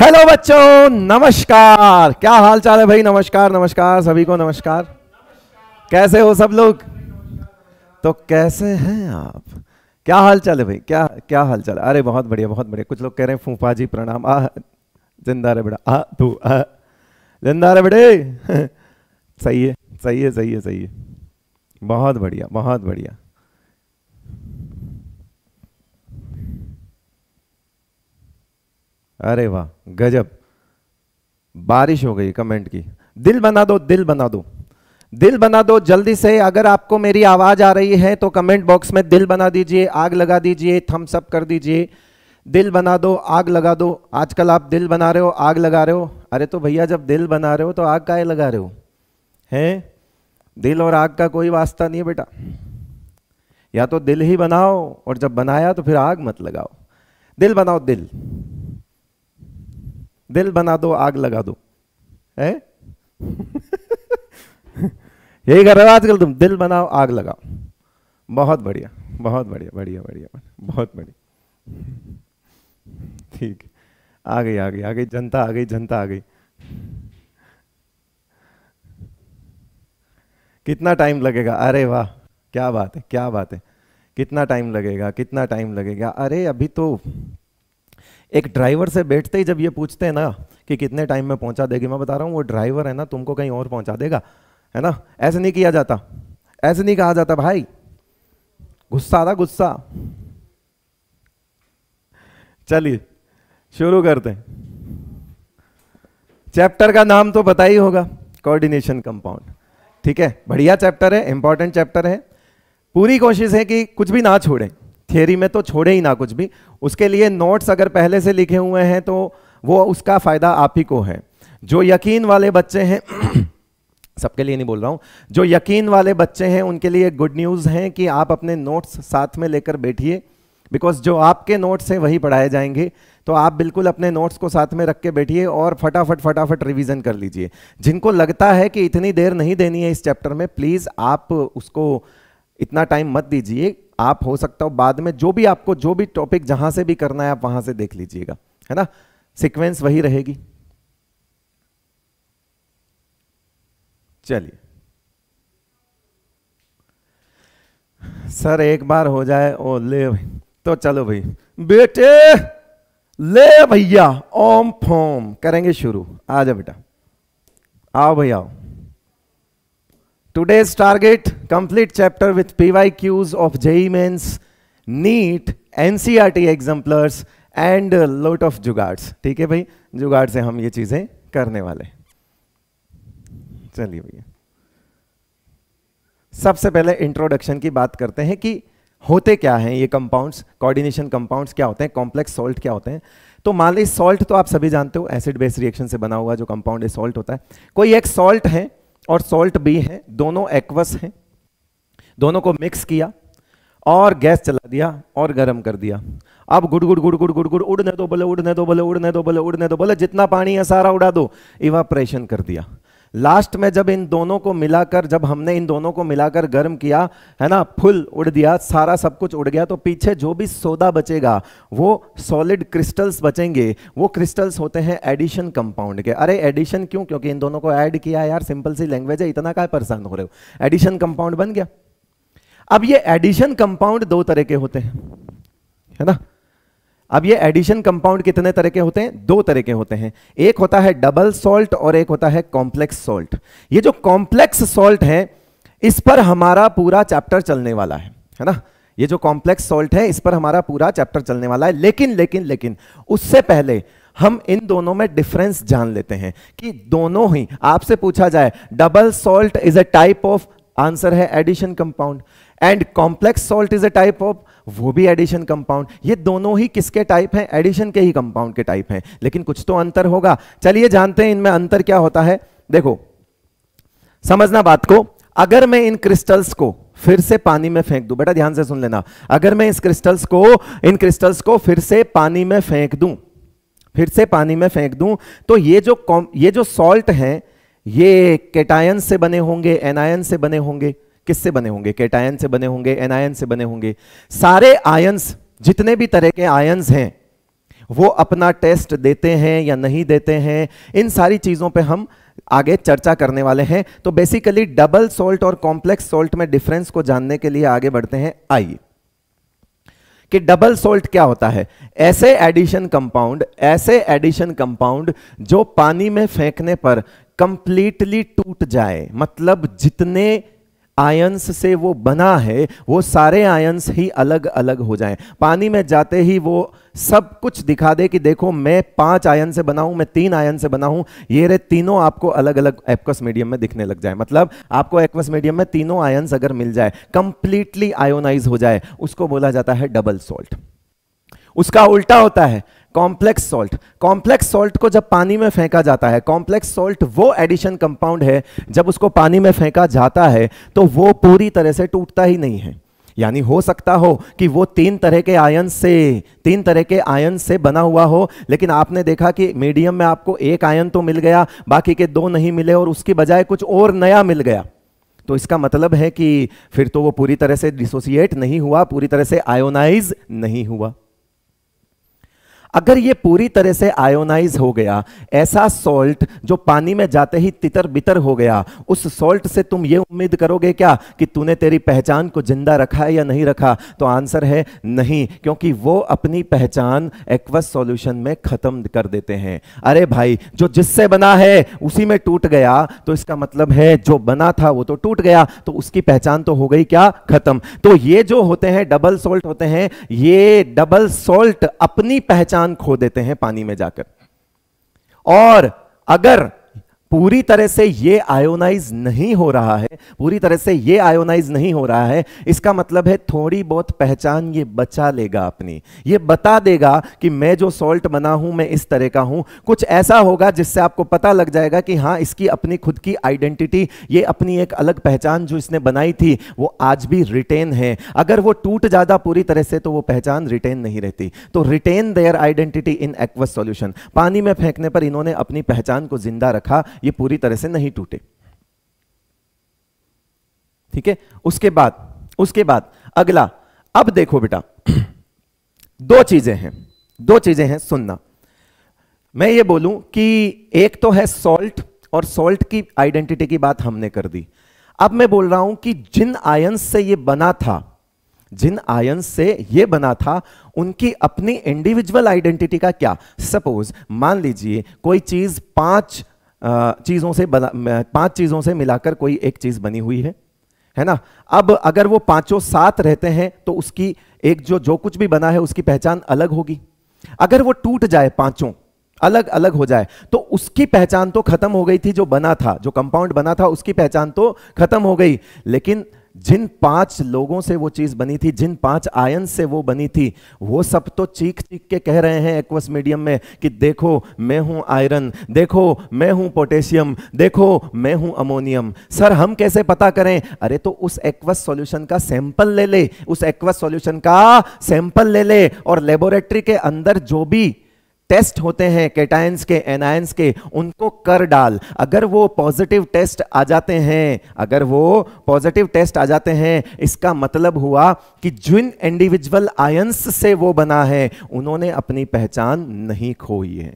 Hello बच्चों नमस्कार क्या हाल चाल है भाई नमस्कार नमस्कार सभी को नमस्कार कैसे हो सब लोग तो कैसे हैं आप क्या हाल चाल है भाई क्या क्या हाल चाल है अरे बहुत बढ़िया बहुत बढ़िया कुछ लोग कह रहे हैं फूफा जी प्रणाम आ जिंदा रे बेटा आ तू आ जिंदा रे बेटे सही है सही है सही है सही है बहुत बढ़िया बहुत बढ़िया अरे वाह गजब बारिश हो गई कमेंट की दिल बना दो दिल बना दो दिल बना दो जल्दी से अगर आपको मेरी आवाज आ रही है तो कमेंट बॉक्स में दिल बना दीजिए आग लगा दीजिए थम्स अप कर दीजिए दिल बना दो आग लगा दो आजकल आप दिल बना रहे हो आग लगा रहे हो अरे तो भैया जब दिल बना रहे हो तो आग का लगा रहे हो हैं दिल और आग का कोई वास्ता नहीं है बेटा या तो दिल ही बनाओ और जब बनाया तो फिर आग मत लगाओ दिल बनाओ दिल दिल बना दो आग लगा दो है यही कर रहे हो आजकल तुम दिल बनाओ आग लगाओ बहुत बढ़िया बहुत बढ़िया बढ़िया बढ़िया बहुत बढ़िया ठीक आ गई आ गई आ गई जनता आ गई जनता आ गई कितना टाइम लगेगा अरे वाह क्या बात है क्या बात है कितना टाइम लगेगा कितना टाइम लगेगा अरे अभी तो एक ड्राइवर से बैठते ही जब ये पूछते हैं ना कि कितने टाइम में पहुंचा देगी मैं बता रहा हूँ वो ड्राइवर है ना तुमको कहीं और पहुंचा देगा है ना ऐसे नहीं किया जाता ऐसे नहीं कहा जाता भाई गुस्सा था गुस्सा चलिए शुरू करते हैं चैप्टर का नाम तो पता ही होगा कोऑर्डिनेशन कंपाउंड ठीक है बढ़िया चैप्टर है इंपॉर्टेंट चैप्टर है पूरी कोशिश है कि कुछ भी ना छोड़ें थियोरी में तो छोड़े ही ना कुछ भी उसके लिए नोट्स अगर पहले से लिखे हुए हैं तो वो उसका फ़ायदा आप ही को है जो यकीन वाले बच्चे हैं सबके लिए नहीं बोल रहा हूँ जो यकीन वाले बच्चे हैं उनके लिए गुड न्यूज़ हैं कि आप अपने नोट्स साथ में लेकर बैठिए बिकॉज जो आपके नोट्स हैं वही पढ़ाए जाएंगे तो आप बिल्कुल अपने नोट्स को साथ में रख के बैठिए और फटाफट फटाफट रिवीजन कर लीजिए जिनको लगता है कि इतनी देर नहीं देनी है इस चैप्टर में प्लीज़ आप उसको इतना टाइम मत दीजिए आप हो सकता हो बाद में जो भी आपको जो भी टॉपिक जहां से भी करना है आप वहां से देख लीजिएगा है ना सीक्वेंस वही रहेगी चलिए सर एक बार हो जाए ओ ले भाई तो चलो भाई बेटे ले भैया ओम फोम करेंगे शुरू आ जाओ बेटा आओ भाई आओ Today's target, complete chapter with PYQs of JE Mains, NEET, NCRT e exemplars and lot of jugaads ठीक है भाई जुगाड़ से हम ये चीजें करने वाले चलिए भैया सबसे पहले इंट्रोडक्शन की बात करते हैं कि होते क्या हैं ये कंपाउंड्स कोऑर्डिनेशन कंपाउंड्स क्या होते हैं कॉम्प्लेक्स सॉल्ट क्या होते हैं तो मान लीजिए सॉल्ट तो आप सभी जानते हो एसिड बेस रिएक्शन से बना हुआ जो कंपाउंड है सॉल्ट होता है कोई एक सॉल्ट है और सॉल्ट भी है दोनों एक्वस हैं दोनों को मिक्स किया और गैस चला दिया और गर्म कर दिया अब गुड़ गुड़ गुड़ गुड़ गुड़ गुड़ उड़ने दो बोले उड़ने दो बोले उड़ने दो बोले उड़ने दो बोले जितना पानी है सारा उड़ा दो इवापरेशन कर दिया लास्ट में जब इन दोनों को मिलाकर जब हमने इन दोनों को मिलाकर गर्म किया है ना फुल उड़ दिया सारा सब कुछ उड़ गया तो पीछे जो भी सोदा बचेगा वो सॉलिड क्रिस्टल्स बचेंगे वो क्रिस्टल्स होते हैं एडिशन कंपाउंड के अरे एडिशन क्यों क्योंकि इन दोनों को ऐड किया यार सिंपल सी लैंग्वेज है इतना का परेशान हो रहे हो एडिशन कंपाउंड बन गया अब ये एडिशन कंपाउंड दो तरह के होते हैं है ना अब ये एडिशन कंपाउंड कितने तरह के होते हैं दो तरह के होते हैं एक होता है डबल सॉल्ट और एक होता है कॉम्प्लेक्स सॉल्ट ये जो कॉम्प्लेक्स सॉल्ट है इस पर हमारा पूरा चैप्टर चलने वाला है है ना ये जो कॉम्प्लेक्स सॉल्ट है इस पर हमारा पूरा चैप्टर चलने वाला है लेकिन लेकिन लेकिन उससे पहले हम इन दोनों में डिफरेंस जान लेते हैं कि दोनों ही आपसे पूछा जाए double salt is a type of answer है addition compound and complex salt is a type of वो भी एडिशन कंपाउंड ये दोनों ही किसके टाइप हैं एडिशन के ही कंपाउंड के टाइप हैं लेकिन कुछ तो अंतर होगा चलिए जानते हैं इनमें अंतर क्या होता है देखो समझना बात को अगर मैं इन क्रिस्टल्स को फिर से पानी में फेंक दूं बेटा ध्यान से सुन लेना अगर मैं इस क्रिस्टल्स को इन क्रिस्टल्स को फिर से पानी में फेंक दूं फिर से पानी में फेंक दूं तो ये जो ये जो सॉल्ट है ये केटायन से बने होंगे एनायन से बने होंगे किससे बने होंगे कैटायन से बने होंगे एनायन से बने होंगे सारे आयंस जितने भी तरह के आयंस हैं वो अपना टेस्ट देते हैं या नहीं देते हैं इन सारी चीज़ों पे हम आगे चर्चा करने वाले हैं तो बेसिकली डबल सोल्ट और कॉम्प्लेक्स सोल्ट में डिफरेंस को जानने के लिए आगे बढ़ते हैं आइए कि डबल सोल्ट क्या होता है ऐसे एडिशन कंपाउंड ऐसे एडिशन कंपाउंड जो पानी में फेंकने पर कंप्लीटली टूट जाए मतलब जितने आयंस से वो बना है वो सारे आयंस ही अलग अलग हो जाएं पानी में जाते ही वो सब कुछ दिखा दे कि देखो मैं पांच आयन से बना हूं मैं तीन आयन से बना हूं ये रे तीनों आपको अलग अलग एक्वस मीडियम में दिखने लग जाए मतलब आपको एक्वस मीडियम में तीनों आयंस अगर मिल जाए कंप्लीटली आयोनाइज हो जाए उसको बोला जाता है डबल सोल्ट उसका उल्टा होता है कॉम्प्लेक्स सॉल्ट कॉम्प्लेक्स सॉल्ट को जब पानी में फेंका जाता है कॉम्प्लेक्स सॉल्ट वो एडिशन कंपाउंड है जब उसको पानी में फेंका जाता है तो वो पूरी तरह से टूटता ही नहीं है यानी हो सकता हो कि वो तीन तरह के आयन से तीन तरह के आयन से बना हुआ हो लेकिन आपने देखा कि मीडियम में आपको एक आयन तो मिल गया बाकी के दो नहीं मिले और उसकी बजाय कुछ और नया मिल गया तो इसका मतलब है कि फिर तो वो पूरी तरह से डिसोसिएट नहीं हुआ पूरी तरह से आयोनाइज नहीं हुआ अगर ये पूरी तरह से आयोनाइज हो गया ऐसा सॉल्ट जो पानी में जाते ही तितर बितर हो गया उस सॉल्ट से तुम ये उम्मीद करोगे क्या कि तूने तेरी पहचान को जिंदा रखा है या नहीं रखा तो आंसर है नहीं क्योंकि वो अपनी पहचान एक्वस सॉल्यूशन में खत्म कर देते हैं अरे भाई जो जिससे बना है उसी में टूट गया तो इसका मतलब है जो बना था वो तो टूट गया तो उसकी पहचान तो हो गई क्या खत्म तो ये जो होते हैं डबल सॉल्ट होते हैं ये डबल सॉल्ट अपनी पहचान जान खो देते हैं पानी में जाकर और अगर पूरी तरह से ये आयोनाइज नहीं हो रहा है पूरी तरह से ये आयोनाइज नहीं हो रहा है इसका मतलब है थोड़ी बहुत पहचान ये बचा लेगा अपनी ये बता देगा कि मैं जो सॉल्ट बना हूं मैं इस तरह का हूं कुछ ऐसा होगा जिससे आपको पता लग जाएगा कि हाँ इसकी अपनी खुद की आइडेंटिटी ये अपनी एक अलग पहचान जो इसने बनाई थी वो आज भी रिटेन है अगर वो टूट जाता पूरी तरह से तो वो पहचान रिटेन नहीं रहती तो retain their identity in aqueous solution पानी में फेंकने पर इन्होंने अपनी पहचान को जिंदा रखा ये पूरी तरह से नहीं टूटे ठीक है उसके बाद उसके बाद अगला अब देखो बेटा दो चीजें हैं दो चीजें हैं सुनना मैं ये बोलूं कि एक तो है सॉल्ट और सॉल्ट की आइडेंटिटी की बात हमने कर दी अब मैं बोल रहा हूं कि जिन आयन से ये बना था जिन आयन से ये बना था उनकी अपनी इंडिविजुअल आइडेंटिटी का क्या सपोज मान लीजिए कोई चीज पांच चीज़ों से पांच चीज़ों से मिलाकर कोई एक चीज़ बनी हुई है है ना अब अगर वो पांचों सात रहते हैं तो उसकी एक जो जो कुछ भी बना है उसकी पहचान अलग होगी अगर वो टूट जाए पांचों अलग अलग हो जाए तो उसकी पहचान तो खत्म हो गई थी जो बना था जो कंपाउंड बना था उसकी पहचान तो खत्म हो गई लेकिन जिन पांच लोगों से वो चीज बनी थी जिन पांच आयन से वो बनी थी वो सब तो चीख चीख के कह रहे हैं एक्वस मीडियम में कि देखो मैं हूं आयरन देखो मैं हूं पोटेशियम देखो मैं हूं अमोनियम सर हम कैसे पता करें अरे तो उस एक्वस सॉल्यूशन का सैंपल ले ले उस एक्वस सॉल्यूशन का सैंपल ले ले और लेबोरेटरी के अंदर जो भी टेस्ट होते हैं कैटायंस के एनायंस के उनको कर डाल अगर वो पॉजिटिव टेस्ट आ जाते हैं अगर वो पॉजिटिव टेस्ट आ जाते हैं इसका मतलब हुआ कि जिन इंडिविजुअल आयंस से वो बना है उन्होंने अपनी पहचान नहीं खोई है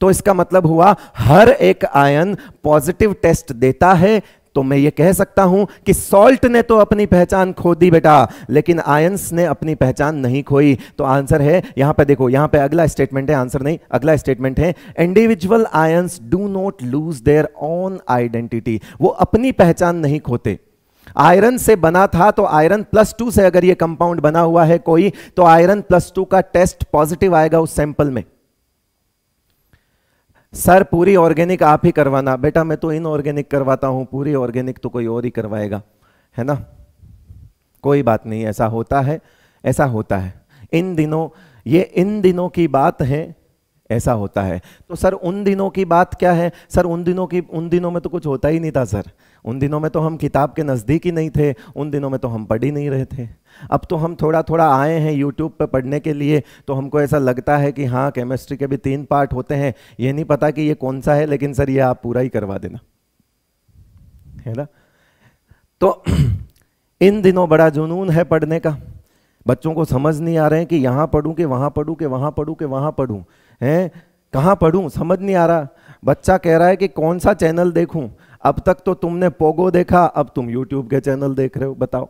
तो इसका मतलब हुआ हर एक आयन पॉजिटिव टेस्ट देता है तो मैं ये कह सकता हूं कि सॉल्ट ने तो अपनी पहचान खो दी बेटा लेकिन आयंस ने अपनी पहचान नहीं खोई तो आंसर है यहां पे देखो यहां पे अगला स्टेटमेंट है आंसर नहीं अगला स्टेटमेंट है individual ions do not lose their own identity वो अपनी पहचान नहीं खोते आयरन से बना था तो आयरन प्लस टू से अगर ये कंपाउंड बना हुआ है कोई तो आयरन प्लस टू का टेस्ट पॉजिटिव आएगा उस सैंपल में सर पूरी ऑर्गेनिक आप ही करवाना बेटा मैं तो इन ऑर्गेनिक करवाता हूं पूरी ऑर्गेनिक तो कोई और ही करवाएगा है ना कोई बात नहीं ऐसा होता है ऐसा होता है इन दिनों ये इन दिनों की बात है ऐसा होता है तो सर उन दिनों की बात क्या है सर उन दिनों की उन दिनों में तो कुछ होता ही नहीं था सर उन दिनों में तो हम किताब के नज़दीक ही नहीं थे उन दिनों में तो हम पढ़ ही नहीं रहे थे अब तो हम थोड़ा थोड़ा आए हैं यूट्यूब पर पढ़ने के लिए तो हमको ऐसा लगता है कि हाँ केमिस्ट्री के भी तीन पार्ट होते हैं ये नहीं पता कि ये कौन सा है लेकिन सर ये आप पूरा ही करवा देना है ना तो इन दिनों बड़ा जुनून है पढ़ने का बच्चों को समझ नहीं आ रहे हैं कि यहाँ पढ़ूँ कि वहाँ पढ़ूँ कि वहाँ पढ़ूँ कि वहाँ पढ़ूँ हैं कहाँ पढ़ूँ समझ नहीं आ रहा बच्चा कह रहा है कि कौन सा चैनल देखूँ अब तक तो तुमने पोगो देखा अब तुम यूट्यूब के चैनल देख रहे हो बताओ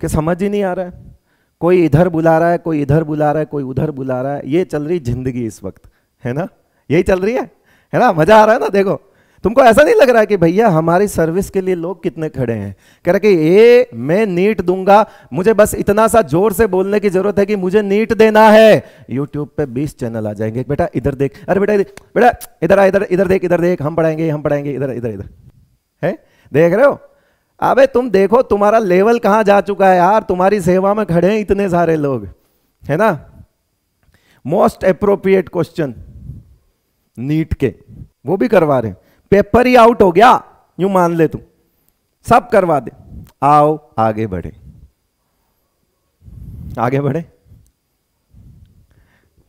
कि समझ ही नहीं आ रहा है कोई इधर बुला रहा है कोई इधर बुला रहा है कोई उधर बुला रहा है ये चल रही जिंदगी इस वक्त है ना यही चल रही है है ना मज़ा आ रहा है ना देखो तुमको ऐसा नहीं लग रहा है कि भैया हमारी सर्विस के लिए लोग कितने खड़े हैं कह रहा कि ये मैं नीट दूंगा मुझे बस इतना सा जोर से बोलने की जरूरत है कि मुझे नीट देना है यूट्यूब पे 20 चैनल आ जाएंगे बेटा इधर देख अरे बेटा बेटा इधर आ इधर इधर देख इधर देख हम पढ़ाएंगे हम पढ़ाएंगे इधर इधर इधर है देख रहे हो अबे तुम देखो तुम्हारा लेवल कहाँ जा चुका है यार तुम्हारी सेवा में खड़े हैं इतने सारे लोग है ना मोस्ट अप्रोप्रिएट क्वेश्चन नीट के वो भी करवा रहे हैं पेपर ही आउट हो गया यू मान ले तुम सब करवा दे आओ आगे बढ़े आगे बढ़े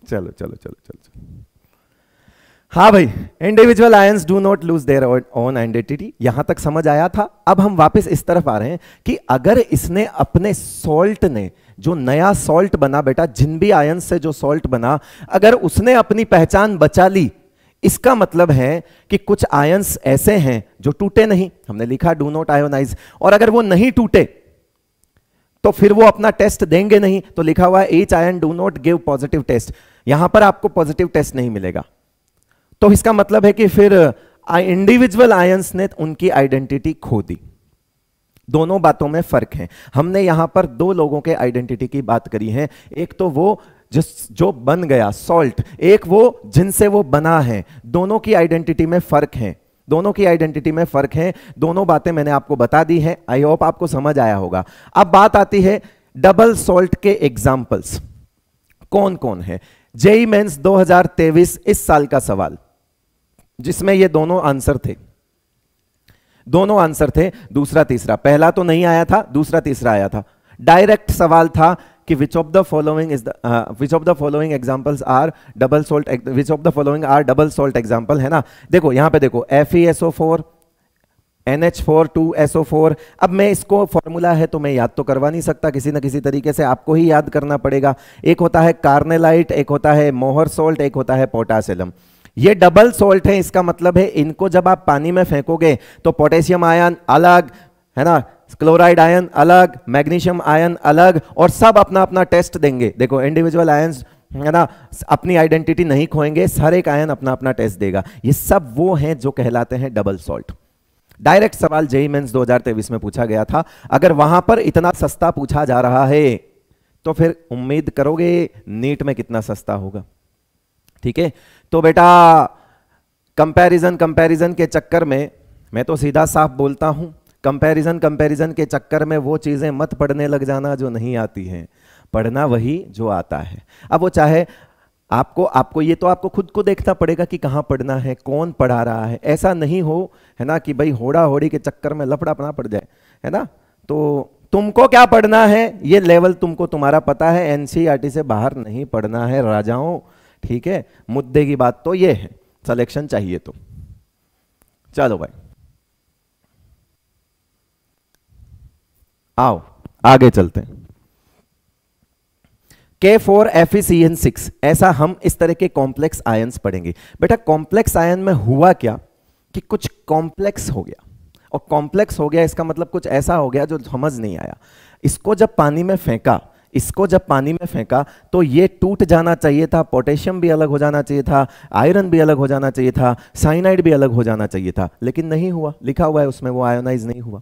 चलो चलो चलो चलो चलो हाँ भाई individual ions do not lose their own identity यहां तक समझ आया था अब हम वापस इस तरफ आ रहे हैं कि अगर इसने अपने सॉल्ट ने जो नया सॉल्ट बना बेटा जिन भी आयंस से जो सॉल्ट बना अगर उसने अपनी पहचान बचा ली इसका मतलब है कि कुछ आयंस ऐसे हैं जो टूटे नहीं हमने लिखा डू नॉट आयोनाइज और अगर वो नहीं टूटे तो फिर वो अपना टेस्ट देंगे नहीं तो लिखा हुआ H ion do not give positive test यहां पर आपको पॉजिटिव टेस्ट नहीं मिलेगा तो इसका मतलब है कि फिर इंडिविजुअल आयंस ने उनकी आइडेंटिटी खो दी दोनों बातों में फर्क है हमने यहां पर दो लोगों के आइडेंटिटी की बात करी है एक तो वो जिस जो बन गया सॉल्ट एक वो जिनसे वो बना है दोनों की आइडेंटिटी में फर्क है दोनों की आइडेंटिटी में फर्क है दोनों बातें मैंने आपको बता दी है आई होप आपको समझ आया होगा अब बात आती है डबल सॉल्ट के एग्जाम्पल्स कौन कौन है जेई मेन्स 2023 इस साल का सवाल जिसमें ये दोनों आंसर थे दोनों आंसर थे दूसरा तीसरा पहला तो नहीं आया था दूसरा तीसरा आया था डायरेक्ट सवाल था कि which of the following is which of the following examples are double salt which of the following are double salt example है ना देखो यहां पे देखो एफ ई एस ओ four N H four two S ओ four अब मैं इसको formula है तो मैं याद तो करवा नहीं सकता किसी ना किसी तरीके से आपको ही याद करना पड़ेगा एक होता है कार्नेलाइट एक होता है मोहर सोल्ट एक होता है पोटासलम ये डबल सोल्ट है इसका मतलब है इनको जब आप पानी में फेंकोगे तो पोटेशियम आयन अलग है ना क्लोराइड आयन अलग मैग्नीशियम आयन अलग और सब अपना अपना टेस्ट देंगे देखो इंडिविजुअल आयन है ना अपनी आइडेंटिटी नहीं खोएंगे हर एक आयन अपना अपना टेस्ट देगा ये सब वो हैं जो कहलाते हैं डबल सॉल्ट डायरेक्ट सवाल जेई मेन्स e e दो में पूछा गया था अगर वहां पर इतना सस्ता पूछा जा रहा है तो फिर उम्मीद करोगे नीट में कितना सस्ता होगा ठीक है तो बेटा कंपैरिजन कंपैरिजन के चक्कर में मैं तो सीधा साफ बोलता हूं कंपैरिजन कंपैरिजन के चक्कर में वो चीज़ें मत पढ़ने लग जाना जो नहीं आती हैं पढ़ना वही जो आता है अब वो चाहे आपको आपको ये तो आपको खुद को देखना पड़ेगा कि कहाँ पढ़ना है कौन पढ़ा रहा है ऐसा नहीं हो है ना कि भाई होड़ा होड़ी के चक्कर में लपड़ापना पड़ जाए है ना तो तुमको क्या पढ़ना है ये लेवल तुमको तुम्हारा पता है एन e से बाहर नहीं पढ़ना है राजाओं ठीक है मुद्दे की बात तो ये है सलेक्शन चाहिए तो चलो भाई आओ आगे चलते हैं के फोर एफ सिक्स ऐसा हम इस तरह के कॉम्प्लेक्स आयन पढ़ेंगे बेटा कॉम्प्लेक्स आयन में हुआ क्या कि कुछ कॉम्प्लेक्स हो गया और कॉम्प्लेक्स हो गया इसका मतलब कुछ ऐसा हो गया जो समझ नहीं आया इसको जब पानी में फेंका इसको जब पानी में फेंका तो ये टूट जाना चाहिए था पोटेशियम भी अलग हो जाना चाहिए था आयरन भी अलग हो जाना चाहिए था साइनाइड भी अलग हो जाना चाहिए था लेकिन नहीं हुआ लिखा हुआ है उसमें वो आयोनाइज नहीं हुआ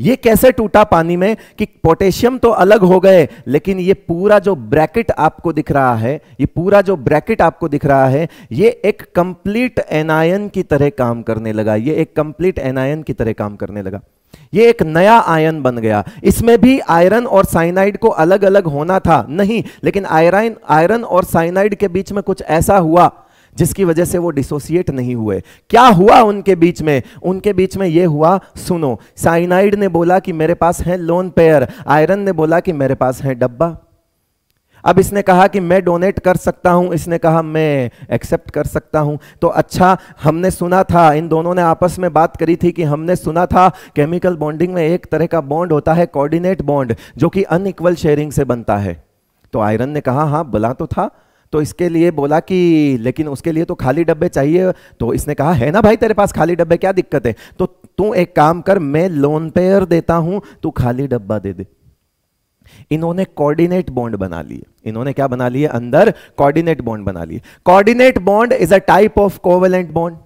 ये कैसे टूटा पानी में कि पोटेशियम तो अलग हो गए लेकिन ये पूरा जो ब्रैकेट आपको दिख रहा है ये पूरा जो ब्रैकेट आपको दिख रहा है ये एक कंप्लीट एनायन की तरह काम करने लगा ये एक कंप्लीट एनायन की तरह काम करने लगा ये एक नया आयन बन गया इसमें भी आयरन और साइनाइड को अलग अलग होना था नहीं लेकिन आयरन आयरन और साइनाइड के बीच में कुछ ऐसा हुआ जिसकी वजह से वो डिसोसिएट नहीं हुए क्या हुआ उनके बीच में उनके बीच में ये हुआ सुनो साइनाइड ने बोला कि मेरे पास है लोन पेयर आयरन ने बोला कि मेरे पास है डब्बा अब इसने कहा कि मैं डोनेट कर सकता हूं इसने कहा मैं एक्सेप्ट कर सकता हूं तो अच्छा हमने सुना था इन दोनों ने आपस में बात करी थी कि हमने सुना था केमिकल बॉन्डिंग में एक तरह का बॉन्ड होता है कोऑर्डिनेट बॉन्ड जो कि अनइक्वल शेयरिंग से बनता है तो आयरन ने कहा हाँ बला तो था तो इसके लिए बोला कि लेकिन उसके लिए तो खाली डब्बे चाहिए तो इसने कहा है ना भाई तेरे पास खाली डब्बे क्या दिक्कत है तो तू एक काम कर मैं लोन पेयर देता हूं तू खाली डब्बा दे दे इन्होंने कोऑर्डिनेट बॉन्ड बना लिए इन्होंने क्या बना लिए अंदर कोऑर्डिनेट बॉन्ड बना लिए coordinate bond is a type of covalent bond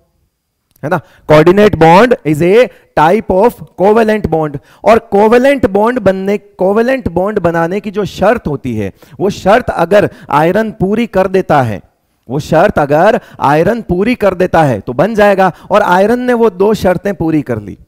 है ना coordinate bond is a type of covalent bond और कोवेलेंट बॉन्ड बनने कोवेलेंट बॉन्ड बनाने की जो शर्त होती है वो शर्त अगर आयरन पूरी कर देता है वो शर्त अगर आयरन पूरी कर देता है तो बन जाएगा और आयरन ने वो दो शर्तें पूरी कर ली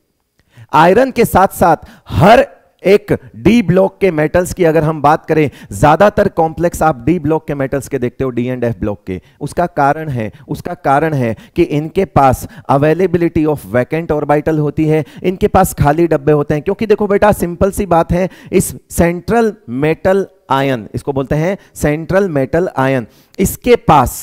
आयरन के साथ साथ हर एक डी ब्लॉक के मेटल्स की अगर हम बात करें ज्यादातर कॉम्प्लेक्स आप डी ब्लॉक के मेटल्स के देखते हो डी एंड एफ ब्लॉक के उसका कारण है उसका कारण है कि इनके पास अवेलेबिलिटी ऑफ वैकेंट ऑर्बिटल होती है इनके पास खाली डब्बे होते हैं क्योंकि देखो बेटा सिंपल सी बात है इस सेंट्रल मेटल आयन इसको बोलते हैं सेंट्रल मेटल आयन इसके पास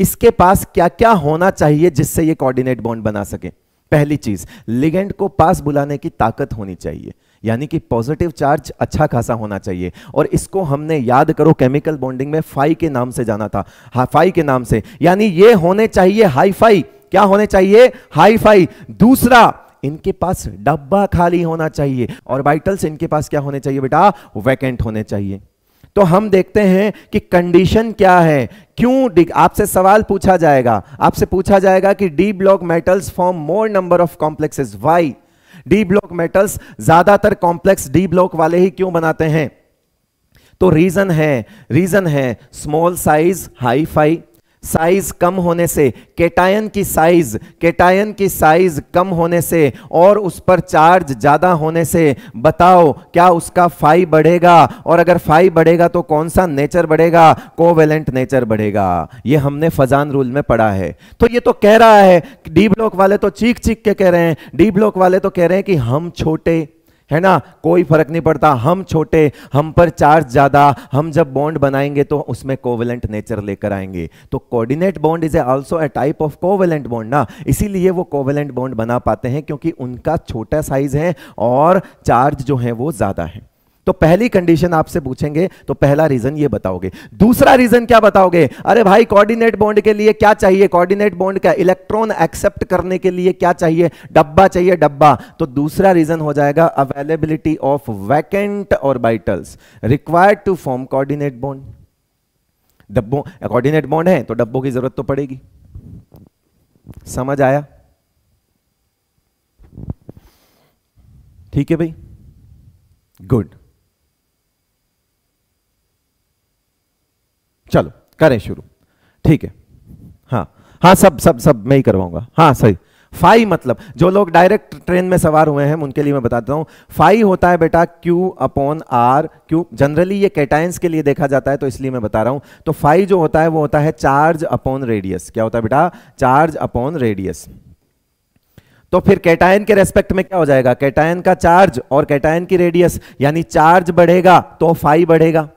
इसके पास क्या क्या होना चाहिए जिससे ये कोऑर्डिनेट बॉन्ड बना सके पहली चीज लिगेंड को पास बुलाने की ताकत होनी चाहिए यानी कि पॉजिटिव चार्ज अच्छा खासा होना चाहिए और इसको हमने याद करो केमिकल बॉन्डिंग में फाई के नाम से जाना था फाई के नाम से यानी ये होने चाहिए हाई फाई क्या होने चाहिए हाई फाई दूसरा इनके पास डब्बा खाली होना चाहिए और वाइटल्स इनके पास क्या होने चाहिए बेटा वैकेंट होने चाहिए तो हम देखते हैं कि कंडीशन क्या है क्यों आपसे सवाल पूछा जाएगा आपसे पूछा जाएगा कि D block metals form more number of complexes why D block metals ज्यादातर कॉम्प्लेक्स डी ब्लॉक वाले ही क्यों बनाते हैं तो रीजन है रीजन है small size high phi size कम होने से केटायन की साइज केटायन की साइज कम होने से और उस पर चार्ज ज़्यादा होने से बताओ क्या उसका फाई बढ़ेगा और अगर फाई बढ़ेगा तो कौन सा नेचर बढ़ेगा कोवेलेंट नेचर बढ़ेगा ये हमने फजान रूल में पढ़ा है तो ये तो कह रहा है डी ब्लॉक वाले तो चीख चीख के कह रहे हैं डी ब्लॉक वाले तो कह रहे हैं कि हम छोटे है ना कोई फर्क नहीं पड़ता हम छोटे हम पर चार्ज ज्यादा हम जब बॉन्ड बनाएंगे तो उसमें कोवेलेंट नेचर लेकर आएंगे तो coordinate bond is also a type of covalent bond ना इसीलिए वो कोवेलेंट बॉन्ड बना पाते हैं क्योंकि उनका छोटा साइज है और चार्ज जो है वो ज्यादा है तो पहली कंडीशन आपसे पूछेंगे तो पहला रीजन ये बताओगे दूसरा रीजन क्या बताओगे अरे भाई कोऑर्डिनेट बॉन्ड के लिए क्या चाहिए कोऑर्डिनेट बॉन्ड का इलेक्ट्रॉन एक्सेप्ट करने के लिए क्या चाहिए डब्बा चाहिए डब्बा तो दूसरा रीजन हो जाएगा availability of vacant orbitals required to form coordinate bond डब्बों कॉर्डिनेट बॉन्ड है तो डब्बों की जरूरत तो पड़ेगी समझ आया ठीक है भाई गुड चलो करें शुरू ठीक है हाँ हाँ सब सब सब मैं ही करवाऊंगा हाँ सही फाई मतलब जो लोग डायरेक्ट ट्रेन में सवार हुए हैं उनके लिए मैं बताता हूँ फाई होता है बेटा Q upon R Q generally ये कैटाइंस के लिए देखा जाता है तो इसलिए मैं बता रहा हूँ तो फाई जो होता है वो होता है चार्ज अपॉन रेडियस क्या होता है बेटा चार्ज अपॉन रेडियस तो फिर कैटायन के रेस्पेक्ट में क्या हो जाएगा कैटायन का चार्ज और कैटायन की रेडियस यानी चार्ज बढ़ेगा तो फाई बढ़ेगा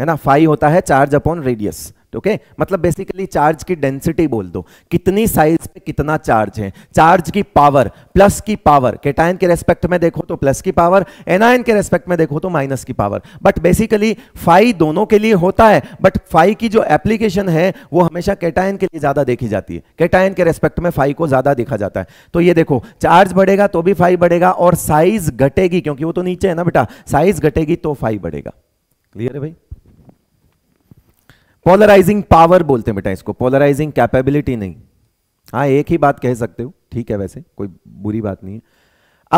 है ना फाइव होता है चार्ज अपॉन रेडियस ओके मतलब बेसिकली चार्ज की डेंसिटी बोल दो कितनी साइज पे कितना चार्ज है चार्ज की पावर प्लस की पावर केटाइन के रेस्पेक्ट में देखो तो प्लस की पावर एनआईन के रेस्पेक्ट में देखो तो माइनस की पावर बट बेसिकली फाइव दोनों के लिए होता है बट फाइव की जो एप्लीकेशन है वो हमेशा कैटाइन के लिए ज्यादा देखी जाती है कैटाइन के रेस्पेक्ट में फाइव को ज्यादा देखा जाता है तो ये देखो चार्ज बढ़ेगा तो भी फाइव बढ़ेगा और साइज घटेगी क्योंकि वो तो नीचे है ना बेटा साइज घटेगी तो फाइव बढ़ेगा क्लियर है भाई पोलराइजिंग पावर बोलते हैं बेटा इसको पोलराइजिंग कैपेबिलिटी नहीं हाँ एक ही बात कह सकते हो ठीक है वैसे कोई बुरी बात नहीं है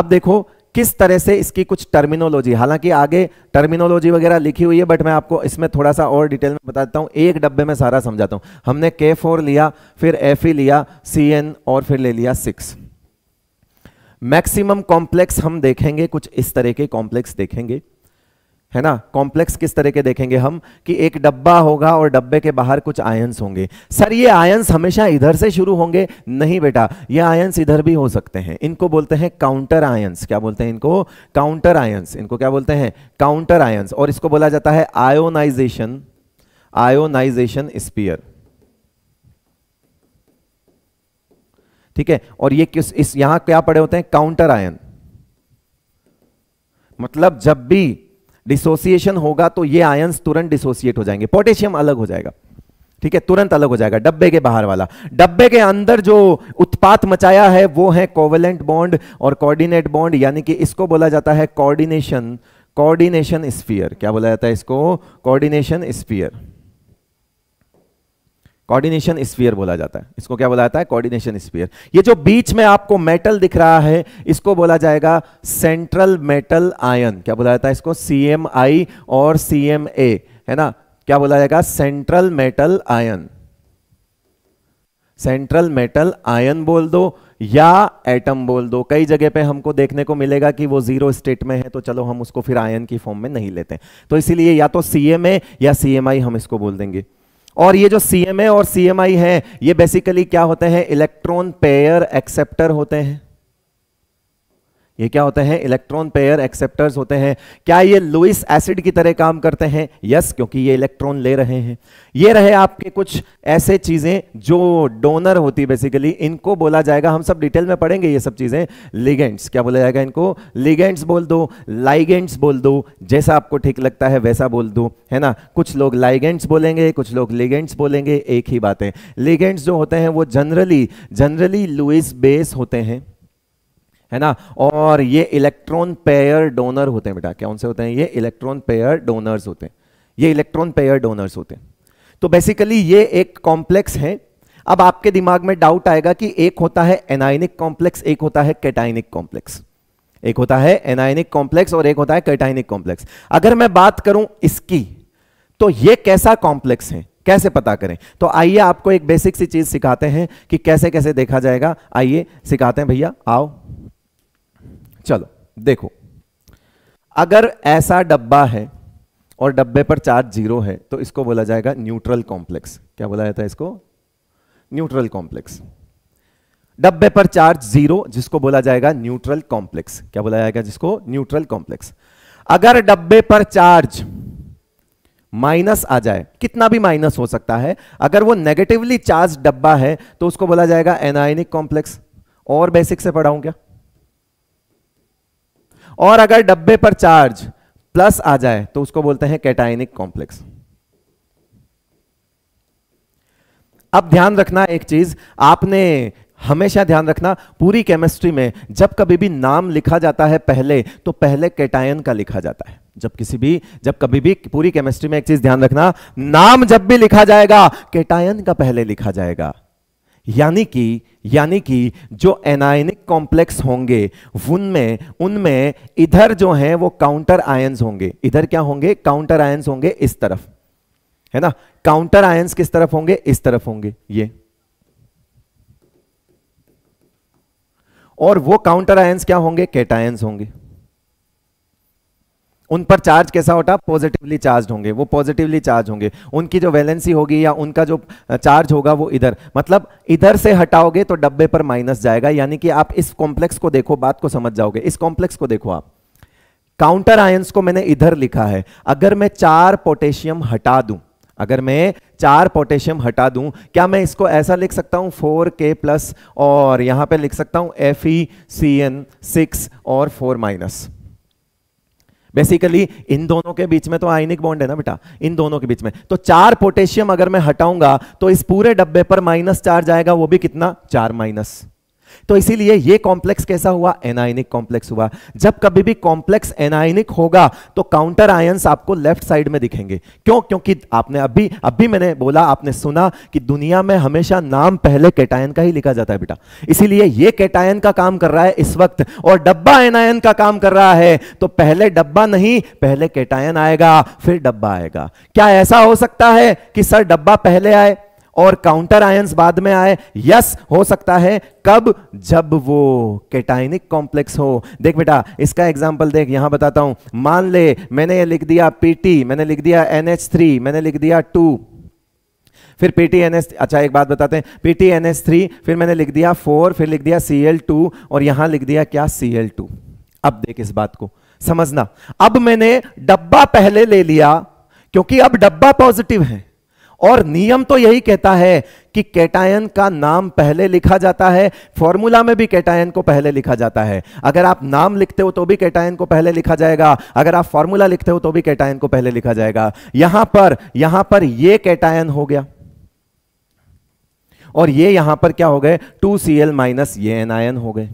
अब देखो किस तरह से इसकी कुछ टर्मिनोलॉजी हालांकि आगे टर्मिनोलॉजी वगैरह लिखी हुई है बट मैं आपको इसमें थोड़ा सा और डिटेल में बता देता हूं एक डब्बे में सारा समझाता हूं हमने के फोर लिया फिर एफ ई e लिया सी एन और फिर ले लिया सिक्स मैक्सिमम कॉम्प्लेक्स हम देखेंगे कुछ इस तरह के कॉम्प्लेक्स देखेंगे है ना कॉम्प्लेक्स किस तरह के देखेंगे हम कि एक डब्बा होगा और डब्बे के बाहर कुछ आयंस होंगे सर ये आयंस हमेशा इधर से शुरू होंगे नहीं बेटा ये आयंस इधर भी हो सकते हैं इनको बोलते हैं काउंटर आयंस क्या बोलते हैं इनको काउंटर आयंस इनको क्या बोलते हैं काउंटर आयंस और इसको बोला जाता है आयोनाइजेशन आयोनाइजेशन स्पीयर ठीक है और ये किस इस यहां क्या पड़े होते हैं काउंटर आयन मतलब जब भी डिसोसिएशन होगा तो ये आयंस तुरंत डिसोसिएट हो जाएंगे पोटेशियम अलग हो जाएगा ठीक है तुरंत अलग हो जाएगा डब्बे के बाहर वाला डब्बे के अंदर जो उत्पात मचाया है वो है कोवेलेंट बॉन्ड और कोऑर्डिनेट बॉन्ड यानी कि इसको बोला जाता है कोऑर्डिनेशन कोऑर्डिनेशन स्फीयर क्या बोला जाता है इसको कोऑर्डिनेशन स्फीयर कोऑर्डिनेशन स्पीयर बोला जाता है इसको क्या बोला जाता है कोऑर्डिनेशन स्पीयर ये जो बीच में आपको मेटल दिख रहा है इसको बोला जाएगा सेंट्रल मेटल आयन क्या बोला जाता है इसको सी और सी है ना क्या बोला जाएगा central metal ion central metal ion बोल दो या एटम बोल दो कई जगह पे हमको देखने को मिलेगा कि वो जीरो स्टेट में है तो चलो हम उसको फिर आयन की फॉर्म में नहीं लेते तो इसीलिए या तो सी या सी हम इसको बोल देंगे और ये जो सी और सी है ये बेसिकली क्या होते हैं इलेक्ट्रॉन पेयर एक्सेप्टर होते हैं ये क्या होते हैं इलेक्ट्रॉन पेयर एक्सेप्टर्स होते हैं क्या ये लुइस एसिड की तरह काम करते हैं यस क्योंकि ये इलेक्ट्रॉन ले रहे हैं ये रहे आपके कुछ ऐसे चीजें जो डोनर होती बेसिकली इनको बोला जाएगा हम सब डिटेल में पढ़ेंगे ये सब चीजें लिगेंट्स क्या बोला जाएगा इनको लिगेंट्स बोल दो लाइगेंट्स बोल दो जैसा आपको ठीक लगता है वैसा बोल दो है ना कुछ लोग लाइगेंट्स बोलेंगे कुछ लोग लिगेंट्स बोलेंगे एक ही बात है लिगेंट्स जो होते हैं वो जनरली जनरली लुइस बेस होते हैं है ना और ये इलेक्ट्रॉन पेयर डोनर होते हैं बेटा कौन से होते हैं ये इलेक्ट्रॉन पेयर डोनर्स होते हैं ये इलेक्ट्रॉन पेयर डोनर्स होते हैं तो बेसिकली ये एक कॉम्प्लेक्स है अब आपके दिमाग में डाउट आएगा कि एक होता है एनाइनिक कॉम्प्लेक्स एक होता है कैटाइनिक कॉम्प्लेक्स एक होता है एनाइनिक कॉम्प्लेक्स और एक होता है कैटाइनिक कॉम्प्लेक्स अगर मैं बात करूं इसकी तो ये कैसा कॉम्प्लेक्स है कैसे पता करें तो आइए आपको एक बेसिक सी चीज सिखाते हैं कि कैसे कैसे देखा जाएगा आइए सिखाते हैं भैया आओ चलो देखो अगर ऐसा डब्बा है और डब्बे पर चार्ज जीरो है तो इसको बोला जाएगा न्यूट्रल कॉम्प्लेक्स क्या बोला जाता है इसको न्यूट्रल कॉम्प्लेक्स डब्बे पर चार्ज जीरो जिसको बोला जाएगा न्यूट्रल कॉम्प्लेक्स क्या बोला जाएगा जिसको न्यूट्रल कॉम्प्लेक्स अगर डब्बे पर चार्ज माइनस आ जाए कितना भी माइनस हो सकता है अगर वो नेगेटिवली चार्ज डब्बा है तो उसको बोला जाएगा एनाइनिक कॉम्प्लेक्स और बेसिक से पढ़ाऊं क्या और अगर डब्बे पर चार्ज प्लस आ जाए तो उसको बोलते हैं कैटाइनिक कॉम्प्लेक्स अब ध्यान रखना एक चीज आपने हमेशा ध्यान रखना पूरी केमिस्ट्री में जब कभी भी नाम लिखा जाता है पहले तो पहले कैटायन का लिखा जाता है जब किसी भी जब कभी भी पूरी केमिस्ट्री में एक चीज ध्यान रखना नाम जब भी लिखा जाएगा कैटायन का पहले लिखा जाएगा यानी कि यानी कि जो एनायनिक कॉम्प्लेक्स होंगे उनमें उनमें इधर जो है वो काउंटर आयंस होंगे इधर क्या होंगे काउंटर आयंस होंगे इस तरफ है ना काउंटर आयंस किस तरफ होंगे इस तरफ होंगे ये और वो काउंटर आयंस क्या होंगे केटायंस होंगे उन पर चार्ज कैसा होता पॉजिटिवली चार्ज होंगे वो पॉजिटिवली चार्ज होंगे उनकी जो वैलेंसी होगी या उनका जो चार्ज होगा वो इधर मतलब इधर से हटाओगे तो डब्बे पर माइनस जाएगा यानी कि आप इस कॉम्प्लेक्स को देखो बात को समझ जाओगे इस कॉम्प्लेक्स को देखो आप काउंटर आयंस को मैंने इधर लिखा है अगर मैं चार पोटेशियम हटा दूं अगर मैं चार पोटेशियम हटा दूं क्या मैं इसको ऐसा लिख सकता हूं फोर के प्लस और यहां पे लिख सकता हूं एफ ई सी एन सिक्स और फोर माइनस बेसिकली इन दोनों के बीच में तो आयनिक बॉन्ड है ना बेटा इन दोनों के बीच में तो चार पोटेशियम अगर मैं हटाऊंगा तो इस पूरे डब्बे पर माइनस चार्ज आएगा वो भी कितना चार माइनस तो इसीलिए ये कॉम्प्लेक्स कैसा हुआ एनाइनिक कॉम्प्लेक्स हुआ जब कभी भी कॉम्प्लेक्स एनाइनिक होगा तो काउंटर आयंस आपको लेफ्ट साइड में दिखेंगे क्यों क्योंकि आपने अभी अभी मैंने बोला आपने सुना कि दुनिया में हमेशा नाम पहले कैटायन का ही लिखा जाता है बेटा इसीलिए ये कैटायन का काम कर रहा है इस वक्त और डब्बा एनायन का काम कर रहा है तो पहले डब्बा नहीं पहले कैटायन आएगा फिर डब्बा आएगा क्या ऐसा हो सकता है कि सर डब्बा पहले आए और काउंटर आयंस बाद में आए यस हो सकता है कब जब वो केटाइनिक कॉम्प्लेक्स हो देख बेटा इसका एग्जाम्पल देख यहां बताता हूं मान ले मैंने ये लिख दिया पीटी मैंने लिख दिया एनएच थ्री मैंने लिख दिया टू फिर एनएस अच्छा एक बात बताते हैं पीटीएनएस थ्री फिर मैंने लिख दिया फोर फिर लिख दिया सीएल टू और यहां लिख दिया क्या एल टू अब देख इस बात को समझना अब मैंने डब्बा पहले ले लिया क्योंकि अब डब्बा पॉजिटिव है और नियम तो यही कहता है कि कैटायन का नाम पहले लिखा जाता है फॉर्मूला में भी कैटायन को पहले लिखा जाता है अगर आप नाम लिखते हो तो भी कैटायन को पहले लिखा जाएगा अगर आप फॉर्मूला लिखते हो तो भी कैटायन को पहले लिखा जाएगा यहां पर यहां पर यह कैटायन हो गया और ये यहां पर क्या हो गए टू सी एल माइनस ये एन आयन हो गए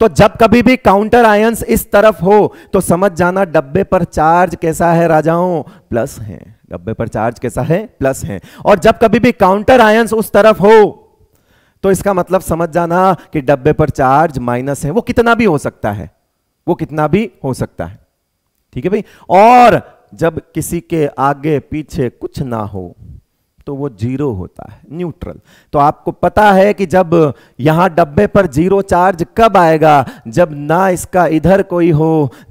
तो जब कभी भी काउंटर आयंस इस तरफ हो तो समझ जाना डब्बे पर चार्ज कैसा है राजाओं प्लस है डब्बे पर चार्ज कैसा है प्लस है और जब कभी भी काउंटर आयंस उस तरफ हो तो इसका मतलब समझ जाना कि डब्बे पर चार्ज माइनस है वो कितना भी हो सकता है वो कितना भी हो सकता है ठीक है भाई और जब किसी के आगे पीछे कुछ ना हो तो वो जीरो होता है न्यूट्रल तो आपको पता है कि जब यहां डब्बे पर जीरो चार्ज कब आएगा जब ना इसका इधर कोई हो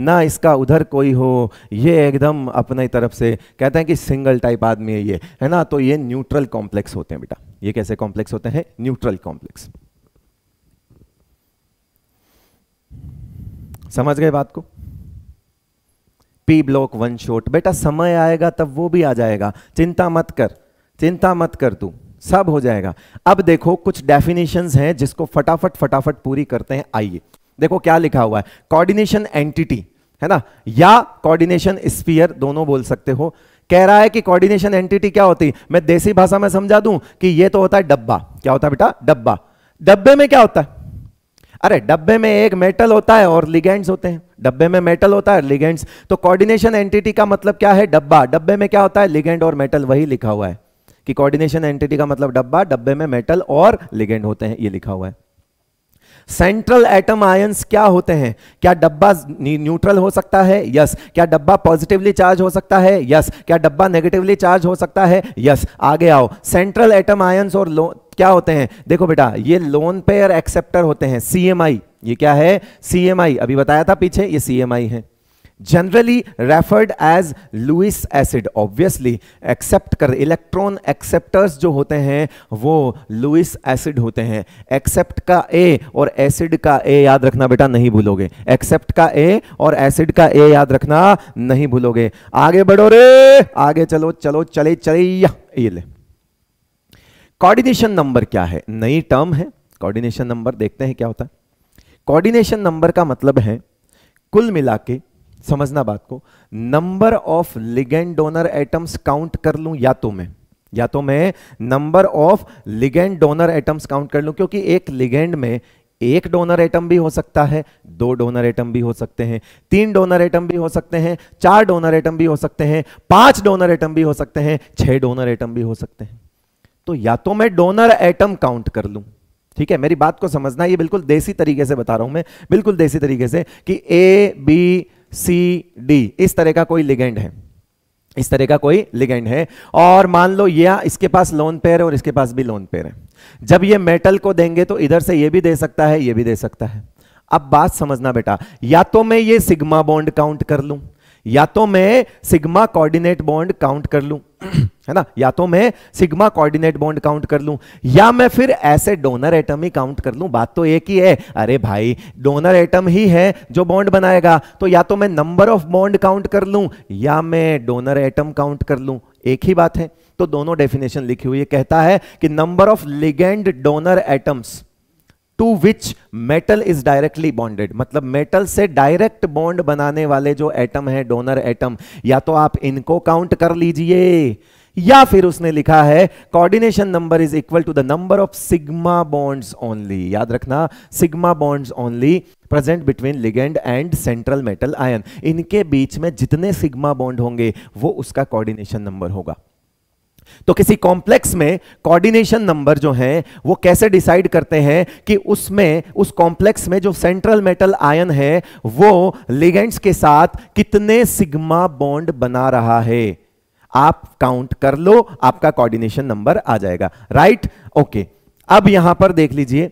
ना इसका उधर कोई हो ये एकदम अपने तरफ से कहते हैं कि सिंगल टाइप आदमी है ये है ना तो ये न्यूट्रल कॉम्प्लेक्स होते हैं बेटा ये कैसे कॉम्प्लेक्स होते हैं न्यूट्रल कॉम्प्लेक्स समझ गए बात को पी ब्लॉक वन शॉट बेटा समय आएगा तब वो भी आ जाएगा चिंता मत कर चिंता मत कर तू सब हो जाएगा अब देखो कुछ डेफिनेशंस हैं जिसको फटाफट फटाफट पूरी करते हैं आइए देखो क्या लिखा हुआ है कोऑर्डिनेशन एंटिटी है ना या कोऑर्डिनेशन स्पीयर दोनों बोल सकते हो कह रहा है कि कोऑर्डिनेशन एंटिटी क्या होती है मैं देसी भाषा में समझा दूं कि ये तो होता है डब्बा क्या होता है बेटा डब्बा डब्बे में क्या होता है अरे डब्बे में एक मेटल होता है और लिगेंड्स होते हैं डब्बे में मेटल होता है लिगेंड्स तो कोऑर्डिनेशन एंटिटी का मतलब क्या है डब्बा डब्बे में क्या होता है लिगेंड और मेटल वही लिखा हुआ है कि कोऑर्डिनेशन एंटिटी का मतलब डब्बा डब्बे में मेटल और लिगेंड होते हैं ये लिखा हुआ है सेंट्रल एटम आयंस क्या होते हैं क्या डब्बा न्यूट्रल हो सकता है यस yes. क्या डब्बा पॉजिटिवली चार्ज हो सकता है यस yes. क्या डब्बा नेगेटिवली चार्ज हो सकता है यस yes. आगे आओ सेंट्रल एटम आयंस और लो क्या होते हैं देखो बेटा ये लोन पेयर एक्सेप्टर होते हैं सीएमआई ये क्या है सीएमआई अभी बताया था पीछे ये सीएमआई है generally referred as Lewis acid obviously accept कर electron acceptors जो होते हैं वो Lewis acid होते हैं accept का A और acid का A याद रखना बेटा नहीं भूलोगे accept का A और acid का A याद रखना नहीं भूलोगे आगे बढ़ो रे आगे चलो चलो चले चले ये ले कोऑर्डिनेशन नंबर क्या है नई टर्म है कॉर्डिनेशन नंबर देखते हैं क्या होता है कोऑर्डिनेशन नंबर का मतलब है कुल मिला के समझना बात को number of ligand donor atoms count कर लूं या तो मैं या तो मैं number of ligand donor atoms count कर लूं क्योंकि एक लिगेंड में एक डोनर एटम भी हो सकता है दो डोनर एटम भी हो सकते हैं तीन डोनर एटम भी हो सकते हैं चार डोनर एटम भी हो सकते हैं पांच डोनर एटम भी हो सकते हैं छह डोनर एटम भी हो सकते हैं तो या तो मैं डोनर एटम काउंट कर लूं ठीक है मेरी बात को समझना ये बिल्कुल देसी तरीके से बता रहा हूं मैं बिल्कुल देसी तरीके से कि ए बी सी डी इस तरह का कोई लिगेंड है इस तरह का कोई लिगेंड है और मान लो यह इसके पास लोन पेयर है और इसके पास भी लोन पेयर है जब ये मेटल को देंगे तो इधर से ये भी दे सकता है ये भी दे सकता है अब बात समझना बेटा या तो मैं ये सिग्मा बॉन्ड काउंट कर लूं या तो मैं सिग्मा कोऑर्डिनेट बॉन्ड काउंट कर लूं है ना या तो मैं सिग्मा कोऑर्डिनेट बॉन्ड काउंट कर लूं या मैं फिर ऐसे डोनर एटम ही काउंट कर लूं बात तो एक ही है अरे भाई डोनर एटम ही है जो बॉन्ड बनाएगा तो या तो मैं नंबर ऑफ बॉन्ड काउंट कर लूं या मैं डोनर एटम काउंट कर लूं एक ही बात है तो दोनों डेफिनेशन लिखी हुई है कहता है कि number of ligand donor atoms to which metal is directly bonded मतलब मेटल से डायरेक्ट बॉन्ड बनाने वाले जो एटम है डोनर एटम या तो आप इनको काउंट कर लीजिए या फिर उसने लिखा है coordination number is equal to the number of sigma bonds only याद रखना sigma bonds only present between ligand and central metal ion इनके बीच में जितने सिग्मा बॉन्ड होंगे वो उसका कोऑर्डिनेशन नंबर होगा तो किसी कॉम्प्लेक्स में कोऑर्डिनेशन नंबर जो हैं वो कैसे डिसाइड करते हैं कि उसमें उस कॉम्प्लेक्स में जो सेंट्रल मेटल आयन है वो लिगेंड्स के साथ कितने सिग्मा बॉन्ड बना रहा है आप काउंट कर लो आपका कोऑर्डिनेशन नंबर आ जाएगा राइट ओके अब यहां पर देख लीजिए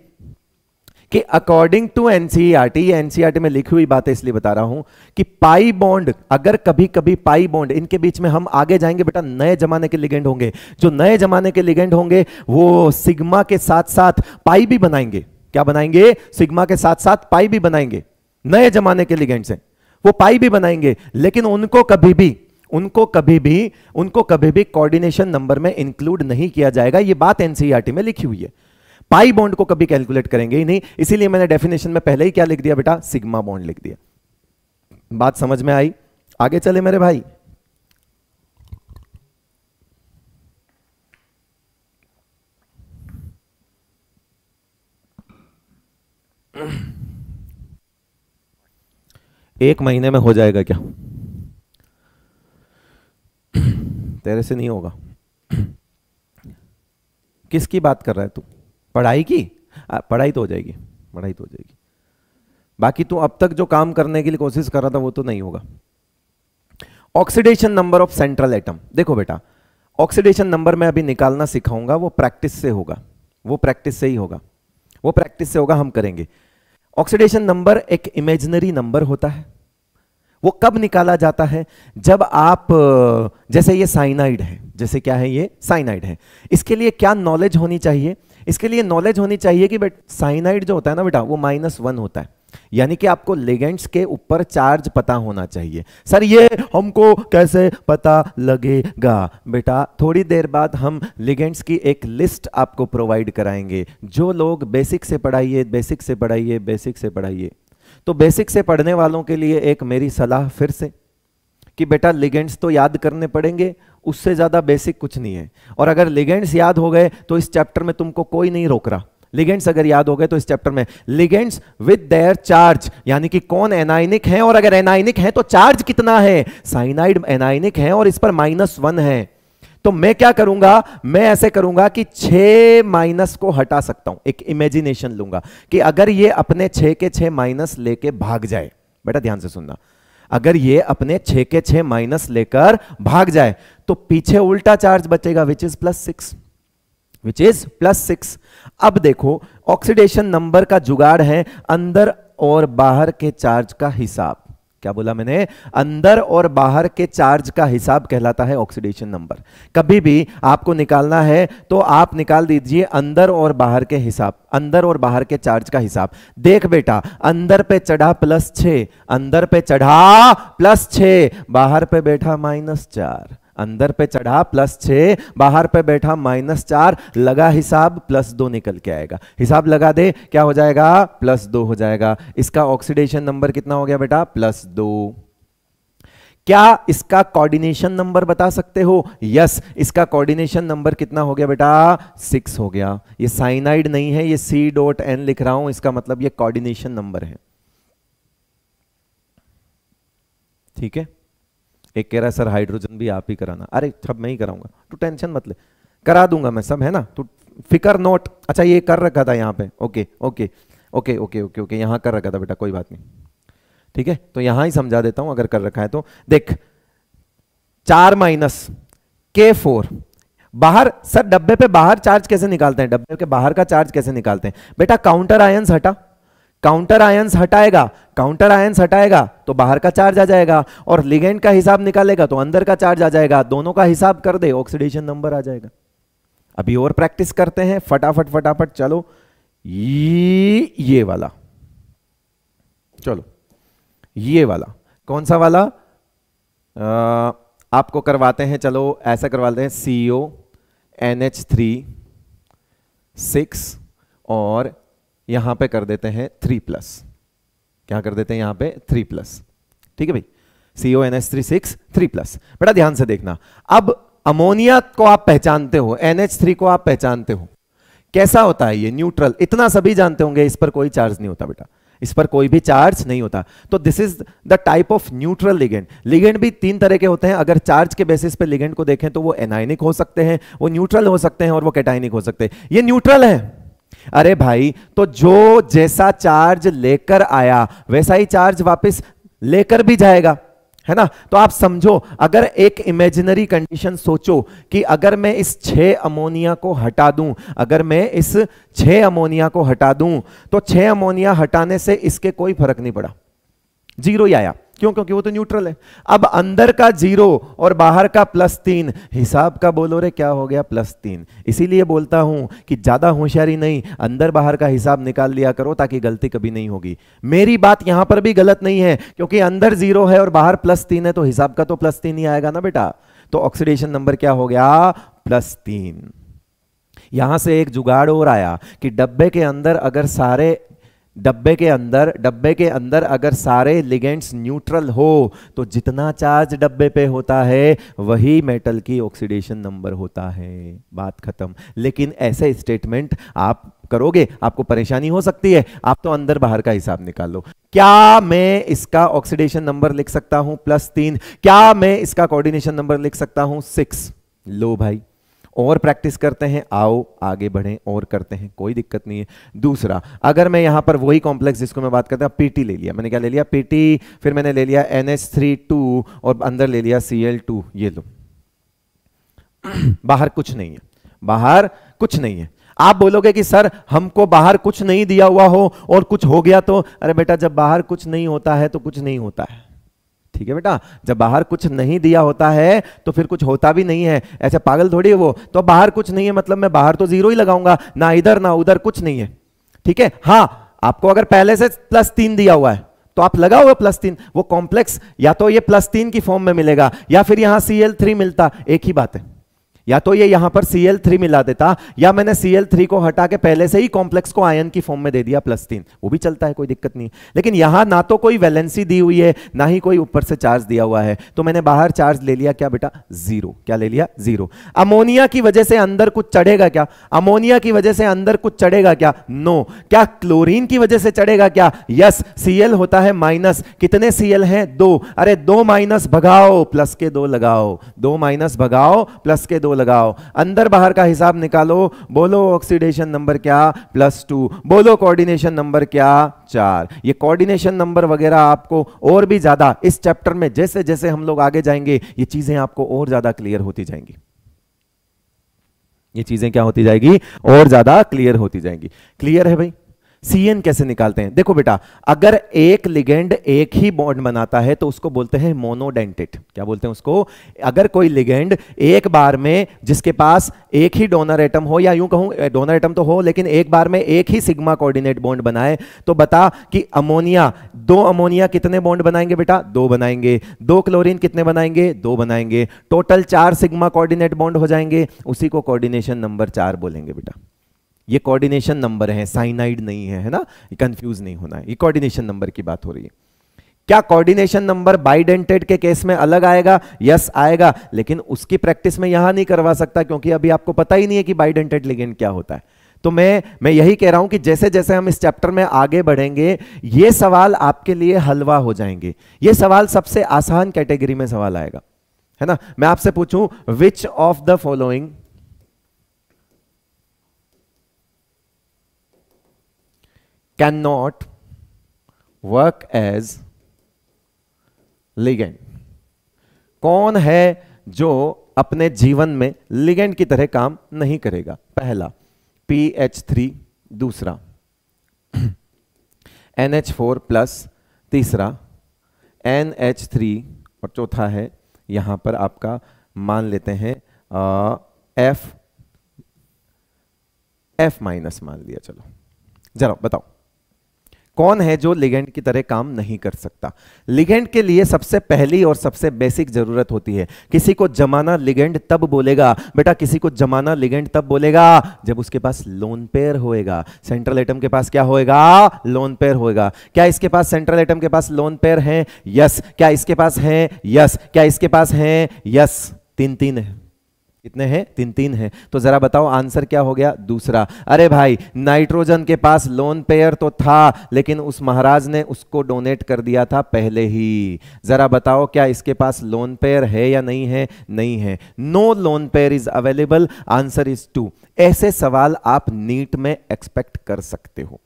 कि अकॉर्डिंग टू एनसीईआरटी एनसीईआरटी में लिखी हुई बातें इसलिए बता रहा हूं कि पाई बॉन्ड अगर कभी कभी पाई बॉन्ड इनके बीच में हम आगे जाएंगे बेटा नए जमाने के लिगेंड होंगे जो नए जमाने के लिगेंड होंगे वो सिग्मा के साथ साथ पाई भी बनाएंगे क्या बनाएंगे सिग्मा के साथ साथ पाई भी बनाएंगे नए जमाने के लिगेंड से वो पाई भी बनाएंगे लेकिन उनको कभी भी उनको कभी भी उनको कभी भी कोऑर्डिनेशन नंबर में इंक्लूड नहीं किया जाएगा ये बात एनसीईआरटी e में लिखी हुई है पाई बॉन्ड को कभी कैलकुलेट करेंगे ही नहीं इसीलिए मैंने डेफिनेशन में पहले ही क्या लिख दिया बेटा सिग्मा बॉन्ड लिख दिया बात समझ में आई आगे चले मेरे भाई एक महीने में हो जाएगा क्या तेरे से नहीं होगा किसकी बात कर रहा है तू पढ़ाई की पढ़ाई तो हो जाएगी पढ़ाई तो हो जाएगी बाकी तू अब तक जो काम करने के लिए कोशिश कर रहा था वो तो नहीं होगा oxidation number of central atom देखो बेटा ऑक्सीडेशन नंबर मैं अभी निकालना सिखाऊंगा वो प्रैक्टिस से होगा वो प्रैक्टिस से ही होगा वो प्रैक्टिस से होगा हम करेंगे ऑक्सीडेशन नंबर एक इमेजनरी नंबर होता है वो कब निकाला जाता है जब आप जैसे ये साइनाइड है जैसे क्या है ये साइनाइड है इसके लिए क्या नॉलेज होनी चाहिए इसके लिए नॉलेज होनी चाहिए कि बेट साइनाइड जो होता है ना बेटा वो माइनस वन होता है यानी कि आपको लेगेंट्स के ऊपर चार्ज पता होना चाहिए सर ये हमको कैसे पता लगेगा बेटा थोड़ी देर बाद हम लेगेंट्स की एक लिस्ट आपको प्रोवाइड कराएंगे जो लोग बेसिक से पढ़ाइए बेसिक से पढ़ाइए बेसिक से पढ़ाइए तो बेसिक से पढ़ने वालों के लिए एक मेरी सलाह फिर से कि बेटा लिगेंट्स तो याद करने पड़ेंगे उससे ज़्यादा बेसिक कुछ नहीं है और अगर लिगेंड्स याद हो गए तो इस चैप्टर में तुमको कोई नहीं रोक रहा लिगेंड्स अगर याद हो गए तो इस चैप्टर में लिगेंड्स विद देयर चार्ज यानी कि कौन एनाइनिक है और अगर एनाइनिक है तो चार्ज कितना है साइनाइड एनाइनिक है और इस पर माइनस वन है तो मैं क्या करूंगा मैं ऐसे करूंगा कि छ माइनस को हटा सकता हूं एक इमेजिनेशन लूंगा कि अगर ये अपने छ के छ माइनस लेके भाग जाए बेटा ध्यान से सुनना अगर ये अपने छे के छे माइनस लेकर भाग जाए तो पीछे उल्टा चार्ज बचेगा which is plus six which is plus six अब देखो ऑक्सीडेशन नंबर का जुगाड़ है अंदर और बाहर के चार्ज का हिसाब क्या बोला मैंने अंदर और बाहर के चार्ज का हिसाब कहलाता है ऑक्सीडेशन नंबर कभी भी आपको निकालना है तो आप निकाल दीजिए अंदर और बाहर के हिसाब अंदर और बाहर के चार्ज का हिसाब देख बेटा अंदर पे चढ़ा प्लस छ अंदर पे चढ़ा प्लस छ बाहर पे बैठा माइनस चार अंदर पे चढ़ा प्लस छ बाहर पे बैठा माइनस चार लगा हिसाब प्लस दो निकल के आएगा हिसाब लगा दे क्या हो जाएगा प्लस दो हो जाएगा इसका ऑक्सीडेशन नंबर कितना हो गया बेटा प्लस दो क्या इसका कोऑर्डिनेशन नंबर बता सकते हो यस इसका कोऑर्डिनेशन नंबर कितना हो गया बेटा सिक्स हो गया ये साइनाइड नहीं है ये सी डॉट एन लिख रहा हूं इसका मतलब ये कोऑर्डिनेशन नंबर है ठीक है एक कह रहा है सर हाइड्रोजन भी आप ही कराना अरे सब मैं ही कराऊंगा तू टेंशन मत ले करा दूंगा मैं सब है ना तू फिकर नोट अच्छा ये कर रखा था यहाँ पे okay okay okay okay okay okay यहाँ कर रखा था बेटा कोई बात नहीं ठीक है तो यहाँ ही समझा देता हूँ अगर कर रखा है तो देख चार माइनस के फोर बाहर सर डब्बे पे बाहर चार्ज कैसे निकालते हैं डब्बे के बाहर का चार्ज कैसे निकालते हैं बेटा काउंटर आयंस हटा काउंटर आयंस हटाएगा काउंटर आयंस हटाएगा तो बाहर का चार्ज आ जाएगा और लिगेंड का हिसाब निकालेगा तो अंदर का चार्ज आ जाएगा दोनों का हिसाब कर दे ऑक्सीडेशन नंबर आ जाएगा अभी और प्रैक्टिस करते हैं फटाफट फटाफट चलो ये वाला चलो ये वाला कौन सा वाला आ, आपको करवाते हैं चलो ऐसा करवाते हैं C O N H three six और यहां पे कर देते हैं थ्री प्लस क्या कर देते हैं यहां पे थ्री प्लस ठीक है भाई C O N S three six three plus बेटा ध्यान से देखना अब अमोनिया को आप पहचानते हो एन एच थ्री को आप पहचानते हो कैसा होता है ये न्यूट्रल इतना सभी जानते होंगे इस पर कोई चार्ज नहीं होता बेटा इस पर कोई भी चार्ज नहीं होता तो this is the type of neutral ligand ligand भी तीन तरह के होते हैं अगर चार्ज के बेसिस पे लिगेंड को देखें तो वो एनाइनिक हो सकते हैं वो न्यूट्रल हो सकते हैं और वो कैटाइनिक हो सकते हैं ये न्यूट्रल है अरे भाई तो जो जैसा चार्ज लेकर आया वैसा ही चार्ज वापस लेकर भी जाएगा है ना तो आप समझो अगर एक इमेजिनरी कंडीशन सोचो कि अगर मैं इस छह अमोनिया को हटा दूं अगर मैं इस छह अमोनिया को हटा दूं तो छह अमोनिया हटाने से इसके कोई फर्क नहीं पड़ा जीरो ही आया क्यों क्योंकि वो तो न्यूट्रल है अब अंदर का जीरो और बाहर का प्लस तीन हिसाब का बोलो रे क्या हो गया प्लस तीन इसीलिए बोलता हूं कि ज्यादा होशियारी नहीं अंदर बाहर का हिसाब निकाल लिया करो ताकि गलती कभी नहीं होगी मेरी बात यहां पर भी गलत नहीं है क्योंकि अंदर जीरो है और बाहर प्लस तीन है तो हिसाब का तो प्लस तीन ही आएगा ना बेटा तो ऑक्सीडेशन नंबर क्या हो गया प्लस तीन यहां से एक जुगाड़ और आया कि डब्बे के अंदर अगर सारे डब्बे के अंदर डब्बे के अंदर अगर सारे लिगेंड्स न्यूट्रल हो तो जितना चार्ज डब्बे पे होता है वही मेटल की ऑक्सीडेशन नंबर होता है बात खत्म लेकिन ऐसे स्टेटमेंट आप करोगे आपको परेशानी हो सकती है आप तो अंदर बाहर का हिसाब निकाल लो क्या मैं इसका ऑक्सीडेशन नंबर लिख सकता हूं प्लस तीन क्या मैं इसका कोऑर्डिनेशन नंबर लिख सकता हूं सिक्स लो भाई और प्रैक्टिस करते हैं आओ आगे बढ़ें और करते हैं कोई दिक्कत नहीं है दूसरा अगर मैं यहां पर वही कॉम्प्लेक्स जिसको मैं बात करता हूं पीटी ले लिया मैंने क्या ले लिया पीटी फिर मैंने ले लिया एन एस थ्री टू और अंदर ले लिया सी एल टू ये लो बाहर कुछ नहीं है बाहर कुछ नहीं है आप बोलोगे कि सर हमको बाहर कुछ नहीं दिया हुआ हो और कुछ हो गया तो अरे बेटा जब बाहर कुछ नहीं होता है तो कुछ नहीं होता है ठीक है बेटा जब बाहर कुछ नहीं दिया होता है तो फिर कुछ होता भी नहीं है ऐसे पागल थोड़ी है वो तो बाहर कुछ नहीं है मतलब मैं बाहर तो जीरो ही लगाऊंगा ना इधर ना उधर कुछ नहीं है ठीक है हाँ आपको अगर पहले से प्लस तीन दिया हुआ है तो आप लगा हुआ प्लस तीन वो कॉम्प्लेक्स या तो ये प्लस तीन की फॉर्म में मिलेगा या फिर यहां सी मिलता एक ही बात है या तो ये यहां पर सीएल थ्री मिला देता या मैंने सीएल थ्री को हटा के पहले से ही कॉम्प्लेक्स को आयन की फॉर्म में दे दिया प्लस तीन वो भी चलता है कोई दिक्कत नहीं लेकिन यहां ना तो कोई वैलेंसी दी हुई है ना ही कोई ऊपर से चार्ज दिया हुआ है तो मैंने बाहर चार्ज ले लिया क्या बेटा जीरो क्या ले लिया जीरो अमोनिया की वजह से अंदर कुछ चढ़ेगा क्या अमोनिया की वजह से अंदर कुछ चढ़ेगा क्या नो क्या क्लोरीन की वजह से चढ़ेगा क्या यस सीएल होता है माइनस कितने सीएल है दो अरे दो माइनस भगाओ प्लस के दो लगाओ दो माइनस भगाओ प्लस के दो लगाओ अंदर बाहर का हिसाब निकालो बोलो ऑक्सीडेशन नंबर क्या प्लस टू बोलो कोऑर्डिनेशन नंबर क्या चार ये कोऑर्डिनेशन नंबर वगैरह आपको और भी ज्यादा इस चैप्टर में जैसे जैसे हम लोग आगे जाएंगे ये चीजें आपको और ज्यादा क्लियर होती जाएंगी ये चीजें क्या होती जाएगी और ज्यादा क्लियर होती जाएंगी क्लियर है भाई सीएन कैसे निकालते हैं देखो बेटा अगर एक लिगेंड एक ही बॉन्ड बनाता है तो उसको बोलते हैं मोनोडेंटेट क्या बोलते हैं उसको अगर कोई लिगेंड एक बार में जिसके पास एक ही डोनर एटम हो या यूं कहूं डोनर एटम तो हो लेकिन एक बार में एक ही सिग्मा कोऑर्डिनेट बॉन्ड बनाए तो बता कि अमोनिया दो अमोनिया कितने बॉन्ड बनाएंगे बेटा दो बनाएंगे दो क्लोरिन कितने बनाएंगे दो बनाएंगे टोटल चार सिग्मा कोऑर्डिनेट बॉन्ड हो जाएंगे उसी को कोऑर्डिनेशन नंबर चार बोलेंगे बेटा ये कोऑर्डिनेशन नंबर है साइनाइड नहीं है है ना कंफ्यूज नहीं होना है ये कोऑर्डिनेशन नंबर की बात हो रही है क्या कोऑर्डिनेशन नंबर बाइडेंटेड के केस में अलग आएगा यस आएगा लेकिन उसकी प्रैक्टिस में यहां नहीं करवा सकता क्योंकि अभी आपको पता ही नहीं है कि बाइडेंटेड लिगेंड क्या होता है तो मैं मैं यही कह रहा हूं कि जैसे जैसे हम इस चैप्टर में आगे बढ़ेंगे ये सवाल आपके लिए हलवा हो जाएंगे ये सवाल सबसे आसान कैटेगरी में सवाल आएगा है ना मैं आपसे पूछूं which of the following cannot work as ligand कौन है जो अपने जीवन में लिगेंड की तरह काम नहीं करेगा पहला पी एच थ्री दूसरा एन एच फोर प्लस तीसरा एन एच थ्री और चौथा है यहां पर आपका मान लेते हैं एफ एफ माइनस मान लिया चलो जरा बताओ कौन है जो लिगेंड की तरह काम नहीं कर सकता लिगेंड के लिए सबसे पहली और सबसे बेसिक जरूरत होती है किसी को जमाना लिगेंड तब बोलेगा बेटा किसी को जमाना लिगेंड तब बोलेगा जब उसके पास लोन पेयर होएगा सेंट्रल एटम के पास क्या होएगा लोन पेयर होएगा क्या इसके पास सेंट्रल एटम के पास लोन पेयर है यस क्या इसके पास है यस क्या इसके पास है यस तीन तीन है कितने हैं तीन तीन हैं तो जरा बताओ आंसर क्या हो गया दूसरा अरे भाई नाइट्रोजन के पास लोन पेयर तो था लेकिन उस महाराज ने उसको डोनेट कर दिया था पहले ही जरा बताओ क्या इसके पास लोन पेयर है या नहीं है नहीं है no lone pair is available answer is two ऐसे सवाल आप नीट में एक्सपेक्ट कर सकते हो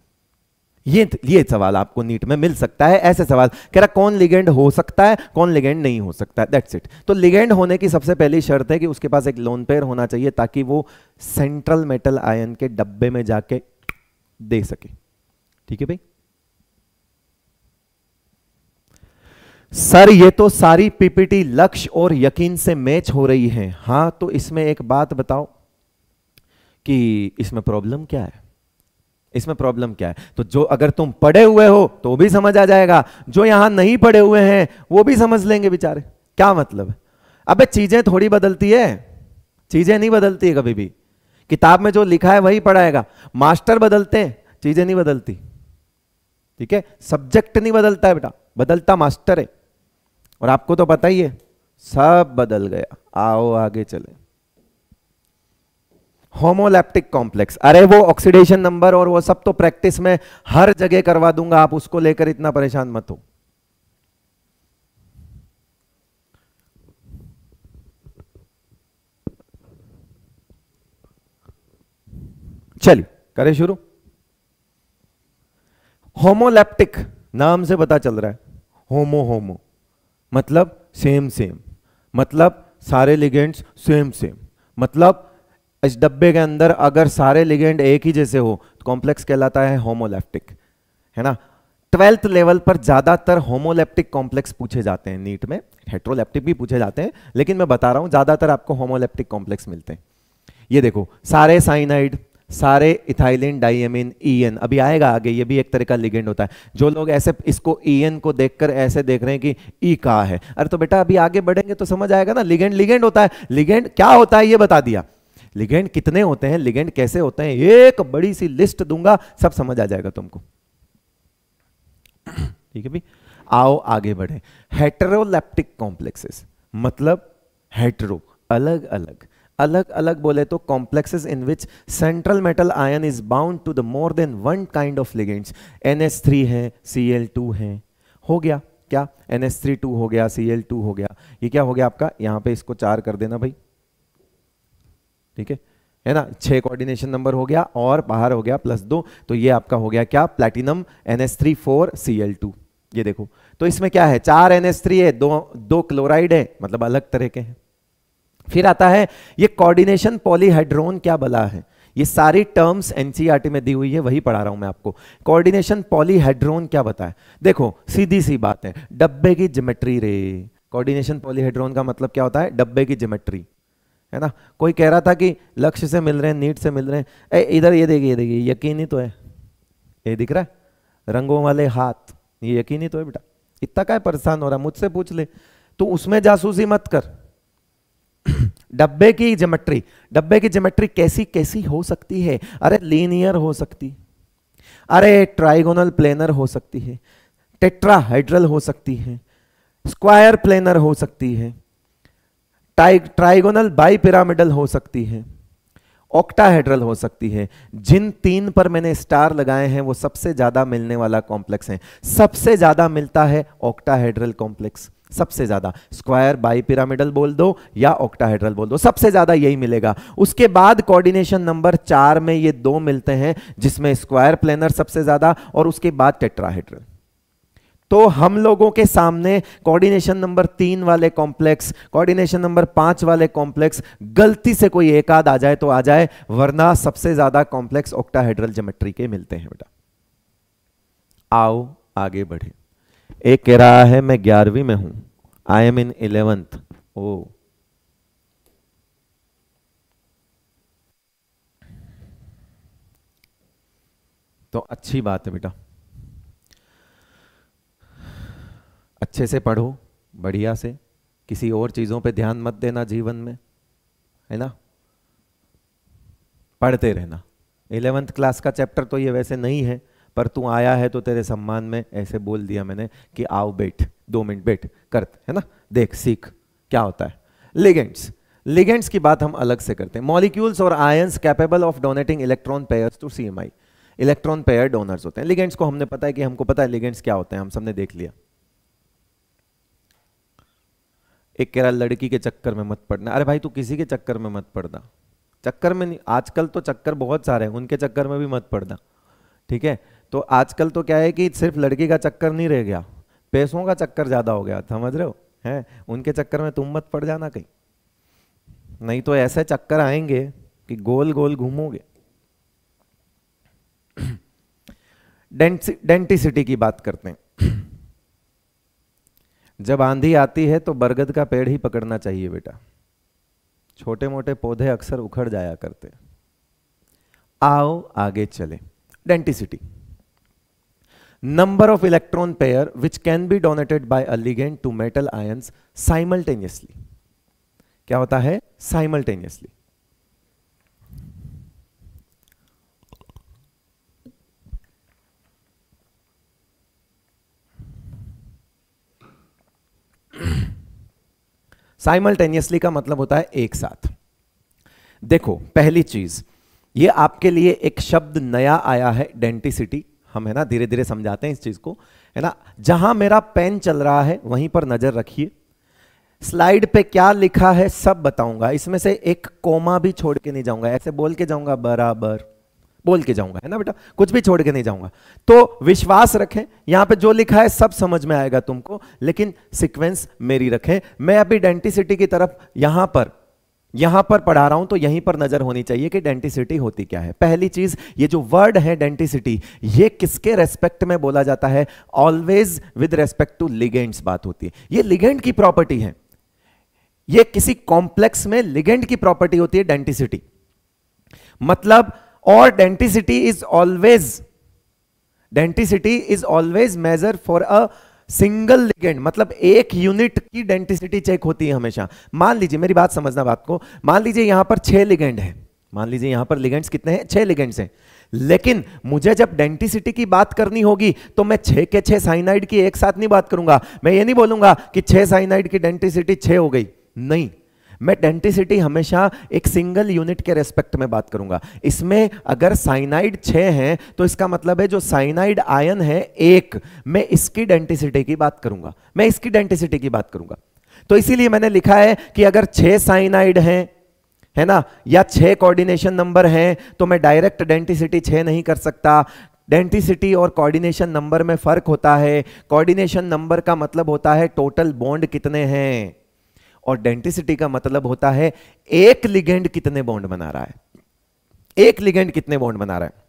ये ये सवाल आपको नीट में मिल सकता है ऐसे सवाल कह रहा कौन लिगेंड हो सकता है कौन लिगेंड नहीं हो सकता दैट्स इट तो लिगेंड होने की सबसे पहली शर्त है कि उसके पास एक लोन पेयर होना चाहिए ताकि वो सेंट्रल मेटल आयन के डब्बे में जाके दे सके ठीक है भाई सर ये तो सारी पीपीटी लक्ष्य और यकीन से मैच हो रही है हां तो इसमें एक बात बताओ कि इसमें प्रॉब्लम क्या है इसमें प्रॉब्लम क्या है तो जो अगर तुम पढ़े हुए हो तो भी समझ आ जाएगा जो यहां नहीं पढ़े हुए हैं वो भी समझ लेंगे बेचारे क्या मतलब अबे चीजें थोड़ी बदलती है चीजें नहीं बदलती है कभी भी किताब में जो लिखा है वही पढ़ाएगा मास्टर बदलते हैं चीजें नहीं बदलती ठीक है सब्जेक्ट नहीं बदलता है बेटा बदलता मास्टर है और आपको तो पता ही है सब बदल गया आओ आगे चले होमोलैप्टिक कॉम्प्लेक्स अरे वो ऑक्सीडेशन नंबर और वो सब तो प्रैक्टिस में हर जगह करवा दूंगा आप उसको लेकर इतना परेशान मत हो चलिए करें शुरू होमोलैप्टिक नाम से पता चल रहा है होमो होमो मतलब सेम सेम मतलब सारे लिगेंड्स सेम सेम मतलब इस डब्बे के अंदर अगर सारे लिगेंड एक ही जैसे हो तो कॉम्प्लेक्स कहलाता है होमोलेप्टिक है ना ट्वेल्थ लेवल पर ज्यादातर होमोलेप्टिक कॉम्प्लेक्स पूछे जाते हैं नीट में हेट्रोलेप्टिक भी पूछे जाते हैं लेकिन मैं बता रहा हूं ज्यादातर आपको होमोलेप्टिक कॉम्प्लेक्स मिलते हैं ये देखो सारे साइनाइड सारे इथाइलिन डाइएमिन ईएन अभी आएगा आगे ये भी एक तरह का लिगेंड होता है जो लोग ऐसे इसको ईएन e को देखकर ऐसे देख रहे हैं कि ई e कहा है अरे तो बेटा अभी आगे बढ़ेंगे तो समझ आएगा ना लिगेंड लिगेंड होता है लिगेंड क्या होता है ये बता दिया लिगेंड कितने होते हैं लिगेंड कैसे होते हैं एक बड़ी सी लिस्ट दूंगा सब समझ आ जाएगा तुमको ठीक है भाई आओ आगे बढ़े हेटरोलेप्टिक कॉम्प्लेक्सेस मतलब हेटरो अलग अलग अलग अलग बोले तो complexes in which central metal ion is bound to the more than one kind of ligands three है सी एल टू है हो गया क्या एन एस थ्री टू हो गया सी एल टू हो गया ये क्या हो गया आपका यहां पे इसको चार कर देना भाई ठीक है है ना छह कोऑर्डिनेशन नंबर हो गया और बाहर हो गया प्लस दो तो ये आपका हो गया क्या platinum N S three four C L two ये देखो तो इसमें क्या है चार एन एस थ्री है दो दो क्लोराइड है मतलब अलग तरह के हैं फिर आता है ये कोऑर्डिनेशन पॉलीहाइड्रोन क्या बला है ये सारी टर्म्स एनसीईआरटी e में दी हुई है वही पढ़ा रहा हूं मैं आपको कोऑर्डिनेशन पॉलीहाइड्रोन क्या बताए देखो सीधी सी बात है डब्बे की जिमेट्री रे कोऑर्डिनेशन पॉलीहाइड्रोन का मतलब क्या होता है डब्बे की जिमेट्री है ना कोई कह रहा था कि लक्ष्य से मिल रहे हैं नीट से मिल रहे हैं ए इधर ये देखिए ये देखिए यकीन ही तो है ये दिख रहा है रंगों वाले हाथ ये यकीन ही तो है बेटा इतना का परेशान हो रहा मुझसे पूछ ले तो उसमें जासूसी मत कर डब्बे की जोमेट्री डब्बे की जोमेट्री कैसी कैसी हो सकती है अरे लीनियर हो सकती अरे ट्राइगोनल प्लेनर हो सकती है टेट्राहाइड्रल हो सकती है स्क्वायर प्लेनर हो सकती है ट्राइगोनल बाई पिरामिडल हो सकती है ऑक्टाहेड्रल हो सकती है जिन तीन पर मैंने स्टार लगाए हैं वो सबसे ज्यादा मिलने वाला कॉम्प्लेक्स है सबसे ज्यादा मिलता है ऑक्टाहेड्रल कॉम्प्लेक्स सबसे ज्यादा स्क्वायर बाई पिरामिडल बोल दो या ऑक्टाहेड्रल बोल दो सबसे ज्यादा यही मिलेगा उसके बाद कोऑर्डिनेशन नंबर चार में ये दो मिलते हैं जिसमें स्क्वायर प्लेनर सबसे ज्यादा और उसके बाद टेट्राहेड्रल तो हम लोगों के सामने कोऑर्डिनेशन नंबर तीन वाले कॉम्प्लेक्स कोऑर्डिनेशन नंबर पांच वाले कॉम्प्लेक्स गलती से कोई एक आध आ जाए तो आ जाए वरना सबसे ज्यादा कॉम्प्लेक्स ऑक्टाहेड्रल जोमेट्री के मिलते हैं बेटा आओ आगे बढ़े एक कह रहा है मैं ग्यारहवीं में हूं आई एम इन इलेवेंथ ओ तो अच्छी बात है बेटा अच्छे से पढ़ो बढ़िया से किसी और चीज़ों पे ध्यान मत देना जीवन में है ना पढ़ते रहना इलेवेंथ क्लास का चैप्टर तो ये वैसे नहीं है पर तू आया है तो तेरे सम्मान में ऐसे बोल दिया मैंने कि आओ बैठ दो मिनट बैठ कर है ना देख सीख क्या होता है लिगेंड्स लिगेंड्स की बात हम अलग से करते हैं मॉलिक्यूल्स और ions capable of donating electron pairs to see electron pair donors होते हैं लिगेंड्स को हमने पता है कि हमको पता है लिगेंड्स क्या होते हैं हम सबने देख लिया एक कह रहा लड़की के चक्कर में मत पड़ना अरे भाई तू किसी के चक्कर में मत पड़ना चक्कर में नहीं आजकल तो चक्कर बहुत सारे हैं उनके चक्कर में भी मत पड़ना ठीक है तो आजकल तो क्या है कि सिर्फ लड़की का चक्कर नहीं रह गया पैसों का चक्कर ज़्यादा हो गया समझ रहे हो है उनके चक्कर में तुम मत पड़ जाना कहीं नहीं तो ऐसे चक्कर आएंगे कि गोल गोल घूमोगे डेंटिसिटी की बात करते हैं जब आंधी आती है तो बरगद का पेड़ ही पकड़ना चाहिए बेटा छोटे मोटे पौधे अक्सर उखड़ जाया करते आओ आगे चले denticity number of electron pair which can be donated by a ligand to metal ions simultaneously क्या होता है साइमल्टेनियसली साइमल्टेनियसली का मतलब होता है एक साथ देखो पहली चीज ये आपके लिए एक शब्द नया आया है डेंटिसिटी हम है ना धीरे धीरे समझाते हैं इस चीज को है ना जहां मेरा पेन चल रहा है वहीं पर नजर रखिए स्लाइड पे क्या लिखा है सब बताऊंगा इसमें से एक कोमा भी छोड़ के नहीं जाऊंगा ऐसे बोल के जाऊंगा बराबर बोल के जाऊंगा है ना बेटा कुछ भी छोड़ के नहीं जाऊंगा तो विश्वास रखें यहां पे जो लिखा है सब समझ में आएगा तुमको लेकिन सीक्वेंस मेरी रखें मैं अभी डेंटिसिटी की तरफ यहां पर यहां पर पढ़ा रहा हूं तो यहीं पर नजर होनी चाहिए कि डेंटिसिटी होती क्या है पहली चीज ये जो वर्ड है डेंटिसिटी ये किसके रेस्पेक्ट में बोला जाता है always with respect to ligands बात होती है ये लिगेंड की प्रॉपर्टी है ये किसी कॉम्प्लेक्स में लिगेंड की प्रॉपर्टी होती है डेंटिसिटी मतलब और denticity is always denticity is always measure for a single ligand मतलब एक यूनिट की डेंटिसिटी चेक होती है हमेशा मान लीजिए मेरी बात समझना बात को मान लीजिए यहां पर छह लिगेंड है मान लीजिए यहां पर लिगेंड्स कितने हैं छह लिगेंड्स हैं लेकिन मुझे जब डेंटिसिटी की बात करनी होगी तो मैं छह के छह साइनाइड की एक साथ नहीं बात करूंगा मैं ये नहीं बोलूंगा कि छह साइनाइड की डेंटिसिटी छह हो गई नहीं मैं डेंटिसिटी हमेशा एक सिंगल यूनिट के रेस्पेक्ट में बात करूंगा इसमें अगर साइनाइड छः हैं तो इसका मतलब है जो साइनाइड आयन है एक मैं इसकी डेंटिसिटी की बात करूंगा मैं इसकी डेंटिसिटी की बात करूंगा तो इसीलिए मैंने लिखा है कि अगर छः साइनाइड हैं है ना या छः कोऑर्डिनेशन नंबर हैं तो मैं डायरेक्ट डेंटिसिटी छः नहीं कर सकता डेंटिसिटी और कोऑर्डिनेशन नंबर में फ़र्क होता है कोऑर्डिनेशन नंबर का मतलब होता है टोटल बॉन्ड कितने हैं और डेंटिसिटी का मतलब होता है एक लिगेंड कितने बॉन्ड बना रहा है एक लिगेंड कितने बॉन्ड बना रहा है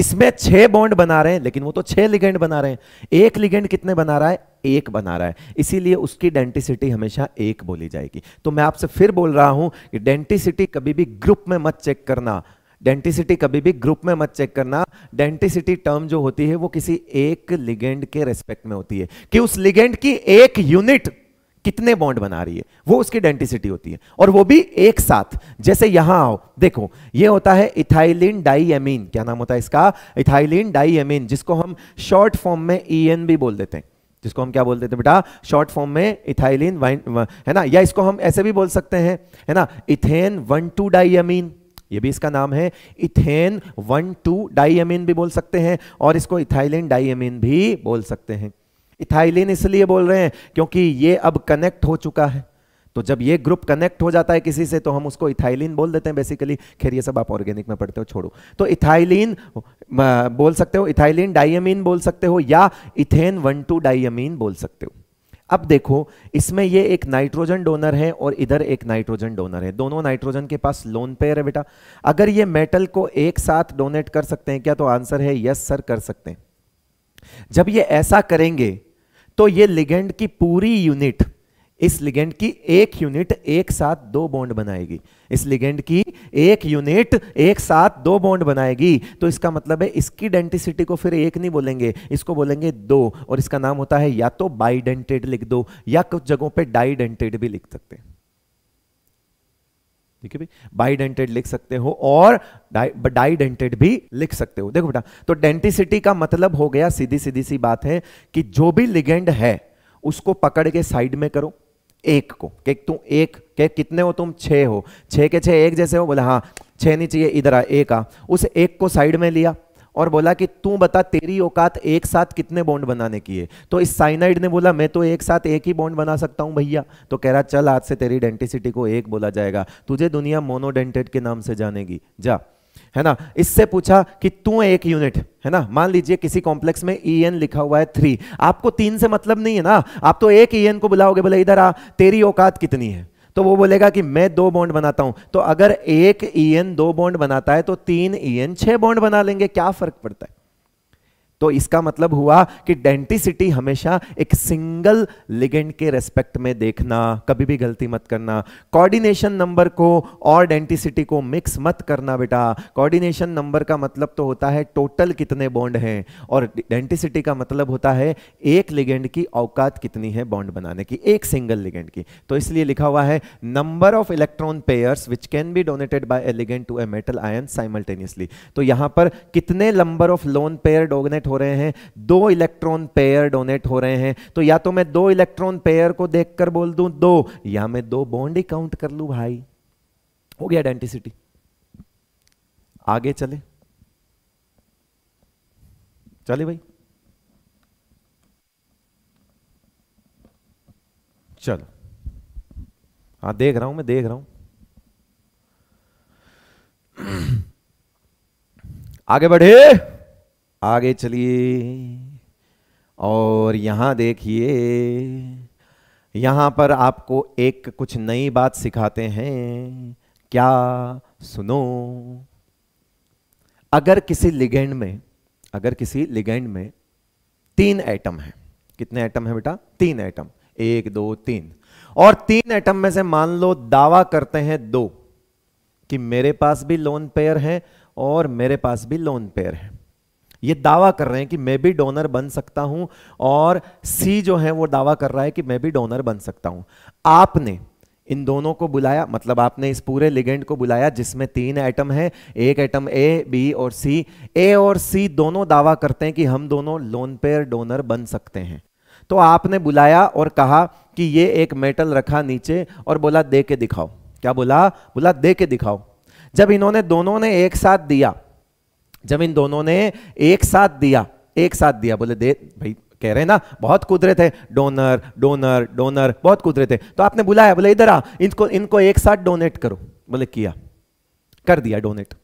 इसमें छह बॉन्ड बना रहे हैं लेकिन वो तो छह लिगेंड बना रहे हैं एक लिगेंड कितने बना रहा है एक बना रहा है इसीलिए उसकी डेंटिसिटी हमेशा एक बोली जाएगी तो मैं आपसे फिर बोल रहा हूं कि डेंटिसिटी कभी भी ग्रुप में मत चेक करना डेंटिसिटी कभी भी ग्रुप में मत चेक करना डेंटिसिटी टर्म जो होती है वो किसी एक लिगेंड के रेस्पेक्ट में होती है कि उस लिगेंड की एक यूनिट कितने बॉन्ड बना रही है वो उसकी डेंटिसिटी होती है और वो भी एक साथ जैसे यहां आओ देखो ये होता है इथाइलिन डाइएमीन क्या नाम होता है इसका इथाइलिन डाईएमीन जिसको हम शॉर्ट फॉर्म में ईएन e भी बोल देते हैं जिसको हम क्या बोल देते हैं बेटा शॉर्ट फॉर्म में इथाइलिन वाइन है ना या इसको हम ऐसे भी बोल सकते हैं है ना इथेन वन टू डाईएमीन ये भी इसका नाम है इथेन वन टू डाईएमीन भी बोल सकते हैं और इसको इथाइलिन डाईएमीन भी बोल सकते हैं इथाइलिन इसलिए बोल रहे हैं क्योंकि ये अब कनेक्ट हो चुका है तो जब ये ग्रुप कनेक्ट हो जाता है किसी से तो हम उसको इथाइलिन बोल देते हैं बेसिकली खैर ये सब आप ऑर्गेनिक में पढ़ते हो छोड़ो तो इथाइलिन बोल सकते हो इथाइलिन डाइएमीन बोल सकते हो या इथेन वन टू डाइएमीन बोल सकते हो अब देखो इसमें ये एक नाइट्रोजन डोनर है और इधर एक नाइट्रोजन डोनर है दोनों नाइट्रोजन के पास लोन पेयर है बेटा अगर ये मेटल को एक साथ डोनेट कर सकते हैं क्या तो आंसर है यस सर कर सकते हैं जब ये ऐसा करेंगे तो ये लिगेंड की पूरी यूनिट इस लिगेंड की एक यूनिट एक साथ दो बॉन्ड बनाएगी इस लिगेंड की एक यूनिट एक साथ दो बॉन्ड बनाएगी तो इसका मतलब है इसकी डेंटिसिटी को फिर एक नहीं बोलेंगे इसको बोलेंगे दो और इसका नाम होता है या तो बाईडेंटेड लिख दो या कुछ जगहों पे डाइडेंटेड भी लिख सकते हैं ठीक है भाई डेंटेड लिख सकते हो और डाइडेंटेड भी लिख सकते हो देखो बेटा तो डेंटिसिटी का मतलब हो गया सीधी सीधी सी बात है कि जो भी लिगेंड है उसको पकड़ के साइड में करो एक को कि तुम एक के कितने हो तुम छे हो छे के छे एक जैसे हो बोला हाँ छे नहीं चाहिए इधर आ एक आ उस एक को साइड में लिया और बोला कि तू बता तेरी औकात एक साथ कितने बॉन्ड बनाने की है तो इस साइनाइड ने बोला मैं तो एक साथ एक ही बॉन्ड बना सकता हूं भैया तो कह रहा चल आज से तेरी डेंटिसिटी को एक बोला जाएगा तुझे दुनिया मोनोडेंटेड के नाम से जानेगी जा है ना इससे पूछा कि तू एक यूनिट है ना मान लीजिए किसी कॉम्प्लेक्स में ई e एन लिखा हुआ है थ्री आपको तीन से मतलब नहीं है ना आप तो एक ई e एन को बुलाओगे बोले इधर आ तेरी औकात कितनी है तो वो बोलेगा कि मैं दो बॉन्ड बनाता हूं तो अगर एक ई दो बॉन्ड बनाता है तो तीन ई छह बॉन्ड बना लेंगे क्या फर्क पड़ता है तो इसका मतलब हुआ कि डेंटिसिटी हमेशा एक सिंगल लिगेंड के रेस्पेक्ट में देखना कभी भी गलती मत करना कोऑर्डिनेशन नंबर को और डेंटिसिटी को मिक्स मत करना बेटा कोऑर्डिनेशन नंबर का मतलब तो होता है टोटल कितने बॉन्ड हैं और डेंटिसिटी का मतलब होता है एक लिगेंड की औकात कितनी है बॉन्ड बनाने की एक सिंगल लिगेंड की तो इसलिए लिखा हुआ है number of electron pairs which can be donated by a ligand to a metal ion simultaneously तो यहां पर कितने number of lone pair donate हो रहे हैं दो इलेक्ट्रॉन पेयर डोनेट हो रहे हैं तो या तो मैं दो इलेक्ट्रॉन पेयर को देखकर बोल दूं दो या मैं दो बॉन्ड ही काउंट कर लूं भाई हो गया आइडेंटिसिटी आगे चले चले भाई चलो हाँ देख रहा हूं मैं देख रहा हूं आगे बढ़े आगे चलिए और यहाँ देखिए यहाँ पर आपको एक कुछ नई बात सिखाते हैं क्या सुनो अगर किसी लिगेंड में अगर किसी लिगेंड में तीन एटम है कितने एटम है बेटा तीन एटम एक दो तीन और तीन एटम में से मान लो दावा करते हैं दो कि मेरे पास भी लोन पेयर है और मेरे पास भी लोन पेयर है ये दावा कर रहे हैं कि मैं भी डोनर बन सकता हूं और सी जो है वो दावा कर रहा है कि मैं भी डोनर बन सकता हूं आपने इन दोनों को बुलाया मतलब आपने इस पूरे लिगेंड को बुलाया जिसमें तीन एटम है एक एटम ए बी और सी ए और सी दोनों दावा करते हैं कि हम दोनों लोन पेयर डोनर बन सकते हैं तो आपने बुलाया और कहा कि ये एक मेटल रखा नीचे और बोला दे के दिखाओ क्या बोला बोला दे के दिखाओ जब इन्होंने दोनों ने एक साथ दिया जब इन दोनों ने एक साथ दिया एक साथ दिया बोले दे भाई कह रहे ना बहुत कुदरत है डोनर डोनर डोनर बहुत कुदरत है तो आपने बुलाया बोले इधर आ इनको इनको एक साथ डोनेट करो बोले किया कर दिया डोनेट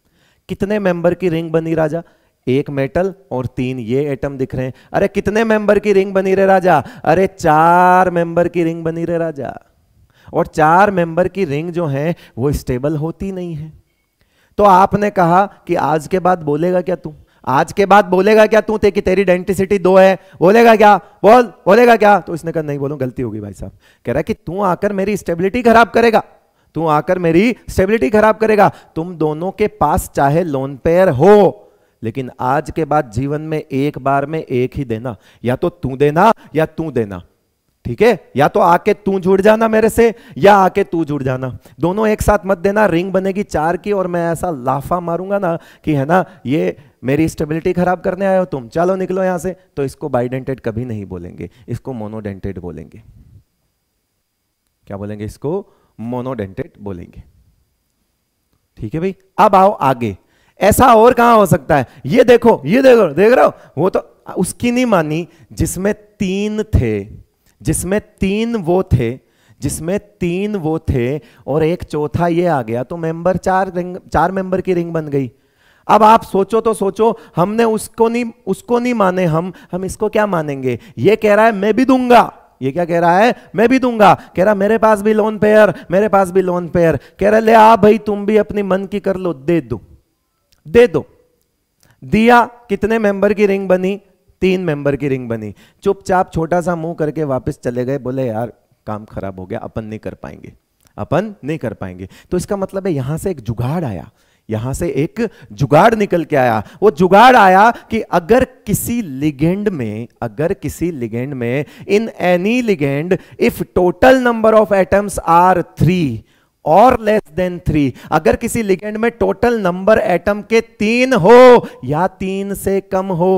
कितने मेंबर की रिंग बनी राजा एक मेटल और तीन ये एटम दिख रहे हैं अरे कितने मेंबर की रिंग बनी रहे राजा अरे चार मेंबर की रिंग बनी रहे राजा और चार मेंबर की रिंग जो है वो स्टेबल होती नहीं है तो आपने कहा कि आज के बाद बोलेगा क्या तू आज के बाद बोलेगा क्या तू ते कि तेरी डेंटिसिटी दो है बोलेगा क्या बोल बोलेगा क्या तो इसने कहा नहीं बोलो गलती होगी भाई साहब कह रहा कि तू आकर मेरी स्टेबिलिटी खराब करेगा तू आकर मेरी स्टेबिलिटी खराब करेगा तुम दोनों के पास चाहे लोन पेयर हो लेकिन आज के बाद जीवन में एक बार में एक ही देना या तो तू देना या तू देना ठीक है या तो आके तू जुड़ जाना मेरे से या आके तू जुड़ जाना दोनों एक साथ मत देना रिंग बनेगी चार की और मैं ऐसा लाफा मारूंगा ना कि है ना ये मेरी स्टेबिलिटी खराब करने आए हो तुम चलो निकलो यहां से तो इसको बाइडेंटेड कभी नहीं बोलेंगे इसको मोनोडेंटेड बोलेंगे क्या बोलेंगे इसको मोनोडेंटेड बोलेंगे ठीक है भाई अब आओ आगे ऐसा और कहां हो सकता है ये देखो ये देखो देख रहे हो वो तो उसकी नहीं मानी जिसमें तीन थे जिसमें तीन वो थे जिसमें तीन वो थे और एक चौथा ये आ गया तो मेंबर चार रिंग चार मेंबर की रिंग बन गई अब आप सोचो तो सोचो हमने उसको नहीं उसको नहीं माने हम हम इसको क्या मानेंगे ये कह रहा है मैं भी दूंगा ये क्या कह रहा है मैं भी दूंगा कह रहा मेरे पास भी लोन पेयर मेरे पास भी लोन पेयर कह रहा ले आ भाई तुम भी अपनी मन की कर लो दे दो दे दो दिया कितने मेंबर की रिंग बनी तीन मेंबर की रिंग बनी चुपचाप छोटा सा मुंह करके वापस चले गए बोले यार काम खराब हो गया अपन नहीं कर पाएंगे अपन नहीं कर पाएंगे तो इसका मतलब है यहां से एक जुगाड़ आया यहां से एक जुगाड़ निकल के आया वो जुगाड़ आया कि अगर किसी लिगेंड में अगर किसी लिगेंड में in any ligand if total number of atoms are three और लेस देन थ्री अगर किसी लिगेंड में टोटल नंबर एटम के तीन हो या तीन से कम हो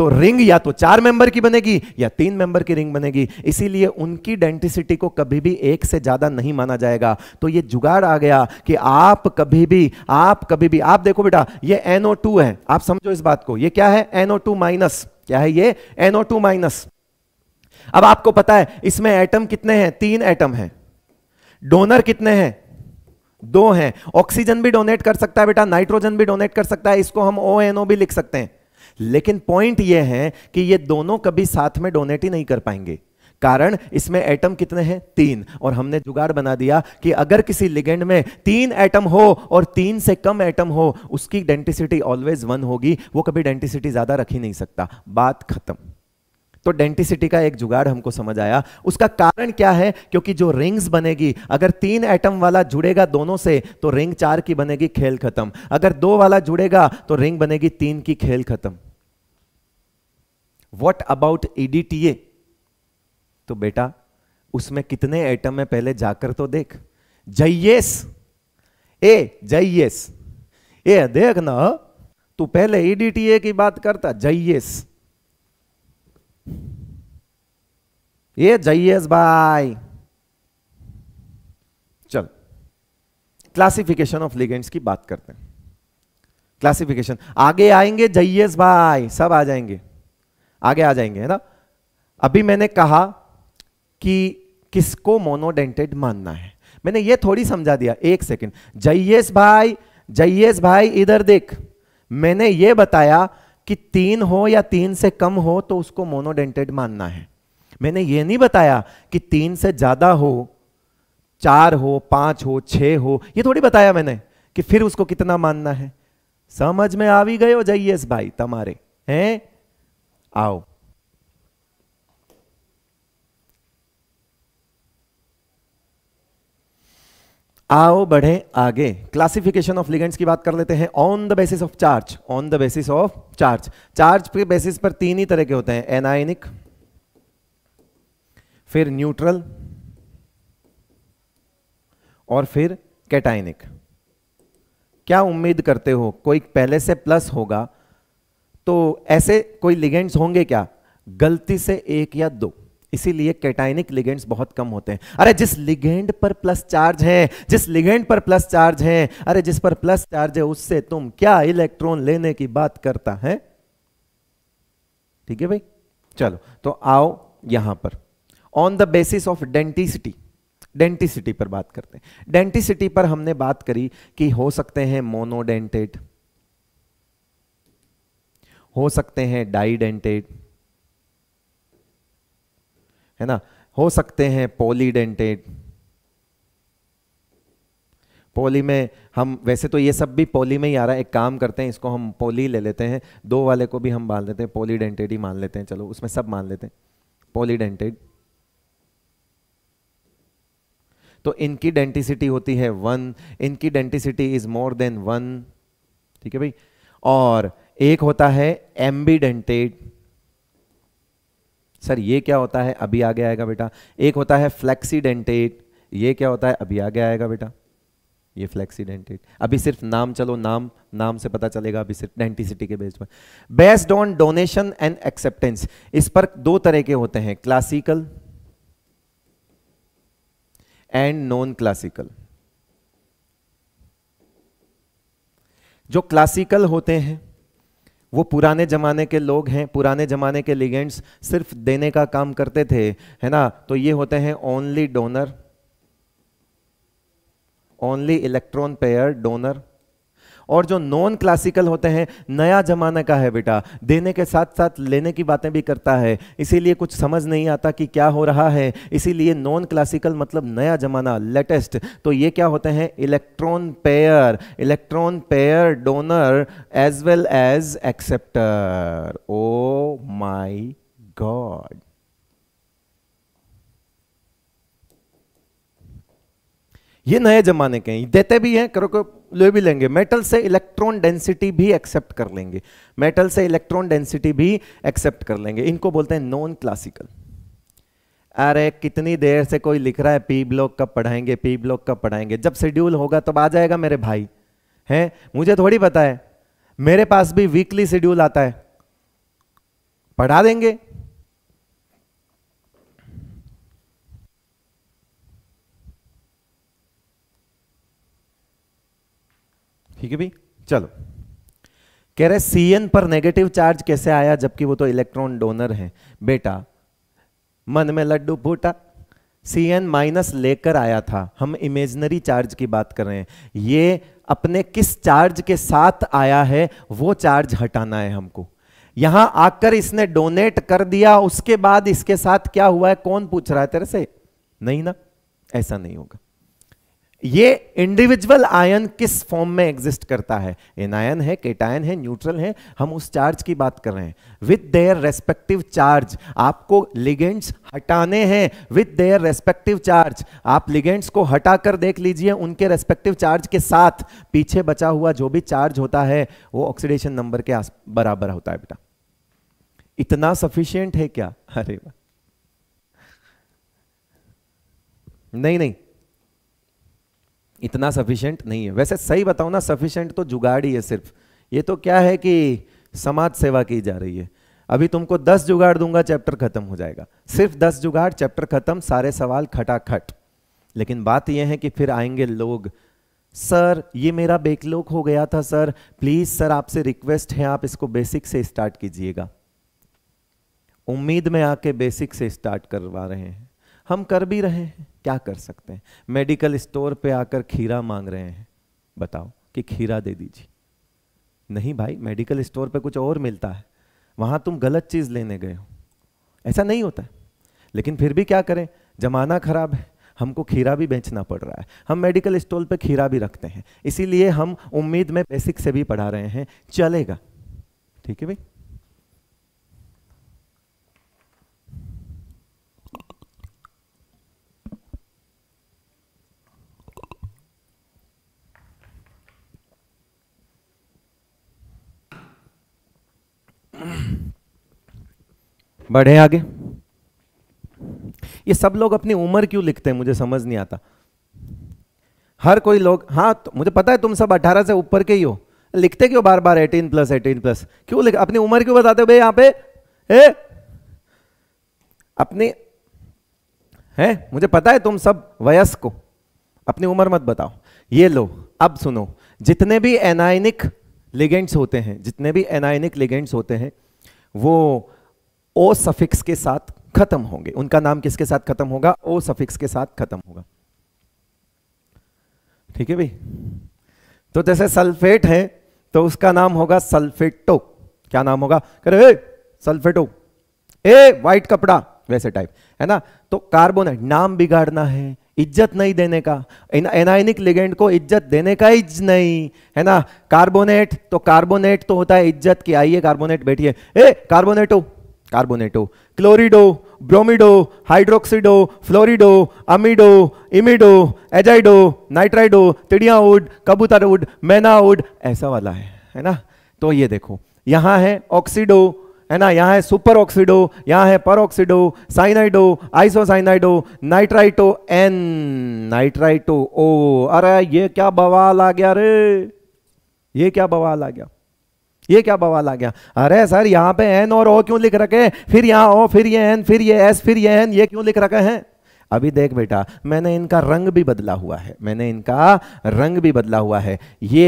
तो रिंग या तो चार मेंबर की बनेगी या तीन मेंबर की रिंग बनेगी इसीलिए उनकी डेंटिसिटी को कभी भी एक से ज्यादा नहीं माना जाएगा तो ये जुगाड़ आ गया कि आप कभी भी आप कभी भी आप देखो बेटा ये NO2 है आप समझो इस बात को ये क्या है NO2 माइनस क्या है ये NO2 माइनस अब आपको पता है इसमें एटम कितने हैं तीन एटम है डोनर कितने हैं दो हैं ऑक्सीजन भी डोनेट कर सकता है बेटा नाइट्रोजन भी डोनेट कर सकता है इसको हम ओ भी लिख सकते हैं लेकिन पॉइंट यह है कि ये दोनों कभी साथ में डोनेट ही नहीं कर पाएंगे कारण इसमें एटम कितने हैं तीन और हमने जुगाड़ बना दिया कि अगर किसी लिगेंड में तीन एटम हो और तीन से कम एटम हो उसकी डेंटिसिटी ऑलवेज वन होगी वो कभी डेंटिसिटी ज्यादा रख ही नहीं सकता बात खत्म तो डेंटिसिटी का एक जुगाड़ हमको समझ आया उसका कारण क्या है क्योंकि जो रिंग्स बनेगी अगर तीन एटम वाला जुड़ेगा दोनों से तो रिंग चार की बनेगी खेल खत्म अगर दो वाला जुड़ेगा तो रिंग बनेगी तीन की खेल खत्म वट अबाउट एडीटीए तो बेटा उसमें कितने एटम है पहले जाकर तो देख जयेस ए जयेस ए देख ना तू पहले ईडीटीए की बात करता जयस ये जयस भाई चल क्लासिफिकेशन ऑफ लिगेंड्स की बात करते हैं क्लासिफिकेशन आगे आएंगे जयेस भाई सब आ जाएंगे आगे आ जाएंगे है ना अभी मैंने कहा कि किसको मोनोडेंटेड मानना है मैंने ये थोड़ी समझा दिया एक सेकेंड जयस भाई जयस भाई इधर देख मैंने ये बताया कि तीन हो या तीन से कम हो तो उसको मोनोडेंटेड मानना है मैंने ये नहीं बताया कि तीन से ज्यादा हो चार हो पांच हो छ हो ये थोड़ी बताया मैंने कि फिर उसको कितना मानना है समझ में आ भी गए हो जयेश भाई तुम्हारे हैं आओ आओ बढ़े आगे क्लासिफिकेशन ऑफ लिगेंड्स की बात कर लेते हैं on the basis of charge on the basis of charge charge के बेसिस पर तीन ही तरह के होते हैं एनायनिक फिर न्यूट्रल और फिर कैटाइनिक क्या उम्मीद करते हो कोई पहले से प्लस होगा तो ऐसे कोई लिगेंड्स होंगे क्या गलती से एक या दो इसीलिए कैटाइनिक लिगेंड्स बहुत कम होते हैं अरे जिस लिगेंड पर प्लस चार्ज है जिस लिगेंड पर प्लस चार्ज है अरे जिस पर प्लस चार्ज है उससे तुम क्या इलेक्ट्रॉन लेने की बात करता है ठीक है भाई चलो तो आओ यहां पर on the basis of denticity denticity पर बात करते हैं डेंटिसिटी पर हमने बात करी कि हो सकते हैं मोनोडेंटेट हो सकते हैं डाइडेंटेड है ना हो सकते हैं पॉलीडेंटेड पॉली में हम वैसे तो ये सब भी पॉली में ही आ रहा है एक काम करते हैं इसको हम पॉली ले लेते हैं दो वाले को भी हम मान लेते हैं पॉलीडेंटेड ही मान लेते हैं चलो उसमें सब मान लेते हैं पॉलीडेंटेड तो इनकी डेंटिसिटी होती है वन इनकी denticity is more than one ठीक है भाई और एक होता है एम्बीडेंटेड सर ये क्या होता है अभी आगे आएगा बेटा एक होता है फ्लेक्सीडेंटेड ये क्या होता है अभी आगे आएगा बेटा ये फ्लेक्सीडेंटेड अभी सिर्फ नाम चलो नाम नाम से पता चलेगा अभी सिर्फ डेंटिसिटी के बेस पर based on donation and acceptance इस पर दो तरह के होते हैं क्लासिकल एंड नॉन क्लासिकल जो क्लासिकल होते हैं वो पुराने ज़माने के लोग हैं पुराने ज़माने के लिगेंड्स सिर्फ देने का काम करते थे है ना तो ये होते हैं only donor only electron pair donor और जो नॉन क्लासिकल होते हैं नया जमाने का है बेटा देने के साथ साथ लेने की बातें भी करता है इसीलिए कुछ समझ नहीं आता कि क्या हो रहा है इसीलिए नॉन क्लासिकल मतलब नया जमाना लेटेस्ट तो ये क्या होते हैं electron pair electron pair donor as well as acceptor oh my god ये नए जमाने के हैं देते भी हैं करो को ले भी लेंगे मेटल से इलेक्ट्रॉन डेंसिटी भी एक्सेप्ट कर लेंगे मेटल से इलेक्ट्रॉन डेंसिटी भी एक्सेप्ट कर लेंगे इनको बोलते हैं नॉन क्लासिकल अरे कितनी देर से कोई लिख रहा है पी ब्लॉक कब पढ़ाएंगे पी ब्लॉक कब पढ़ाएंगे जब शेड्यूल होगा तब आ जाएगा मेरे भाई हैं मुझे थोड़ी पता है मेरे पास भी वीकली शेड्यूल आता है पढ़ा देंगे ठीक है भाई चलो कह रहे सी एन पर नेगेटिव चार्ज कैसे आया जबकि वो तो इलेक्ट्रॉन डोनर है बेटा मन में लड्डू फूटा सी एन माइनस लेकर आया था हम इमेजनरी चार्ज की बात कर रहे हैं ये अपने किस चार्ज के साथ आया है वो चार्ज हटाना है हमको यहां आकर इसने डोनेट कर दिया उसके बाद इसके साथ क्या हुआ है कौन पूछ रहा है तेरे से नहीं ना ऐसा नहीं होगा ये इंडिविजुअल आयन किस फॉर्म में एग्जिस्ट करता है आयन है केटायन है न्यूट्रल है हम उस चार्ज की बात कर रहे हैं विथ देयर रेस्पेक्टिव चार्ज आपको लिगेंड्स हटाने हैं विथ देयर रेस्पेक्टिव चार्ज आप लिगेंड्स को हटाकर देख लीजिए उनके रेस्पेक्टिव चार्ज के साथ पीछे बचा हुआ जो भी चार्ज होता है वो ऑक्सीडेशन नंबर के बराबर होता है बेटा इतना सफिशियंट है क्या अरे नहीं नहीं इतना सफिशेंट नहीं है वैसे सही बताऊँ ना सफिशेंट तो जुगाड़ ही है सिर्फ ये तो क्या है कि समाज सेवा की जा रही है अभी तुमको दस जुगाड़ दूंगा चैप्टर खत्म हो जाएगा सिर्फ दस जुगाड़ चैप्टर खत्म सारे सवाल खटाखट लेकिन बात यह है कि फिर आएंगे लोग सर ये मेरा बेकलोक हो गया था सर प्लीज सर आपसे रिक्वेस्ट है आप इसको बेसिक से स्टार्ट कीजिएगा उम्मीद में आके बेसिक से स्टार्ट करवा रहे हैं हम कर भी रहे हैं क्या कर सकते हैं मेडिकल स्टोर पे आकर खीरा मांग रहे हैं बताओ कि खीरा दे दीजिए नहीं भाई मेडिकल स्टोर पे कुछ और मिलता है वहाँ तुम गलत चीज़ लेने गए हो ऐसा नहीं होता है लेकिन फिर भी क्या करें ज़माना ख़राब है हमको खीरा भी बेचना पड़ रहा है हम मेडिकल स्टोर पे खीरा भी रखते हैं इसीलिए हम उम्मीद में बेसिक से भी पढ़ा रहे हैं चलेगा ठीक है भाई बढ़े आगे ये सब लोग अपनी उम्र क्यों लिखते हैं मुझे समझ नहीं आता हर कोई लोग हाँ तो मुझे पता है तुम सब 18 से ऊपर के ही हो लिखते क्यों बार बार 18 प्लस 18 प्लस क्यों लिख अपनी उम्र क्यों बताते हो भाई यहां पे ए अपनी है मुझे पता है तुम सब वयस्क को अपनी उम्र मत बताओ ये लो अब सुनो जितने भी एनाइनिक लिगेंट्स होते हैं जितने भी एनाइनिक लिगेंट्स होते हैं वो ओ सफिक्स के साथ खत्म होंगे उनका नाम किसके साथ खत्म होगा ओ सफिक्स के साथ खत्म होगा ठीक है भाई तो जैसे सल्फेट है तो उसका नाम होगा सल्फेटो क्या नाम होगा करे ए सल्फेटो ए व्हाइट कपड़ा वैसे टाइप है ना तो कार्बोनेट नाम बिगाड़ना है इज्जत नहीं देने का एनाइनिक लिगेंड को इज्जत देने का इज नहीं है ना कार्बोनेट तो कार्बोनेट तो होता है इज्जत की आइए कार्बोनेट बैठिए ए कार्बोनेटो कार्बोनेटो क्लोरिडो ब्रोमिडो हाइड्रोक्सीडो फ्लोरिडो अमीडो इमिडो एजाइडो नाइट्राइडो उड मैना उड ऐसा वाला है है ना तो ये देखो यहाँ है ऑक्सीडो है ना यहाँ है सुपर ऑक्सीडो यहाँ है पर oxido cyanido isocyanido nitrito N nitrito O अरे ये क्या बवाल आ गया अरे ये क्या बवाल आ गया ये क्या बवाल आ गया अरे सर यहाँ पे एन और ओ क्यों लिख रखे फिर यहाँ ओ फिर ये एन फिर ये एस फिर ये एन ये क्यों लिख रखे हैं अभी देख बेटा मैंने इनका रंग भी बदला हुआ है मैंने इनका रंग भी बदला हुआ है ये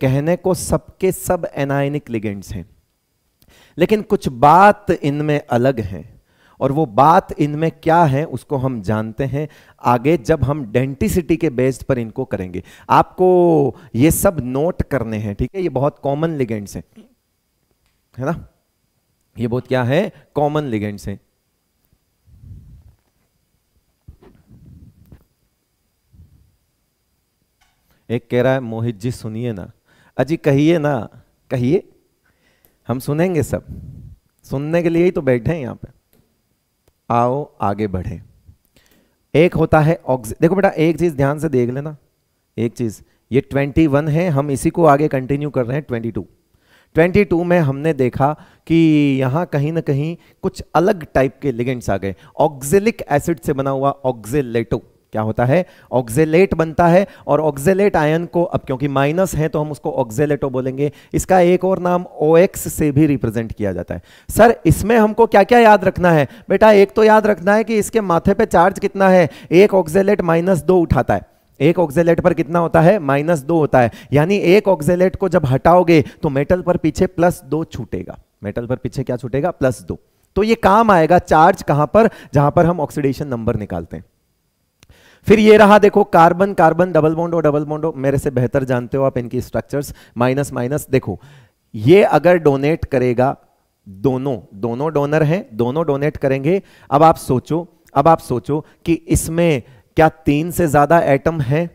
कहने को सबके सब एनाइनिक लिगेंड्स हैं लेकिन कुछ बात इनमें अलग हैं और वो बात इनमें क्या है उसको हम जानते हैं आगे जब हम डेंटिसिटी के बेस्ड पर इनको करेंगे आपको ये सब नोट करने हैं ठीक है ये बहुत कॉमन लिगेंड्स हैं है ना ये बहुत क्या है कॉमन लिगेंड्स हैं एक कह रहा है मोहित जी सुनिए ना अजी कहिए ना कहिए हम सुनेंगे सब सुनने के लिए ही तो बैठे हैं यहां पे आओ आगे बढ़े एक होता है ऑक्सी देखो बेटा एक चीज ध्यान से देख लेना एक चीज ये 21 है हम इसी को आगे कंटिन्यू कर रहे हैं 22 22 में हमने देखा कि यहां कहीं ना कहीं कुछ अलग टाइप के लिगेंट्स आ गए ऑक्जिलिक एसिड से बना हुआ ऑक्जिलेटो क्या होता है ऑक्जेलेट बनता है और ऑक्जेलेट आयन को अब क्योंकि माइनस है तो हम उसको ऑक्जेलेटो बोलेंगे इसका एक और नाम ओ से भी रिप्रेजेंट किया जाता है सर इसमें हमको क्या क्या याद रखना है बेटा एक तो याद रखना है कि इसके माथे पे चार्ज कितना है एक ऑक्जेलेट माइनस दो उठाता है एक ऑक्जेलेट पर कितना होता है माइनस दो होता है यानी एक ऑक्जेलेट को जब हटाओगे तो मेटल पर पीछे प्लस दो छूटेगा मेटल पर पीछे क्या छूटेगा प्लस दो तो ये काम आएगा चार्ज कहां पर जहां पर हम ऑक्सीडेशन नंबर निकालते हैं फिर ये रहा देखो कार्बन कार्बन डबल बॉन्डो डबल बॉन्डो मेरे से बेहतर जानते हो आप इनकी स्ट्रक्चर्स माइनस माइनस देखो ये अगर डोनेट करेगा दोनों दोनों डोनर हैं दोनों डोनेट करेंगे अब आप सोचो अब आप सोचो कि इसमें क्या तीन से ज्यादा एटम हैं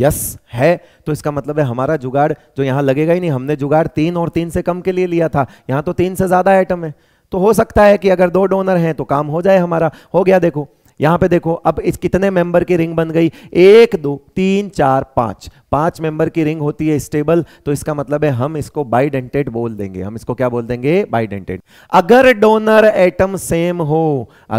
यस है तो इसका मतलब है हमारा जुगाड़ जो तो यहां लगेगा ही नहीं हमने जुगाड़ तीन और तीन से कम के लिए लिया था यहां तो तीन से ज्यादा एटम है तो हो सकता है कि अगर दो डोनर हैं तो काम हो जाए हमारा हो गया देखो यहां पे देखो अब इस कितने मेंबर की रिंग बन गई एक दो तीन चार पांच पांच मेंबर की रिंग होती है स्टेबल तो इसका मतलब है हम इसको बाइडेंटेड बोल देंगे हम इसको क्या बोल देंगे बाइडेंटेड अगर डोनर एटम सेम हो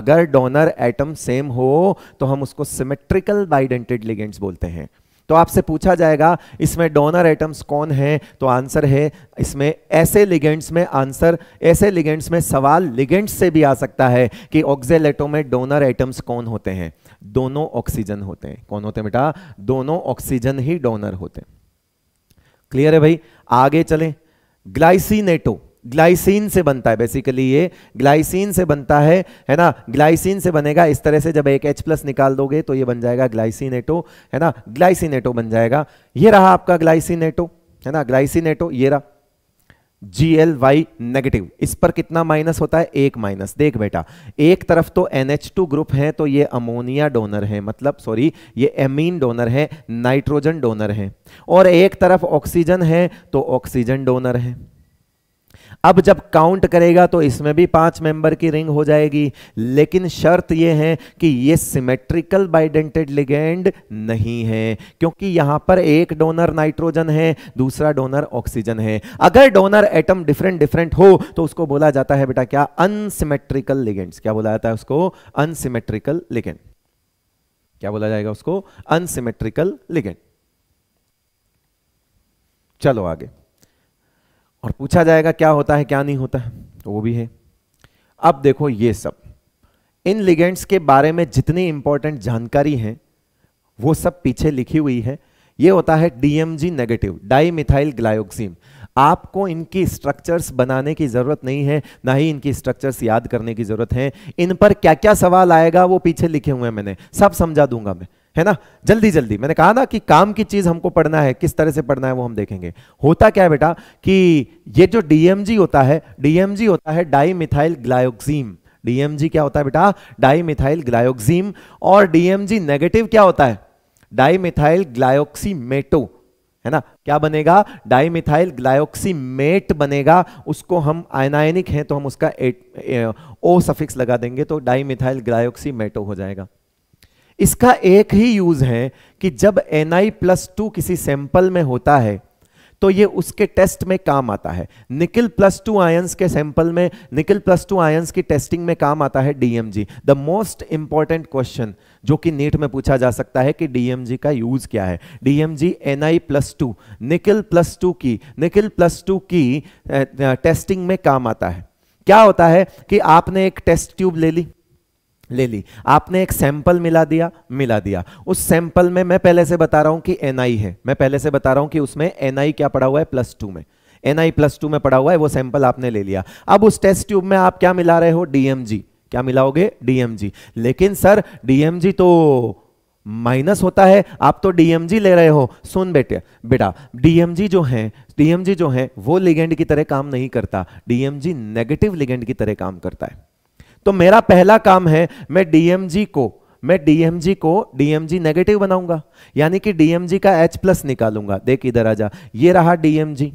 अगर डोनर एटम सेम हो तो हम उसको सिमेट्रिकल बाइडेंटेड लिगेंट्स बोलते हैं तो आपसे पूछा जाएगा इसमें डोनर एटम्स कौन हैं तो आंसर है इसमें ऐसे लिगेंड्स में आंसर ऐसे लिगेंड्स में सवाल लिगेंड्स से भी आ सकता है कि ऑक्जेलेटो में डोनर एटम्स कौन होते हैं दोनों ऑक्सीजन होते हैं कौन होते हैं बेटा दोनों ऑक्सीजन ही डोनर होते हैं क्लियर है भाई आगे चले ग्लाइसिनेटो ग्लाइसिन से बनता है बेसिकली ये ग्लाइसिन से बनता है है ना ग्लाइसिन से बनेगा इस तरह से जब एक एच प्लस निकाल दोगे तो ये बन जाएगा ग्लाइसिनेटो है ना ग्लाइसिनेटो बन जाएगा ये रहा आपका ग्लाइसिनेटो है ना ग्लाइसिनेटो ये रहा जी एल वाई नेगेटिव इस पर कितना माइनस होता है एक माइनस देख बेटा एक तरफ तो एन एच टू ग्रुप है तो ये अमोनिया डोनर है मतलब सॉरी ये एमीन डोनर है नाइट्रोजन डोनर है और एक तरफ ऑक्सीजन है तो ऑक्सीजन डोनर है अब जब काउंट करेगा तो इसमें भी पांच मेंबर की रिंग हो जाएगी लेकिन शर्त यह है कि यह सिमेट्रिकल बाइडेंटेड लिगेंड नहीं है क्योंकि यहां पर एक डोनर नाइट्रोजन है दूसरा डोनर ऑक्सीजन है अगर डोनर एटम डिफरेंट डिफरेंट हो तो उसको बोला जाता है बेटा क्या अनसिमेट्रिकल लिगेंड क्या बोला जाता है उसको अनसिमेट्रिकल लिगेंड क्या बोला जाएगा उसको अनसिमेट्रिकल लिगेंड चलो आगे और पूछा जाएगा क्या होता है क्या नहीं होता है तो वो भी है अब देखो ये सब इन लिगेंड्स के बारे में जितनी इंपॉर्टेंट जानकारी है वो सब पीछे लिखी हुई है ये होता है DMG negative di methyl glyoxime आपको इनकी स्ट्रक्चर्स बनाने की ज़रूरत नहीं है ना ही इनकी स्ट्रक्चर्स याद करने की ज़रूरत है इन पर क्या क्या सवाल आएगा वो पीछे लिखे हुए हैं मैंने सब समझा दूंगा मैं है ना जल्दी जल्दी मैंने कहा ना कि काम की चीज हमको पढ़ना है किस तरह से पढ़ना है वो हम देखेंगे होता क्या है बेटा कि ये जो डीएमजी होता है डीएमजी होता है डाई मिथाइल ग्लायोक्सीम डीएमजी क्या होता है बेटा डाई मिथाइल ग्लायोक्सीम और डीएमजी नेगेटिव क्या होता है डाई मिथाइल ग्लायोक्सीमेटो है ना क्या बनेगा डाई ग्लायोक्सी ग्लायोक्सीमेट बनेगा उसको हम आयनायनिक हैं तो हम उसका एट, ए, ओ सफिक्स लगा देंगे तो डाई डाइमिथाइल ग्लायोक्सीमेटो हो जाएगा इसका एक ही यूज है कि जब एन आई प्लस टू किसी सैंपल में होता है तो ये उसके टेस्ट में काम आता है निकिल प्लस टू आयंस के सैंपल में निकिल प्लस टू आयंस की टेस्टिंग में काम आता है DMG the most important question जो कि नीट में पूछा जा सकता है कि डीएमजी का यूज क्या है DMG NI plus two nickel plus two की निकिल प्लस टू की टेस्टिंग eh, में काम आता है क्या होता है कि आपने एक टेस्ट ट्यूब ले ली ले ली आपने एक सैंपल मिला दिया मिला दिया उस सैंपल में मैं पहले से बता रहा हूं कि एनआई है मैं पहले से बता रहा हूं कि उसमें एनआई क्या पड़ा हुआ है प्लस टू में एनआई प्लस टू में पड़ा हुआ है वो सैंपल आपने ले लिया अब उस टेस्ट ट्यूब में आप क्या मिला रहे हो डीएमजी क्या मिलाओगे डीएमजी लेकिन सर डीएमजी तो माइनस होता है आप तो डीएमजी ले रहे हो सुन बेटे बेटा डीएमजी जो है डीएमजी जो है वो लिगेंड की तरह काम नहीं करता डीएमजी नेगेटिव लिगेंड की तरह काम करता है तो मेरा पहला काम है मैं डीएमजी को मैं डीएमजी को डीएमजी नेगेटिव बनाऊंगा यानी कि डीएमजी का एच प्लस निकालूंगा देख इधर आ जा ये रहा डीएमजी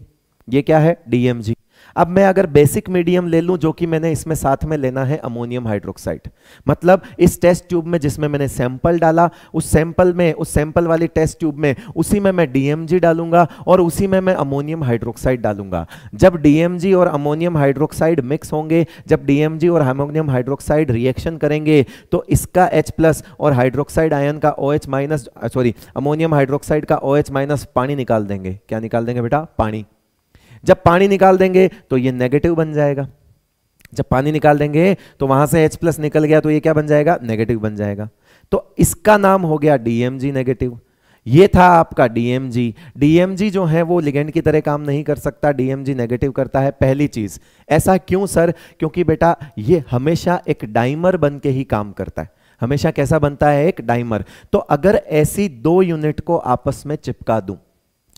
ये क्या है डीएमजी अब मैं अगर बेसिक मीडियम ले लूं जो कि मैंने इसमें साथ में लेना है अमोनियम हाइड्रोक्साइड मतलब इस टेस्ट ट्यूब में जिसमें मैंने सैंपल डाला उस सैंपल में उस सैंपल वाली टेस्ट ट्यूब में उसी में मैं डीएमजी डालूंगा और उसी में मैं अमोनियम हाइड्रोक्साइड डालूंगा जब डीएमजी और अमोनियम हाइड्रोक्साइड मिक्स होंगे जब डीएमजी और अमोनियम हाइड्रोक्साइड रिएक्शन करेंगे तो इसका एच प्लस और हाइड्रोक्साइड आयन का O H minus sorry ammonium hydroxide का ओ एच माइनस पानी निकाल देंगे क्या निकाल देंगे बेटा पानी जब पानी निकाल देंगे तो ये नेगेटिव बन जाएगा जब पानी निकाल देंगे तो वहां से H प्लस निकल गया तो ये क्या बन जाएगा नेगेटिव बन जाएगा तो इसका नाम हो गया DMG नेगेटिव ये था आपका DMG डीएमजी जो है वो लिगेंड की तरह काम नहीं कर सकता DMG नेगेटिव करता है पहली चीज ऐसा क्यों सर क्योंकि बेटा ये हमेशा एक डाइमर बन के ही काम करता है हमेशा कैसा बनता है एक डाइमर तो अगर ऐसी दो यूनिट को आपस में चिपका दूं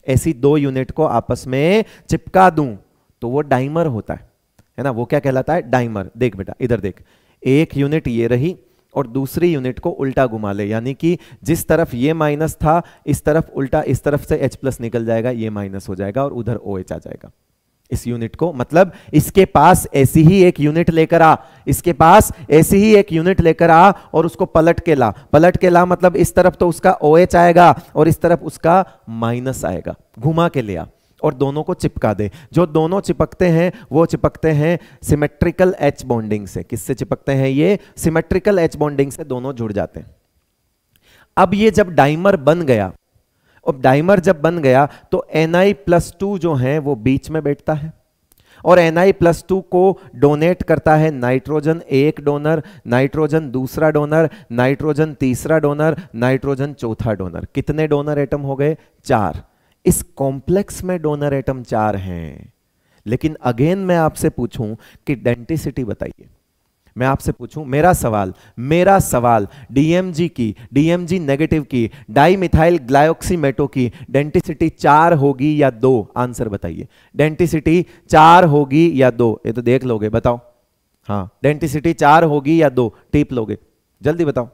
ऐसी दो यूनिट को आपस में चिपका दूं तो वो डाइमर होता है है ना वो क्या कहलाता है डाइमर देख बेटा इधर देख एक यूनिट ये रही और दूसरी यूनिट को उल्टा घुमा ले यानी कि जिस तरफ ये माइनस था इस तरफ उल्टा इस तरफ से एच प्लस निकल जाएगा ये माइनस हो जाएगा और उधर ओ OH आ जाएगा इस यूनिट को मतलब इसके पास ऐसी ही एक यूनिट लेकर आ इसके पास ऐसी ही एक यूनिट लेकर आ और उसको पलट के ला पलट के ला मतलब इस तरफ तो उसका ओ OH आएगा और इस तरफ उसका माइनस आएगा घुमा के लिया और दोनों को चिपका दे जो दोनों चिपकते हैं वो चिपकते हैं सिमेट्रिकल एच बॉन्डिंग से किससे चिपकते हैं ये सिमेट्रिकल एच बॉन्डिंग से दोनों जुड़ जाते हैं अब ये जब डाइमर बन गया अब डाइमर जब बन गया तो एन आई प्लस टू जो है वो बीच में बैठता है और एन आई प्लस टू को डोनेट करता है नाइट्रोजन एक डोनर नाइट्रोजन दूसरा डोनर नाइट्रोजन तीसरा डोनर नाइट्रोजन चौथा डोनर कितने डोनर एटम हो गए चार इस कॉम्प्लेक्स में डोनर एटम चार हैं लेकिन अगेन मैं आपसे पूछूं कि डेंटिसिटी बताइए मैं आपसे पूछूं मेरा सवाल मेरा सवाल डीएमजी की डीएमजी नेगेटिव की डाईमिथाइल ग्लायोक्सीमेटो की डेंटिसिटी चार होगी या दो आंसर बताइए डेंटिसिटी चार होगी या दो ये तो देख लोगे बताओ हाँ डेंटिसिटी चार होगी या दो टीप लोगे जल्दी बताओ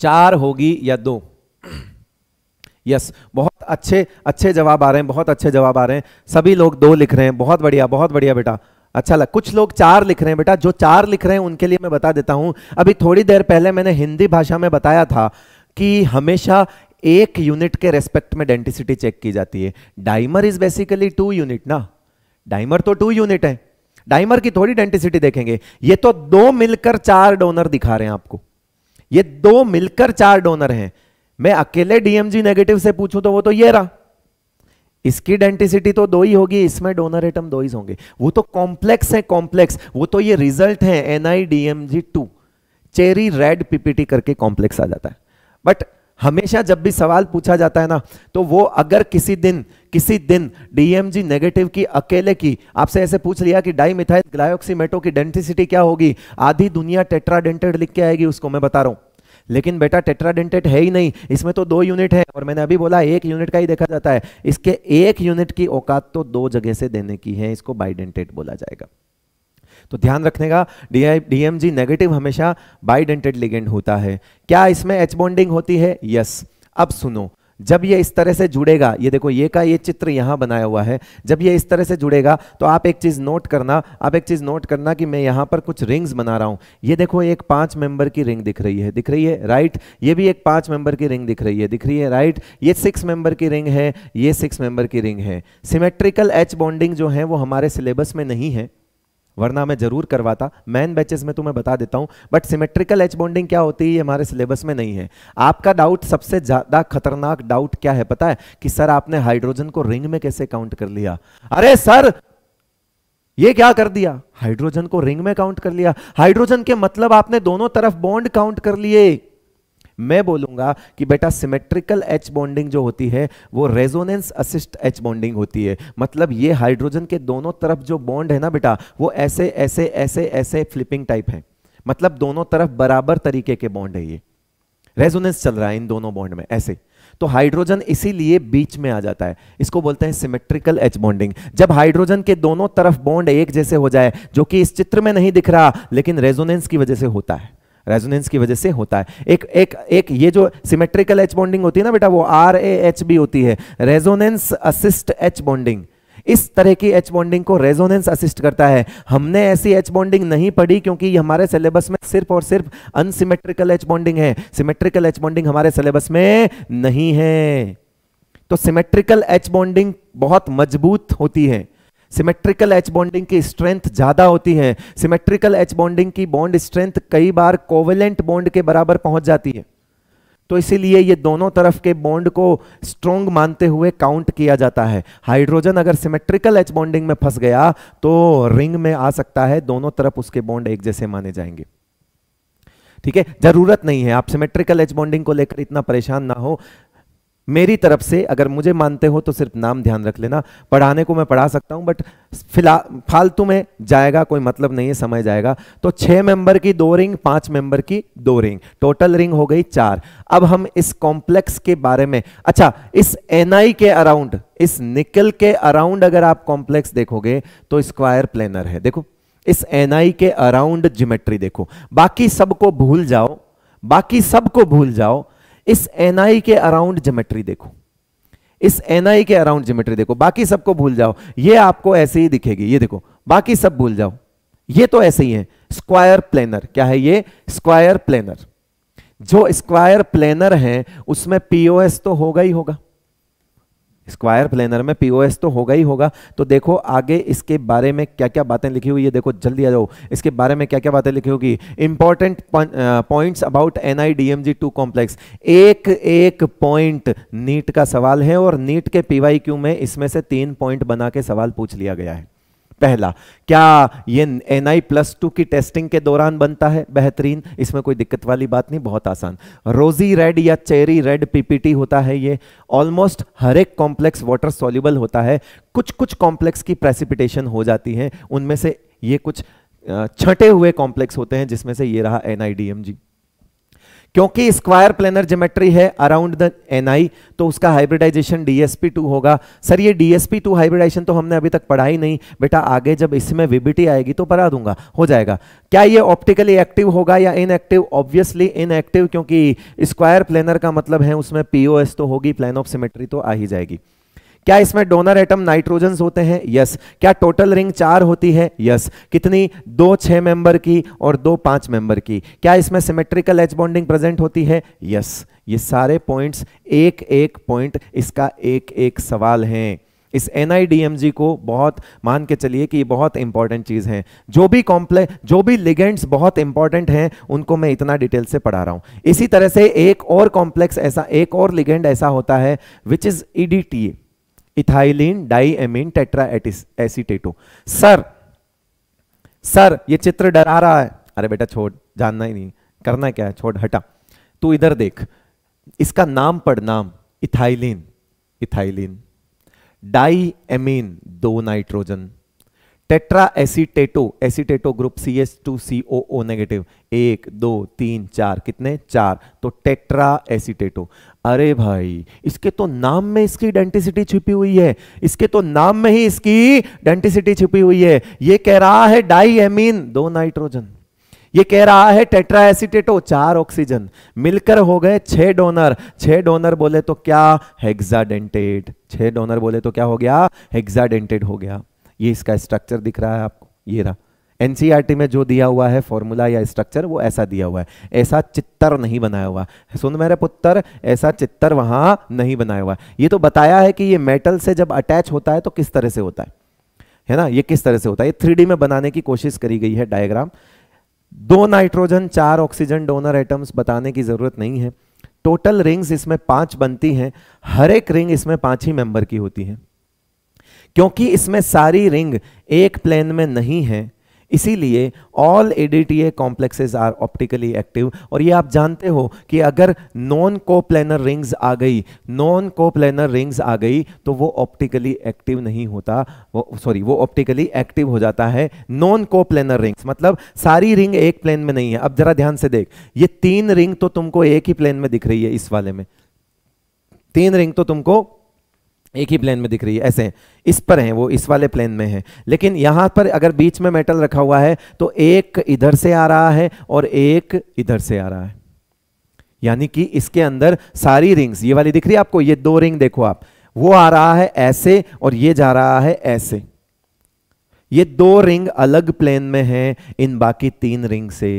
चार होगी या दो यस बहुत अच्छे अच्छे जवाब आ रहे हैं बहुत अच्छे जवाब आ रहे हैं सभी लोग दो लिख रहे हैं बहुत बढ़िया बहुत बढ़िया बेटा अच्छा लग कुछ लोग चार लिख रहे हैं बेटा जो चार लिख रहे हैं उनके लिए मैं बता देता हूं अभी थोड़ी देर पहले मैंने हिंदी भाषा में बताया था कि हमेशा एक यूनिट के रेस्पेक्ट में डेंटिसिटी चेक की जाती है dimer is basically two unit ना डाइमर तो टू यूनिट है डाइमर की थोड़ी डेंटिसिटी देखेंगे ये तो दो मिलकर चार डोनर दिखा रहे हैं आपको ये दो मिलकर चार डोनर हैं मैं अकेले डीएमजी नेगेटिव से पूछूं तो वो तो ये रहा इसकी डेंटिसिटी तो दो ही होगी इसमें डोनर एटम दो ही होंगे वो तो कॉम्प्लेक्स है कॉम्प्लेक्स वो तो ये रिजल्ट है NIDMG two cherry red PPT करके कॉम्प्लेक्स आ जाता है बट हमेशा जब भी सवाल पूछा जाता है ना तो वो अगर किसी दिन किसी दिन डीएमजी नेगेटिव की अकेले की आपसे ऐसे पूछ लिया कि डाई मिथाइल ग्लायोक्सीमेटो की डेंटिसिटी क्या होगी आधी दुनिया टेट्राडेंटेड लिख के आएगी उसको मैं बता रहा हूं लेकिन बेटा टेट्राडेंटेट है ही नहीं इसमें तो दो यूनिट है और मैंने अभी बोला एक यूनिट का ही देखा जाता है इसके एक यूनिट की औकात तो दो जगह से देने की है इसको बाइडेंटेट बोला जाएगा तो ध्यान रखने का डीएमजी जी नेगेटिव हमेशा बाइडेंटेड लिगेंड होता है क्या इसमें एच बॉन्डिंग होती है यस अब सुनो जब ये इस तरह से जुड़ेगा ये देखो ये का ये चित्र यहाँ बनाया हुआ है जब ये इस तरह से जुड़ेगा तो आप एक चीज़ नोट करना आप एक चीज़ नोट करना कि मैं यहाँ पर कुछ रिंग्स बना रहा हूँ ये देखो एक पांच मेंबर की रिंग दिख रही है दिख रही है राइट ये भी एक पांच मेंबर की रिंग दिख रही है दिख रही है राइट ये सिक्स मेंबर की रिंग है ये सिक्स मेंबर की रिंग है सिमेट्रिकल एच बॉन्डिंग जो है वो हमारे सिलेबस में नहीं है वरना मैं जरूर करवाता मैन बैचेस में तो मैं बता देता हूँ बट सिमेट्रिकल एच बॉन्डिंग क्या होती है ये हमारे सिलेबस में नहीं है आपका डाउट सबसे ज़्यादा खतरनाक डाउट क्या है पता है कि सर आपने हाइड्रोजन को रिंग में कैसे काउंट कर लिया अरे सर ये क्या कर दिया हाइड्रोजन को रिंग में काउंट कर लिया हाइड्रोजन के मतलब आपने दोनों तरफ बॉन्ड काउंट कर लिए मैं बोलूंगा कि बेटा सिमेट्रिकल एच बॉन्डिंग जो होती है वो रेजोनेंस असिस्ट एच बॉन्डिंग होती है मतलब ये हाइड्रोजन के दोनों तरफ जो बॉन्ड है ना बेटा वो ऐसे ऐसे ऐसे ऐसे फ्लिपिंग टाइप है मतलब दोनों तरफ बराबर तरीके के बॉन्ड है ये रेजोनेंस चल रहा है इन दोनों बॉन्ड में ऐसे तो हाइड्रोजन इसीलिए बीच में आ जाता है इसको बोलते हैं सिमेट्रिकल एच बॉन्डिंग जब हाइड्रोजन के दोनों तरफ बॉन्ड एक जैसे हो जाए जो कि इस चित्र में नहीं दिख रहा लेकिन रेजोनेंस की वजह से होता है रेजोनेंस की वजह से होता है एक एक एक ये जो सिमेट्रिकल एच बॉन्डिंग होती है ना बेटा वो आर ए एच भी होती है रेजोनेंस असिस्ट एच बॉन्डिंग इस तरह की एच बॉन्डिंग को रेजोनेंस असिस्ट करता है हमने ऐसी एच बॉन्डिंग नहीं पढ़ी क्योंकि हमारे सिलेबस में सिर्फ और सिर्फ अनसिमेट्रिकल एच बॉन्डिंग है सिमेट्रिकल एच बॉन्डिंग हमारे सिलेबस में नहीं है तो सिमेट्रिकल एच बॉन्डिंग बहुत मजबूत होती है सिमेट्रिकल एच बॉन्डिंग की स्ट्रेंथ ज़्यादा होती है सिमेट्रिकल एच बॉन्डिंग की बॉन्ड स्ट्रेंथ कई बार कोवेलेंट बॉन्ड के बराबर पहुंच जाती है तो इसीलिए ये दोनों तरफ के बॉन्ड को स्ट्रोंग मानते हुए काउंट किया जाता है हाइड्रोजन अगर सिमेट्रिकल एच बॉन्डिंग में फंस गया तो रिंग में आ सकता है दोनों तरफ उसके बॉन्ड एक जैसे माने जाएंगे ठीक है जरूरत नहीं है आप सिमेट्रिकल एच बॉन्डिंग को लेकर इतना परेशान ना हो मेरी तरफ से अगर मुझे मानते हो तो सिर्फ नाम ध्यान रख लेना पढ़ाने को मैं पढ़ा सकता हूं बट फिलहाल फालतू में जाएगा कोई मतलब नहीं है समय जाएगा तो छह मेंबर की दो रिंग पांच मेंबर की दो रिंग टोटल रिंग हो गई चार अब हम इस कॉम्प्लेक्स के बारे में अच्छा इस एनआई के अराउंड इस निकल के अराउंड अगर आप कॉम्प्लेक्स देखोगे तो स्क्वायर प्लेनर है देखो इस एनआई के अराउंड जिमेट्री देखो बाकी सबको भूल जाओ बाकी सबको भूल जाओ इस एनआई के अराउंड जोमेट्री देखो इस एनआई के अराउंड जोमेट्री देखो बाकी सबको भूल जाओ ये आपको ऐसे ही दिखेगी ये देखो बाकी सब भूल जाओ ये तो ऐसे ही है स्क्वायर प्लेनर क्या है ये स्क्वायर प्लेनर जो स्क्वायर प्लेनर है उसमें पीओएस तो होगा ही होगा स्क्वायर प्लेनर में पीओएस तो होगा ही होगा तो देखो आगे इसके बारे में क्या क्या बातें लिखी हुई है देखो जल्दी आ जाओ इसके बारे में क्या क्या बातें लिखी होगी important points about N I D M G two complex एक एक पॉइंट नीट का सवाल है और नीट के पीवाईक्यू क्यू में इसमें से तीन पॉइंट बना के सवाल पूछ लिया गया है पहला क्या ये एन आई प्लस टू की टेस्टिंग के दौरान बनता है बेहतरीन इसमें कोई दिक्कत वाली बात नहीं बहुत आसान रोजी रेड या चेरी रेड पीपीटी होता है ये ऑलमोस्ट हर एक कॉम्प्लेक्स वाटर सॉल्यूबल होता है कुछ कुछ कॉम्प्लेक्स की प्रेसिपिटेशन हो जाती है उनमें से ये कुछ छठे हुए कॉम्प्लेक्स होते हैं जिसमें से ये रहा एन क्योंकि स्क्वायर प्लेनर जोमेट्री है अराउंड द एनआई तो उसका हाइब्रिडाइजेशन डीएसपी टू होगा सर ये डीएसपी टू हाइब्रिडाइजेशन तो हमने अभी तक पढ़ा ही नहीं बेटा आगे जब इसमें वीबीटी आएगी तो पढ़ा दूंगा हो जाएगा क्या ये ऑप्टिकली एक्टिव होगा या इनएक्टिव ऑब्वियसली इनएक्टिव क्योंकि स्क्वायर प्लेनर का मतलब है उसमें पीओएस तो होगी प्लान ऑफ सिमेट्री तो आ ही जाएगी क्या इसमें डोनर एटम नाइट्रोजन होते हैं यस क्या टोटल रिंग चार होती है यस कितनी दो छह मेंबर की और दो पांच मेंबर की क्या इसमें सिमेट्रिकल एच बॉन्डिंग प्रेजेंट होती है यस ये सारे पॉइंट्स एक एक पॉइंट इसका एक एक सवाल है इस एन को बहुत मान के चलिए कि ये बहुत इंपॉर्टेंट चीज़ है जो भी कॉम्प्ले जो भी लिगेंड्स बहुत इंपॉर्टेंट हैं उनको मैं इतना डिटेल से पढ़ा रहा हूँ इसी तरह से एक और कॉम्प्लेक्स ऐसा एक और लिगेंड ऐसा होता है which is E ethylene diamine tetra acetato sir sir ये चित्र डरा रहा है अरे बेटा छोड़ जानना ही नहीं करना क्या है छोड़ हटा तू इधर देख इसका नाम पढ़ नाम इथाइलिन इथाइलिन एमिन दो nitrogen tetra acetato acetato group C S two C O O negative एक दो तीन चार कितने चार तो टेट्रा एसीटेटो अरे भाई इसके तो नाम में इसकी डेंटिसिटी छिपी हुई है इसके तो नाम में ही इसकी डेंटिसिटी छिपी हुई है ये कह रहा है डाई एमीन दो नाइट्रोजन ये कह रहा है टेट्रा एसिटेटो चार ऑक्सीजन मिलकर हो गए छह डोनर छह डोनर बोले तो क्या हेग्जाडेंटेड छह डोनर बोले तो क्या हो गया हेग्जाडेंटेड हो गया ये इसका स्ट्रक्चर दिख रहा है आपको ये रहा एनसीईआरटी e में जो दिया हुआ है फॉर्मूला या स्ट्रक्चर वो ऐसा दिया हुआ है ऐसा चित्तर नहीं बनाया हुआ सुन मेरे पुत्र ऐसा चित्तर वहां नहीं बनाया हुआ ये तो बताया है कि ये मेटल से जब अटैच होता है तो किस तरह से होता है है ना ये किस तरह से होता है ये थ्री में बनाने की कोशिश करी गई है डायग्राम दो नाइट्रोजन चार ऑक्सीजन डोनर आइटम्स बताने की जरूरत नहीं है टोटल रिंग्स इसमें पांच बनती हैं हर एक रिंग इसमें पांच ही मेंबर की होती है क्योंकि इसमें सारी रिंग एक प्लेन में नहीं है इसीलिए all EDTA complexes are optically active और ये आप जानते हो कि अगर नॉन को रिंग्स आ गई नॉन को प्लानर रिंग्स आ गई तो वो ऑप्टिकली एक्टिव नहीं होता वो सॉरी वो ऑप्टिकली एक्टिव हो जाता है नॉन को रिंग्स मतलब सारी रिंग एक प्लेन में नहीं है अब जरा ध्यान से देख ये तीन रिंग तो तुमको एक ही प्लेन में दिख रही है इस वाले में तीन रिंग तो तुमको एक ही प्लेन में दिख रही है ऐसे इस पर हैं वो इस वाले प्लेन में है लेकिन यहाँ पर अगर बीच में मेटल रखा हुआ है तो एक इधर से आ रहा है और एक इधर से आ रहा है यानी कि इसके अंदर सारी रिंग्स ये वाली दिख रही है आपको ये दो रिंग देखो आप वो आ रहा है ऐसे और ये जा रहा है ऐसे ये दो रिंग अलग प्लेन में है इन बाकी तीन रिंग से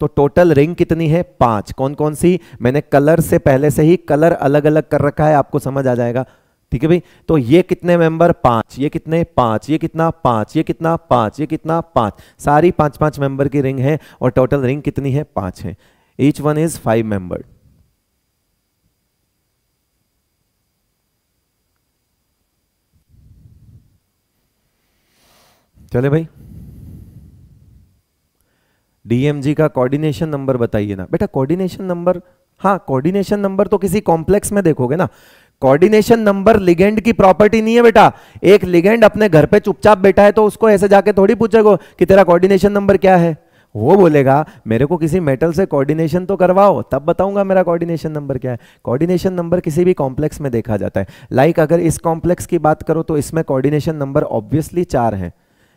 तो टोटल रिंग कितनी है पांच कौन कौन सी मैंने कलर से पहले से ही कलर अलग अलग कर रखा है आपको समझ आ जाएगा ठीक है भाई तो ये कितने मेंबर पांच ये कितने पांच ये कितना पांच ये कितना पांच ये कितना पांच सारी पांच पांच मेंबर की रिंग है और टोटल रिंग कितनी है पांच है each one is five member चले भाई डीएमजी का कोऑर्डिनेशन नंबर बताइए ना बेटा कोऑर्डिनेशन नंबर हाँ कोऑर्डिनेशन नंबर तो किसी कॉम्प्लेक्स में देखोगे ना कोऑर्डिनेशन नंबर लिगेंड की प्रॉपर्टी नहीं है बेटा एक लिगेंड अपने घर पे चुपचाप बैठा है तो उसको ऐसे जाके थोड़ी पूछेगा कि तेरा कोऑर्डिनेशन नंबर क्या है वो बोलेगा मेरे को किसी मेटल से कोऑर्डिनेशन तो करवाओ तब बताऊंगा मेरा कोऑर्डिनेशन नंबर क्या है कोऑर्डिनेशन नंबर किसी भी कॉम्प्लेक्स में देखा जाता है लाइक like अगर इस कॉम्प्लेक्स की बात करो तो इसमें कोऑर्डिनेशन नंबर ऑब्वियसली चार है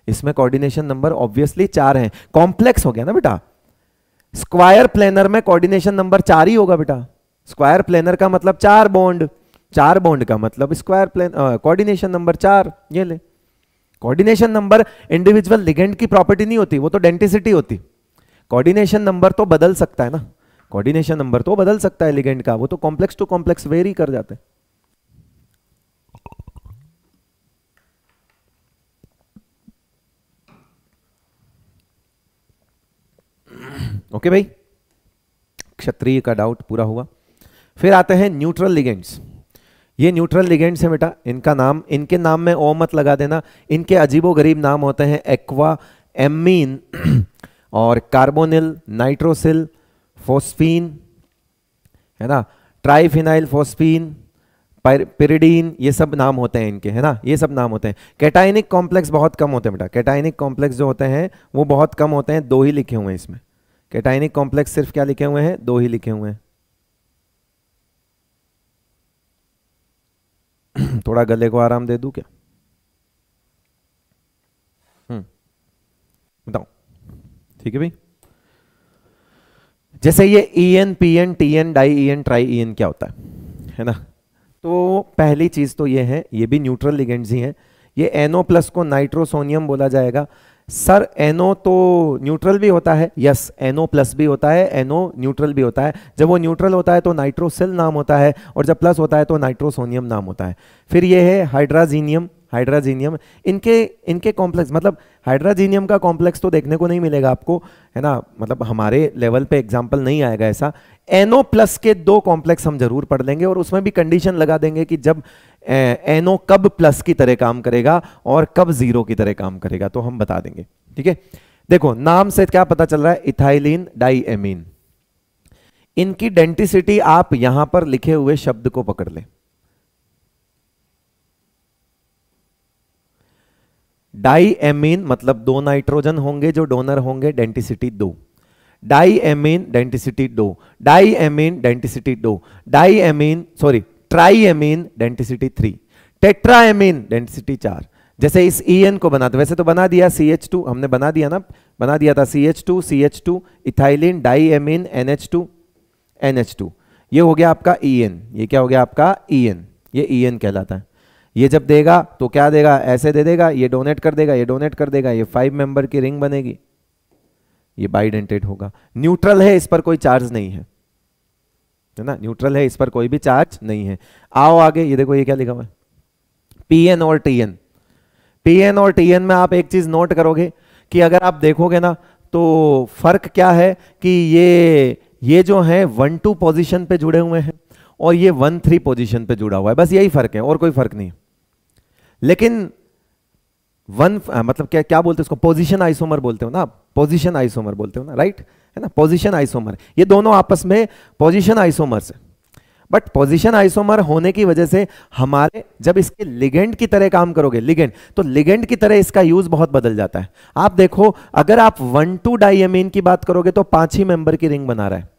इसमें कोऑर्डिनेशन नंबर ऑब्वियसली चार है कॉम्प्लेक्स हो गया ना बेटा स्क्वायर प्लेनर में कॉर्डिनेशन नंबर चार ही होगा बेटा स्क्वायर प्लेनर का मतलब चार बॉन्ड चार बॉन्ड का मतलब स्क्वायर प्लेन कोऑर्डिनेशन नंबर चार ये ले कोऑर्डिनेशन नंबर इंडिविजुअल लिगेंड की प्रॉपर्टी नहीं होती वो तो डेंटिसिटी होती कोऑर्डिनेशन नंबर तो बदल सकता है ना कोऑर्डिनेशन नंबर तो बदल सकता है लिगेंड का वो तो कॉम्प्लेक्स टू कॉम्प्लेक्स वेरी कर जाते हैं ओके okay भाई क्षत्रिय का डाउट पूरा हुआ फिर आते हैं न्यूट्रल लिगेंड्स ये न्यूट्रल लिगेंड्स है बेटा इनका नाम इनके नाम में ओ मत लगा देना इनके अजीबो गरीब नाम होते हैं एक्वा एमीन और कार्बोनिल नाइट्रोसिल फोस्फीन है ना ट्राइफिनाइल फोस्फीन पिरिडीन ये सब नाम होते हैं इनके है ना ये सब नाम होते हैं कैटाइनिक कॉम्प्लेक्स बहुत कम होते हैं बेटा कैटाइनिक कॉम्प्लेक्स जो होते हैं वो बहुत कम होते हैं दो ही लिखे हुए हैं इसमें कैटाइनिक कॉम्प्लेक्स सिर्फ क्या लिखे हुए हैं दो ही लिखे हुए हैं थोड़ा गले को आराम दे दू क्या हम्म। बताओ ठीक है भाई जैसे ये E N P N T N di E e N tri E e N क्या होता है है ना तो पहली चीज तो ये है ये भी न्यूट्रल लिगेंड्स ही हैं ये एनओ प्लस को नाइट्रोसोनियम बोला जाएगा सर एनओ तो न्यूट्रल भी होता है यस एनो प्लस भी होता है एनो न्यूट्रल भी होता है जब वो न्यूट्रल होता है तो नाइट्रोसिल नाम होता है और जब प्लस होता है तो नाइट्रोसोनियम नाम होता है फिर ये है हाइड्राजीनियम हाइड्राजीनियम इनके इनके कॉम्प्लेक्स मतलब हाइड्राजीनियम का कॉम्प्लेक्स तो देखने को नहीं मिलेगा आपको है ना मतलब हमारे लेवल पे एग्जाम्पल नहीं आएगा ऐसा एनो प्लस के दो कॉम्प्लेक्स हम जरूर पढ़ लेंगे और उसमें भी कंडीशन लगा देंगे कि जब एनो कब प्लस की तरह काम करेगा और कब जीरो की तरह काम करेगा तो हम बता देंगे ठीक है देखो नाम से क्या पता चल रहा है इथाइलिन डाईएमिन इनकी डेंटिसिटी आप यहां पर लिखे हुए शब्द को पकड़ लें डाई मतलब दो नाइट्रोजन होंगे जो डोनर होंगे डेंटिसिटी दो डाई एमिन डेंटिसिटी दो डाई डेंटिसिटी दो di sorry tri amine denticity three tetra amine denticity चार जैसे इस ई एन को बनाते वैसे तो बना दिया सी एच टू हमने बना दिया ना बना दिया था C H two C H two ethylene di amine N H two N H two ये हो गया आपका ई एन ये क्या हो गया आपका ई एन ये ई एन कहलाता है ये जब देगा तो क्या देगा ऐसे दे देगा ये डोनेट कर देगा ये डोनेट कर देगा ये फाइव मेंबर की रिंग बनेगी ये बाइडेंटेड होगा न्यूट्रल है इस पर कोई चार्ज नहीं है है ना न्यूट्रल है इस पर कोई भी चार्ज नहीं है आओ आगे ये देखो ये क्या लिखा हुआ है पीएन और टीएन पीएन और टीएन में आप एक चीज नोट करोगे कि अगर आप देखोगे ना तो फर्क क्या है कि ये ये जो है वन टू पोजिशन पे जुड़े हुए हैं और ये वन थ्री पोजिशन पर जुड़ा हुआ है बस यही फर्क है और कोई फर्क नहीं लेकिन वन हाँ, मतलब क्या क्या बोलते हैं उसको पोजिशन आइसोमर बोलते हो ना पोजिशन आइसोमर बोलते हो ना राइट है ना पोजिशन आइसोमर ये दोनों आपस में पोजिशन आइसोमर से बट पोजिशन आइसोमर होने की वजह से हमारे जब इसके लिगेंड की तरह काम करोगे लिगेंड तो लिगेंड की तरह इसका यूज बहुत बदल जाता है आप देखो अगर आप वन टू डाइमीन की बात करोगे तो पांच ही मेंबर की रिंग बना रहा है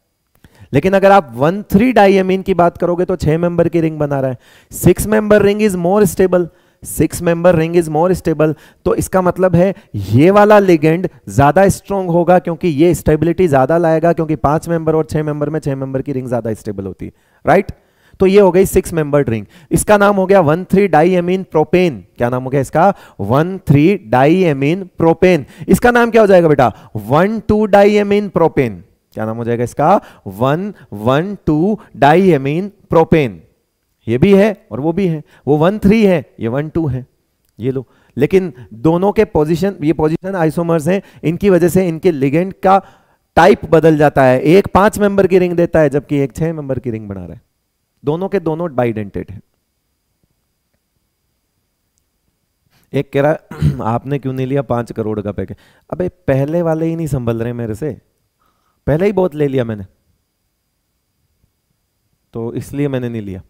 लेकिन अगर आप वन थ्री डाइएमिन की बात करोगे तो छह मेंबर की रिंग बना रहा है six member ring is more stable six member ring is more stable तो इसका मतलब है ये वाला लिगेंड ज्यादा स्ट्रॉन्ग होगा क्योंकि ये स्टेबिलिटी ज्यादा लाएगा क्योंकि पांच मेंबर और छह मेंबर में छह मेंबर की रिंग ज्यादा स्टेबल होती है राइट तो ये हो गई सिक्स मेंबर रिंग इसका नाम हो गया one three di amine propane क्या नाम हो गया इसका one three di amine propane इसका नाम क्या हो जाएगा बेटा वन टू डाई प्रोपेन क्या नाम हो जाएगा इसका one one two di amine propane ये भी है और वो भी है वो वन थ्री है ये वन टू है ये लो लेकिन दोनों के पोजीशन ये पोजीशन आइसोमर्स हैं इनकी वजह से इनके लिगेंड का टाइप बदल जाता है एक पांच मेंबर की रिंग देता है जबकि एक छह मेंबर की रिंग बना रहा है दोनों के दोनों बाइडेंटेड है एक कह रहा आपने क्यों नहीं लिया पांच करोड़ का पैकेज अबे पहले वाले ही नहीं संभल रहे मेरे से पहले ही बहुत ले लिया मैंने तो इसलिए मैंने नहीं लिया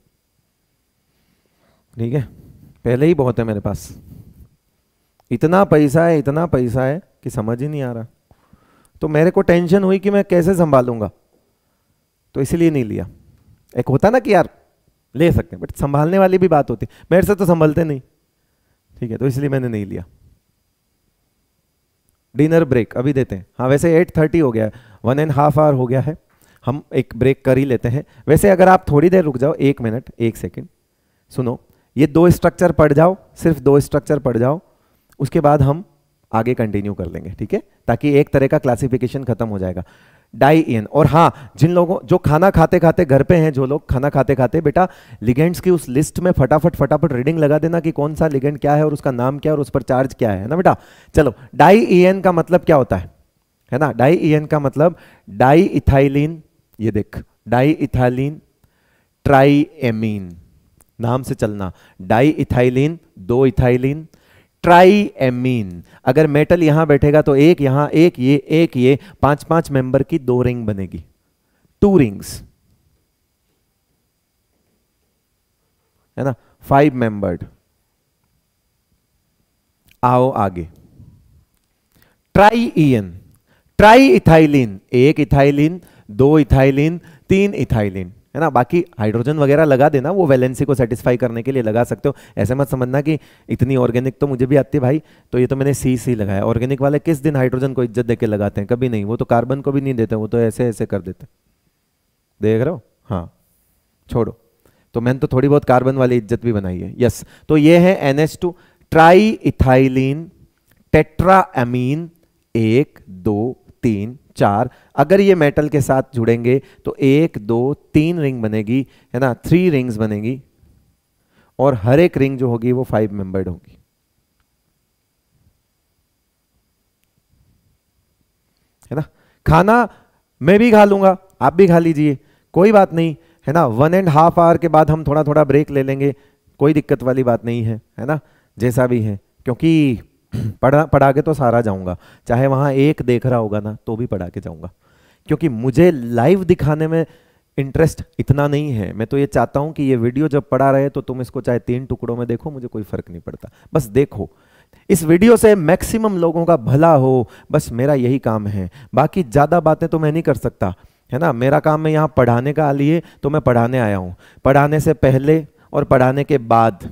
ठीक है पहले ही बहुत है मेरे पास इतना पैसा है इतना पैसा है कि समझ ही नहीं आ रहा तो मेरे को टेंशन हुई कि मैं कैसे संभालूंगा तो इसलिए नहीं लिया एक होता ना कि यार ले सकते हैं बट संभालने वाली भी बात होती मेरे से तो संभलते नहीं ठीक है तो इसलिए मैंने नहीं लिया डिनर ब्रेक अभी देते हैं हाँ वैसे एट थर्टी हो गया है वन एंड हाफ आवर हो गया है हम एक ब्रेक कर ही लेते हैं वैसे अगर आप थोड़ी देर रुक जाओ एक मिनट एक सेकेंड सुनो ये दो स्ट्रक्चर पढ़ जाओ सिर्फ दो स्ट्रक्चर पढ़ जाओ उसके बाद हम आगे कंटिन्यू कर लेंगे ठीक है ताकि एक तरह का क्लासिफिकेशन खत्म हो जाएगा डाई इन और हाँ जिन लोगों जो खाना खाते खाते घर पे हैं जो लोग खाना खाते खाते बेटा लिगेंड्स की उस लिस्ट में फटाफट फटाफट रीडिंग लगा देना कि कौन सा लिगेंड क्या है और उसका नाम क्या है और उस पर चार्ज क्या है ना बेटा चलो डाई ई का मतलब क्या होता है है ना डाई इन का मतलब डाई इथाइलिन ये देख डाई इथाइलिन ट्राई एमीन नाम से चलना डाई इथाइलिन दो इथाइलिन ट्राई एमीन अगर मेटल यहां बैठेगा तो एक यहां एक ये एक ये पांच पांच मेंबर की दो रिंग बनेगी टू रिंग्स है ना फाइव मेंबर्ड आओ आगे ट्राई इन ट्राई इथाइलिन एक इथाइलिन दो इथाइलिन तीन इथाइलिन है ना बाकी हाइड्रोजन वगैरह लगा देना वो वैलेंसी को सेटिस्फाई करने के लिए लगा सकते हो ऐसे मत समझना कि इतनी ऑर्गेनिक तो मुझे भी आती है भाई तो ये तो मैंने सी सी लगाया ऑर्गेनिक वाले किस दिन हाइड्रोजन को इज्जत देके लगाते हैं कभी नहीं वो तो कार्बन को भी नहीं देते वो तो ऐसे ऐसे कर देते देख रहे हो हाँ छोड़ो तो मैंने तो थोड़ी बहुत कार्बन वाली इज्जत भी बनाई है यस तो ये है N S two tri ethylene tetra amine एक दो तीन चार अगर ये मेटल के साथ जुड़ेंगे तो एक दो तीन रिंग बनेगी है ना थ्री रिंग्स बनेगी और हर एक रिंग जो होगी वो फाइव मेंबर्ड होगी है ना खाना मैं भी खा लूंगा आप भी खा लीजिए कोई बात नहीं है ना वन एंड हाफ आवर के बाद हम थोड़ा थोड़ा ब्रेक ले लेंगे कोई दिक्कत वाली बात नहीं है है ना जैसा भी है क्योंकि पढ़ा पढ़ा के तो सारा जाऊंगा चाहे वहां एक देख रहा होगा ना तो भी पढ़ा के जाऊंगा क्योंकि मुझे लाइव दिखाने में इंटरेस्ट इतना नहीं है मैं तो ये चाहता हूं कि ये वीडियो जब पढ़ा रहे तो तुम इसको चाहे तीन टुकड़ों में देखो मुझे कोई फर्क नहीं पड़ता बस देखो इस वीडियो से मैक्सिमम लोगों का भला हो बस मेरा यही काम है बाकी ज़्यादा बातें तो मैं नहीं कर सकता है ना मेरा काम मैं यहाँ पढ़ाने का लिए तो मैं पढ़ाने आया हूँ पढ़ाने से पहले और पढ़ाने के बाद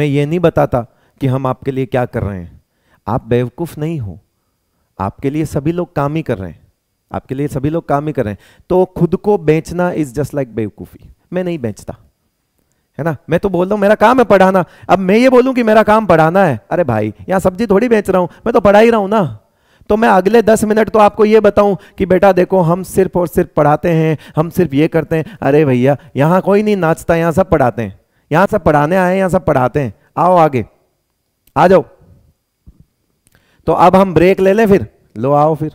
मैं ये नहीं बताता कि हम आपके लिए क्या कर रहे हैं आप बेवकूफ़ नहीं हो आपके लिए सभी लोग काम ही कर रहे हैं आपके लिए सभी लोग काम ही कर रहे हैं तो खुद को बेचना इज जस्ट लाइक बेवकूफ़ी मैं नहीं बेचता है ना मैं तो बोल रहा हूं मेरा काम है पढ़ाना अब मैं ये बोलूं कि मेरा काम पढ़ाना है अरे भाई यहां सब्जी थोड़ी बेच रहा हूं मैं तो पढ़ा ही रहा हूं ना तो मैं अगले दस मिनट तो आपको यह बताऊं कि बेटा देखो हम सिर्फ और सिर्फ पढ़ाते हैं हम सिर्फ ये करते हैं अरे भैया यहां कोई नहीं नाचता यहां सब पढ़ाते हैं यहां सब पढ़ाने आए यहां सब पढ़ाते हैं आओ आगे आ जाओ तो अब हम ब्रेक ले लें फिर लो आओ फिर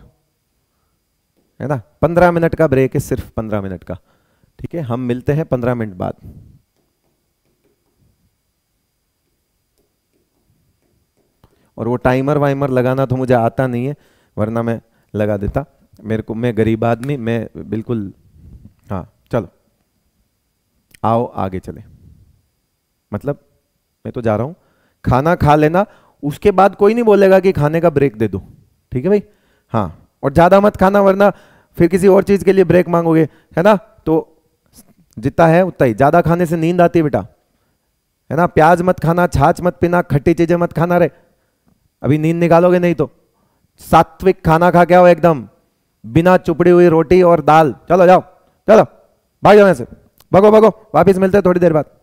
है ना पंद्रह मिनट का ब्रेक है सिर्फ पंद्रह मिनट का ठीक है हम मिलते हैं पंद्रह मिनट बाद और वो टाइमर वाइमर लगाना तो मुझे आता नहीं है वरना मैं लगा देता मेरे को मैं गरीब आदमी मैं बिल्कुल हाँ चलो आओ आगे चले मतलब मैं तो जा रहा हूँ खाना खा लेना उसके बाद कोई नहीं बोलेगा कि खाने का ब्रेक दे दो ठीक है भाई हाँ और ज़्यादा मत खाना वरना फिर किसी और चीज़ के लिए ब्रेक मांगोगे है ना तो जितना है उतना ही ज़्यादा खाने से नींद आती है बेटा है ना प्याज मत खाना छाछ मत पीना खट्टी चीज़ें मत खाना रे अभी नींद निकालोगे नहीं तो सात्विक खाना खा के आओ एकदम बिना चुपड़ी हुई रोटी और दाल चलो जाओ चलो भाग जाओ ऐसे भगो भगो वापिस मिलते थोड़ी देर बाद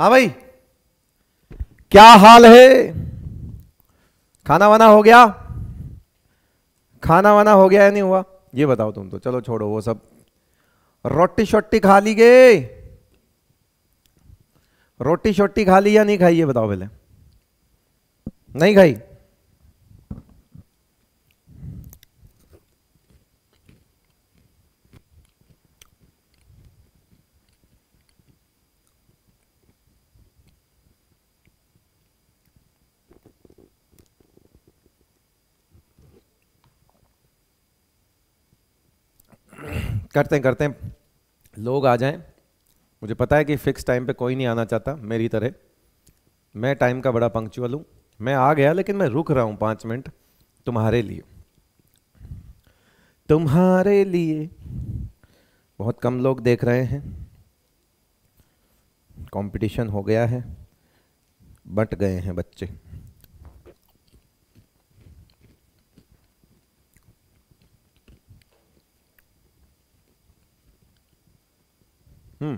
हाँ भाई क्या हाल है खाना वाना हो गया खाना वाना हो गया या नहीं हुआ ये बताओ तुम तो चलो छोड़ो वो सब रोटी शोटी खा ली गए रोटी शोटी खा ली या नहीं खाई ये बताओ पहले नहीं खाई करते हैं करते हैं लोग आ जाएं मुझे पता है कि फिक्स टाइम पे कोई नहीं आना चाहता मेरी तरह मैं टाइम का बड़ा पंक्चुअल हूँ मैं आ गया लेकिन मैं रुक रहा हूँ पाँच मिनट तुम्हारे लिए तुम्हारे लिए बहुत कम लोग देख रहे हैं कंपटीशन हो गया है बट गए हैं बच्चे Hmm.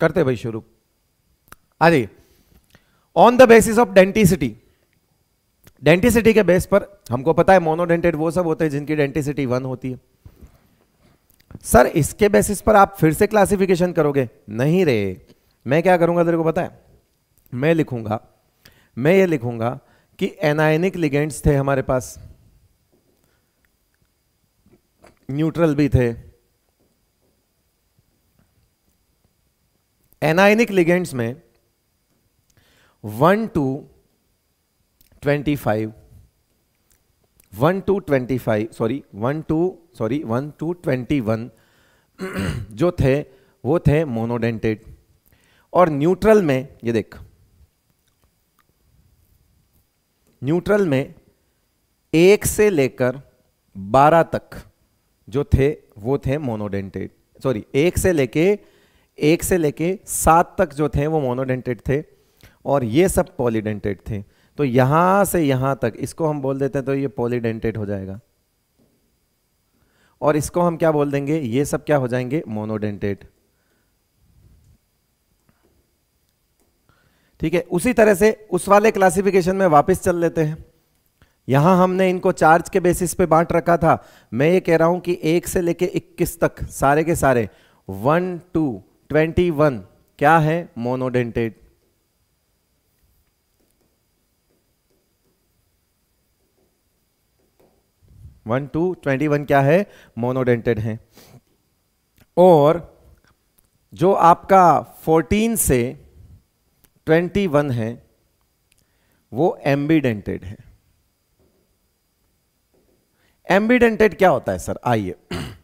करते भाई शुरू आ जाइए on the basis of denticity denticity के बेस पर हमको पता है मोनोडेंटेड वो सब होते हैं जिनकी डेंटिसिटी वन होती है सर इसके बेसिस पर आप फिर से क्लासिफिकेशन करोगे नहीं रे मैं क्या करूंगा तेरे को पता है मैं लिखूंगा मैं ये लिखूंगा कि एनायनिक लिगेंड्स थे हमारे पास न्यूट्रल भी थे एनायनिक लिगेंड्स में one two twenty five one two twenty five sorry one two sorry one two twenty one जो थे वो थे मोनोडेंटेड और न्यूट्रल में ये देख न्यूट्रल में एक से लेकर बारह तक जो थे वो थे मोनोडेंटेड सॉरी एक से लेके एक से लेके सात तक जो थे वो मोनोडेंटेड थे और ये सब पॉलीडेंटेड थे तो यहां से यहां तक इसको हम बोल देते हैं तो ये पॉलीडेंटेड हो जाएगा और इसको हम क्या बोल देंगे ये सब क्या हो जाएंगे मोनोडेंटेड ठीक है उसी तरह से उस वाले क्लासिफिकेशन में वापस चल लेते हैं यहां हमने इनको चार्ज के बेसिस पे बांट रखा था मैं ये कह रहा हूं कि एक से लेके इक्कीस तक सारे के सारे वन टू ट्वेंटी वन क्या है monodentate one two twenty one क्या है मोनोडेंटेड है और जो आपका फोर्टीन से ट्वेंटी वन है वो एम्बीडेंटेड है एम्बीडेंटेड क्या होता है सर आइए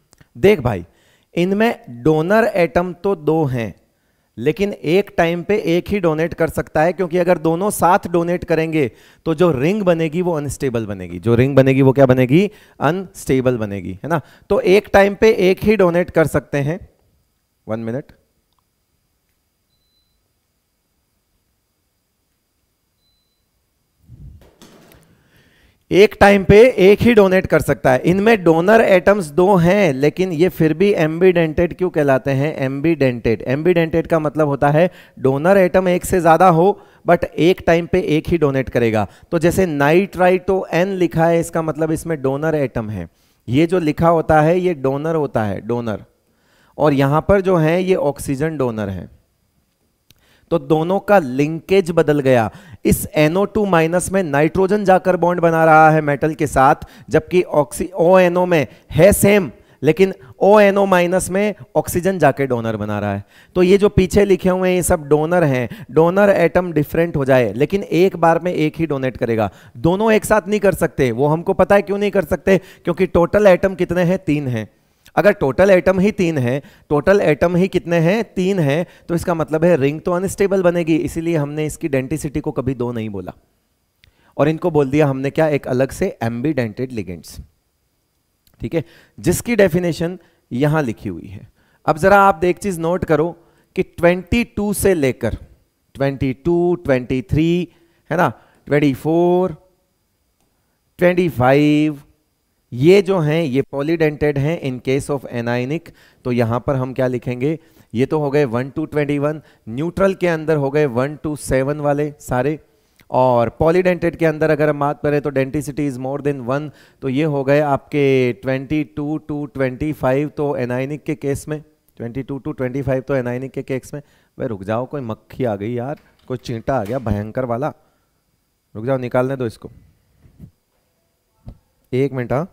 देख भाई इनमें डोनर एटम तो दो हैं लेकिन एक टाइम पे एक ही डोनेट कर सकता है क्योंकि अगर दोनों साथ डोनेट करेंगे तो जो रिंग बनेगी वो अनस्टेबल बनेगी जो रिंग बनेगी वो क्या बनेगी अनस्टेबल बनेगी है ना तो एक टाइम पे एक ही डोनेट कर सकते हैं वन मिनट एक टाइम पे एक ही डोनेट कर सकता है इनमें डोनर एटम्स दो हैं लेकिन ये फिर भी एम्बीडेंटेड क्यों कहलाते हैं एम्बीडेंटेड एम्बीडेंटेड का मतलब होता है डोनर एटम एक से ज़्यादा हो बट एक टाइम पे एक ही डोनेट करेगा तो जैसे नाइट्राइटो एन लिखा है इसका मतलब इसमें डोनर एटम है ये जो लिखा होता है ये डोनर होता है डोनर और यहां पर जो है ये ऑक्सीजन डोनर है तो दोनों का लिंकेज बदल गया इस NO2 माइनस में नाइट्रोजन जाकर बॉन्ड बना रहा है मेटल के साथ जबकि ऑक्सी में है सेम लेकिन ओ एन ओ माइनस में ऑक्सीजन जाके डोनर बना रहा है तो ये जो पीछे लिखे हुए हैं ये सब डोनर हैं डोनर एटम डिफरेंट हो जाए लेकिन एक बार में एक ही डोनेट करेगा दोनों एक साथ नहीं कर सकते वो हमको पता है क्यों नहीं कर सकते क्योंकि टोटल एटम कितने हैं तीन हैं अगर टोटल एटम ही तीन है टोटल एटम ही कितने हैं तीन है तो इसका मतलब है रिंग तो अनस्टेबल बनेगी इसीलिए हमने इसकी डेंटिसिटी को कभी दो नहीं बोला और इनको बोल दिया हमने क्या एक अलग से एम्बीडेंटेड लिगेंड्स ठीक है जिसकी डेफिनेशन यहां लिखी हुई है अब जरा आप एक चीज नोट करो कि 22 से लेकर 22, 23 है ना 24, 25, ये जो हैं ये पॉलीडेंटेड हैं इन केस ऑफ एनाइनिक तो यहां पर हम क्या लिखेंगे ये तो हो गए one two twenty one neutral के अंदर हो गए वन टू सेवन वाले सारे और पॉलीडेंटेड के अंदर अगर हम बात करें तो denticity is more than one तो ये हो गए आपके twenty two two twenty five तो एनाइनिक के केस में twenty two two twenty five तो एनाइनिक के केस में भाई रुक जाओ कोई मक्खी आ गई यार कोई चींटा आ गया भयंकर वाला रुक जाओ निकालने दो इसको एक मिनट हाँ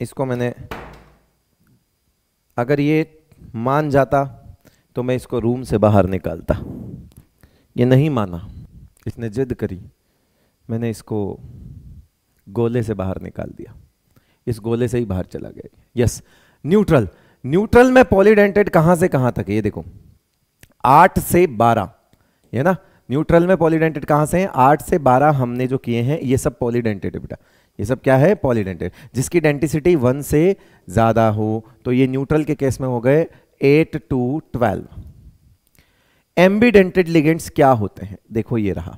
इसको मैंने अगर ये मान जाता तो मैं इसको रूम से बाहर निकालता ये नहीं माना इसने जिद करी मैंने इसको गोले से बाहर निकाल दिया इस गोले से ही बाहर चला गया यस न्यूट्रल न्यूट्रल में पॉलीडेंटेड कहां से कहां तक है ये देखो आठ से बारह है ना न्यूट्रल में पॉलीडेंटेड कहां से हैं आठ से बारह हमने जो किए हैं ये सब पॉलीडेंटेड है बेटा ये सब क्या है पॉलीडेंटेड जिसकी डेंटिसिटी वन से ज़्यादा हो तो ये न्यूट्रल के केस में हो गए eight two twelve ambidentate ligands क्या होते हैं देखो ये रहा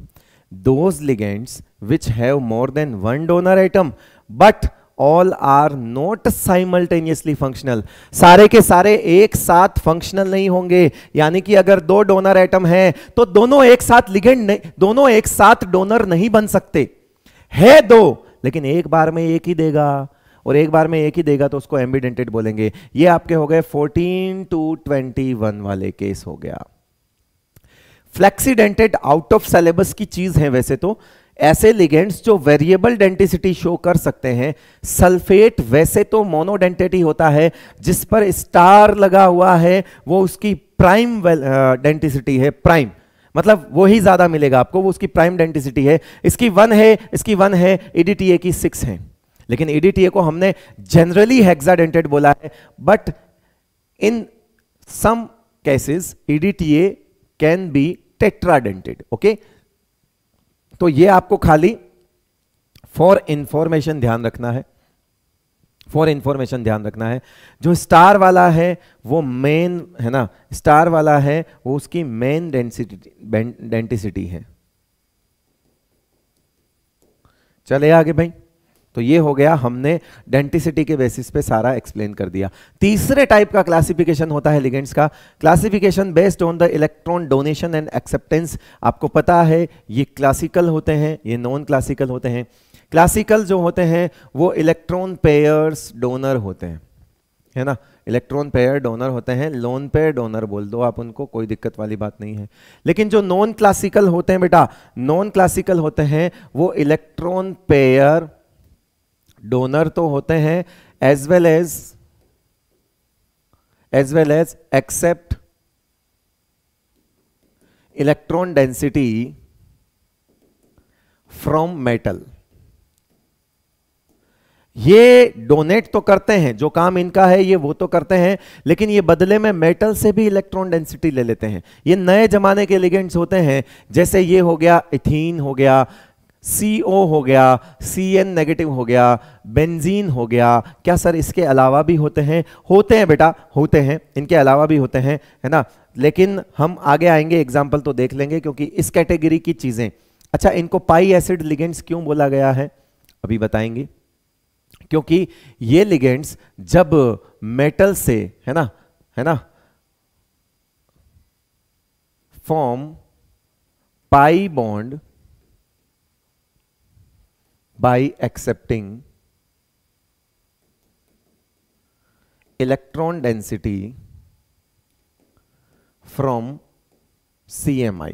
those ligands which have more than one donor atom but all are not simultaneously functional सारे के सारे एक साथ फंक्शनल नहीं होंगे यानी कि अगर दो डोनर आइटम है तो दोनों एक साथ लिगेंट नहीं दोनों एक साथ डोनर नहीं बन सकते है दो लेकिन एक बार में एक ही देगा और एक बार में एक ही देगा तो उसको एम्बिडेंटेड बोलेंगे ये आपके हो गए 14 टू 21 वाले केस हो गया फ्लेक्सीडेंटेड आउट ऑफ सिलेबस की चीज है वैसे तो ऐसे लिगेंड्स जो वेरिएबल डेंटिसिटी शो कर सकते हैं सल्फेट वैसे तो मोनोडेंटिटी होता है जिस पर स्टार लगा हुआ है वो उसकी प्राइम डेंटिसिटी है प्राइम मतलब वो ही ज्यादा मिलेगा आपको वो उसकी प्राइम डेंटिसिटी है इसकी वन है इसकी वन है ईडीटीए e की सिक्स है लेकिन ईडीटीए e को हमने जनरली हेक्साडेंटेड बोला है but in some cases EDTA can be tetradentate okay तो ये आपको खाली फॉर इंफॉर्मेशन ध्यान रखना है फॉर इन्फॉर्मेशन ध्यान रखना है जो स्टार वाला है वो मेन है ना स्टार वाला है वो उसकी मेन डेंसिटी डेंटिसिटी है चले आगे भाई तो ये हो गया हमने डेंटिसिटी के बेसिस पे सारा एक्सप्लेन कर दिया तीसरे टाइप का क्लासिफिकेशन होता है लिगेंड्स का classification based on the electron donation and acceptance आपको पता है ये क्लासिकल होते हैं ये नॉन क्लासिकल होते हैं क्लासिकल जो होते हैं वो इलेक्ट्रॉन पेयर्स डोनर होते हैं है ना इलेक्ट्रॉन पेयर डोनर होते हैं लोन पेयर डोनर बोल दो आप उनको कोई दिक्कत वाली बात नहीं है लेकिन जो नॉन क्लासिकल होते हैं बेटा नॉन क्लासिकल होते हैं वो इलेक्ट्रॉन पेयर डोनर तो होते हैं as well as as well as accept electron density from metal ये डोनेट तो करते हैं जो काम इनका है ये वो तो करते हैं लेकिन ये बदले में मेटल से भी इलेक्ट्रॉन डेंसिटी ले लेते हैं ये नए जमाने के एलिगेंट्स होते हैं जैसे ये हो गया इथीन हो गया सी ओ हो गया सी एन नेगेटिव हो गया बेंजीन हो गया क्या सर इसके अलावा भी होते हैं होते हैं बेटा होते हैं इनके अलावा भी होते हैं है ना लेकिन हम आगे आएंगे एग्जाम्पल तो देख लेंगे क्योंकि इस कैटेगरी की चीज़ें अच्छा इनको पाई एसिड लिगेंट्स क्यों बोला गया है अभी बताएंगे क्योंकि ये लिगेंड्स जब मेटल से है ना है ना form pi bond by accepting electron density from CMI.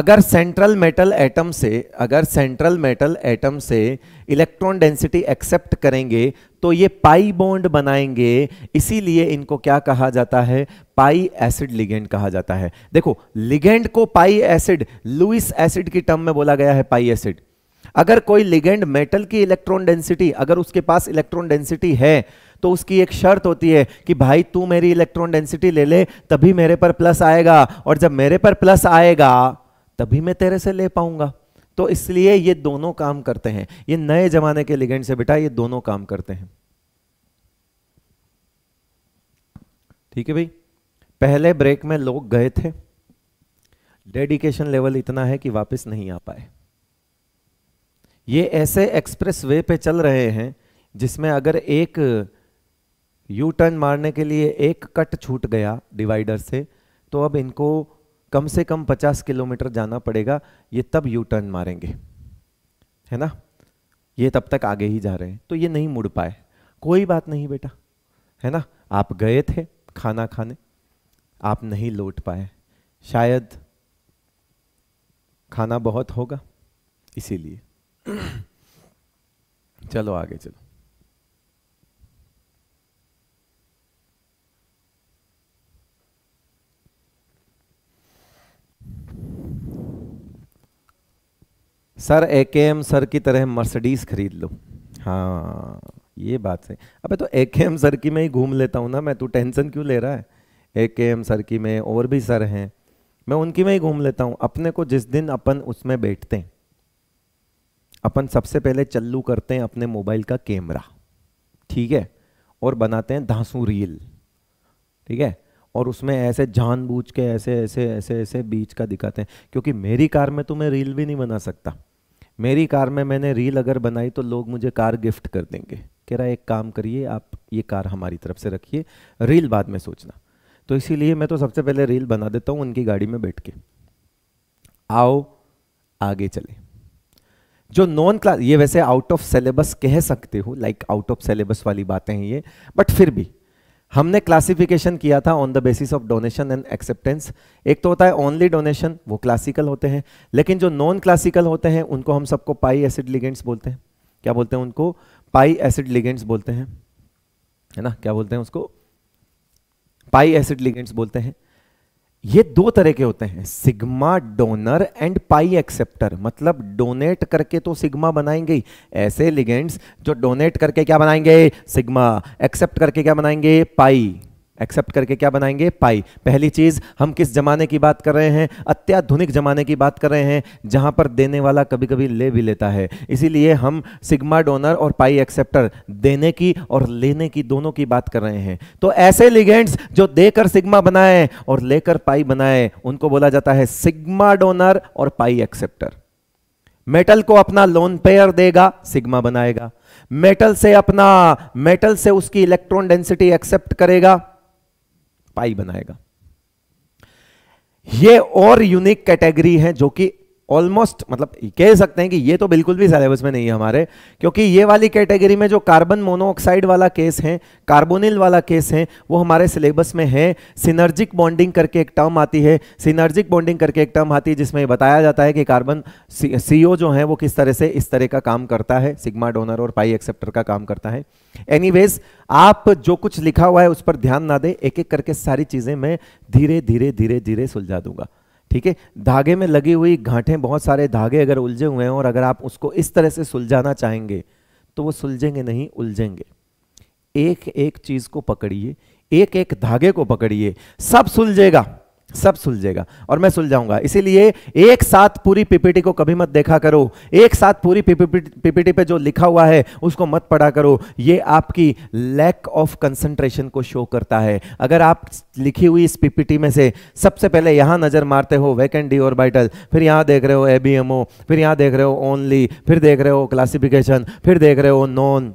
अगर सेंट्रल मेटल एटम से अगर सेंट्रल मेटल एटम से इलेक्ट्रॉन डेंसिटी एक्सेप्ट करेंगे तो ये पाई बॉन्ड बनाएंगे इसीलिए इनको क्या कहा जाता है पाई एसिड लिगेंड कहा जाता है देखो लिगेंड को पाई एसिड लुइस एसिड की टर्म में बोला गया है पाई एसिड अगर कोई लिगेंड मेटल की इलेक्ट्रॉन डेंसिटी अगर उसके पास इलेक्ट्रॉन डेंसिटी है तो उसकी एक शर्त होती है कि भाई तू मेरी इलेक्ट्रॉन डेंसिटी ले ले तभी मेरे पर प्लस आएगा और जब मेरे पर प्लस आएगा तभी मैं तेरे से ले पाऊंगा तो इसलिए ये दोनों काम करते हैं ये नए जमाने के लिगेंड से बेटा ये दोनों काम करते हैं ठीक है भाई पहले ब्रेक में लोग गए थे डेडिकेशन लेवल इतना है कि वापस नहीं आ पाए ये ऐसे एक्सप्रेस वे पे चल रहे हैं जिसमें अगर एक यू टर्न मारने के लिए एक कट छूट गया डिवाइडर से तो अब इनको कम से कम 50 किलोमीटर जाना पड़ेगा ये तब यू टर्न मारेंगे है ना ये तब तक आगे ही जा रहे हैं तो ये नहीं मुड़ पाए कोई बात नहीं बेटा है ना आप गए थे खाना खाने आप नहीं लौट पाए शायद खाना बहुत होगा इसीलिए चलो आगे चलो सर ए के एम सर की तरह मर्सिडीज खरीद लो हाँ ये बात सही अबे तो ए के एम सर की मैं ही घूम लेता हूँ ना मैं तू टेंशन क्यों ले रहा है ए के एम सर की में और भी सर हैं मैं उनकी में ही घूम लेता हूँ अपने को जिस दिन अपन उसमें बैठते हैं अपन सबसे पहले चल्लू करते हैं अपने मोबाइल का कैमरा ठीक है और बनाते हैं धांसू रील ठीक है और उसमें ऐसे जानबूझ के ऐसे ऐसे ऐसे ऐसे बीच का दिखाते हैं क्योंकि मेरी कार में तो मैं रील भी नहीं बना सकता मेरी कार में मैंने रील अगर बनाई तो लोग मुझे कार गिफ्ट कर देंगे कह रहा एक काम करिए आप ये कार हमारी तरफ से रखिए रील बाद में सोचना तो इसीलिए मैं तो सबसे पहले रील बना देता हूँ उनकी गाड़ी में बैठ के आओ आगे चले जो नॉन क्लास ये वैसे आउट ऑफ सिलेबस कह सकते हो लाइक आउट ऑफ सिलेबस वाली बातें हैं ये बट फिर भी हमने क्लासिफिकेशन किया था on the basis of donation and acceptance एक तो होता है ओनली डोनेशन वो क्लासिकल होते हैं लेकिन जो नॉन क्लासिकल होते हैं उनको हम सबको पाई एसिड लिगेंट्स बोलते हैं क्या बोलते हैं उनको पाई एसिड लिगेंट्स बोलते हैं है ना क्या बोलते हैं उसको पाई एसिड लिगेंट्स बोलते हैं ये दो तरह के होते हैं sigma donor and pi acceptor मतलब डोनेट करके तो सिग्मा बनाएंगे ही ऐसे लिगेंड्स जो डोनेट करके क्या बनाएंगे सिग्मा एक्सेप्ट करके क्या बनाएंगे पाई एक्सेप्ट करके क्या बनाएंगे पाई पहली चीज हम किस जमाने की बात कर रहे हैं अत्याधुनिक जमाने की बात कर रहे हैं जहां पर देने वाला कभी कभी ले भी लेता है इसीलिए हम सिग्मा डोनर और पाई एक्सेप्टर देने की और लेने की दोनों की बात कर रहे हैं तो ऐसे लिगेंड्स जो देकर सिग्मा बनाए और लेकर पाई बनाए उनको बोला जाता है सिग्मा डोनर और पाई एक्सेप्टर मेटल को अपना लोन पेयर देगा सिग्मा बनाएगा मेटल से अपना मेटल से उसकी इलेक्ट्रॉन डेंसिटी एक्सेप्ट करेगा पाई बनाएगा ये और यूनिक कैटेगरी है जो कि ऑलमोस्ट मतलब कह सकते हैं कि ये तो बिल्कुल भी सिलेबस में नहीं है हमारे क्योंकि ये वाली कैटेगरी में जो कार्बन मोनोऑक्साइड वाला केस है कार्बोनिल वाला केस है वो हमारे सिलेबस में है सिनर्जिक बॉन्डिंग करके एक टर्म आती है सिनर्जिक बॉन्डिंग करके एक टर्म आती है जिसमें बताया जाता है कि कार्बन सी जो है वो किस तरह से इस तरह का काम करता है सिग्मा डोनर और पाई एक्सेप्टर का काम करता है एनीवेज आप जो कुछ लिखा हुआ है उस पर ध्यान ना दे एक एक करके सारी चीजें मैं धीरे धीरे धीरे धीरे सुलझा दूंगा ठीक है धागे में लगी हुई घाटे बहुत सारे धागे अगर उलझे हुए हैं और अगर आप उसको इस तरह से सुलझाना चाहेंगे तो वो सुलझेंगे नहीं उलझेंगे एक एक चीज को पकड़िए एक एक धागे को पकड़िए सब सुलझेगा सब सुलझेगा और मैं सुलझाऊंगा इसीलिए एक साथ पूरी पीपीटी को कभी मत देखा करो एक साथ पूरी पीपीटी पे जो लिखा हुआ है उसको मत पढ़ा करो ये आपकी लैक ऑफ कंसंट्रेशन को शो करता है अगर आप लिखी हुई इस पीपीटी में से सबसे पहले यहां नज़र मारते हो वैकेंट डी और बाइटल फिर यहां देख रहे हो ए फिर यहां देख रहे हो ओनली फिर देख रहे हो क्लासिफिकेशन फिर देख रहे हो नॉन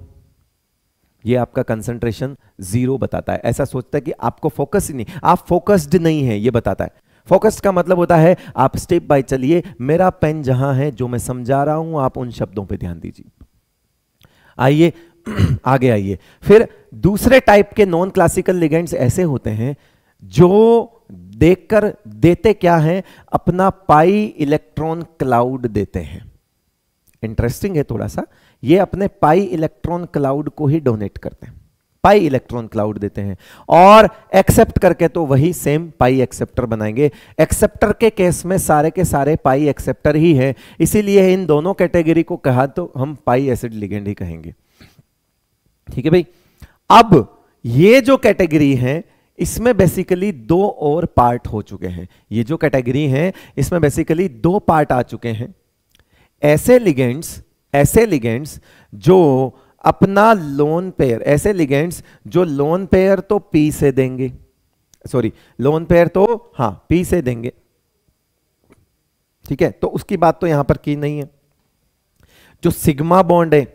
ये आपका कंसंट्रेशन जीरो बताता है ऐसा सोचता है कि आपको फोकस ही नहीं आप फोकस्ड नहीं है ये बताता है फोकस का मतलब होता है आप स्टेप बाय चलिए मेरा पेन जहां है जो मैं समझा रहा हूं आप उन शब्दों पर ध्यान दीजिए आइए आगे आइए फिर दूसरे टाइप के नॉन क्लासिकल लिगेंड्स ऐसे होते हैं जो देखकर देते क्या है अपना पाई इलेक्ट्रॉन क्लाउड देते हैं इंटरेस्टिंग है थोड़ा सा ये अपने पाई इलेक्ट्रॉन क्लाउड को ही डोनेट करते हैं पाई इलेक्ट्रॉन क्लाउड देते हैं और एक्सेप्ट करके तो वही सेम पाई एक्सेप्टर बनाएंगे एक्सेप्टर के केस में सारे के सारे पाई एक्सेप्टर ही हैं इसीलिए इन दोनों कैटेगरी को कहा तो हम पाई एसिड लिगेंड ही कहेंगे ठीक है भाई अब ये जो कैटेगरी है इसमें बेसिकली दो और पार्ट हो चुके हैं ये जो कैटेगरी है इसमें बेसिकली दो पार्ट आ चुके हैं ऐसे लिगेंड्स ऐसे लिगेंड्स जो अपना लोन पेयर ऐसे लिगेंड्स जो लोन पेयर तो पी से देंगे सॉरी लोन पेयर तो हाँ पी से देंगे ठीक है तो उसकी बात तो यहां पर की नहीं है जो सिग्मा बॉन्ड है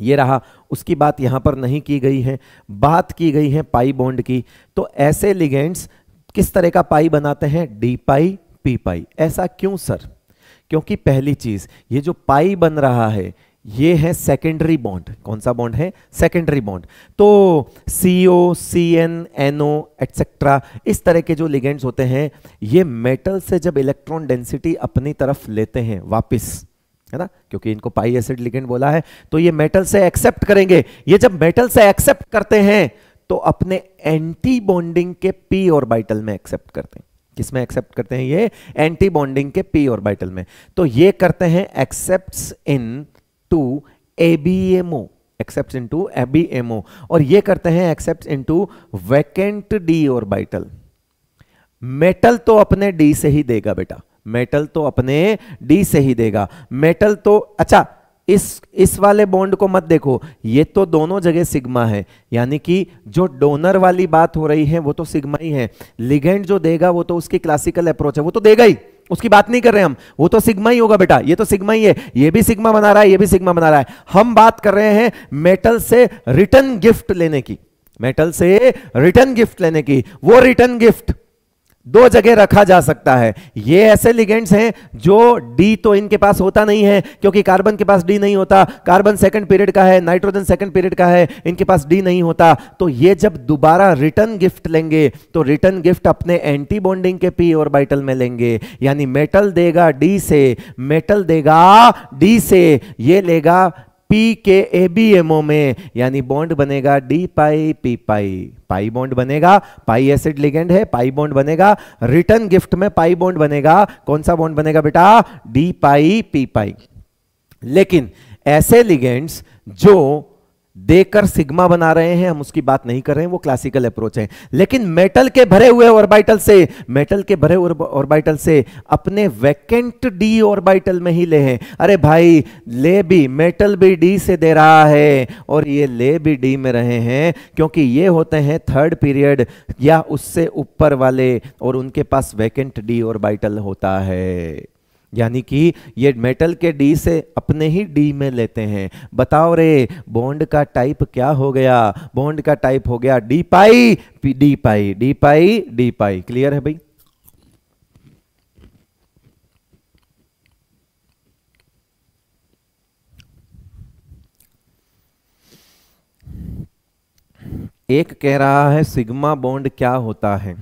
ये रहा उसकी बात यहां पर नहीं की गई है बात की गई है पाई बॉन्ड की तो ऐसे लिगेंड्स किस तरह का पाई बनाते हैं डी पाई पी पाई ऐसा क्यों सर क्योंकि पहली चीज ये जो पाई बन रहा है ये है सेकेंडरी बॉन्ड कौन सा बॉन्ड है सेकेंडरी बॉन्ड तो CO C N NO etcetera इस तरह के जो लिगेंड्स होते हैं ये मेटल से जब इलेक्ट्रॉन डेंसिटी अपनी तरफ लेते हैं वापस है ना क्योंकि इनको पाई एसिड लिगेंड बोला है तो ये मेटल से एक्सेप्ट करेंगे ये जब मेटल से एक्सेप्ट करते हैं तो अपने एंटी बॉन्डिंग के पी और बाइटल में एक्सेप्ट करते हैं किसमें में एक्सेप्ट करते हैं ये एंटी बॉन्डिंग के पी और बाइटल में तो ये करते हैं accept into ABMO accept into ABMO और ये करते हैं accept into vacant d orbital metal तो अपने डी से ही देगा बेटा मेटल तो अपने डी से ही देगा मेटल तो अच्छा इस इस वाले बॉन्ड को मत देखो ये तो दोनों जगह सिग्मा है यानी कि जो डोनर वाली बात हो रही है वो तो सिग्मा ही है लिगेंड जो देगा वो तो उसकी क्लासिकल अप्रोच है वो तो देगा ही उसकी बात नहीं कर रहे हम वो तो सिग्मा ही होगा बेटा ये तो सिग्मा ही है ये भी सिग्मा बना रहा है ये भी सिग्मा बना रहा है हम बात कर रहे हैं मेटल से रिटर्न गिफ्ट लेने की मेटल से रिटर्न गिफ्ट लेने की वो रिटर्न गिफ्ट दो जगह रखा जा सकता है ये ऐसे लिगेंड्स हैं जो डी तो इनके पास होता नहीं है क्योंकि कार्बन के पास डी नहीं होता कार्बन सेकंड पीरियड का है नाइट्रोजन सेकंड पीरियड का है इनके पास डी नहीं होता तो ये जब दोबारा रिटर्न गिफ्ट लेंगे तो रिटर्न गिफ्ट अपने एंटी बॉन्डिंग के पी और बाइटल में लेंगे यानी मेटल देगा डी से मेटल देगा डी से ये लेगा पी के ए बी एमओ में यानी बॉन्ड बनेगा d pi p pi pi bond बनेगा पाई एसिड लिगेंड है पाई बॉन्ड बनेगा रिटर्न गिफ्ट में पाई बॉन्ड बनेगा कौन सा बॉन्ड बनेगा बेटा डी पाई पी पाई लेकिन ऐसे लिगेंड्स जो देकर सिग्मा बना रहे हैं हम उसकी बात नहीं कर रहे हैं वो क्लासिकल अप्रोच है लेकिन मेटल के भरे हुए ऑर्बिटल से मेटल के भरे ऑर्बिटल से अपने वैकेंट डी ऑर्बिटल में ही ले हैं अरे भाई ले भी मेटल भी डी से दे रहा है और ये ले भी डी में रहे हैं क्योंकि ये होते हैं थर्ड पीरियड या उससे ऊपर वाले और उनके पास वैकेंट डी ऑर्बिटल होता है यानी कि ये मेटल के डी से अपने ही डी में लेते हैं बताओ रे बॉन्ड का टाइप क्या हो गया बॉन्ड का टाइप हो गया d pi d pi d pi d pi clear है भाई एक कह रहा है सिग्मा बॉन्ड क्या होता है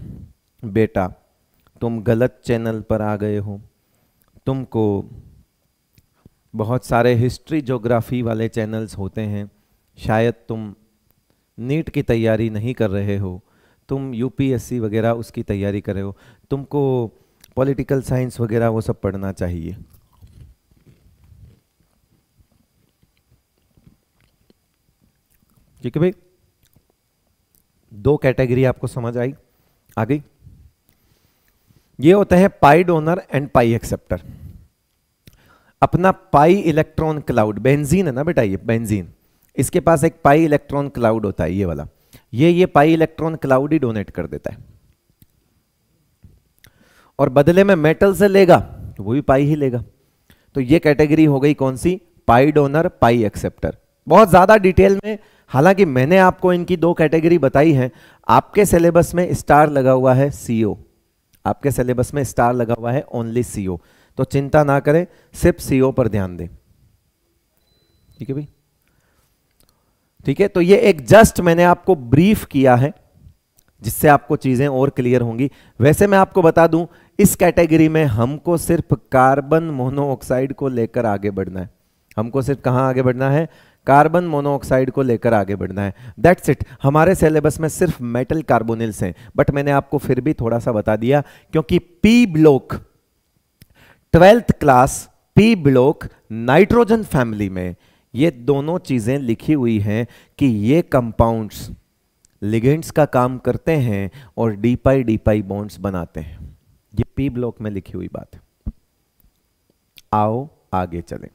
बेटा तुम गलत चैनल पर आ गए हो तुमको बहुत सारे हिस्ट्री जोग्राफी वाले चैनल्स होते हैं शायद तुम नीट की तैयारी नहीं कर रहे हो तुम यूपीएससी वगैरह उसकी तैयारी कर रहे हो तुमको पॉलिटिकल साइंस वगैरह वो सब पढ़ना चाहिए ठीक है भाई दो कैटेगरी आपको समझ आई आ गई ये होता है pi donor and pi acceptor अपना पाई इलेक्ट्रॉन क्लाउड बेंजीन है ना बेटा ये बेंजीन इसके पास एक पाई इलेक्ट्रॉन क्लाउड होता है ये वाला ये ये पाई इलेक्ट्रॉन क्लाउड ही डोनेट कर देता है और बदले में मेटल से लेगा तो वो भी पाई ही लेगा तो ये कैटेगरी हो गई कौन सी पाई डोनर पाई एक्सेप्टर बहुत ज्यादा डिटेल में हालांकि मैंने आपको इनकी दो कैटेगरी बताई है आपके सिलेबस में स्टार लगा हुआ है सीओ आपके सिलेबस में स्टार लगा हुआ है ओनली सीओ तो चिंता ना करें सिर्फ सीओ पर ध्यान दें ठीक है भाई ठीक है तो ये एक जस्ट मैंने आपको ब्रीफ किया है जिससे आपको चीजें और क्लियर होंगी वैसे मैं आपको बता दूं इस कैटेगरी में हमको सिर्फ कार्बन मोनोऑक्साइड को लेकर आगे बढ़ना है हमको सिर्फ कहां आगे बढ़ना है कार्बन मोनोऑक्साइड को लेकर आगे बढ़ना है दैट्स इट हमारे सिलेबस में सिर्फ मेटल कार्बोनिल्स हैं बट मैंने आपको फिर भी थोड़ा सा बता दिया क्योंकि p block twelfth class p block nitrogen family में ये दोनों चीज़ें लिखी हुई हैं कि ये कंपाउंड्स लिगेंड्स का काम करते हैं और डीपाई डीपाई बॉन्ड्स बनाते हैं ये पी ब्लॉक में लिखी हुई बात है आओ आगे चलें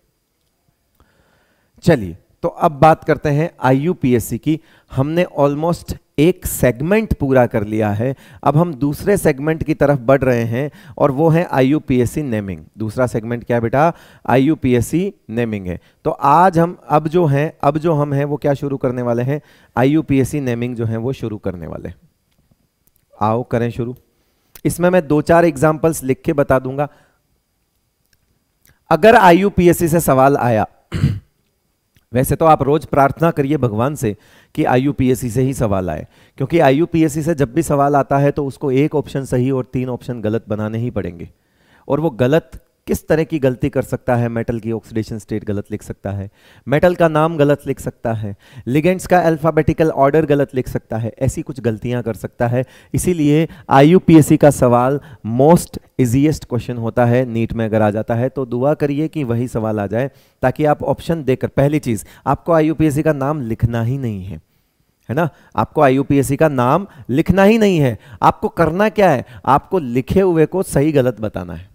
चलिए तो अब बात करते हैं आईयूपीएससी की हमने ऑलमोस्ट एक सेगमेंट पूरा कर लिया है अब हम दूसरे सेगमेंट की तरफ बढ़ रहे हैं और वो है आईयूपीएससी नेमिंग दूसरा सेगमेंट क्या पी बेटा आईयूपीएससी नेमिंग है तो आज हम अब जो हैं अब जो हम हैं वो क्या शुरू करने वाले हैं आईयूपीएससी नेमिंग जो है वो शुरू करने वाले आओ करें शुरू इसमें मैं दो चार एग्जाम्पल्स लिख के बता दूंगा अगर सी से सवाल आया वैसे तो आप रोज़ प्रार्थना करिए भगवान से कि आई से ही सवाल आए क्योंकि आई से जब भी सवाल आता है तो उसको एक ऑप्शन सही और तीन ऑप्शन गलत बनाने ही पड़ेंगे और वो गलत किस तरह की गलती कर सकता है मेटल की ऑक्सीडेशन स्टेट गलत लिख सकता है मेटल का नाम गलत लिख सकता है लिगेंड्स का अल्फ़ाबेटिकल ऑर्डर गलत लिख सकता है ऐसी कुछ गलतियां कर सकता है इसीलिए आई का सवाल मोस्ट इजीएस्ट क्वेश्चन होता है नीट में अगर आ जाता है तो दुआ करिए कि वही सवाल आ जाए ताकि आप ऑप्शन देकर पहली चीज़ आपको आई का नाम लिखना ही नहीं है है ना आपको आई का नाम लिखना ही नहीं है आपको करना क्या है आपको लिखे हुए को सही गलत बताना है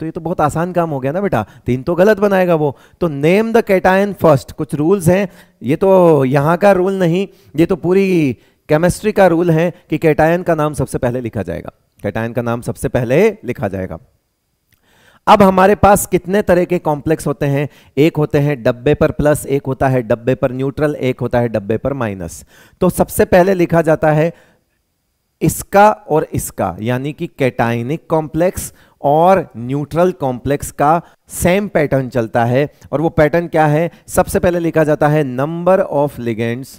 तो ये तो बहुत आसान काम हो गया ना बेटा तीन तो गलत बनाएगा वो तो नेम द कैटायन फर्स्ट कुछ रूल्स हैं ये तो यहाँ का रूल नहीं ये तो पूरी केमिस्ट्री का रूल है कि कैटायन का नाम सबसे पहले लिखा जाएगा कैटायन का नाम सबसे पहले लिखा जाएगा अब हमारे पास कितने तरह के कॉम्प्लेक्स होते हैं एक होते हैं डब्बे पर प्लस एक होता है डब्बे पर न्यूट्रल एक होता है डब्बे पर माइनस तो सबसे पहले लिखा जाता है इसका और इसका यानी कि कैटाइनिक कॉम्प्लेक्स और न्यूट्रल कॉम्प्लेक्स का सेम पैटर्न चलता है और वो पैटर्न क्या है सबसे पहले लिखा जाता है नंबर ऑफ लिगेंड्स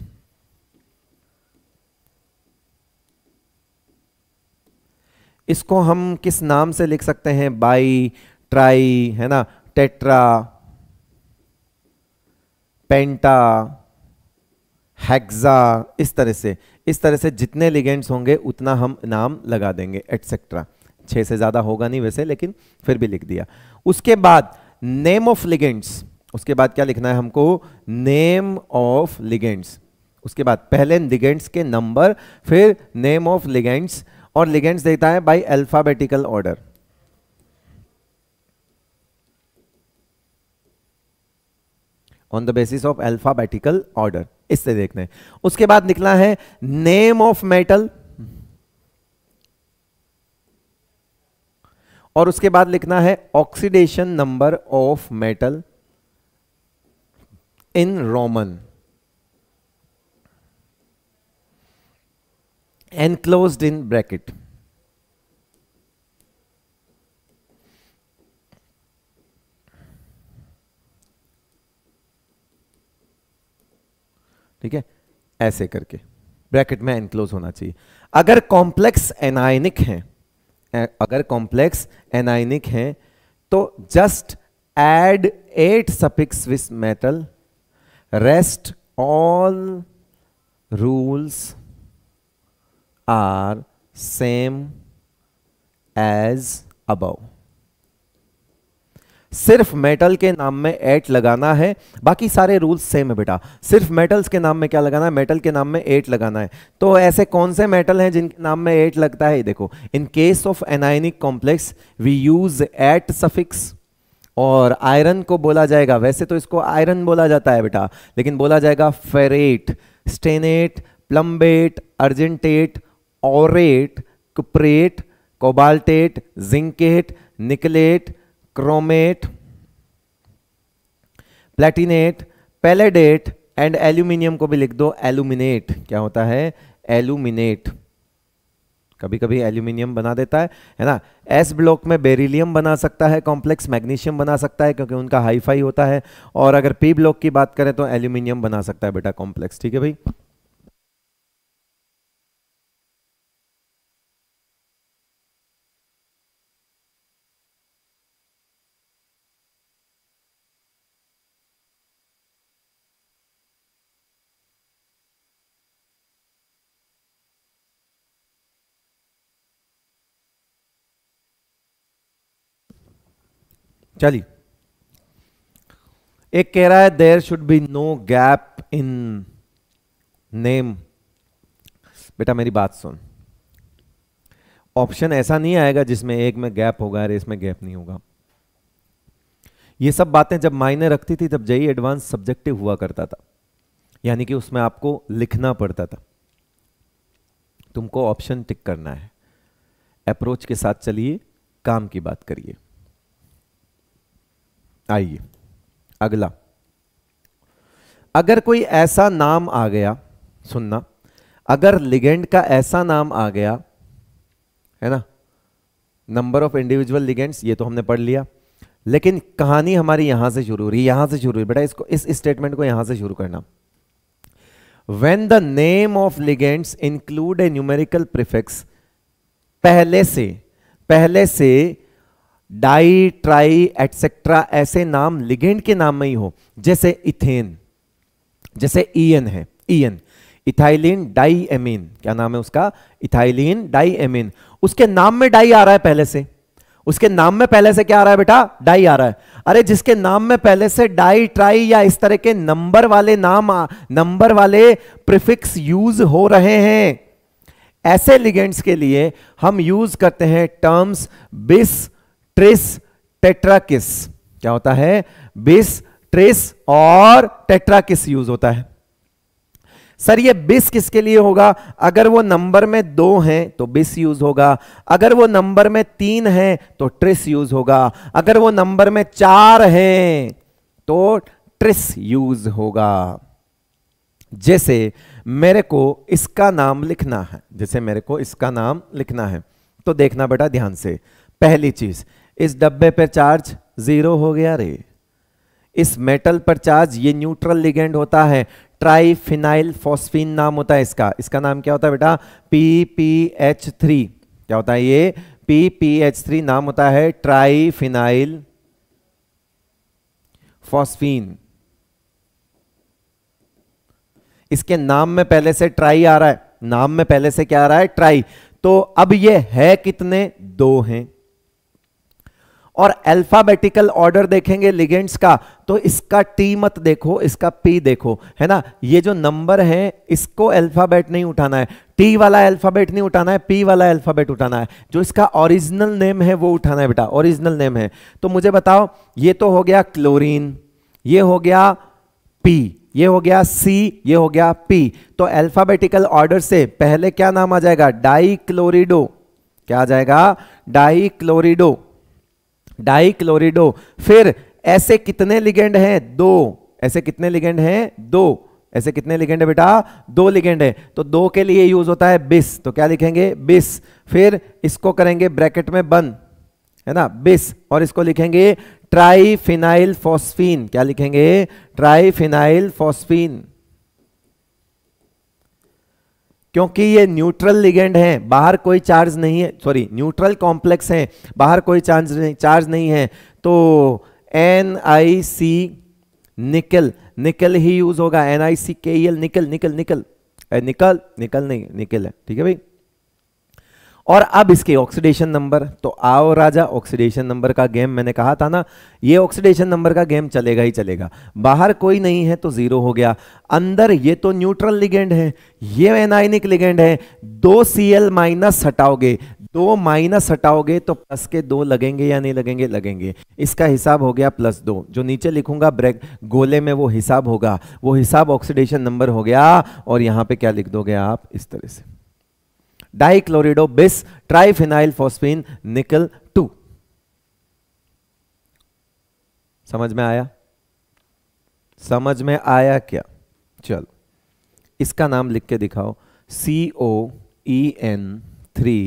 इसको हम किस नाम से लिख सकते हैं बाई ट्राई है ना टेट्रा पेंटा हैग्जा इस तरह से इस तरह से जितने लिगेंड्स होंगे उतना हम नाम लगा देंगे एटसेट्रा छः से ज़्यादा होगा नहीं वैसे लेकिन फिर भी लिख दिया उसके बाद नेम ऑफ लिगेंड्स उसके बाद क्या लिखना है हमको नेम ऑफ लिगेंड्स उसके बाद पहले लिगेंड्स के नंबर फिर नेम ऑफ लिगेंड्स और लिगेंड्स देता है by alphabetical order on the basis of alphabetical order इससे देखने उसके बाद निकला है नेम ऑफ मेटल और उसके बाद लिखना है oxidation number of metal in Roman enclosed in bracket ठीक है ऐसे करके ब्रैकेट में एनक्लोज होना चाहिए अगर कॉम्प्लेक्स एनायनिक है अगर कॉम्प्लेक्स एनायनिक है तो just add ate suffix with metal rest all rules are same as above सिर्फ मेटल के नाम में एट लगाना है बाकी सारे रूल्स सेम है बेटा सिर्फ मेटल्स के नाम में क्या लगाना है मेटल के नाम में एट लगाना है तो ऐसे कौन से मेटल हैं जिनके नाम में एट लगता है देखो in case of anionic complex we use ate suffix और आयरन को बोला जाएगा वैसे तो इसको आयरन बोला जाता है बेटा लेकिन बोला जाएगा ferrate stannate plumbate argentate aurate cuprate cobaltate zincate nickelate chromate platinate palladate and aluminium को भी लिख दो एल्यूमिनेट क्या होता है एल्यूमिनेट कभी कभी एल्यूमिनियम बना देता है है ना एस ब्लॉक में बेरिलियम बना सकता है कॉम्प्लेक्स मैग्नीशियम बना सकता है क्योंकि उनका हाईफाई होता है और अगर पी ब्लॉक की बात करें तो एल्यूमिनियम बना सकता है बेटा कॉम्प्लेक्स ठीक है भाई चलिए एक कह रहा है there should be no gap in name बेटा मेरी बात सुन ऑप्शन ऐसा नहीं आएगा जिसमें एक में गैप होगा अरे इसमें गैप नहीं होगा ये सब बातें जब मायने रखती थी तब जई एडवांस सब्जेक्टिव हुआ करता था यानी कि उसमें आपको लिखना पड़ता था तुमको ऑप्शन टिक करना है अप्रोच के साथ चलिए काम की बात करिए आइए अगला अगर कोई ऐसा नाम आ गया सुनना अगर लिगेंड का ऐसा नाम आ गया है ना नंबर ऑफ इंडिविजुअल लिगेंड्स ये तो हमने पढ़ लिया लेकिन कहानी हमारी यहां से शुरू हुई यहां से शुरू हुई बेटा इसको इस स्टेटमेंट को यहां से शुरू करना when the name of ligands include a numerical prefix पहले से पहले से डाई ट्राई एटसेट्रा ऐसे नाम लिगेंड के नाम में ही हो जैसे इथेन जैसे ईएन है ईएन इथाइलिन डाई एमिन क्या नाम है उसका इथाइलिन डाई एमिन उसके नाम में डाई आ रहा है पहले से उसके नाम में पहले से क्या आ रहा है बेटा डाई आ रहा है अरे जिसके नाम में पहले से डाई ट्राई या इस तरह के नंबर वाले नाम नंबर वाले प्रिफिक्स यूज हो रहे हैं ऐसे लिगेंड्स के लिए हम यूज करते हैं टर्म्स बिस ट्रेस टेट्राकिस क्या होता है बिस ट्रेस और टेट्राकिस यूज होता है सर ये बिस किसके लिए होगा अगर वो नंबर में दो हैं तो बिस यूज होगा अगर वो नंबर में तीन हैं तो ट्रिस यूज होगा अगर वो नंबर में चार हैं तो ट्रिस यूज होगा जैसे मेरे को इसका नाम लिखना है जैसे मेरे को इसका नाम लिखना है तो देखना बेटा ध्यान से पहली चीज इस डब्बे पर चार्ज ज़ीरो हो गया रे इस मेटल पर चार्ज ये न्यूट्रल लिगेंड होता है ट्राइफिनाइल फॉस्फिन नाम होता है इसका इसका नाम क्या होता है बेटा पी पी एच थ्री क्या होता है ये पी पी एच थ्री नाम होता है ट्राइफिनाइल फॉस्फिन इसके नाम में पहले से ट्राई आ रहा है नाम में पहले से क्या आ रहा है ट्राई तो अब ये है कितने दो हैं और अल्फाबेटिकल ऑर्डर देखेंगे लिगेंड्स का तो इसका टी मत देखो इसका पी देखो है ना ये जो नंबर है इसको अल्फाबेट नहीं उठाना है टी वाला अल्फाबेट नहीं उठाना है पी वाला अल्फाबेट उठाना है जो इसका ओरिजिनल नेम है वो उठाना है बेटा ओरिजिनल नेम है तो मुझे बताओ ये तो हो गया क्लोरीन ये हो गया पी ये हो गया सी ये हो गया पी तो अल्फाबेटिकल ऑर्डर से पहले क्या नाम आ जाएगा डाई क्या आ जाएगा डाई डाइक्लोरिडो फिर ऐसे कितने लिगेंड हैं दो ऐसे कितने लिगेंड हैं दो ऐसे कितने लिगेंड है बेटा दो लिगेंड है तो दो के लिए यूज होता है बिस तो क्या लिखेंगे बिस फिर इसको करेंगे ब्रैकेट में बन है ना बिस और इसको लिखेंगे ट्राई फिनाइल फॉस्फीन क्या लिखेंगे ट्राईफिनाइल फॉस्फीन क्योंकि ये न्यूट्रल लिगेंड हैं बाहर कोई चार्ज नहीं है सॉरी न्यूट्रल कॉम्प्लेक्स हैं बाहर कोई चार्ज नहीं चार्ज नहीं है तो एन आई सी निकल निकल ही यूज होगा एन आई सी के एल निकल निकल निकल निकल निकल नहीं निकल है ठीक है भाई और अब इसके ऑक्सीडेशन नंबर तो आओ राजा ऑक्सीडेशन नंबर का गेम मैंने कहा था ना ये ऑक्सीडेशन नंबर का गेम चलेगा ही चलेगा बाहर कोई नहीं है तो जीरो हो गया अंदर ये तो न्यूट्रल लिगेंड है ये एनाइनिक लिगेंड है दो सी एल माइनस हटाओगे दो माइनस हटाओगे तो प्लस के दो लगेंगे या नहीं लगेंगे लगेंगे इसका हिसाब हो गया प्लस दो जो नीचे लिखूंगा ब्रेक गोले में वो हिसाब होगा वो हिसाब ऑक्सीडेशन नंबर हो गया और यहाँ पे क्या लिख दोगे आप इस तरह से डाइक्लोरिडो बिस ट्राइफिनाइल फोस्फिन निकल टू समझ में आया समझ में आया क्या चलो इसका नाम लिख के दिखाओ C O E N three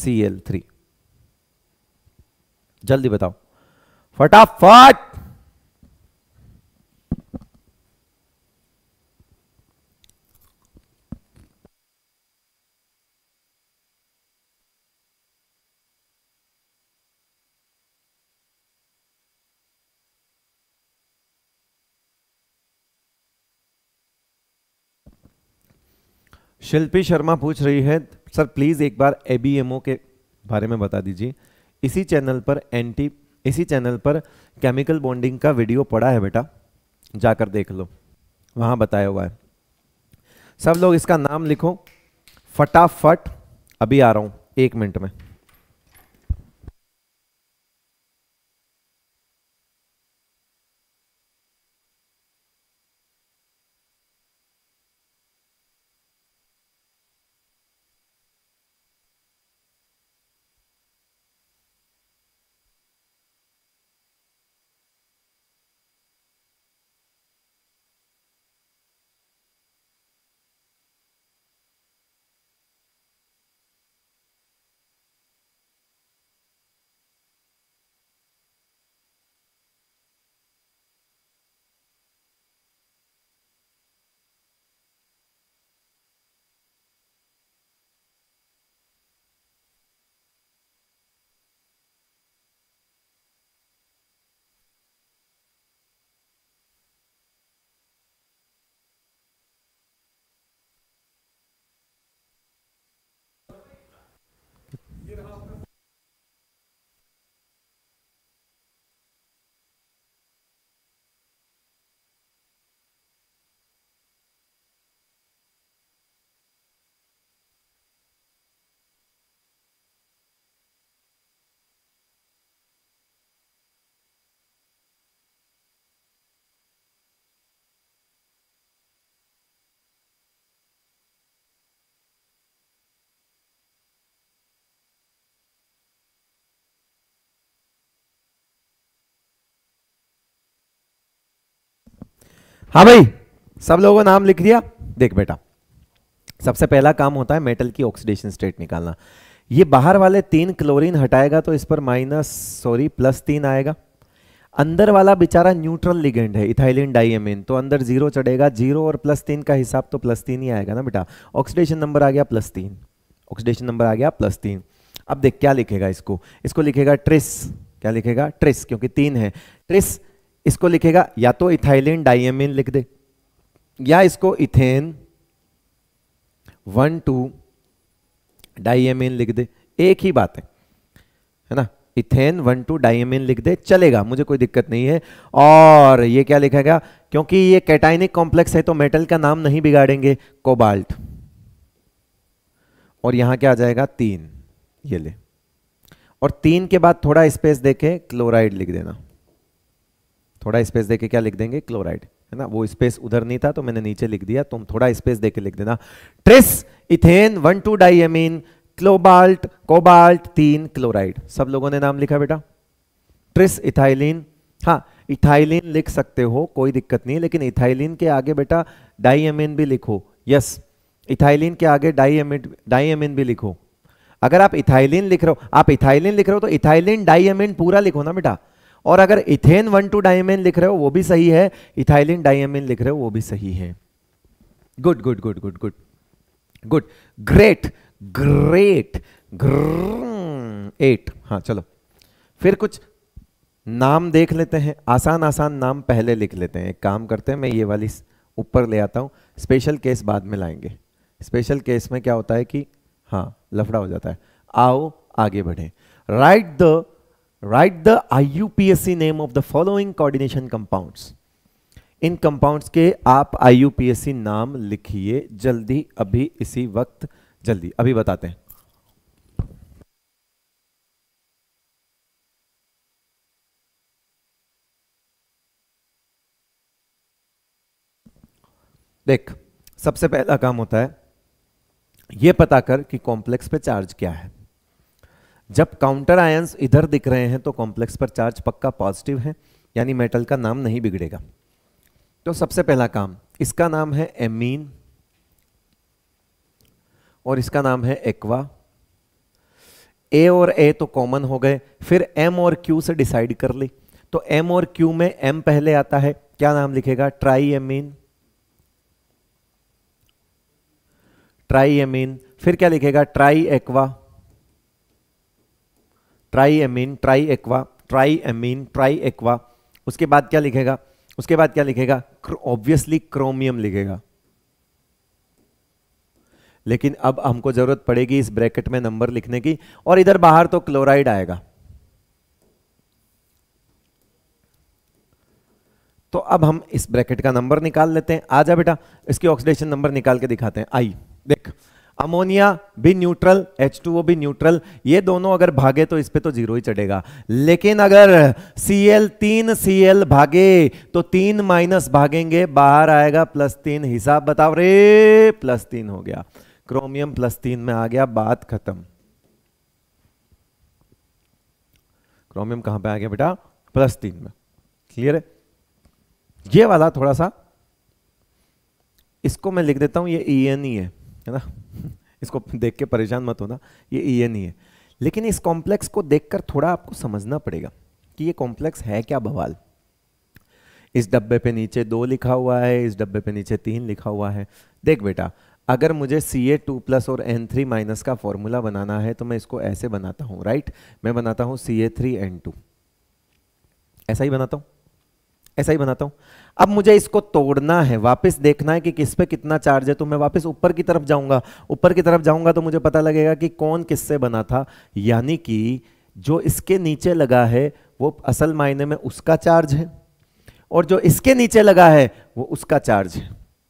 C L three जल्दी बताओ फटाफट शिल्पी शर्मा पूछ रही है सर प्लीज़ एक बार ए के बारे में बता दीजिए इसी चैनल पर एंटी इसी चैनल पर केमिकल बॉन्डिंग का वीडियो पड़ा है बेटा जाकर देख लो वहाँ बताया हुआ है सब लोग इसका नाम लिखो फटाफट अभी आ रहा हूँ एक मिनट में हाँ भाई सब लोगों का नाम लिख दिया देख बेटा सबसे पहला काम होता है मेटल की ऑक्सीडेशन स्टेट निकालना ये बाहर वाले तीन क्लोरीन हटाएगा तो इस पर माइनस सॉरी प्लस तीन आएगा अंदर वाला बेचारा न्यूट्रल लिगेंड है इथाइलिन डाइएमिन तो अंदर जीरो चढ़ेगा जीरो और प्लस तीन का हिसाब तो प्लस तीन ही आएगा ना बेटा ऑक्सीडेशन नंबर आ गया प्लस तीन ऑक्सीडेशन नंबर आ गया प्लस तीन अब देख क्या लिखेगा इसको इसको लिखेगा ट्रिस क्या लिखेगा ट्रिस क्योंकि तीन है ट्रिस इसको लिखेगा या तो इथाइलिन डाइएमिन लिख दे या इसको इथेन वन टू डाइएमिन लिख दे एक ही बात है है ना इथेन वन टू डाइएमिन लिख दे चलेगा मुझे कोई दिक्कत नहीं है और ये क्या लिखा गया क्योंकि ये कैटाइनिक कॉम्प्लेक्स है तो मेटल का नाम नहीं बिगाड़ेंगे कोबाल्ट और यहां क्या आ जाएगा तीन ये ले और तीन के बाद थोड़ा स्पेस देके क्लोराइड लिख देना थोड़ा स्पेस देके क्या लिख देंगे क्लोराइड है ना वो स्पेस उधर नहीं था तो मैंने नीचे लिख दिया तुम थोड़ा स्पेस देके लिख देना tris ethane one two diamine cobalt cobalt तीन क्लोराइड सब लोगों ने नाम लिखा बेटा ट्रिस इथाइलिन हाँ इथाइलिन लिख सकते हो कोई दिक्कत नहीं लेकिन इथाइलिन के आगे बेटा डाइएमिन भी लिखो यस इथाइलिन के आगे डाइएमिन डाइएमिन भी लिखो अगर आप इथाइलिन लिख रहे हो आप इथाइलिन लिख रहे हो तो इथाइलिन डाइएमिन पूरा लिखो ना बेटा और अगर इथेन वन टू डायमेन लिख रहे हो वो भी सही है इथाइलिन डायमेन लिख रहे हो वो भी सही है good good good good good good great great एट हाँ चलो फिर कुछ नाम देख लेते हैं आसान आसान नाम पहले लिख लेते हैं एक काम करते हैं मैं ये वाली ऊपर ले आता हूँ स्पेशल केस बाद में लाएंगे स्पेशल केस में क्या होता है कि हाँ लफड़ा हो जाता है आओ आगे बढ़े right the right the I U P S C name of the following coordination compound in compounds के आप I U P S C नाम लिखिए जल्दी अभी इसी वक्त जल्दी अभी बताते हैं देख सबसे पहला काम होता है यह पता कर कि कॉम्प्लेक्स पे चार्ज क्या है जब काउंटर आयंस इधर दिख रहे हैं तो कॉम्प्लेक्स पर चार्ज पक्का पॉजिटिव है यानी मेटल का नाम नहीं बिगड़ेगा तो सबसे पहला काम इसका नाम है एमीन और इसका नाम है एक्वा ए और ए तो कॉमन हो गए फिर एम और क्यू से डिसाइड कर ली तो एम और क्यू में एम पहले आता है क्या नाम लिखेगा ट्राई एमीन ट्राई एमीन फिर क्या लिखेगा tri aqua tri ammine tri aqua tri ammine tri aqua उसके बाद क्या लिखेगा उसके बाद क्या लिखेगा ऑब्वियसली क्रोमियम लिखेगा लेकिन अब हमको जरूरत पड़ेगी इस ब्रैकेट में नंबर लिखने की और इधर बाहर तो क्लोराइड आएगा तो अब हम इस ब्रैकेट का नंबर निकाल लेते हैं आ जा बेटा इसकी ऑक्सीडेशन नंबर निकाल के दिखाते हैं आई देख अमोनिया भी न्यूट्रल एच टू भी न्यूट्रल ये दोनों अगर भागे तो इस पर तो जीरो ही चढ़ेगा लेकिन अगर सी एल तीन सी एल भागे तो तीन माइनस भागेंगे बाहर आएगा प्लस तीन हिसाब बताओ रे प्लस तीन हो गया क्रोमियम प्लस तीन में आ गया बात खत्म क्रोमियम कहां पे आ गया बेटा प्लस तीन में क्लियर है ये वाला थोड़ा सा इसको मैं लिख देता हूं ये ई एन ई है ना इसको देख के परेशान मत होना ये ई एन ही है लेकिन इस कॉम्प्लेक्स को देखकर थोड़ा आपको समझना पड़ेगा कि ये कॉम्प्लेक्स है क्या बवाल इस डब्बे पे नीचे दो लिखा हुआ है इस डब्बे पे नीचे तीन लिखा हुआ है देख बेटा अगर मुझे सी ए टू प्लस और एन थ्री माइनस का फॉर्मूला बनाना है तो मैं इसको ऐसे बनाता हूँ राइट मैं बनाता हूँ C A three N two ऐसा ही बनाता हूँ ऐसा ही बनाता हूँ अब मुझे इसको तोड़ना है वापस देखना है कि किस पे कितना चार्ज है तो मैं वापस ऊपर की तरफ जाऊंगा ऊपर की तरफ जाऊंगा तो मुझे पता लगेगा कि कौन किससे बना था यानी कि जो इसके नीचे लगा है वो असल मायने में उसका चार्ज है और जो इसके नीचे लगा है वो उसका चार्ज है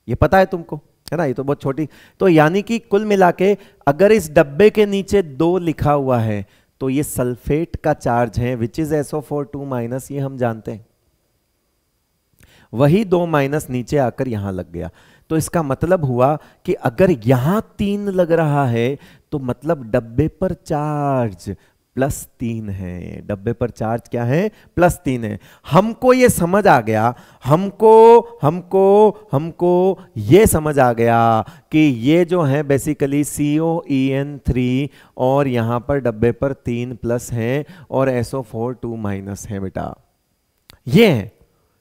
ये पता है तुमको है ना ये तो बहुत छोटी तो यानी कि कुल मिला के अगर इस डब्बे के नीचे दो लिखा हुआ है तो ये सल्फेट का चार्ज है which is SO four two minus ये हम जानते हैं वही दो माइनस नीचे आकर यहां लग गया तो इसका मतलब हुआ कि अगर यहां तीन लग रहा है तो मतलब डब्बे पर चार्ज प्लस तीन है डब्बे पर चार्ज क्या है प्लस तीन है हमको ये समझ आ गया हमको हमको हमको ये समझ आ गया कि ये जो है basically C O E N three और यहां पर डब्बे पर तीन प्लस है और एसओ फोर टू माइनस है बेटा ये है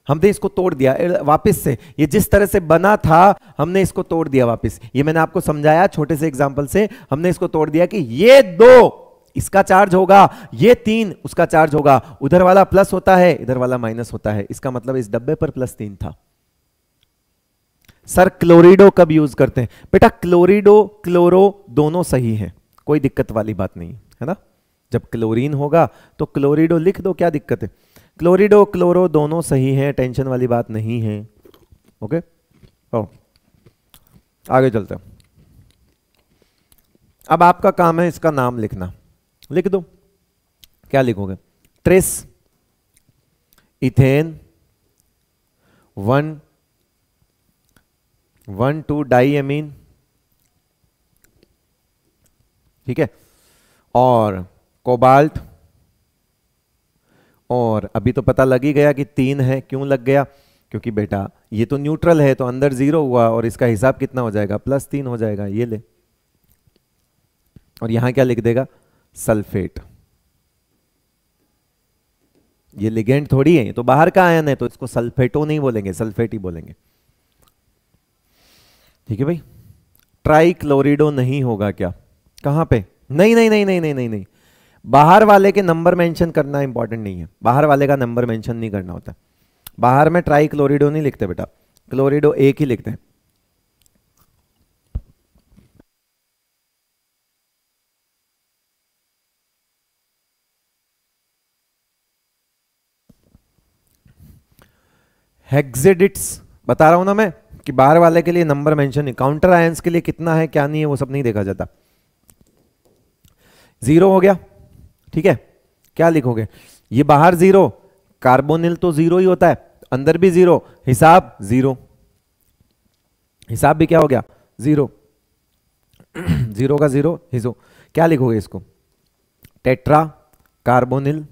हमने इसको तोड़ दिया वापस से ये जिस तरह से बना था हमने इसको तोड़ दिया वापस ये मैंने आपको समझाया छोटे से एग्जाम्पल से हमने इसको तोड़ दिया कि ये दो इसका चार्ज होगा ये तीन उसका चार्ज होगा उधर वाला प्लस होता है इधर वाला माइनस होता है इसका मतलब इस डब्बे पर प्लस तीन था सर क्लोरिडो कब यूज करते हैं बेटा क्लोरिडो क्लोरो दोनों सही है कोई दिक्कत वाली बात नहीं है ना जब क्लोरीन होगा तो क्लोरिडो लिख दो क्या दिक्कत है क्लोरिडो क्लोरो दोनों सही हैं टेंशन वाली बात नहीं है ओके ओ oh. आगे चलते हैं अब आपका काम है इसका नाम लिखना लिख दो क्या लिखोगे tris ethane one one two di amine ठीक है और कोबाल्ट और अभी तो पता लग ही गया कि तीन है क्यों लग गया क्योंकि बेटा ये तो न्यूट्रल है तो अंदर जीरो हुआ और इसका हिसाब कितना हो जाएगा प्लस तीन हो जाएगा ये ले और यहां क्या लिख देगा सल्फेट ये लिगेंड थोड़ी है तो बाहर का आयन है तो इसको सल्फेटो नहीं बोलेंगे सल्फेट ही बोलेंगे ठीक है भाई ट्राई क्लोरिडो नहीं होगा क्या कहां पे नहीं नहीं नहीं नहीं नहीं नहीं नहीं बाहर वाले के नंबर मेंशन करना इंपॉर्टेंट नहीं है बाहर वाले का नंबर मेंशन नहीं करना होता बाहर में ट्राई क्लोरिडो नहीं लिखते बेटा क्लोरिडो एक ही लिखते हैं हेक्सिडिट्स बता रहा हूं ना मैं कि बाहर वाले के लिए नंबर मेंशन नहीं काउंटर आयंस के लिए कितना है क्या नहीं है वो सब नहीं देखा जाता जीरो हो गया ठीक है क्या लिखोगे ये बाहर जीरो कार्बोनिल तो जीरो ही होता है अंदर भी जीरो हिसाब जीरो हिसाब भी क्या हो गया जीरो जीरो का जीरो हिजो क्या लिखोगे इसको टेट्रा कार्बोनिल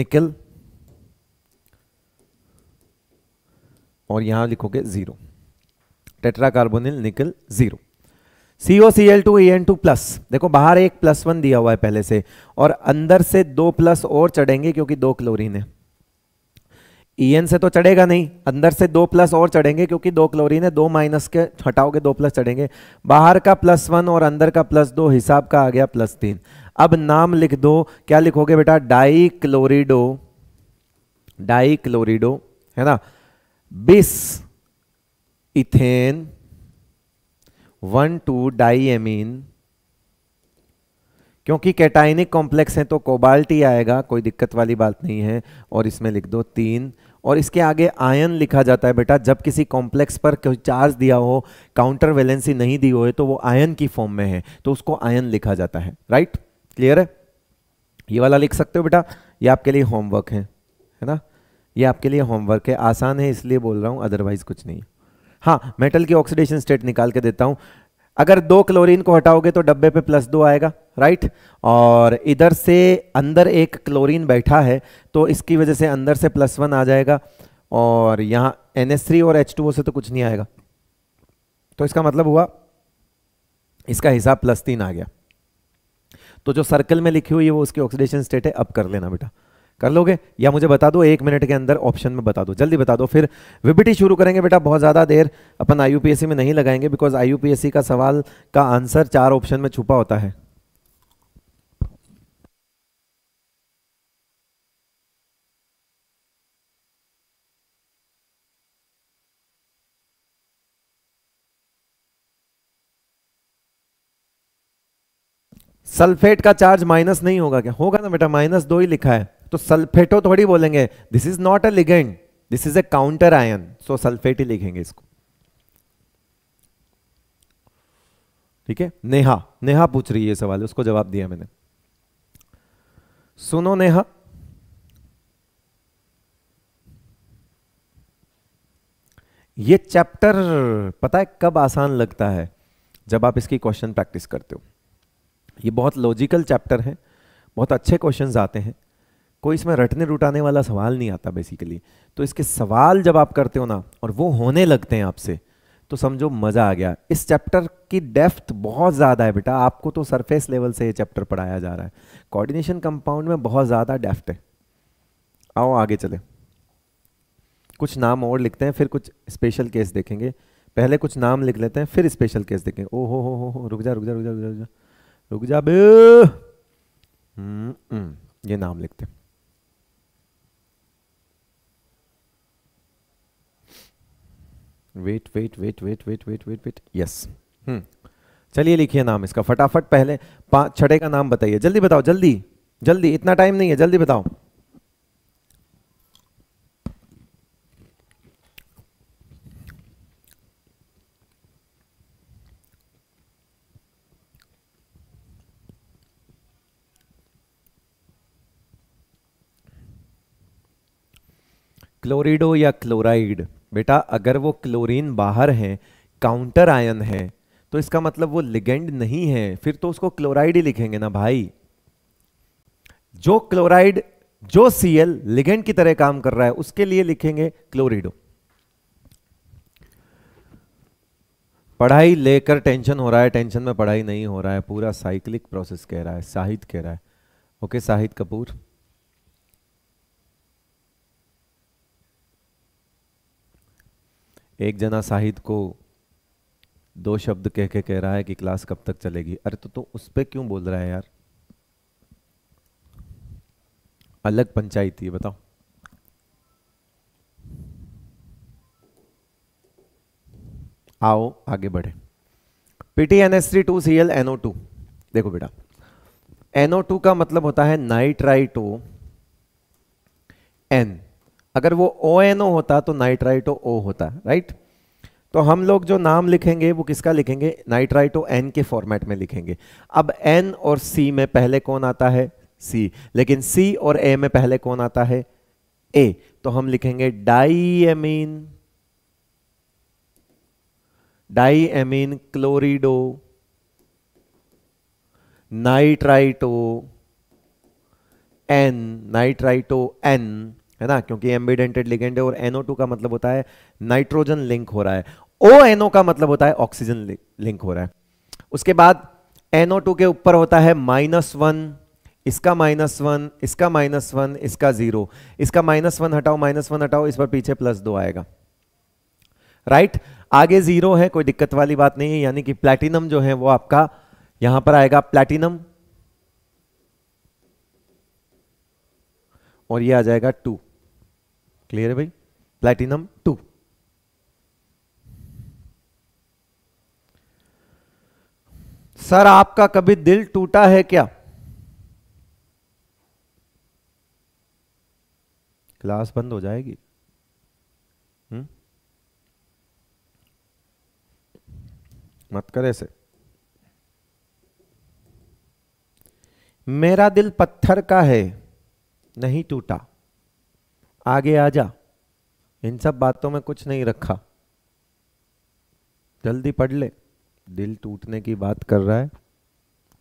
निकल और यहां लिखोगे zero tetra carbonyl nickel zero C O सी L two E N two plus देखो बाहर एक प्लस वन दिया हुआ है पहले से और अंदर से दो प्लस और चढ़ेंगे क्योंकि दो क्लोरीन है ई एन से तो चढ़ेगा नहीं अंदर से दो प्लस और चढ़ेंगे क्योंकि दो क्लोरीन है दो माइनस के हटाओगे दो प्लस चढ़ेंगे बाहर का प्लस वन और अंदर का प्लस दो हिसाब का आ गया प्लस तीन अब नाम लिख दो क्या लिखोगे बेटा डाई क्लोरिडो डाई क्लोरिडो है ना बिस इथेन वन टू डाईएमीन क्योंकि कैटाइनिक कॉम्प्लेक्स है तो कोबाल्ट ही आएगा कोई दिक्कत वाली बात नहीं है और इसमें लिख दो तीन और इसके आगे आयन लिखा जाता है बेटा जब किसी कॉम्प्लेक्स पर कोई चार्ज दिया हो काउंटर वैलेंसी नहीं दी हो तो वो आयन की फॉर्म में है तो उसको आयन लिखा जाता है राइट क्लियर है ये वाला लिख सकते हो बेटा ये आपके लिए होमवर्क है है ना ये आपके लिए होमवर्क है आसान है इसलिए बोल रहा हूँ अदरवाइज कुछ नहीं हाँ मेटल की ऑक्सीडेशन स्टेट निकाल के देता हूं अगर दो क्लोरीन को हटाओगे तो डब्बे पे प्लस दो आएगा राइट और इधर से अंदर एक क्लोरीन बैठा है तो इसकी वजह से अंदर से प्लस वन आ जाएगा और यहाँ एन और एच से तो कुछ नहीं आएगा तो इसका मतलब हुआ इसका हिसाब प्लस तीन आ गया तो जो सर्कल में लिखी हुई है वो उसकी ऑक्सीडेशन स्टेट है अब कर लेना बेटा कर लोगे या मुझे बता दो एक मिनट के अंदर ऑप्शन में बता दो जल्दी बता दो फिर विबिटी शुरू करेंगे बेटा बहुत ज़्यादा देर अपन आई में नहीं लगाएंगे बिकॉज आई का सवाल का आंसर चार ऑप्शन में छुपा होता है सल्फेट का चार्ज माइनस नहीं होगा क्या होगा ना बेटा माइनस दो ही लिखा है तो सल्फेटो तो थोड़ी बोलेंगे this is not a ligand this is a counter ion so sulphate ही लिखेंगे इसको ठीक है नेहा नेहा पूछ रही है सवाल उसको जवाब दिया मैंने सुनो नेहा ये चैप्टर पता है कब आसान लगता है जब आप इसकी क्वेश्चन प्रैक्टिस करते हो ये बहुत लॉजिकल चैप्टर है बहुत अच्छे क्वेश्चंस आते हैं कोई इसमें रटने रुटाने वाला सवाल नहीं आता बेसिकली तो इसके सवाल जब आप करते हो ना और वो होने लगते हैं आपसे तो समझो मज़ा आ गया इस चैप्टर की डेप्थ बहुत ज़्यादा है बेटा आपको तो सरफेस लेवल से ये चैप्टर पढ़ाया जा रहा है कोऑर्डिनेशन कंपाउंड में बहुत ज़्यादा डेफ्थ है आओ आगे चले कुछ नाम और लिखते हैं फिर कुछ स्पेशल केस देखेंगे पहले कुछ नाम लिख लेते हैं फिर स्पेशल केस देखेंगे ओ हो हो हो रुक जा रुक जा रुक जा रुक जा रुक जा रुक जा बे ये नाम लिखते हैं wait wait wait wait wait wait wait wait yes चलिए लिखिए नाम इसका फटाफट पहले छठे का नाम बताइए जल्दी बताओ जल्दी जल्दी इतना टाइम नहीं है जल्दी बताओ क्लोरिडो या क्लोराइड बेटा अगर वो क्लोरीन बाहर है काउंटर आयन है तो इसका मतलब वो लिगेंड नहीं है फिर तो उसको क्लोराइड ही लिखेंगे ना भाई जो क्लोराइड जो सीएल लिगेंड की तरह काम कर रहा है उसके लिए लिखेंगे क्लोरीडो पढ़ाई लेकर टेंशन हो रहा है टेंशन में पढ़ाई नहीं हो रहा है पूरा साइक्लिक प्रोसेस कह रहा है साहित कह रहा है ओके साहित कपूर एक जना साहिद को दो शब्द कह के कह रहा है कि क्लास कब तक चलेगी अरे तो तू तो उस पर क्यों बोल रहा है यार अलग पंचायती है बताओ आओ आगे बढ़े PT N S three two C L NO two देखो बेटा एनओ टू का मतलब होता है नाइट ओ एन अगर वो ओ एन ओ होता तो नाइट्राइटो ओ होता राइट तो हम लोग जो नाम लिखेंगे वो किसका लिखेंगे नाइट्राइटो एन के फॉर्मेट में लिखेंगे अब एन और सी में पहले कौन आता है सी लेकिन सी और ए में पहले कौन आता है ए तो हम लिखेंगे diammine diammine chlorido nitrito N nitrito N है ना क्योंकि एम्बिडेंटेड लिगेंड है और एनओ टू का मतलब होता है नाइट्रोजन लिंक हो रहा है ओ एनओ का मतलब होता है ऑक्सीजन लिंक हो रहा है उसके बाद एनओ टू के ऊपर होता है माइनस वन इसका माइनस वन इसका माइनस वन इसका जीरो इसका माइनस वन हटाओ माइनस वन हटाओ इस पर पीछे प्लस दो आएगा राइट आगे जीरो है कोई दिक्कत वाली बात नहीं है यानी कि प्लैटिनम जो है वो आपका यहां पर आएगा प्लैटिनम और ये आ जाएगा टू क्लियर है भाई प्लैटिनम टू सर आपका कभी दिल टूटा है क्या क्लास बंद हो जाएगी हुँ? हम्म? मत कर ऐसे मेरा दिल पत्थर का है नहीं टूटा आगे आ जा इन सब बातों में कुछ नहीं रखा जल्दी पढ़ ले दिल टूटने की बात कर रहा है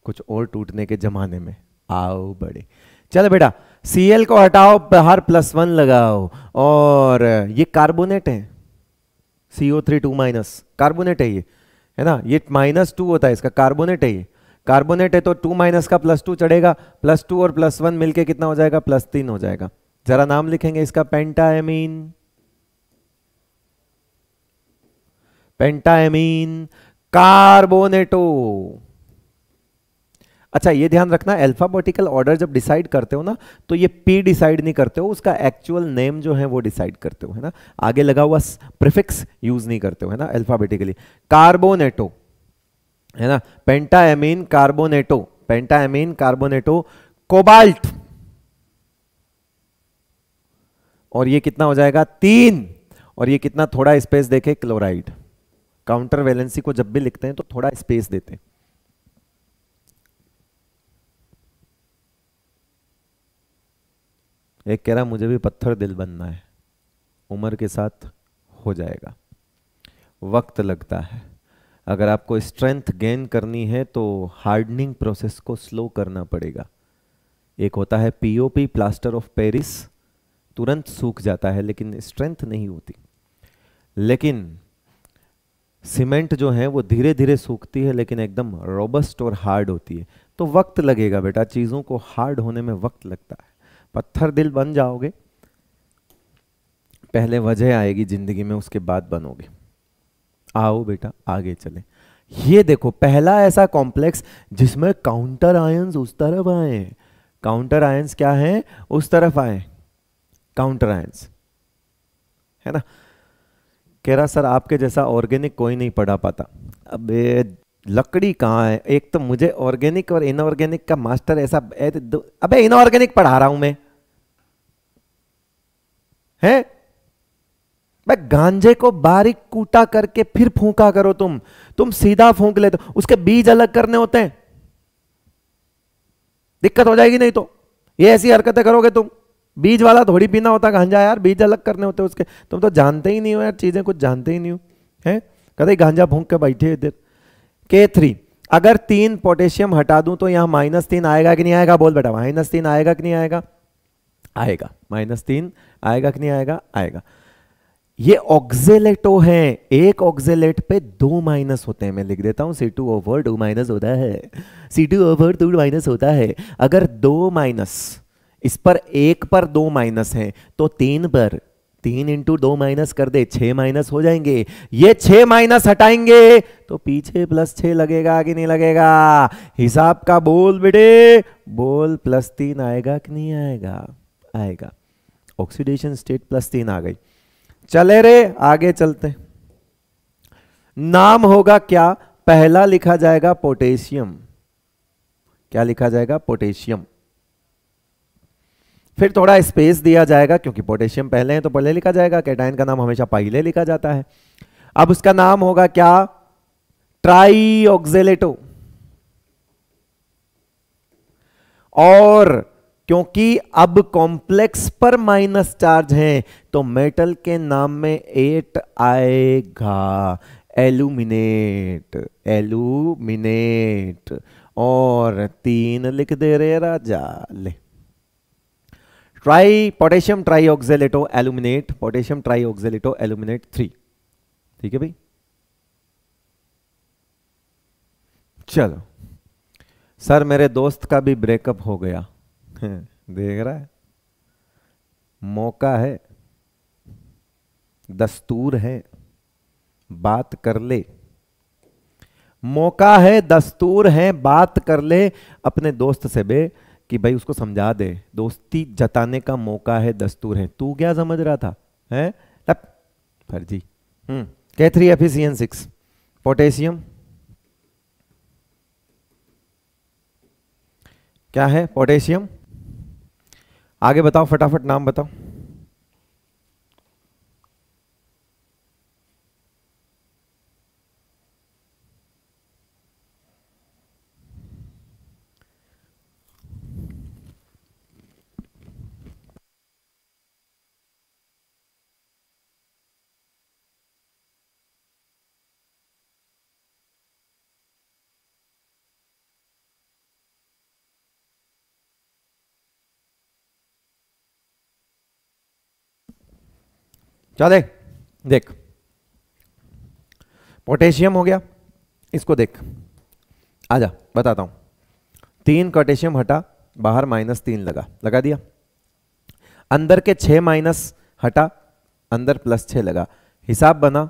कुछ और टूटने के जमाने में आओ बड़े चलो बेटा सीएल को हटाओ बाहर प्लस वन लगाओ और ये कार्बोनेट है CO three two minus carbonate है ये है ना ये माइनस टू होता है इसका कार्बोनेट है ये कार्बोनेट है तो टू माइनस का प्लस टू चढ़ेगा प्लस टू और प्लस वन मिलके कितना हो जाएगा प्लस तीन हो जाएगा जरा नाम लिखेंगे इसका पेंटाएमीन पेंटाएमीन कार्बोनेटो अच्छा ये ध्यान रखना अल्फाबेटिकल ऑर्डर जब डिसाइड करते हो ना तो ये पी डिसाइड नहीं करते हो उसका एक्चुअल नेम जो है वो डिसाइड करते हो है ना आगे लगा हुआ प्रिफिक्स यूज नहीं करते हो है ना अल्फाबेटिकली कार्बोनेटो है ना पेंटाएमीन कार्बोनेटो पेंटाएमीन कार्बोनेटो कोबाल्ट और ये कितना हो जाएगा तीन और ये कितना थोड़ा स्पेस देखे क्लोराइड काउंटर वैलेंसी को जब भी लिखते हैं तो थोड़ा स्पेस देते हैं एक कह रहा मुझे भी पत्थर दिल बनना है उम्र के साथ हो जाएगा वक्त लगता है अगर आपको स्ट्रेंथ गेन करनी है तो हार्डनिंग प्रोसेस को स्लो करना पड़ेगा एक होता है पीओपी प्लास्टर ऑफ पेरिस तुरंत सूख जाता है लेकिन स्ट्रेंथ नहीं होती लेकिन सीमेंट जो है वो धीरे धीरे सूखती है लेकिन एकदम रोबस्ट और हार्ड होती है तो वक्त लगेगा बेटा चीज़ों को हार्ड होने में वक्त लगता है पत्थर दिल बन जाओगे पहले वजह आएगी ज़िंदगी में उसके बाद बनोगे आओ बेटा आगे चले ये देखो पहला ऐसा कॉम्प्लेक्स जिसमें काउंटर आयंस उस तरफ आए काउंटर आयंस क्या है उस तरफ आए काउंटर आयंस है ना कह रहा सर आपके जैसा ऑर्गेनिक कोई नहीं पढ़ा पाता अब लकड़ी कहाँ है एक तो मुझे ऑर्गेनिक और इनऑर्गेनिक का मास्टर ऐसा तो अबे इनऑर्गेनिक पढ़ा रहा हूं मैं है गांजे को बारीक कूटा करके फिर फूंका करो तुम तुम सीधा फूंक लेते उसके बीज अलग करने होते हैं दिक्कत हो जाएगी नहीं तो ये ऐसी हरकतें करोगे तुम बीज वाला थोड़ी पीना होता गांजा यार बीज अलग करने होते उसके तुम तो जानते ही नहीं हो यार चीज़ें कुछ जानते ही नहीं हो है कदे गांजा भूख के बैठे इधर के थ्री अगर तीन पोटेशियम हटा दूं तो यहां माइनस तीन आएगा कि नहीं आएगा बोल बेटा माइनस तीन आएगा कि नहीं आएगा आएगा माइनस तीन आएगा कि नहीं आएगा आएगा ये ऑक्जेलेटो है एक ऑक्जेलेट पे दो माइनस होते हैं मैं लिख देता हूं C two over two minus होता है C two over two minus होता है अगर दो माइनस इस पर एक पर दो माइनस है तो तीन पर तीन इंटू दो माइनस कर दे छह माइनस हो जाएंगे ये छह माइनस हटाएंगे तो पीछे प्लस छह लगेगा कि नहीं लगेगा हिसाब का बोल बेटे बोल प्लस तीन आएगा कि नहीं आएगा आएगा ऑक्सीडेशन स्टेट प्लस तीन आ गई चले रे आगे चलते नाम होगा क्या पहला लिखा जाएगा पोटेशियम क्या लिखा जाएगा पोटेशियम फिर थोड़ा स्पेस दिया जाएगा क्योंकि पोटेशियम पहले है तो पहले लिखा जाएगा कैटाइन का नाम हमेशा पहले लिखा जाता है अब उसका नाम होगा क्या ट्राई ऑक्जेलेटो और क्योंकि अब कॉम्प्लेक्स पर माइनस चार्ज है तो मेटल के नाम में एट आएगा एल्यूमिनेट एल्यूमिनेट और तीन लिख दे रहे राजा ले tri potassium tri trioxalato aluminate potassium tri trioxalato aluminate three ठीक है भाई चलो सर मेरे दोस्त का भी ब्रेकअप हो गया देख रहा है मौका है दस्तूर है बात कर ले मौका है दस्तूर है बात कर ले अपने दोस्त से बे कि भाई उसको समझा दे दोस्ती जताने का मौका है दस्तूर है तू क्या समझ रहा था है तब फर्जी हम्म के three F C N six potassium क्या है पोटेशियम आगे बताओ फटाफट नाम बताओ चल देख देख पोटेशियम हो गया इसको देख आजा बताता हूं तीन पोटेशियम हटा बाहर माइनस तीन लगा लगा दिया अंदर के छ माइनस हटा अंदर प्लस छ लगा हिसाब बना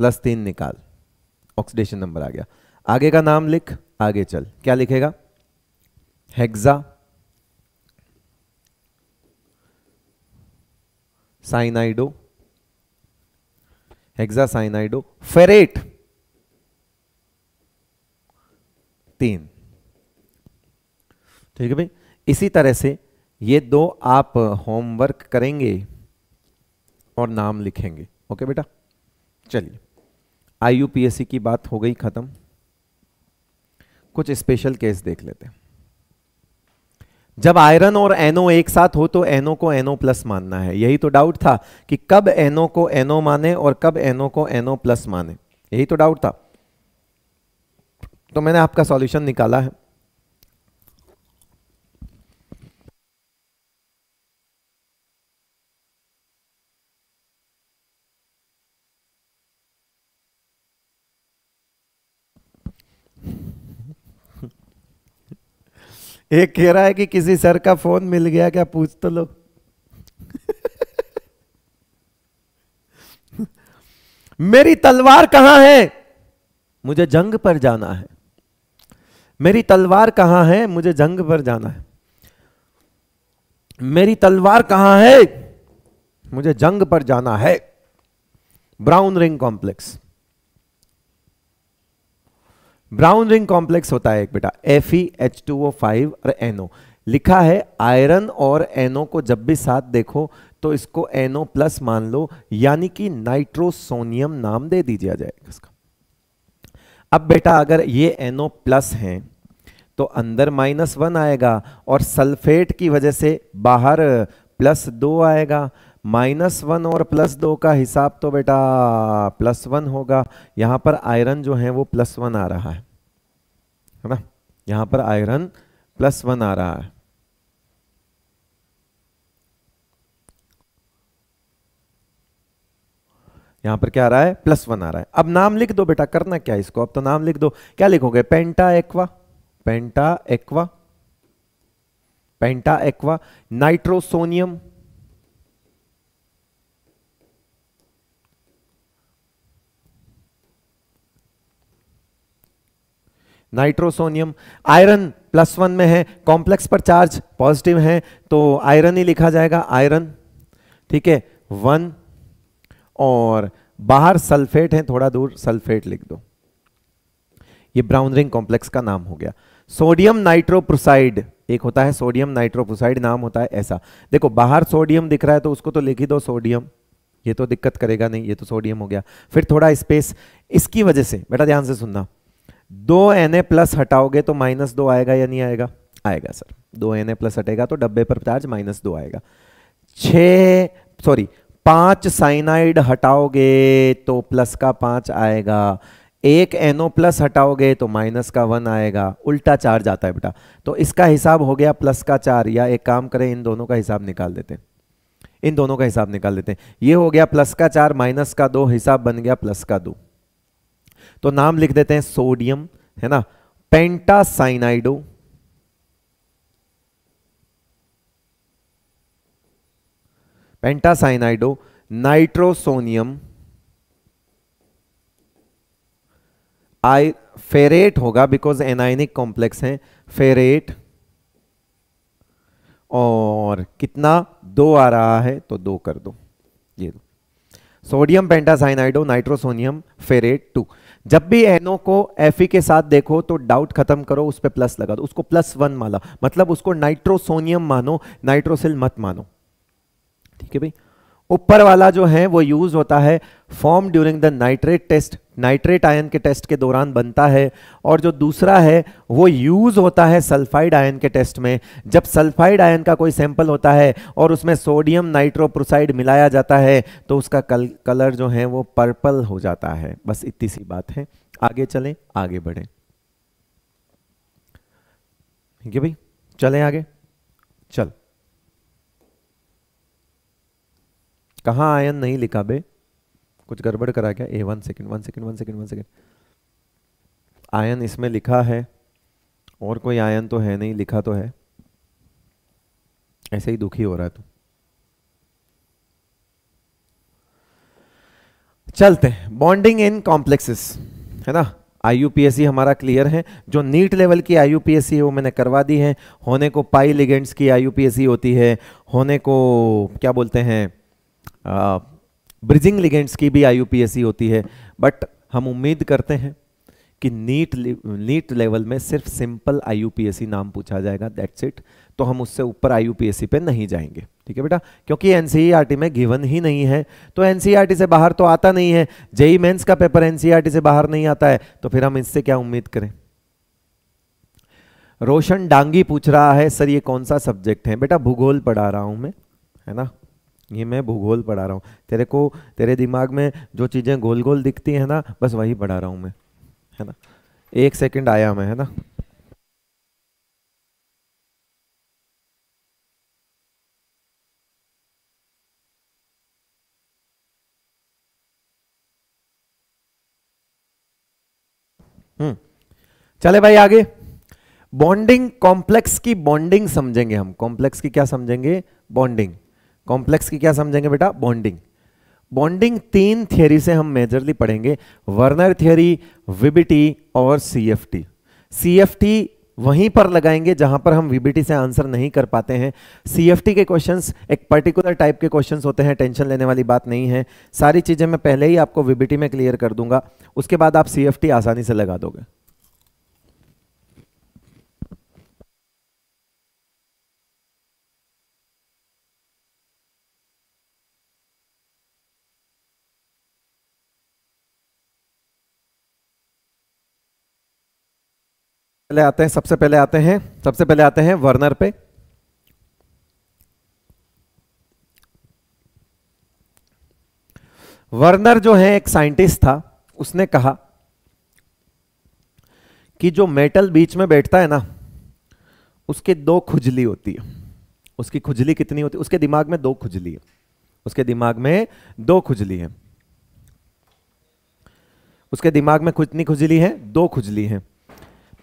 प्लस तीन निकाल ऑक्सीडेशन नंबर आ गया आगे का नाम लिख आगे चल क्या लिखेगा हेक्सा साइनाइडो हेक्साइनाइडो फेरेट तीन तो ठीक है भाई इसी तरह से ये दो आप होमवर्क करेंगे और नाम लिखेंगे ओके बेटा चलिए आई की बात हो गई खत्म कुछ स्पेशल केस देख लेते हैं जब आयरन और एनो एक साथ हो तो एनो को एनो प्लस मानना है यही तो डाउट था कि कब एनो को एनो माने और कब एनो को एनो प्लस माने यही तो डाउट था तो मैंने आपका सॉल्यूशन निकाला है एक कह रहा है कि किसी सर का फोन मिल गया क्या पूछ तो लो मेरी तलवार कहां है मुझे जंग पर जाना है मेरी तलवार कहां है मुझे जंग पर जाना है मेरी तलवार कहां है मुझे जंग पर जाना है brown ring complex brown ring complex होता है एक बेटा F E H two O five और एनओ लिखा है आयरन और एनओ को जब भी साथ देखो तो इसको एनओ प्लस मान लो यानी कि नाइट्रोसोनियम नाम दे दीजिए जाएगा इसका अब बेटा अगर ये एनओ प्लस है तो अंदर माइनस वन आएगा और सल्फेट की वजह से बाहर प्लस दो आएगा माइनस वन और प्लस दो का हिसाब तो बेटा प्लस वन होगा यहां पर आयरन जो है वो प्लस वन आ रहा है है ना यहां पर आयरन प्लस वन आ रहा है यहां पर क्या आ रहा है प्लस वन आ रहा है अब नाम लिख दो बेटा करना क्या इसको अब तो नाम लिख दो क्या लिखोगे penta aqua penta aqua penta aqua nitrosonium nitrosonium iron plus one में है कॉम्प्लेक्स पर चार्ज पॉजिटिव है तो आयरन ही लिखा जाएगा आयरन ठीक है वन और बाहर सल्फेट है थोड़ा दूर सल्फेट लिख दो ये ब्राउन रिंग कॉम्प्लेक्स का नाम हो गया सोडियम नाइट्रोप्रोसाइड एक होता है सोडियम नाइट्रोप्रोसाइड नाम होता है ऐसा देखो बाहर सोडियम दिख रहा है तो उसको तो लिख ही दो सोडियम ये तो दिक्कत करेगा नहीं ये तो सोडियम हो गया फिर थोड़ा स्पेस इसकी वजह से बेटा ध्यान से सुनना दो एन ए प्लस हटाओगे तो माइनस दो आएगा या नहीं आएगा आएगा सर दो एन ए प्लस हटेगा तो डब्बे पर चार्ज माइनस दो आएगा छ सॉरी पांच साइनाइड हटाओगे तो प्लस का पांच आएगा एक एनओ प्लस हटाओगे तो माइनस का वन आएगा उल्टा चार्ज आता है बेटा तो इसका हिसाब हो गया प्लस का चार या एक काम करें इन दोनों का हिसाब निकाल देते हैं इन दोनों का हिसाब निकाल देते हैं ये हो गया प्लस का चार माइनस का दो हिसाब बन गया प्लस का दो तो नाम लिख देते हैं सोडियम है ना पेंटासाइनाइडो पेंटासाइनाइडो नाइट्रोसोनियम आई फेरेट होगा बिकॉज एनाइनिक कॉम्प्लेक्स है फेरेट और कितना दो आ रहा है तो दो कर दो ये दो sodium pentacyanido nitrosonium ferrate two जब भी एनो को एफ के साथ देखो तो डाउट खत्म करो उस पर प्लस लगा दो उसको प्लस वन माना मतलब उसको नाइट्रोसोनियम मानो नाइट्रोसिल मत मानो ठीक है भाई ऊपर वाला जो है वो यूज होता है form during the nitrate test nitrate ion के टेस्ट के दौरान बनता है और जो दूसरा है वो यूज होता है सल्फाइड आयन के टेस्ट में जब सल्फाइड आयन का कोई सैंपल होता है और उसमें सोडियम नाइट्रोप्रोसाइड मिलाया जाता है तो उसका कल, कलर जो है वो पर्पल हो जाता है बस इतनी सी बात है आगे चलें आगे बढ़ें ठीक है भाई चलें आगे चल कहाँ आयन नहीं लिखा बे कुछ गड़बड़ करा क्या ए one second one second one second one second ion इसमें लिखा है और कोई आयन तो है नहीं लिखा तो है ऐसे ही दुखी हो रहा है तू चलते हैं बॉन्डिंग इन कॉम्प्लेक्सेस है ना आई हमारा क्लियर है जो नीट लेवल की आई है वो मैंने करवा दी है होने को पाई लिगेंड्स की आईयूपीएससी होती है होने को क्या बोलते हैं ब्रिजिंग लिगेंट्स की भी आई होती है बट हम उम्मीद करते हैं कि नीट नीट लेवल में सिर्फ सिंपल आई नाम पूछा जाएगा दैट्स इट तो हम उससे ऊपर आई पे नहीं जाएंगे ठीक है बेटा क्योंकि एनसीईआरटी e में गिवन ही नहीं है तो एनसीईआरटी e से बाहर तो आता नहीं है जेई मेन्स e का पेपर एनसीईआरटी से बाहर नहीं आता है तो फिर हम इससे क्या उम्मीद करें रोशन डांगी पूछ रहा है सर ये कौन सा सब्जेक्ट है बेटा भूगोल पढ़ा रहा हूं मैं है ना ये मैं भूगोल पढ़ा रहा हूँ तेरे को तेरे दिमाग में जो चीज़ें गोल गोल दिखती हैं ना बस वही पढ़ा रहा हूँ मैं है ना एक सेकंड आया मैं है ना हम्म चले भाई आगे बॉन्डिंग कॉम्प्लेक्स की बॉन्डिंग समझेंगे हम कॉम्प्लेक्स की क्या समझेंगे बॉन्डिंग कॉम्प्लेक्स की क्या समझेंगे बेटा बॉन्डिंग बॉन्डिंग तीन थियोरी से हम मेजरली पढ़ेंगे वर्नर थियोरी विबिटी और सीएफटी सीएफटी वहीं पर लगाएंगे जहां पर हम वीबीटी से आंसर नहीं कर पाते हैं सीएफटी के क्वेश्चंस एक पर्टिकुलर टाइप के क्वेश्चंस होते हैं टेंशन लेने वाली बात नहीं है सारी चीज़ें मैं पहले ही आपको वीबीटी में क्लियर कर दूंगा उसके बाद आप सीएफटी आसानी से लगा दोगे पहले आते हैं सबसे पहले आते हैं सबसे पहले आते हैं वर्नर पे वर्नर जो है एक साइंटिस्ट था उसने कहा कि जो मेटल बीच में बैठता है ना उसके दो खुजली होती है उसकी खुजली कितनी होती है उसके दिमाग में दो खुजली है उसके दिमाग में दो खुजली है उसके दिमाग में कितनी खुजली है दो खुजली है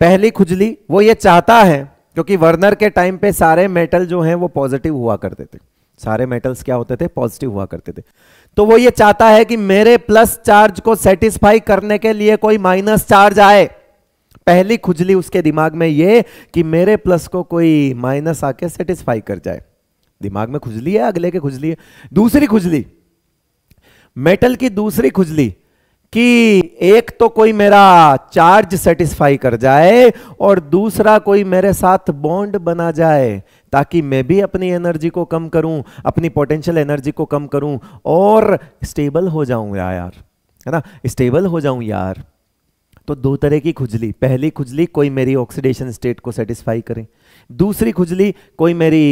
पहली खुजली वो ये चाहता है क्योंकि वर्नर के टाइम पे सारे मेटल जो हैं वो पॉजिटिव हुआ करते थे सारे मेटल्स क्या होते थे पॉजिटिव हुआ करते थे तो वो ये चाहता है कि मेरे प्लस चार्ज को सेटिस्फाई करने के लिए कोई माइनस चार्ज आए पहली खुजली उसके दिमाग में ये कि मेरे प्लस को कोई माइनस आके सेटिस्फाई कर जाए दिमाग में खुजली है अगले के खुजली है दूसरी खुजली मेटल की दूसरी खुजली कि एक तो कोई मेरा चार्ज सेटिस्फाई कर जाए और दूसरा कोई मेरे साथ बॉन्ड बना जाए ताकि मैं भी अपनी एनर्जी को कम करूं अपनी पोटेंशियल एनर्जी को कम करूं और स्टेबल हो जाऊं यार है ना स्टेबल हो जाऊं यार तो दो तरह की खुजली पहली खुजली कोई मेरी ऑक्सीडेशन स्टेट को सेटिस्फाई करे दूसरी खुजली कोई मेरी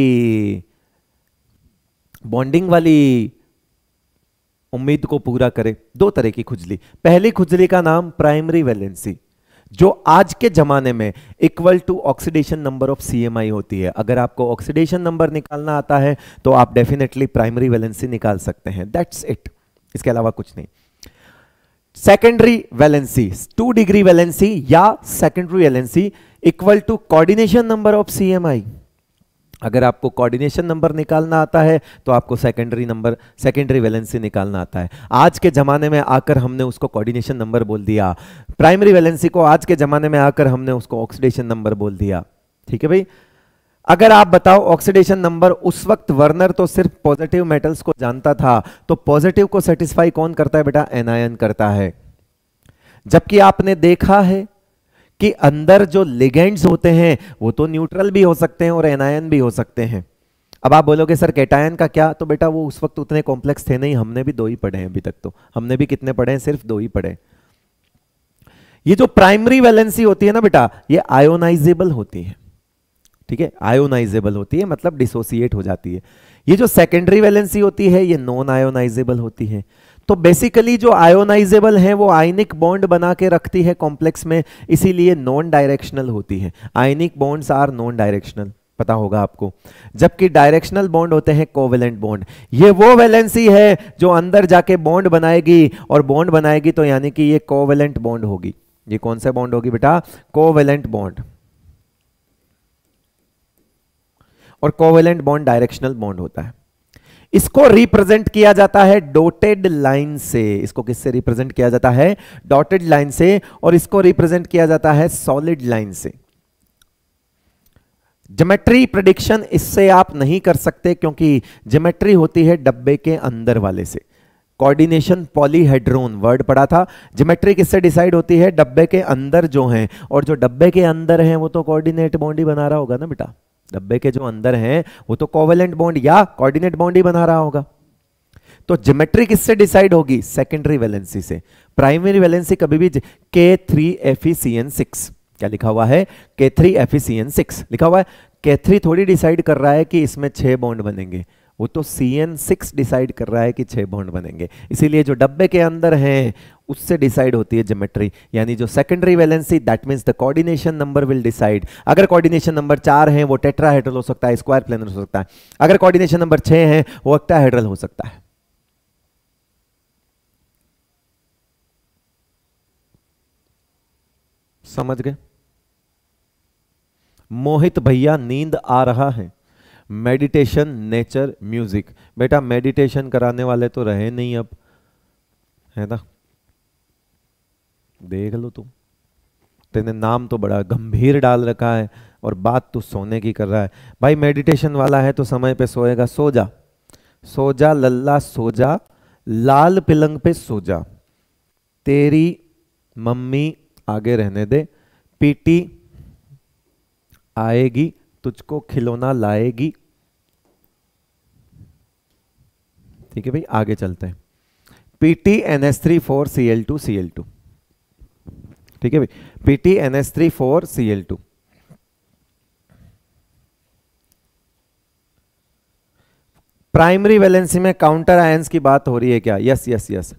बॉन्डिंग वाली उम्मीद को पूरा करे दो तरह की खुजली पहली खुजली का नाम प्राइमरी वैलेंसी जो आज के जमाने में equal to oxidation number of C होती है अगर आपको ऑक्सीडेशन नंबर निकालना आता है तो आप डेफिनेटली प्राइमरी वैलेंसी निकाल सकते हैं दैट्स इट इसके अलावा कुछ नहीं secondary valency two degree valency या secondary valency equal to coordination number of C अगर आपको कोऑर्डिनेशन नंबर निकालना आता है तो आपको सेकेंडरी नंबर सेकेंडरी वैलेंसी निकालना आता है आज के ज़माने में आकर हमने उसको कोऑर्डिनेशन नंबर बोल दिया प्राइमरी वैलेंसी को आज के ज़माने में आकर हमने उसको ऑक्सीडेशन नंबर बोल दिया ठीक है भाई अगर आप बताओ ऑक्सीडेशन नंबर उस वक्त वर्नर तो सिर्फ पॉजिटिव मेटल्स को जानता था तो पॉजिटिव को सेटिस्फाई कौन करता है बेटा एनायन करता है जबकि आपने देखा है कि अंदर जो लिगेंड्स होते हैं वो तो न्यूट्रल भी हो सकते हैं और एनायन भी हो सकते हैं अब आप बोलोगे सर कैटायन का क्या तो बेटा वो उस वक्त उतने कॉम्प्लेक्स थे नहीं हमने भी दो ही पढ़े हैं अभी तक तो हमने भी कितने पढ़े हैं सिर्फ दो ही पढ़े ये जो प्राइमरी वैलेंसी होती है ना बेटा ये आयोनाइजेबल होती है ठीक है आयोनाइजेबल होती है मतलब डिसोसिएट हो जाती है ये जो सेकेंडरी वैलेंसी होती है ये नॉन आयोनाइजेबल होती है तो बेसिकली जो आयोनाइजेबल है वो आयनिक बॉन्ड बना के रखती है कॉम्प्लेक्स में इसीलिए नॉन डायरेक्शनल होती है ionic bonds are non directional पता होगा आपको जबकि डायरेक्शनल बॉन्ड होते हैं कोवेलेंट बॉन्ड ये वो वैलेंसी है जो अंदर जाके बॉन्ड बनाएगी और बॉन्ड बनाएगी तो यानी कि ये कोवेलेंट बॉन्ड होगी ये कौन सा बॉन्ड होगी बेटा कोवेलेंट बॉन्ड और कोवेलेंट बॉन्ड डायरेक्शनल बॉन्ड होता है इसको रिप्रेजेंट किया जाता है डॉटेड लाइन से इसको किससे रिप्रेजेंट किया जाता है डॉटेड लाइन से और इसको रिप्रेजेंट किया जाता है सॉलिड लाइन से जोमेट्री प्रडिक्शन इससे आप नहीं कर सकते क्योंकि जोमेट्री होती है डब्बे के अंदर वाले से कोऑर्डिनेशन पॉलीहेड्रोन वर्ड पढ़ा था जोमेट्री किससे डिसाइड होती है डब्बे के अंदर जो हैं और जो डब्बे के अंदर हैं वो तो कोऑर्डिनेट बॉन्डी बना रहा होगा ना बेटा डब्बे के जो अंदर हैं वो तो कोवेलेंट बॉन्ड या कोऑर्डिनेट बॉन्ड ही बना रहा होगा तो ज्योमेट्री किससे डिसाइड होगी सेकेंडरी वैलेंसी से प्राइमरी वैलेंसी कभी भी के थ्री एफ सिक्स क्या लिखा हुआ है के थ्री एफ सिक्स लिखा हुआ है के थ्री थोड़ी डिसाइड कर रहा है कि इसमें छह बॉन्ड बनेंगे वो तो सी एन सिक्स डिसाइड कर रहा है कि छः बॉन्ड बनेंगे इसीलिए जो डब्बे के अंदर हैं उससे डिसाइड होती है जोमेट्री यानी जो secondary valency that means the coordination number will decide अगर कोऑर्डिनेशन नंबर चार है वो टेट्राहेड्रल हो सकता है स्क्वायर प्लेनर हो सकता है अगर कोऑर्डिनेशन नंबर छः है वो ऑक्टाहेड्रल हो सकता है समझ गए मोहित भैया नींद आ रहा है मेडिटेशन नेचर म्यूजिक बेटा मेडिटेशन कराने वाले तो रहे नहीं अब है ना देख लो तुम तेने नाम तो बड़ा गंभीर डाल रखा है और बात तो सोने की कर रहा है भाई मेडिटेशन वाला है तो समय पे सोएगा सो जा सो जा लल्ला सो जा लाल पिलंग पे सो जा तेरी मम्मी आगे रहने दे पीटी आएगी तुझको खिलौना लाएगी ठीक है भाई आगे चलते हैं P T N S three four C L two C L two ठीक है भाई P T N S three four C L two primary valency में काउंटर आयंस की बात हो रही है क्या यस यस यस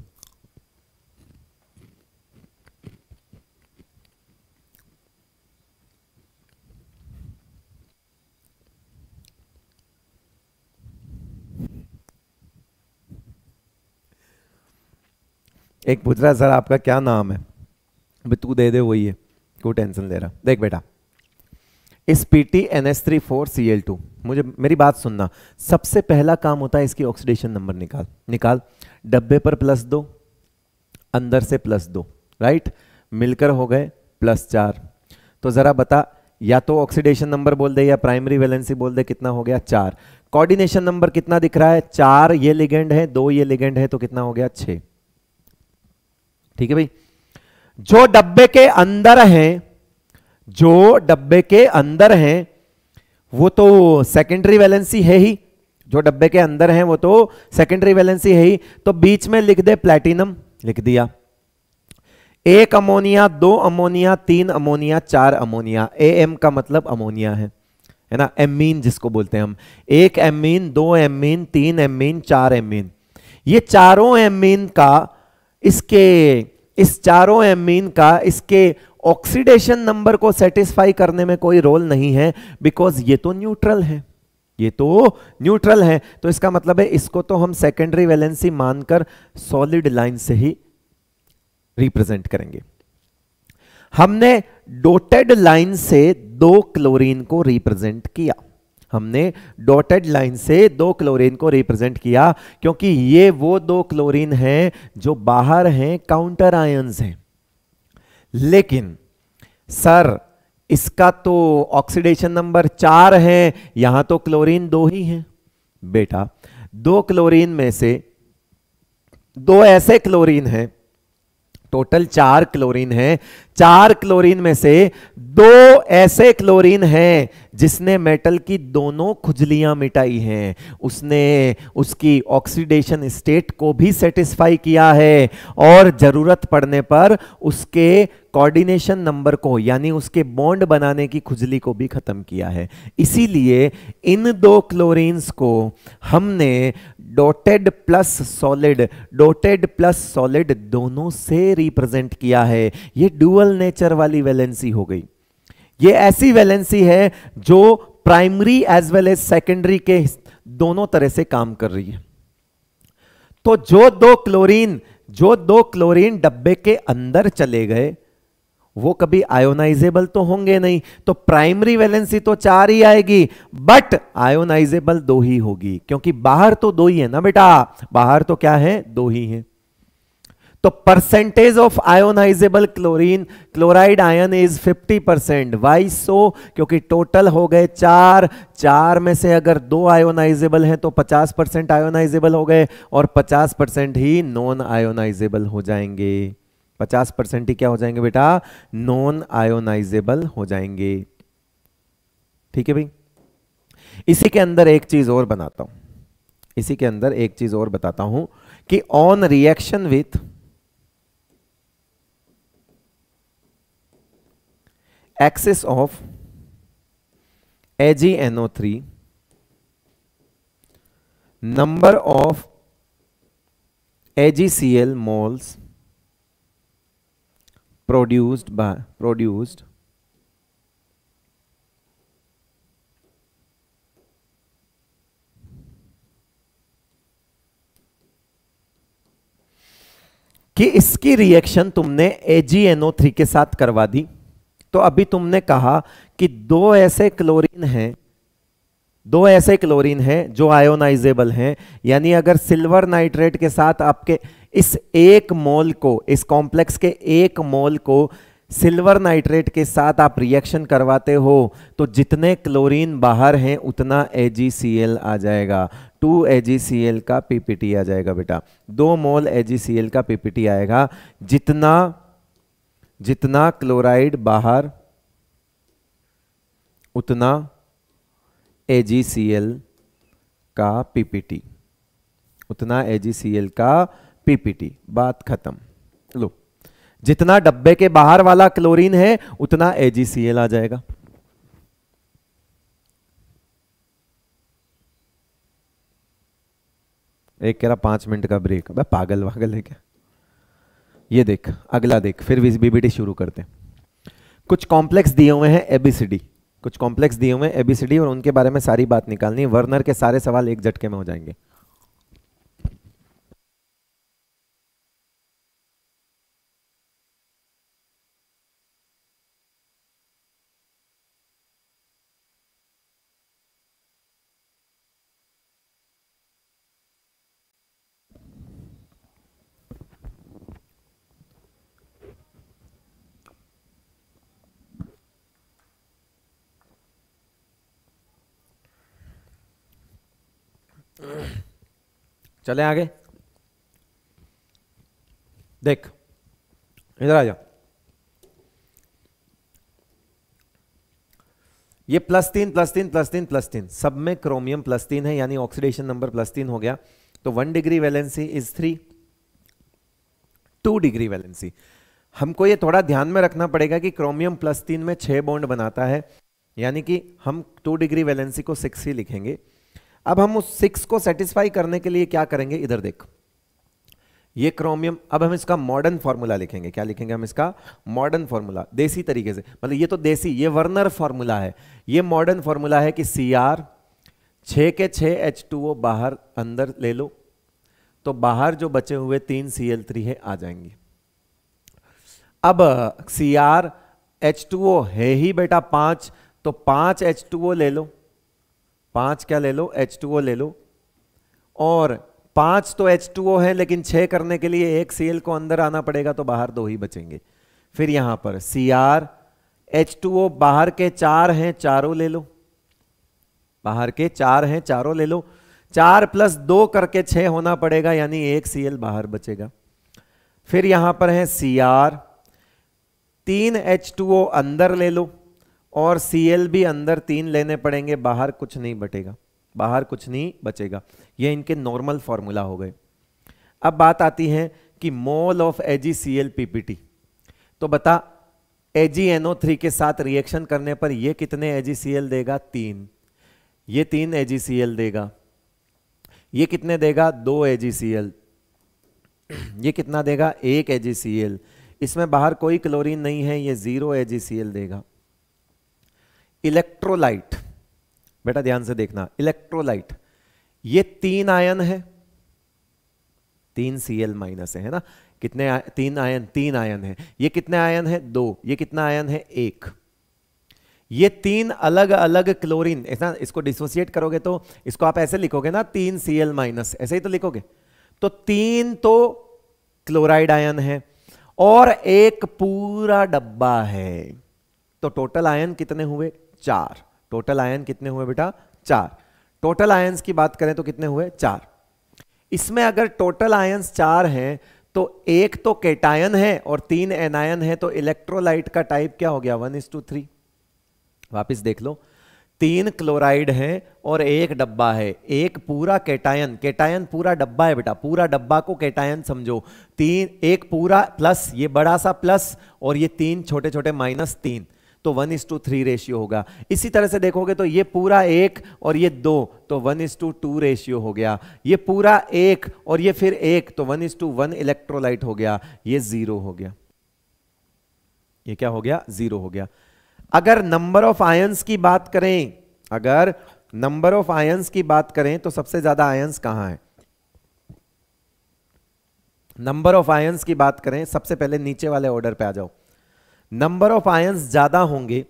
एक पूछ रहा है सर आपका क्या नाम है अभी तू दे दे वही है कोई टेंशन ले रहा देख बेटा इस P T N S three four C L two मुझे मेरी बात सुनना सबसे पहला काम होता है इसकी ऑक्सीडेशन नंबर निकाल निकाल डब्बे पर प्लस दो अंदर से प्लस दो राइट मिलकर हो गए प्लस चार तो ज़रा बता या तो ऑक्सीडेशन नंबर बोल दे या प्राइमरी वैलेंसी बोल दे कितना हो गया चार कोऑर्डिनेशन नंबर कितना दिख रहा है चार ये लिगेंड है दो ये लिगेंड है तो कितना हो गया छः ठीक है भाई जो डब्बे के अंदर हैं जो डब्बे के अंदर हैं वो तो सेकेंडरी वैलेंसी है ही जो डब्बे के अंदर हैं वो तो सेकेंडरी वैलेंसी है ही तो बीच में लिख दे प्लेटिनम लिख दिया एक अमोनिया दो अमोनिया तीन अमोनिया चार अमोनिया ए एम का मतलब अमोनिया है है ना एमीन जिसको बोलते हैं हम एक एमीन दो एमीन तीन एमीन चार एमीन ये चारों एमीन का इसके इस चारों एमीन का इसके ऑक्सीडेशन नंबर को सेटिस्फाई करने में कोई रोल नहीं है बिकॉज ये तो न्यूट्रल है ये तो न्यूट्रल है तो इसका मतलब है इसको तो हम सेकेंडरी वैलेंसी मानकर सॉलिड लाइन से ही रिप्रेजेंट करेंगे हमने डोटेड लाइन से दो क्लोरीन को रिप्रेजेंट किया हमने डॉटेड लाइन से दो क्लोरीन को रिप्रेजेंट किया क्योंकि ये वो दो क्लोरीन हैं जो बाहर हैं काउंटर आयंस हैं लेकिन सर इसका तो ऑक्सीडेशन नंबर चार है यहां तो क्लोरीन दो ही हैं बेटा दो क्लोरीन में से दो ऐसे क्लोरीन हैं टोटल चार क्लोरीन है चार क्लोरीन में से दो ऐसे क्लोरीन हैं जिसने मेटल की दोनों खुजलियां मिटाई हैं उसने उसकी ऑक्सीडेशन स्टेट को भी सेटिस्फाई किया है और जरूरत पड़ने पर उसके कोऑर्डिनेशन नंबर को यानी उसके बॉन्ड बनाने की खुजली को भी खत्म किया है इसीलिए इन दो क्लोरीन्स को हमने dotted plus solid dotted plus solid दोनों से रिप्रेजेंट किया है ये डुअल नेचर वाली वैलेंसी हो गई ये ऐसी वैलेंसी है जो primary as well as secondary के दोनों तरह से काम कर रही है तो जो दो क्लोरीन जो दो क्लोरीन डब्बे के अंदर चले गए वो कभी आयोनाइजेबल तो होंगे नहीं तो प्राइमरी वैलेंसी तो चार ही आएगी बट आयोनाइजेबल दो ही होगी क्योंकि बाहर तो दो ही है ना बेटा बाहर तो क्या है दो ही है तो percentage of ionisable chlorine chloride ion is 50 percent why so क्योंकि टोटल हो गए चार चार में से अगर दो आयोनाइजेबल हैं तो 50 परसेंट आयोनाइजेबल हो गए और 50 परसेंट ही नॉन आयोनाइजेबल हो जाएंगे पचास परसेंट ही क्या हो जाएंगे बेटा नॉन आयोनाइजेबल हो जाएंगे ठीक है भाई इसी के अंदर एक चीज और बनाता हूं इसी के अंदर एक चीज और बताता हूं कि on reaction with excess of AgNO3 number of AgCl moles produced by produced कि इसकी रिएक्शन तुमने AgNO3 के साथ करवा दी तो अभी तुमने कहा कि दो ऐसे क्लोरीन हैं दो ऐसे क्लोरीन हैं जो आयोनाइजेबल हैं यानी अगर सिल्वर नाइट्रेट के साथ आपके इस एक मोल को इस कॉम्प्लेक्स के एक मोल को सिल्वर नाइट्रेट के साथ आप रिएक्शन करवाते हो तो जितने क्लोरीन बाहर हैं उतना ए आ जाएगा टू ए का पीपीटी आ जाएगा बेटा दो मोल ए का पीपीटी आएगा जितना जितना क्लोराइड बाहर उतना एजीसीएल का पीपीटी उतना एजीसीएल का पीपीटी बात खत्म लो जितना डब्बे के बाहर वाला क्लोरीन है उतना एजीसीएल आ जाएगा एक कह रहा पांच मिनट का ब्रेक अब पागल वागल है क्या ये देख अगला देख फिर बीबीटी शुरू करते हैं कुछ कॉम्प्लेक्स दिए हुए हैं एबीसीडी कुछ कॉम्प्लेक्स दिए हुए हैं एबीसीडी और उनके बारे में सारी बात निकालनी वर्नर के सारे सवाल एक झटके में हो जाएंगे चले आगे देख इधर आ जा ये प्लस तीन प्लस तीन प्लस तीन प्लस तीन सब में क्रोमियम प्लस तीन है यानी ऑक्सीडेशन नंबर प्लस तीन हो गया तो one degree valency is three two degree valency हमको ये थोड़ा ध्यान में रखना पड़ेगा कि क्रोमियम प्लस तीन में छह बॉन्ड बनाता है यानी कि हम टू डिग्री वैलेंसी को सिक्स ही लिखेंगे अब हम उस सिक्स को सेटिस्फाई करने के लिए क्या करेंगे इधर देख ये क्रोमियम अब हम इसका मॉडर्न फॉर्मूला लिखेंगे क्या लिखेंगे हम इसका मॉडर्न फॉर्मूला देसी तरीके से मतलब ये तो देसी ये वर्नर फॉर्मूला है ये मॉडर्न फॉर्मूला है कि सी आर छ के छ एच टू ओ बाहर अंदर ले लो तो बाहर जो बचे हुए तीन सी एल थ्री है आ जाएंगे अब C R H two O है ही बेटा पांच तो पांच एच टू ओ ले लो पांच क्या ले लो एच टू ओ ले लो और पांच तो एच टू ओ है लेकिन छह करने के लिए एक सीएल को अंदर आना पड़ेगा तो बाहर दो ही बचेंगे फिर यहां पर C R H two O बाहर के चार हैं चारों ले लो बाहर के चार हैं चारों ले लो चार प्लस दो करके छह होना पड़ेगा यानी एक सीएल बाहर बचेगा फिर यहां पर है सी आर तीन एच टू ओ अंदर ले लो और सी भी अंदर तीन लेने पड़ेंगे बाहर कुछ नहीं बटेगा बाहर कुछ नहीं बचेगा ये इनके नॉर्मल फॉर्मूला हो गए अब बात आती है कि mole of Ag C L टी तो बता ओ थ्री के साथ रिएक्शन करने पर ये कितने सी एल देगा तीन ये तीन सी एल देगा ये कितने देगा दो सी एल ये कितना देगा एक सी एल इसमें बाहर कोई क्लोरीन नहीं है ये जीरो सी एल देगा इलेक्ट्रोलाइट बेटा ध्यान से देखना इलेक्ट्रोलाइट ये तीन आयन है तीन सी एल माइनस है ना कितने आ, तीन आयन तीन आयन है ये कितने आयन है दो ये कितना आयन है एक ये तीन अलग अलग क्लोरीन ऐसा इसको डिसोसिएट करोगे तो इसको आप ऐसे लिखोगे ना तीन सी एल माइनस ऐसे ही तो लिखोगे तो तीन तो क्लोराइड आयन है और एक पूरा डब्बा है तो टोटल आयन कितने हुए चार टोटल आयन कितने हुए बेटा चार टोटल आयन की बात करें तो कितने हुए चार इसमें अगर टोटल आयंस चार हैं तो एक तो केटायन है और तीन एनायन है तो इलेक्ट्रोलाइट का टाइप क्या हो गया वन इज टू थ्री वापिस देख लो तीन क्लोराइड है और एक डब्बा है एक पूरा केटायन केटायन पूरा डब्बा है बेटा पूरा डब्बा को केटायन समझो तीन एक पूरा प्लस ये बड़ा सा प्लस और ये तीन छोटे छोटे माइनस तीन तो one is to three ratio होगा इसी तरह से देखोगे तो ये पूरा एक और ये दो तो one is to two ratio हो गया ये पूरा एक और ये फिर एक तो one is to one electrolyte हो गया ये जीरो हो गया ये क्या हो गया जीरो हो गया अगर नंबर ऑफ आयंस की बात करें अगर नंबर ऑफ आयंस की बात करें तो सबसे ज्यादा आयंस कहां है नंबर ऑफ आयंस की बात करें सबसे पहले नीचे वाले ऑर्डर पे आ जाओ नंबर ऑफ आयंस ज्यादा होंगे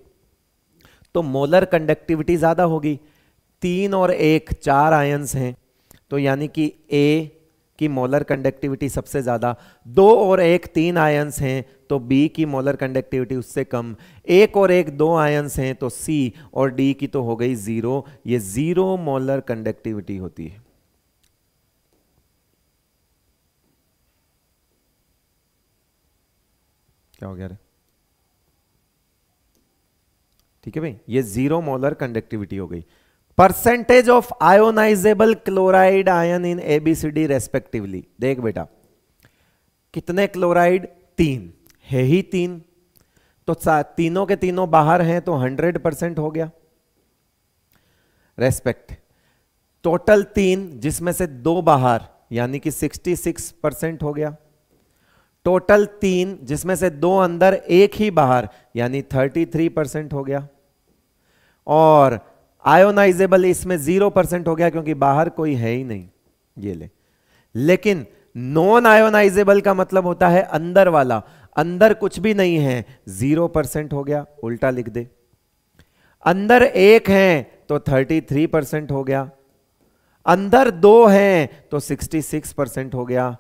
तो मोलर कंडक्टिविटी ज्यादा होगी तीन और एक चार आयंस हैं तो यानी कि ए की मोलर कंडक्टिविटी सबसे ज़्यादा दो और एक तीन आयंस हैं तो बी की मोलर कंडक्टिविटी उससे कम एक और एक दो आयंस हैं तो सी और डी की तो हो गई ज़ीरो ये ज़ीरो मोलर कंडक्टिविटी होती है क्या हो गया रे ठीक है भाई ये जीरो मोलर कंडक्टिविटी हो गई percentage of ionisable chloride ion in ABCD respectively देख बेटा कितने क्लोराइड तीन है ही तीन तो तीनों के तीनों बाहर हैं तो 100 परसेंट हो गया रेस्पेक्ट टोटल तीन जिसमें से दो बाहर यानी कि 66 परसेंट हो गया टोटल तीन जिसमें से दो अंदर एक ही बाहर यानी 33 परसेंट हो गया और आयोनाइजेबल इसमें जीरो परसेंट हो गया क्योंकि बाहर कोई है ही नहीं ये ले लेकिन नॉन आयोनाइजेबल का मतलब होता है अंदर वाला अंदर कुछ भी नहीं है जीरो परसेंट हो गया उल्टा लिख दे अंदर एक है तो थर्टी थ्री परसेंट हो गया अंदर दो हैं तो सिक्सटी सिक्स परसेंट हो गया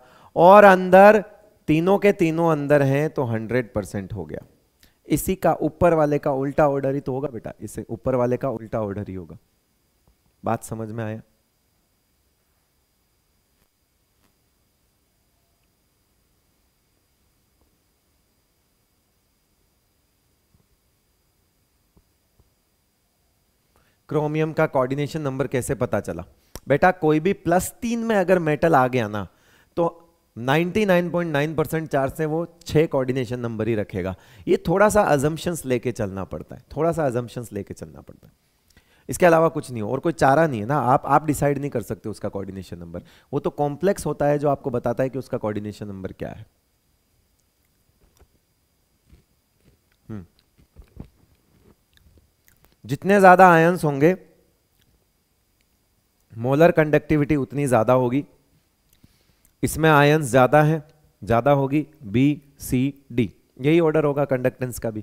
और अंदर तीनों के तीनों अंदर हैं तो हंड्रेड परसेंट हो गया इसी का ऊपर वाले का उल्टा ऑर्डर ही तो होगा बेटा इसे ऊपर वाले का उल्टा ऑर्डर ही होगा बात समझ में आया क्रोमियम का कोऑर्डिनेशन नंबर कैसे पता चला बेटा कोई भी प्लस तीन में अगर मेटल आ गया ना तो 99.9 परसेंट चार्ज से वो छह कोऑर्डिनेशन नंबर ही रखेगा ये थोड़ा सा अजम्पन्स लेके चलना पड़ता है थोड़ा सा अजम्पन्स लेके चलना पड़ता है इसके अलावा कुछ नहीं हो और कोई चारा नहीं है ना आप आप डिसाइड नहीं कर सकते उसका कोऑर्डिनेशन नंबर वो तो कॉम्प्लेक्स होता है जो आपको बताता है कि उसका कोऑर्डिनेशन नंबर क्या है हम्म। जितने ज़्यादा आयंस होंगे मोलर कंडक्टिविटी उतनी ज़्यादा होगी इसमें आयंस ज़्यादा हैं ज़्यादा होगी बी सी डी यही ऑर्डर होगा कंडक्टेंस का भी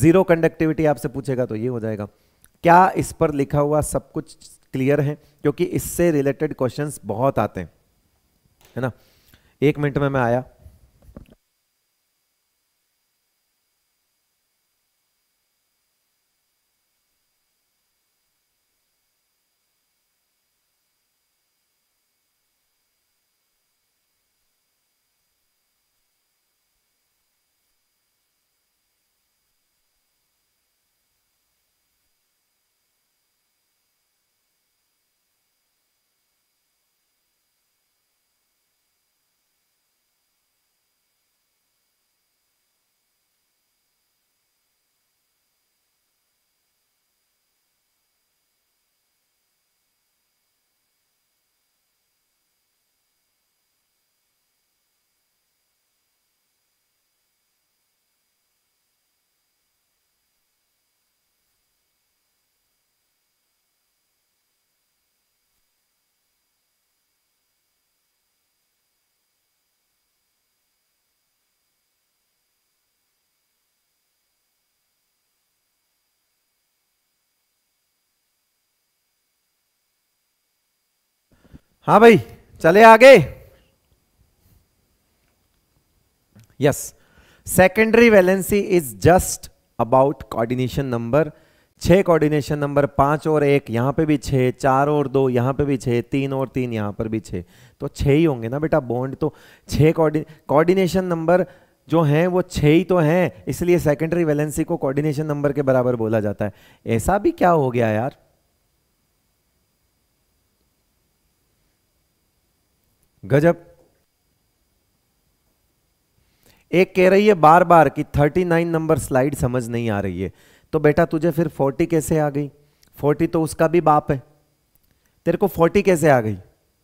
जीरो कंडक्टिविटी आपसे पूछेगा तो ये हो जाएगा क्या इस पर लिखा हुआ सब कुछ क्लियर है क्योंकि इससे रिलेटेड क्वेश्चंस बहुत आते हैं है ना एक मिनट में मैं आया हाँ भाई चले आगे yes secondary valency is just about coordination number छह कोऑर्डिनेशन नंबर पांच और एक यहां पे भी छह चार और दो यहां पे भी छह तीन और तीन यहां पर भी छह तो छह ही होंगे ना बेटा बॉन्ड तो छह कोऑर्डिनेशन नंबर जो हैं वो छह ही तो हैं इसलिए सेकेंडरी वैलेंसी को कोऑर्डिनेशन नंबर के बराबर बोला जाता है ऐसा भी क्या हो गया यार गजब एक कह रही है बार बार कि 39 नंबर स्लाइड समझ नहीं आ रही है तो बेटा तुझे फिर 40 कैसे आ गई 40 तो उसका भी बाप है तेरे को 40 कैसे आ गई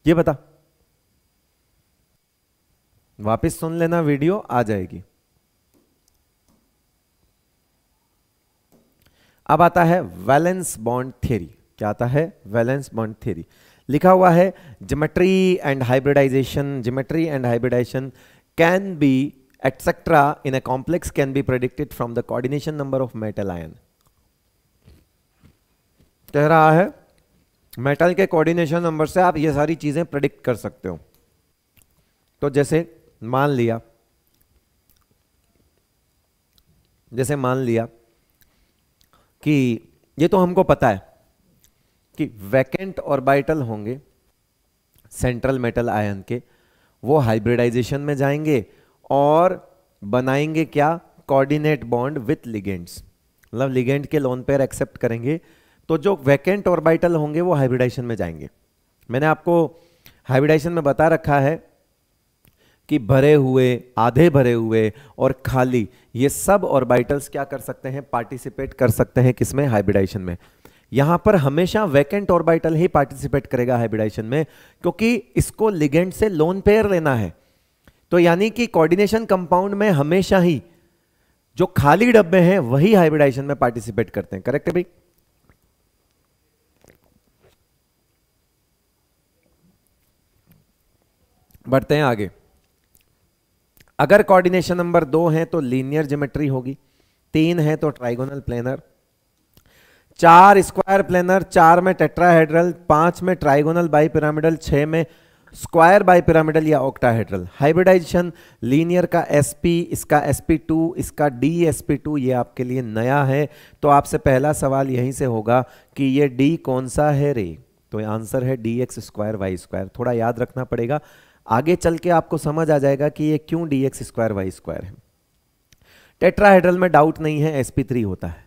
ये बता वापस सुन लेना वीडियो आ जाएगी अब आता है वैलेंस बॉन्ड थ्योरी क्या आता है वैलेंस बॉन्ड थ्योरी लिखा हुआ है geometry and hybridisation geometry and hybridisation can be etcetera in a complex can be predicted from the coordination number of metal ion कह रहा है मेटल के कोऑर्डिनेशन नंबर से आप ये सारी चीजें प्रेडिक्ट कर सकते हो तो जैसे मान लिया जैसे मान लिया कि ये तो हमको पता है कि वैकेंट ऑर्बिटल होंगे सेंट्रल मेटल आयन के वो हाइब्रिडाइजेशन में जाएंगे और बनाएंगे क्या कोऑर्डिनेट बॉन्ड विथ लिगेंड्स मतलब लिगेंड के लोन पेयर एक्सेप्ट करेंगे तो जो वैकेंट ऑर्बिटल होंगे वो हाइब्रिडाइजेशन में जाएंगे मैंने आपको हाइब्रिडाइजेशन में बता रखा है कि भरे हुए आधे भरे हुए और खाली ये सब ऑर्बिटल्स क्या कर सकते हैं पार्टिसिपेट कर सकते हैं किसमें हाइब्रिडाइजेशन में यहां पर हमेशा वैकेंट ऑर्बिटल ही पार्टिसिपेट करेगा हाइब्रिडाइजेशन में क्योंकि इसको लिगेंड से लोन पेयर लेना है तो यानी कि कोऑर्डिनेशन कंपाउंड में हमेशा ही जो खाली डब्बे हैं वही हाइब्रिडाइजेशन में पार्टिसिपेट करते हैं करेक्ट है भाई बढ़ते हैं आगे अगर कोऑर्डिनेशन नंबर दो है तो लीनियर ज्योमेट्री होगी तीन है तो ट्राइगोनल प्लेनर चार स्क्वायर प्लेनर चार में टेट्राहेड्रल पांच में ट्राइगोनल बाई पिरामिडल छः में स्क्वायर बाई पिरामिडल या ऑक्टाहेड्रल हाइब्रिडाइजेशन लीनियर का sp इसका टू इसका टू ये आपके लिए नया है तो आपसे पहला सवाल यहीं से होगा कि ये डी कौन सा है रे तो आंसर है d x square y square थोड़ा याद रखना पड़ेगा आगे चल के आपको समझ आ जाएगा कि ये क्यों d x square y square है टेट्राहेड्रल में डाउट नहीं है थ्री होता है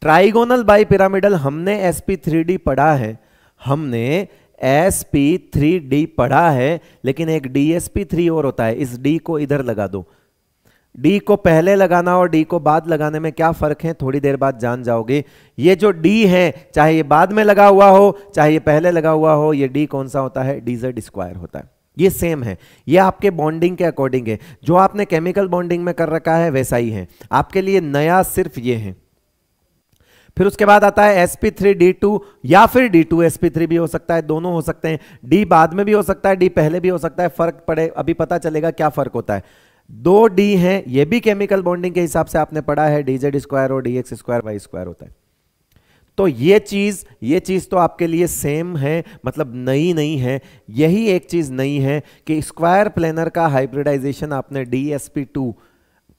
ट्राइगोनल बाई पिरामिडल हमने एस पी थ्री डी पढ़ा है हमने एस पी थ्री डी पढ़ा है लेकिन एक डी एस पी थ्री और होता है इस डी को इधर लगा दो डी को पहले लगाना और डी को बाद लगाने में क्या फर्क है थोड़ी देर बाद जान जाओगे ये जो डी है चाहे ये बाद में लगा हुआ हो चाहे ये पहले लगा हुआ हो ये डी कौन सा होता है डीजेड स्क्वायर होता है ये सेम है ये आपके बॉन्डिंग के अकॉर्डिंग है जो आपने केमिकल बॉन्डिंग में कर रखा है वैसा ही है आपके लिए नया सिर्फ ये है फिर उसके बाद आता है d2 या फिर sp3 भी हो सकता है दोनों हो सकते हैं d बाद में भी हो सकता है d पहले भी हो सकता है फर्क पड़े अभी पता चलेगा क्या फर्क होता है दो डी है ये भी केमिकल बॉन्डिंग के हिसाब से आपने पढ़ा है डीजेड स्क्वायर और डीएक्स स्क्वायर वाई स्क्वायर होता है तो ये चीज ये चीज तो आपके लिए सेम है मतलब नई नहीं है यही एक चीज नई है कि स्क्वायर प्लेनर का हाइब्रिडाइजेशन आपने डी एस पी टू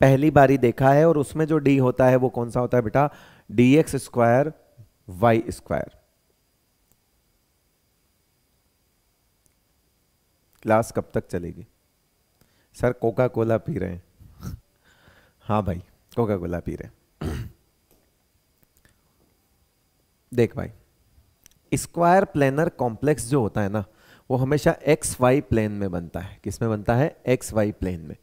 पहली बारी देखा है और उसमें जो डी होता है वो कौन सा होता है बेटा d x square y square class कब तक चलेगी सर कोका कोला पी रहे हैं हाँ भाई कोका कोला पी रहे हैं देख भाई स्क्वायर प्लेनर कॉम्प्लेक्स जो होता है ना वो हमेशा एक्स वाई प्लेन में बनता है किसमें बनता है एक्स वाई प्लेन में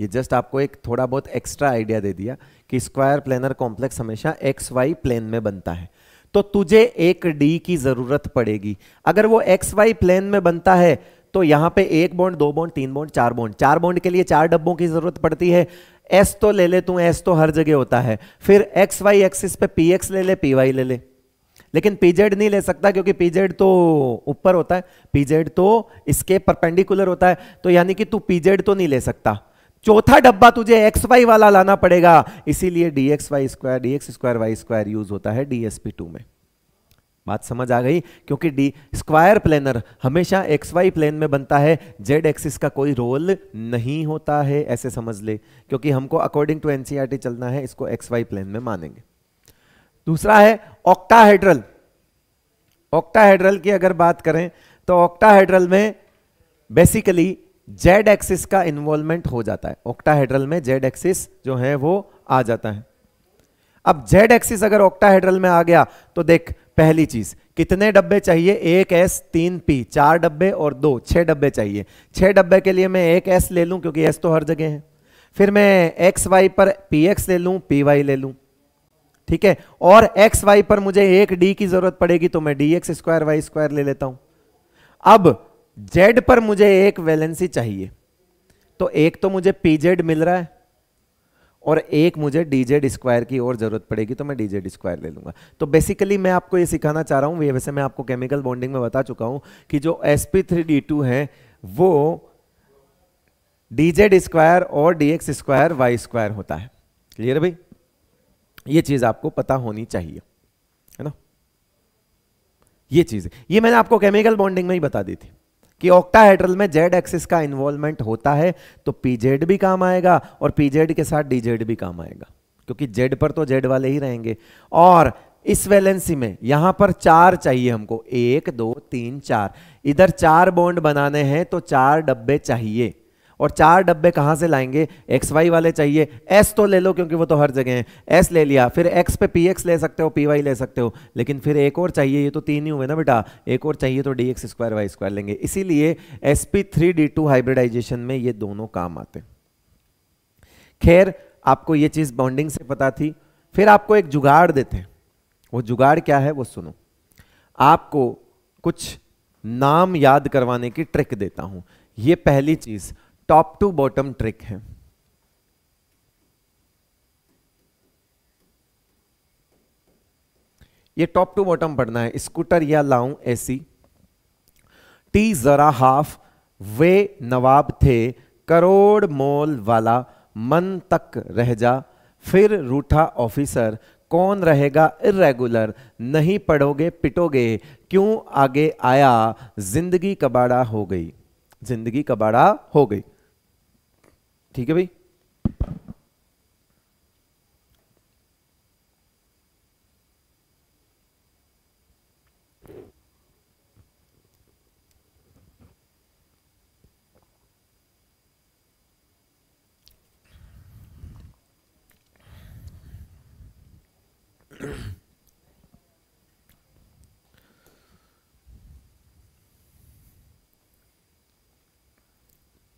ये जस्ट आपको एक थोड़ा बहुत एक्स्ट्रा आइडिया दे दिया कि स्क्वायर प्लेनर कॉम्प्लेक्स हमेशा एक्स वाई प्लेन में बनता है तो तुझे एक डी की जरूरत पड़ेगी अगर वो एक्स वाई प्लेन में बनता है तो यहां पे एक बॉन्ड दो बॉन्ड तीन बॉन्ड चार बॉन्ड चार बॉन्ड के लिए चार डब्बों की जरूरत पड़ती है एस तो ले ले तू एस तो हर जगह होता है फिर एक्स वाई एक्सिस पे पी एक्स ले ले पी वाई ले ले लेकिन पीजेड नहीं ले सकता क्योंकि पीजेड तो ऊपर होता है पीजेड तो इसके परपेंडिकुलर होता है तो यानी कि तू पीजेड तो नहीं ले सकता चौथा डब्बा तुझे एक्स वाई वाला लाना पड़ेगा इसीलिए d x y square d x square y square use होता है डीएसपी टू में बात समझ आ गई क्योंकि डी स्क्वायर प्लेनर हमेशा एक्स वाई प्लेन में बनता है जेड एक्सिस का कोई रोल नहीं होता है ऐसे समझ ले क्योंकि हमको अकॉर्डिंग टू एनसीईआरटी चलना है इसको एक्स वाई प्लेन में मानेंगे दूसरा है ऑक्टाहेड्रल ऑक्टाहेड्रल की अगर बात करें तो ऑक्टाहेड्रल में बेसिकली जेड एक्सिस का इन्वॉल्वमेंट हो जाता है ऑक्टाहेड्रल में जेड एक्सिस जो है वो आ जाता है अब जेड एक्सिस अगर ऑक्टाहेड्रल में आ गया तो देख पहली चीज कितने डब्बे चाहिए एक एस तीन पी चार डब्बे और दो छह डब्बे चाहिए छह डब्बे के लिए मैं एक एस ले लूं क्योंकि एस तो हर जगह है फिर मैं एक्स वाई पर पी एक्स ले लूं पी वाई ले लूं ठीक है और एक्स वाई पर मुझे एक डी की जरूरत पड़ेगी तो मैं d x square y square ले लेता हूं अब जेड पर मुझे एक वैलेंसी चाहिए तो एक तो मुझे पीजेड मिल रहा है और एक मुझे डीजेड स्क्वायर की और जरूरत पड़ेगी तो मैं डीजेड स्क्वायर ले लूंगा तो बेसिकली मैं आपको ये सिखाना चाह रहा हूं वैसे मैं आपको केमिकल बॉन्डिंग में बता चुका हूं कि जो s P three D two है वो डीजेड स्क्वायर और d x square y square होता है क्लियर भाई ये चीज आपको पता होनी चाहिए है ना ये चीज ये मैंने आपको केमिकल बॉन्डिंग में ही बता दी थी कि ऑक्टाहेड्रल में जेड एक्सिस का इन्वॉल्वमेंट होता है तो पीजेड भी काम आएगा और पीजेड के साथ डीजेड भी काम आएगा क्योंकि जेड पर तो जेड वाले ही रहेंगे और इस वैलेंसी में यहां पर चार चाहिए हमको एक दो तीन चार इधर चार बॉन्ड बनाने हैं तो चार डब्बे चाहिए और चार डब्बे कहाँ से लाएंगे एक्स वाई वाले चाहिए एस तो ले लो क्योंकि वो तो हर जगह है एस ले लिया फिर एक्स पे पी एक्स ले सकते हो पी वाई ले सकते हो लेकिन फिर एक और चाहिए ये तो तीन ही हुए ना बेटा एक और चाहिए तो d x square y square लेंगे इसीलिए s P three D two hybridisation में ये दोनों काम आते खैर आपको ये चीज़ बॉन्डिंग से पता थी फिर आपको एक जुगाड़ देते हैं वो जुगाड़ क्या है वो सुनो आपको कुछ नाम याद करवाने की ट्रिक देता हूं ये पहली चीज़ टॉप टू बॉटम ट्रिक है ये टॉप टू बॉटम पढ़ना है स्कूटर या लाऊ ऐसी टी जरा हाफ वे नवाब थे करोड़ मोल वाला मन तक रह जा फिर रूठा ऑफिसर कौन रहेगा इरेगुलर नहीं पढ़ोगे पिटोगे क्यों आगे आया जिंदगी कबाड़ा हो गई जिंदगी कबाड़ा हो गई ठीक है भाई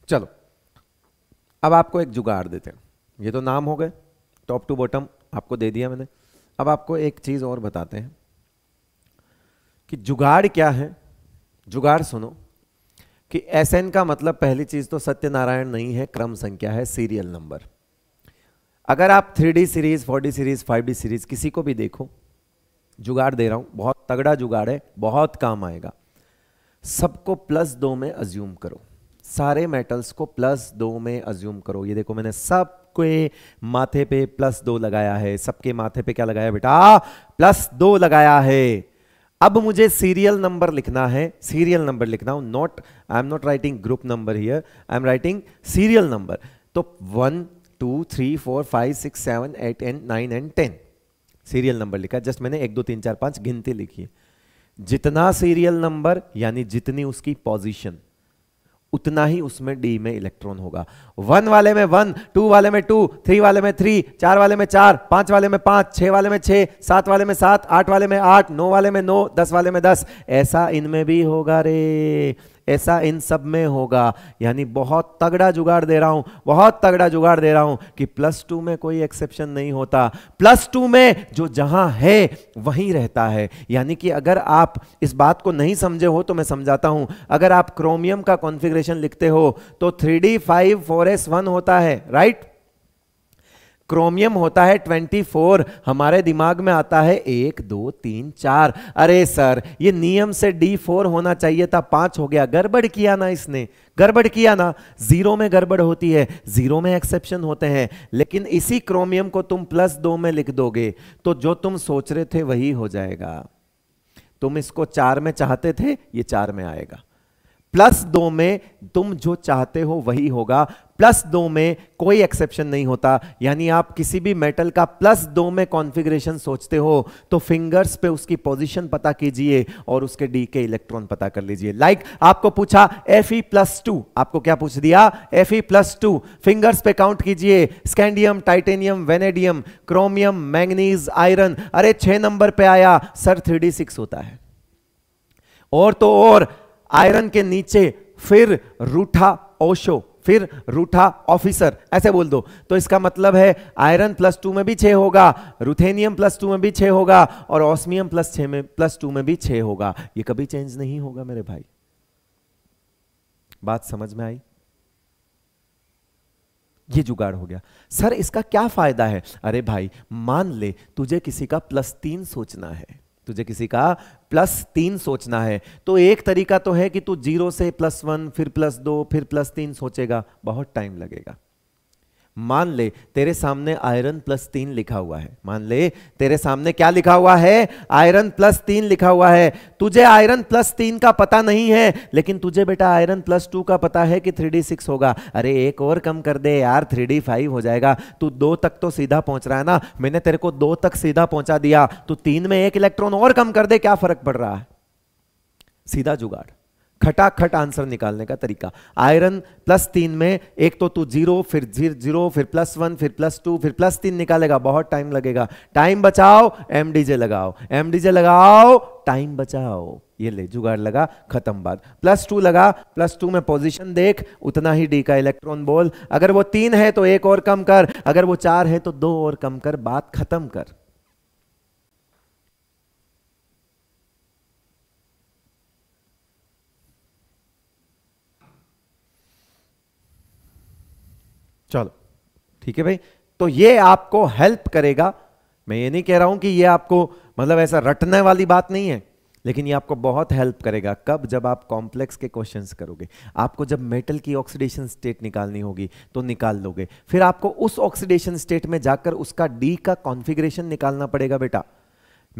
चलो अब आपको एक जुगाड़ देते हैं ये तो नाम हो गए टॉप टू बॉटम आपको दे दिया मैंने अब आपको एक चीज़ और बताते हैं कि जुगाड़ क्या है जुगाड़ सुनो कि एस एन का मतलब पहली चीज़ तो सत्यनारायण नहीं है क्रम संख्या है सीरियल नंबर अगर आप three d series four d series five d series किसी को भी देखो जुगाड़ दे रहा हूं बहुत तगड़ा जुगाड़ है बहुत काम आएगा सबको प्लस दो में अज्यूम करो सारे मेटल्स को प्लस दो में अज्यूम करो ये देखो मैंने सब के माथे पे प्लस दो लगाया है सबके माथे पे क्या लगाया बेटा प्लस दो लगाया है अब मुझे सीरियल नंबर लिखना है सीरियल नंबर लिखना हूं not I am not writing group number here I am writing serial number तो one two three four five six seven eight and nine and ten serial number लिखा just मैंने एक दो तीन चार पांच गिनती लिखी है जितना सीरियल नंबर यानी जितनी उसकी पॉजिशन उतना ही उसमें डी में इलेक्ट्रॉन होगा वन वाले में वन टू वाले में टू थ्री वाले में थ्री चार वाले में चार पांच वाले में पांच छह वाले में छह सात वाले में सात आठ वाले में आठ नौ वाले में नौ दस वाले में दस ऐसा इनमें भी होगा रे ऐसा इन सब में होगा यानी बहुत तगड़ा जुगाड़ दे रहा हूं बहुत तगड़ा जुगाड़ दे रहा हूं कि प्लस टू में कोई एक्सेप्शन नहीं होता प्लस टू में जो जहां है वहीं रहता है यानी कि अगर आप इस बात को नहीं समझे हो तो मैं समझाता हूं अगर आप क्रोमियम का कॉन्फ़िगरेशन लिखते हो तो three d five four s one होता है राइट क्रोमियम होता है 24 हमारे दिमाग में आता है एक दो तीन चार अरे सर ये नियम से D4 होना चाहिए था पांच हो गया गड़बड़ किया ना इसने गड़बड़ किया ना जीरो में गड़बड़ होती है जीरो में एक्सेप्शन होते हैं लेकिन इसी क्रोमियम को तुम प्लस दो में लिख दोगे तो जो तुम सोच रहे थे वही हो जाएगा तुम इसको चार में चाहते थे ये चार में आएगा प्लस दो में तुम जो चाहते हो वही होगा प्लस दो में कोई एक्सेप्शन नहीं होता यानी आप किसी भी मेटल का प्लस दो में कॉन्फ़िगरेशन सोचते हो तो फिंगर्स पे उसकी पोजीशन पता कीजिए और उसके डी के इलेक्ट्रॉन पता कर लीजिए लाइक like, आपको पूछा एफ ई प्लस टू आपको क्या पूछ दिया F E plus two fingers पे काउंट कीजिए scandium titanium vanadium chromium manganese iron अरे छह नंबर पे आया सर थ्री होता है और तो और आयरन के नीचे फिर रूठा ओशो फिर रूठा ऑफिसर ऐसे बोल दो तो इसका मतलब है आयरन प्लस टू में भी छह होगा रुथेनियम प्लस टू में भी छह होगा और ऑस्मियम प्लस छः में प्लस टू में भी छः होगा ये कभी चेंज नहीं होगा मेरे भाई बात समझ में आई ये जुगाड़ हो गया सर इसका क्या फायदा है अरे भाई मान ले तुझे किसी का प्लस तीन सोचना है तुझे किसी का प्लस तीन सोचना है तो एक तरीका तो है कि तू जीरो से प्लस वन फिर प्लस दो फिर प्लस तीन सोचेगा बहुत टाइम लगेगा मान ले तेरे सामने आयरन प्लस तीन लिखा हुआ है मान ले तेरे सामने क्या लिखा हुआ है आयरन प्लस तीन लिखा हुआ है तुझे आयरन प्लस तीन का पता नहीं है लेकिन तुझे बेटा आयरन प्लस टू का पता है कि थ्री डी सिक्स होगा अरे एक और कम कर दे यार थ्री डी फाइव हो जाएगा तू दो तक तो सीधा पहुंच रहा है ना मैंने तेरे को दो तक सीधा पहुंचा दिया तू तीन में एक इलेक्ट्रॉन और कम कर दे क्या फर्क पड़ रहा है सीधा जुगाड़ खटाखट आंसर निकालने का तरीका आयरन प्लस तीन में एक तो तू जीरो फिर जीर जीरो फिर प्लस वन फिर प्लस टू फिर प्लस तीन निकालेगा बहुत टाइम लगेगा टाइम बचाओ एमडीजे लगाओ एमडीजे लगाओ टाइम बचाओ ये ले जुगाड़ लगा खत्म बात प्लस टू लगा प्लस टू में पोजीशन देख उतना ही डी का इलेक्ट्रॉन बोल अगर वो तीन है तो एक और कम कर अगर वो चार है तो दो और कम कर बात खत्म कर चलो ठीक है भाई तो ये आपको हेल्प करेगा मैं ये नहीं कह रहा हूं कि ये आपको मतलब ऐसा रटने वाली बात नहीं है लेकिन ये आपको बहुत हेल्प करेगा कब जब आप कॉम्प्लेक्स के क्वेश्चंस करोगे आपको जब मेटल की ऑक्सीडेशन स्टेट निकालनी होगी तो निकाल लोगे फिर आपको उस ऑक्सीडेशन स्टेट में जाकर उसका डी का कॉन्फिग्रेशन निकालना पड़ेगा बेटा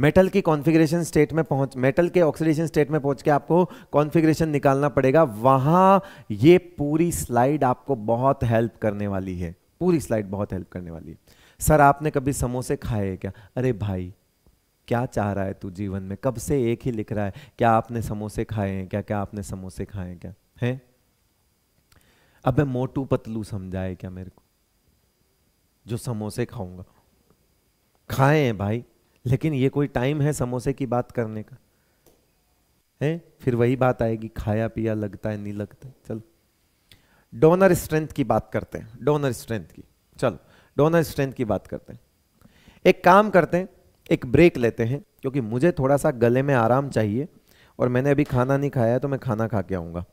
मेटल की कॉन्फ़िगरेशन स्टेट में पहुंच मेटल के ऑक्सीडेशन स्टेट में पहुंच के आपको कॉन्फ़िगरेशन निकालना पड़ेगा वहां ये पूरी स्लाइड आपको बहुत हेल्प करने वाली है पूरी स्लाइड बहुत हेल्प करने वाली है सर आपने कभी समोसे खाए क्या अरे भाई क्या चाह रहा है तू जीवन में कब से एक ही लिख रहा है क्या आपने समोसे खाए हैं क्या क्या आपने समोसे खाए हैं क्या है अब मोटू पतलू समझाए क्या मेरे को जो समोसे खाऊंगा खाए हैं भाई लेकिन ये कोई टाइम है समोसे की बात करने का है फिर वही बात आएगी खाया पिया लगता है नहीं लगता है चलो डोनर स्ट्रेंथ की बात करते हैं डोनर स्ट्रेंथ की चलो डोनर स्ट्रेंथ की बात करते हैं एक काम करते हैं एक ब्रेक लेते हैं क्योंकि मुझे थोड़ा सा गले में आराम चाहिए और मैंने अभी खाना नहीं खाया है तो मैं खाना खा के आऊँगा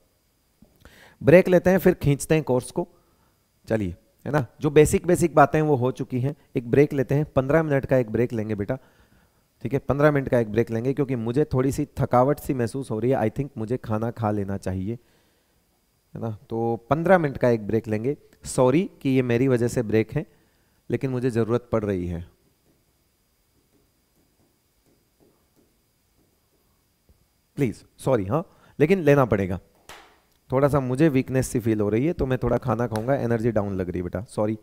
ब्रेक लेते हैं फिर खींचते हैं कोर्स को चलिए है ना जो बेसिक बेसिक बातें हैं वो हो चुकी हैं एक ब्रेक लेते हैं पंद्रह मिनट का एक ब्रेक लेंगे बेटा ठीक है पंद्रह मिनट का एक ब्रेक लेंगे क्योंकि मुझे थोड़ी सी थकावट सी महसूस हो रही है आई थिंक मुझे खाना खा लेना चाहिए है ना तो पंद्रह मिनट का एक ब्रेक लेंगे सॉरी कि ये मेरी वजह से ब्रेक है लेकिन मुझे ज़रूरत पड़ रही है प्लीज़ सॉरी हाँ लेकिन लेना पड़ेगा थोड़ा सा मुझे वीकनेस सी फील हो रही है तो मैं थोड़ा खाना खाऊंगा एनर्जी डाउन लग रही है बेटा सॉरी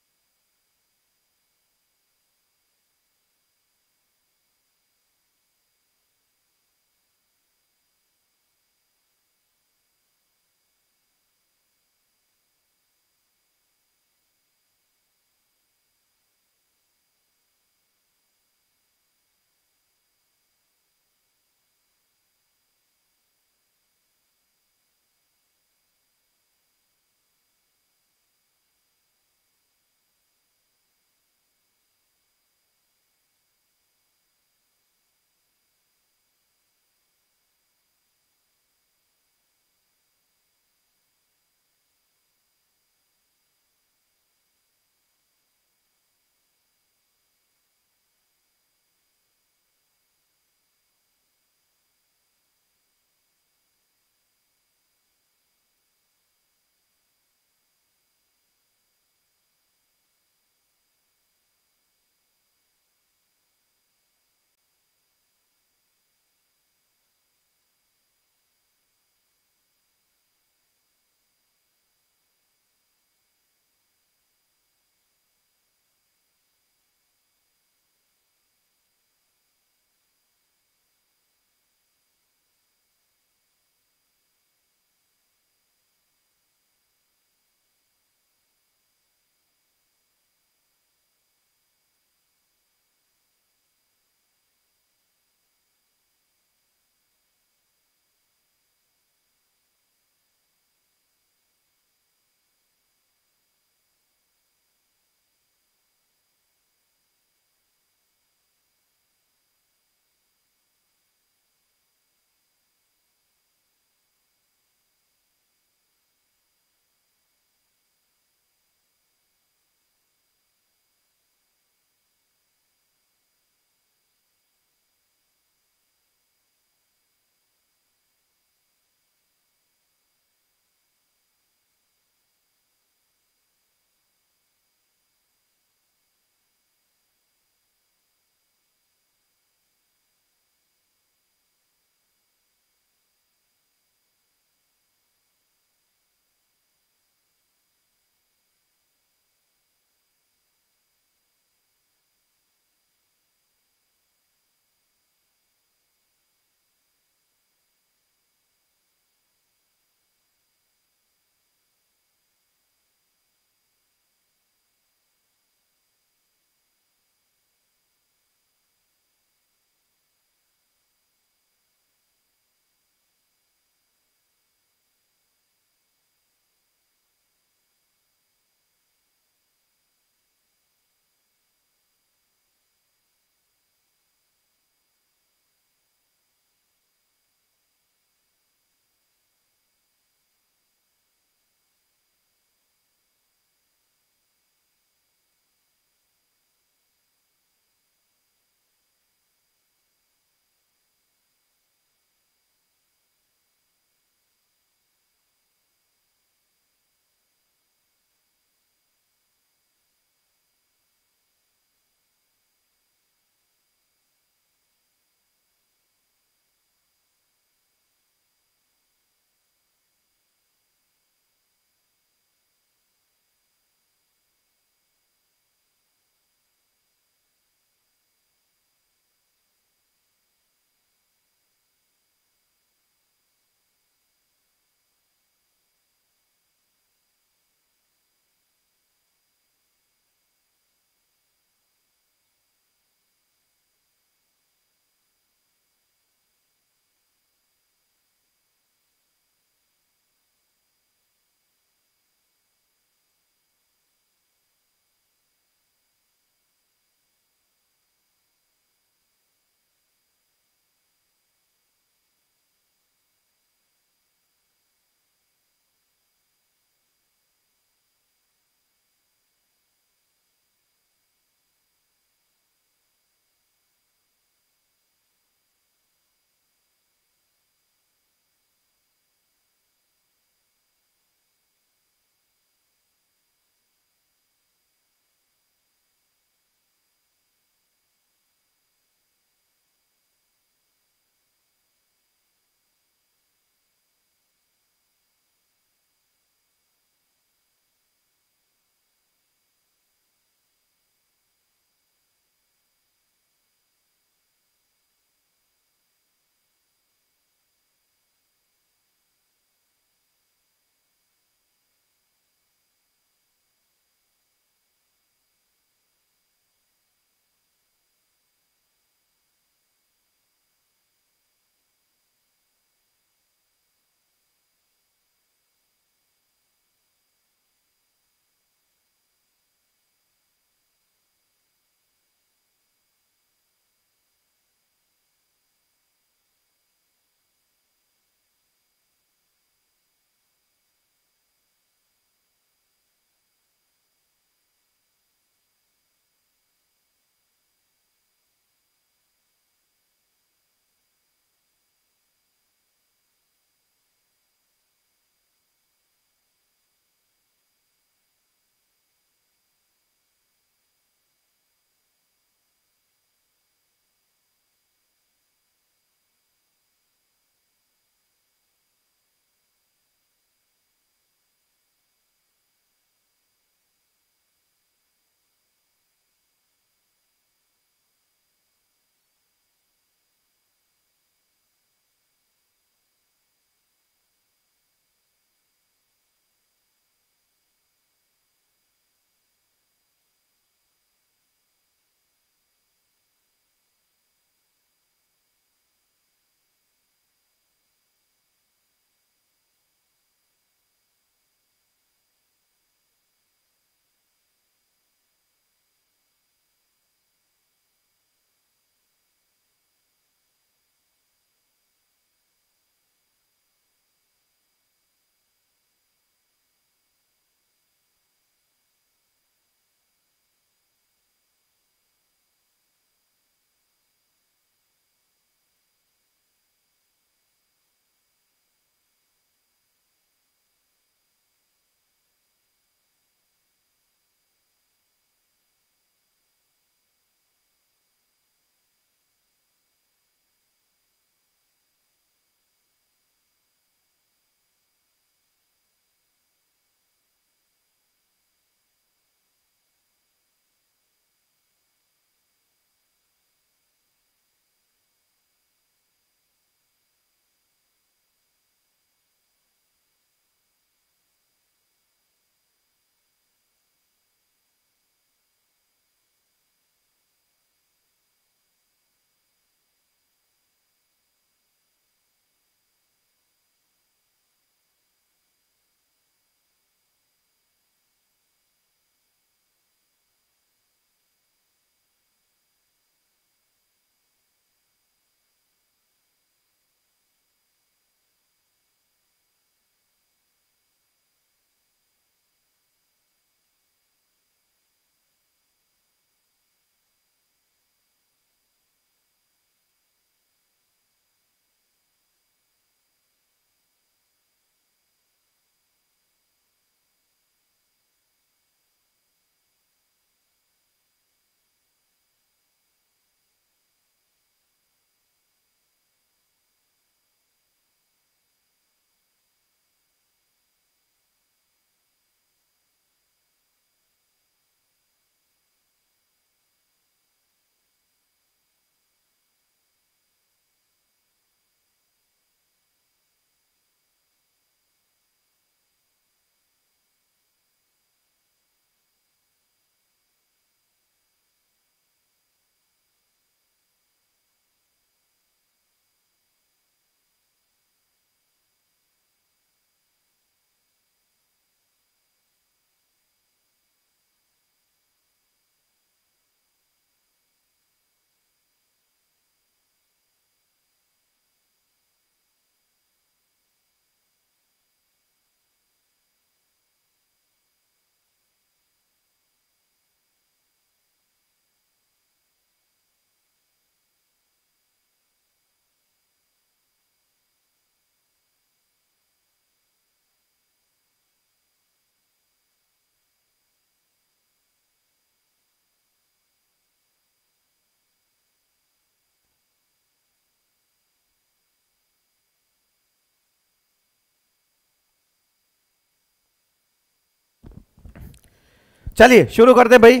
चलिए शुरू करते भाई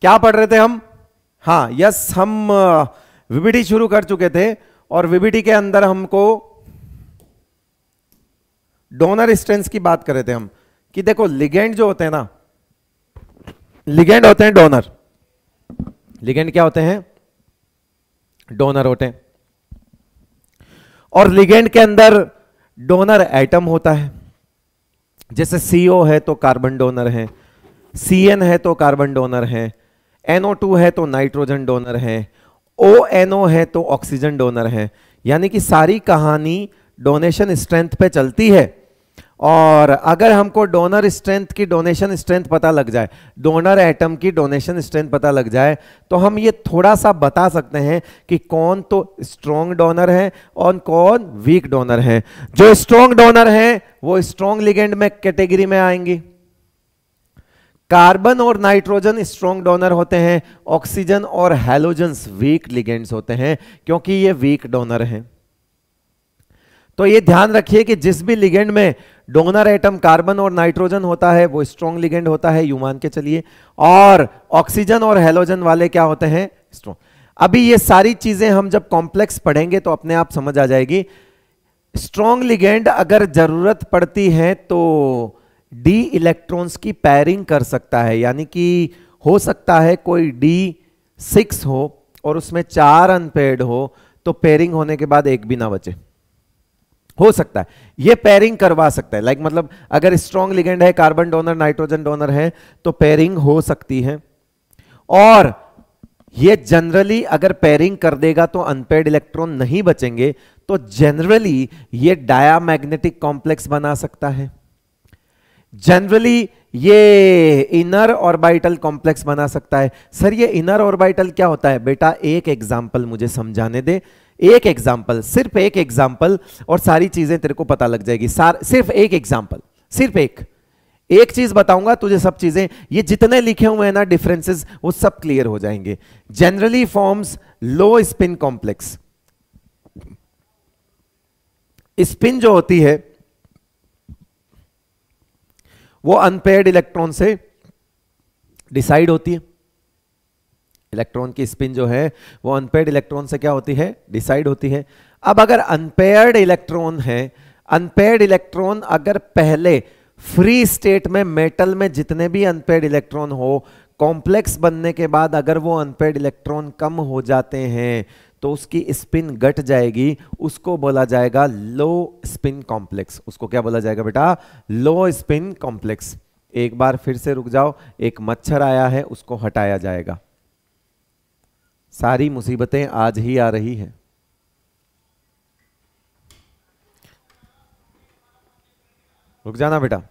क्या पढ़ रहे थे हम हाँ यस हम विबिडी शुरू कर चुके थे और विबिडी के अंदर हमको डोनर स्ट्रेंथ की बात कर रहे थे हम कि देखो लिगेंड जो होते हैं ना लिगेंड होते हैं डोनर लिगेंड क्या होते हैं डोनर होते हैं और लिगेंड के अंदर डोनर एटम होता है जैसे सीओ है तो कार्बन डोनर है एन है तो कार्बन डोनर है टू है तो नाइट्रोजन डोनर है ओ ओ है तो ऑक्सीजन डोनर है यानी कि सारी कहानी डोनेशन स्ट्रेंथ पे चलती है और अगर हमको डोनर स्ट्रेंथ की डोनेशन स्ट्रेंथ पता लग जाए डोनर एटम की डोनेशन स्ट्रेंथ पता लग जाए तो हम ये थोड़ा सा बता सकते हैं कि कौन तो स्ट्रॉन्ग डोनर है और कौन वीक डोनर है जो स्ट्रॉन्ग डोनर हैं वो स्ट्रॉन्ग लिगेंड में कैटेगरी में आएंगी कार्बन और नाइट्रोजन स्ट्रॉन्ग डोनर होते हैं ऑक्सीजन और हेलोजन्स वीक लिगेंड्स होते हैं क्योंकि ये वीक डोनर हैं तो ये ध्यान रखिए कि जिस भी लिगेंड में डोनर एटम कार्बन और नाइट्रोजन होता है वो स्ट्रॉन्ग लिगेंड होता है यू मान के चलिए और ऑक्सीजन और हेलोजन वाले क्या होते हैं स्ट्रॉन्ग अभी ये सारी चीजें हम जब कॉम्प्लेक्स पढ़ेंगे तो अपने आप समझ आ जाएगी स्ट्रॉन्ग लिगेंड अगर जरूरत पड़ती है तो डी इलेक्ट्रॉन्स की पैरिंग कर सकता है यानी कि हो सकता है कोई डी सिक्स हो और उसमें चार अनपेड हो तो पेयरिंग होने के बाद एक भी ना बचे हो सकता है ये पेयरिंग करवा सकता है लाइक like, मतलब अगर स्ट्रॉन्ग लिगेंड है कार्बन डोनर नाइट्रोजन डोनर है तो पेयरिंग हो सकती है और ये जनरली अगर पेयरिंग कर देगा तो अनपेड इलेक्ट्रॉन नहीं बचेंगे तो जनरली ये डायामैग्नेटिक कॉम्प्लेक्स बना सकता है जनरली ये इनर ऑर्बिटल कॉम्प्लेक्स बना सकता है सर ये इनर ऑर्बिटल क्या होता है बेटा एक एग्जाम्पल मुझे समझाने दे एक एग्जाम्पल सिर्फ एक एग्जाम्पल और सारी चीजें तेरे को पता लग जाएगी सार सिर्फ एक एग्जाम्पल सिर्फ एक एक चीज बताऊंगा तुझे सब चीजें ये जितने लिखे हुए हैं ना डिफरेंसेस वो सब क्लियर हो जाएंगे generally forms low spin complex spin जो होती है वो अनपेयर्ड इलेक्ट्रॉन से डिसाइड होती है इलेक्ट्रॉन की स्पिन जो है वो अनपेयर्ड इलेक्ट्रॉन से क्या होती है डिसाइड होती है अब अगर अनपेयर्ड इलेक्ट्रॉन है अनपेयर्ड इलेक्ट्रॉन अगर पहले फ्री स्टेट में मेटल में जितने भी अनपेयर्ड इलेक्ट्रॉन हो कॉम्प्लेक्स बनने के बाद अगर वो अनपेयर्ड इलेक्ट्रॉन कम हो जाते हैं तो उसकी स्पिन घट जाएगी उसको बोला जाएगा लो स्पिन कॉम्प्लेक्स उसको क्या बोला जाएगा बेटा लो स्पिन कॉम्प्लेक्स एक बार फिर से रुक जाओ एक मच्छर आया है उसको हटाया जाएगा सारी मुसीबतें आज ही आ रही हैं रुक जाना बेटा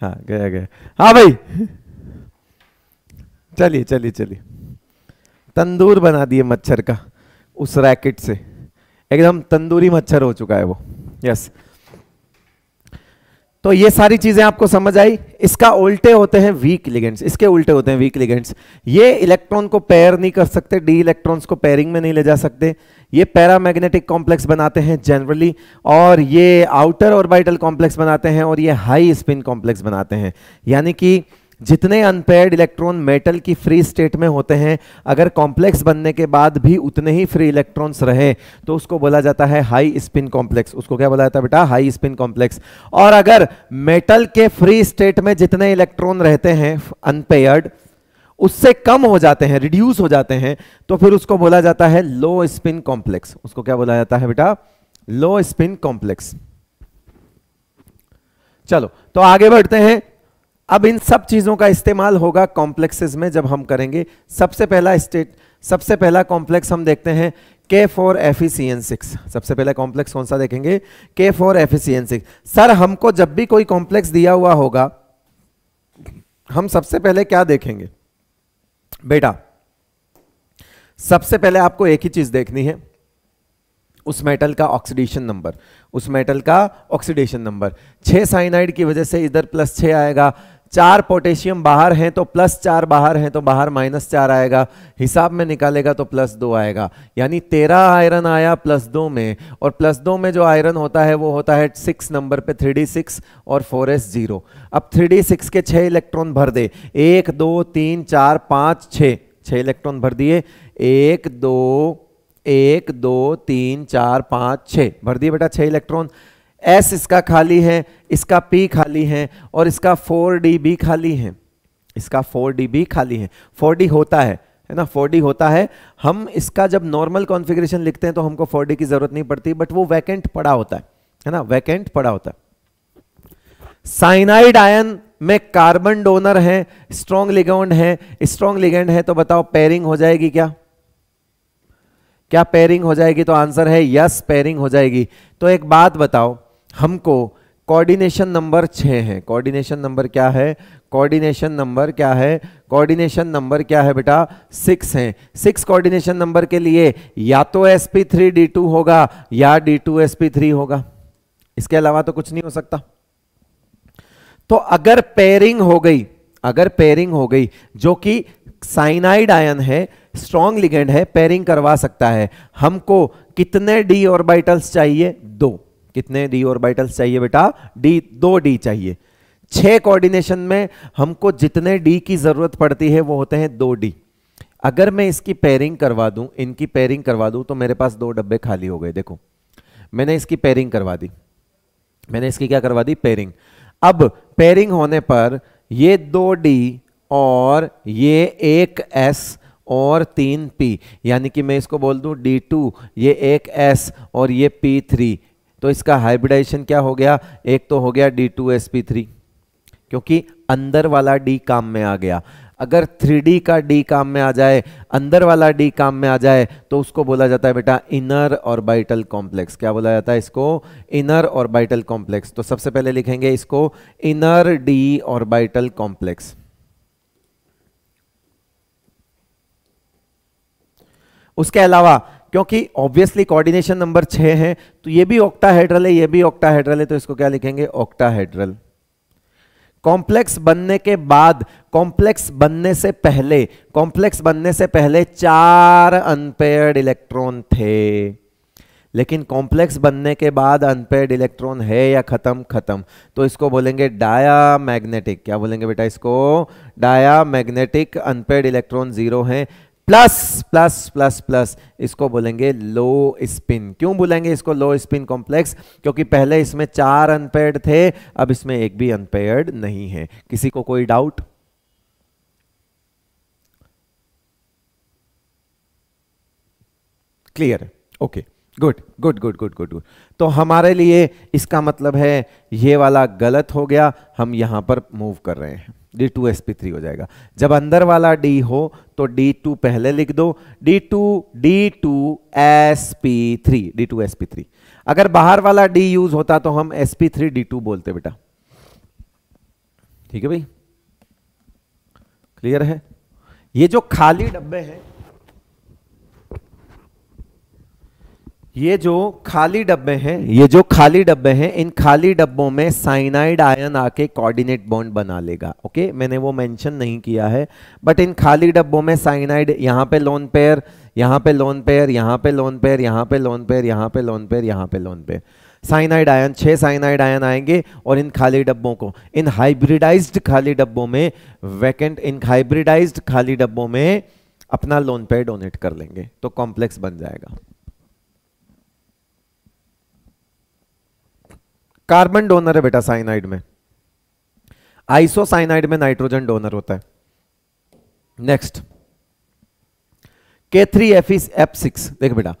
हाँ गया गया हाँ भाई चलिए चलिए चलिए तंदूर बना दिए मच्छर का उस रैकेट से एकदम तंदूरी मच्छर हो चुका है वो यस तो ये सारी चीजें आपको समझ आई इसका उल्टे होते हैं वीक लिगेंड्स इसके उल्टे होते हैं वीक लिगेंड्स ये इलेक्ट्रॉन को पेयर नहीं कर सकते डी इलेक्ट्रॉन्स को पेयरिंग में नहीं ले जा सकते ये पैरामैग्नेटिक कॉम्प्लेक्स बनाते हैं जनरली और ये आउटर ऑर्बिटल कॉम्प्लेक्स बनाते हैं और ये हाई स्पिन कॉम्प्लेक्स बनाते हैं यानी कि जितने अनपेड इलेक्ट्रॉन मेटल की फ्री स्टेट में होते हैं अगर कॉम्प्लेक्स बनने के बाद भी उतने ही फ्री इलेक्ट्रॉन्स रहे तो उसको बोला जाता है हाई स्पिन कॉम्प्लेक्स उसको क्या बोला जाता है बेटा हाई स्पिन कॉम्प्लेक्स और अगर मेटल के फ्री स्टेट में जितने इलेक्ट्रॉन रहते हैं अनपेयर्ड उससे कम हो जाते हैं रिड्यूस हो जाते हैं तो फिर उसको बोला जाता है लो स्पिन कॉम्प्लेक्स उसको क्या बोला जाता है बेटा लो स्पिन कॉम्प्लेक्स चलो तो आगे बढ़ते हैं अब इन सब चीज़ों का इस्तेमाल होगा कॉम्प्लेक्सेस में जब हम करेंगे सबसे पहला स्टेट सबसे पहला कॉम्प्लेक्स हम देखते हैं K four F E C N six सबसे पहला कॉम्प्लेक्स कौन सा देखेंगे K four F E C N six sir हमको जब भी कोई कॉम्प्लेक्स दिया हुआ होगा हम सबसे पहले क्या देखेंगे बेटा सबसे पहले आपको एक ही चीज देखनी है उस मेटल का ऑक्सीडेशन नंबर उस मेटल का ऑक्सीडेशन नंबर छह साइनाइड की वजह से इधर प्लस छह आएगा चार पोटेशियम बाहर हैं तो प्लस चार बाहर हैं तो बाहर माइनस चार आएगा हिसाब में निकालेगा तो प्लस दो आएगा यानी तेरह आयरन आया प्लस दो में और प्लस दो में जो आयरन होता है वो होता है सिक्स नंबर पे थ्री डी सिक्स और फोर एस जीरो अब थ्री डी सिक्स के छः इलेक्ट्रॉन भर दे एक दो तीन चार पाँच छः छः इलेक्ट्रॉन भर दिए एक दो एक दो तीन चार पाँच छः भर दिए बेटा छः इलेक्ट्रॉन एस इसका खाली है इसका पी खाली है और इसका फोर डी बी खाली है इसका फोर डी बी खाली है फोर डी होता है है ना डी होता है हम इसका जब नॉर्मल कॉन्फ़िगरेशन लिखते हैं तो हमको फोर डी की ज़रूरत नहीं पड़ती बट वो वैकेंट पड़ा होता है है ना वैकेंट पड़ा होता है साइनाइड आयन में कार्बन डोनर है स्ट्रॉन्ग लिगेंड है स्ट्रॉन्ग लिगेंड है तो बताओ पेयरिंग हो जाएगी क्या क्या पेयरिंग हो जाएगी तो आंसर है यस पेयरिंग हो जाएगी तो एक बात बताओ हमको कोऑर्डिनेशन नंबर छः है कोऑर्डिनेशन नंबर क्या है कोऑर्डिनेशन नंबर क्या है कोऑर्डिनेशन नंबर क्या है बेटा सिक्स है सिक्स कोऑर्डिनेशन नंबर के लिए या तो s P three D two होगा या d two S P three होगा इसके अलावा तो कुछ नहीं हो सकता तो अगर पेयरिंग हो गई अगर पेयरिंग हो गई जो कि साइनाइड आयन है स्ट्रॉन्ग लिगेंड है पेयरिंग करवा सकता है हमको कितने डी ऑर्बिटल्स चाहिए दो कितने डी ऑर्बिटल्स चाहिए बेटा डी दो डी चाहिए छह कोऑर्डिनेशन में हमको जितने डी की जरूरत पड़ती है वो होते हैं दो डी अगर मैं इसकी पेयरिंग करवा दूं इनकी पेयरिंग करवा दूं तो मेरे पास दो डब्बे खाली हो गए देखो मैंने इसकी पेयरिंग करवा दी मैंने इसकी क्या करवा दी पेयरिंग अब पेयरिंग होने पर ये दो डी और ये एक एस और तीन पी यानी कि मैं इसको बोल दूं डी टू ये एक एस और ये पी थ्री तो इसका हाइब्रिडाइजेशन क्या हो गया एक तो हो गया d two S P three क्योंकि अंदर वाला डी काम में आ गया अगर 3D का D काम में आ जाए अंदर वाला D काम में आ जाए तो उसको बोला जाता है बेटा इनर और बाइटल कॉम्प्लेक्स क्या बोला जाता है इसको इनर और बाइटल कॉम्प्लेक्स तो सबसे पहले लिखेंगे इसको inner D orbital complex उसके अलावा क्योंकि ऑब्वियसली कोऑर्डिनेशन नंबर छह है तो ये भी ऑक्टाहेड्रल है ये भी ऑक्टाहेड्रल है तो इसको क्या लिखेंगे ऑक्टाहेड्रल कॉम्प्लेक्स बनने के बाद कॉम्प्लेक्स बनने से पहले कॉम्प्लेक्स बनने से पहले चार अनपेयर्ड इलेक्ट्रॉन थे लेकिन कॉम्प्लेक्स बनने के बाद अनपेयर्ड इलेक्ट्रॉन है या खत्म खत्म तो इसको बोलेंगे डाया मैग्नेटिक क्या बोलेंगे बेटा इसको diamagnetic unpaired electron zero हैं प्लस प्लस प्लस प्लस इसको बोलेंगे लो स्पिन क्यों बोलेंगे इसको लो स्पिन कॉम्प्लेक्स क्योंकि पहले इसमें चार अनपेड थे अब इसमें एक भी अनपेड नहीं है किसी को कोई doubt clear okay good good good good good good तो हमारे लिए इसका मतलब है ये वाला गलत हो गया हम यहां पर मूव कर रहे हैं d two S P three हो जाएगा जब अंदर वाला डी हो तो डी टू पहले लिख दो d two D two sp3 three D two three अगर बाहर वाला डी यूज होता तो हम sp3 D2 three D to बोलते बेटा ठीक है भाई क्लियर है ये जो खाली डब्बे हैं ये जो खाली डब्बे हैं ये जो खाली डब्बे हैं इन खाली डब्बों में साइनाइड आयन आके कोऑर्डिनेट बॉन्ड बना लेगा ओके मैंने वो मेंशन नहीं किया है बट इन खाली डब्बों में साइनाइड यहाँ पे लोन पेयर यहाँ पे लोन पेयर यहाँ पे लोन पेयर यहाँ पे लोन पेयर यहाँ पे लोन पेयर यहाँ पे लोन पेयर साइनाइड आयन छः साइनाइड आयन आएंगे और इन खाली डब्बों को इन हाइब्रिडाइज्ड खाली डब्बों में वैकेंट इन हाइब्रिडाइज्ड खाली डब्बों में अपना लोन पेयर डोनेट कर लेंगे तो कॉम्प्लेक्स बन जाएगा कार्बन डोनर है बेटा साइनाइड में आइसोसाइनाइड में नाइट्रोजन डोनर होता है नेक्स्ट के थ्री एफ एफ सिक्स देख बेटा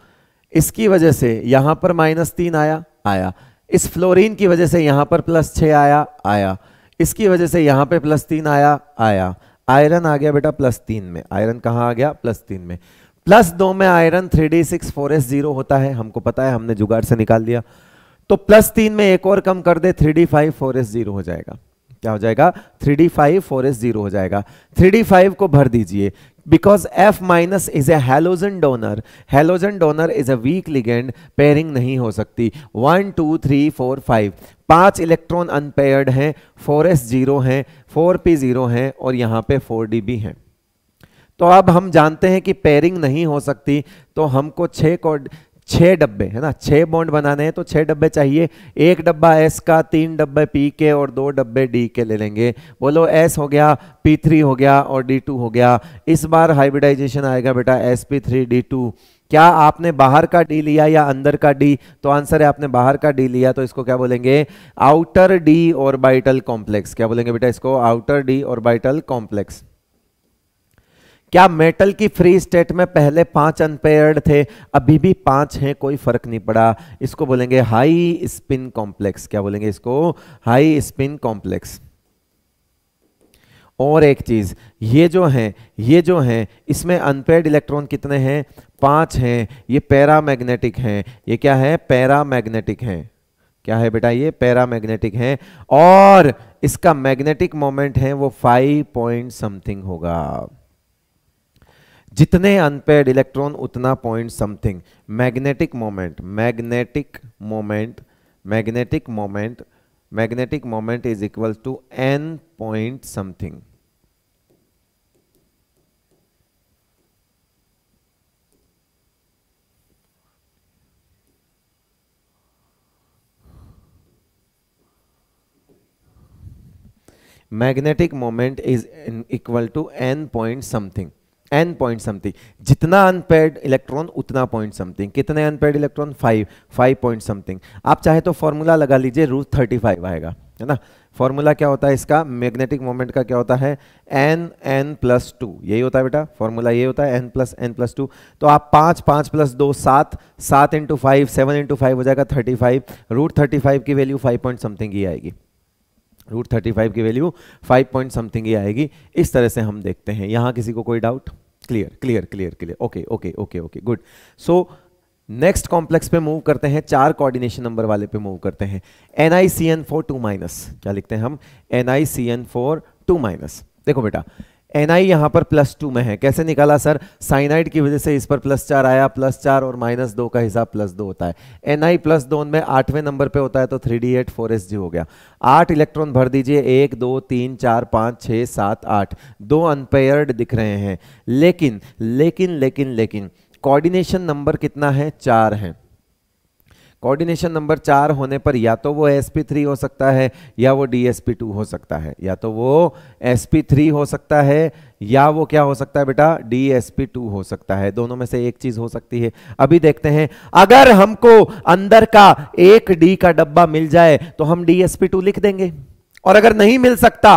इसकी वजह से यहां पर माइनस तीन आया आया इस फ्लोरीन की वजह से यहां पर प्लस छ आया आया इसकी वजह से यहां पे प्लस तीन आया आया आयरन आ गया बेटा प्लस तीन में आयरन कहां आ गया प्लस तीन में प्लस दो में iron three d six four s zero होता है हमको पता है हमने जुगाड़ से निकाल दिया तो प्लस तीन में एक और कम कर दे three d five four s zero हो जाएगा क्या हो जाएगा three d five four s zero हो जाएगा थ्री डी फाइव को भर दीजिए because F minus is a halogen donor halogen donor is a weak ligand pairing नहीं हो सकती one two three four five पांच इलेक्ट्रॉन अनपेयर्ड हैं फोर एस जीरो हैं फोर पी जीरो हैं और यहां पे फोर डी भी हैं तो अब हम जानते हैं कि पेयरिंग नहीं हो सकती तो हमको छः को छः डब्बे है ना छः बॉन्ड बनाने हैं तो छः डब्बे चाहिए एक डब्बा एस का तीन डब्बे पी के और दो डब्बे डी के ले लेंगे बोलो एस हो गया पी थ्री हो गया और डी टू हो गया इस बार हाइब्रिडाइजेशन आएगा बेटा s P three D two क्या आपने बाहर का डी लिया या अंदर का डी तो आंसर है आपने बाहर का डी लिया तो इसको क्या बोलेंगे outer d orbital complex क्या बोलेंगे बेटा इसको outer d orbital complex क्या मेटल की फ्री स्टेट में पहले पांच अनपेयर्ड थे अभी भी पांच हैं कोई फर्क नहीं पड़ा इसको बोलेंगे हाई स्पिन कॉम्प्लेक्स क्या बोलेंगे इसको हाई स्पिन कॉम्प्लेक्स और एक चीज़ ये जो है ये जो है इसमें अनपेड इलेक्ट्रॉन कितने हैं पांच हैं ये पैरा मैग्नेटिक है ये क्या है पैरा मैग्नेटिक है क्या है बेटा ये पैरा मैग्नेटिक है और इसका मैग्नेटिक मोमेंट है वो फाइव पॉइंट समथिंग होगा जितने अनपेड इलेक्ट्रॉन उतना point something magnetic moment magnetic moment magnetic moment magnetic moment is equal to n point something magnetic moment is equal to n point something n point something जितना unpaired electron उतना point something कितने unpaired electron five five point something आप चाहे तो formula लगा लीजिए root thirty five आएगा है ना फॉर्मूला क्या होता है इसका मैग्नेटिक मोमेंट का क्या होता है एन एन प्लस टू यही होता है बेटा फॉर्मूला ये होता है n plus n plus two तो आप पाँच पाँच प्लस दो सात सात into five seven into five हो जाएगा thirty five root thirty five की वैल्यू फाइव पॉइंट समथिंग ही आएगी रूट थर्टी फाइव की वैल्यू फाइव पॉइंट समथिंग ही आएगी इस तरह से हम देखते हैं यहाँ किसी को कोई doubt clear clear clear clear okay okay okay okay good so next complex पे मूव करते हैं चार कोऑर्डिनेशन नंबर वाले पे मूव करते हैं N I C N four two minus क्या लिखते हैं हम N I C N four two minus देखो बेटा एन आई यहाँ पर प्लस टू में है कैसे निकाला सर साइनाइड की वजह से इस पर प्लस चार आया प्लस चार और माइनस दो का हिसाब प्लस दो होता है एन आई प्लस दो में आठवें नंबर पे होता है तो three d eight four s जी हो गया आठ इलेक्ट्रॉन भर दीजिए एक दो तीन चार पाँच छः सात आठ दो अनपेयर्ड दिख रहे हैं लेकिन लेकिन लेकिन लेकिन कोऑर्डिनेशन नंबर कितना है चार है कोऑर्डिनेशन नंबर चार होने पर या तो वो एस पी थ्री हो सकता है या वो डी एस पी टू हो सकता है या तो वो एस पी थ्री हो सकता है या वो क्या हो सकता है बेटा डी एस पी टू हो सकता है दोनों में से एक चीज हो सकती है अभी देखते हैं अगर हमको अंदर का एक डी का डब्बा मिल जाए तो हम डी एस टू लिख देंगे और अगर नहीं मिल सकता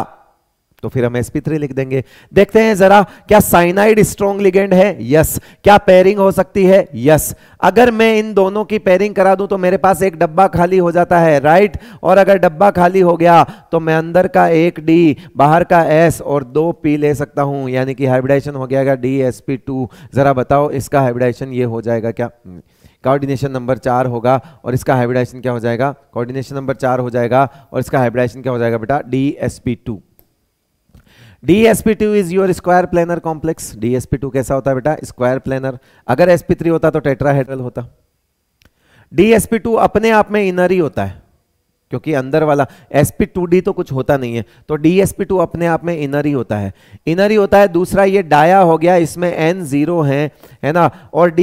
तो फिर हम sp3 लिख देंगे देखते हैं जरा क्या साइनाइड स्ट्रॉन्ग लिगेंड है यस क्या पेयरिंग हो सकती है यस अगर मैं इन दोनों की पेयरिंग करा दूं तो मेरे पास एक डब्बा खाली हो जाता है राइट और अगर डब्बा खाली हो गया तो मैं अंदर का एक डी बाहर का एस और दो पी ले सकता हूं यानी कि हाइब्रिडाइशन हो गया डी एस पी टू जरा बताओ इसका हाइब्रिडाइशन ये हो जाएगा क्या कोऑर्डिनेशन नंबर चार होगा और इसका हाइब्रिडाइशन क्या हो जाएगा कोऑर्डिनेशन नंबर चार हो जाएगा और इसका हाइब्रिडाइशन क्या हो जाएगा बेटा d s p two two is your square planar complex two कैसा होता है बेटा स्क्वायर प्लेनर अगर थ्री होता तो टेट्राहेड्रल होता टू अपने आप में इनर ही होता है क्योंकि अंदर वाला टू डी तो कुछ होता नहीं है तो टू अपने आप में इनर ही होता है इनर ही होता है दूसरा ये डाया हो गया इसमें एन जीरो है है ना और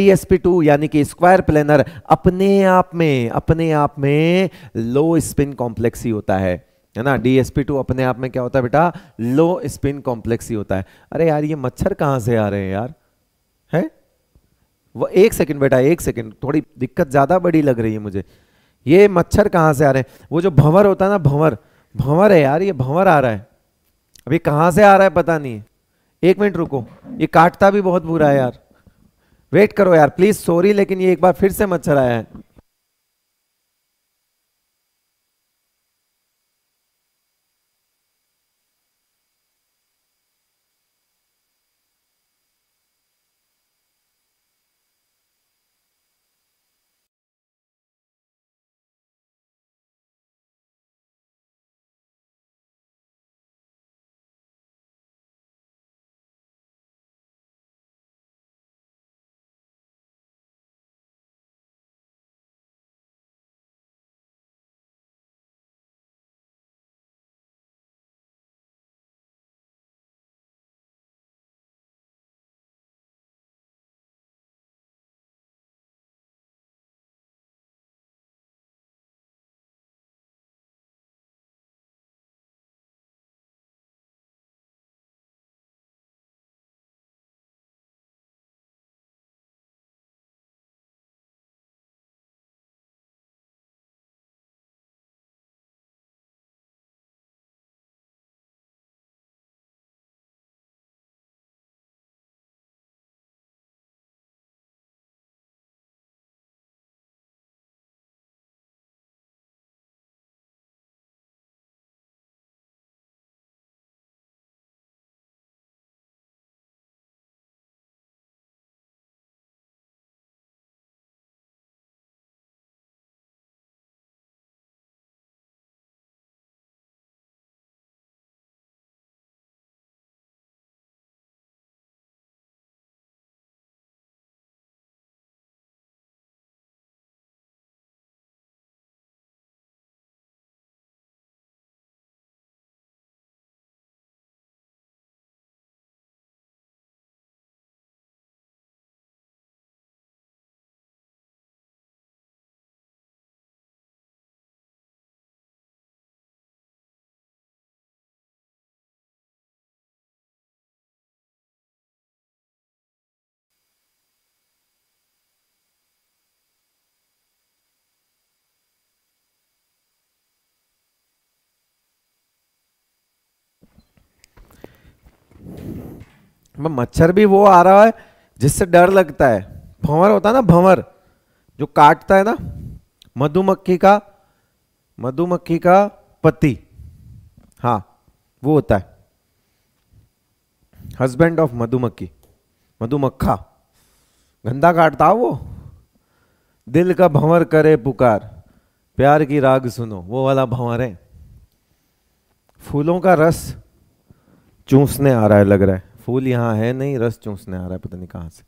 टू यानी कि स्क्वायर प्लेनर अपने आप में अपने आप में लो स्पिन कॉम्प्लेक्स ही होता है है ना DsP2 अपने आप में क्या होता है बेटा लो स्पिन कॉम्प्लेक्स ही होता है अरे यार ये मच्छर कहां से आ रहे हैं यार है वो एक सेकंड बेटा एक सेकंड थोड़ी दिक्कत ज़्यादा बड़ी लग रही है मुझे ये मच्छर कहाँ से आ रहे हैं वो जो भंवर होता है ना भंवर भंवर है यार ये भंवर आ रहा है अभी कहां कहाँ से आ रहा है पता नहीं एक मिनट रुको ये काटता भी बहुत बुरा है यार वेट करो यार प्लीज़ सॉरी लेकिन ये एक बार फिर से मच्छर आया है मच्छर भी वो आ रहा है जिससे डर लगता है भंवर होता है ना भंवर जो काटता है ना मधुमक्खी का मधुमक्खी का पति हाँ वो होता है हस्बैंड ऑफ मधुमक्खी मधुमक्खा गंदा काटता वो दिल का भंवर करे पुकार प्यार की राग सुनो वो वाला भंवर है फूलों का रस चूसने आ रहा है लग रहा है फूल यहाँ है नहीं रस चूसने आ रहा है पता नहीं कहाँ से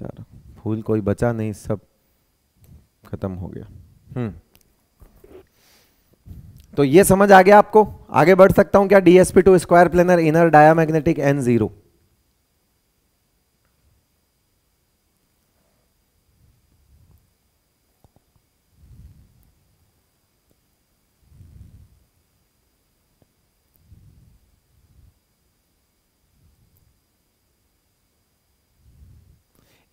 चार फूल कोई बचा नहीं सब खत्म हो गया हम्म तो ये समझ आ गया आपको आगे बढ़ सकता हूं क्या d s p two square planar inner magnetic n zero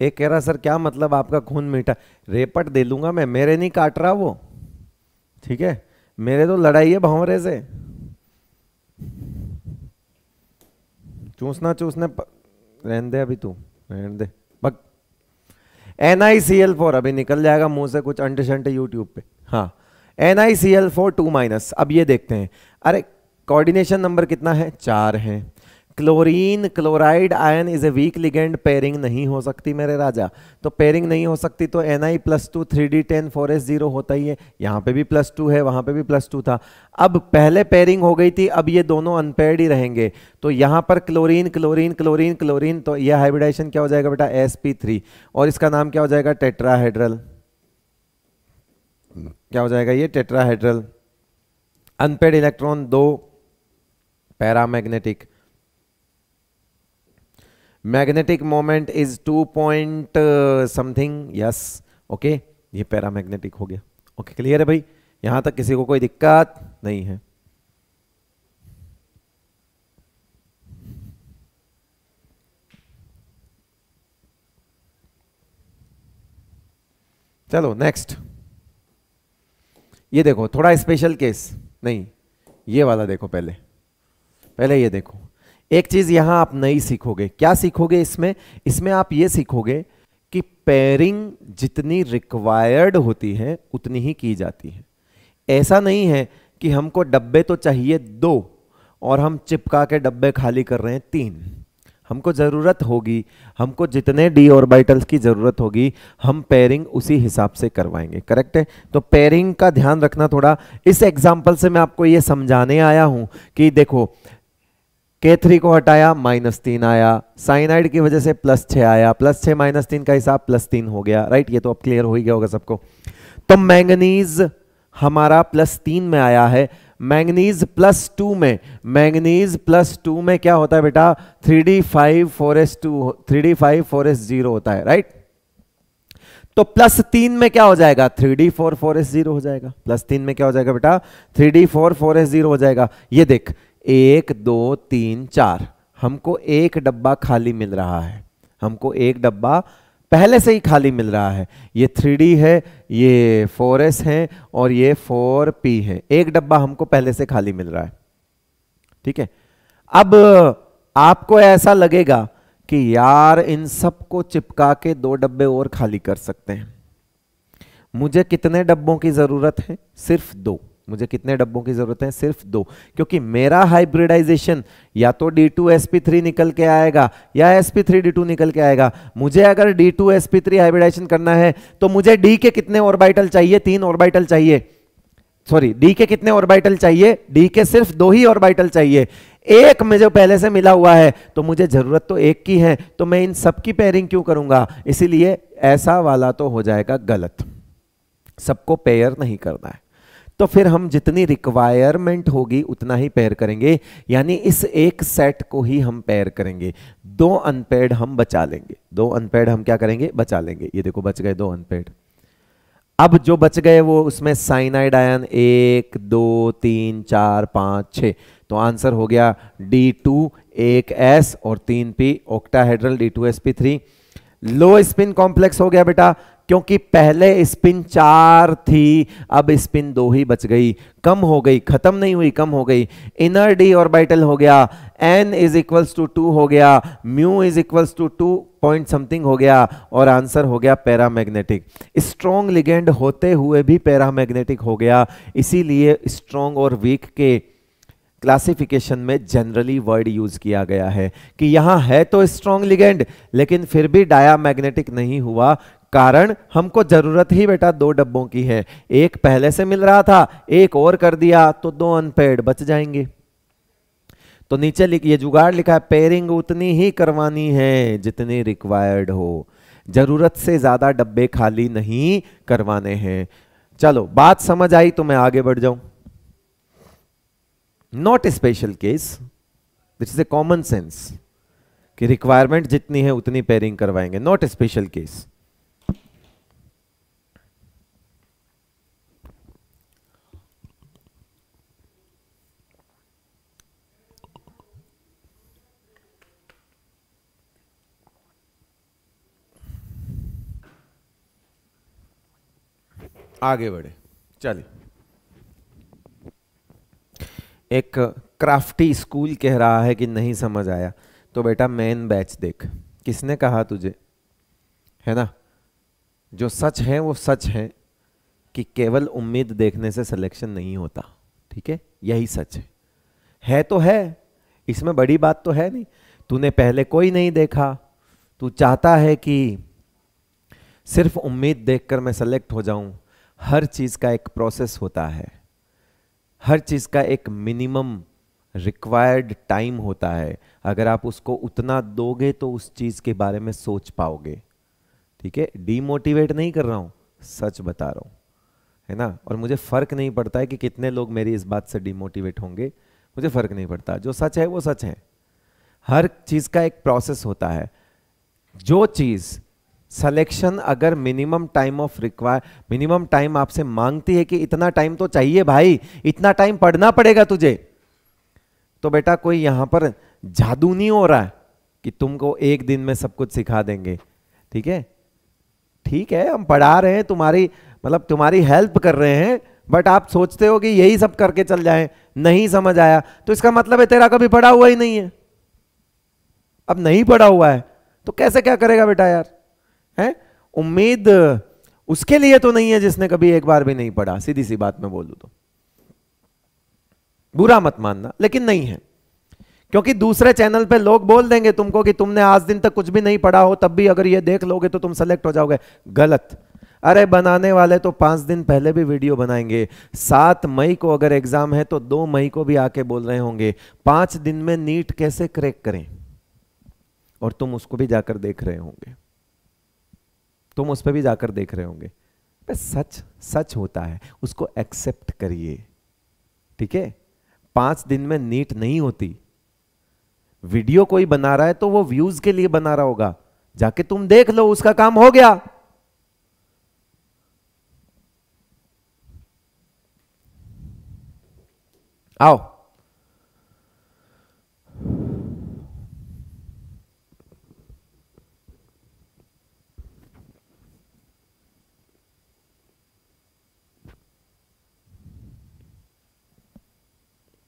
एक कह रहा सर क्या मतलब आपका खून मीठा रेपट दे लूंगा मैं मेरे नहीं काट रहा वो ठीक है मेरे तो लड़ाई है भावरे से चूसना चूसने प... रहन दे अभी तू रहन दे बक N I C L four अभी निकल जाएगा मुंह से कुछ अंटे शंटे यूट्यूब पे हाँ N I C L four two minus अब ये देखते हैं अरे कोऑर्डिनेशन नंबर कितना है चार है chlorine chloride ion is a weak ligand pairing नहीं हो सकती मेरे राजा तो पेयरिंग नहीं हो सकती तो N I plus two three d ten four s zero होता ही है यहाँ पे भी प्लस टू है वहाँ पे भी प्लस टू था अब पहले पेयरिंग हो गई थी अब ये दोनों अनपेयर्ड ही रहेंगे तो यहाँ पर क्लोरीन क्लोरीन क्लोरीन क्लोरीन तो ये हाइब्रिडाइजेशन क्या हो जाएगा बेटा एस पी थ्री और इसका नाम क्या हो जाएगा टेट्राहेड्रल क्या हो जाएगा ये टेट्राहेड्रल अनपेड इलेक्ट्रॉन दो paramagnetic magnetic moment is two point something yes okay ये पैरामैग्नेटिक हो गया ओके okay, क्लियर है भाई यहां तक किसी को कोई दिक्कत नहीं है चलो नेक्स्ट ये देखो थोड़ा स्पेशल केस नहीं ये वाला देखो पहले पहले ये देखो एक चीज यहां आप नई सीखोगे क्या सीखोगे इसमें इसमें आप ये सीखोगे कि पेयरिंग जितनी रिक्वायर्ड होती है उतनी ही की जाती है ऐसा नहीं है कि हमको डब्बे तो चाहिए दो और हम चिपका के डब्बे खाली कर रहे हैं तीन हमको ज़रूरत होगी हमको जितने डी ऑर्बिटल्स की ज़रूरत होगी हम पेयरिंग उसी हिसाब से करवाएंगे करेक्ट है तो पेयरिंग का ध्यान रखना थोड़ा इस एग्जाम्पल से मैं आपको ये समझाने आया हूं कि देखो के थ्री को हटाया माइनस तीन आया साइनाइड की वजह से प्लस छः आया प्लस छः माइनस तीन का हिसाब प्लस तीन हो गया राइट ये तो अब क्लियर हो ही गया होगा सबको तो मैंगनीज हमारा प्लस तीन में आया है मैंगनीज प्लस टू में मैंगनीज प्लस टू में क्या होता है बेटा three d five four s two three d five four s zero होता है राइट तो प्लस तीन में क्या हो जाएगा three d four four s zero हो जाएगा प्लस तीन में क्या हो जाएगा बेटा three d four four s zero हो जाएगा ये देख एक दो तीन चार हमको एक डब्बा खाली मिल रहा है हमको एक डब्बा पहले से ही खाली मिल रहा है ये थ्री है ये फोर एस है और ये फोर पी है एक डब्बा हमको पहले से खाली मिल रहा है ठीक है अब आपको ऐसा लगेगा कि यार इन सबको चिपका के दो डब्बे और खाली कर सकते हैं मुझे कितने डब्बों की जरूरत है सिर्फ दो मुझे कितने डब्बों की ज़रूरत है सिर्फ दो क्योंकि मेरा हाइब्रिडाइजेशन या तो d two S P three निकल के आएगा या s P three D two निकल के आएगा मुझे अगर d two S P three hybridization करना है तो मुझे डी के कितने ऑर्बिटल चाहिए तीन ऑर्बिटल चाहिए सॉरी डी के कितने ऑर्बिटल चाहिए डी के सिर्फ दो ही ऑर्बिटल चाहिए एक में जो पहले से मिला हुआ है तो मुझे ज़रूरत तो एक की है तो मैं इन सब की पेयरिंग क्यों करूंगा इसीलिए ऐसा वाला तो हो जाएगा गलत सबको पेयर नहीं करना है तो फिर हम जितनी रिक्वायरमेंट होगी उतना ही पेयर करेंगे यानी इस एक सेट को ही हम पेयर करेंगे दो अनपेड हम बचा लेंगे दो अनपेड हम क्या करेंगे बचा लेंगे ये देखो बच गए दो अनपेड अब जो बच गए वो उसमें साइनाइड आयन एक दो तीन चार पांच छ तो आंसर हो गया डी टू एक एस और तीन p octahedral d two S P three low spin complex हो गया बेटा क्योंकि पहले स्पिन चार थी अब स्पिन दो ही बच गई कम हो गई खत्म नहीं हुई कम हो गई इनर डी ऑर्बिटल हो गया n is equals to two हो गया mu is equals to two point something हो गया और आंसर हो गया पैरा मैग्नेटिक स्ट्रॉन्ग लिगेंड होते हुए भी पैरा मैग्नेटिक हो गया इसीलिए स्ट्रॉन्ग और वीक के क्लासिफिकेशन में जनरली वर्ड यूज किया गया है कि यहां है तो स्ट्रॉन्ग लिगेंड लेकिन फिर भी डाया मैग्नेटिक नहीं हुआ कारण हमको जरूरत ही बेटा दो डब्बों की है एक पहले से मिल रहा था एक और कर दिया तो दो अनपेड बच जाएंगे तो नीचे लिख ये जुगाड़ लिखा है पेयरिंग उतनी ही करवानी है जितनी रिक्वायर्ड हो जरूरत से ज्यादा डब्बे खाली नहीं करवाने हैं चलो बात समझ आई तो मैं आगे बढ़ जाऊं not special case this is a common sense कि रिक्वायरमेंट जितनी है उतनी पेयरिंग करवाएंगे नॉट स्पेशल केस आगे बढ़े चलिए एक क्राफ्टी स्कूल कह रहा है कि नहीं समझ आया तो बेटा मेन बैच देख किसने कहा तुझे है ना जो सच है वो सच है कि केवल उम्मीद देखने से सिलेक्शन नहीं होता ठीक है यही सच है है तो है इसमें बड़ी बात तो है नहीं तूने पहले कोई नहीं देखा तू चाहता है कि सिर्फ उम्मीद देखकर मैं सेलेक्ट हो जाऊं हर चीज़ का एक प्रोसेस होता है हर चीज़ का एक मिनिमम रिक्वायर्ड टाइम होता है अगर आप उसको उतना दोगे तो उस चीज़ के बारे में सोच पाओगे ठीक है डीमोटिवेट नहीं कर रहा हूँ सच बता रहा हूँ है ना और मुझे फ़र्क नहीं पड़ता है कि कितने लोग मेरी इस बात से डीमोटिवेट होंगे मुझे फ़र्क नहीं पड़ता जो सच है वो सच है हर चीज़ का एक प्रोसेस होता है जो चीज़ सलेक्शन अगर minimum time of require minimum time आपसे मांगती है कि इतना टाइम तो चाहिए भाई इतना टाइम पढ़ना पड़ेगा तुझे तो बेटा कोई यहां पर जादू नहीं हो रहा है कि तुमको एक दिन में सब कुछ सिखा देंगे ठीक है ठीक है हम पढ़ा रहे हैं तुम्हारी मतलब तुम्हारी हेल्प कर रहे हैं बट आप सोचते हो कि यही सब करके चल जाए नहीं समझ आया तो इसका मतलब है तेरा कभी पढ़ा हुआ ही नहीं है अब नहीं पढ़ा हुआ है तो कैसे क्या करेगा बेटा यार है उम्मीद उसके लिए तो नहीं है जिसने कभी एक बार भी नहीं पढ़ा सीधी सी बात मैं बोलू तो बुरा मत मानना लेकिन नहीं है क्योंकि दूसरे चैनल पे लोग बोल देंगे तुमको कि तुमने आज दिन तक कुछ भी नहीं पढ़ा हो तब भी अगर ये देख लोगे तो तुम सेलेक्ट हो जाओगे गलत अरे बनाने वाले तो पांच दिन पहले भी वीडियो बनाएंगे सात मई को अगर एग्जाम है तो दो मई को भी आके बोल रहे होंगे पांच दिन में नीट कैसे क्रैक करें और तुम उसको भी जाकर देख रहे होंगे तुम उस पर भी जाकर देख रहे होंगे सच सच होता है उसको एक्सेप्ट करिए ठीक है पांच दिन में नीट नहीं होती वीडियो कोई बना रहा है तो वो व्यूज के लिए बना रहा होगा जाके तुम देख लो उसका काम हो गया आओ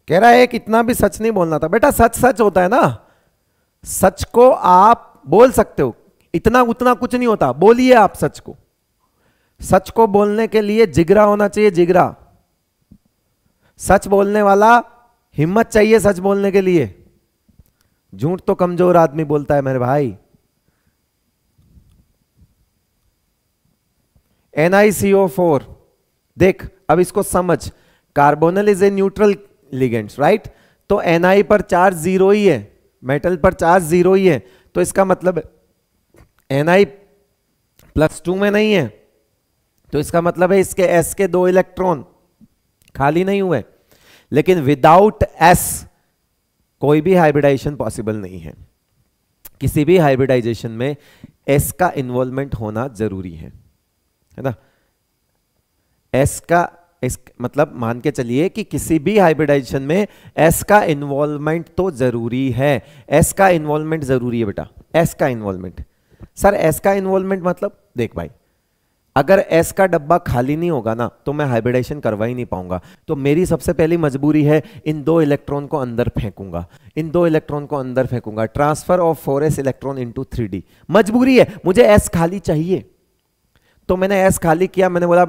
कह रहा है एक इतना भी सच नहीं बोलना था बेटा सच सच होता है ना सच को आप बोल सकते हो इतना उतना कुछ नहीं होता बोलिए आप सच को सच को बोलने के लिए जिगरा होना चाहिए जिगरा सच बोलने वाला हिम्मत चाहिए सच बोलने के लिए झूठ तो कमजोर आदमी बोलता है मेरे भाई एनआईसीओ फोर देख अब इसको समझ carbonyl is a neutral ligands right तो एनआई पर चार्ज जीरो ही है मेटल पर चार्ज जीरो ही है तो इसका मतलब एन प्लस टू में नहीं है तो इसका मतलब है इसके एस के दो इलेक्ट्रॉन खाली नहीं हुए लेकिन विदाउट एस कोई भी हाइब्रिडाइजेशन पॉसिबल नहीं है किसी भी हाइब्रिडाइजेशन में एस का इन्वॉल्वमेंट होना जरूरी है है ना एस का इस मतलब मान के चलिए कि किसी भी हाइब्रिडाइजेशन में एस का इन्वॉल्वमेंट तो ज़रूरी है एस का इन्वॉल्वमेंट ज़रूरी है बेटा एस का इन्वॉल्वमेंट सर एस का इन्वॉल्वमेंट मतलब देख भाई अगर एस का डब्बा खाली नहीं होगा ना तो मैं हाइब्रिडाइजेशन करवा ही नहीं पाऊंगा तो मेरी सबसे पहली मजबूरी है इन दो इलेक्ट्रॉन को अंदर फेंकूंगा इन दो इलेक्ट्रॉन को अंदर फेंकूंगा transfer of four s electron into मजबूरी है मुझे एस खाली चाहिए तो मैंने एस खाली किया मैंने बोला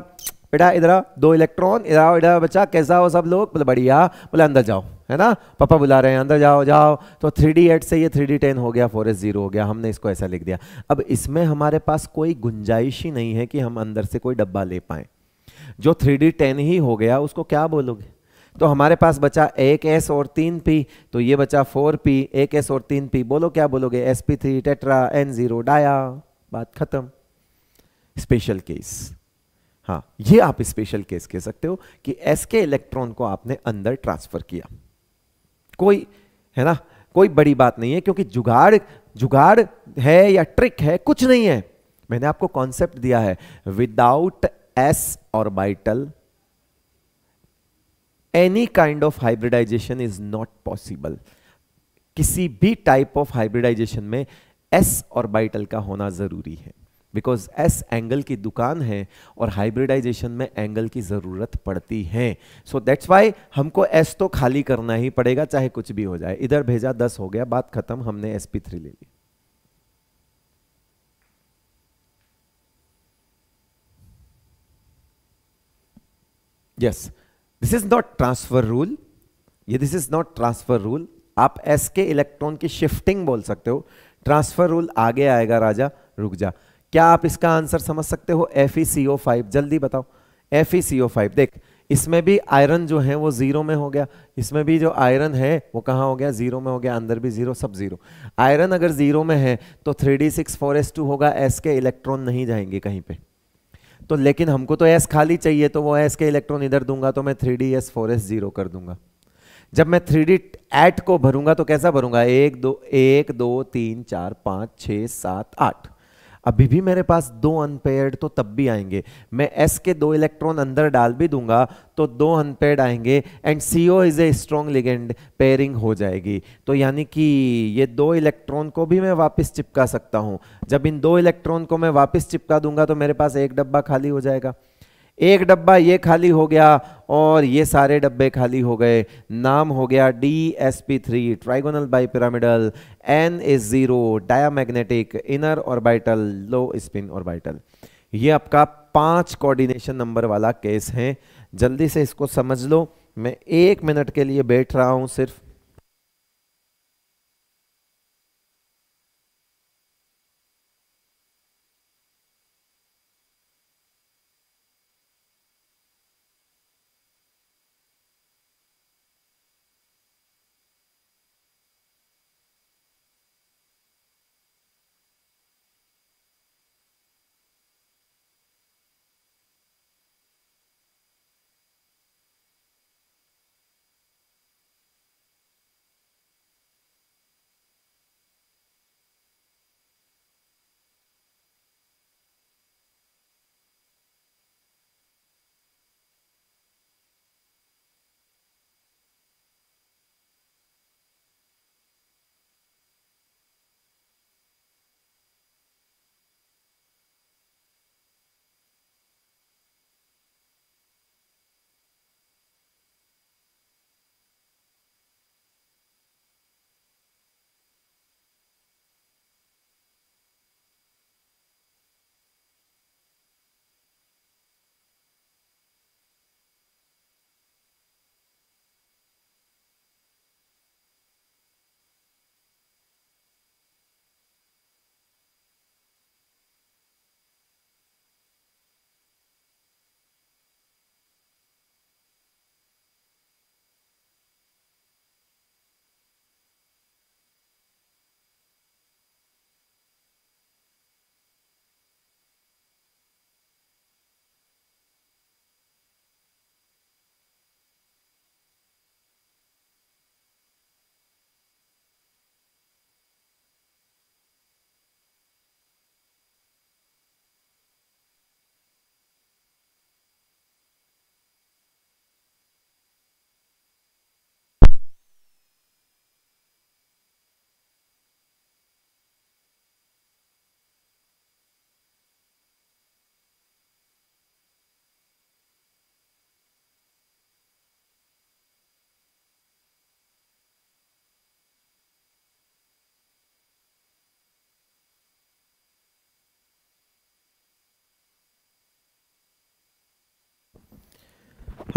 बेटा इधर दो इलेक्ट्रॉन इधर आओ इधर बच्चा कैसा हो सब लोग बोले बढ़िया बोले अंदर जाओ है ना पापा बुला रहे हैं अंदर जाओ जाओ तो थ्री डी एट से ये थ्री डी टेन हो गया फोर एस जीरो हो गया हमने इसको ऐसा लिख दिया अब इसमें हमारे पास कोई गुंजाइश ही नहीं है कि हम अंदर से कोई डब्बा ले पाए जो थ्री डी टेन ही हो गया उसको क्या बोलोगे तो हमारे पास बचा एक एस और तीन पी तो ये बचा फोर पी एक एस और तीन पी बोलो क्या बोलोगे s P three tetra n zero dia बात खत्म स्पेशल केस हाँ ये आप स्पेशल केस कह सकते हो कि एस के इलेक्ट्रॉन को आपने अंदर ट्रांसफर किया कोई है ना कोई बड़ी बात नहीं है क्योंकि जुगाड़ जुगाड़ है या ट्रिक है कुछ नहीं है मैंने आपको कॉन्सेप्ट दिया है without s orbital any kind of hybridization is not possible किसी भी टाइप ऑफ हाइब्रिडाइजेशन में एस ऑर्बिटल का होना जरूरी है बिकॉज एस एंगल की दुकान है और हाइब्रिडाइजेशन में एंगल की ज़रूरत पड़ती है सो दैट्स वाई हमको एस तो खाली करना ही पड़ेगा चाहे कुछ भी हो जाए इधर भेजा दस हो गया बात खत्म हमने एस पी थ्री ले ली yes this is not transfer rule ये this is not transfer rule आप एस के इलेक्ट्रॉन की शिफ्टिंग बोल सकते हो ट्रांसफर रूल आगे आएगा राजा रुक जा क्या आप इसका आंसर समझ सकते हो एफ जल्दी बताओ एफ देख इसमें भी आयरन जो है वो जीरो में हो गया इसमें भी जो आयरन है वो कहाँ हो गया जीरो में हो गया अंदर भी जीरो सब जीरो आयरन अगर जीरो में है तो three d six four s two होगा एस के इलेक्ट्रॉन नहीं जाएंगे कहीं पे तो लेकिन हमको तो एस खाली चाहिए तो वो एस के इलेक्ट्रॉन इधर दूंगा तो मैं three d s four s zero कर दूंगा जब मैं थ्री डी एट को भरूंगा तो कैसा भरूंगा एक दो एक दो तीन चार पाँच छः सात आठ अभी भी मेरे पास दो अनपेयर्ड तो तब भी आएंगे मैं एस के दो इलेक्ट्रॉन अंदर डाल भी दूंगा तो दो अनपेयर्ड आएंगे and C O is a strong ligand pairing हो जाएगी तो यानी कि ये दो इलेक्ट्रॉन को भी मैं वापस चिपका सकता हूँ जब इन दो इलेक्ट्रॉन को मैं वापस चिपका दूंगा तो मेरे पास एक डब्बा खाली हो जाएगा एक डब्बा ये खाली हो गया और ये सारे डब्बे खाली हो गए नाम हो गया d s P three trigonal bipyramidal n is zero diamagnetic inner orbital low spin orbital ये आपका पांच कोऑर्डिनेशन नंबर वाला केस है जल्दी से इसको समझ लो मैं एक मिनट के लिए बैठ रहा हूं सिर्फ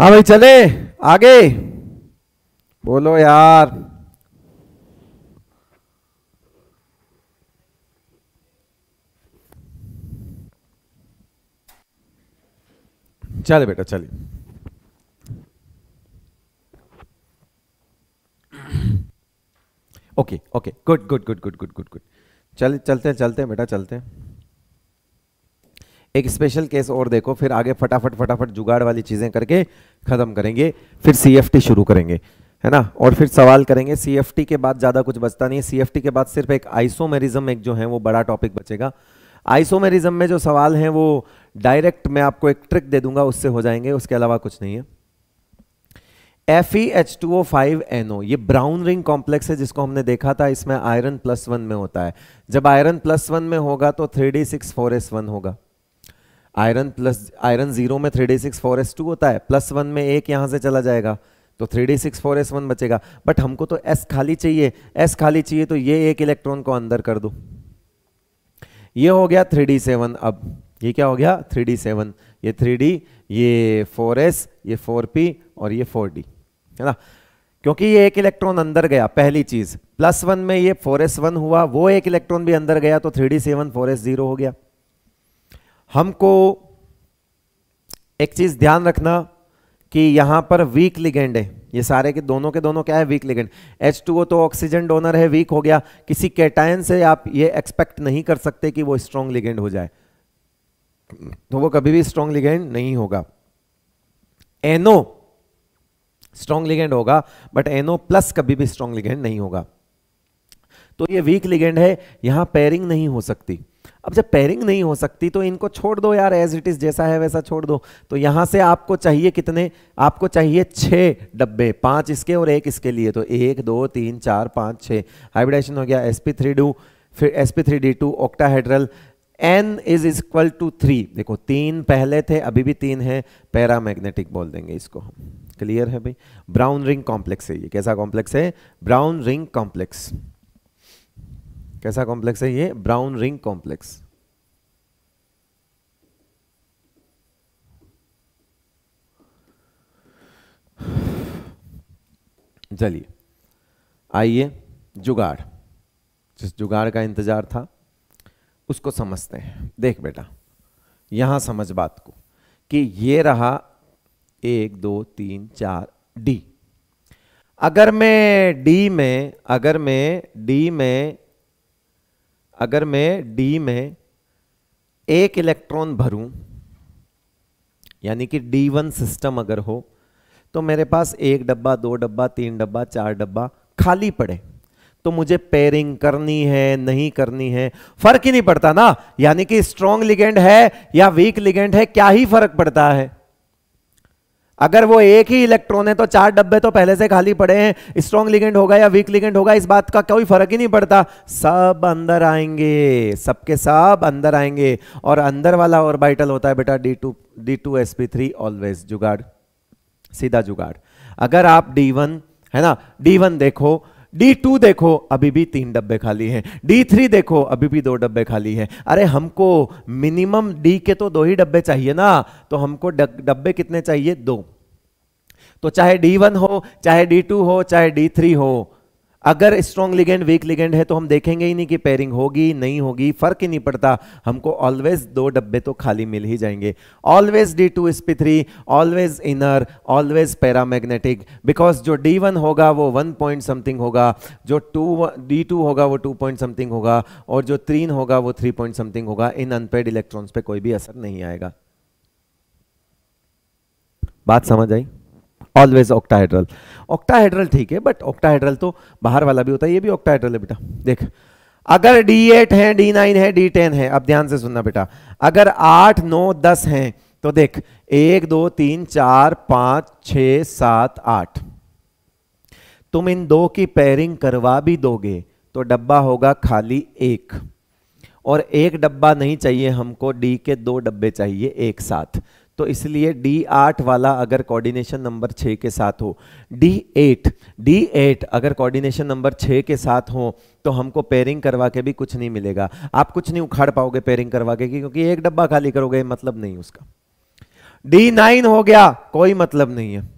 हाँ भाई चले आगे बोलो यार चल बेटा चल okay okay good good good good good good good चल चलते हैं चलते हैं बेटा चलते हैं एक स्पेशल केस और देखो फिर आगे फटाफट फटाफट जुगाड़ वाली चीज़ें करके ख़त्म करेंगे फिर सी शुरू करेंगे है ना और फिर सवाल करेंगे सी के बाद ज़्यादा कुछ बचता नहीं है सी के बाद सिर्फ एक आइसोमेरिज्म एक जो है वो बड़ा टॉपिक बचेगा आइसोमेरिज्म में जो सवाल है वो डायरेक्ट मैं आपको एक ट्रिक दे दूंगा उससे हो जाएंगे उसके अलावा कुछ नहीं है F E H two O five N O ये ब्राउन रिंग कॉम्प्लेक्स है जिसको हमने देखा था इसमें आयरन प्लस वन में होता है जब आयरन प्लस वन में होगा तो three d six four s one होगा आयरन प्लस आयरन जीरो में three d six four s two होता है प्लस वन में एक यहाँ से चला जाएगा तो three d six four s one बचेगा बट हमको तो एस खाली चाहिए एस खाली चाहिए तो ये एक इलेक्ट्रॉन को अंदर कर दो ये हो गया थ्री डी सेवन अब ये क्या हो गया थ्री डी सेवन ये थ्री डी ये फोर एस ये फोर पी और ये फोर डी है ना क्योंकि ये एक इलेक्ट्रॉन अंदर गया पहली चीज प्लस वन में ये फोर एस वन हुआ वो एक इलेक्ट्रॉन भी अंदर गया तो three d seven four s zero हो गया हमको एक चीज ध्यान रखना कि यहां पर वीक लिगेंड है ये सारे के दोनों के दोनों क्या है वीक लिगेंड एच टू तो ऑक्सीजन डोनर है वीक हो गया किसी कैटायन से आप ये एक्सपेक्ट नहीं कर सकते कि वो स्ट्रॉन्ग लिगेंड हो जाए तो वो कभी भी स्ट्रॉन्ग लिगेंड नहीं होगा एनो स्ट्रॉन्ग लिगेंड होगा बट एनो प्लस कभी भी स्ट्रॉन्ग लिगेंड नहीं होगा तो ये वीक लिगेंड है यहां पेयरिंग नहीं हो सकती अब जब पेयरिंग नहीं हो सकती तो इनको छोड़ दो यार एज इट इज़ जैसा है वैसा छोड़ दो तो यहां से आपको चाहिए कितने आपको चाहिए छह डब्बे पांच इसके और एक इसके लिए तो एक दो तीन चार पांच छह हाइब्रिडाइजेशन हो गया एस पी थ्री डू फिर s p three D two octahedral n is equal to three देखो तीन पहले थे अभी भी तीन है पैरामैग्नेटिक बोल देंगे इसको हम क्लियर है भाई ब्राउन रिंग कॉम्प्लेक्स है ये कैसा कॉम्प्लेक्स है ब्राउन रिंग कॉम्प्लेक्स कैसा कॉम्प्लेक्स है ये ब्राउन रिंग कॉम्प्लेक्स चलिए आइए जुगाड़ जिस जुगाड़ का इंतजार था उसको समझते हैं देख बेटा यहां समझ बात को कि ये रहा एक दो तीन चार डी अगर मैं डी में अगर मैं डी में अगर मैं डी में एक इलेक्ट्रॉन भरूं यानी कि डी वन सिस्टम अगर हो तो मेरे पास एक डब्बा दो डब्बा तीन डब्बा चार डब्बा खाली पड़े तो मुझे पेयरिंग करनी है नहीं करनी है फर्क ही नहीं पड़ता ना यानी कि स्ट्रॉन्ग लिगेंड है या वीक लिगेंड है क्या ही फर्क पड़ता है अगर वो एक ही इलेक्ट्रॉन है तो चार डब्बे तो पहले से खाली पड़े हैं स्ट्रॉन्ग लिगेंड होगा या वीक लिगेंड होगा इस बात का कोई फर्क ही नहीं पड़ता सब अंदर आएंगे सबके सब अंदर आएंगे और अंदर वाला ऑर्बिटल होता है बेटा D two D two S P three always जुगाड़ सीधा जुगाड़ अगर आप डी वन है ना डी वन देखो D2 देखो अभी भी तीन डब्बे खाली हैं D3 देखो अभी भी दो डब्बे खाली हैं अरे हमको मिनिमम D के तो दो ही डब्बे चाहिए ना तो हमको डब्बे कितने चाहिए दो तो चाहे D1 हो चाहे D2 हो चाहे D3 हो अगर स्ट्रॉन्ग लिगेंड वीक लिगेंड है तो हम देखेंगे ही नहीं कि पेयरिंग होगी नहीं होगी फर्क ही नहीं पड़ता हमको ऑलवेज दो डब्बे तो खाली मिल ही जाएंगे always d two S P three always inner always paramagnetic because जो डी वन होगा वो वन पॉइंट समथिंग होगा जो टू डी टू होगा वो टू पॉइंट समथिंग होगा और जो थ्रीन होगा वो थ्री पॉइंट समथिंग होगा इन अनपेड इलेक्ट्रॉन्स पर कोई भी असर नहीं आएगा बात समझ आई ऑलवेज ऑक्टाहेड्रल ऑक्टाहेड्रल ठीक है बट ऑक्टाहेड्रल तो बाहर वाला भी होता है ये भी ऑक्टाहेड्रल है बेटा देख अगर D8 है D9 है D10 है अब ध्यान से सुनना बेटा अगर 8, 9, 10 हैं तो देख एक दो तीन चार पांच छ सात आठ तुम इन दो की पेयरिंग करवा भी दोगे तो डब्बा होगा खाली एक और एक डब्बा नहीं चाहिए हमको डी के दो डब्बे चाहिए एक साथ तो इसलिए डी आठ वाला अगर कोऑर्डिनेशन नंबर छः के साथ हो डी एट डी एट अगर कोऑर्डिनेशन नंबर छः के साथ हो तो हमको पेयरिंग करवा के भी कुछ नहीं मिलेगा आप कुछ नहीं उखाड़ पाओगे पेयरिंग करवा के क्योंकि एक डब्बा खाली करोगे मतलब नहीं उसका डी नाइन हो गया कोई मतलब नहीं है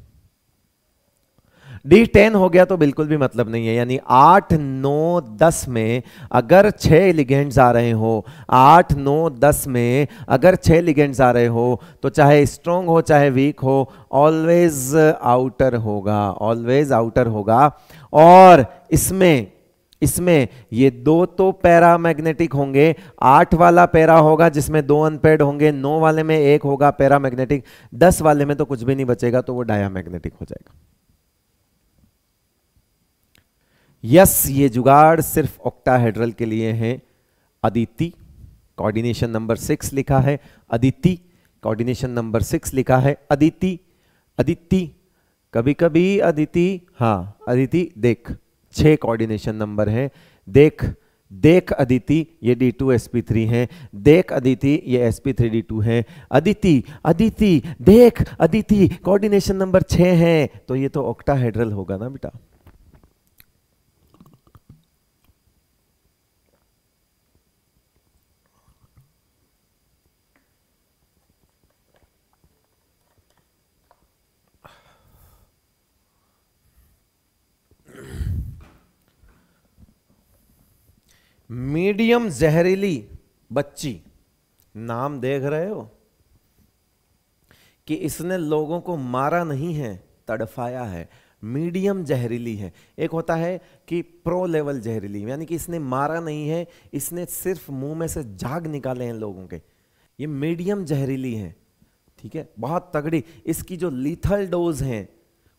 डी टेन हो गया तो बिल्कुल भी मतलब नहीं है यानी आठ नौ दस में अगर छह लिगेंड्स आ रहे हो आठ नौ दस में अगर छह लिगेंड्स आ रहे हो तो चाहे स्ट्रोंग हो चाहे वीक हो ऑलवेज आउटर होगा ऑलवेज आउटर होगा और इसमें इसमें ये दो तो पैरा मैग्नेटिक होंगे आठ वाला पैरा होगा जिसमें दो अनपेड होंगे नौ वाले में एक होगा पैरा मैग्नेटिक दस वाले में तो कुछ भी नहीं बचेगा तो वो डाया मैग्नेटिक हो जाएगा यस ये जुगाड़ सिर्फ ऑक्टाहेड्रल के लिए है अदिति कोऑर्डिनेशन नंबर सिक्स लिखा है अदिति कोऑर्डिनेशन नंबर सिक्स लिखा है अदिति अदिति कभी कभी अदिति हाँ अदिति देख छः कोऑर्डिनेशन नंबर है देख देख अदिति ये d two S P three है देख अदिति ये s P three D two है अदिति अदिति देख अदिति कोऑर्डिनेशन नंबर छ है तो ये तो ऑक्टाहेड्रल होगा ना बेटा मीडियम जहरीली बच्ची नाम देख रहे हो कि इसने लोगों को मारा नहीं है तड़फाया है मीडियम जहरीली है एक होता है कि प्रो लेवल जहरीली यानी कि इसने मारा नहीं है इसने सिर्फ मुंह में से झाग निकाले हैं लोगों के ये मीडियम जहरीली है ठीक है बहुत तगड़ी इसकी जो लीथल डोज हैं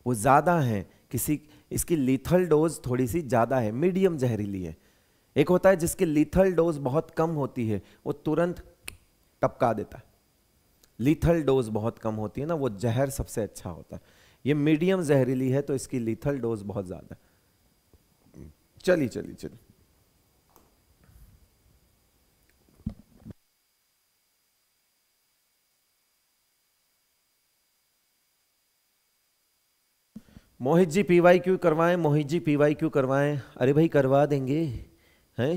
वो ज़्यादा है किसी इसकी लीथल डोज थोड़ी सी ज़्यादा है मीडियम जहरीली है एक होता है जिसकी लीथल डोज बहुत कम होती है वो तुरंत टपका देता है लीथल डोज बहुत कम होती है ना वो जहर सबसे अच्छा होता है ये मीडियम जहरीली है तो इसकी लीथल डोज बहुत ज़्यादा चलिए चलिए चलिए मोहित जी पीवाई क्यू करवाएं मोहित जी पीवाई क्यू करवाएं अरे भाई करवा देंगे है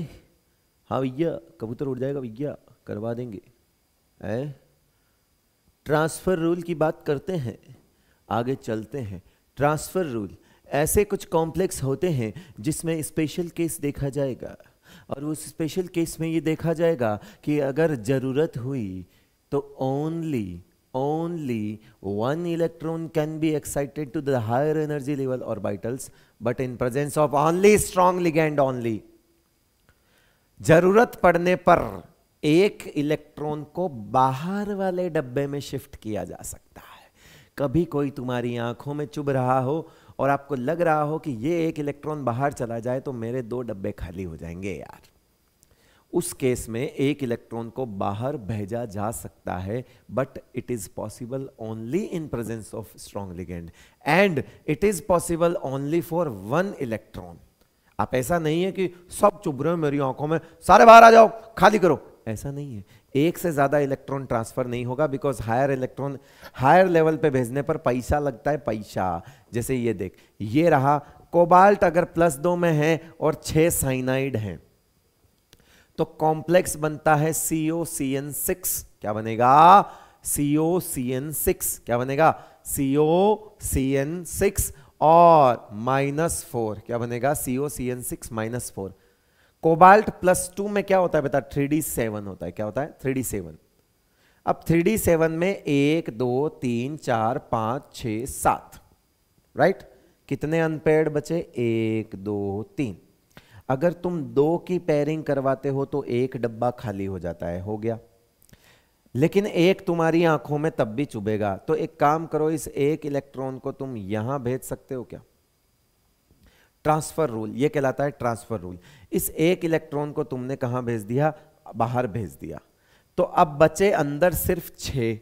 हाँ भैया कबूतर उड़ जाएगा भैया करवा देंगे है ट्रांसफ़र रूल की बात करते हैं आगे चलते हैं ट्रांसफ़र रूल ऐसे कुछ कॉम्प्लेक्स होते हैं जिसमें स्पेशल केस देखा जाएगा और उस स्पेशल केस में ये देखा जाएगा कि अगर ज़रूरत हुई तो only one electron can be excited to the higher energy level और orbitals but in presence of only strong ligand only जरूरत पड़ने पर एक इलेक्ट्रॉन को बाहर वाले डब्बे में शिफ्ट किया जा सकता है कभी कोई तुम्हारी आंखों में चुभ रहा हो और आपको लग रहा हो कि ये एक इलेक्ट्रॉन बाहर चला जाए तो मेरे दो डब्बे खाली हो जाएंगे यार उस केस में एक इलेक्ट्रॉन को बाहर भेजा जा सकता है but it is possible only in presence of strong ligand and it is possible only for one electron आप ऐसा नहीं है कि सब चुभ रहे हो मेरी आंखों में सारे बाहर आ जाओ खाली करो ऐसा नहीं है एक से ज़्यादा इलेक्ट्रॉन ट्रांसफ़र नहीं होगा because higher electron higher level पे भेजने पर पैसा लगता है पैसा जैसे ये देख ये रहा कोबाल्ट अगर प्लस दो में है और छह साइनाइड हैं तो कॉम्प्लेक्स बनता है सीओ सी एन सिक्स क्या बनेगा सीओ सी एन सिक्स क्या बनेगा सीओ सी एन सिक्स और माइनस फोर क्या बनेगा C O C N six minus four cobalt plus two में क्या होता है बेटा थ्री डी सेवन होता है क्या होता है थ्री डी सेवन अब थ्री डी सेवन में एक दो तीन चार पांच छ सात राइट कितने अनपेड बचे एक दो तीन अगर तुम दो की पेयरिंग करवाते हो तो एक डब्बा खाली हो जाता है हो गया लेकिन एक तुम्हारी आंखों में तब भी चुभेगा तो एक काम करो इस एक इलेक्ट्रॉन को तुम यहां भेज सकते हो क्या ट्रांसफर रूल ये कहलाता है ट्रांसफर रूल इस एक इलेक्ट्रॉन को तुमने कहां भेज दिया बाहर भेज दिया तो अब बचे अंदर सिर्फ छ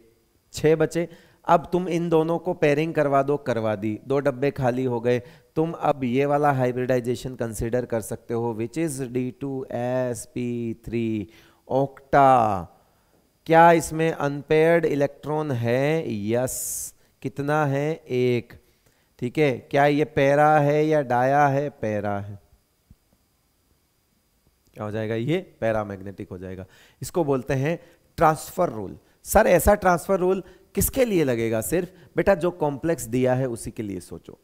छः बचे अब तुम इन दोनों को पेयरिंग करवा दो करवा दी दो डब्बे खाली हो गए तुम अब ये वाला हाइब्रिडाइजेशन कंसिडर कर सकते हो which is d two S P three octa क्या इसमें अनपेयर्ड इलेक्ट्रॉन है यस कितना है एक ठीक है क्या ये पैरा है या डाया है पैरा है क्या हो जाएगा ये मैग्नेटिक हो जाएगा इसको बोलते हैं ट्रांसफर रूल सर ऐसा ट्रांसफर रूल किसके लिए लगेगा सिर्फ बेटा जो कॉम्प्लेक्स दिया है उसी के लिए सोचो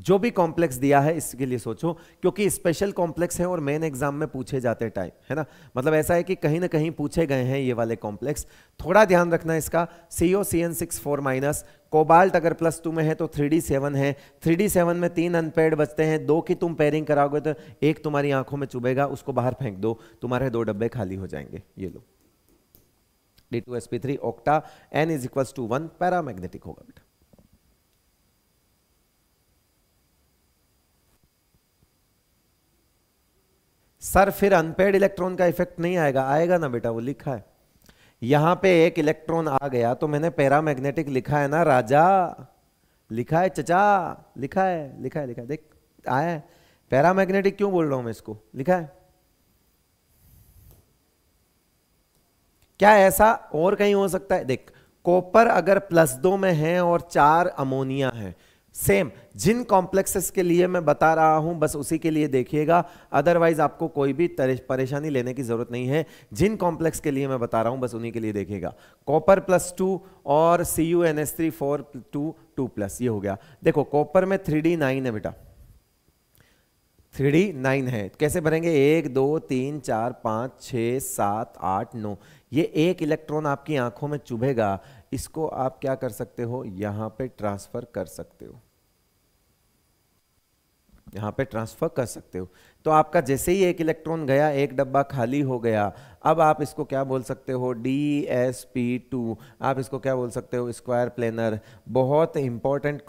जो भी कॉम्प्लेक्स दिया है इसके लिए सोचो क्योंकि स्पेशल कॉम्प्लेक्स है और मेन एग्जाम में पूछे जाते टाइप है ना मतलब ऐसा है कि कहीं ना कहीं पूछे गए हैं ये वाले कॉम्प्लेक्स थोड़ा ध्यान रखना इसका C O C N six four minus cobalt अगर प्लस टू में है तो थ्री डी सेवन है थ्री डी सेवन में तीन अनपेड बचते हैं दो की तुम पेयरिंग कराओगे तो एक तुम्हारी आंखों में चुभेगा उसको बाहर फेंक दो तुम्हारे दो डब्बे खाली हो जाएंगे ये लो d two S P three octa n is equals to one paramagnetic होगा बेटा सर फिर अनपेड इलेक्ट्रॉन का इफेक्ट नहीं आएगा आएगा ना बेटा वो लिखा है यहां पे एक इलेक्ट्रॉन आ गया तो मैंने पैरामैग्नेटिक लिखा है ना राजा लिखा है चचा लिखा है लिखा है लिखा है देख आया है पैरामैग्नेटिक क्यों बोल रहा हूं मैं इसको लिखा है क्या ऐसा और कहीं हो सकता है देख कॉपर अगर प्लस दो में है और चार अमोनिया है सेम जिन कॉम्प्लेक्सेस के लिए मैं बता रहा हूं बस उसी के लिए देखिएगा अदरवाइज आपको कोई भी परेशानी लेने की जरूरत नहीं है जिन कॉम्प्लेक्स के लिए मैं बता रहा हूं बस उन्हीं के लिए देखिएगा कॉपर प्लस टू और C U N S three four two two plus ये हो गया देखो कॉपर में थ्री डी नाइन है बेटा थ्री डी नाइन है कैसे भरेंगे एक दो तीन चार पाँच छः सात आठ नौ ये एक इलेक्ट्रॉन आपकी आंखों में चुभेगा इसको आप क्या कर सकते हो यहाँ पे ट्रांसफ़र कर सकते हो यहाँ पे ट्रांसफ़र कर सकते हो तो आपका जैसे ही एक इलेक्ट्रॉन गया एक डब्बा खाली हो गया अब आप इसको क्या बोल सकते हो डी एस पी टू आप इसको क्या बोल सकते हो स्क्वायर प्लेनर बहुत इंपॉर्टेंट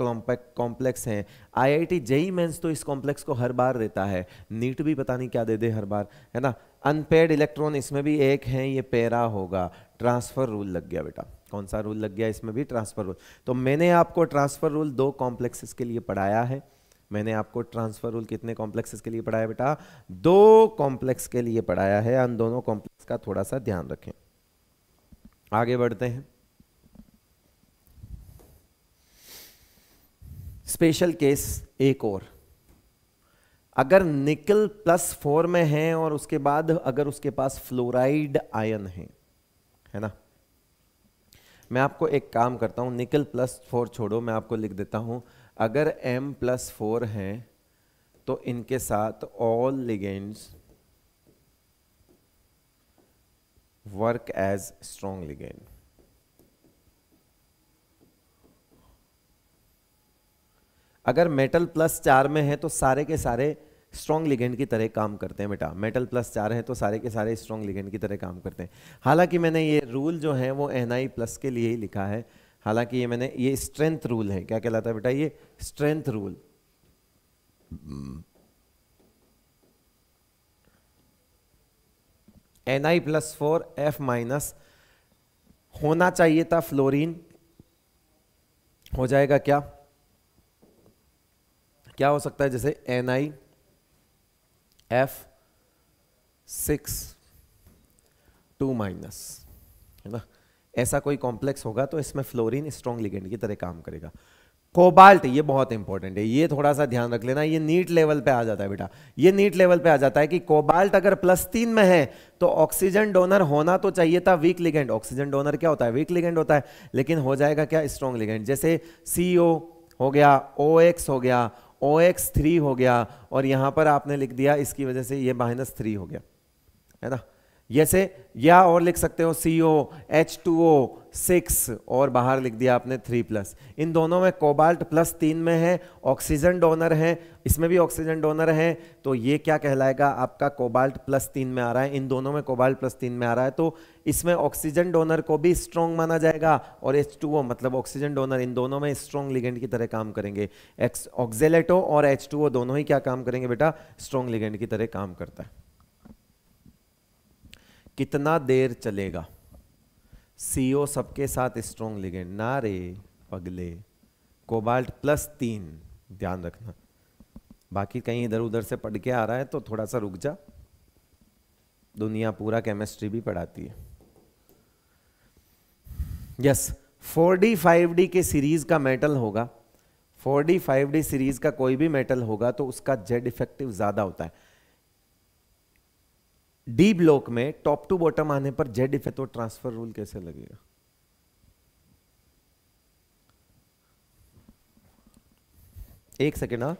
कॉम्प्लेक्स हैं आई आई टी जई मेन्स तो इस कॉम्प्लेक्स को हर बार देता है नीट भी पता नहीं क्या दे दे हर बार है ना अनपेड इलेक्ट्रॉन इसमें भी एक है ये पेरा होगा ट्रांसफ़र रूल लग गया बेटा कौन सा रूल लग गया इसमें भी ट्रांसफ़र रूल तो मैंने आपको ट्रांसफ़र रूल दो कॉम्प्लेक्सेस के लिए पढ़ाया है मैंने आपको ट्रांसफर रूल कितने कॉम्प्लेक्सेस के लिए पढ़ाया बेटा दो कॉम्प्लेक्स के लिए पढ़ाया है अन दोनों कॉम्प्लेक्स का थोड़ा सा ध्यान रखें आगे बढ़ते हैं स्पेशल केस एक और अगर निकल प्लस फोर में है और उसके बाद अगर उसके पास फ्लोराइड आयन है है ना मैं आपको एक काम करता हूं निकल प्लस फोर छोड़ो मैं आपको लिख देता हूं अगर m प्लस फोर हैं तो इनके साथ all ligands work as strong ligand अगर मेटल प्लस चार में है तो सारे के सारे स्ट्रॉन्ग लिगेंड की तरह काम करते हैं बेटा मेटल प्लस चार है तो सारे के सारे स्ट्रॉन्ग लिगेंड की तरह काम करते हैं हालांकि मैंने ये रूल जो है वो एन प्लस के लिए ही लिखा है हालांकि ये मैंने ये स्ट्रेंथ रूल है क्या कहलाता है बेटा ये strength rule N I plus four F minus होना चाहिए था फ्लोरीन हो जाएगा क्या क्या हो सकता है जैसे N I F six two minus है ना ऐसा कोई कॉम्प्लेक्स होगा तो इसमें फ्लोरीन स्ट्रॉन्ग लिगेंड की तरह काम करेगा कोबाल्ट ये बहुत इंपॉर्टेंट है ये थोड़ा सा ध्यान रख लेना ये नीट लेवल पे आ जाता है बेटा ये नीट लेवल पे आ जाता है कि कोबाल्ट अगर प्लस तीन में है तो ऑक्सीजन डोनर होना तो चाहिए था वीक लिगेंड ऑक्सीजन डोनर क्या होता है वीक लिगेंड होता है लेकिन हो जाएगा क्या स्ट्रॉन्ग लिगेंड जैसे सी हो गया ओ हो गया ओ हो गया और यहाँ पर आपने लिख दिया इसकी वजह से ये माइनस हो गया है ना जैसे या और लिख सकते हो सी ओ एच टू ओ सिक्स और बाहर लिख दिया आपने थ्री प्लस इन दोनों में कोबाल्ट प्लस तीन में है ऑक्सीजन डोनर है इसमें भी ऑक्सीजन डोनर है तो ये क्या कहलाएगा आपका कोबाल्ट प्लस तीन में आ रहा है इन दोनों में कोबाल्ट प्लस तीन में आ रहा है तो इसमें ऑक्सीजन डोनर को भी स्ट्रॉन्ग माना जाएगा और एच टू ओ मतलब ऑक्सीजन डोनर इन दोनों में स्ट्रॉन्ग लिगेंड की तरह काम करेंगे एक्स ऑक्जेलेटो और एच टू ओ दोनों ही क्या काम करेंगे बेटा स्ट्रॉन्ग लिगेंड की तरह काम करता है कितना देर चलेगा सीओ सबके साथ स्ट्रोंग लिखे ना रे पगले कोबाल्ट प्लस तीन ध्यान रखना बाकी कहीं इधर उधर से पढ़ के आ रहा है तो थोड़ा सा रुक जा दुनिया पूरा केमिस्ट्री भी पढ़ाती है yes four D five d के सीरीज का मेटल होगा four D five d series का कोई भी मेटल होगा तो उसका जेड इफेक्टिव ज़्यादा होता है डी ब्लॉक में टॉप टू बॉटम आने पर जेड इफेक्ट और ट्रांसफर रूल कैसे लगेगा एक सेकेंड हाँ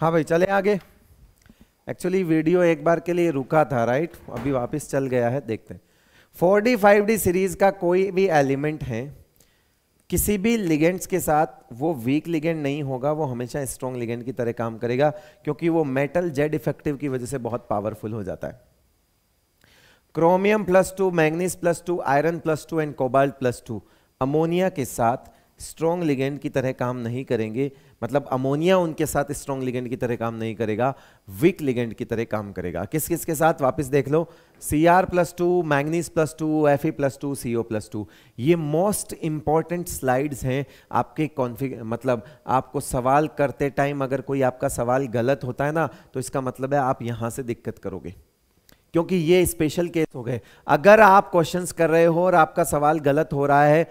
हाँ भाई चले आगे एक्चुअली वीडियो एक बार के लिए रुका था राइट अभी वापस चल गया है देखते हैं four D five d series का कोई भी एलिमेंट है किसी भी लिगेंड्स के साथ वो वीक लिगेंड नहीं होगा वो हमेशा स्ट्रॉन्ग लिगेंड की तरह काम करेगा क्योंकि वो मेटल जेड इफेक्टिव की वजह से बहुत पावरफुल हो जाता है chromium plus two manganese plus two iron plus two and cobalt plus two ammonia के साथ स्ट्रॉन्ग लिगेंड की तरह काम नहीं करेंगे मतलब अमोनिया उनके साथ स्ट्रॉन्ग लिगेंड की तरह काम नहीं करेगा वीक लिगेंड की तरह काम करेगा किस किस के साथ वापस देख लो C R plus two manganese plus two F E plus two C O plus two ये मोस्ट इंपॉर्टेंट स्लाइड्स हैं आपके कॉन्फिग मतलब आपको सवाल करते टाइम अगर कोई आपका सवाल गलत होता है ना तो इसका मतलब है आप यहाँ से दिक्कत करोगे क्योंकि ये स्पेशल केस हो गए अगर आप क्वेश्चंस कर रहे हो और आपका सवाल गलत हो रहा है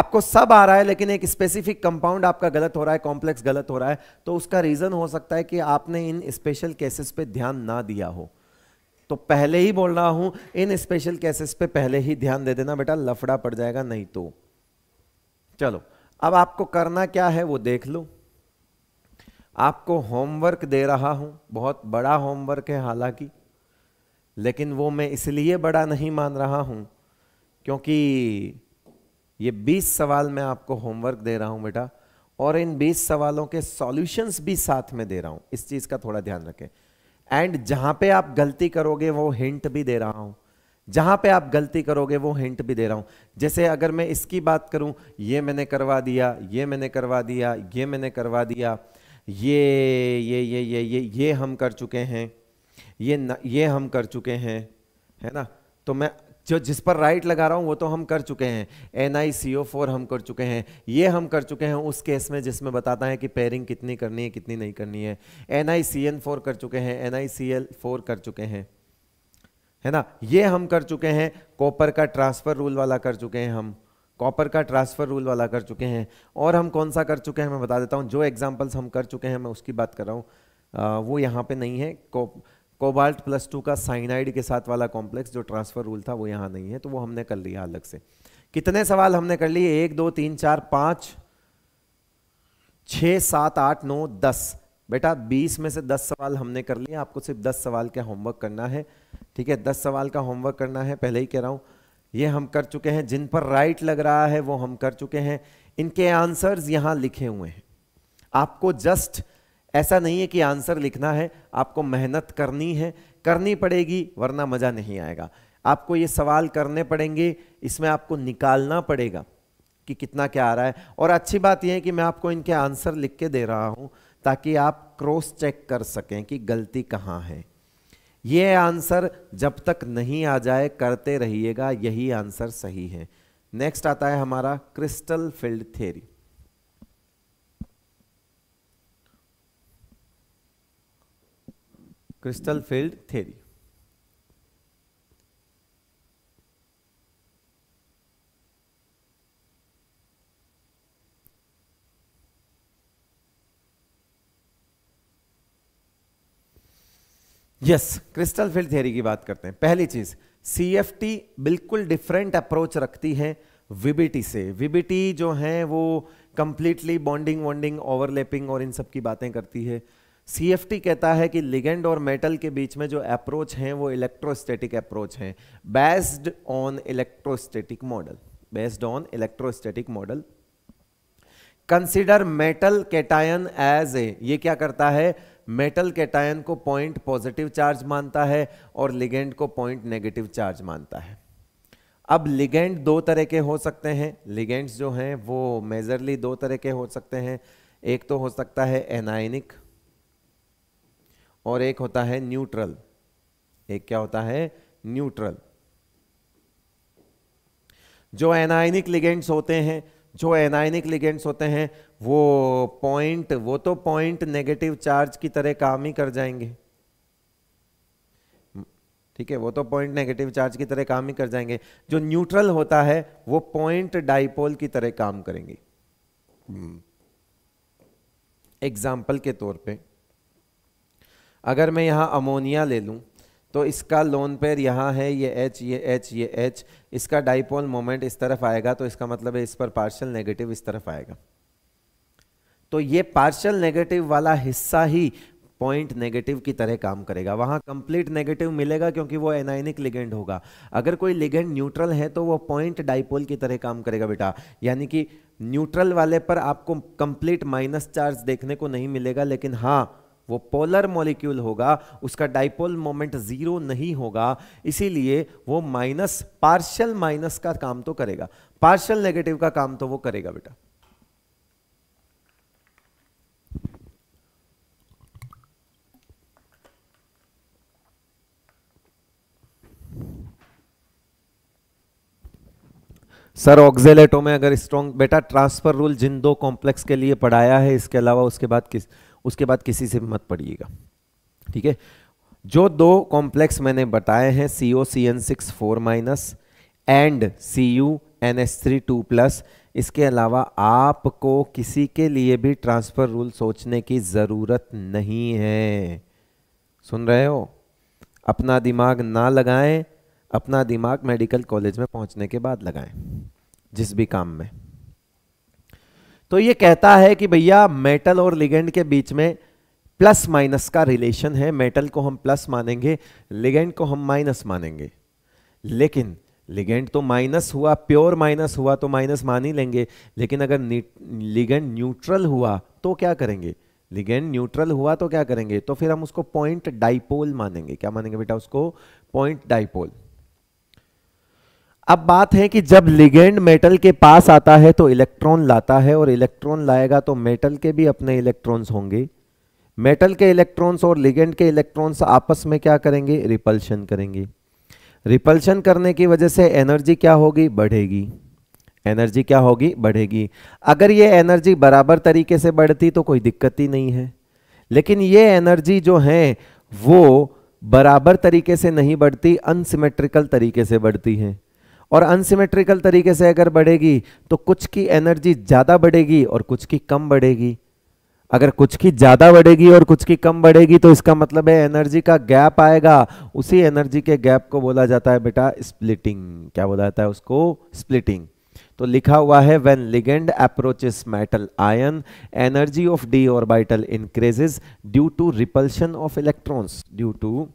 आपको सब आ रहा है लेकिन एक स्पेसिफिक कंपाउंड आपका गलत हो रहा है कॉम्प्लेक्स गलत हो रहा है तो उसका रीजन हो सकता है कि आपने इन स्पेशल केसेस पे ध्यान ना दिया हो तो पहले ही बोल रहा हूं इन स्पेशल केसेस पे पहले ही ध्यान दे देना बेटा लफड़ा पड़ जाएगा नहीं तो चलो अब आपको करना क्या है वो देख लो आपको होमवर्क दे रहा हूं बहुत बड़ा होमवर्क है हालांकि लेकिन वो मैं इसलिए बड़ा नहीं मान रहा हूं क्योंकि ये 20 सवाल मैं आपको होमवर्क दे रहा हूं बेटा और इन 20 सवालों के सॉल्यूशंस भी साथ में दे रहा हूं इस चीज का थोड़ा ध्यान रखें एंड जहां पे आप गलती करोगे वो हिंट भी दे रहा हूं जहां पे आप गलती करोगे वो हिंट भी दे रहा हूं जैसे अगर मैं इसकी बात करूं ये मैंने करवा दिया ये मैंने करवा दिया ये मैंने करवा दिया ये ये ये ये ये ये हम कर चुके हैं ये न, ये हम कर चुके हैं है ना तो मैं जो जिस पर राइट लगा रहा हूँ वो तो हम कर चुके हैं N I C O four हम कर चुके हैं ये हम कर चुके हैं उस केस में जिसमें बताता है कि पेयरिंग कितनी करनी है कितनी नहीं करनी है N I C N four कर चुके हैं N I C L four कर चुके हैं है ना ये हम कर चुके हैं कॉपर का ट्रांसफ़र रूल वाला कर चुके हैं हम कॉपर का ट्रांसफ़र रूल वाला कर चुके हैं और हम कौन सा कर चुके हैं मैं बता देता हूँ जो एग्जाम्पल्स हम कर चुके हैं मैं उसकी बात कर रहा हूँ वो यहाँ पर नहीं है कोबाल्ट प्लस टू का साइनाइड के साथ वाला कॉम्प्लेक्स जो ट्रांसफर रूल था वो यहाँ नहीं है तो वो हमने कर लिया अलग से कितने सवाल हमने कर लिए एक दो तीन चार पाँच छः सात आठ नौ दस बेटा बीस में से दस सवाल हमने कर लिए आपको सिर्फ दस सवाल का होमवर्क करना है ठीक है दस सवाल का होमवर्क करना है पहले ही कह रहा हूँ ये हम कर चुके हैं जिन पर राइट लग रहा है वो हम कर चुके हैं इनके आंसर्स यहाँ लिखे हुए हैं आपको जस्ट ऐसा नहीं है कि आंसर लिखना है आपको मेहनत करनी है करनी पड़ेगी वरना मज़ा नहीं आएगा आपको ये सवाल करने पड़ेंगे इसमें आपको निकालना पड़ेगा कि कितना क्या आ रहा है और अच्छी बात यह है कि मैं आपको इनके आंसर लिख के दे रहा हूँ ताकि आप क्रॉस चेक कर सकें कि गलती कहाँ है ये आंसर जब तक नहीं आ जाए करते रहिएगा यही आंसर सही है नेक्स्ट आता है हमारा crystal field theory crystal field theory yes crystal field theory की बात करते हैं पहली चीज सीएफटी बिल्कुल डिफरेंट अप्रोच रखती है विबीटी से विबीटी जो है वो कंप्लीटली बॉन्डिंग वॉन्डिंग ओवरलैपिंग और इन सब की बातें करती है सी कहता है कि लिगेंड और मेटल के बीच में जो अप्रोच हैं वो इलेक्ट्रोस्टैटिक अप्रोच हैं based on electrostatic model based on electrostatic model consider metal cation as a ये क्या करता है मेटल कैटायन को पॉइंट पॉजिटिव चार्ज मानता है और लिगेंड को पॉइंट नेगेटिव चार्ज मानता है अब लिगेंड दो तरह के हो सकते हैं लिगेंड्स जो हैं वो मेजरली दो तरह के हो सकते हैं एक तो हो सकता है एनाइनिक और एक होता है न्यूट्रल एक क्या होता है न्यूट्रल जो एनायनिक लिगेंड्स होते हैं जो एनायनिक लिगेंड्स होते हैं वो पॉइंट वो तो पॉइंट नेगेटिव चार्ज की तरह काम ही कर जाएंगे ठीक है वो तो पॉइंट नेगेटिव चार्ज की तरह काम ही कर जाएंगे जो न्यूट्रल होता है वो पॉइंट डाइपोल की तरह काम करेंगे हम्म। एग्जाम्पल के तौर पर अगर मैं यहाँ अमोनिया ले लूँ तो इसका लोन पेयर यहाँ है ये एच ये एच ये एच इसका डाइपोल मोमेंट इस तरफ आएगा तो इसका मतलब है इस पर पार्शल नेगेटिव इस तरफ आएगा तो ये पार्शल नेगेटिव वाला हिस्सा ही पॉइंट नेगेटिव की तरह काम करेगा वहाँ कंप्लीट नेगेटिव मिलेगा क्योंकि वो एनाइनिक लिगेंड होगा अगर कोई लिगेंड न्यूट्रल है तो वो पॉइंट डाइपोल की तरह काम करेगा बेटा यानी कि न्यूट्रल वाले पर आपको कंप्लीट माइनस चार्ज देखने को नहीं मिलेगा लेकिन हाँ वो पोलर मॉलिक्यूल होगा उसका डाइपोल मोमेंट जीरो नहीं होगा इसीलिए वो माइनस पार्शल माइनस का काम तो करेगा पार्शल नेगेटिव का काम तो वो करेगा बेटा सर ऑक्जेलेटो में अगर स्ट्रॉन्ग बेटा ट्रांसफर रूल जिन दो कॉम्प्लेक्स के लिए पढ़ाया है इसके अलावा उसके बाद किस उसके बाद किसी से भी मत पढ़िएगा ठीक है जो दो कॉम्प्लेक्स मैंने बताए हैं C O C N six four minus and C U N S three two plus इसके अलावा आपको किसी के लिए भी ट्रांसफ़र रूल सोचने की ज़रूरत नहीं है सुन रहे हो अपना दिमाग ना लगाएं अपना दिमाग मेडिकल कॉलेज में पहुंचने के बाद लगाएं जिस भी काम में तो ये कहता है कि भैया मेटल और लिगेंड के बीच में प्लस माइनस का रिलेशन है मेटल को हम प्लस मानेंगे लिगेंड को हम माइनस मानेंगे लेकिन लिगेंड तो माइनस हुआ प्योर माइनस हुआ तो माइनस मान ही लेंगे लेकिन अगर लिगेंड न्यूट्रल हुआ तो क्या करेंगे लिगेंड न्यूट्रल हुआ तो क्या करेंगे तो फिर हम उसको पॉइंट डाइपोल मानेंगे क्या मानेंगे बेटा उसको पॉइंट डाइपोल अब बात है कि जब लिगेंड मेटल के पास आता है तो इलेक्ट्रॉन लाता है और इलेक्ट्रॉन लाएगा तो मेटल के भी अपने इलेक्ट्रॉन्स होंगे मेटल के इलेक्ट्रॉन्स और लिगेंड के इलेक्ट्रॉन्स आपस में क्या करेंगे रिपल्शन करेंगे रिपल्शन करने की वजह से एनर्जी क्या होगी बढ़ेगी एनर्जी क्या होगी बढ़ेगी अगर ये एनर्जी बराबर तरीके से बढ़ती तो कोई दिक्कत ही नहीं है लेकिन ये एनर्जी जो है वो बराबर तरीके से नहीं बढ़ती अनसिमेट्रिकल तरीके से बढ़ती है और अनसिमेट्रिकल तरीके से अगर बढ़ेगी तो कुछ की एनर्जी ज़्यादा बढ़ेगी और कुछ की कम बढ़ेगी अगर कुछ की ज़्यादा बढ़ेगी और कुछ की कम बढ़ेगी तो इसका मतलब है एनर्जी का गैप आएगा उसी एनर्जी के गैप को बोला जाता है बेटा स्प्लिटिंग क्या बोला जाता है उसको स्प्लिटिंग तो लिखा हुआ है when ligand approaches metal ion energy of d orbital increases due to repulsion of electrons due to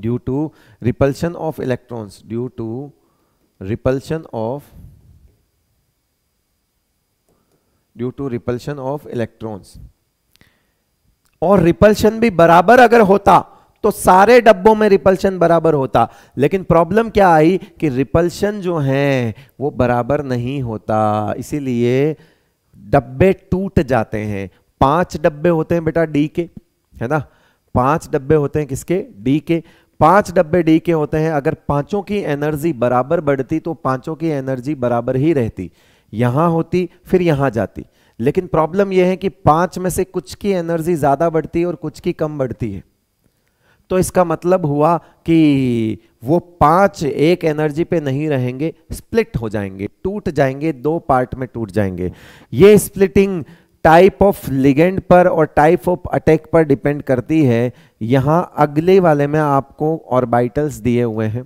due to repulsion of electrons due to repulsion of due to repulsion of electrons और repulsion भी बराबर अगर होता तो सारे डब्बों में repulsion बराबर होता लेकिन प्रॉब्लम क्या आई कि रिपल्शन जो है वो बराबर नहीं होता इसीलिए डब्बे टूट जाते हैं पांच डब्बे होते हैं बेटा डी के है ना पांच डब्बे होते हैं किसके डी के पांच डब्बे डी के होते हैं अगर पांचों की एनर्जी बराबर बढ़ती तो पांचों की एनर्जी बराबर ही रहती यहां होती फिर यहां जाती लेकिन प्रॉब्लम यह है कि पांच में से कुछ की एनर्जी ज्यादा बढ़ती और कुछ की कम बढ़ती है तो इसका मतलब हुआ कि वो पांच एक एनर्जी पे नहीं रहेंगे स्प्लिट हो जाएंगे टूट जाएंगे दो पार्ट में टूट जाएंगे ये स्प्लिटिंग टाइप ऑफ लिगेंड पर और टाइप ऑफ अटैक पर डिपेंड करती है यहां अगले वाले में आपको ऑर्बिटल्स दिए हुए हैं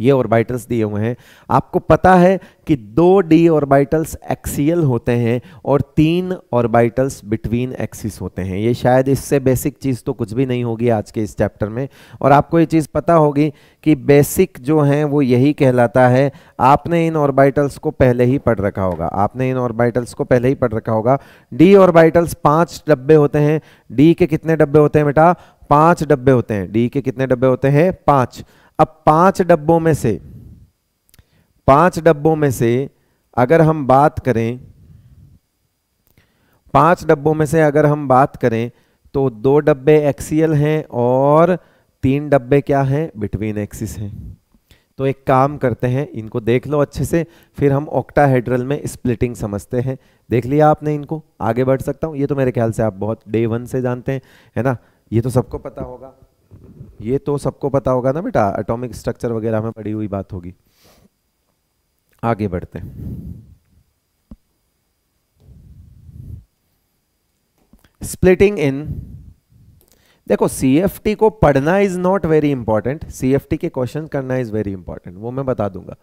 ये ऑर्बिटल्स दिए हुए हैं आपको पता है कि दो डी ऑर्बिटल्स एक्सियल होते हैं और तीन ऑर्बिटल्स बिटवीन एक्सिस होते हैं ये शायद इससे बेसिक चीज़ तो कुछ भी नहीं होगी आज के इस चैप्टर में और आपको ये चीज़ पता होगी कि बेसिक जो हैं वो यही कहलाता है आपने इन ऑर्बिटल्स को पहले ही पढ़ रखा होगा आपने इन ऑर्बिटल्स को पहले ही पढ़ रखा होगा डी ऑर्बिटल्स पाँच डब्बे होते हैं डी के कितने डब्बे होते हैं बेटा पाँच डब्बे होते हैं डी के कितने डब्बे होते हैं पाँच अब पांच डब्बों में से पांच डब्बों में से अगर हम बात करें पांच डब्बों में से अगर हम बात करें तो दो डब्बे एक्सीएल हैं और तीन डब्बे क्या हैं बिटवीन एक्सिस हैं तो एक काम करते हैं इनको देख लो अच्छे से फिर हम ऑक्टाहेड्रल में स्प्लिटिंग समझते हैं देख लिया आपने इनको आगे बढ़ सकता हूँ ये तो मेरे ख्याल से आप बहुत डे वन से जानते हैं है ना ये तो सबको पता होगा ये तो सबको पता होगा ना बेटा एटॉमिक स्ट्रक्चर वगैरह में पड़ी हुई बात होगी आगे बढ़ते हैं स्प्लिटिंग इन देखो सी को पढ़ना is not very important C के क्वेश्चन करना इज वेरी इंपॉर्टेंट वो मैं बता दूंगा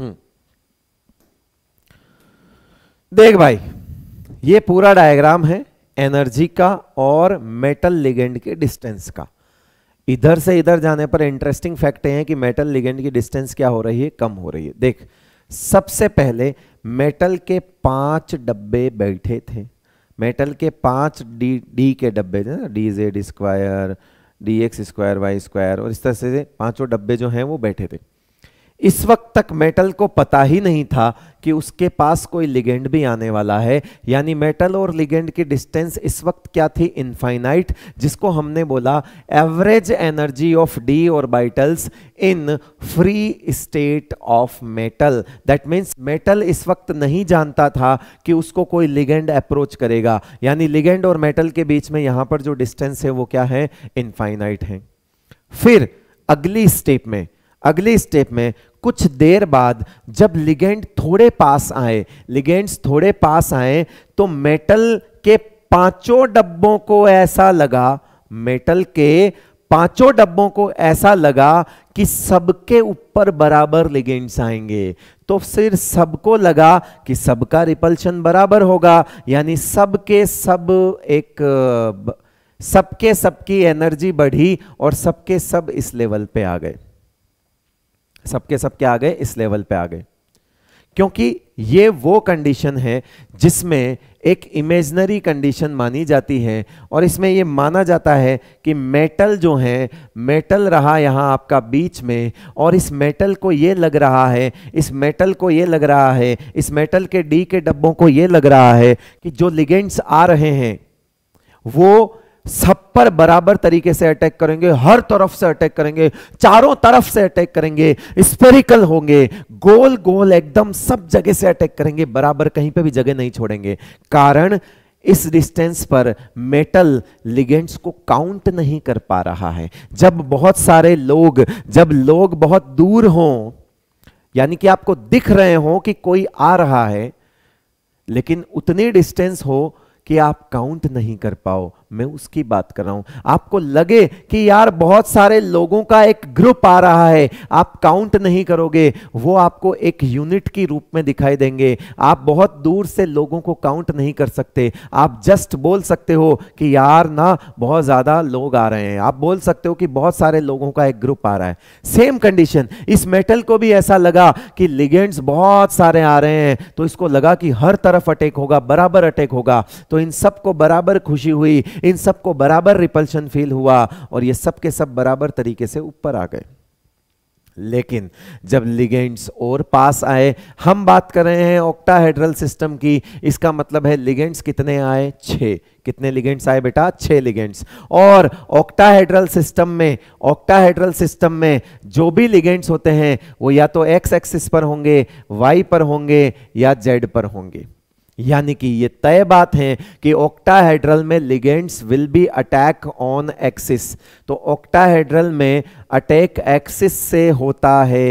हम्म। देख भाई ये पूरा डायग्राम है एनर्जी का और मेटल लिगेंड के डिस्टेंस का इधर से इधर जाने पर इंटरेस्टिंग फैक्ट है कि मेटल लिगेंड की डिस्टेंस क्या हो रही है कम हो रही है देख सबसे पहले मेटल के पांच डब्बे बैठे थे मेटल के पांच डी डी के डब्बे d z square d x square y square और इस तरह से पांचों डब्बे जो हैं वो बैठे थे इस वक्त तक मेटल को पता ही नहीं था कि उसके पास कोई लिगेंड भी आने वाला है यानी मेटल और लिगेंड की डिस्टेंस इस वक्त क्या थी इनफाइनाइट जिसको हमने बोला एवरेज एनर्जी ऑफ डी और orbitals in free state of metal that means metal इस वक्त नहीं जानता था कि उसको कोई लिगेंड अप्रोच करेगा यानी लिगेंड और मेटल के बीच में यहां पर जो डिस्टेंस है वो क्या है इनफाइनाइट है फिर अगली स्टेप में अगले स्टेप में कुछ देर बाद जब लिगेंड थोड़े पास आए लिगेंड्स थोड़े पास आए तो मेटल के पांचों डब्बों को ऐसा लगा मेटल के पांचों डब्बों को ऐसा लगा कि सबके ऊपर बराबर लिगेंड्स आएंगे तो फिर सबको लगा कि सबका रिपल्शन बराबर होगा यानी सबके सब एक सबके सबकी एनर्जी बढ़ी और सबके सब इस लेवल पे आ गए सबके सब क्या आ गए इस लेवल पे आ गए क्योंकि ये वो कंडीशन है जिसमें एक इमेजनरी कंडीशन मानी जाती है और इसमें ये माना जाता है कि मेटल जो है मेटल रहा यहाँ आपका बीच में और इस मेटल को ये लग रहा है इस मेटल को ये लग रहा है इस मेटल के डी के डब्बों को ये लग रहा है कि जो लिगेंड्स आ रहे हैं वो सब पर बराबर तरीके से अटैक करेंगे हर तरफ से अटैक करेंगे चारों तरफ से अटैक करेंगे स्पेरिकल होंगे गोल गोल एकदम सब जगह से अटैक करेंगे बराबर कहीं पे भी जगह नहीं छोड़ेंगे कारण इस डिस्टेंस पर मेटल लिगेंड्स को काउंट नहीं कर पा रहा है जब बहुत सारे लोग जब लोग बहुत दूर हों यानी कि आपको दिख रहे हो कि कोई आ रहा है लेकिन उतनी डिस्टेंस हो कि आप काउंट नहीं कर पाओ मैं उसकी बात कर रहा हूं आपको लगे कि यार बहुत सारे लोगों का एक ग्रुप आ रहा है आप काउंट नहीं करोगे वो आपको एक यूनिट की रूप में दिखाई देंगे आप बहुत दूर से लोगों को काउंट नहीं कर सकते आप जस्ट बोल सकते हो कि यार ना बहुत ज्यादा लोग आ रहे हैं आप बोल सकते हो कि बहुत सारे लोगों का एक ग्रुप आ रहा है सेम कंडीशन इस मेटल को भी ऐसा लगा कि लिगेंड्स बहुत सारे आ रहे हैं तो इसको लगा कि हर तरफ अटैक होगा बराबर अटैक होगा तो इन सबको बराबर खुशी हुई इन सबको बराबर रिपल्शन फील हुआ और ये सब के सब बराबर तरीके से ऊपर आ गए लेकिन जब लिगेंड्स और पास आए हम बात कर रहे हैं ऑक्टाहेड्रल सिस्टम की इसका मतलब है लिगेंड्स कितने आए छः कितने लिगेंड्स आए बेटा छः लिगेंड्स और ऑक्टाहेड्रल सिस्टम में ऑक्टाहेड्रल सिस्टम में जो भी लिगेंड्स होते हैं वो या तो एक्स एक्सिस पर होंगे वाई पर होंगे या जेड पर होंगे यानी कि ये तय बात है कि ऑक्टाहेड्रल में ligands will be attack on axis तो ऑक्टाहेड्रल में अटैक एक्सिस से होता है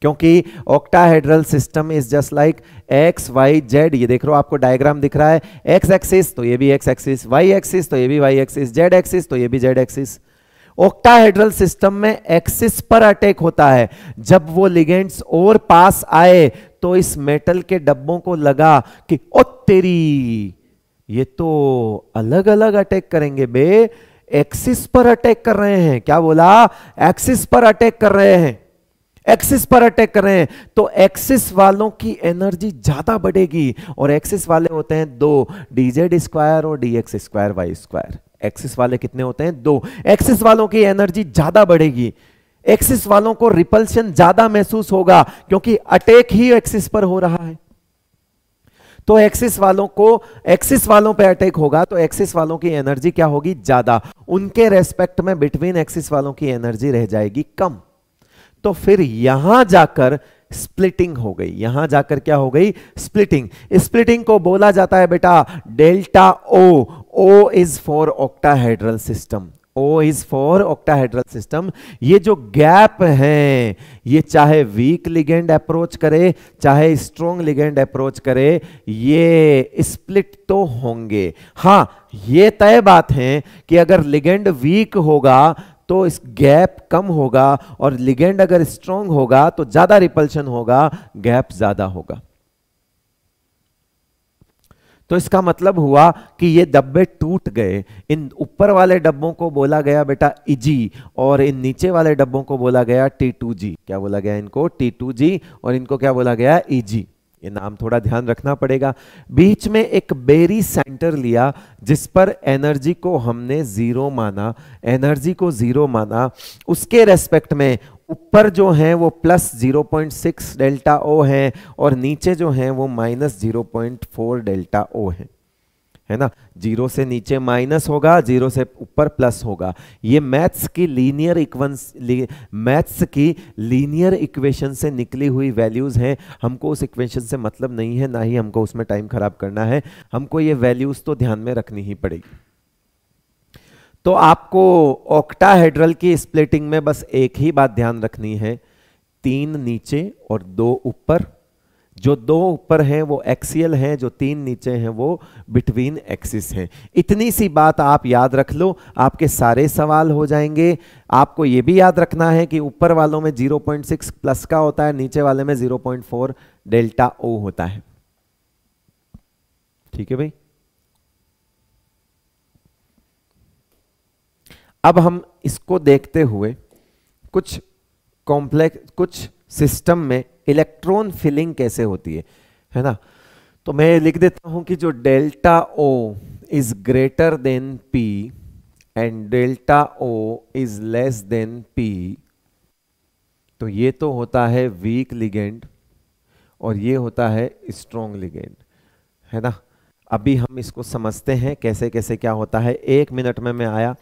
क्योंकि octahedral system is just like x y z ये देख रहे हो आपको डायग्राम दिख रहा है एक्स एक्सिस तो ये भी एक्स एक्सिस वाई एक्सिस तो ये भी वाई एक्सिस जेड एक्सिस तो ये भी जेड एक्सिस ऑक्टाहेड्रल सिस्टम में एक्सिस पर अटैक होता है जब वो लिगेंड्स और पास आए तो इस मेटल के डब्बों को लगा कि ओ तेरी ये तो अलग अलग अटैक करेंगे बे एक्सिस पर अटैक कर रहे हैं क्या बोला एक्सिस पर अटैक कर रहे हैं एक्सिस पर अटैक कर रहे हैं तो एक्सिस वालों की एनर्जी ज्यादा बढ़ेगी और एक्सिस वाले होते हैं दो डीजेड स्क्वायर और d x square y square axis वाले कितने होते हैं दो एक्सिस वालों की एनर्जी ज्यादा बढ़ेगी एक्सिस वालों को रिपल्शन ज्यादा महसूस होगा क्योंकि अटैक ही एक्सिस पर हो रहा है तो एक्सिस वालों को एक्सिस वालों पर अटैक होगा तो एक्सिस वालों की एनर्जी क्या होगी ज्यादा उनके रेस्पेक्ट में बिटवीन एक्सिस वालों की एनर्जी रह जाएगी कम तो फिर यहां जाकर स्प्लिटिंग हो गई यहां जाकर क्या हो गई स्प्लिटिंग स्प्लिटिंग को बोला जाता है बेटा delta o o is for octahedral system o is for octahedral system ये जो गैप हैं ये चाहे वीक लिगेंड अप्रोच करे चाहे स्ट्रॉन्ग लिगेंड अप्रोच करे ये स्प्लिट तो होंगे हाँ ये तय बात है कि अगर लिगेंड वीक होगा तो इस गैप कम होगा और लिगेंड अगर स्ट्रॉन्ग होगा तो ज्यादा रिपल्शन होगा गैप ज्यादा होगा तो इसका मतलब हुआ कि ये डब्बे टूट गए इन ऊपर वाले डब्बों को बोला गया बेटा इजी e और इन नीचे वाले डब्बों को बोला गया टी टू जी क्या बोला गया इनको टी टू जी और इनको क्या बोला गया इजी e ये नाम थोड़ा ध्यान रखना पड़ेगा बीच में एक बेरी सेंटर लिया जिस पर एनर्जी को हमने जीरो माना एनर्जी को जीरो माना उसके रेस्पेक्ट में ऊपर जो है वो प्लस 0.6 डेल्टा ओ है और नीचे जो है वो माइनस 0.4 डेल्टा ओ है है ना जीरो से नीचे माइनस होगा जीरो से ऊपर प्लस होगा ये मैथ्स की लीनियर इक्वंस मैथ्स की लीनियर इक्वेशन से निकली हुई वैल्यूज़ हैं हमको उस इक्वेशन से मतलब नहीं है ना ही हमको उसमें टाइम ख़राब करना है हमको ये वैल्यूज़ तो ध्यान में रखनी ही पड़ेगी तो आपको ऑक्टाहेड्रल की स्प्लिटिंग में बस एक ही बात ध्यान रखनी है तीन नीचे और दो ऊपर जो दो ऊपर हैं वो एक्सियल हैं जो तीन नीचे हैं वो बिटवीन एक्सिस हैं इतनी सी बात आप याद रख लो आपके सारे सवाल हो जाएंगे आपको ये भी याद रखना है कि ऊपर वालों में 0.6 प्लस का होता है नीचे वाले में 0.4 डेल्टा ओ होता है ठीक है भाई अब हम इसको देखते हुए कुछ कॉम्प्लेक्स कुछ सिस्टम में इलेक्ट्रॉन फिलिंग कैसे होती है है ना तो मैं लिख देता हूं कि जो delta o is greater than P and delta o is less than P तो ये तो होता है वीक लिगेंड और ये होता है स्ट्रॉन्ग लिगेंड है ना अभी हम इसको समझते हैं कैसे कैसे क्या होता है एक मिनट में मैं आया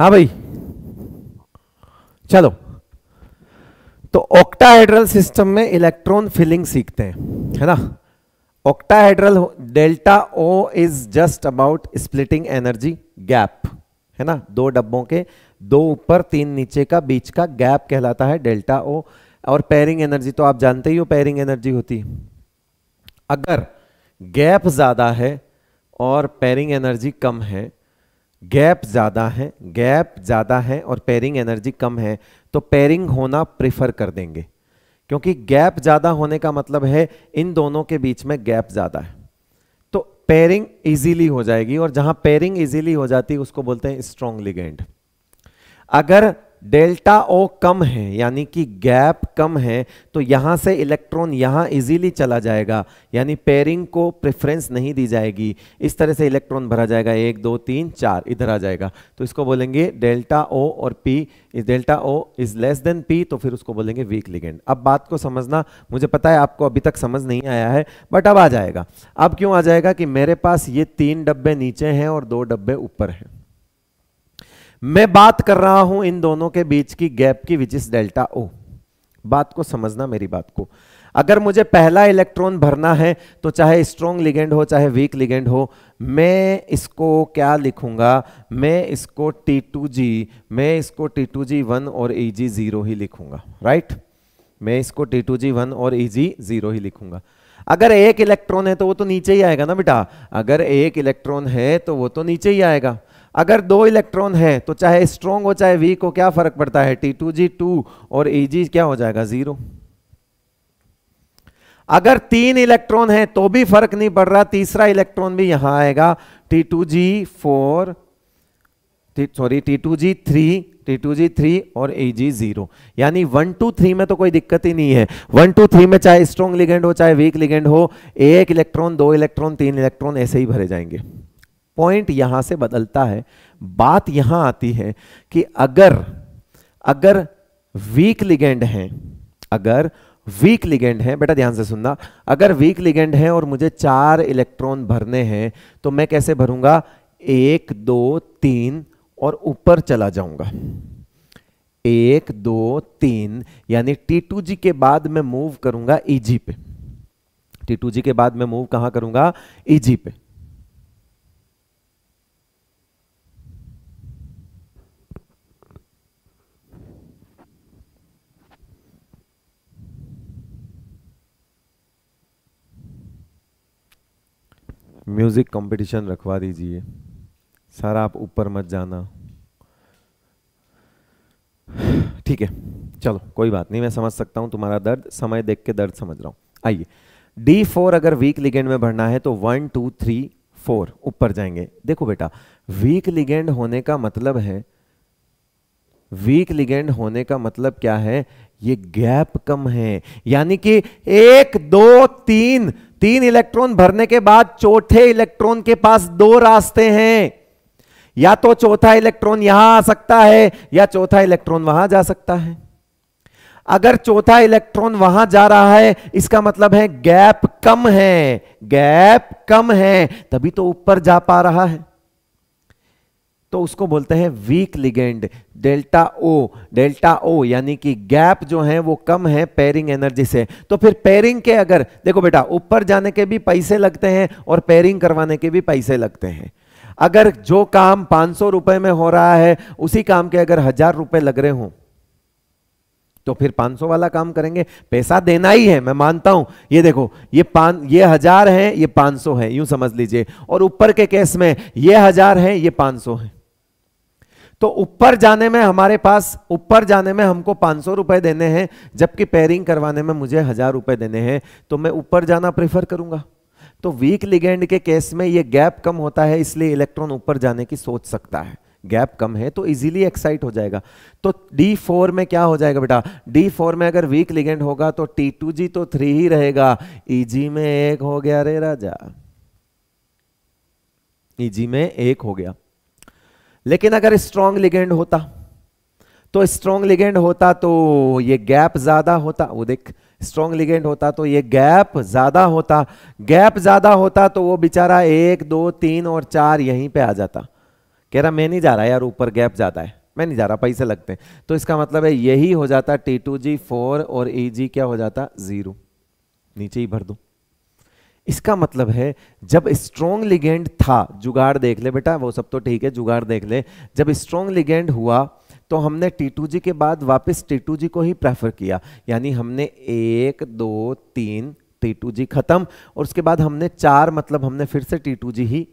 हाँ भाई चलो तो ऑक्टाहेड्रल सिस्टम में इलेक्ट्रॉन फिलिंग सीखते हैं है ना octahedral delta o is just about splitting energy gap है ना दो डब्बों के दो ऊपर तीन नीचे का बीच का गैप कहलाता है डेल्टा ओ और पेयरिंग एनर्जी तो आप जानते ही हो पेयरिंग एनर्जी होती है अगर गैप ज्यादा है और पेयरिंग एनर्जी कम है गैप ज़्यादा है गैप ज़्यादा है और पेयरिंग एनर्जी कम है तो पेयरिंग होना प्रेफर कर देंगे क्योंकि गैप ज़्यादा होने का मतलब है इन दोनों के बीच में गैप ज़्यादा है तो पेयरिंग इजीली हो जाएगी और जहां पेयरिंग इजीली हो जाती है उसको बोलते हैं स्ट्रॉन्ग लिगेंड अगर डेल्टा ओ कम है यानी कि गैप कम है तो यहाँ से इलेक्ट्रॉन यहाँ इजीली चला जाएगा यानी पेयरिंग को प्रेफरेंस नहीं दी जाएगी इस तरह से इलेक्ट्रॉन भरा जाएगा एक दो तीन चार इधर आ जाएगा तो इसको बोलेंगे डेल्टा ओ और पी इस delta o is less than P तो फिर उसको बोलेंगे वीक लिगेंड अब बात को समझना मुझे पता है आपको अभी तक समझ नहीं आया है बट अब आ जाएगा अब क्यों आ जाएगा कि मेरे पास ये तीन डब्बे नीचे हैं और दो डब्बे ऊपर हैं मैं बात कर रहा हूं इन दोनों के बीच की गैप की विच इज डेल्टा ओ बात को समझना मेरी बात को अगर मुझे पहला इलेक्ट्रॉन भरना है तो चाहे स्ट्रॉन्ग लिगेंड हो चाहे वीक लिगेंड हो मैं इसको क्या लिखूंगा मैं इसको टी टू जी मैं इसको टी टू जी वन और ई जी जीरो ही लिखूंगा राइट मैं इसको टी टू जी वन और ई जी जीरो ही लिखूंगा अगर एक इलेक्ट्रॉन है तो वो तो नीचे ही आएगा ना बेटा अगर एक इलेक्ट्रॉन है तो वो तो नीचे ही आएगा अगर दो इलेक्ट्रॉन हैं तो चाहे स्ट्रॉन्ग हो चाहे वीक हो क्या फर्क पड़ता है टी टू जी टू और ई जी क्या हो जाएगा जीरो अगर तीन इलेक्ट्रॉन हैं तो भी फर्क नहीं पड़ रहा तीसरा इलेक्ट्रॉन भी यहां आएगा टी टू जी फोर सॉरी टी टू जी थ्री टी टू जी थ्री और ए जी जीरो यानी वन टू थ्री में तो कोई दिक्कत ही नहीं है वन टू थ्री में चाहे स्ट्रॉन्ग लिगेंड हो चाहे वीक लिगेंड हो एक इलेक्ट्रॉन दो इलेक्ट्रॉन तीन इलेक्ट्रॉन ऐसे ही भरे जाएंगे पॉइंट यहां से बदलता है बात यहां आती है कि अगर अगर वीक लिगेंड है अगर वीक लिगेंड है बेटा ध्यान से सुनना अगर वीक लिगेंड है और मुझे चार इलेक्ट्रॉन भरने हैं तो मैं कैसे भरूंगा एक दो तीन और ऊपर चला जाऊंगा एक दो तीन यानी टी टू जी के बाद मैं मूव करूंगा ईजी e पे टी टू जी के बाद मैं मूव कहां करूंगा ईजी e पे म्यूज़िक कंपटीशन रखवा दीजिए सर आप ऊपर मत जाना ठीक है चलो कोई बात नहीं मैं समझ सकता हूँ तुम्हारा दर्द समय देख के दर्द समझ रहा हूँ आइए डी फोर अगर वीक लिगेंड में भरना है तो वन टू थ्री फोर ऊपर जाएंगे देखो बेटा वीक लिगेंड होने का मतलब है वीक लिगेंड होने का मतलब क्या है ये गैप कम है यानी कि एक दो तीन तीन इलेक्ट्रॉन भरने के बाद चौथे इलेक्ट्रॉन के पास दो रास्ते हैं या तो चौथा इलेक्ट्रॉन यहां आ सकता है या चौथा इलेक्ट्रॉन वहां जा सकता है अगर चौथा इलेक्ट्रॉन वहां जा रहा है इसका मतलब है गैप कम है गैप कम है तभी तो ऊपर जा पा रहा है तो उसको बोलते हैं weak ligand delta o delta o यानी कि गैप जो है वो कम है पेरिंग एनर्जी से तो फिर पेरिंग के अगर देखो बेटा ऊपर जाने के भी पैसे लगते हैं और पेरिंग करवाने के भी पैसे लगते हैं अगर जो काम पांच सौ रुपए में हो रहा है उसी काम के अगर हजार रुपए लग रहे हो तो फिर 500 वाला काम करेंगे पैसा देना ही है मैं मानता हूं ये देखो ये पान ये हजार है ये 500 है यूं समझ लीजिए और ऊपर के केस में ये हजार है ये 500 है तो ऊपर जाने में हमारे पास ऊपर जाने में हमको पांच सौ रुपए देने हैं जबकि पेयरिंग करवाने में मुझे हजार रुपए देने हैं तो मैं ऊपर जाना प्रेफर करूंगा तो वीक लिगेंड के केस में ये गैप कम होता है इसलिए इलेक्ट्रॉन ऊपर जाने की सोच सकता है गैप कम है तो इजीली एक्साइट हो जाएगा तो D4 में क्या हो जाएगा बेटा D4 में अगर वीक लिगेंड होगा तो T2G तो थ्री ही रहेगा EG में एक हो गया रे राजा EG में एक हो गया लेकिन अगर स्ट्रांग लिगेंड होता तो स्ट्रांग लिगेंड होता तो ये गैप ज्यादा होता वो देख स्ट्रांग लिगेंड होता तो ये गैप ज्यादा होता गैप ज्यादा होता तो वो बेचारा एक दो तीन और चार यहीं पे आ जाता कह रहा मैं नहीं जा रहा यार ऊपर गैप ज्यादा है मैं नहीं जा रहा पैसे लगते हैं तो इसका मतलब है यही हो जाता टी टू जी फोर और ए e जी क्या हो जाता जीरो नीचे ही भर दू इसका मतलब है जब स्ट्रॉन्ग लिगेंड था जुगाड़ देख ले बेटा वो सब तो ठीक है जुगाड़ देख ले जब स्ट्रॉन्ग लिगेंड हुआ तो हमने टी टू जी के बाद वापस टी टू जी को ही प्रेफर किया यानी हमने एक दो तीन टी टू जी खत्म और उसके बाद हमने चार मतलब हमने फिर से टी टू जी ही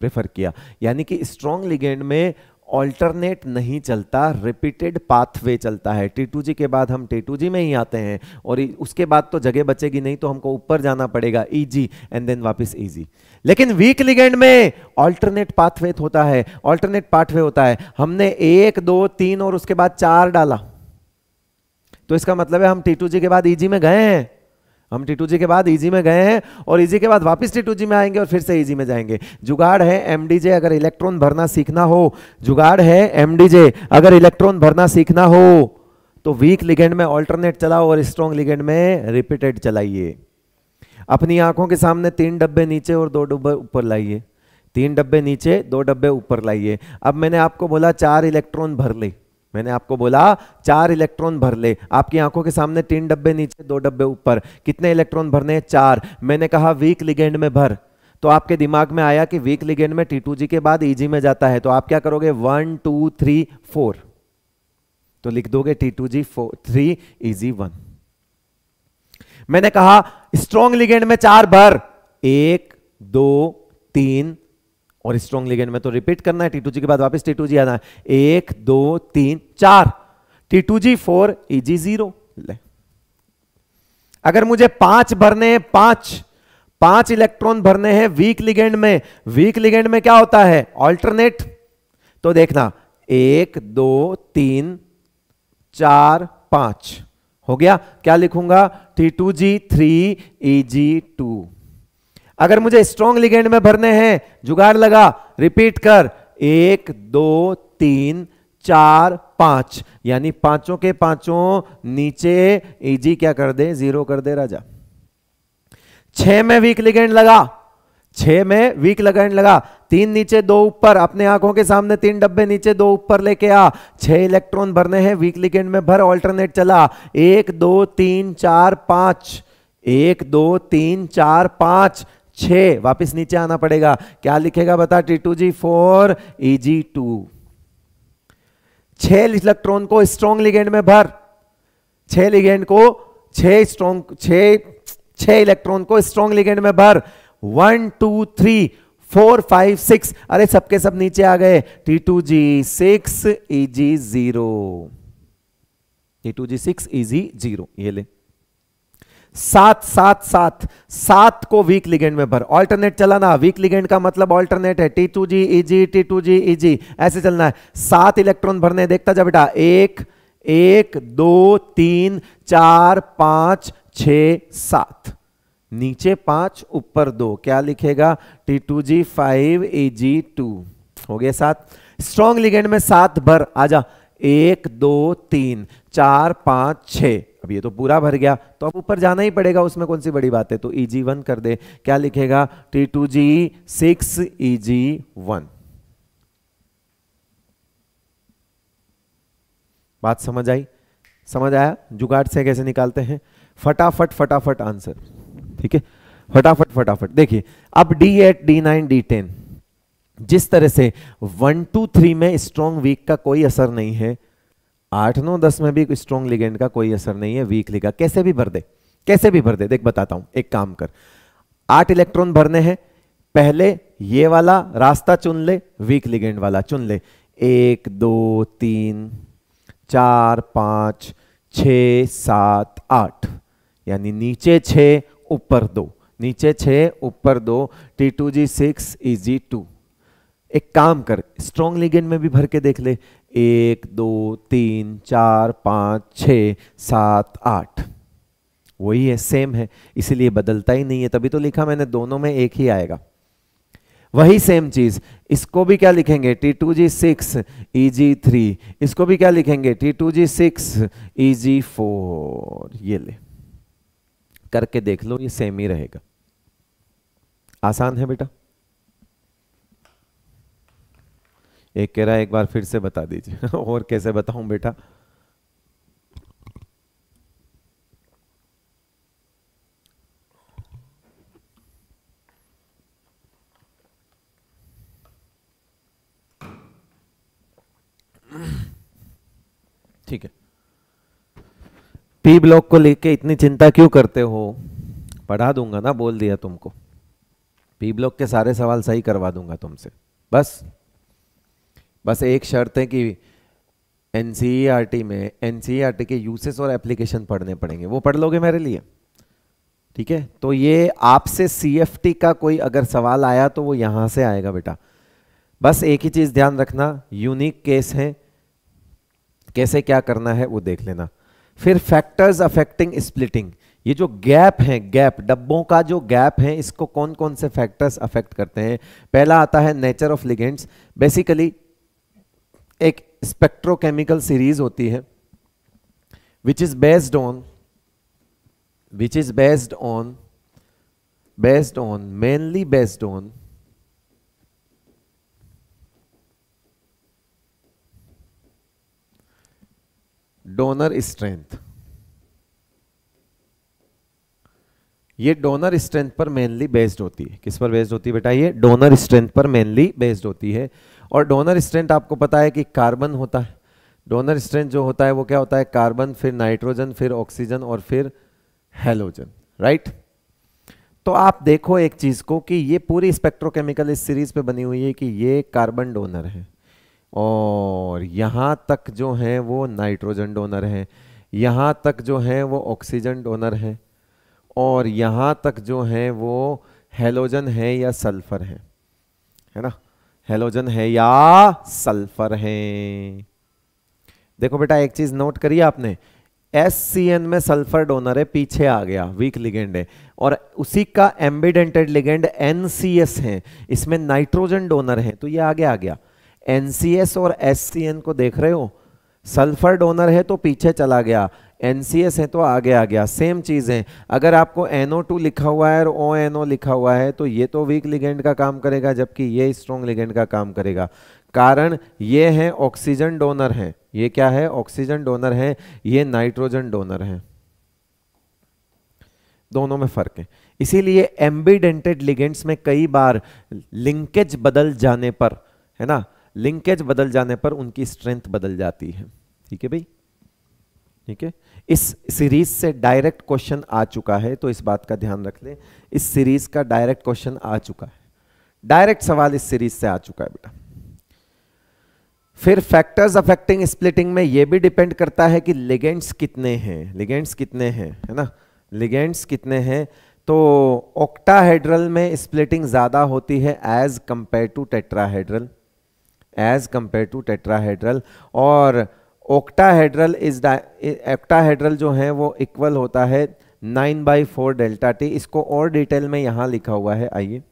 प्रेफर किया यानी कि स्ट्रॉन्ग लिगेंड में ऑल्टरनेट नहीं चलता रिपीटेड पाथवे चलता है टू जी के बाद हम टू जी में ही आते हैं और उसके बाद तो जगह बचेगी नहीं तो हमको ऊपर जाना पड़ेगा ई जी एंड देन वापस ई e जी लेकिन वीक लिगेंड में ऑल्टरनेट पाथवे होता है ऑल्टरनेट पाथवे होता है हमने एक दो तीन और उसके बाद चार डाला तो इसका मतलब है हम टू जी के बाद ई e जी में गए हैं हम टू जी के बाद ईजी e में गए हैं और ईजी e के बाद वापस टू जी में आएंगे और फिर से ईजी e में जाएंगे जुगाड़ है एमडीजे अगर इलेक्ट्रॉन भरना सीखना हो जुगाड़ है एमडीजे अगर इलेक्ट्रॉन भरना सीखना हो तो वीक लिगेंड में ऑल्टरनेट चलाओ और स्ट्रॉन्ग लिगेंड में रिपीटेड चलाइए अपनी आंखों के सामने तीन डब्बे नीचे और दो डब्बे ऊपर लाइए तीन डब्बे नीचे दो डब्बे ऊपर लाइए अब मैंने आपको बोला चार इलेक्ट्रॉन भर ली मैंने आपको बोला चार इलेक्ट्रॉन भर ले आपकी आंखों के सामने तीन डब्बे नीचे दो डब्बे ऊपर कितने इलेक्ट्रॉन भरने हैं चार मैंने कहा वीक लिगेंड में भर तो आपके दिमाग में आया कि वीक लिगेंड में टी जी के बाद ईजी e में जाता है तो आप क्या करोगे वन टू थ्री फोर तो लिख दोगे टी टू जी फोर थ्री इजी वन मैंने कहा स्ट्रॉन्ग लिगेंड में चार भर एक दो तीन और स्ट्रॉन्ग लिगेंड में तो रिपीट करना है टी टू जी के बाद वापस टी टू जी आना है एक दो तीन चार टी टू जी फोर ई जी जीरो अगर मुझे पांच भरने हैं पांच पांच इलेक्ट्रॉन भरने हैं वीक लिगेंड में वीक लिगेंड में क्या होता है ऑल्टरनेट तो देखना एक दो तीन चार पांच हो गया क्या लिखूंगा टी टू जी थ्री ई जी टू अगर मुझे स्ट्रॉन्ग लिगेंड में भरने हैं जुगाड़ लगा रिपीट कर एक दो तीन चार पांच यानी पांचों के पांचों नीचे इजी क्या कर दे जीरो कर दे राजा छ में वीक लिगेंड लगा छ में वीक लगेंड लगा तीन नीचे दो ऊपर अपने आंखों के सामने तीन डब्बे नीचे दो ऊपर लेके आ छह इलेक्ट्रॉन भरने हैं वीक लिगेंड में भर ऑल्टरनेट चला एक दो तीन चार पांच एक दो तीन चार पांच छ वापस नीचे आना पड़ेगा क्या लिखेगा बता टी टू जी फोर ई जी टू छ इलेक्ट्रॉन को स्ट्रॉन्ग लिगेंड में भर छह लिगेंड को छ स्ट्रॉन्ग छ इलेक्ट्रॉन को स्ट्रॉन्ग लिगेंड में भर one two three four five six अरे सबके सब नीचे आ गए टी टू जी सिक्स ई जी जीरो टी टू जी सिक्स ई जी जीरो ये ले सात सात सात सात को वीक लिगेंड में भर ऑल्टरनेट चलाना वीक लिगेंड का मतलब ऑल्टरनेट है T two g e t two g e g ऐसे चलना है सात इलेक्ट्रॉन भरने देखता जा बेटा एक एक दो तीन चार पांच छ सात नीचे पांच ऊपर दो क्या लिखेगा टी टू जी फाइव ए जी टू हो गया सात स्ट्रॉन्ग लिगेंड में सात भर आजा एक दो तीन चार पांच छ अब ये तो पूरा भर गया तो अब ऊपर जाना ही पड़ेगा उसमें कौन सी बड़ी बात है तो ई जी वन कर दे क्या लिखेगा टी टू जी सिक्स ई जी वन बात समझ आई समझ आया जुगाड़ से कैसे निकालते हैं फटाफट फटाफट आंसर ठीक है फटाफट फटाफट देखिए अब d eight D nine D ten जिस तरह से वन टू थ्री में स्ट्रॉन्ग वीक का कोई असर नहीं है आठ नौ दस में भी स्ट्रॉन्ग लिगेंड का कोई असर नहीं है वीक लिगा कैसे भी भर दे कैसे भी भर दे देख बताता हूं एक काम कर आठ इलेक्ट्रॉन भरने हैं पहले ये वाला रास्ता चुन ले वीक लिगेंड वाला चुन ले एक दो तीन चार पांच छ सात आठ यानी नीचे छ ऊपर दो नीचे छ ऊपर दो टी टू जी सिक्स इजी टू एक काम कर स्ट्रॉन्ग लिगेंड में भी भर के देख ले एक दो तीन चार पाँच छ सात आठ वही है सेम है इसीलिए बदलता ही नहीं है तभी तो लिखा मैंने दोनों में एक ही आएगा वही सेम चीज इसको भी क्या लिखेंगे टी टू जी सिक्स ई जी थ्री इसको भी क्या लिखेंगे टी टू जी सिक्स ई जी फोर ये ले करके देख लो ये सेम ही रहेगा आसान है बेटा एक कह रहा है एक बार फिर से बता दीजिए और कैसे बताऊं बेटा ठीक है पी ब्लॉक को लेके इतनी चिंता क्यों करते हो पढ़ा दूंगा ना बोल दिया तुमको पी ब्लॉक के सारे सवाल सही करवा दूंगा तुमसे बस बस एक शर्त है कि एन e में एन e के यूसेस और एप्लीकेशन पढ़ने पड़ेंगे वो पढ़ लोगे मेरे लिए ठीक है तो ये आपसे सी का कोई अगर सवाल आया तो वो यहाँ से आएगा बेटा बस एक ही चीज़ ध्यान रखना यूनिक केस है कैसे क्या करना है वो देख लेना फिर फैक्टर्स अफेक्टिंग स्प्लिटिंग ये जो गैप है गैप डब्बों का जो गैप है इसको कौन कौन से फैक्टर्स अफेक्ट करते हैं पहला आता है नेचर ऑफ लिगेंट्स बेसिकली एक स्पेक्ट्रोकेमिकल सीरीज होती है which is based on which is based on based on mainly based on donor strength ये डोनर स्ट्रेंथ पर मेनली बेस्ड होती है किस पर बेस्ड होती है बेटा ये डोनर स्ट्रेंथ पर मेनली बेस्ड होती है और डोनर स्ट्रेंथ आपको पता है कि कार्बन होता है डोनर स्ट्रेंथ जो होता है वो क्या होता है कार्बन फिर नाइट्रोजन फिर ऑक्सीजन और फिर हेलोजन राइट तो आप देखो एक चीज को कि ये पूरी स्पेक्ट्रोकेमिकल इस सीरीज पे बनी हुई है कि ये कार्बन डोनर है और यहां तक जो है वो नाइट्रोजन डोनर है यहां तक जो है वो ऑक्सीजन डोनर है और यहां तक जो है वो हेलोजन है या सल्फर है है ना हेलोजन है या सल्फर है देखो बेटा एक चीज नोट करिए आपने एस सी एन में सल्फर डोनर है पीछे आ गया वीक लिगेंड है और उसी का ambidentate ligand N C S है इसमें नाइट्रोजन डोनर है तो ये आगे आ गया एन सी एस और एस सी एन को देख रहे हो सल्फर डोनर है तो पीछे चला गया एन है तो आगे आ गया सेम चीज़ है अगर आपको एनओ लिखा हुआ है और ONO लिखा हुआ है तो ये तो वीक लिगेंड का काम करेगा जबकि ये स्ट्रॉन्ग लिगेंड का काम करेगा कारण ये है ऑक्सीजन डोनर है ये क्या है ऑक्सीजन डोनर है ये नाइट्रोजन डोनर है दोनों में फर्क है इसीलिए एम्बीडेंटेड लिगेंड्स में कई बार लिंकेज बदल जाने पर है ना लिंकेज बदल जाने पर उनकी स्ट्रेंथ बदल जाती है ठीक है भाई ठीक है इस सीरीज से डायरेक्ट क्वेश्चन आ चुका है तो इस बात का ध्यान रख लें इस सीरीज का डायरेक्ट क्वेश्चन आ चुका है डायरेक्ट सवाल इस सीरीज से आ चुका है बेटा फिर फैक्टर्स अफेक्टिंग स्प्लिटिंग में यह भी डिपेंड करता है कि लिगेंड्स कितने हैं लिगेंड्स कितने हैं है ना लिगेंड्स कितने हैं तो ऑक्टाहेड्रल में स्प्लिटिंग ज़्यादा होती है as compare to tetrahedral as compare to tetrahedral और ओक्टाहेड्रल इज ओक्टाहेड्रल जो है वो इक्वल होता है nine by four delta t इसको और डिटेल में यहाँ लिखा हुआ है आइए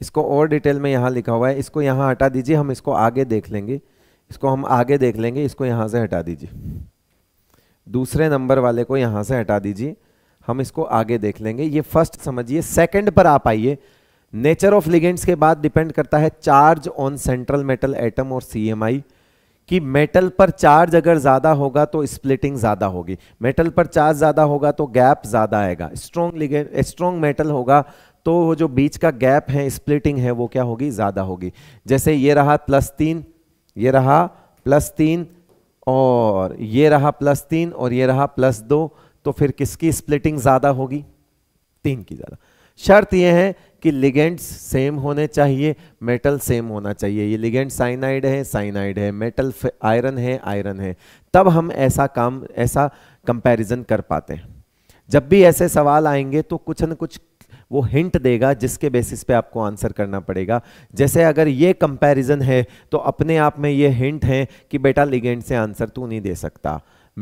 इसको और डिटेल में यहाँ लिखा हुआ है इसको यहाँ हटा दीजिए हम इसको आगे देख लेंगे इसको हम आगे देख लेंगे इसको यहाँ से हटा दीजिए दूसरे नंबर वाले को यहाँ से हटा दीजिए हम इसको आगे देख लेंगे ये फर्स्ट समझिए सेकंड पर आप आइए नेचर ऑफ लिगेंट्स के बाद डिपेंड करता है charge on central metal atom और सीएमआई कि मेटल पर चार्ज अगर ज़्यादा होगा तो स्प्लिटिंग ज़्यादा होगी मेटल पर चार्ज ज़्यादा होगा तो गैप ज़्यादा आएगा स्ट्रॉन्ग लिगे स्ट्रॉन्ग मेटल होगा तो वो जो बीच का गैप है स्प्लिटिंग है वो क्या होगी ज़्यादा होगी जैसे ये रहा प्लस तीन ये रहा प्लस तीन और ये रहा प्लस तीन और ये रहा प्लस दो तो फिर किसकी स्प्लिटिंग ज़्यादा होगी तीन की ज़्यादा शर्त यह है कि लिगेंड्स सेम होने चाहिए मेटल सेम होना चाहिए ये लिगेंड साइनाइड है साइनाइड है मेटल आयरन है आयरन है तब हम ऐसा काम ऐसा कंपैरिजन कर पाते हैं जब भी ऐसे सवाल आएंगे तो कुछ न कुछ वो हिंट देगा जिसके बेसिस पे आपको आंसर करना पड़ेगा जैसे अगर ये कंपैरिजन है तो अपने आप में ये हिंट है कि बेटा लिगेंड से आंसर तू नहीं दे सकता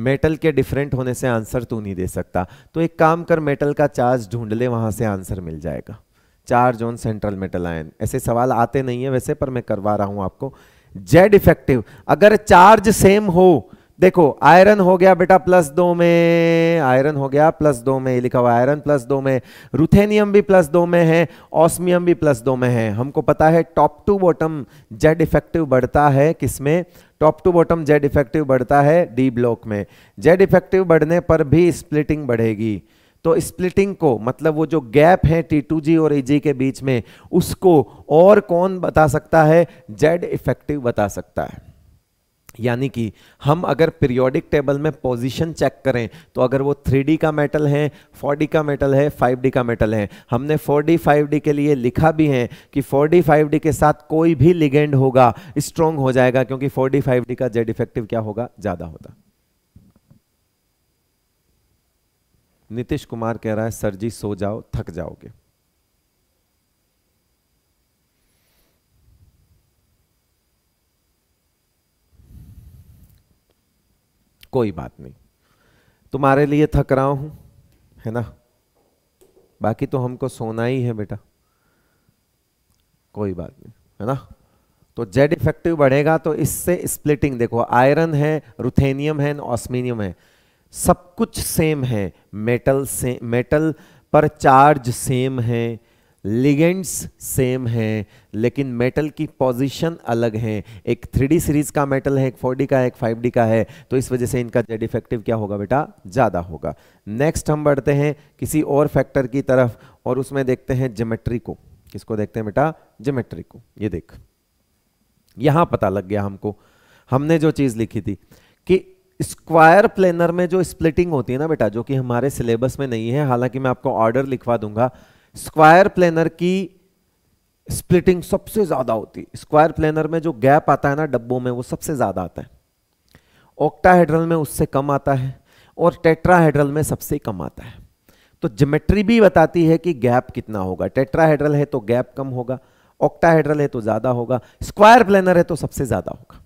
मेटल के डिफरेंट होने से आंसर तू नहीं दे सकता तो एक काम कर मेटल का चार्ज ढूंढ ले वहाँ से आंसर मिल जाएगा charge on central metal ion ऐसे सवाल आते नहीं है वैसे पर मैं करवा रहा हूं आपको जेड इफेक्टिव अगर चार्ज सेम हो देखो आयरन हो गया बेटा प्लस दो में आयरन हो गया प्लस दो में लिखा हुआ आयरन प्लस दो में रुथेनियम भी प्लस दो में है ऑस्मियम भी प्लस दो में है हमको पता है top to bottom Z effective बढ़ता है किसमें top to bottom Z effective बढ़ता है डी ब्लॉक में जेड इफेक्टिव बढ़ने पर भी स्प्लिटिंग बढ़ेगी तो स्प्लिटिंग को मतलब वो जो गैप है टी टू जी और ई जी के बीच में उसको और कौन बता सकता है जेड इफेक्टिव बता सकता है यानी कि हम अगर पीरियोडिक टेबल में पोजीशन चेक करें तो अगर वो 3D का मेटल है 4D का मेटल है 5D का मेटल है हमने 4D 5D के लिए लिखा भी है कि 4D 5D के साथ कोई भी लिगेंड होगा स्ट्रॉन्ग हो जाएगा क्योंकि 4D 5D का जेड इफेक्टिव क्या होगा ज़्यादा होगा नीतीश कुमार कह रहा है सर जी सो जाओ थक जाओगे कोई बात नहीं तुम्हारे लिए थक रहा हूं है ना बाकी तो हमको सोना ही है बेटा कोई बात नहीं है ना तो जेड इफेक्टिव बढ़ेगा तो इससे स्प्लिटिंग देखो आयरन है रुथेनियम है ऑस्मीनियम है सब कुछ सेम है मेटल से मेटल पर चार्ज सेम है लिगेंड्स सेम है लेकिन मेटल की पोजीशन अलग है एक थ्री सीरीज का मेटल है एक फोर का है एक फाइव का है तो इस वजह से इनका जेड इफेक्टिव क्या होगा बेटा ज़्यादा होगा नेक्स्ट हम बढ़ते हैं किसी और फैक्टर की तरफ और उसमें देखते हैं जोमेट्री को किसको देखते हैं बेटा जोमेट्री को ये देख यहाँ पता लग गया हमको हमने जो चीज़ लिखी थी कि स्क्वायर प्लेनर में जो स्प्लिटिंग होती है ना बेटा जो कि हमारे सिलेबस में नहीं है हालांकि मैं आपको ऑर्डर लिखवा दूंगा स्क्वायर प्लेनर की स्प्लिटिंग सबसे ज्यादा होती है स्क्वायर प्लेनर में जो गैप आता है ना डब्बों में वो सबसे ज्यादा आता है ऑक्टाहेड्रल में उससे कम आता है और टेट्राहेड्रल में सबसे कम आता है तो जिमेट्री भी बताती है कि गैप कितना होगा टेट्राहेड्रल है तो गैप कम होगा ऑक्टाहेड्रल है तो ज्यादा होगा स्क्वायर प्लेनर है तो सबसे ज्यादा होगा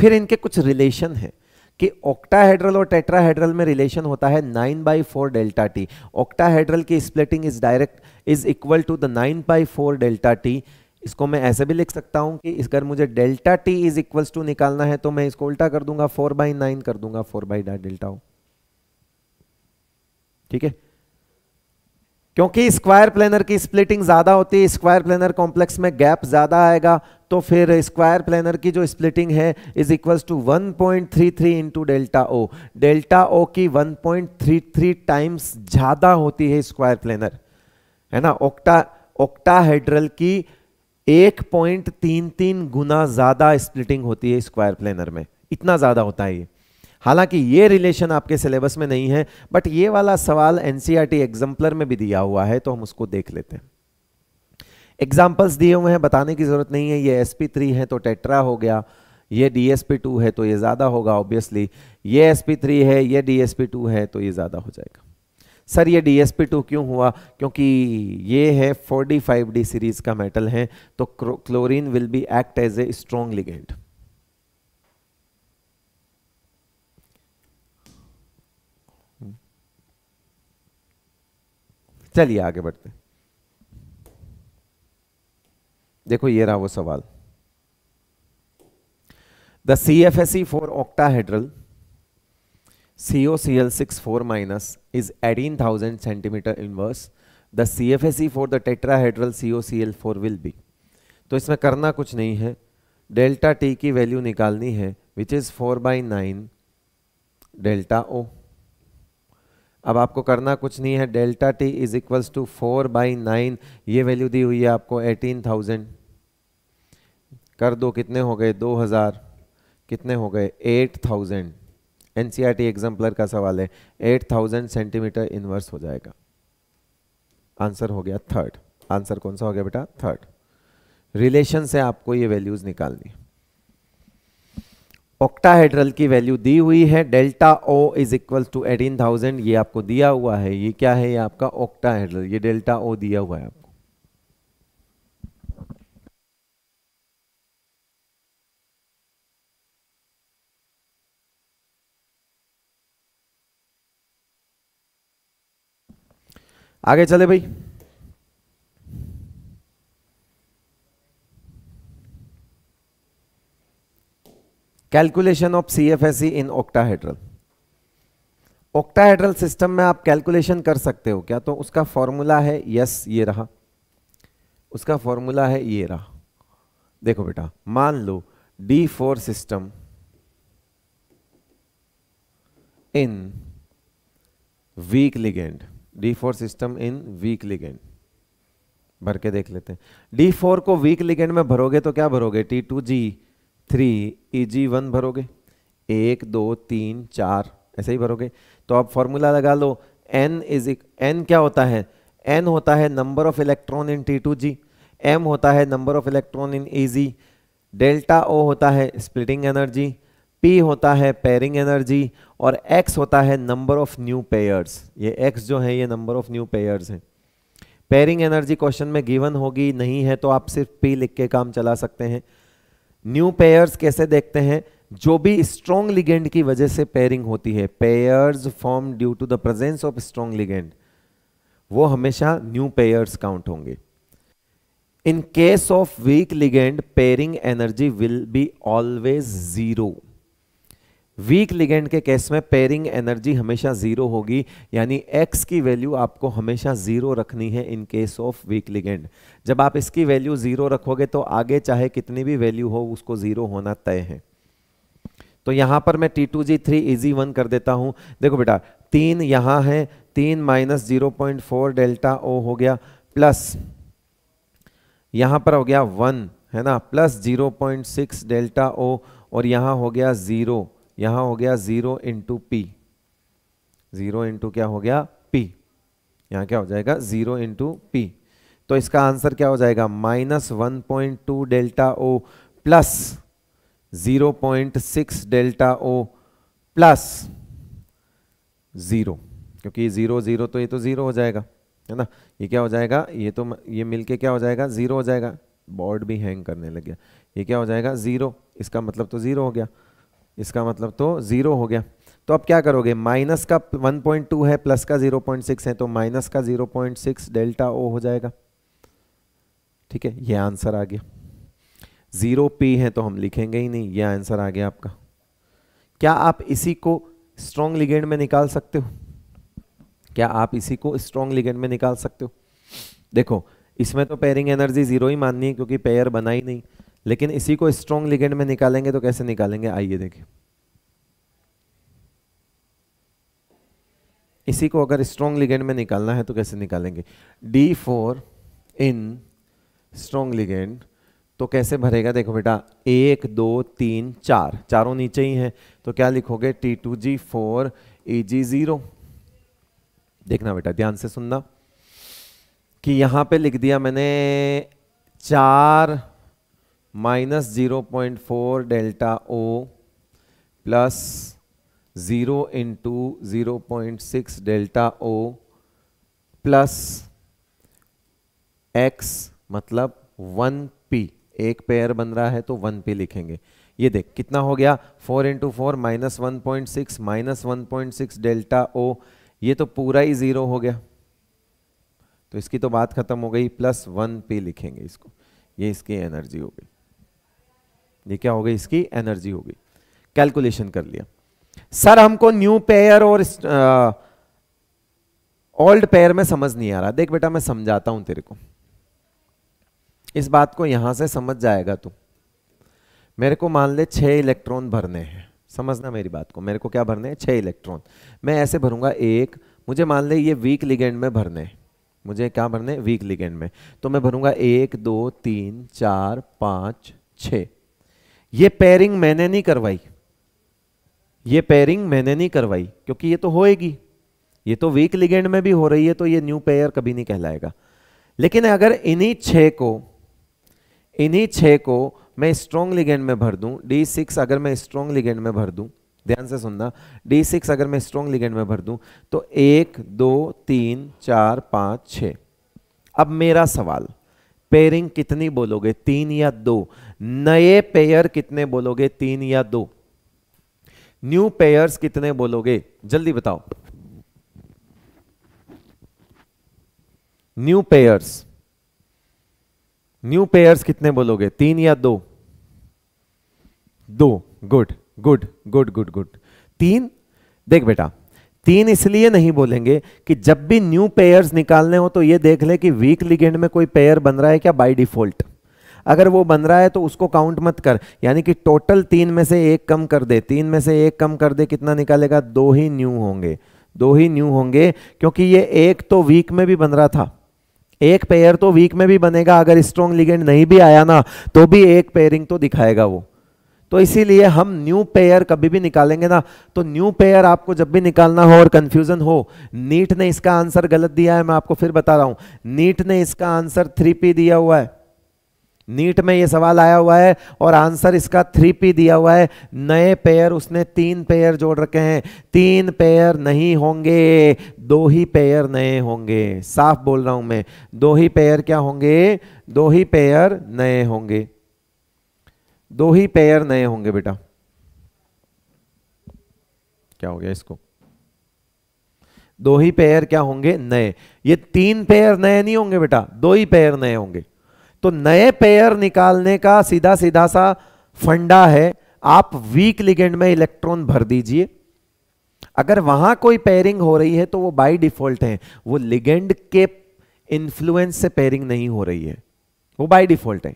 फिर इनके कुछ रिलेशन है कि ऑक्टाहेड्रल और टेट्राहेड्रल में रिलेशन होता है nine by four delta t octahedral की splitting is direct is equal to the nine by four delta t इसको मैं ऐसे भी लिख सकता हूं कि अगर मुझे delta t is equals to निकालना है तो मैं इसको उल्टा कर दूंगा फोर बाई नाइन कर दूंगा फोर बाई डेल्टा हो ठीक है क्योंकि स्क्वायर प्लेनर की स्प्लिटिंग ज्यादा होती है स्क्वायर प्लेनर कॉम्प्लेक्स में गैप ज्यादा आएगा तो फिर स्क्वायर प्लानर की जो स्प्लिटिंग है is equals to 1.33 point three into delta o delta o की 1.33 टाइम्स ज़्यादा होती है स्क्वायर प्लानर है ना ओक्टा ओक्टाहेड्रल की एक पॉइंट तीन तीन गुना ज़्यादा स्प्लिटिंग होती है स्क्वायर प्लानर में इतना ज़्यादा होता है ये हालांकि ये रिलेशन आपके सिलेबस में नहीं है बट ये वाला सवाल एनसीआरटी एग्जाम्पलर e में भी दिया हुआ है तो हम उसको देख लेते हैं एग्जाम्पल्स दिए हुए हैं बताने की ज़रूरत नहीं है ये एस थ्री है तो टेट्रा हो गया ये डी एस पी टू है तो ये ज़्यादा होगा ऑब्वियसली ये एस पी थ्री है ये डी एस पी टू है तो ये ज़्यादा हो जाएगा सर ये डी एस पी टू क्यों हुआ क्योंकि ये है फोर्टी फाइव डी सीरीज का मेटल है तो chlorine will be act as a strong ligand चलिए आगे बढ़ते हैं देखो ये रहा वो सवाल the C F S E for octahedral C O C L six four minus is eighteen thousand centimetre inverse the C F S E for the tetrahedral C O C L four will be तो इसमें करना कुछ नहीं है delta T की value निकालनी है which is four by nine delta o अब आपको करना कुछ नहीं है delta t is equals to four by nine ये वैल्यू दी हुई है आपको एटीन थाउजेंड कर दो कितने हो गए दो हज़ार कितने हो गए eight thousand N C R T exemplar का सवाल है एट थाउजेंड सेंटीमीटर इन्वर्स हो जाएगा आंसर हो गया थर्ड आंसर कौन सा हो गया बेटा थर्ड रिलेशन से आपको ये वैल्यूज़ निकालनी है ऑक्टाहेड्रल की वैल्यू दी हुई है delta o is equal to eighteen thousand ये आपको दिया हुआ है ये क्या है ये आपका ऑक्टाहेड्रल ये डेल्टा ओ दिया हुआ है आपको आगे चले भाई calculation of S in octahedral octahedral system में आप कैलकुलेशन कर सकते हो क्या तो उसका फॉर्मूला है यस ये रहा उसका फॉर्मूला है ये रहा देखो बेटा मान लो d four system in weak ligand d four system in weak ligand भर के देख लेते हैं डी फोर को वीक लिगेंड में भरोगे तो क्या भरोगे टी टू जी three e e g one भरोगे एक दो तीन चार ऐसे ही भरोगे तो आप फॉर्मूला लगा लो एन इज एन क्या होता है एन होता है number of electron in t two g m होता है number of electron in e g delta o होता है स्प्लिटिंग एनर्जी पी होता है पेयरिंग एनर्जी और एक्स होता है नंबर ऑफ न्यू पेयर्स ये एक्स जो है ये नंबर ऑफ न्यू पेयर्स हैं पेयरिंग एनर्जी क्वेश्चन में गिवन होगी नहीं है तो आप सिर्फ पी लिख के काम चला सकते हैं न्यू पेयर्स कैसे देखते हैं जो भी स्ट्रॉन्ग लिगेंड की वजह से पेयरिंग होती है pairs form due to the presence of strong ligand वो हमेशा न्यू पेयर्स काउंट होंगे in case of weak ligand pairing energy will be always zero weak ligand के केस में पेयरिंग एनर्जी हमेशा ज़ीरो होगी यानी एक्स की वैल्यू आपको हमेशा ज़ीरो रखनी है in case of weak ligand जब आप इसकी वैल्यू ज़ीरो रखोगे तो आगे चाहे कितनी भी वैल्यू हो उसको ज़ीरो होना तय है तो यहां पर मैं टी टू जी थ्री इजी वन कर देता हूं देखो बेटा तीन यहां है तीन minus zero point four delta o हो गया प्लस यहां पर हो गया वन है ना plus zero point six delta o और यहां हो गया ज़ीरो यहां हो गया zero into p zero into क्या हो गया पी यहां क्या हो जाएगा जीरो इंटू पी तो इसका आंसर क्या हो जाएगा minus one point two delta o plus zero point six delta o plus zero क्योंकि जीरो जीरो तो ये तो जीरो हो जाएगा है ना ये क्या हो जाएगा ये तो ये मिलके क्या हो जाएगा जीरो हो जाएगा बोर्ड भी हैंग करने लग गया ये क्या हो जाएगा जीरो इसका मतलब तो जीरो हो गया इसका मतलब तो ज़ीरो हो गया तो अब क्या करोगे माइनस का 1.2 है प्लस का 0.6 है तो माइनस का 0.6 डेल्टा ओ हो जाएगा ठीक है ये आंसर आ गया ज़ीरो पी है तो हम लिखेंगे ही नहीं ये आंसर आ गया आपका क्या आप इसी को स्ट्रॉन्ग लिगेंड में निकाल सकते हो क्या आप इसी को स्ट्रॉन्ग लिगेंड में निकाल सकते हो देखो इसमें तो पेयरिंग एनर्जी जीरो ही माननी है क्योंकि पेयर बना ही नहीं लेकिन इसी को स्ट्रॉन्ग लिगेंड में निकालेंगे तो कैसे निकालेंगे आइए देखिए इसी को अगर स्ट्रॉन्ग लिगेंड में निकालना है तो कैसे निकालेंगे D4 फोर इन स्ट्रॉन्ग लिगेंड तो कैसे भरेगा देखो बेटा एक दो तीन चार चारों नीचे ही हैं तो क्या लिखोगे टी टू जी फोर ए जी ज़ीरो देखना बेटा ध्यान से सुनना कि यहां पे लिख दिया मैंने चार minus zero point four delta o plus zero into zero point six delta o plus x मतलब वन पी एक पेयर बन रहा है तो वन पी लिखेंगे ये देख कितना हो गया four into four minus one point six minus one point six delta o ये तो पूरा ही ज़ीरो हो गया तो इसकी तो बात खत्म हो गई प्लस वन पी लिखेंगे इसको ये इसकी एनर्जी हो गई ये क्या हो गई इसकी एनर्जी हो गई कैलकुलेशन कर लिया सर हमको न्यू पेयर और ओल्ड पेयर में समझ नहीं आ रहा देख बेटा मैं समझाता हूं तेरे को इस बात को यहां से समझ जाएगा तू मेरे को मान ले छह इलेक्ट्रॉन भरने हैं समझना मेरी बात को मेरे को क्या भरने हैं छह इलेक्ट्रॉन मैं ऐसे भरूंगा एक मुझे मान ले ये वीक लिगेंड में भरने मुझे क्या भरने वीक लिगेंड में तो मैं भरूंगा एक दो तीन चार पांच छ ये पेयरिंग मैंने नहीं करवाई ये पेयरिंग मैंने नहीं करवाई क्योंकि ये तो होएगी ये तो वीक लिगेंड में भी हो रही है तो ये न्यू पेयर कभी नहीं कहलाएगा लेकिन अगर इन्हीं छ को इन्हीं छ को मैं स्ट्रॉन्ग लिगेंड में भर दूं डी सिक्स अगर मैं स्ट्रॉन्ग लिगेंड में भर दूं ध्यान से सुनना डी सिक्स अगर मैं स्ट्रॉन्ग लिगेंड में भर दूं तो एक दो तीन चार पाँच छ अब मेरा सवाल पेयरिंग कितनी बोलोगे तीन या दो नए पेयर कितने बोलोगे तीन या दो न्यू पेयर्स कितने बोलोगे जल्दी बताओ न्यू पेयर्स न्यू पेयर्स कितने बोलोगे तीन या दो दो good good good good good तीन देख बेटा तीन इसलिए नहीं बोलेंगे कि जब भी न्यू पेयर्स निकालने हो तो ये देख ले कि वीक लिगेंड में कोई पेयर बन रहा है क्या बाय डिफॉल्ट अगर वो बन रहा है तो उसको काउंट मत कर यानी कि टोटल तीन में से एक कम कर दे तीन में से एक कम कर दे कितना निकालेगा दो ही न्यू होंगे दो ही न्यू होंगे क्योंकि ये एक तो वीक में भी बन रहा था एक पेयर तो वीक में भी बनेगा अगर स्ट्रॉन्ग लिगेंड नहीं भी आया ना तो भी एक पेयरिंग तो दिखाएगा वो तो इसीलिए हम न्यू पेयर कभी भी निकालेंगे ना तो न्यू पेयर आपको जब भी निकालना हो और कंफ्यूजन हो नीट ने इसका आंसर गलत दिया है मैं आपको फिर बता रहा हूं नीट ने इसका आंसर थ्री पी दिया हुआ है नीट में ये सवाल आया हुआ है और आंसर इसका थ्री पी दिया हुआ है नए पेयर उसने तीन पेयर जोड़ रखे हैं तीन पेयर नहीं होंगे दो ही पेयर नए होंगे साफ बोल रहा हूं मैं दो ही पेयर क्या होंगे दो ही पेयर नए होंगे दो ही पेयर नए होंगे बेटा क्या हो गया इसको दो ही पेयर क्या होंगे नए ये तीन पेयर नए नहीं होंगे बेटा दो ही पेयर नए होंगे तो नए पेयर निकालने का सीधा सीधा सा फंडा है आप वीक लिगेंड में इलेक्ट्रॉन भर दीजिए अगर वहां कोई पेयरिंग हो रही है तो वो बाय डिफॉल्ट है वो लिगेंड के इन्फ्लुएंस से पेयरिंग नहीं हो रही है वो बाय डिफॉल्ट है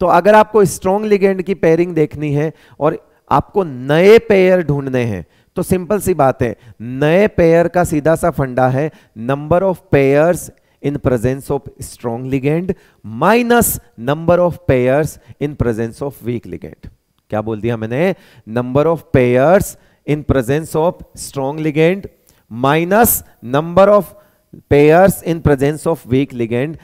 तो अगर आपको स्ट्रॉन्ग लिगेंड की पेयरिंग देखनी है और आपको नए पेयर ढूंढने हैं तो सिंपल सी बात है नए पेयर का सीधा सा फंडा है number of pairs in presence of strong ligand minus number of pairs in presence of weak ligand क्या बोल दिया मैंने number of pairs in presence of strong ligand minus number of pairs in presence of weak ligand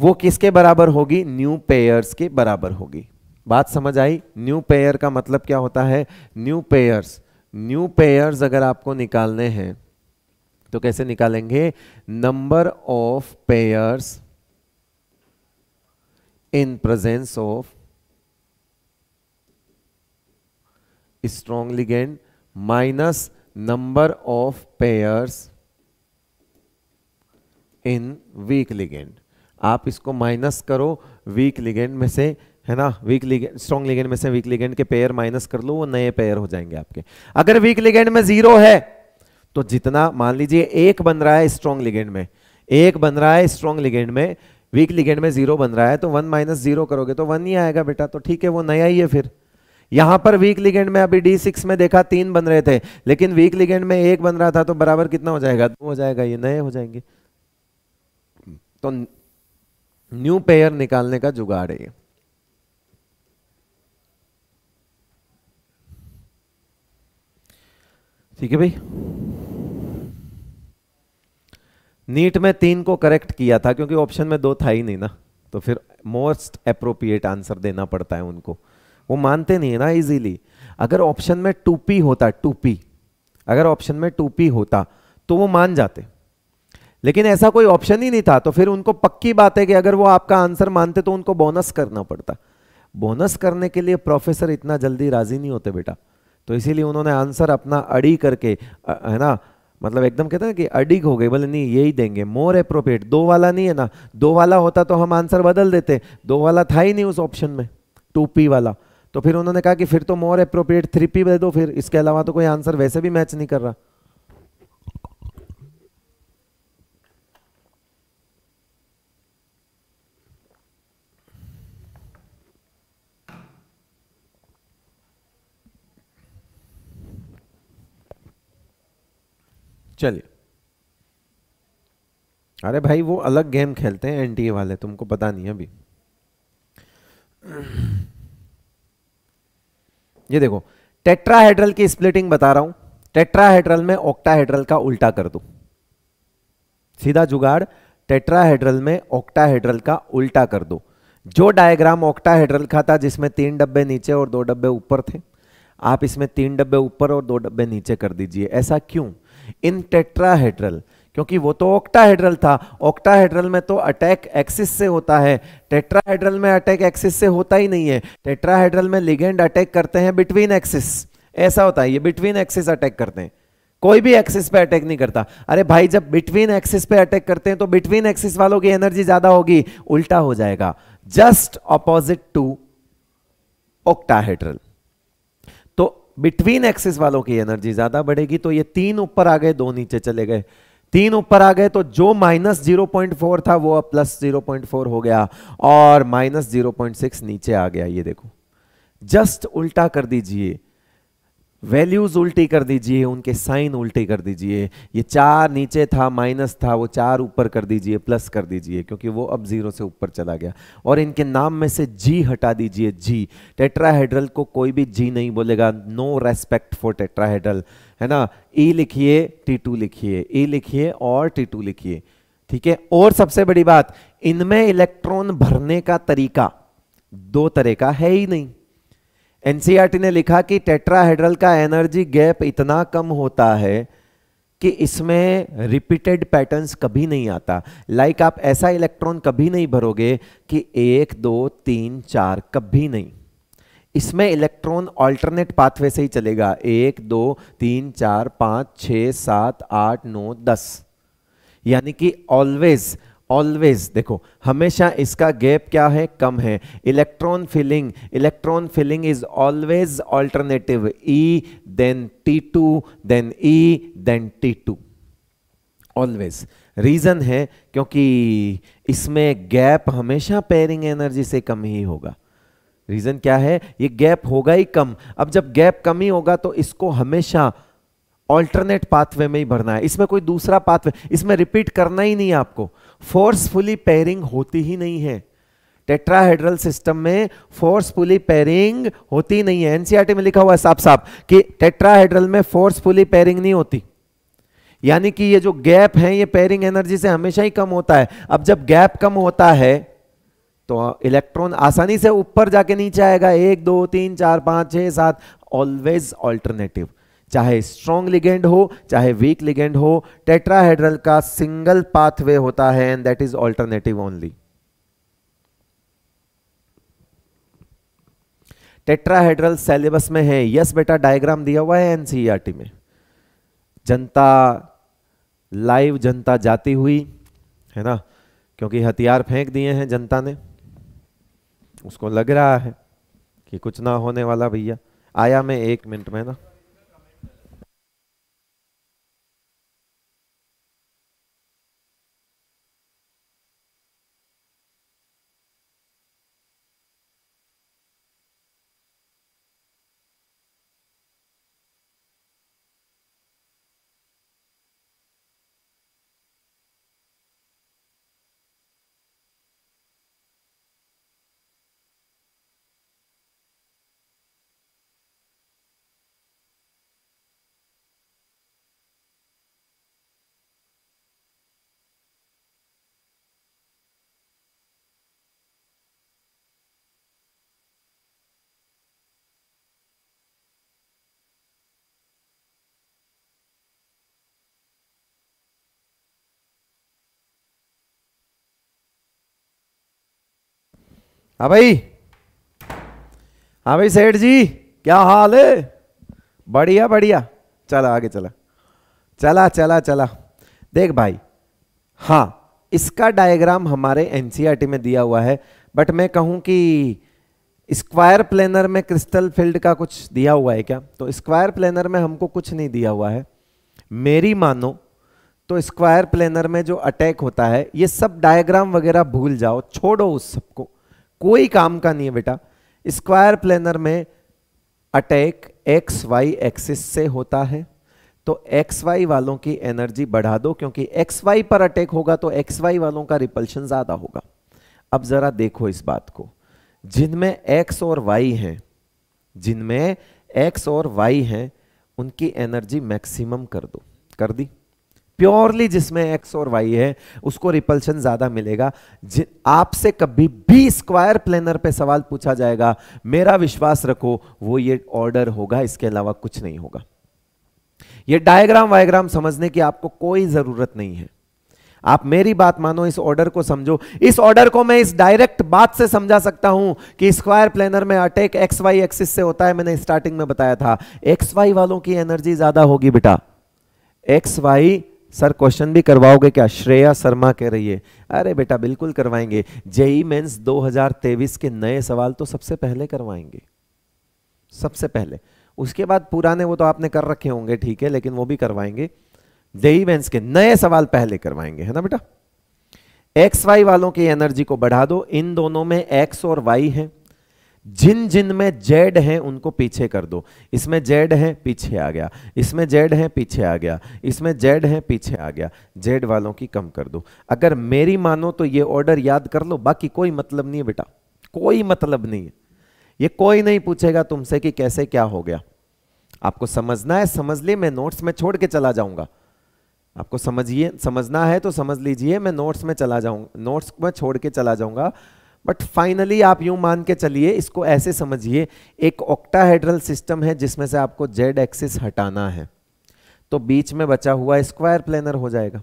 वो किसके बराबर होगी new pairs के बराबर होगी बात समझ आई न्यू पेयर का मतलब क्या होता है न्यू पेयर्स न्यू पेयर्स अगर आपको निकालने हैं तो कैसे निकालेंगे number of pairs in presence of strong ligand minus number of pairs in weak ligand आप इसको माइनस करो वीक लिगेंड में से है ना वीक लिगेंड स्ट्रॉन्ग लिगेंड में से वीक लिगेंड के पेयर माइनस कर लो वो नए पेयर हो जाएंगे आपके अगर वीक लिगेंड में जीरो है तो जितना मान लीजिए एक बन रहा है स्ट्रॉन्ग लिगेंड में एक बन रहा है स्ट्रॉन्ग लिगेंड में वीक लिगेंड में जीरो बन रहा है तो वन माइनस जीरो करोगे तो वन ही आएगा बेटा तो ठीक है वो नया ही है फिर यहां पर वीक लिगेंड में अभी डी सिक्स में देखा तीन बन रहे थे लेकिन वीक लिगेंड में एक बन रहा था तो बराबर कितना हो जाएगा दो हो जाएगा ये नए हो जाएंगे तो न्यू पेयर निकालने का जुगाड़ है ठीक है भाई नीट में तीन को करेक्ट किया था क्योंकि ऑप्शन में दो था ही नहीं ना तो फिर मोस्ट अप्रोप्रिएट आंसर देना पड़ता है उनको वो मानते नहीं है ना इजीली अगर ऑप्शन में टूपी होता टूपी अगर ऑप्शन में टूपी होता तो वो मान जाते लेकिन ऐसा कोई ऑप्शन ही नहीं था तो फिर उनको पक्की बात है कि अगर वो आपका आंसर मानते तो उनको बोनस करना पड़ता बोनस करने के लिए प्रोफेसर इतना जल्दी राजी नहीं होते बेटा तो इसीलिए उन्होंने आंसर अपना अड़ी करके है ना मतलब एकदम कहते हैं कि अडिग हो गई बोले नहीं यही देंगे मोर अप्रोप्रिएट दो वाला नहीं है ना दो वाला होता तो हम आंसर बदल देते दो वाला था ही नहीं उस ऑप्शन में टू पी वाला तो फिर उन्होंने कहा कि फिर तो मोर अप्रोप्रिएट थ्री पी दे दो फिर इसके अलावा तो कोई आंसर वैसे भी मैच नहीं कर रहा चलिए अरे भाई वो अलग गेम खेलते हैं एनटीए वाले तुमको पता नहीं अभी ये देखो टेट्राहेड्रल की स्प्लिटिंग बता रहा हूं टेट्राहेड्रल में ऑक्टाहेड्रल का उल्टा कर दो सीधा जुगाड़ टेट्राहेड्रल में ऑक्टाहेड्रल का उल्टा कर दो जो डायग्राम ऑक्टाहेड्रल का था जिसमें तीन डब्बे नीचे और दो डब्बे ऊपर थे आप इसमें तीन डब्बे ऊपर और दो डब्बे नीचे कर दीजिए ऐसा क्यों इन टेट्राहेड्रल क्योंकि वो तो ऑक्टाहेड्रल था ऑक्टाहेड्रल में तो अटैक एक्सिस से होता है टेट्राहेड्रल में अटैक एक्सिस से होता ही नहीं है टेट्राहेड्रल में लिगेंड अटैक करते हैं बिटवीन एक्सिस ऐसा होता है ये बिटवीन एक्सिस अटैक करते हैं कोई भी एक्सिस पे अटैक नहीं करता अरे भाई जब बिटवीन एक्सिस पे अटैक करते हैं तो बिटवीन एक्सिस वालों की एनर्जी ज्यादा होगी उल्टा हो जाएगा just opposite to octahedral between axis वालों की एनर्जी ज्यादा बढ़ेगी तो ये तीन ऊपर आ गए दो नीचे चले गए तीन ऊपर आ गए तो जो माइनस जीरो पॉइंट फोर था वो अब प्लस जीरो पॉइंट फोर हो गया और माइनस जीरो पॉइंट सिक्स नीचे आ गया ये देखो जस्ट उल्टा कर दीजिए वैल्यूज उल्टी कर दीजिए उनके साइन उल्टे कर दीजिए ये चार नीचे था माइनस था वो चार ऊपर कर दीजिए प्लस कर दीजिए क्योंकि वो अब जीरो से ऊपर चला गया और इनके नाम में से जी हटा दीजिए जी टेट्राहेड्रल को कोई भी जी नहीं बोलेगा नो रेस्पेक्ट फॉर टेट्राहेड्रल है ना ई e लिखिए टी टू लिखिए ए e लिखिए और टी टू लिखिए ठीक है और सबसे बड़ी बात इनमें इलेक्ट्रॉन भरने का तरीका दो तरह का है ही नहीं एनसीईआरटी ने लिखा कि टेट्राहेड्रल का एनर्जी गैप इतना कम होता है कि इसमें रिपीटेड पैटर्न्स कभी नहीं आता लाइक like आप ऐसा इलेक्ट्रॉन कभी नहीं भरोगे कि एक दो तीन चार कभी नहीं इसमें इलेक्ट्रॉन अल्टरनेट पाथवे से ही चलेगा एक दो तीन चार पाँच छ सात आठ नौ दस यानी कि ऑलवेज ऑलवेज देखो हमेशा इसका गैप क्या है कम है electron filling electron filling is always alternative e then t two then e then t two always reason है क्योंकि इसमें गैप हमेशा पेयरिंग एनर्जी से कम ही होगा रीज़न क्या है ये गैप होगा ही कम अब जब गैप कम ही होगा तो इसको हमेशा ऑल्टरनेट पाथवे में ही भरना है इसमें कोई दूसरा पाथवे इसमें रिपीट करना ही नहीं है आपको फोर्सफुली पेयरिंग होती ही नहीं है टेट्राहेड्रल सिस्टम में फोर्सफुली पेयरिंग होती नहीं है एनसीईआरटी e में लिखा हुआ है साफ साफ कि टेट्राहेड्रल में फोर्सफुली पेयरिंग नहीं होती यानी कि ये जो गैप है ये पेयरिंग एनर्जी से हमेशा ही कम होता है अब जब गैप कम होता है तो इलेक्ट्रॉन आसानी से ऊपर जाके नीचे आएगा एक दो तीन चार पांच छह सात ऑलवेज ऑल्टरनेटिव चाहे स्ट्रॉन्ग लिगेंड हो चाहे वीक लिगेंड हो टेट्राहेड्रल का सिंगल पाथवे होता है and that is alternative only tetrahedral syllabus में है यस बेटा डायग्राम दिया हुआ है एनसीईआरटी e में जनता लाइव जनता जाती हुई है ना क्योंकि हथियार फेंक दिए हैं जनता ने उसको लग रहा है कि कुछ ना होने वाला भैया आया मैं एक मिनट में ना हाँ भाई हाँ भाई सेठ जी क्या हाल है बढ़िया बढ़िया चला आगे चला चला चला चला देख भाई हाँ इसका डायग्राम हमारे एनसीईआरटी e में दिया हुआ है बट मैं कहूँ कि स्क्वायर प्लेनर में क्रिस्टल फील्ड का कुछ दिया हुआ है क्या तो स्क्वायर प्लेनर में हमको कुछ नहीं दिया हुआ है मेरी मानो तो स्क्वायर प्लेनर में जो अटैक होता है ये सब डायग्राम वगैरह भूल जाओ छोड़ो उस सबको कोई काम का नहीं है बेटा स्क्वायर प्लेनर में अटैक एक्स वाई एक्सिस से होता है तो एक्स वाई वालों की एनर्जी बढ़ा दो क्योंकि एक्स वाई पर अटैक होगा तो एक्स वाई वालों का रिपल्शन ज़्यादा होगा अब ज़रा देखो इस बात को जिनमें एक्स और वाई हैं जिनमें एक्स और वाई हैं उनकी एनर्जी मैक्सिमम कर दो कर दी प्योरली जिसमें एक्स और वाई है उसको रिपल्शन ज्यादा मिलेगा आपसे कभी भी स्क्वायर प्लेनर पे सवाल पूछा जाएगा मेरा विश्वास रखो वो ये ऑर्डर होगा इसके अलावा कुछ नहीं होगा ये डायग्राम वायग्राम समझने की आपको कोई जरूरत नहीं है आप मेरी बात मानो इस ऑर्डर को समझो इस ऑर्डर को मैं इस डायरेक्ट बात से समझा सकता हूं कि स्क्वायर प्लेनर में अटैक एक्स वाई एक्सिस से होता है मैंने स्टार्टिंग में बताया था एक्स वाई वालों की एनर्जी ज्यादा होगी बेटा एक्स वाई सर क्वेश्चन भी करवाओगे क्या श्रेया शर्मा कह रही है अरे बेटा बिल्कुल करवाएंगे जेई मेंस 2023 के नए सवाल तो सबसे पहले करवाएंगे सबसे पहले उसके बाद पुराने वो तो आपने कर रखे होंगे ठीक है लेकिन वो भी करवाएंगे जेई मेंस के नए सवाल पहले करवाएंगे है ना बेटा एक्स वाई वालों की एनर्जी को बढ़ा दो इन दोनों में एक्स और वाई है जिन जिन में जेड है उनको पीछे कर दो इसमें जेड है पीछे आ गया इसमें जेड है पीछे आ गया इसमें जेड है पीछे आ गया जेड वालों की कम कर दो अगर मेरी मानो तो ये ऑर्डर याद कर लो बाकी कोई मतलब नहीं है बेटा कोई मतलब नहीं है ये कोई नहीं पूछेगा तुमसे कि कैसे क्या हो गया आपको समझना है समझ ली मैं नोट्स में छोड़ के चला जाऊंगा आपको समझिए समझना है तो समझ लीजिए मैं नोट्स में चला जाऊंगा नोट्स में छोड़ के चला जाऊंगा बट फाइनली आप यूं मान के चलिए इसको ऐसे समझिए एक ऑक्टाहेड्रल सिस्टम है जिसमें से आपको जेड एक्सिस हटाना है तो बीच में बचा हुआ स्क्वायर प्लेनर हो जाएगा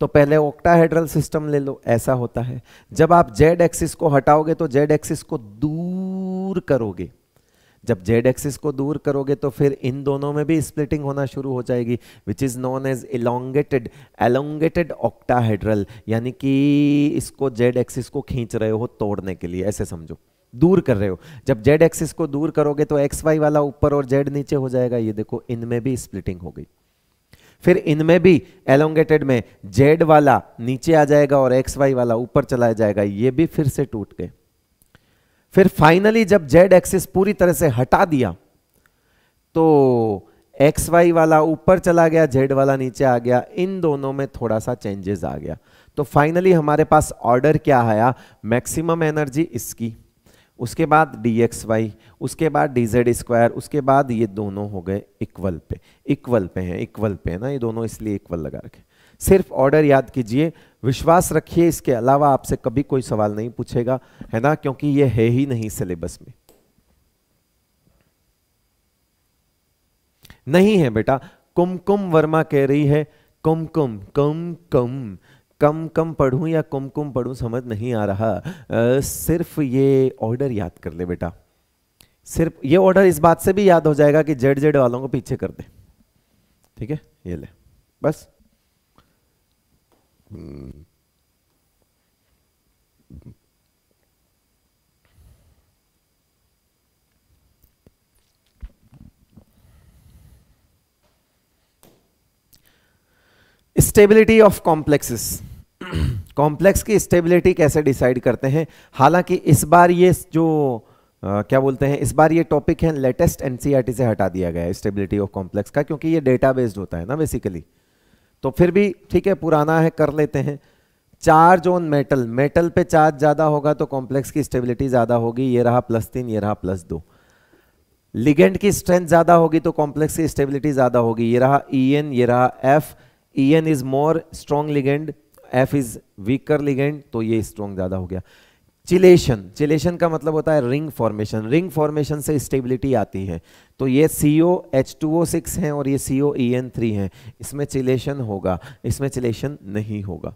तो पहले ऑक्टाहेड्रल सिस्टम ले लो ऐसा होता है जब आप जेड एक्सिस को हटाओगे तो जेड एक्सिस को दूर करोगे जब जेड एक्सिस को दूर करोगे तो फिर इन दोनों में भी स्प्लिटिंग होना शुरू हो जाएगी which is known as elongated elongated octahedral यानी कि इसको जेड एक्सिस को खींच रहे हो तोड़ने के लिए ऐसे समझो दूर कर रहे हो जब जेड एक्सिस को दूर करोगे तो एक्स वाई वाला ऊपर और जेड नीचे हो जाएगा ये देखो इनमें भी स्प्लिटिंग हो गई फिर इनमें भी एलोंगेटेड में जेड वाला नीचे आ जाएगा और एक्स वाई वाला ऊपर चला जाएगा ये भी फिर से टूट गए फिर फाइनली जब जेड एक्सिस पूरी तरह से हटा दिया तो एक्स वाई वाला ऊपर चला गया जेड वाला नीचे आ गया इन दोनों में थोड़ा सा चेंजेस आ गया तो फाइनली हमारे पास ऑर्डर क्या आया मैक्सिमम एनर्जी इसकी उसके बाद डी एक्स वाई उसके बाद डी जेड स्क्वायर उसके बाद ये दोनों हो गए इक्वल पे इक्वल पे हैं इक्वल पे है ना ये दोनों इसलिए इक्वल लगा रखे सिर्फ ऑर्डर याद कीजिए विश्वास रखिए इसके अलावा आपसे कभी कोई सवाल नहीं पूछेगा है ना क्योंकि ये है ही नहीं सिलेबस में नहीं है बेटा कुमकुम वर्मा कह रही है कुमकुम कुम कुम कम कम पढ़ू या कुमकुम पढ़ू समझ नहीं आ रहा आ, सिर्फ ये ऑर्डर याद कर ले बेटा सिर्फ ये ऑर्डर इस बात से भी याद हो जाएगा कि जेड जेड वालों को पीछे कर दे ठीक है ये ले बस स्टेबिलिटी ऑफ कॉम्प्लेक्सेस कॉम्प्लेक्स की स्टेबिलिटी कैसे डिसाइड करते हैं हालांकि इस बार ये जो Uh, क्या बोलते हैं इस बार ये टॉपिक है लेटेस्ट एनसीईआरटी से हटा दिया गया है स्टेबिलिटी ऑफ कॉम्प्लेक्स का क्योंकि ये डेटा बेस्ड होता है ना बेसिकली तो फिर भी ठीक है पुराना है कर लेते हैं चार्ज ऑन मेटल मेटल पे चार्ज ज़्यादा होगा तो कॉम्प्लेक्स की स्टेबिलिटी ज़्यादा होगी ये रहा प्लस तीन ये रहा प्लस दो लिगेंड की स्ट्रेंथ ज़्यादा होगी तो कॉम्प्लेक्स की स्टेबिलिटी ज़्यादा होगी ये रहा ई एन ये रहा f e n is more strong ligand f is weaker ligand तो ये स्ट्रॉन्ग ज़्यादा हो गया चिलेशन चिलेशन का मतलब होता है रिंग फॉर्मेशन रिंग फॉर्मेशन से स्टेबिलिटी आती है तो ये सी ओ एच टू ओ सिक्स है और ये c O E N three है इसमें चिलेशन होगा इसमें चिलेशन नहीं होगा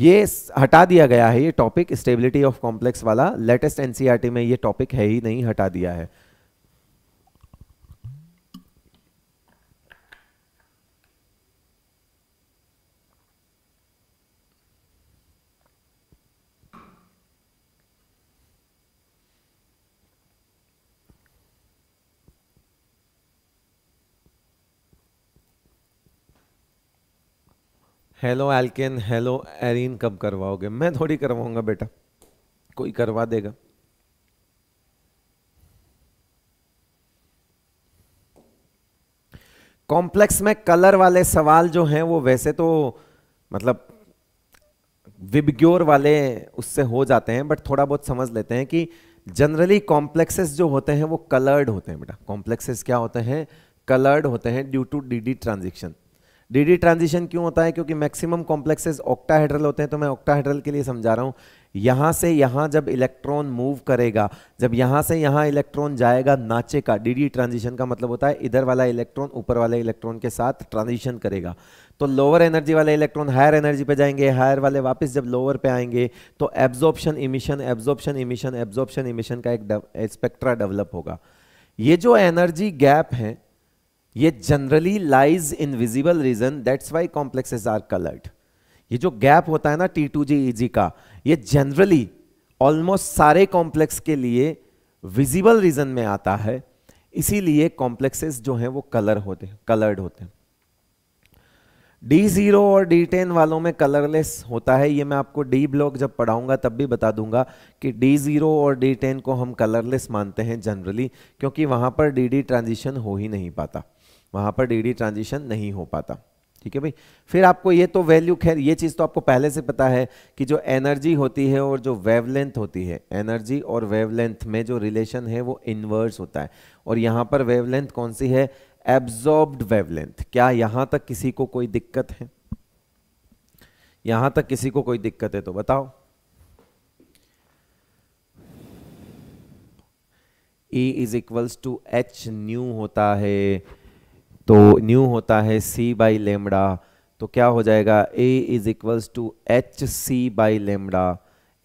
ये हटा दिया गया है ये टॉपिक स्टेबिलिटी ऑफ कॉम्प्लेक्स वाला लेटेस्ट एनसीईआरटी e में ये टॉपिक है ही नहीं हटा दिया है हेलो एल्केन हेलो एरिन कब करवाओगे मैं थोड़ी करवाऊंगा बेटा कोई करवा देगा कॉम्प्लेक्स में कलर वाले सवाल जो हैं वो वैसे तो मतलब विबग्योर वाले उससे हो जाते हैं बट थोड़ा बहुत समझ लेते हैं कि जनरली कॉम्प्लेक्सेस जो होते हैं वो कलर्ड होते हैं बेटा कॉम्प्लेक्सेस क्या होते हैं कलर्ड होते हैं due to d d transaction d d transition क्यों होता है क्योंकि मैक्सिमम कॉम्प्लेक्सेस ऑक्टाहेड्रल होते हैं तो मैं ऑक्टाहेड्रल के लिए समझा रहा हूँ यहाँ से यहाँ जब इलेक्ट्रॉन मूव करेगा जब यहाँ से यहाँ इलेक्ट्रॉन जाएगा नाचे का डीडी ट्रांजिशन का मतलब होता है इधर वाला इलेक्ट्रॉन ऊपर वाले इलेक्ट्रॉन के साथ ट्रांजिशन करेगा तो लोअर एनर्जी वाले इलेक्ट्रॉन हायर एनर्जी पे जाएंगे हायर वाले वापस जब लोअर पे आएंगे तो absorption emission absorption emission absorption emission का एक स्पेक्ट्रा डेवलप होगा ये जो एनर्जी गैप है ये generally lies in visible region that's why complexes are coloured ये जो गैप होता है ना टी टू जी जी का ये जनरली ऑलमोस्ट सारे कॉम्प्लेक्स के लिए विजिबल रीजन में आता है इसीलिए कॉम्प्लेक्सेस जो हैं वो कलर होते हैं कलर्ड होते हैं डी जीरो और डी टेन वालों में कलरलेस होता है ये मैं आपको डी ब्लॉक जब पढ़ाऊंगा तब भी बता दूंगा कि डी जीरो और डी टेन को हम कलरलेस मानते हैं जनरली क्योंकि वहां पर डी डी ट्रांजिशन हो ही नहीं पाता वहाँ पर डी ट्रांजिशन नहीं हो पाता ठीक है भाई फिर आपको ये तो वैल्यू खैर ये चीज़ तो आपको पहले से पता है कि जो एनर्जी होती है और जो वेवलेंथ होती है एनर्जी और वेवलेंथ में जो रिलेशन है वो इन्वर्स होता है और यहाँ पर वेवलेंथ कौन सी है एब्जॉर्ब्ड वेवलेंथ क्या यहाँ तक किसी को कोई दिक्कत है यहाँ तक किसी को कोई दिक्कत है तो बताओ E is equals to h nu होता है तो न्यू होता है सी बाई लेमड़ा तो क्या हो जाएगा e is equals to h c by lambda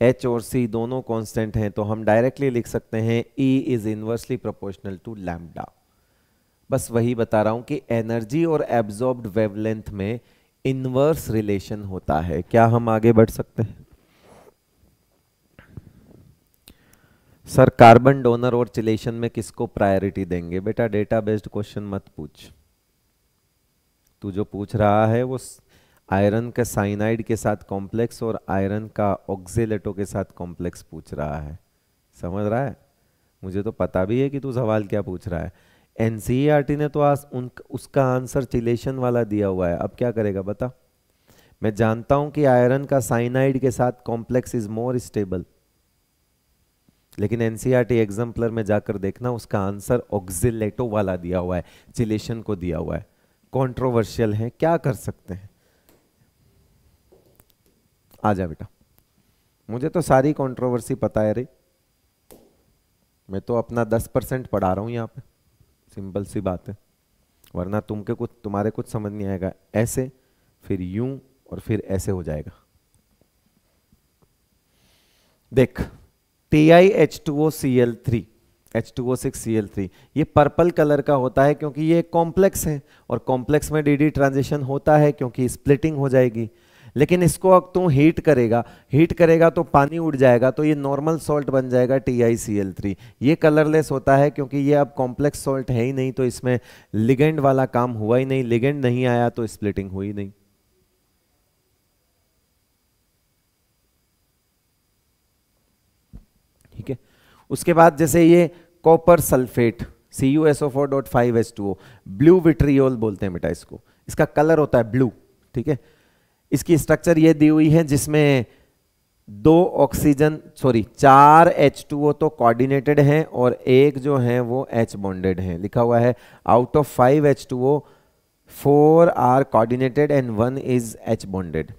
h और सी दोनों कांस्टेंट हैं तो हम डायरेक्टली लिख सकते हैं e is inversely proportional to lambda बस वही बता रहा हूं कि एनर्जी और एब्जॉर्ब्ड वेवलेंथ में इनवर्स रिलेशन होता है क्या हम आगे बढ़ सकते हैं सर कार्बन डोनर और चिलेशन में किसको प्रायोरिटी देंगे बेटा डेटा बेस्ड क्वेश्चन मत पूछ तू जो पूछ रहा है वो आयरन का साइनाइड के साथ कॉम्प्लेक्स और आयरन का ऑक्जेलेटो के साथ कॉम्प्लेक्स पूछ रहा है समझ रहा है मुझे तो पता भी है कि तू सवाल क्या पूछ रहा है एन e ने तो आज उन उसका आंसर चिलेशन वाला दिया हुआ है अब क्या करेगा बता मैं जानता हूं कि आयरन का साइनाइड के साथ कॉम्प्लेक्स इज मोर स्टेबल लेकिन एनसीईआरटी e एग्जाम्पलर में जाकर देखना उसका आंसर ऑक्सीटो वाला दिया हुआ है चिलेशन को दिया हुआ है कंट्रोवर्शियल है क्या कर सकते हैं आ जा बेटा मुझे तो सारी कंट्रोवर्सी पता है रे मैं तो अपना दस परसेंट पढ़ा रहा हूं यहां पे सिंपल सी बात है वरना तुमके कुछ तुम्हारे कुछ समझ नहीं आएगा ऐसे फिर यूं और फिर ऐसे हो जाएगा देख t i h two o C L three h two O six c L three ये पर्पल कलर का होता है क्योंकि ये कॉम्प्लेक्स है और कॉम्प्लेक्स में डी डी ट्रांजेक्शन होता है क्योंकि स्प्लिटिंग हो जाएगी लेकिन इसको अब तू हीट करेगा हीट करेगा तो पानी उड़ जाएगा तो ये नॉर्मल सॉल्ट बन जाएगा टी आई सी एल थ्री ये कलरलेस होता है क्योंकि ये अब कॉम्प्लेक्स सॉल्ट है ही नहीं तो इसमें लिगेंड वाला काम हुआ ही नहीं लिगेंड नहीं आया तो स्प्लिटिंग हुई नहीं ठीक है उसके बाद जैसे ये copper sulphate c u s ओ four dot five s two o blue vitriol बोलते हैं बेटा इसको इसका कलर होता है ब्लू ठीक है इसकी स्ट्रक्चर ये दी हुई है जिसमें दो ऑक्सीजन सॉरी चार एच टू ओ तो कोऑर्डिनेटेड हैं और एक जो है वो एच बॉन्डेड है लिखा हुआ है out of five h two O four are coordinated and one is h bonded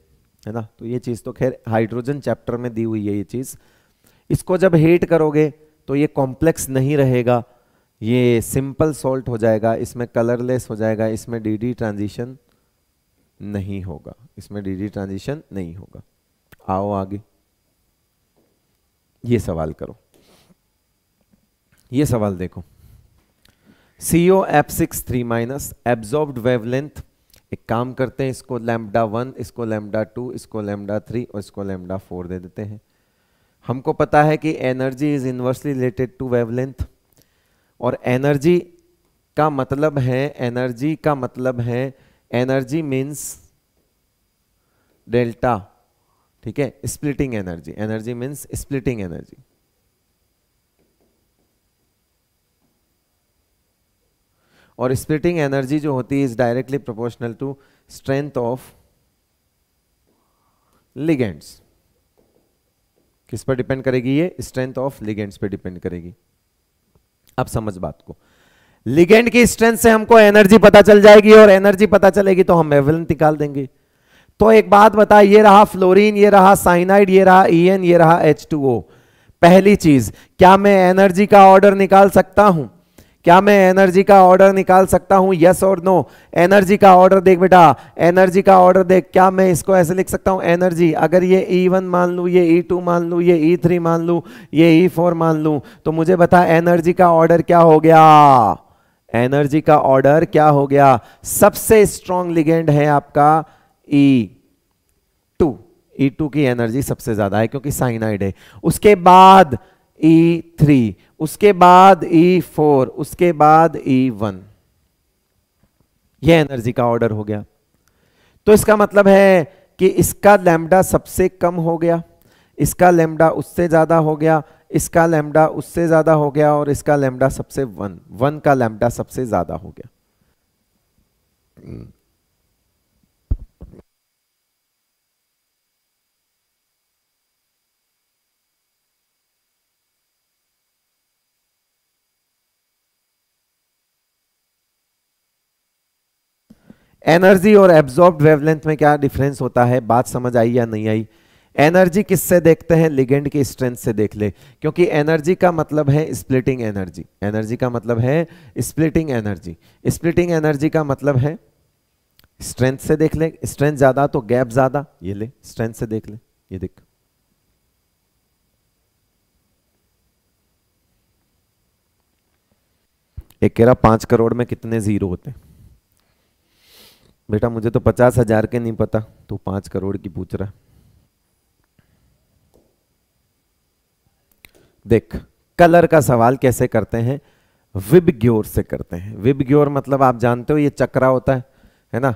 है ना तो ये चीज़ तो खैर हाइड्रोजन चैप्टर में दी हुई है ये चीज़ इसको जब हीट करोगे तो ये कॉम्प्लेक्स नहीं रहेगा ये सिंपल सॉल्ट हो जाएगा इसमें कलरलेस हो जाएगा इसमें डीडी ट्रांजिशन नहीं होगा इसमें डीडी ट्रांजिशन नहीं होगा आओ आगे ये सवाल करो ये सवाल देखो c o f six three minus absorb wavelength एक काम करते हैं इसको लैमडा वन इसको लैमडा टू इसको लैमडा थ्री और इसको लैमडा फोर दे देते हैं हमको पता है कि energy is inversely related to wavelength और एनर्जी का मतलब है एनर्जी का मतलब है एनर्जी मीन्स डेल्टा ठीक है splitting energy energy means splitting energy और स्प्लिटिंग एनर्जी जो होती है is directly proportional to strength of ligands किस पर डिपेंड करेगी ये स्ट्रेंथ ऑफ लिगेंड्स पे डिपेंड करेगी अब समझ बात को लिगेंड की स्ट्रेंथ से हमको एनर्जी पता चल जाएगी और एनर्जी पता चलेगी तो हम एवलेंथ निकाल देंगे तो एक बात बता ये रहा फ्लोरीन ये रहा साइनाइड ये रहा ईएन e ये रहा एच पहली चीज क्या मैं एनर्जी का ऑर्डर निकाल सकता हूं क्या मैं एनर्जी का ऑर्डर निकाल सकता हूं यस और नो एनर्जी का ऑर्डर देख बेटा एनर्जी का ऑर्डर देख क्या मैं इसको ऐसे लिख सकता हूं एनर्जी अगर ये ई e वन मान लू ये ई e टू मान लू ये ई e थ्री मान लू ये ई फोर मान लू तो मुझे बता एनर्जी का ऑर्डर क्या हो गया एनर्जी का ऑर्डर क्या हो गया सबसे स्ट्रॉन्ग लिगेंड है आपका ई टू ई टू की एनर्जी सबसे ज्यादा है क्योंकि साइनाइड है उसके बाद ई थ्री उसके बाद ई e फोर उसके बाद ई e वन यह एनर्जी का ऑर्डर हो गया तो इसका मतलब है कि इसका लैम्डा सबसे कम हो गया इसका लैम्डा उससे ज़्यादा हो गया इसका लैम्डा उससे ज़्यादा हो गया और इसका लैम्डा सबसे वन वन का लैम्डा सबसे ज़्यादा हो गया एनर्जी और एब्जॉर्ब वेवलेंथ में क्या डिफरेंस होता है बात समझ आई या नहीं आई एनर्जी किससे देखते हैं लिगेंड की स्ट्रेंथ से देख ले क्योंकि एनर्जी का मतलब है स्प्लिटिंग एनर्जी एनर्जी का मतलब है स्प्लिटिंग एनर्जी स्प्लिटिंग एनर्जी का मतलब है स्ट्रेंथ से देख ले स्ट्रेंथ ज्यादा तो गैप ज्यादा ये ले स्ट्रेंथ से देख ले ये देख एक कह रहा पांच करोड़ में कितने जीरो होते हैं बेटा मुझे तो पचास हजार के नहीं पता तो पांच करोड़ की पूछ रहा देख कलर का सवाल कैसे करते हैं विब ग्योर से करते हैं विब ग्योर मतलब आप जानते हो ये चक्रा होता है है ना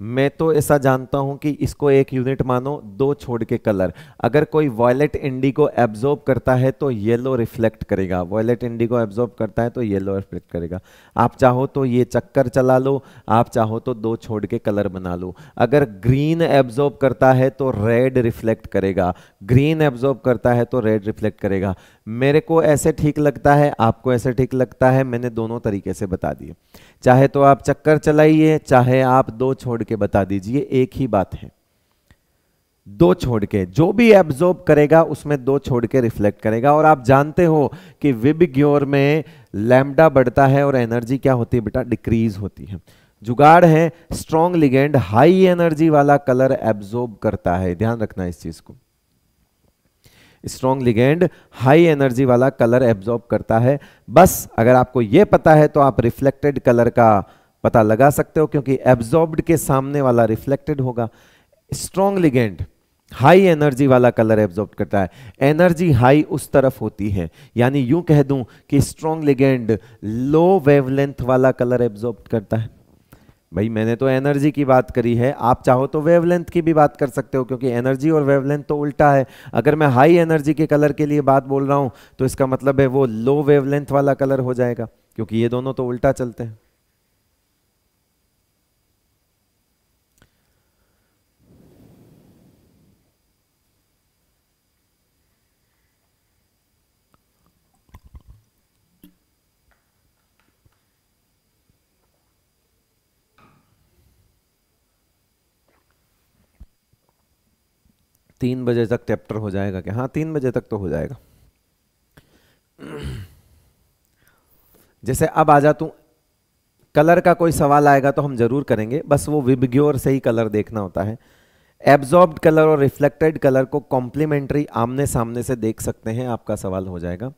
मैं तो ऐसा जानता हूं कि इसको एक यूनिट मानो दो छोड़ के कलर अगर कोई वॉयलेट इंडी को एब्जॉर्ब करता है तो येलो रिफ्लेक्ट करेगा वॉयलेट इंडी को एब्जॉर्ब करता है तो येलो रिफ्लेक्ट करेगा आप चाहो तो ये चक्कर चला लो आप चाहो तो दो छोड़ के कलर बना लो अगर ग्रीन एब्जॉर्ब करता है तो रेड रिफ्लेक्ट करेगा ग्रीन एब्जॉर्ब करता है तो रेड रिफ्लेक्ट करेगा मेरे को ऐसे ठीक लगता है आपको ऐसे ठीक लगता है मैंने दोनों तरीके से बता दिए चाहे तो आप चक्कर चलाइए चाहे आप दो छोड़ के बता दीजिए एक ही बात है दो छोड़ के जो भी एब्जॉर्ब करेगा उसमें दो छोड़ के रिफ्लेक्ट करेगा और आप जानते हो कि विब ग्योर में लैमडा बढ़ता है और एनर्जी क्या होती है बेटा डिक्रीज होती है जुगाड़ है स्ट्रॉन्ग लिगेंड हाई एनर्जी वाला कलर एब्जॉर्ब करता है ध्यान रखना इस चीज को स्ट्रॉन्ग लिगेंड हाई एनर्जी वाला कलर एब्जॉर्ब करता है बस अगर आपको यह पता है तो आप रिफ्लेक्टेड कलर का पता लगा सकते हो क्योंकि एब्जॉर्ब्ड के सामने वाला रिफ्लेक्टेड होगा स्ट्रॉन्ग लिगेंड हाई एनर्जी वाला कलर एब्जॉर्ब करता है एनर्जी हाई उस तरफ होती है यानी यूं कह दूं कि स्ट्रॉन्ग लिगेंड लो वेवलेंथ वाला कलर एब्जॉर्ब करता है भाई मैंने तो एनर्जी की बात करी है आप चाहो तो वेवलेंथ की भी बात कर सकते हो क्योंकि एनर्जी और वेवलेंथ तो उल्टा है अगर मैं हाई एनर्जी के कलर के लिए बात बोल रहा हूँ तो इसका मतलब है वो लो वेवलेंथ वाला कलर हो जाएगा क्योंकि ये दोनों तो उल्टा चलते हैं तीन बजे तक चैप्टर हो जाएगा क्या हाँ तीन बजे तक तो हो जाएगा जैसे अब आ जा तू कलर का कोई सवाल आएगा तो हम जरूर करेंगे बस वो विबग्योर से ही कलर देखना होता है एब्जॉर्ब्ड कलर और रिफ्लेक्टेड कलर को कॉम्प्लीमेंट्री आमने सामने से देख सकते हैं आपका सवाल हो जाएगा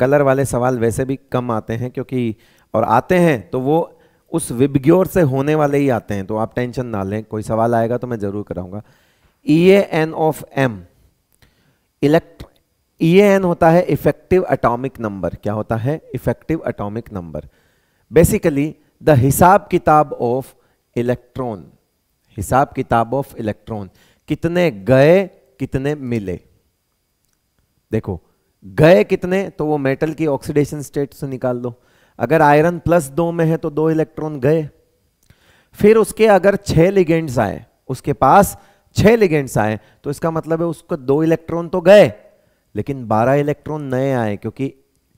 कलर वाले सवाल वैसे भी कम आते हैं क्योंकि और आते हैं तो वो उस विबग्योर से होने वाले ही आते हैं तो आप टेंशन ना लें कोई सवाल आएगा तो मैं ज़रूर कराऊंगा e n of m electro e n होता है इफेक्टिव एटॉमिक नंबर क्या होता है effective atomic number basically the हिसाब किताब ऑफ इलेक्ट्रॉन हिसाब किताब ऑफ इलेक्ट्रॉन कितने गए कितने मिले देखो गए कितने तो वो मेटल की ऑक्सीडेशन स्टेट से निकाल दो अगर आयरन प्लस दो में है तो दो इलेक्ट्रॉन गए फिर उसके अगर छह लिगेंड्स आए उसके पास छह लिगेंड्स आए तो इसका मतलब है उसको दो इलेक्ट्रॉन तो गए लेकिन बारह इलेक्ट्रॉन नए आए क्योंकि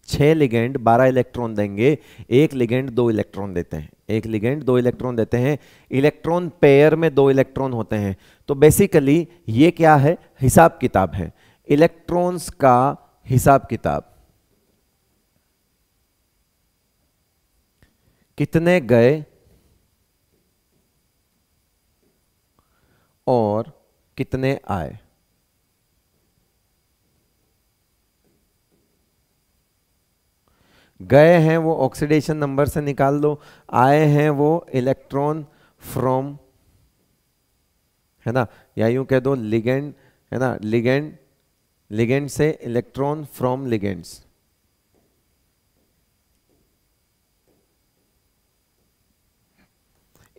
छह लिगेंड बारह इलेक्ट्रॉन देंगे एक लिगेंड दो इलेक्ट्रॉन देते हैं एक लिगेंड दो इलेक्ट्रॉन देते हैं इलेक्ट्रॉन पेयर में दो इलेक्ट्रॉन होते हैं तो बेसिकली ये क्या है हिसाब किताब है इलेक्ट्रॉन्स का हिसाब किताब कितने गए और कितने आए गए हैं वो ऑक्सीडेशन नंबर से निकाल दो आए हैं वो इलेक्ट्रॉन फ्रॉम है ना या यूं कह दो लिगेंड है ना लिगेंड लिगेंड से इलेक्ट्रॉन फ्रॉम लिगेंड्स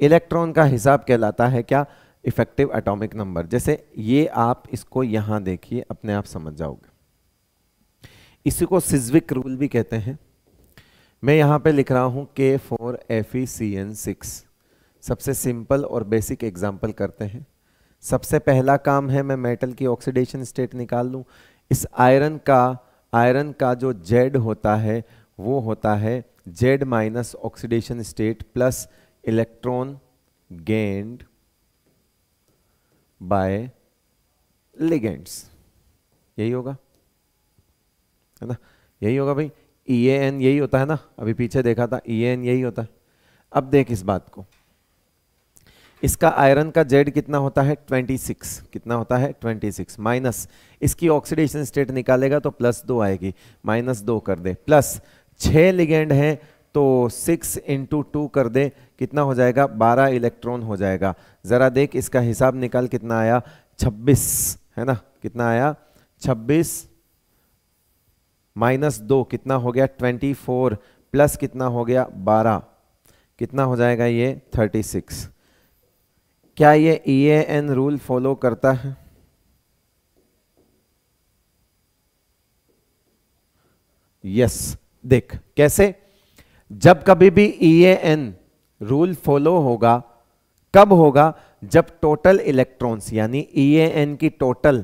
इलेक्ट्रॉन का हिसाब कहलाता है क्या इफेक्टिव एटॉमिक नंबर जैसे ये आप इसको यहाँ देखिए अपने आप समझ जाओगे इसी को सिज्विक रूल भी कहते हैं मैं यहाँ पे लिख रहा हूँ k four F E C N six सबसे सिंपल और बेसिक एग्जाम्पल करते हैं सबसे पहला काम है मैं मेटल की ऑक्सीडेशन स्टेट निकाल लूँ इस आयरन का आयरन का जो जेड होता है वो होता है z minus oxidation state plus electron gained by ligands यही होगा है ना यही होगा भाई ई ए एन यही होता है ना अभी पीछे देखा था ई e एन यही होता है अब देख इस बात को इसका आयरन का जेड कितना होता है 26 कितना होता है 26 माइनस इसकी ऑक्सीडेशन स्टेट निकालेगा तो प्लस दो आएगी माइनस दो कर दे प्लस छह लिगेंड हैं तो सिक्स इंटू टू कर दे कितना हो जाएगा बारह इलेक्ट्रॉन हो जाएगा ज़रा देख इसका हिसाब निकाल कितना आया छब्बीस है ना कितना आया छब्बीस माइनस दो कितना हो गया ट्वेंटी फोर प्लस कितना हो गया बारह कितना हो जाएगा ये थर्टी सिक्स क्या ये ई एन रूल फॉलो करता है यस yes, देख कैसे जब कभी भी ई एन रूल फॉलो होगा कब होगा जब टोटल इलेक्ट्रॉन्स यानी ई e एन की टोटल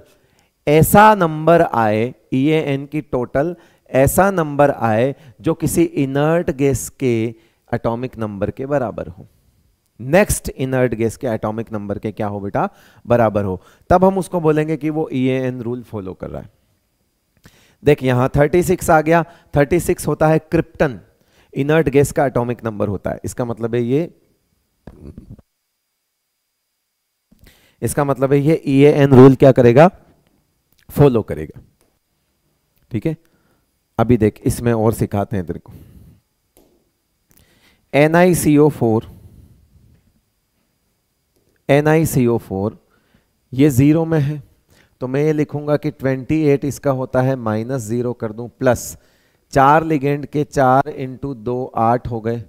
ऐसा नंबर आए ई e एन की टोटल ऐसा नंबर आए जो किसी इनर्ट गैस के एटॉमिक नंबर के बराबर हो नेक्स्ट इनर्ट गैस के एटॉमिक नंबर के क्या हो बेटा बराबर हो तब हम उसको बोलेंगे कि वो ई एन रूल फॉलो कर रहा है देख यहां 36 आ गया 36 होता है क्रिप्टन इनर्ट गैस का एटॉमिक नंबर होता है इसका मतलब है ये इसका मतलब है ये ई एन रूल क्या करेगा फॉलो करेगा ठीक है अभी देख इसमें और सिखाते हैं तेरे को N I C O four N I C O four ये जीरो में है तो मैं ये लिखूंगा कि 28 इसका होता है माइनस जीरो कर दूं प्लस चार लिगेंड के चार इंटू दो आठ हो गए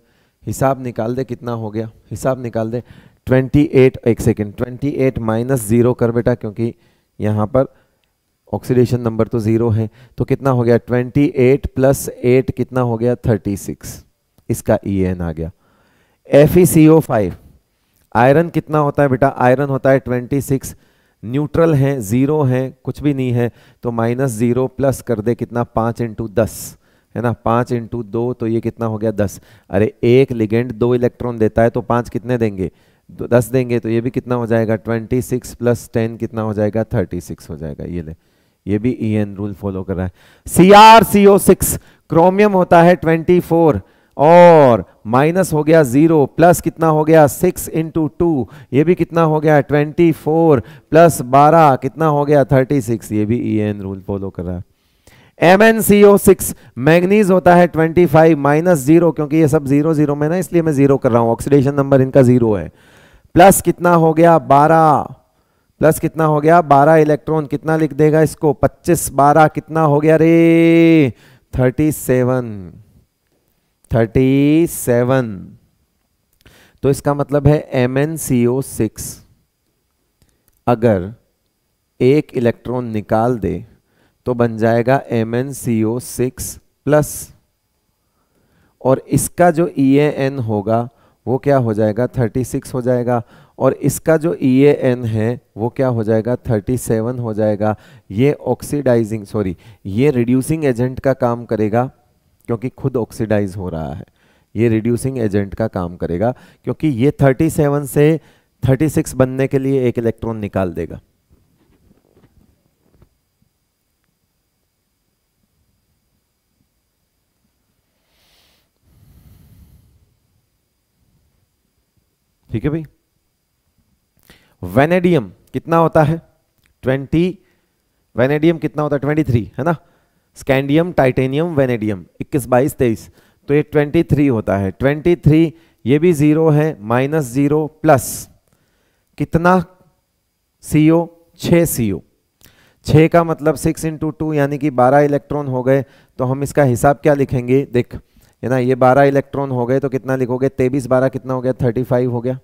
हिसाब निकाल दे कितना हो गया हिसाब निकाल दे 28 एक सेकेंड 28 एट माइनस ज़ीरो कर बेटा क्योंकि यहाँ पर ऑक्सीडेशन नंबर तो ज़ीरो है तो कितना हो गया 28 एट प्लस एट कितना हो गया 36 इसका ई e एन आ गया एफ ई सी ओ फाइव आयरन कितना होता है बेटा आयरन होता है 26 न्यूट्रल है ज़ीरो है कुछ भी नहीं है तो माइनस ज़ीरो प्लस कर दे कितना पाँच इंटू दस है ना पाँच इंटू दो तो ये कितना हो गया दस अरे एक लिगेंड दो इलेक्ट्रॉन देता है तो पाँच कितने देंगे तो दस देंगे तो ये भी कितना हो जाएगा ट्वेंटी सिक्स प्लस टेन कितना हो जाएगा थर्टी सिक्स हो जाएगा ये ले ये भी ई एन रूल फॉलो कर रहा है C R C O six chromium होता है ट्वेंटी फोर और माइनस हो गया जीरो प्लस कितना हो गया सिक्स इंटू टू ये भी कितना हो गया ट्वेंटी फोर प्लस बारह कितना हो गया थर्टी सिक्स ये भी ई एन रूल फॉलो कर रहा है M N C O six manganese होता है ट्वेंटी फाइव माइनस जीरो क्योंकि ये सब जीरो जीरो में ना इसलिए मैं जीरो कर रहा हूं ऑक्सीडेशन नंबर इनका जीरो है प्लस कितना हो गया बारह प्लस कितना हो गया बारह इलेक्ट्रॉन कितना लिख देगा इसको पच्चीस बारह कितना हो गया रे थर्टी सेवन थर्टी सेवन तो इसका मतलब है M N C O six अगर एक इलेक्ट्रॉन निकाल दे तो बन जाएगा M N C O six plus और इसका जो ई ए एन होगा वो क्या हो जाएगा थर्टी सिक्स हो जाएगा और इसका जो ई ए एन है वो क्या हो जाएगा थर्टी सेवन हो जाएगा ये ऑक्सीडाइजिंग सॉरी ये रिड्यूसिंग एजेंट का काम करेगा क्योंकि खुद ऑक्सीडाइज हो रहा है ये रिड्यूसिंग एजेंट का काम करेगा क्योंकि ये थर्टी सेवन से थर्टी सिक्स बनने के लिए एक इलेक्ट्रॉन निकाल देगा ठीक है भाई वेनेडियम कितना होता है ट्वेंटी वेनेडियम कितना होता है ट्वेंटी थ्री है ना स्कैंडियम टाइटेनियम वेनेडियम इक्कीस बाईस तेईस तो ये ट्वेंटी थ्री होता है ट्वेंटी थ्री ये भी जीरो है माइनस जीरो प्लस कितना सी ओ छः सी ओ का मतलब सिक्स इंटू टू यानी कि बारह इलेक्ट्रॉन हो गए तो हम इसका हिसाब क्या लिखेंगे देख है ना ये बारह इलेक्ट्रॉन हो गए तो कितना लिखोगे तेईस बारह कितना हो गया थर्टी फाइव हो गया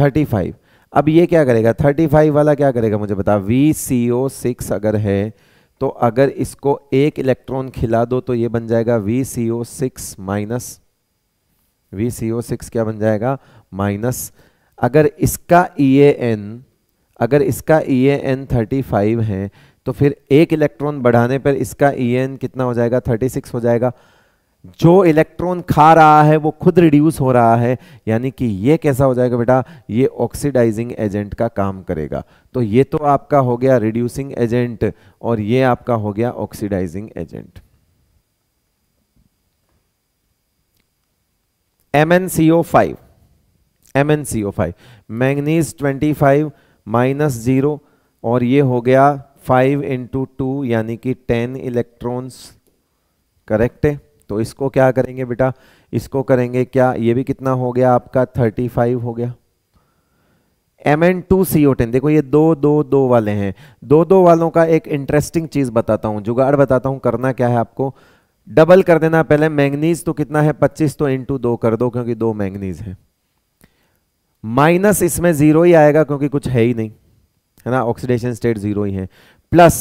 थर्टी फाइव अब ये क्या करेगा थर्टी फाइव वाला क्या करेगा मुझे बता वी सी ओ सिक्स अगर है तो अगर इसको एक इलेक्ट्रॉन खिला दो तो ये बन जाएगा V C O six minus V C O six क्या बन जाएगा माइनस अगर इसका ई ए एन अगर इसका E A N thirty five है तो फिर एक इलेक्ट्रॉन बढ़ाने पर इसका ई e एन कितना हो जाएगा थर्टी सिक्स हो जाएगा जो इलेक्ट्रॉन खा रहा है वो खुद रिड्यूस हो रहा है यानी कि ये कैसा हो जाएगा बेटा ये ऑक्सीडाइजिंग एजेंट का काम करेगा तो ये तो आपका हो गया रिड्यूसिंग एजेंट और ये आपका हो गया oxidising agent MnCO5 MnCO5 manganese 25 minus zero और ये हो गया 5 इंटू टू यानी कि 10 इलेक्ट्रॉन्स करेक्ट है तो इसको क्या करेंगे बेटा इसको करेंगे क्या ये भी कितना हो गया आपका 35 हो गया M N two C O ten देखो ये दो दो दो वाले हैं दो दो वालों का एक इंटरेस्टिंग चीज बताता हूं जुगाड़ बताता हूं करना क्या है आपको डबल कर देना पहले मैंगनीज तो कितना है 25 तो इंटू दो कर दो क्योंकि दो मैंगनीज है माइनस इसमें जीरो ही आएगा क्योंकि कुछ है ही नहीं है ना ऑक्सीडेशन स्टेट जीरो ही है प्लस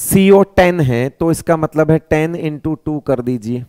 CO टेन है तो इसका मतलब है टेन इंटू टू कर दीजिए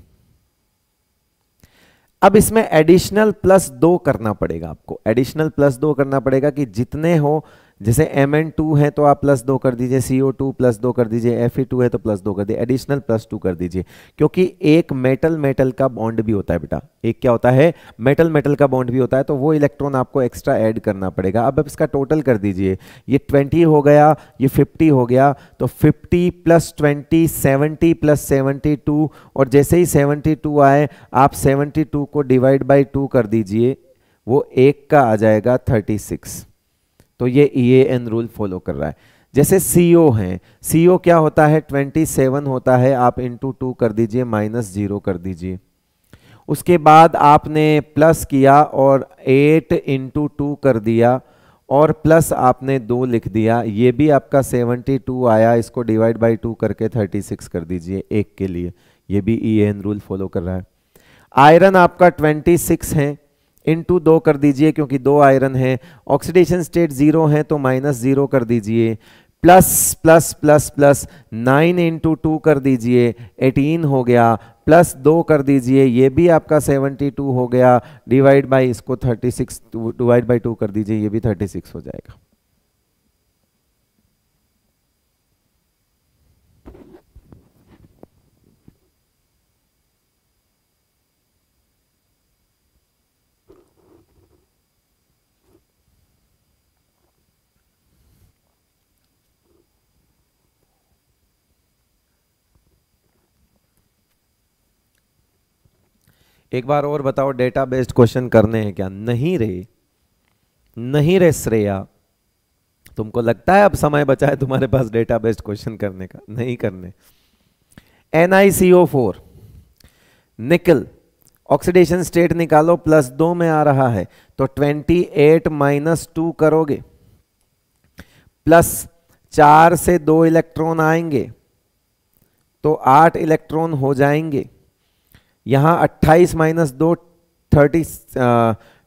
अब इसमें एडिशनल प्लस दो करना पड़ेगा आपको एडिशनल प्लस दो करना पड़ेगा कि जितने हो जैसे एम एन टू है तो आप प्लस दो कर दीजिए सी ओ टू प्लस दो कर दीजिए एफ ई टू है तो प्लस दो कर दीजिए एडिशनल प्लस टू कर दीजिए क्योंकि एक मेटल मेटल का बॉन्ड भी होता है बेटा एक क्या होता है मेटल मेटल का बॉन्ड भी होता है तो वो इलेक्ट्रॉन आपको एक्स्ट्रा ऐड करना पड़ेगा अब आप इसका टोटल कर दीजिए ये ट्वेंटी हो गया ये फिफ्टी हो गया तो fifty plus twenty seventy plus seventy two और जैसे ही सेवनटी टू आए आप सेवनटी टू को डिवाइड बाई टू कर दीजिए वो एक का आ जाएगा थर्टी सिक्स तो ये ई एन रूल फॉलो कर रहा है जैसे सी ओ है सी ओ क्या होता है ट्वेंटी सेवन होता है आप इंटू टू कर दीजिए माइनस जीरो कर दीजिए उसके बाद आपने प्लस किया और एट इंटू टू कर दिया और प्लस आपने दो लिख दिया ये भी आपका सेवनटी टू आया इसको डिवाइड बाई टू करके थर्टी सिक्स कर दीजिए एक के लिए ये भी ई एन रूल फॉलो कर रहा है आयरन आपका ट्वेंटी सिक्स है इंटू दो कर दीजिए क्योंकि दो आयरन है ऑक्सीडेशन स्टेट ज़ीरो है तो माइनस ज़ीरो कर दीजिए plus plus plus plus nine into two कर दीजिए एटीन हो गया प्लस दो कर दीजिए ये भी आपका सेवेंटी टू हो गया डिवाइड बाई इसको thirty six divide by two कर दीजिए ये भी थर्टी सिक्स हो जाएगा एक बार और बताओ डेटा बेस्ड क्वेश्चन करने हैं क्या नहीं रे नहीं रे श्रेया तुमको लगता है अब समय बचा है तुम्हारे पास डेटा बेस्ड क्वेश्चन करने का नहीं करने N I C O four निकल ऑक्सीडेशन स्टेट निकालो प्लस दो में आ रहा है तो ट्वेंटी एट माइनस टू करोगे प्लस चार से दो इलेक्ट्रॉन आएंगे तो आठ इलेक्ट्रॉन हो जाएंगे यहाँ 28 माइनस दो थर्टी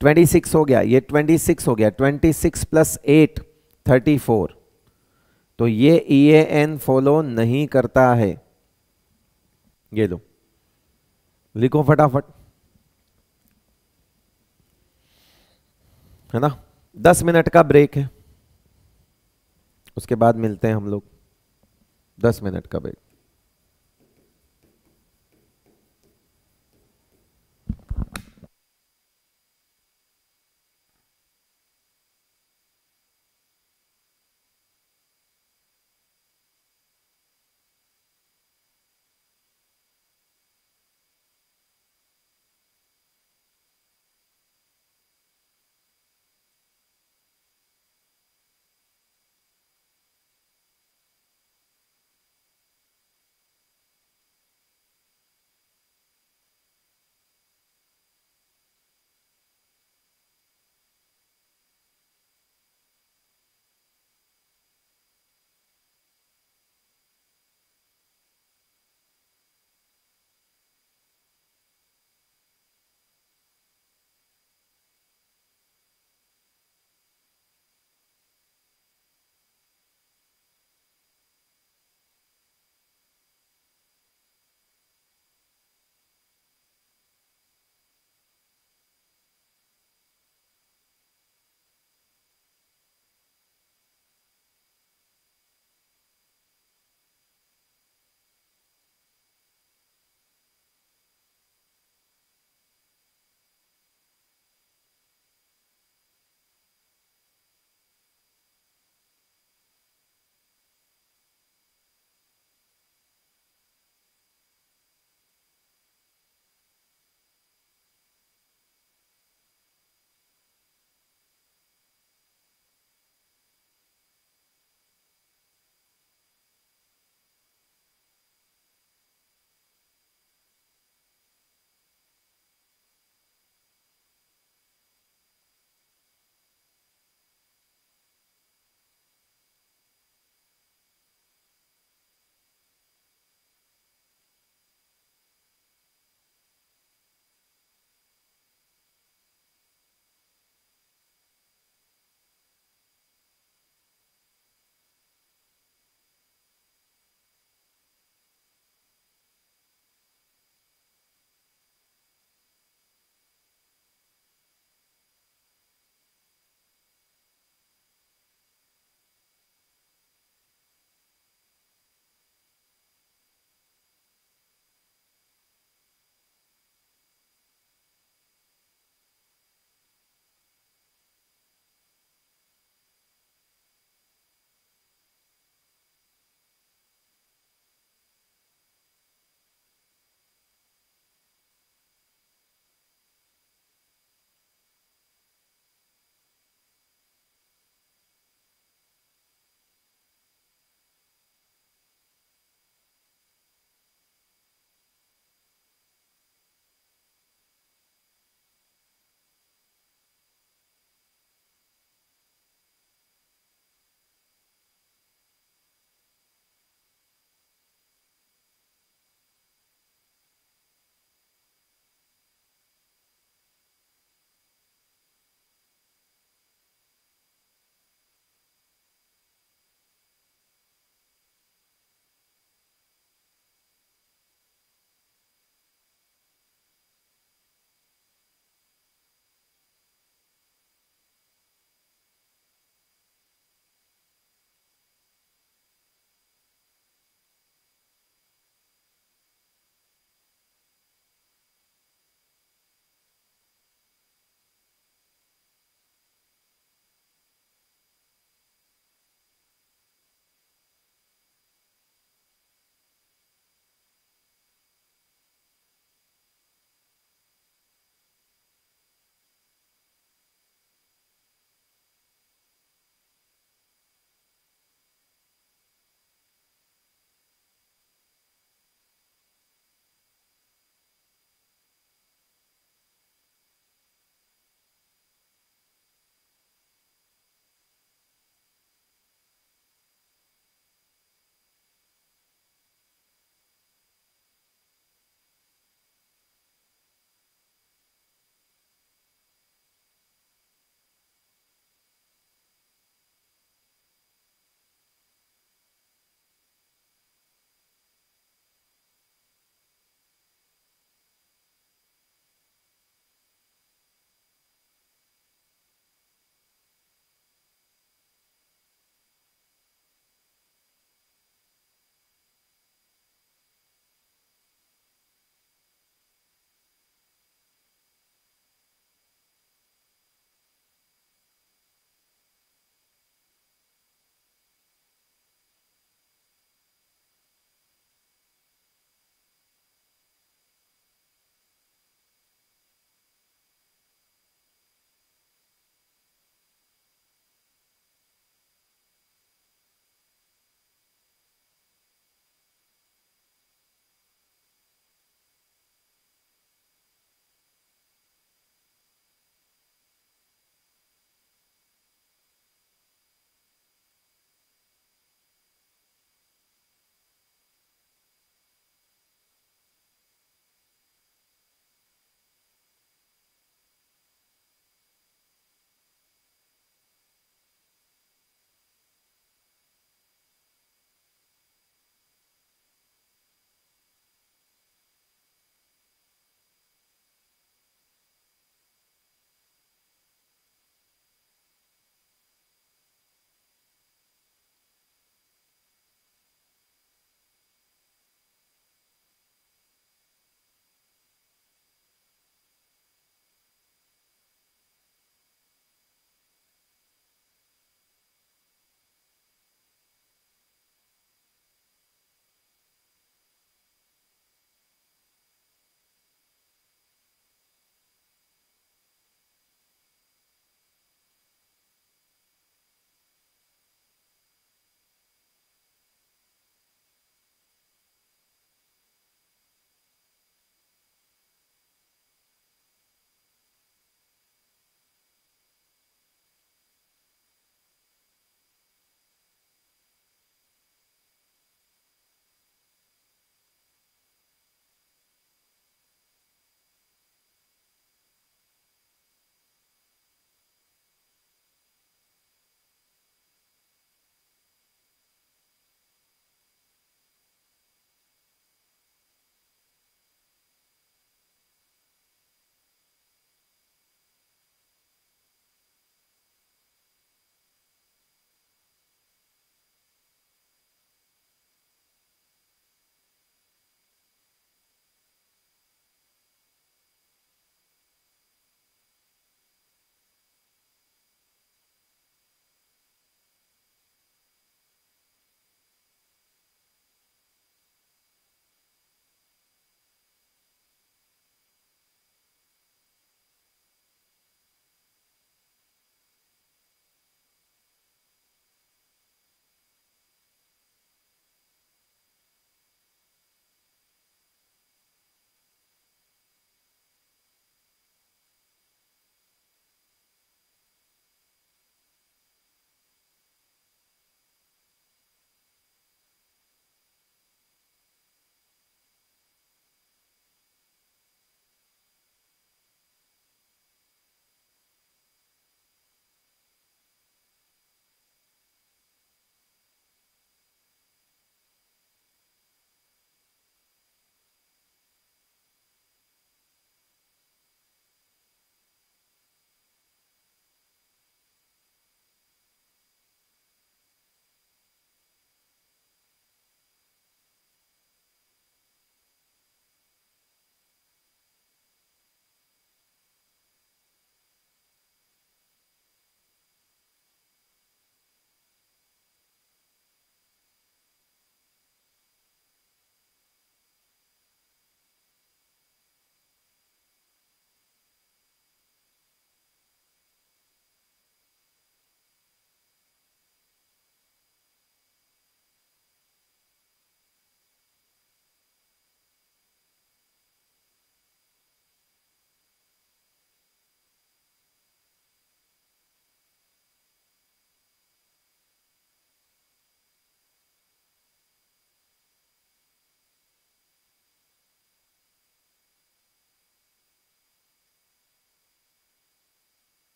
ट्वेंटी सिक्स हो गया ये 26 हो गया 26 प्लस एट थर्टी फोर तो ये ई ए एन फॉलो नहीं करता है ये लो लिखो फटाफट है ना दस मिनट का ब्रेक है उसके बाद मिलते हैं हम लोग दस मिनट का ब्रेक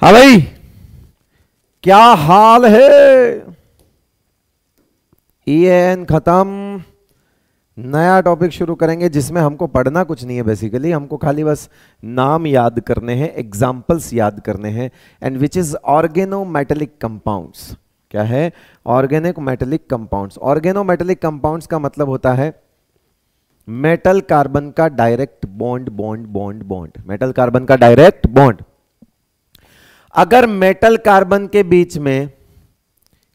हाँ भाई क्या हाल है एन e खत्म नया टॉपिक शुरू करेंगे जिसमें हमको पढ़ना कुछ नहीं है बेसिकली हमको खाली बस नाम याद करने हैं एग्जाम्पल्स याद करने हैं and which is organometallic compounds क्या है organic metallic compounds organometallic compounds का मतलब होता है मेटल कार्बन का direct bond bond bond bond metal carbon का डायरेक्ट बॉन्ड अगर मेटल कार्बन के बीच में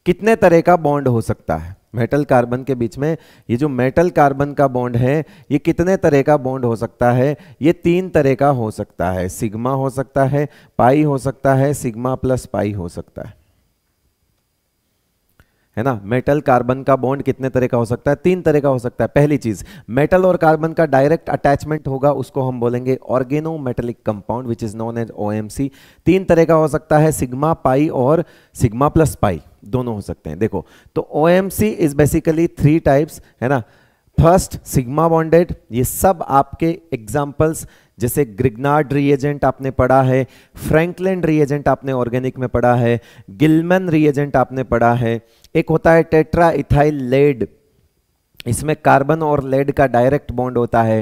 कितने तरह का बॉन्ड हो सकता है मेटल कार्बन के बीच में ये जो मेटल कार्बन का बॉन्ड है ये कितने तरह का बॉन्ड हो सकता है ये तीन तरह का हो सकता है सिग्मा हो सकता है पाई हो सकता है सिग्मा प्लस पाई हो सकता है है ना मेटल कार्बन का बॉन्ड कितने तरह का हो सकता है तीन तरह का हो सकता है पहली चीज मेटल और कार्बन का डायरेक्ट अटैचमेंट होगा उसको हम बोलेंगे organo metallic compound which is known as O तीन तरह का हो सकता है सिग्मा पाई और सिग्मा प्लस पाई दोनों हो सकते हैं देखो तो O is basically three types है ना फर्स्ट सिग्मा बॉन्डेड ये सब आपके एग्जाम्पल्स जैसे ग्रिग्नार्ड रिएजेंट आपने पढ़ा है फ्रैंकलैंड रिएजेंट आपने ऑर्गेनिक में पढ़ा है गिलमन रिएजेंट आपने पढ़ा है एक होता है टेट्रा इथाइल लेड इसमें कार्बन और लेड का डायरेक्ट बॉन्ड होता है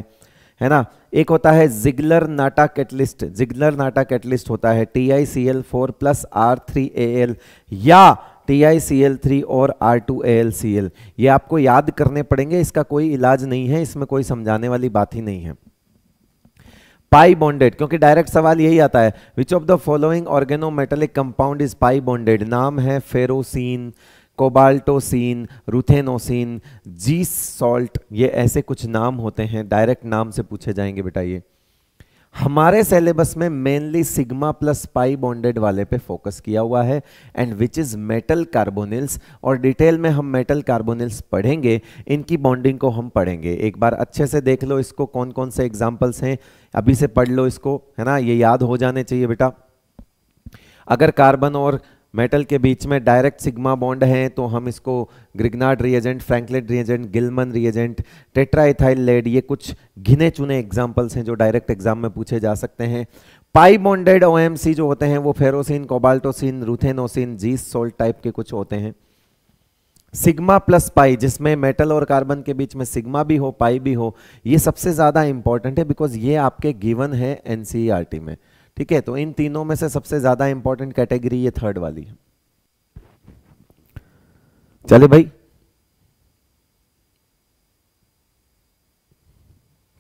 है ना एक होता है जिग्लर नाटा कैटलिस्ट जिग्लर नाटा कैटलिस्ट होता है T I C L four plus R three A L या टी आई सी एल थ्री और R two A L C L ये आपको याद करने पड़ेंगे इसका कोई इलाज नहीं है इसमें कोई समझाने वाली बात ही नहीं है पाई बॉन्डेड क्योंकि डायरेक्ट सवाल यही आता है which of the following organo compound is pi bonded नाम है फेरोसिन कोबाल्टोसिन रुथेनोसिन जीस सॉल्ट ये ऐसे कुछ नाम होते हैं डायरेक्ट नाम से पूछे जाएंगे बेटा ये हमारे सिलेबस में mainly sigma plus pi bonded वाले पे फोकस किया हुआ है and which is metal carbonyls और डिटेल में हम मेटल कार्बोनिल्स पढ़ेंगे इनकी बॉन्डिंग को हम पढ़ेंगे एक बार अच्छे से देख लो इसको कौन कौन से एग्जाम्पल्स हैं अभी से पढ़ लो इसको है ना ये याद हो जाने चाहिए बेटा अगर कार्बन और मेटल के बीच में डायरेक्ट सिग्मा बॉन्ड हैं तो हम इसको Grignard reagent Frankland reagent Gilman reagent tetraethyl lead ये कुछ घिने चुने एग्जाम्पल्स हैं जो डायरेक्ट एग्जाम में पूछे जा सकते हैं पाई बॉन्डेड ओ जो होते हैं वो फेरोसिन कोबाल्टोसिन रूथेनोसिन जीस सोल्ट टाइप के कुछ होते हैं सिग्मा प्लस पाई जिसमें मेटल और कार्बन के बीच में सिग्मा भी हो पाई भी हो ये सबसे ज़्यादा इंपॉर्टेंट है बिकॉज ये आपके गिवन है एन e में ठीक है तो इन तीनों में से सबसे ज्यादा इंपॉर्टेंट कैटेगरी ये थर्ड वाली है चले भाई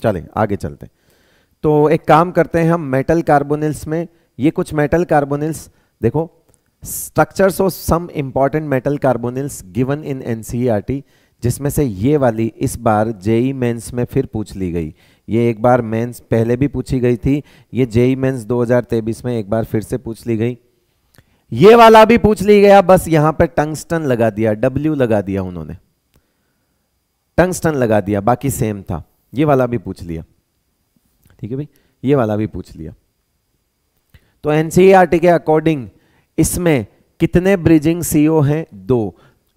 चले आगे चलते हैं तो एक काम करते हैं हम मेटल कार्बोनिल्स में ये कुछ मेटल कार्बोनिल्स देखो structures of some important metal carbonyls given in NCERT जिसमें से ये वाली इस बार जेई मेंस e में फिर पूछ ली गई ये एक बार मेंस पहले भी पूछी गई थी ये जेई मेंस 2023 में एक बार फिर से पूछ ली गई ये वाला भी पूछ ली गया बस यहां पर टंगस्टन लगा दिया डब्ल्यू लगा दिया उन्होंने टंगस्टन लगा दिया बाकी सेम था ये वाला भी पूछ लिया ठीक है भाई ये वाला भी पूछ लिया तो एनसीईआरटी e के अकॉर्डिंग इसमें कितने ब्रिजिंग सीओ हैं दो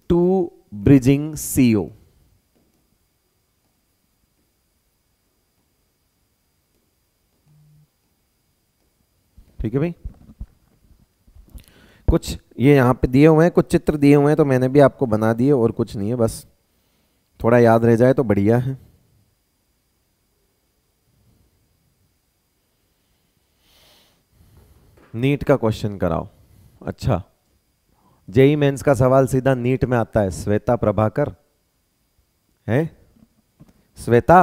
टू ब्रिजिंग सीओ ठीक है भाई कुछ ये यहाँ पे दिए हुए हैं कुछ चित्र दिए हुए हैं तो मैंने भी आपको बना दिए और कुछ नहीं है बस थोड़ा याद रह जाए तो बढ़िया है नीट का क्वेश्चन कराओ अच्छा जेई मेंस का सवाल सीधा नीट में आता है श्वेता प्रभाकर है श्वेता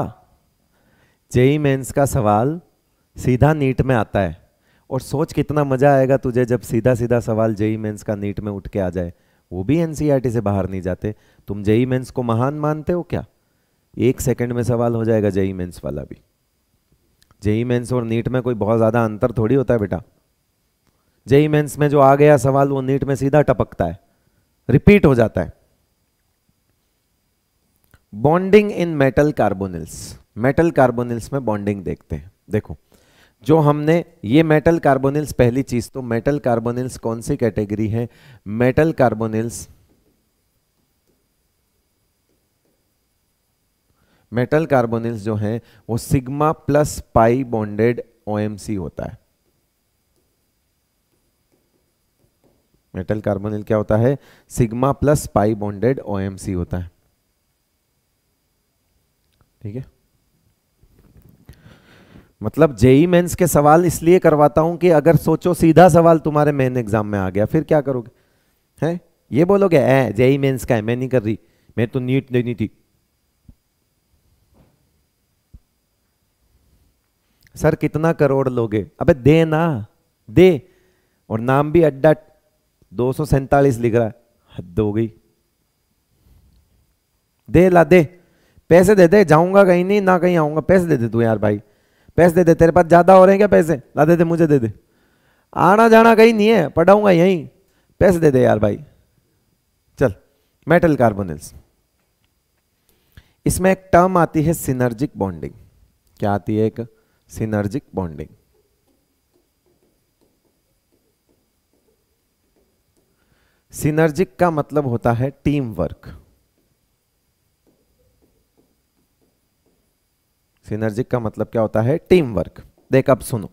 जेई मेंस का सवाल सीधा नीट में आता है और सोच कितना मजा आएगा तुझे जब सीधा सीधा सवाल जेई मेंस का नीट में उठ के आ जाए वो भी एनसीईआरटी से बाहर नहीं जाते तुम जेई मेंस को महान मानते हो क्या एक सेकंड में सवाल हो जाएगा जेई मेंस वाला भी जेई मेंस और नीट में कोई बहुत ज़्यादा अंतर थोड़ी होता है बेटा जेई मेंस में जो आ गया सवाल वो नीट में सीधा टपकता है रिपीट हो जाता है bonding in metal carbonyls metal carbonyls में बॉन्डिंग देखते हैं देखो जो हमने ये मेटल कार्बोनिल्स पहली चीज तो मेटल कार्बोनिल्स कौन सी कैटेगरी है मेटल कार्बोनिल्स मेटल कार्बोनिल्स जो हैं वो sigma plus pi bonded OMC होता है मेटल कार्बोनिल क्या होता है sigma plus pi bonded OMC होता है ठीक है मतलब जेई मेंस के सवाल इसलिए करवाता हूं कि अगर सोचो सीधा सवाल तुम्हारे मेन एग्जाम में आ गया फिर क्या करोगे हैं ये बोलोगे ए जेई मेंस का है मैं नहीं कर रही मैं तो नीट देनी थी सर कितना करोड़ लोगे अबे दे ना दे और नाम भी अड्डा दो सौ सैंतालीस लिख रहा है हद हो गई दे ला दे पैसे दे दे जाऊंगा कहीं नहीं ना कहीं आऊंगा पैसे दे दे तू यार भाई पैसे दे दे तेरे पास ज़्यादा हो रहे हैं क्या पैसे ला दे दे मुझे दे दे आना जाना कहीं नहीं है पढ़ाऊंगा यहीं पैसे दे दे यार भाई चल मेटल कार्बोनिल्स इसमें एक टर्म आती है सिनर्जिक बॉन्डिंग क्या आती है एक सिनर्जिक बॉन्डिंग सिनर्जिक का मतलब होता है टीम वर्क सिनर्जिक का मतलब क्या होता है टीम वर्क देख अब सुनो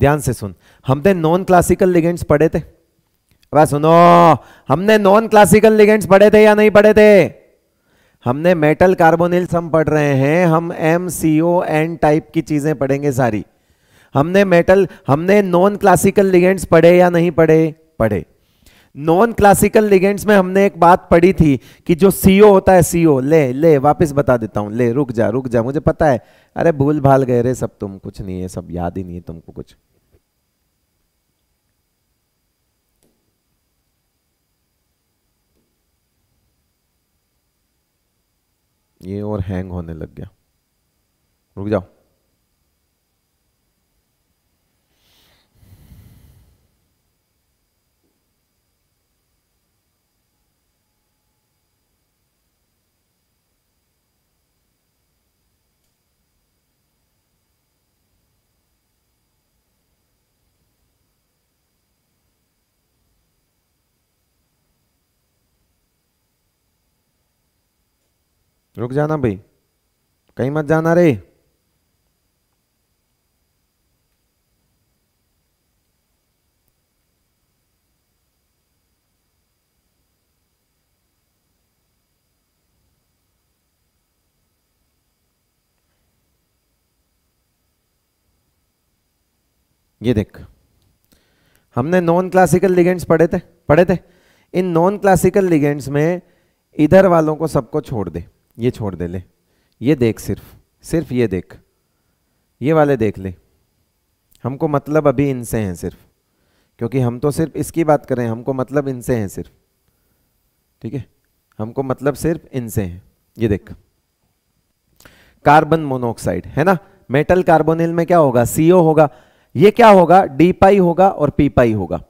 ध्यान से सुन हमने नॉन क्लासिकल लिगेंड्स पढ़े थे अब सुनो हमने नॉन क्लासिकल लिगेंड्स पढ़े थे या नहीं पढ़े थे हमने मेटल कार्बोनिल्स हम पढ़ रहे हैं हम M C O N type की चीजें पढ़ेंगे सारी हमने मेटल हमने नॉन क्लासिकल लिगेंड्स पढ़े या नहीं पढ़े पढ़े नॉन क्लासिकल लिगेंड्स में हमने एक बात पढ़ी थी कि जो सीओ होता है सीओ ले ले वापस बता देता हूं ले रुक जा रुक जा मुझे पता है अरे भूल भाल गए रे सब तुम कुछ नहीं है सब याद ही नहीं है तुमको कुछ ये और हैंग होने लग गया रुक जाओ रुक जाना भाई कहीं मत जाना रे ये देख हमने नॉन क्लासिकल लिगेंड्स पढ़े थे पढ़े थे इन नॉन क्लासिकल लिगेंड्स में इधर वालों को सबको छोड़ दे ये छोड़ दे ले ये देख सिर्फ सिर्फ ये देख ये वाले देख ले हमको मतलब अभी इनसे हैं सिर्फ क्योंकि हम तो सिर्फ इसकी बात करें हमको मतलब इनसे हैं सिर्फ ठीक है हमको मतलब सिर्फ इनसे हैं ये देख कार्बन मोनोऑक्साइड है ना मेटल कार्बोनिल में क्या होगा सीओ होगा ये क्या होगा डी पाई होगा और पी पाई होगा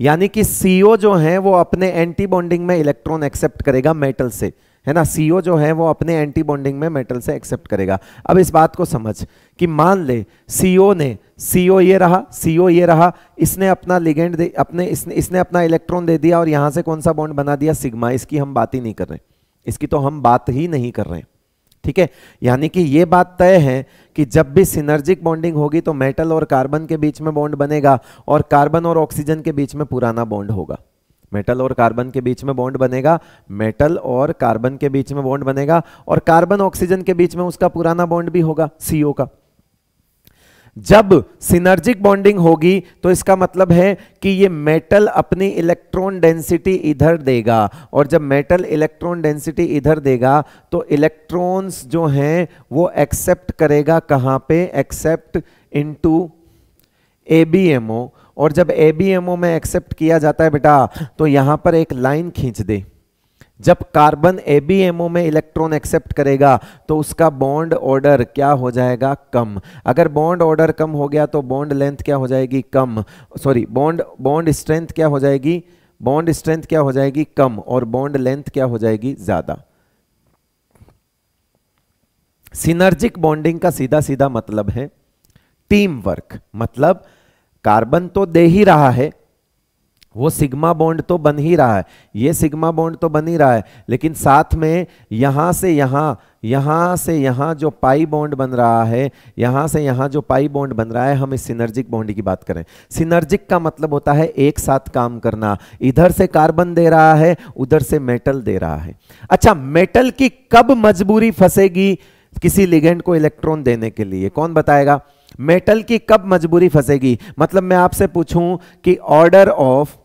यानी कि सीओ जो है वो अपने एंटी बॉन्डिंग में इलेक्ट्रॉन एक्सेप्ट करेगा मेटल से है ना सी e जो है वो अपने एंटी बॉन्डिंग में मेटल से एक्सेप्ट करेगा अब इस बात को समझ कि मान ले सी e ने सी e ये रहा सी ये रहा इसने अपना लिगेंड दे अपने इसने इसने अपना इलेक्ट्रॉन दे दिया और यहां से कौन सा बॉन्ड बना दिया सिग्मा इसकी हम बात ही नहीं कर रहे इसकी तो हम बात ही नहीं कर रहे हैं ठीक है यानी कि यह बात तय है कि जब भी सिनर्जिक बॉन्डिंग होगी तो मेटल और कार्बन के बीच में बॉन्ड बनेगा और कार्बन और ऑक्सीजन के बीच में पुराना बॉन्ड होगा मेटल और कार्बन के बीच में बॉन्ड बनेगा मेटल और कार्बन के बीच में बॉन्ड बनेगा और कार्बन ऑक्सीजन के बीच में उसका पुराना बॉन्ड भी होगा सीओ का जब सिनर्जिक बॉन्डिंग होगी तो इसका मतलब है कि ये मेटल अपनी इलेक्ट्रॉन डेंसिटी इधर देगा और जब मेटल इलेक्ट्रॉन डेंसिटी इधर देगा तो इलेक्ट्रॉन्स जो हैं वो एक्सेप्ट करेगा कहां पे एक्सेप्ट इनटू एबीएमओ और जब ए बी एम ओ में एक्सेप्ट किया जाता है बेटा तो यहां पर एक लाइन खींच दे जब carbon A B M O में इलेक्ट्रॉन एक्सेप्ट करेगा तो उसका बॉन्ड ऑर्डर क्या हो जाएगा कम अगर बॉन्ड ऑर्डर कम हो गया तो बॉन्ड लेंथ क्या हो जाएगी कम सॉरी बॉन्ड बॉन्ड स्ट्रेंथ क्या हो जाएगी बॉन्ड स्ट्रेंथ क्या हो जाएगी कम और बॉन्ड लेंथ क्या हो जाएगी ज़्यादा सिनर्जिक बॉन्डिंग का सीधा सीधा मतलब है टीम वर्क मतलब कार्बन तो दे ही रहा है वो सिग्मा बॉन्ड तो बन ही रहा है ये सिग्मा बॉन्ड तो बन ही रहा है लेकिन साथ में यहां से यहां यहां से यहां जो पाई बॉन्ड बन रहा है यहां से यहां जो पाई बॉन्ड बन रहा है हम इस सिनर्जिक बॉन्ड की बात करें सिनर्जिक का मतलब होता है एक साथ काम करना इधर से कार्बन दे रहा है उधर से मेटल दे रहा है अच्छा मेटल की कब मजबूरी फंसेगी किसी लिगेंड को इलेक्ट्रॉन देने के लिए कौन बताएगा मेटल की कब मजबूरी फंसेगी मतलब मैं आपसे पूछूं कि ऑर्डर ऑफ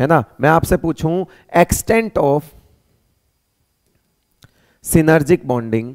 है ना मैं आपसे पूछूं extent of synergic bonding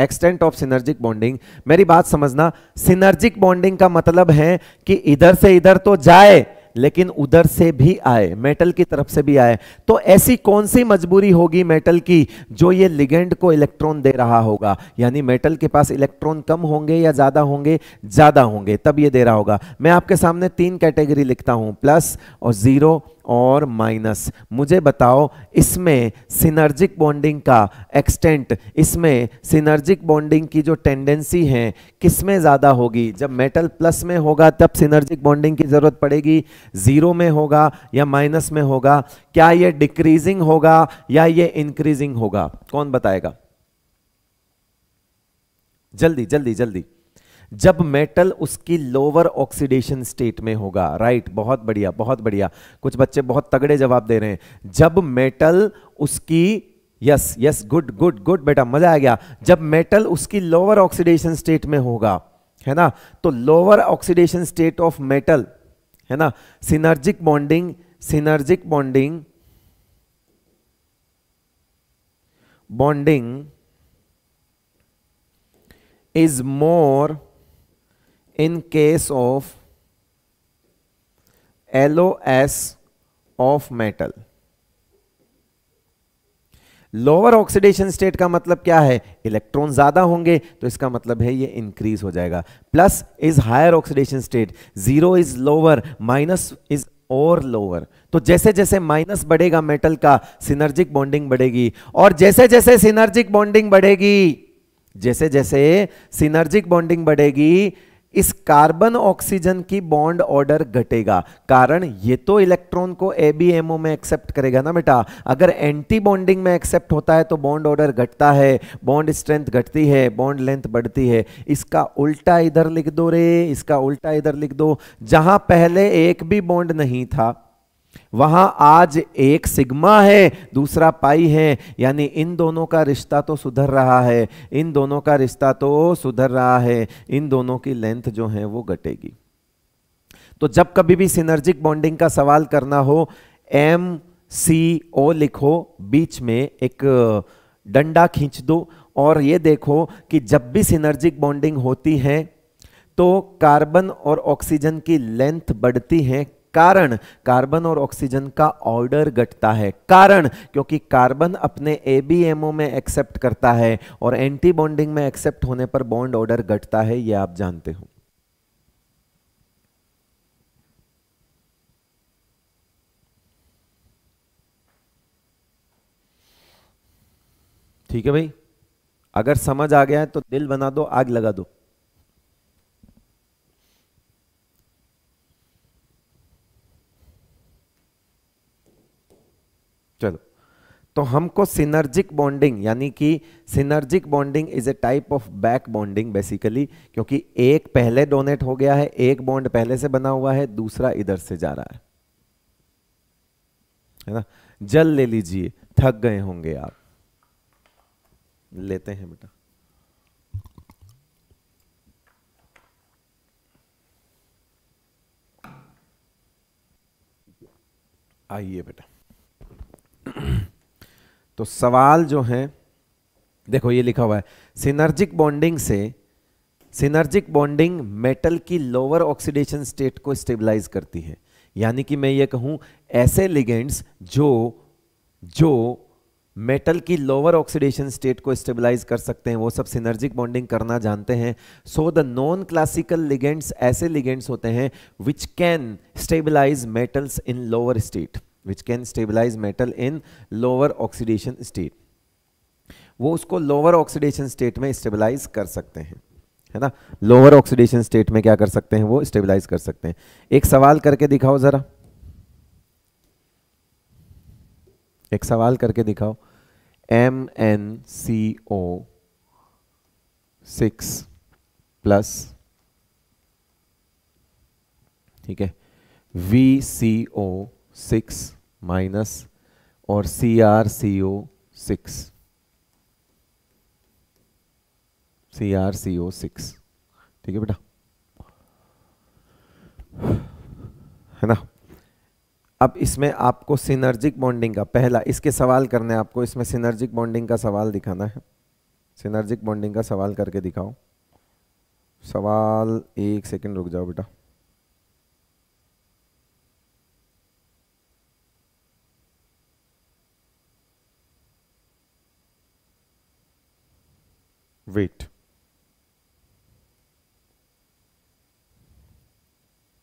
extent of synergic bonding मेरी बात समझना सिनर्जिक बॉन्डिंग का मतलब है कि इधर से इधर तो जाए लेकिन उधर से भी आए मेटल की तरफ से भी आए तो ऐसी कौन सी मजबूरी होगी मेटल की जो ये लिगेंड को इलेक्ट्रॉन दे रहा होगा यानी मेटल के पास इलेक्ट्रॉन कम होंगे या ज़्यादा होंगे ज़्यादा होंगे तब ये दे रहा होगा मैं आपके सामने तीन कैटेगरी लिखता हूँ प्लस और ज़ीरो और माइनस मुझे बताओ इसमें सिनर्जिक बॉन्डिंग का एक्सटेंट इसमें सिनर्जिक बॉन्डिंग की जो टेंडेंसी है किस में ज़्यादा होगी जब मेटल प्लस में होगा तब सिनर्जिक बॉन्डिंग की ज़रूरत पड़ेगी ज़ीरो में होगा या माइनस में होगा क्या ये डिक्रीजिंग होगा या ये इंक्रीजिंग होगा कौन बताएगा जल्दी जल्दी जल्दी जब मेटल उसकी लोअर ऑक्सीडेशन स्टेट में होगा राइट बहुत बढ़िया बहुत बढ़िया कुछ बच्चे बहुत तगड़े जवाब दे रहे हैं जब मेटल उसकी yes yes good good good बेटा मजा आ गया जब मेटल उसकी लोअर ऑक्सीडेशन स्टेट में होगा है ना तो lower oxidation state of metal है ना synergic bonding synergic bonding bonding is more in case of LOS of metal. Lower oxidation state का मतलब क्या है इलेक्ट्रॉन ज्यादा होंगे तो इसका मतलब है ये इंक्रीज हो जाएगा plus is higher oxidation state zero is lower minus is और लोअर तो जैसे जैसे माइनस बढ़ेगा मेटल का सिनर्जिक बॉन्डिंग बढ़ेगी और जैसे जैसे सिनर्जिक बॉन्डिंग बढ़ेगी जैसे जैसे सिनर्जिक बॉन्डिंग बढ़ेगी इस कार्बन ऑक्सीजन की बॉन्ड ऑर्डर घटेगा कारण ये तो इलेक्ट्रॉन को एबीएमओ में एक्सेप्ट करेगा ना बेटा अगर एंटी बॉन्डिंग में एक्सेप्ट होता है तो बॉन्ड ऑर्डर घटता है बॉन्ड स्ट्रेंथ घटती है बॉन्ड लेंथ बढ़ती है इसका उल्टा इधर लिख दो रे इसका उल्टा इधर लिख दो जहां पहले एक भी बॉन्ड नहीं था वहां आज एक सिग्मा है दूसरा पाई है यानी इन दोनों का रिश्ता तो सुधर रहा है इन दोनों का रिश्ता तो सुधर रहा है इन दोनों की लेंथ जो है वो घटेगी तो जब कभी भी सिनर्जिक बॉन्डिंग का सवाल करना हो एम सी ओ लिखो बीच में एक डंडा खींच दो और ये देखो कि जब भी सिनर्जिक बॉन्डिंग होती है तो कार्बन और ऑक्सीजन की लेंथ बढ़ती है कारण कार्बन और ऑक्सीजन का ऑर्डर घटता है कारण क्योंकि कार्बन अपने एबीएमओ में एक्सेप्ट करता है और एंटी बॉन्डिंग में एक्सेप्ट होने पर बॉन्ड ऑर्डर घटता है यह आप जानते हो ठीक है भाई अगर समझ आ गया है तो दिल बना दो आग लगा दो तो हमको सिनर्जिक बॉन्डिंग यानी कि synergic bonding is a type of back bonding basically क्योंकि एक पहले डोनेट हो गया है एक बॉन्ड पहले से बना हुआ है दूसरा इधर से जा रहा है है ना जल ले लीजिए थक गए होंगे आप लेते हैं बेटा आइए बेटा तो सवाल जो है देखो ये लिखा हुआ है सिनर्जिक बॉन्डिंग से सिनर्जिक बॉन्डिंग मेटल की लोअर ऑक्सीडेशन स्टेट को स्टेबलाइज करती है यानी कि मैं ये कहूं ऐसे लिगेंड्स जो जो मेटल की लोअर ऑक्सीडेशन स्टेट को स्टेबलाइज कर सकते हैं वो सब सिनर्जिक बॉन्डिंग करना जानते हैं so the non classical ligands ऐसे लिगेंड्स होते हैं which can stabilise metals in lower state which can stabilise metal in lower oxidation state वो उसको लोअर ऑक्सीडेशन स्टेट में स्टेबलाइज कर सकते हैं है ना लोअर ऑक्सीडेशन स्टेट में क्या कर सकते हैं वो स्टेबलाइज कर सकते हैं एक सवाल करके दिखाओ जरा एक सवाल करके दिखाओ M N C O six plus ठीक है V C O six minus और C R C O six C R C O six ठीक है बेटा है ना अब इसमें आपको सिनर्जिक बॉन्डिंग का पहला इसके सवाल करने आपको इसमें सिनर्जिक बॉन्डिंग का सवाल दिखाना है सिनर्जिक बॉन्डिंग का सवाल करके दिखाओ सवाल एक सेकंड रुक जाओ बेटा weight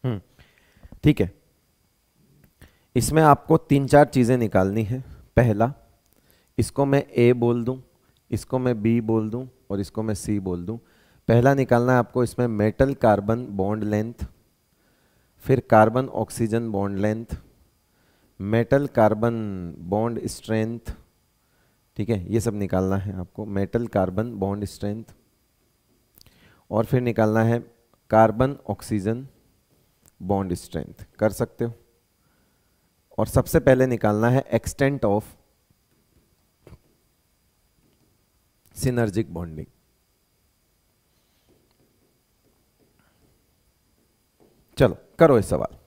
हम्म, ठीक है इसमें आपको तीन चार चीज़ें निकालनी है पहला इसको मैं ए बोल दूं इसको मैं बी बोल दूं और इसको मैं सी बोल दूं पहला निकालना है आपको इसमें मेटल कार्बन बॉन्ड लेंथ फिर carbon oxygen bond length metal carbon bond strength ठीक है ये सब निकालना है आपको मेटल कार्बन बॉन्ड स्ट्रेंथ और फिर निकालना है कार्बन ऑक्सीजन बॉन्ड स्ट्रेंथ कर सकते हो और सबसे पहले निकालना है एक्सटेंट ऑफ सिनर्जिक बॉन्डिंग चलो करो ये सवाल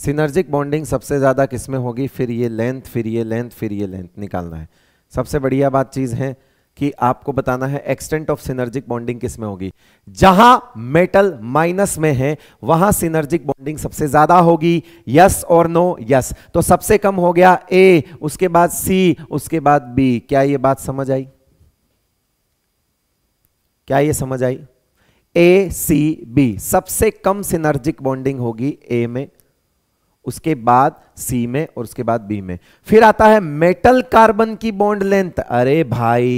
सिनर्जिक बॉन्डिंग सबसे ज़्यादा किसमें होगी फिर ये लेंथ फिर ये लेंथ फिर ये लेंथ निकालना है सबसे बढ़िया बात चीज है कि आपको बताना है एक्सटेंट ऑफ सिनर्जिक बॉन्डिंग किसमें होगी जहां मेटल माइनस में है वहां सिनर्जिक बॉन्डिंग सबसे ज्यादा होगी यस और नो यस तो सबसे कम हो गया ए उसके बाद सी उसके बाद बी क्या ये बात समझ आई क्या ये समझ आई ए सी बी सबसे कम सिनर्जिक बॉन्डिंग होगी ए में उसके बाद सी में और उसके बाद बी में फिर आता है मेटल कार्बन की बॉन्ड लेंथ अरे भाई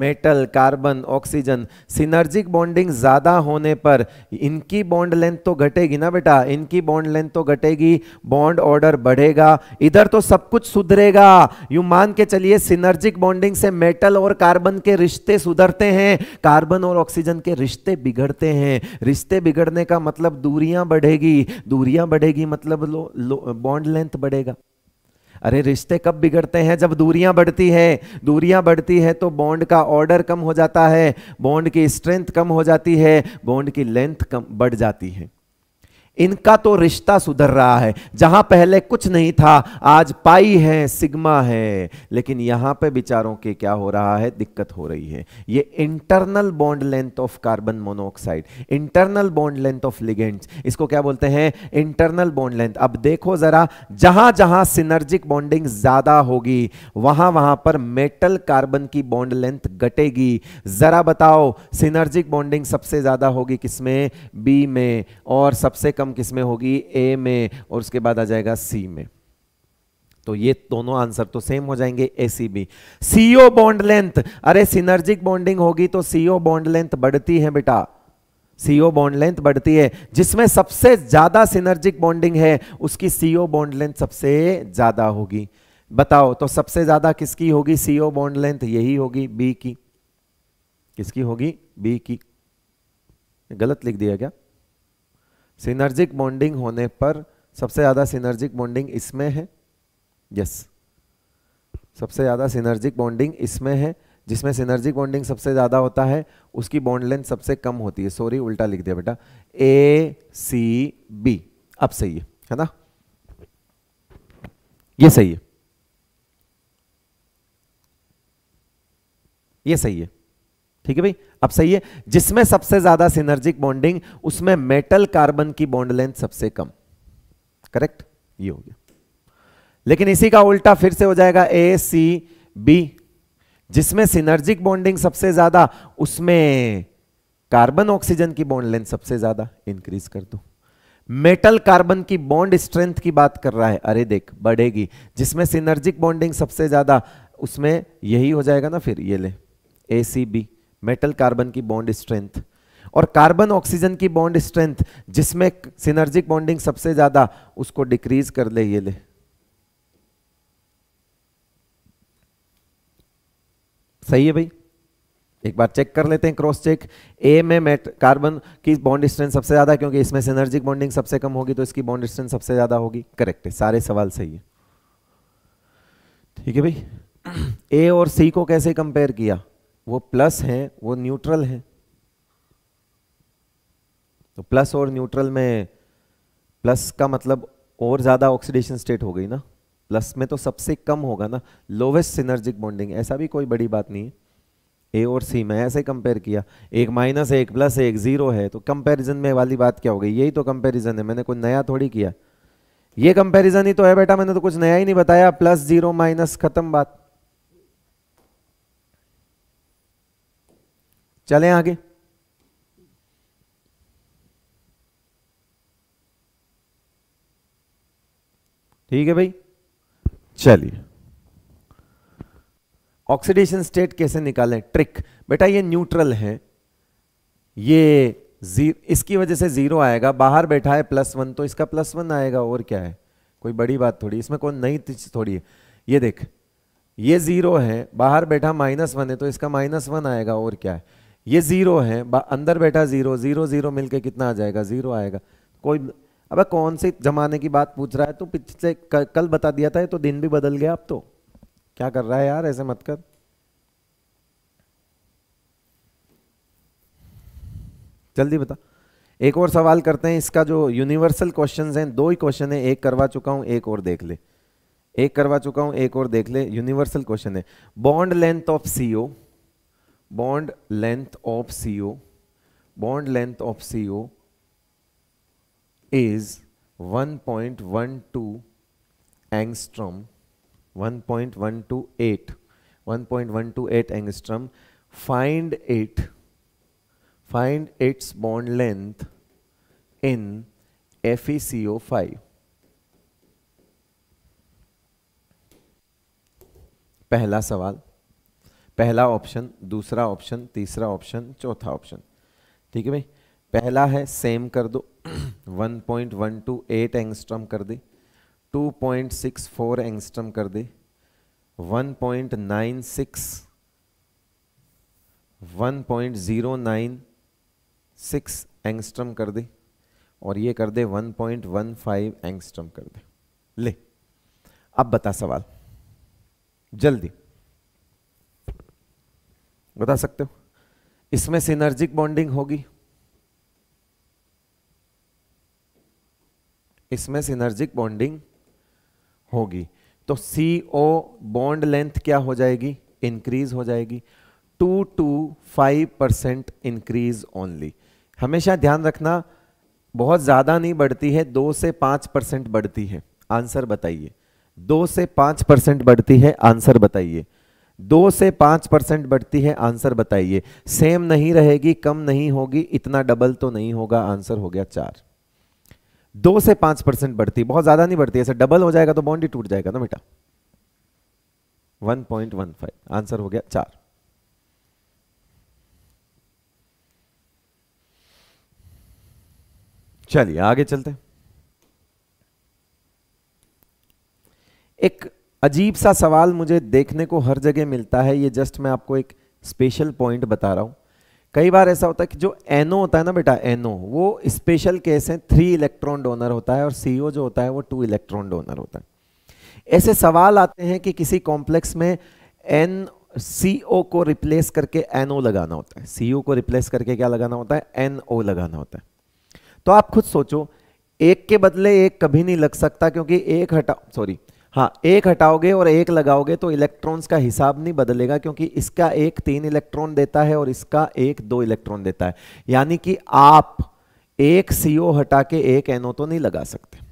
metal carbon oxygen synergic bonding ज़्यादा होने पर इनकी बॉन्ड लेंथ तो घटेगी ना बेटा इनकी बॉन्ड लेंथ तो घटेगी बॉन्ड ऑर्डर बढ़ेगा इधर तो सब कुछ सुधरेगा यू मान के चलिए सिनर्जिक बॉन्डिंग से मेटल और कार्बन के रिश्ते सुधरते हैं कार्बन और ऑक्सीजन के रिश्ते बिगड़ते हैं रिश्ते बिगड़ने का मतलब दूरियाँ बढ़ेगी दूरियाँ बढ़ेगी मतलब बॉन्ड लेंथ बढ़ेगा अरे रिश्ते कब बिगड़ते हैं जब दूरियां बढ़ती हैं दूरियां बढ़ती है तो बॉन्ड का ऑर्डर कम हो जाता है बॉन्ड की स्ट्रेंथ कम हो जाती है बॉन्ड की लेंथ कम बढ़ जाती है इनका तो रिश्ता सुधर रहा है जहां पहले कुछ नहीं था आज पाई है सिग्मा है लेकिन यहां पे विचारों के क्या हो रहा है दिक्कत हो रही है ये internal bond length of carbon monoxide internal bond length of ligands इसको क्या बोलते हैं इंटरनल बॉन्ड लेंथ अब देखो जरा जहां जहां सिनर्जिक बॉन्डिंग ज्यादा होगी वहां वहां पर मेटल कार्बन की बॉन्ड लेंथ घटेगी जरा बताओ सिनर्जिक बॉन्डिंग सबसे ज्यादा होगी किसमें बी में और सबसे कम कम किस में होगी ए में और उसके बाद आ जाएगा सी में तो ये दोनों आंसर तो सेम हो जाएंगे A C B CO bond length अरे सिनर्जिक बॉन्डिंग होगी तो सीओ बॉन्ड लेंथ बढ़ती है बेटा सीओ बॉन्ड लेंथ बढ़ती है जिसमें सबसे ज्यादा सिनर्जिक बॉन्डिंग है उसकी सीओ बॉन्ड लेंथ सबसे ज्यादा होगी बताओ तो सबसे ज्यादा किसकी होगी सीओ बॉन्ड लेंथ यही होगी बी की किसकी होगी बी की गलत लिख दिया क्या सिनर्जिक बॉन्डिंग होने पर सबसे ज़्यादा सिनर्जिक बॉन्डिंग इसमें है यस yes. सबसे ज़्यादा सिनर्जिक बॉन्डिंग इसमें है जिसमें सिनर्जिक बॉन्डिंग सबसे ज़्यादा होता है उसकी बॉन्ड लेंथ सबसे कम होती है सॉरी उल्टा लिख दिया बेटा ए सी बी अब सही है है ना ये सही है ये सही है ठीक है भाई अब सही है जिसमें सबसे ज्यादा सिनर्जिक बॉन्डिंग उसमें मेटल कार्बन की बॉन्ड लेंथ सबसे कम करेक्ट ये हो गया लेकिन इसी का उल्टा फिर से हो जाएगा ए सी बी जिसमें सिनर्जिक बॉन्डिंग सबसे ज्यादा उसमें कार्बन ऑक्सीजन की बॉन्ड लेंथ सबसे ज्यादा इंक्रीज कर दो मेटल कार्बन की बॉन्ड स्ट्रेंथ की बात कर रहा है अरे देख बढ़ेगी जिसमें सिनर्जिक बॉन्डिंग सबसे ज्यादा उसमें यही हो जाएगा ना फिर ये ले A C B metal carbon की बॉन्ड स्ट्रेंथ और कार्बन ऑक्सीजन की बॉन्ड स्ट्रेंथ जिसमें सिनर्जिक बॉन्डिंग सबसे ज्यादा उसको डिक्रीज कर ले ये ले सही है भाई एक बार चेक कर लेते हैं क्रॉस चेक ए में मेट कार्बन की बॉन्ड स्ट्रेंथ सबसे ज्यादा क्योंकि इसमें सिनर्जिक बॉन्डिंग सबसे कम होगी तो इसकी बॉन्ड स्ट्रेंथ सबसे ज्यादा होगी करेक्ट है सारे सवाल सही है ठीक है भाई ए और सी को कैसे कंपेयर किया वो प्लस हैं वो न्यूट्रल हैं तो प्लस और न्यूट्रल में प्लस का मतलब और ज़्यादा ऑक्सीडेशन स्टेट हो गई ना प्लस में तो सबसे कम होगा ना लोवेस्ट सिनर्जिक बॉन्डिंग ऐसा भी कोई बड़ी बात नहीं है ए और सी में ऐसे कंपेयर किया एक माइनस एक प्लस एक ज़ीरो है तो कंपैरिजन में वाली बात क्या हो गई यही तो कंपैरिजन है मैंने कोई नया थोड़ी किया ये कंपैरिजन ही तो है बेटा मैंने तो कुछ नया ही नहीं बताया प्लस जीरो माइनस ख़त्म बात चलें आगे ठीक है भाई चलिए ऑक्सीडेशन स्टेट कैसे निकालें ट्रिक बेटा ये न्यूट्रल है ये इसकी वजह से जीरो आएगा बाहर बैठा है प्लस वन तो इसका प्लस वन आएगा और क्या है कोई बड़ी बात थोड़ी इसमें कोई नई चीज थोड़ी है ये देख ये जीरो है बाहर बैठा माइनस वन है तो इसका माइनस वन आएगा और क्या है ये ज़ीरो है अंदर बैठा ज़ीरो ज़ीरो ज़ीरो मिलके कितना आ जाएगा ज़ीरो आएगा कोई अब कौन से जमाने की बात पूछ रहा है तो पिछले कल बता दिया था तो दिन भी बदल गया अब तो क्या कर रहा है यार ऐसे मत कर जल्दी बता एक और सवाल करते हैं इसका जो यूनिवर्सल क्वेश्चंस हैं दो ही क्वेश्चन है एक करवा चुका हूं एक और देख ले एक करवा चुका हूं एक और देख ले यूनिवर्सल क्वेश्चन है bond length of CO bond length of CO, bond length of CO is 1.12 angstrom, 1.128, 1.128 angstrom. Find it, find its bond length in FeCO5. पहला सवाल पहला ऑप्शन दूसरा ऑप्शन तीसरा ऑप्शन चौथा ऑप्शन ठीक है भाई पहला है सेम कर दो 1.128 एंगस्ट्रम कर दे 2.64 एंगस्ट्रम कर दे 1.96 1.096 एंगस्ट्रम कर दे और ये कर दे 1.15 एंगस्ट्रम कर दे ले अब बता सवाल जल्दी बता सकते हो इसमें सिनर्जिक बॉन्डिंग होगी इसमें सिनर्जिक बॉन्डिंग होगी तो सी ओ बॉन्ड लेंथ क्या हो जाएगी इंक्रीज हो जाएगी two to five percent increase only हमेशा ध्यान रखना बहुत ज़्यादा नहीं बढ़ती है दो से पांच परसेंट बढ़ती है आंसर बताइए दो से पांच परसेंट बढ़ती है आंसर बताइए दो से पांच परसेंट बढ़ती है आंसर बताइए सेम नहीं रहेगी कम नहीं होगी इतना डबल तो नहीं होगा आंसर हो गया चार दो से पांच परसेंट बढ़ती बहुत ज़्यादा नहीं बढ़ती ऐसे डबल हो जाएगा तो बाउंड्री टूट जाएगा ना बेटा 1.15 आंसर हो गया चार चलिए आगे चलते एक अजीब सा सवाल मुझे देखने को हर जगह मिलता है ये जस्ट मैं आपको एक स्पेशल पॉइंट बता रहा हूँ कई बार ऐसा होता है कि जो एनओ होता है ना बेटा एनओ वो स्पेशल केस है थ्री इलेक्ट्रॉन डोनर होता है और सीओ जो होता है वो टू इलेक्ट्रॉन डोनर होता है ऐसे सवाल आते हैं कि किसी कॉम्प्लेक्स में एन सीओ को रिप्लेस करके एनओ लगाना होता है सीओ को रिप्लेस करके क्या लगाना होता है एनओ लगाना होता है तो आप खुद सोचो एक के बदले एक कभी नहीं लग सकता क्योंकि एक हटा सॉरी हाँ एक हटाओगे और एक लगाओगे तो इलेक्ट्रॉन्स का हिसाब नहीं बदलेगा क्योंकि इसका एक तीन इलेक्ट्रॉन देता है और इसका एक दो इलेक्ट्रॉन देता है यानी कि आप एक सीओ हटा के एक एनओ तो नहीं लगा सकते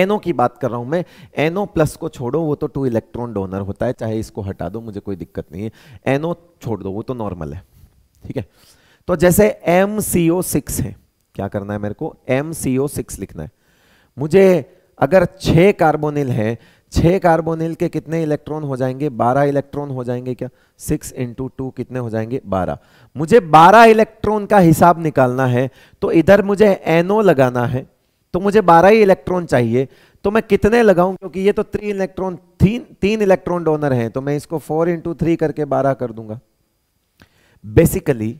एनओ की बात कर रहा हूं मैं एनओ प्लस को छोड़ो वो तो टू इलेक्ट्रॉन डोनर होता है चाहे इसको हटा दो मुझे कोई दिक्कत नहीं है एनओ छोड़ दो वो तो नॉर्मल है ठीक है तो जैसे एम है क्या करना है मेरे को एम लिखना है मुझे अगर छः कार्बोनिल है छः कार्बोनिल के कितने इलेक्ट्रॉन हो जाएंगे बारह इलेक्ट्रॉन हो जाएंगे क्या सिक्स इंटू टू कितने हो जाएंगे बारह मुझे बारह इलेक्ट्रॉन का हिसाब निकालना है तो इधर मुझे एनओ लगाना है तो मुझे बारह ही इलेक्ट्रॉन चाहिए तो मैं कितने लगाऊं क्योंकि ये तो थ्री इलेक्ट्रॉन तीन तीन इलेक्ट्रॉन डोनर हैं तो मैं इसको फोर इंटू थ्री करके बारह कर दूंगा बेसिकली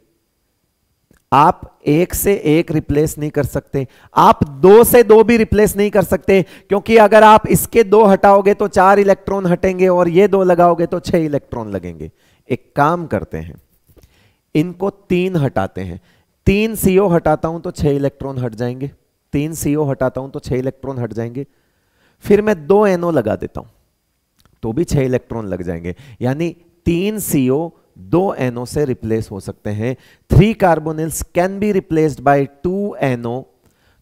आप एक से एक रिप्लेस नहीं कर सकते आप दो से दो भी रिप्लेस नहीं कर सकते क्योंकि अगर आप इसके दो हटाओगे तो चार इलेक्ट्रॉन हटेंगे और ये दो लगाओगे तो छह इलेक्ट्रॉन लगेंगे एक काम करते हैं इनको तीन हटाते हैं तीन सीओ हटाता हूं तो छह इलेक्ट्रॉन हट जाएंगे तीन सीओ हटाता हूं तो छह इलेक्ट्रॉन हट जाएंगे फिर मैं दो एनओ लगा देता हूं तो भी छह इलेक्ट्रॉन लग जाएंगे यानी तीन सीओ दो एनो से रिप्लेस हो सकते हैं three carbonyls can be replaced by two NO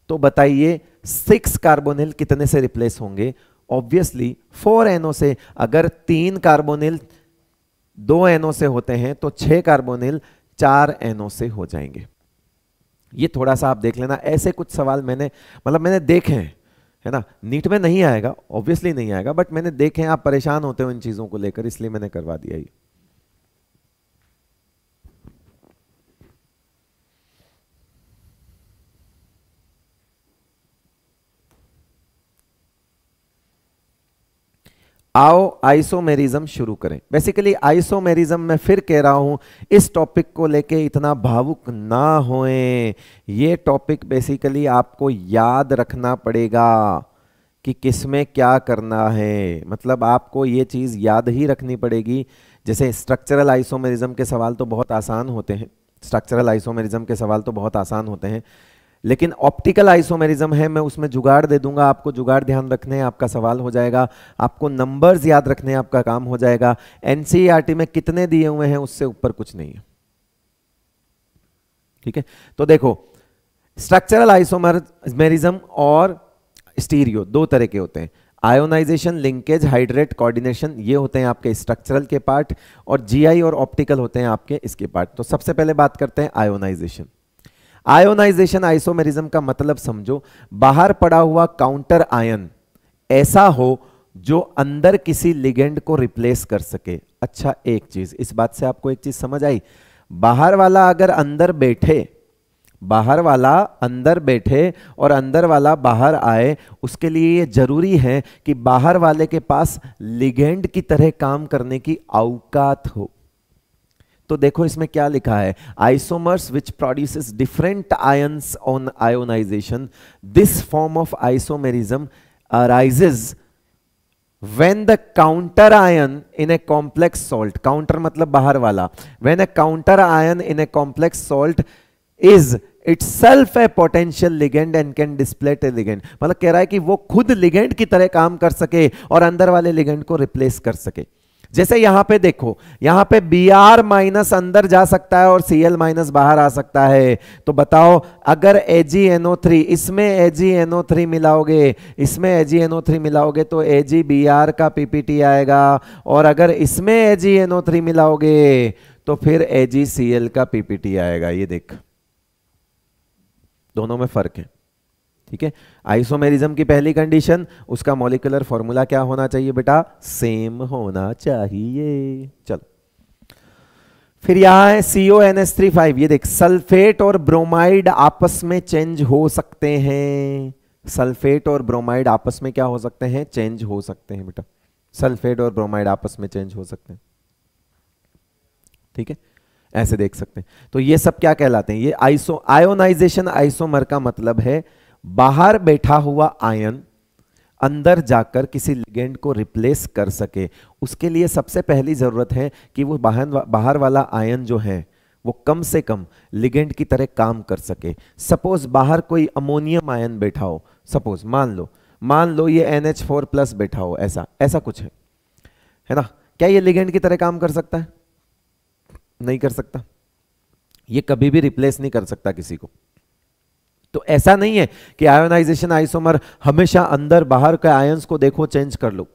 तो बताइए सिक्स कार्बोनिल कितने से रिप्लेस होंगे ऑब्वियसली फोर एनो से अगर तीन कार्बोनिल दो एनो से होते हैं तो छह कार्बोनिल चार एनो से हो जाएंगे ये थोड़ा सा आप देख लेना ऐसे कुछ सवाल मैंने मतलब मैंने देखे हैं है ना नीट में नहीं आएगा ऑब्वियसली नहीं आएगा बट मैंने देखे हैं आप परेशान होते हो इन चीज़ों को लेकर इसलिए मैंने करवा दिया ये आओ आइसोमेरिज्म शुरू करें बेसिकली आइसोमेरिज्म मैं फिर कह रहा हूं इस टॉपिक को लेके इतना भावुक ना होएं ये टॉपिक बेसिकली आपको याद रखना पड़ेगा कि किस में क्या करना है मतलब आपको ये चीज़ याद ही रखनी पड़ेगी जैसे स्ट्रक्चरल आइसोमेरिज्म के सवाल तो बहुत आसान होते हैं स्ट्रक्चरल आइसोमेरिज्म के सवाल तो बहुत आसान होते हैं लेकिन ऑप्टिकल आइसोमेरिज्म है मैं उसमें जुगाड़ दे दूंगा आपको जुगाड़ ध्यान रखने आपका सवाल हो जाएगा आपको नंबर्स याद रखने आपका काम हो जाएगा एनसीईआरटी e में कितने दिए हुए हैं उससे ऊपर कुछ नहीं है ठीक है तो देखो स्ट्रक्चरल आइसोमेरिज्म और स्टीरियो दो तरह के होते हैं आयोनाइजेशन लिंकेज हाइड्रेट कोऑर्डिनेशन ये होते हैं आपके स्ट्रक्चरल के पार्ट और जीआई और ऑप्टिकल होते हैं आपके इसके पार्ट तो सबसे पहले बात करते हैं आयोनाइजेशन आयोनाइजेशन आइसोमेरिज्म का मतलब समझो बाहर पड़ा हुआ काउंटर आयन ऐसा हो जो अंदर किसी लिगेंड को रिप्लेस कर सके अच्छा एक चीज इस बात से आपको एक चीज समझ आई बाहर वाला अगर अंदर बैठे बाहर वाला अंदर बैठे और अंदर वाला बाहर आए उसके लिए ये जरूरी है कि बाहर वाले के पास लिगेंड की तरह काम करने की अवकात हो तो देखो इसमें क्या लिखा है isomers which produces different ions on ionisation this form of isomerism arises the counter ion in a complex salt counter मतलब बाहर वाला uh counter ion in a complex salt is itself a potential ligand and can display a ligand मतलब कह रहा है कि वो खुद लिगेंड की तरह काम कर सके और अंदर वाले लिगेंड को रिप्लेस कर सके जैसे यहां पे देखो यहां पे बी आर माइनस अंदर जा सकता है और सी एल माइनस बाहर आ सकता है तो बताओ अगर ए जी एन ओ थ्री इसमें ए जी एन ओ थ्री मिलाओगे इसमें ए जी एन ओ थ्री मिलाओगे तो ए जी बी आर का पीपीटी आएगा और अगर इसमें ए जी एन ओ थ्री मिलाओगे तो फिर ए जी सी एल का पीपीटी आएगा ये देख दोनों में फर्क है ठीक है आइसोमेरिज्म की पहली कंडीशन उसका मोलिकुलर फॉर्मूला क्या होना चाहिए बेटा सेम होना चाहिए चलो फिर यहां है CO N S three five ये देख सल्फेट और ब्रोमाइड आपस में चेंज हो सकते हैं सल्फेट और ब्रोमाइड आपस में क्या हो सकते हैं चेंज हो सकते हैं बेटा सल्फेट और ब्रोमाइड आपस में चेंज हो सकते हैं ठीक है ऐसे देख सकते हैं तो ये सब क्या कहलाते हैं ये आइसो आयोनाइजेशन आइसोमर का मतलब है बाहर बैठा हुआ आयन अंदर जाकर किसी लिगेंड को रिप्लेस कर सके उसके लिए सबसे पहली ज़रूरत है कि वो बाहर बाहर वाला आयन जो है वो कम से कम लिगेंड की तरह काम कर सके सपोज बाहर कोई अमोनियम आयन बैठा हो सपोज मान लो मान लो ये एन एच फोर प्लस बैठा हो ऐसा ऐसा कुछ है है ना क्या ये लिगेंड की तरह काम कर सकता है नहीं कर सकता ये कभी भी रिप्लेस नहीं कर सकता किसी को तो ऐसा नहीं है कि आयोनाइजेशन आइसोमर हमेशा अंदर बाहर के आयंस को देखो चेंज कर लो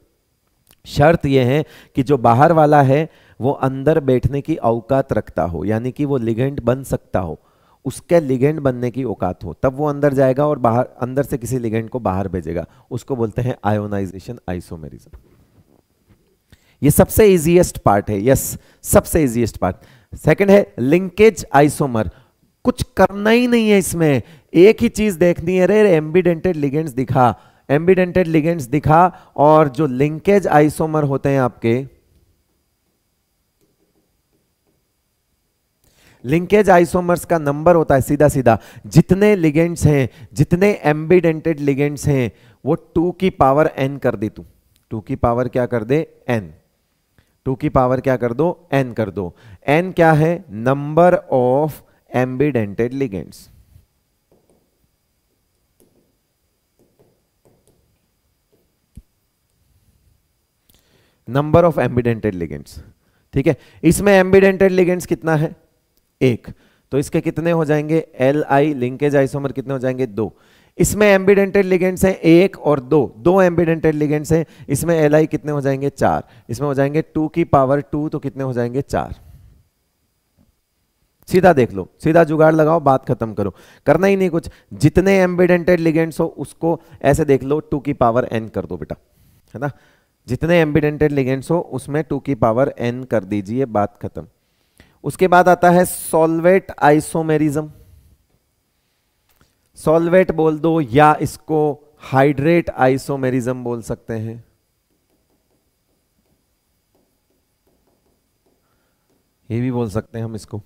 शर्त यह है कि जो बाहर वाला है वो अंदर बैठने की औकात रखता हो यानी कि वो लिगेंड बन सकता हो उसके लिगेंड बनने की औकात हो तब वो अंदर जाएगा और बाहर अंदर से किसी लिगेंड को बाहर भेजेगा उसको बोलते हैं आयोनाइजेशन आइसोमेरिज्म ये सबसे इजीएस्ट पार्ट है यस सबसे इजीएस्ट पार्ट सेकंड है लिंकेज आइसोमर कुछ करना ही नहीं है इसमें एक ही चीज देखनी है रे एम्बीडेंटेड लिगेंड्स दिखा एम्बीडेंटेड लिगेंड्स दिखा और जो लिंकेज आइसोमर होते हैं आपके लिंकेज आइसोमर्स का नंबर होता है सीधा सीधा जितने लिगेंड्स हैं जितने एम्बीडेंटेड लिगेंड्स हैं वो टू की पावर एन कर दे तू टू की पावर क्या कर दे एन टू की पावर क्या कर दो एन कर दो एन क्या है number of ambidentate ligands number of ambidentate ligands ठीक है इसमें एम्बिडेंटेड लिगेंट्स कितना है एक तो इसके कितने हो जाएंगे एल आई लिंकेज आइसोमर कितने हो जाएंगे दो इसमें एम्बिडेंटेड लिगेंट्स हैं एक और दो दो एम्बिडेंटेड लिगेंट्स हैं इसमें एल आई कितने हो जाएंगे चार इसमें हो जाएंगे टू की पावर टू तो कितने हो जाएंगे चार सीधा देख लो सीधा जुगाड़ लगाओ बात खत्म करो करना ही नहीं कुछ जितने एम्बिडेंटेड लिगेंट्स हो उसको ऐसे देख लो टू की पावर एन कर दो बेटा है ना जितने एम्बिडेंटेड लिगेंड्स हो उसमें टू की पावर एन कर दीजिए बात खत्म उसके बाद आता है सॉल्वेट आइसोमेरिज्म सॉल्वेट बोल दो या इसको हाइड्रेट आइसोमेरिज्म बोल सकते हैं ये भी बोल सकते हैं हम इसको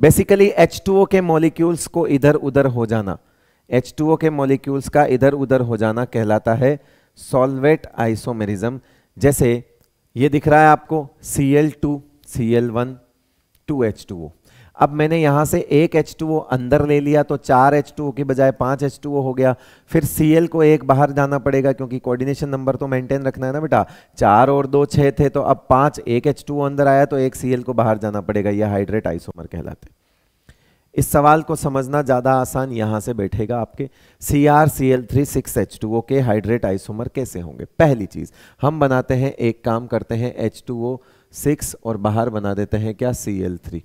बेसिकली H2O के मॉलिक्यूल्स को इधर उधर हो जाना H2O के मॉलिक्यूल्स का इधर उधर हो जाना कहलाता है सॉल्वेट आइसोमेरिज्म जैसे ये दिख रहा है आपको C L two C L one two H two O अब मैंने यहां से एक एच टू ओ अंदर ले लिया तो चार एच टू ओ की बजाय पांच एच टू ओ हो गया फिर सी एल को एक बाहर जाना पड़ेगा क्योंकि कोऑर्डिनेशन नंबर तो मेंटेन रखना है ना बेटा चार और दो छह थे तो अब पांच एक एच टू ओ अंदर आया तो एक सी एल को बाहर जाना पड़ेगा यह हाइड्रेट आइसोमर कहलाते इस सवाल को समझना ज़्यादा आसान यहां से बैठेगा आपके C R C L three six H two O के हाइड्रेट आइसोमर कैसे होंगे पहली चीज़ हम बनाते हैं एक काम करते हैं एच टू ओ सिक्स और बाहर बना देते हैं क्या सी एल थ्री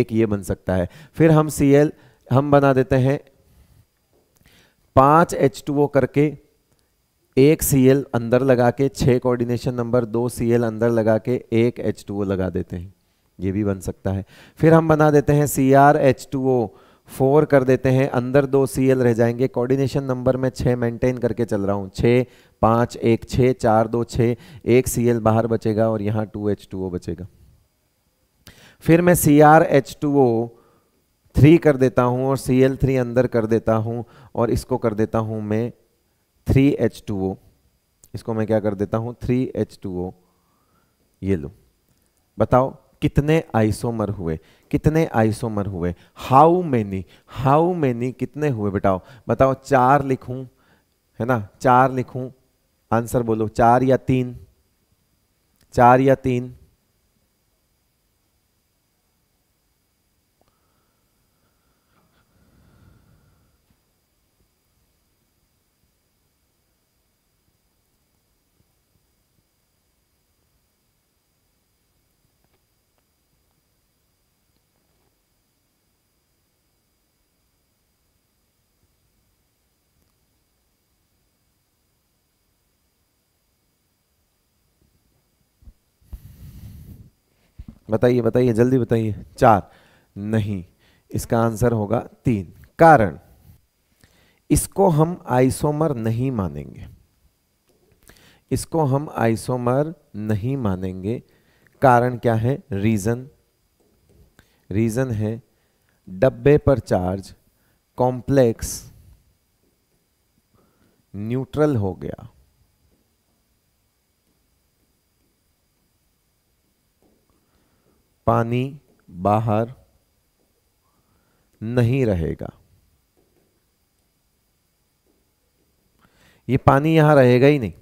एक ये बन सकता है फिर हम सी एल हम बना देते हैं पांच एच टू ओ करके एक सी एल अंदर लगा के छह कोऑर्डिनेशन नंबर दो सी एल अंदर लगा के एक एच टू ओ लगा देते हैं ये भी बन सकता है फिर हम बना देते हैं सी आर एच टू ओ फोर कर देते हैं अंदर दो सी एल रह जाएंगे कोऑर्डिनेशन नंबर में छः मेंटेन करके चल रहा हूँ छः पाँच एक छः चार दो छः एक सी एल बाहर बचेगा और यहाँ टू एच टू ओ बचेगा फिर मैं C R H two O three कर देता हूँ और सी एल थ्री अंदर कर देता हूँ और इसको कर देता हूँ मैं थ्री एच टू ओ इसको मैं क्या कर देता हूँ थ्री एच टू ओ ये लो बताओ कितने आइसोमर हुए कितने आइसोमर हुए हाउ मैनी हाउ मैनी कितने हुए बेटाओ बताओ चार लिखूं है ना चार लिखूं आंसर बोलो चार या तीन चार या तीन बताइए बताइए जल्दी बताइए चार नहीं इसका आंसर होगा तीन कारण इसको हम आइसोमर नहीं मानेंगे इसको हम आइसोमर नहीं मानेंगे कारण क्या है रीज़न रीज़न है डब्बे पर चार्ज कॉम्प्लेक्स न्यूट्रल हो गया पानी बाहर नहीं रहेगा ये पानी यहां रहेगा ही नहीं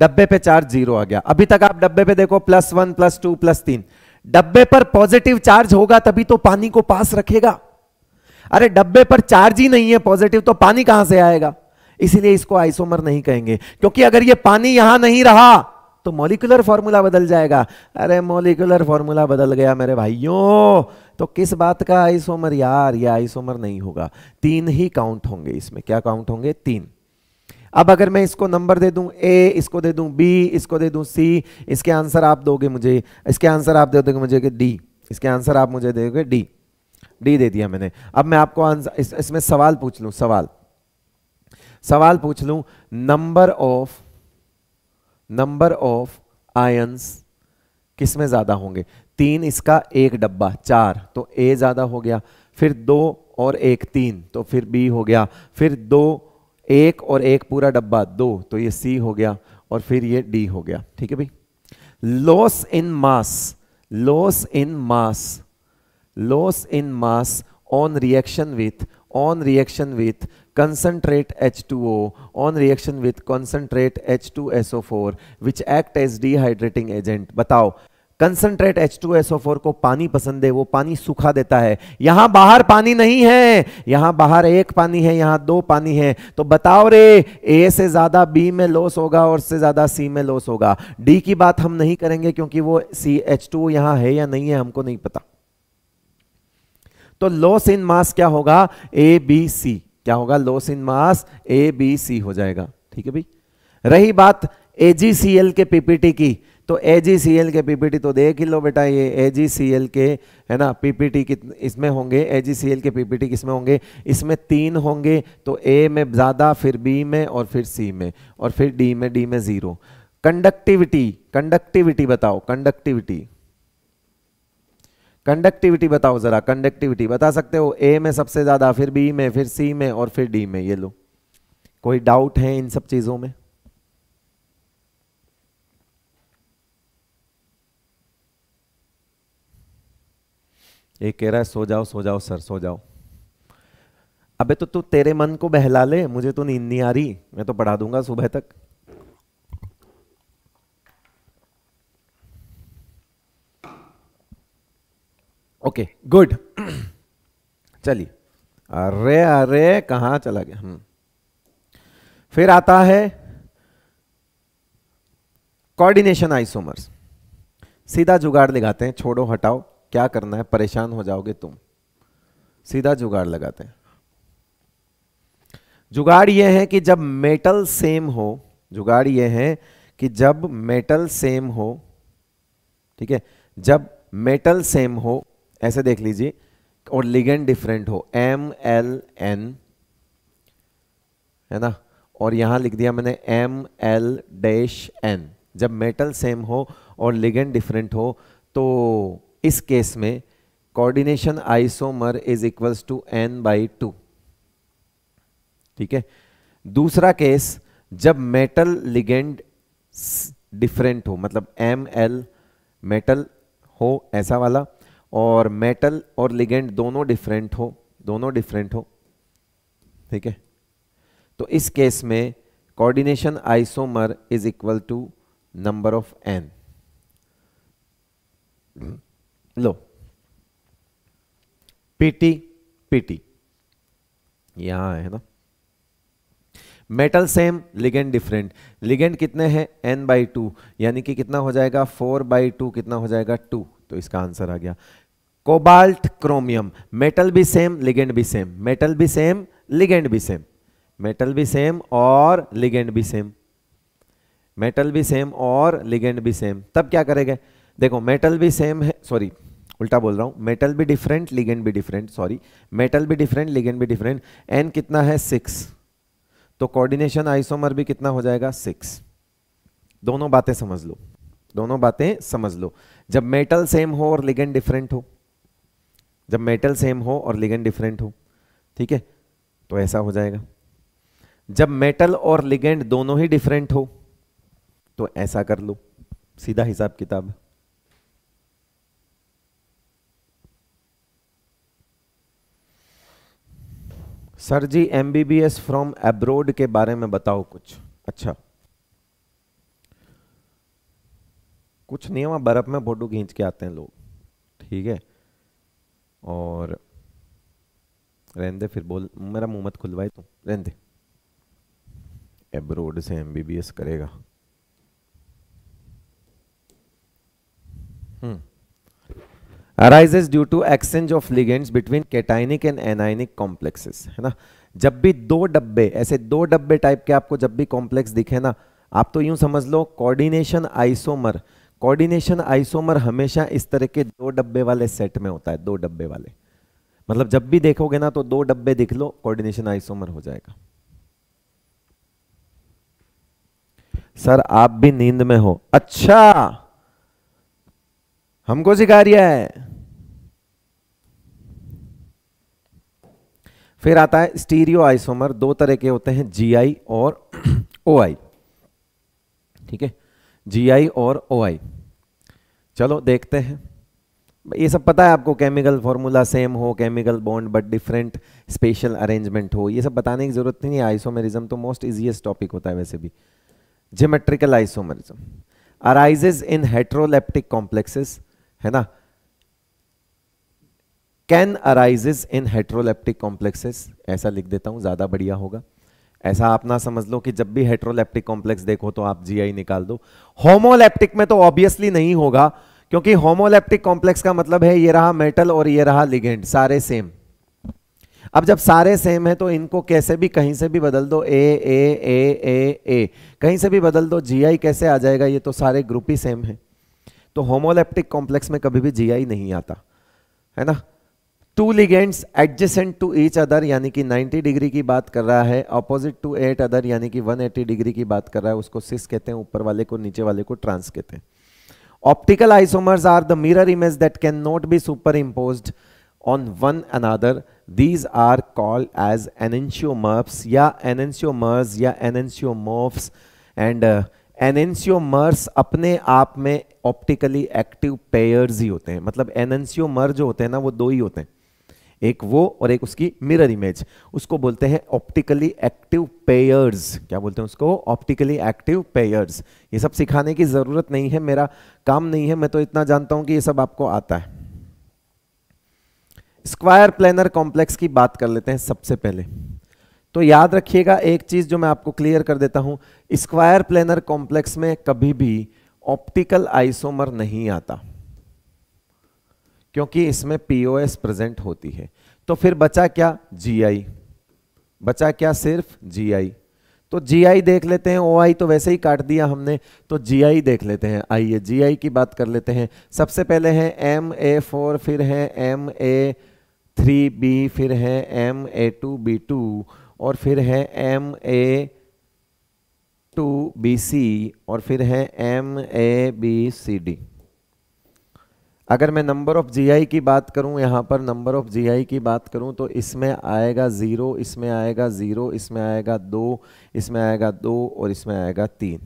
डब्बे पे चार्ज जीरो आ गया अभी तक आप डब्बे पे देखो plus one plus two plus तीन डब्बे पर पॉजिटिव चार्ज होगा तभी तो पानी को पास रखेगा अरे डब्बे पर चार्ज ही नहीं है पॉजिटिव तो पानी कहां से आएगा इसीलिए इसको आइसोमर नहीं कहेंगे क्योंकि अगर ये पानी यहां नहीं रहा तो मोलिकुलर फॉर्मूला बदल जाएगा अरे मोलिकुलर फॉर्मूला बदल गया मेरे भाइयों तो किस बात का आइसोमर यार ये या आइसोमर नहीं होगा तीन ही काउंट होंगे इसमें क्या काउंट होंगे तीन अब अगर मैं इसको नंबर दे दूं ए इसको दे दूं बी इसको दे दूं सी इसके आंसर आप दोगे मुझे इसके आंसर आप दे दोगे मुझे डी इसके आंसर आप मुझे दोगे डी डी दे दिया मैंने अब मैं आपको आंसर इस, इसमें सवाल पूछ लूं सवाल सवाल पूछ लूं number of number of ions किस में ज़्यादा होंगे तीन इसका एक डब्बा चार तो ए ज़्यादा हो गया फिर दो और एक तीन तो फिर बी हो गया फिर दो एक और एक पूरा डब्बा दो तो ये सी हो गया और फिर ये डी हो गया ठीक है भाई loss in mass loss in mass loss in mass on reaction with on reaction with concentrate H2O on reaction with concentrate H2SO4 which act as dehydrating agent बताओ कंसंट्रेट H2SO4 को पानी पसंद है वो पानी सूखा देता है यहां बाहर पानी नहीं है यहां बाहर एक पानी है यहां दो पानी है तो बताओ रे ए से ज्यादा बी में लॉस होगा और से ज्यादा सी में लॉस होगा डी की बात हम नहीं करेंगे क्योंकि वो सी एच टू यहां है या नहीं है हमको नहीं पता तो लॉस इन मास क्या होगा ए बी सी क्या होगा लोस इन मास ए बी सी हो जाएगा ठीक है भाई रही बात एजीसीएल के पीपीटी की तो एजीसीएल के पीपीटी तो देख ही लो बेटा ये एजीसीएल के है ना पीपीटी इसमें होंगे एजीसीएल के पीपीटी किसमें होंगे इसमें तीन होंगे तो ए में ज़्यादा फिर बी में और फिर सी में और फिर डी में डी में ज़ीरो कंडक्टिविटी कंडक्टिविटी बताओ कंडक्टिविटी कंडक्टिविटी बताओ जरा कंडक्टिविटी बता सकते हो ए में सबसे ज्यादा फिर बी में फिर सी में और फिर डी में ये लो कोई डाउट है इन सब चीजों में एक कह रहा है सो जाओ सो जाओ सर सो जाओ अबे तो तू तेरे मन को बहला ले मुझे तो नींद नहीं आ रही मैं तो पढ़ा दूंगा सुबह तक ओके गुड चलिए अरे अरे कहा चला गया हम हम्म। फिर आता है कोऑर्डिनेशन आइसोमर्स सीधा जुगाड़ लगाते हैं छोड़ो हटाओ क्या करना है परेशान हो जाओगे तुम सीधा जुगाड़ लगाते हैं जुगाड़ यह है कि जब मेटल सेम हो जुगाड़ यह है कि जब मेटल सेम हो ठीक है जब मेटल सेम हो ऐसे देख लीजिए और लिगेंड डिफरेंट हो एम एल एन है ना और यहां लिख दिया मैंने एम एल डैश एन जब मेटल सेम हो और लिगेंड डिफरेंट हो तो इस केस में coordination isomer is equals to N by two ठीक है दूसरा केस जब मेटल लिगेंड डिफरेंट हो मतलब एम एल मेटल हो ऐसा वाला और मेटल और लिगेंड दोनों डिफरेंट हो दोनों डिफरेंट हो ठीक है तो इस केस में coordination isomer is equal to number of N लो पीटी पीटी यहां है ना metal same ligand different ligand कितने हैं एन बाई टू यानी कि कितना हो जाएगा फोर बाई टू कितना हो जाएगा टू तो इसका आंसर आ गया कोबाल्ट क्रोमियम मेटल भी सेम लिगेंड भी सेम मेटल भी सेम लिगेंड भी सेम मेटल भी सेम और लिगेंड भी सेम मेटल भी सेम और लिगेंड भी सेम तब क्या करेंगे देखो मेटल भी सेम है सॉरी उल्टा बोल रहा हूं मेटल भी डिफरेंट लिगेंड भी डिफरेंट सॉरी मेटल भी डिफरेंट लिगेंड भी डिफरेंट एन कितना है सिक्स तो कोऑर्डिनेशन आइसोमर भी कितना हो जाएगा सिक्स दोनों बातें समझ लो दोनों बातें समझ लो जब मेटल सेम हो और लिगेंड डिफरेंट हो जब मेटल सेम हो और लिगेंड डिफरेंट हो ठीक है तो ऐसा हो जाएगा जब मेटल और लिगेंड दोनों ही डिफरेंट हो तो ऐसा कर लो सीधा हिसाब किताब sir ji MBBS from abroad के बारे में बताओ कुछ अच्छा कुछ नहीं है वहाँ बर्फ़ में फ़ोटो खींच के आते हैं लोग ठीक है और रहने दे फिर बोल मेरा मुँह मत खुलवाए तू रहने दे एब्रोड से एम करेगा arises due to exchange of ligands between cationic and anionic complexes है ना जब भी दो डब्बे ऐसे दो डब्बे टाइप के आपको जब भी कॉम्प्लेक्स दिखे ना आप तो यूं समझ लो कोऑर्डिनेशन आइसोमर कोऑर्डिनेशन आइसोमर हमेशा इस तरह के दो डब्बे वाले सेट में होता है दो डब्बे वाले मतलब जब भी देखोगे ना तो दो डब्बे दिख लो कोऑर्डिनेशन आइसोमर हो जाएगा सर आप भी नींद में हो अच्छा हमको सिखा रिया है फिर आता है स्टीरियो आइसोमर दो तरह के होते हैं जीआई और ओआई ठीक है जीआई और ओआई चलो देखते हैं ये सब पता है आपको केमिकल फॉर्मूला सेम हो chemical bond but different spatial arrangement हो ये सब बताने की जरूरत नहीं है आइसोमेरिज्म तो मोस्ट इजीएस्ट टॉपिक होता है वैसे भी geometrical isomerism arises in heteroleptic complexes है ना can arises in heteroleptic complexes ऐसा लिख देता हूं ज्यादा बढ़िया होगा ऐसा आप ना समझ लो कि जब भी हेट्रोलेप्टिक कॉम्प्लेक्स देखो तो आप जीआई निकाल दो होमोलेप्टिक में तो ऑब्वियसली नहीं होगा क्योंकि होमोलेप्टिक कॉम्प्लेक्स का मतलब है ये रहा मेटल और ये रहा लिगेंड सारे सेम अब जब सारे सेम है तो इनको कैसे भी कहीं से भी बदल दो ए ए ए ए ए कहीं से भी बदल दो जीआई कैसे आ जाएगा ये तो सारे ग्रुप ही सेम है तो होमोलेप्टिक कॉम्प्लेक्स में कभी भी जीआई नहीं आता है ना two ligands adjacent to each other यानी कि 90 डिग्री की बात कर रहा है अपोजिट टू एट अदर यानी कि 180 डिग्री की बात कर रहा है उसको सिस कहते हैं ऊपर वाले को नीचे वाले को ट्रांस कहते हैं optical isomers are the mirror image that can not be super impose on one another these are called as enantiomorphs या एनेंशियोमर्स या एनेंशियोमोफ्स एंड uh, एनशियोमर्स अपने आप में ऑप्टिकली एक्टिव पेयर्स ही होते हैं मतलब एनेंसियोमर जो होते हैं ना वो दो ही होते हैं एक वो और एक उसकी मिरर इमेज उसको बोलते हैं ऑप्टिकली एक्टिव पेयर्स क्या बोलते हैं उसको ऑप्टिकली एक्टिव पेयर्स ये सब सिखाने की ज़रूरत नहीं है मेरा काम नहीं है मैं तो इतना जानता हूं कि ये सब आपको आता है स्क्वायर प्लानर कॉम्प्लेक्स की बात कर लेते हैं सबसे पहले तो याद रखिएगा एक चीज़ जो मैं आपको क्लियर कर देता हूं स्क्वायर प्लेनर कॉम्प्लेक्स में कभी भी ऑप्टिकल आइसोमर नहीं आता क्योंकि इसमें पीओएस प्रेजेंट होती है तो फिर बचा क्या जीआई बचा क्या सिर्फ जीआई तो जीआई देख लेते हैं ओआई तो वैसे ही काट दिया हमने तो जीआई देख लेते हैं आइए जीआई की बात कर लेते हैं सबसे पहले है एम ए फोर फिर है एम ए थ्री बी फिर है M A two B two और फिर है M A two B C और फिर है M A B C D अगर मैं नंबर ऑफ़ जीआई की बात करूं यहां पर नंबर ऑफ़ जीआई की बात करूं तो इसमें आएगा ज़ीरो इसमें आएगा ज़ीरो इसमें आएगा दो इसमें आएगा दो और इसमें आएगा तीन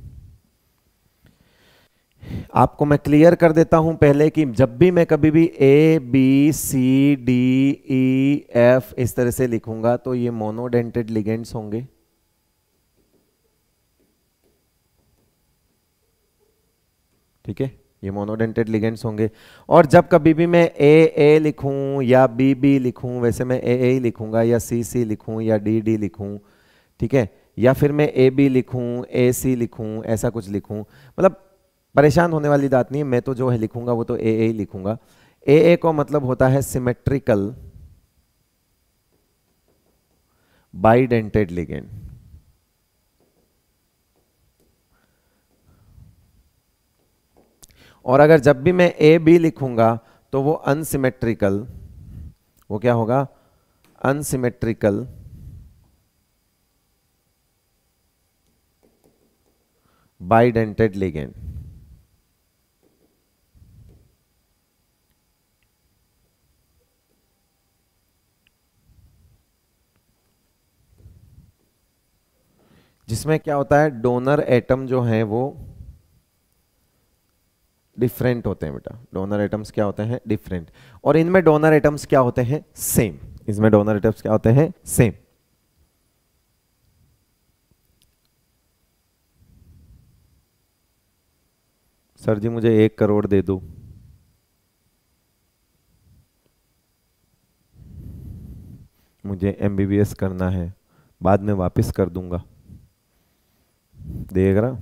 आपको मैं क्लियर कर देता हूं पहले कि जब भी मैं कभी भी A B C D E F इस तरह से लिखूंगा तो ये मोनोडेंटेड लिगेंड्स होंगे ठीक है ये मोनोडेंटेड लिगेंड्स होंगे और जब कभी भी मैं ए ए लिखूं या बी बी लिखूं वैसे मैं ए ए लिखूंगा या सी सी लिखूं या डी डी लिखूं ठीक है या फिर मैं ए बी लिखूं ए सी लिखूं ऐसा कुछ लिखूं मतलब परेशान होने वाली बात नहीं है मैं तो जो है लिखूंगा वो तो ए ए लिखूंगा ए ए को मतलब होता है सिमेट्रिकल बाइडेंटेड लिगेंड और अगर जब भी मैं ए बी लिखूंगा तो वो अनसिमेट्रिकल वो क्या होगा अनसिमेट्रिकल बाइडेंटेड लिगेंड जिसमें क्या होता है डोनर एटम जो है वो डिफरेंट होते हैं बेटा डोनर एटम्स क्या होते हैं डिफरेंट और इनमें डोनर एटम्स क्या होते हैं सेम इसमें डोनर एटम्स क्या होते हैं सेम सर जी मुझे एक करोड़ दे दो मुझे एमबीबीएस करना है बाद में वापस कर दूंगा देख रहा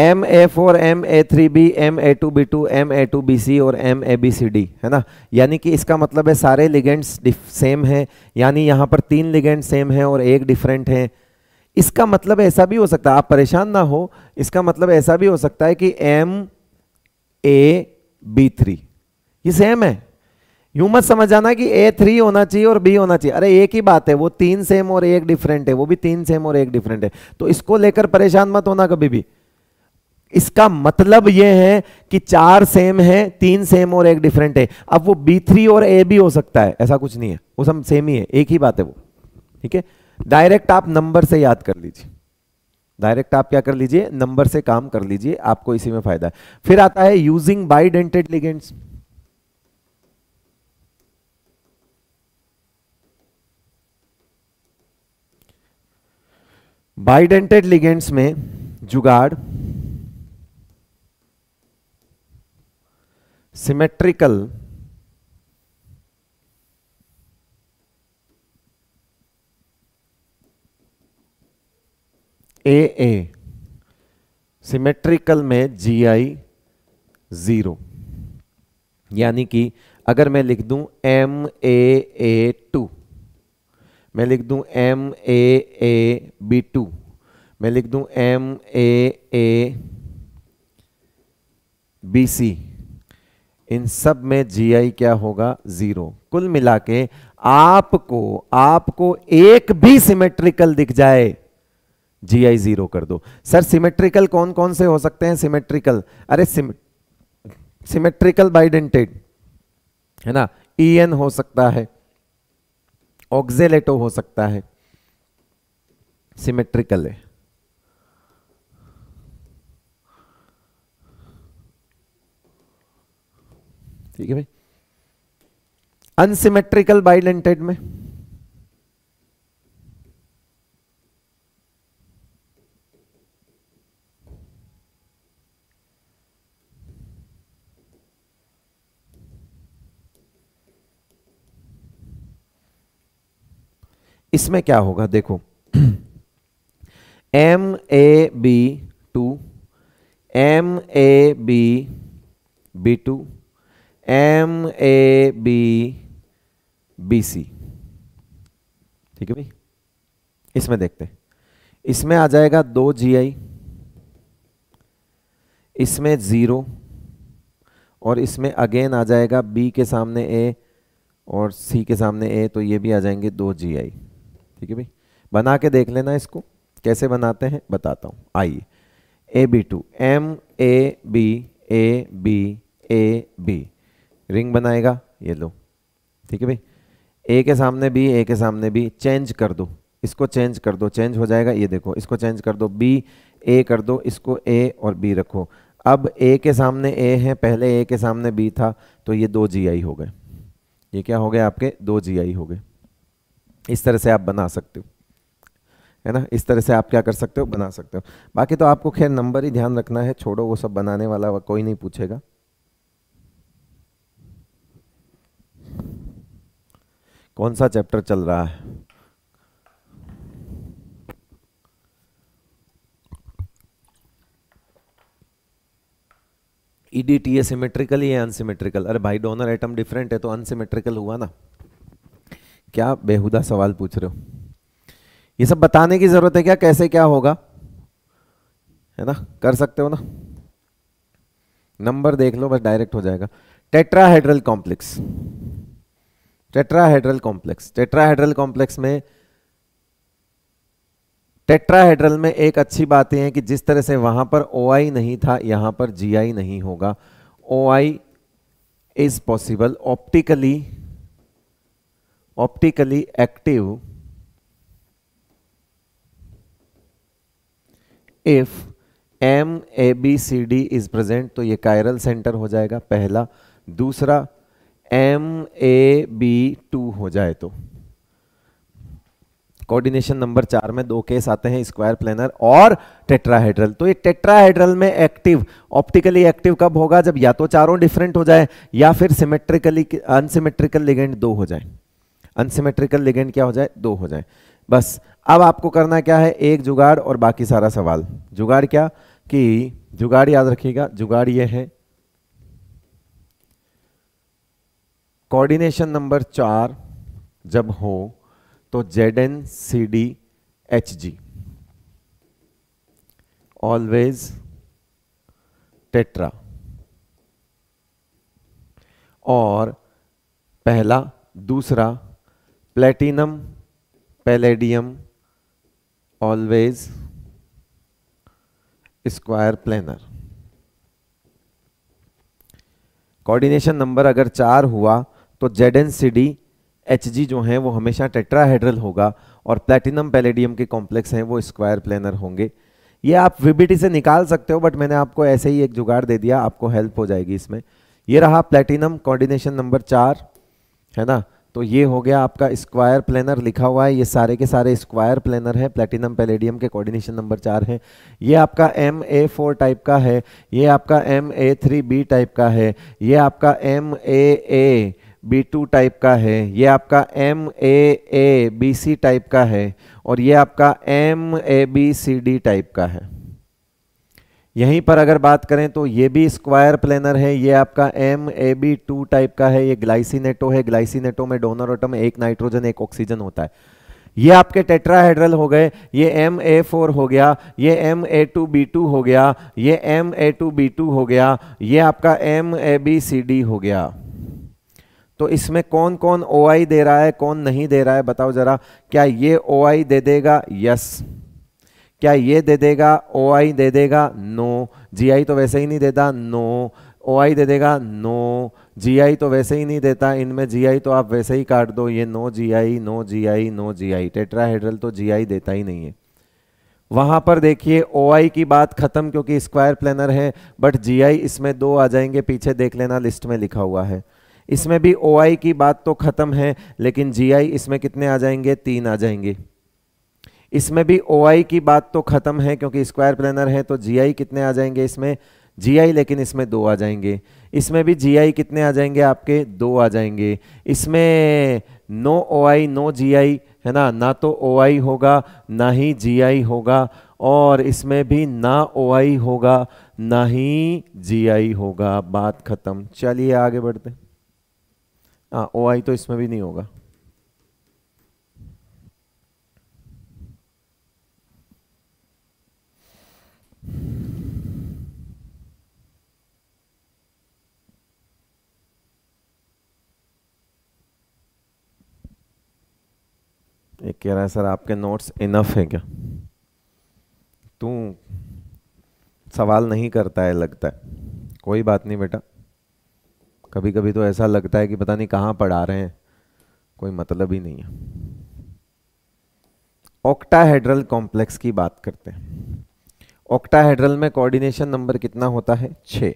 M A four M A three B M A two B two M A two B C और M A B C D है ना यानी कि इसका मतलब है सारे लिगेंड्स सेम हैं यानी यहाँ पर तीन लिगेंड सेम हैं और एक डिफरेंट है इसका मतलब ऐसा भी हो सकता है आप परेशान ना हो इसका मतलब ऐसा भी हो सकता है कि एम ए बी थ्री ये सेम है यूं मत समझ जाना कि ए थ्री होना चाहिए और बी होना चाहिए अरे एक ही बात है वो तीन सेम और एक डिफरेंट है वो भी तीन सेम और एक डिफरेंट है तो इसको लेकर परेशान मत होना कभी भी इसका मतलब यह है कि चार सेम है तीन सेम और एक डिफरेंट है अब वो बी थ्री और ए भी हो सकता है ऐसा कुछ नहीं है वो सब सेम ही है एक ही बात है वो ठीक है डायरेक्ट आप नंबर से याद कर लीजिए डायरेक्ट आप क्या कर लीजिए नंबर से काम कर लीजिए आपको इसी में फायदा है फिर आता है using bidentate ligands bidentate ligands में जुगाड़ symmetrical ए ए सिमेट्रिकल में जी आई ज़ीरो यानी कि अगर मैं लिख दूं एम ए ए टू मैं लिख दूं M A A B two मैं लिख दूं एम ए ए बी सी इन सब में जीआई क्या होगा जीरो कुल मिला के आपको आपको एक भी सिमेट्रिकल दिख जाए जीआई जीरो कर दो सर सिमेट्रिकल कौन कौन से हो सकते हैं सिमेट्रिकल अरे सिमेट्रिकल बाइडेंटेड है ना ईएन e हो सकता है ऑक्जेलेटो हो सकता है सिमेट्रिकल है ठीक है भाई अनसिमेट्रिकल बाइलेंटेड में इसमें क्या होगा देखो M A B two M A B B two M A B B C ठीक है भाई इसमें देखते हैं इसमें आ जाएगा दो जी आई इसमें ज़ीरो और इसमें अगेन आ जाएगा बी के सामने ए और सी के सामने ए तो ये भी आ जाएंगे दो जी आई ठीक है भाई बना के देख लेना इसको कैसे बनाते हैं बताता हूँ आइए A B two M A B A B A B ring बनाएगा ये लो ठीक है भाई ए के सामने बी ए के सामने बी चेंज कर दो इसको चेंज कर दो चेंज हो जाएगा ये देखो इसको चेंज कर दो बी ए कर दो इसको ए और बी रखो अब ए के सामने ए है पहले ए के सामने बी था तो ये दो जी आई हो गए ये क्या हो गए आपके दो जी आई हो गए इस तरह से आप बना सकते हो है ना इस तरह से आप क्या कर सकते हो बना सकते हो बाकी तो आपको खैर नंबर ही ध्यान रखना है छोड़ो वो सब बनाने वाला कोई नहीं पूछेगा कौन सा चैप्टर चल रहा है ईडीटी ये सिमेट्रिकल या अनसिमेट्रिकल अरे भाई डोनर आइटम डिफरेंट है तो अनसिमेट्रिकल हुआ ना क्या बेहुदा सवाल पूछ रहे हो ये सब बताने की जरूरत है क्या कैसे क्या होगा है ना कर सकते हो ना नंबर देख लो बस डायरेक्ट हो जाएगा tetrahedral complex tetrahedral complex tetrahedral complex में टेट्राहेड्रल में एक अच्छी बात यह है कि जिस तरह से वहां पर ओ नहीं था यहां पर जी नहीं होगा O I is possible optically optically active if M A B C D is present तो ये कायरल सेंटर हो जाएगा पहला दूसरा एम ए बी टू हो जाए तो कोऑर्डिनेशन नंबर चार में दो केस आते हैं स्क्वायर प्लेनर और टेट्राहेड्रल तो ये टेट्राहेड्रल में एक्टिव ऑप्टिकली एक्टिव कब होगा जब या तो चारों डिफरेंट हो जाए या फिर सिमेट्रिकली अनसिमेट्रिकल लिगेंड दो हो जाए अनसिमेट्रिकल लिगेंड क्या हो जाए दो हो जाए बस अब आपको करना क्या है एक जुगाड़ और बाकी सारा सवाल जुगाड़ क्या कि जुगाड़ याद रखिएगा जुगाड़ ये है कोऑर्डिनेशन नंबर चार जब हो तो Z N C D H G always tetra और पहला दूसरा platinum palladium always square planar coordination number अगर चार हुआ तो Z N C D H G जो हैं वो हमेशा टेट्राहेड्रल होगा और प्लेटिनम पैलेडियम के कॉम्प्लेक्स हैं वो स्क्वायर प्लेनर होंगे ये आप वीबीटी से निकाल सकते हो बट मैंने आपको ऐसे ही एक जुगाड़ दे दिया आपको हेल्प हो जाएगी इसमें ये रहा प्लेटिनम कॉर्डिनेशन नंबर चार है ना तो ये हो गया आपका स्क्वायर प्लेनर लिखा हुआ है ये सारे के सारे स्क्वायर प्लेनर हैं प्लेटिनम पैलेडियम के कोऑर्डिनेशन नंबर चार हैं ये आपका एम ए फोर टाइप का है ये आपका M A three B type का है ये आपका M A A B two type का है ये आपका M A A B C type का है और ये आपका M A B C D type का है यहीं पर अगर बात करें तो ये भी स्क्वायर प्लेनर है ये आपका M A B two type का है ये ग्लाइसिनेटो है ग्लाइसिनेटो में डोनर ऑटम एक नाइट्रोजन एक ऑक्सीजन होता है ये आपके टेट्राहेड्रल हो गए ये एम ए फोर हो गया ये M A two B two हो गया ये M A two B two हो गया ये आपका M A B C D हो गया तो इसमें कौन कौन ओ आई दे रहा है कौन नहीं दे रहा है बताओ जरा क्या ये ओ आई दे देगा यस क्या ये दे देगा ओ आई दे देगा नो जी आई तो वैसे ही नहीं देता नो ओ आई दे देगा नो जी आई तो वैसे ही नहीं देता इनमें जी आई तो आप वैसे ही काट दो ये no G I no G I no G I tetrahedral तो जी आई देता ही नहीं है वहां पर देखिए ओ आई की बात खत्म क्योंकि स्क्वायर प्लानर है बट जी आई इसमें दो आ जाएंगे पीछे देख लेना लिस्ट में लिखा हुआ है इसमें भी ओ की बात तो खत्म है लेकिन जी इसमें कितने आ जाएंगे तीन आ जाएंगे इसमें भी ओ की बात तो खत्म है क्योंकि स्क्वायर प्लानर है तो जी कितने आ जाएंगे इसमें जी आई लेकिन इसमें दो आ जाएंगे इसमें भी जी आई कितने आ जाएंगे आपके दो आ जाएंगे इसमें नो ओ आई नो जी आई है ना ना तो ओ आई होगा ना ही जी आई होगा और इसमें भी ना ओ आई होगा ना ही जी आई होगा बात ख़त्म चलिए आगे बढ़ते हैं हाँ ओ आई तो इसमें भी नहीं होगा एक कह रहा है सर आपके नोट्स इनफ है क्या तू सवाल नहीं करता है लगता है कोई बात नहीं बेटा कभी कभी तो ऐसा लगता है कि पता नहीं कहाँ पढ़ा रहे हैं कोई मतलब ही नहीं है ऑक्टाहेड्रल कॉम्प्लेक्स की बात करते हैं ऑक्टाहेड्रल में कोऑर्डिनेशन नंबर कितना होता है छः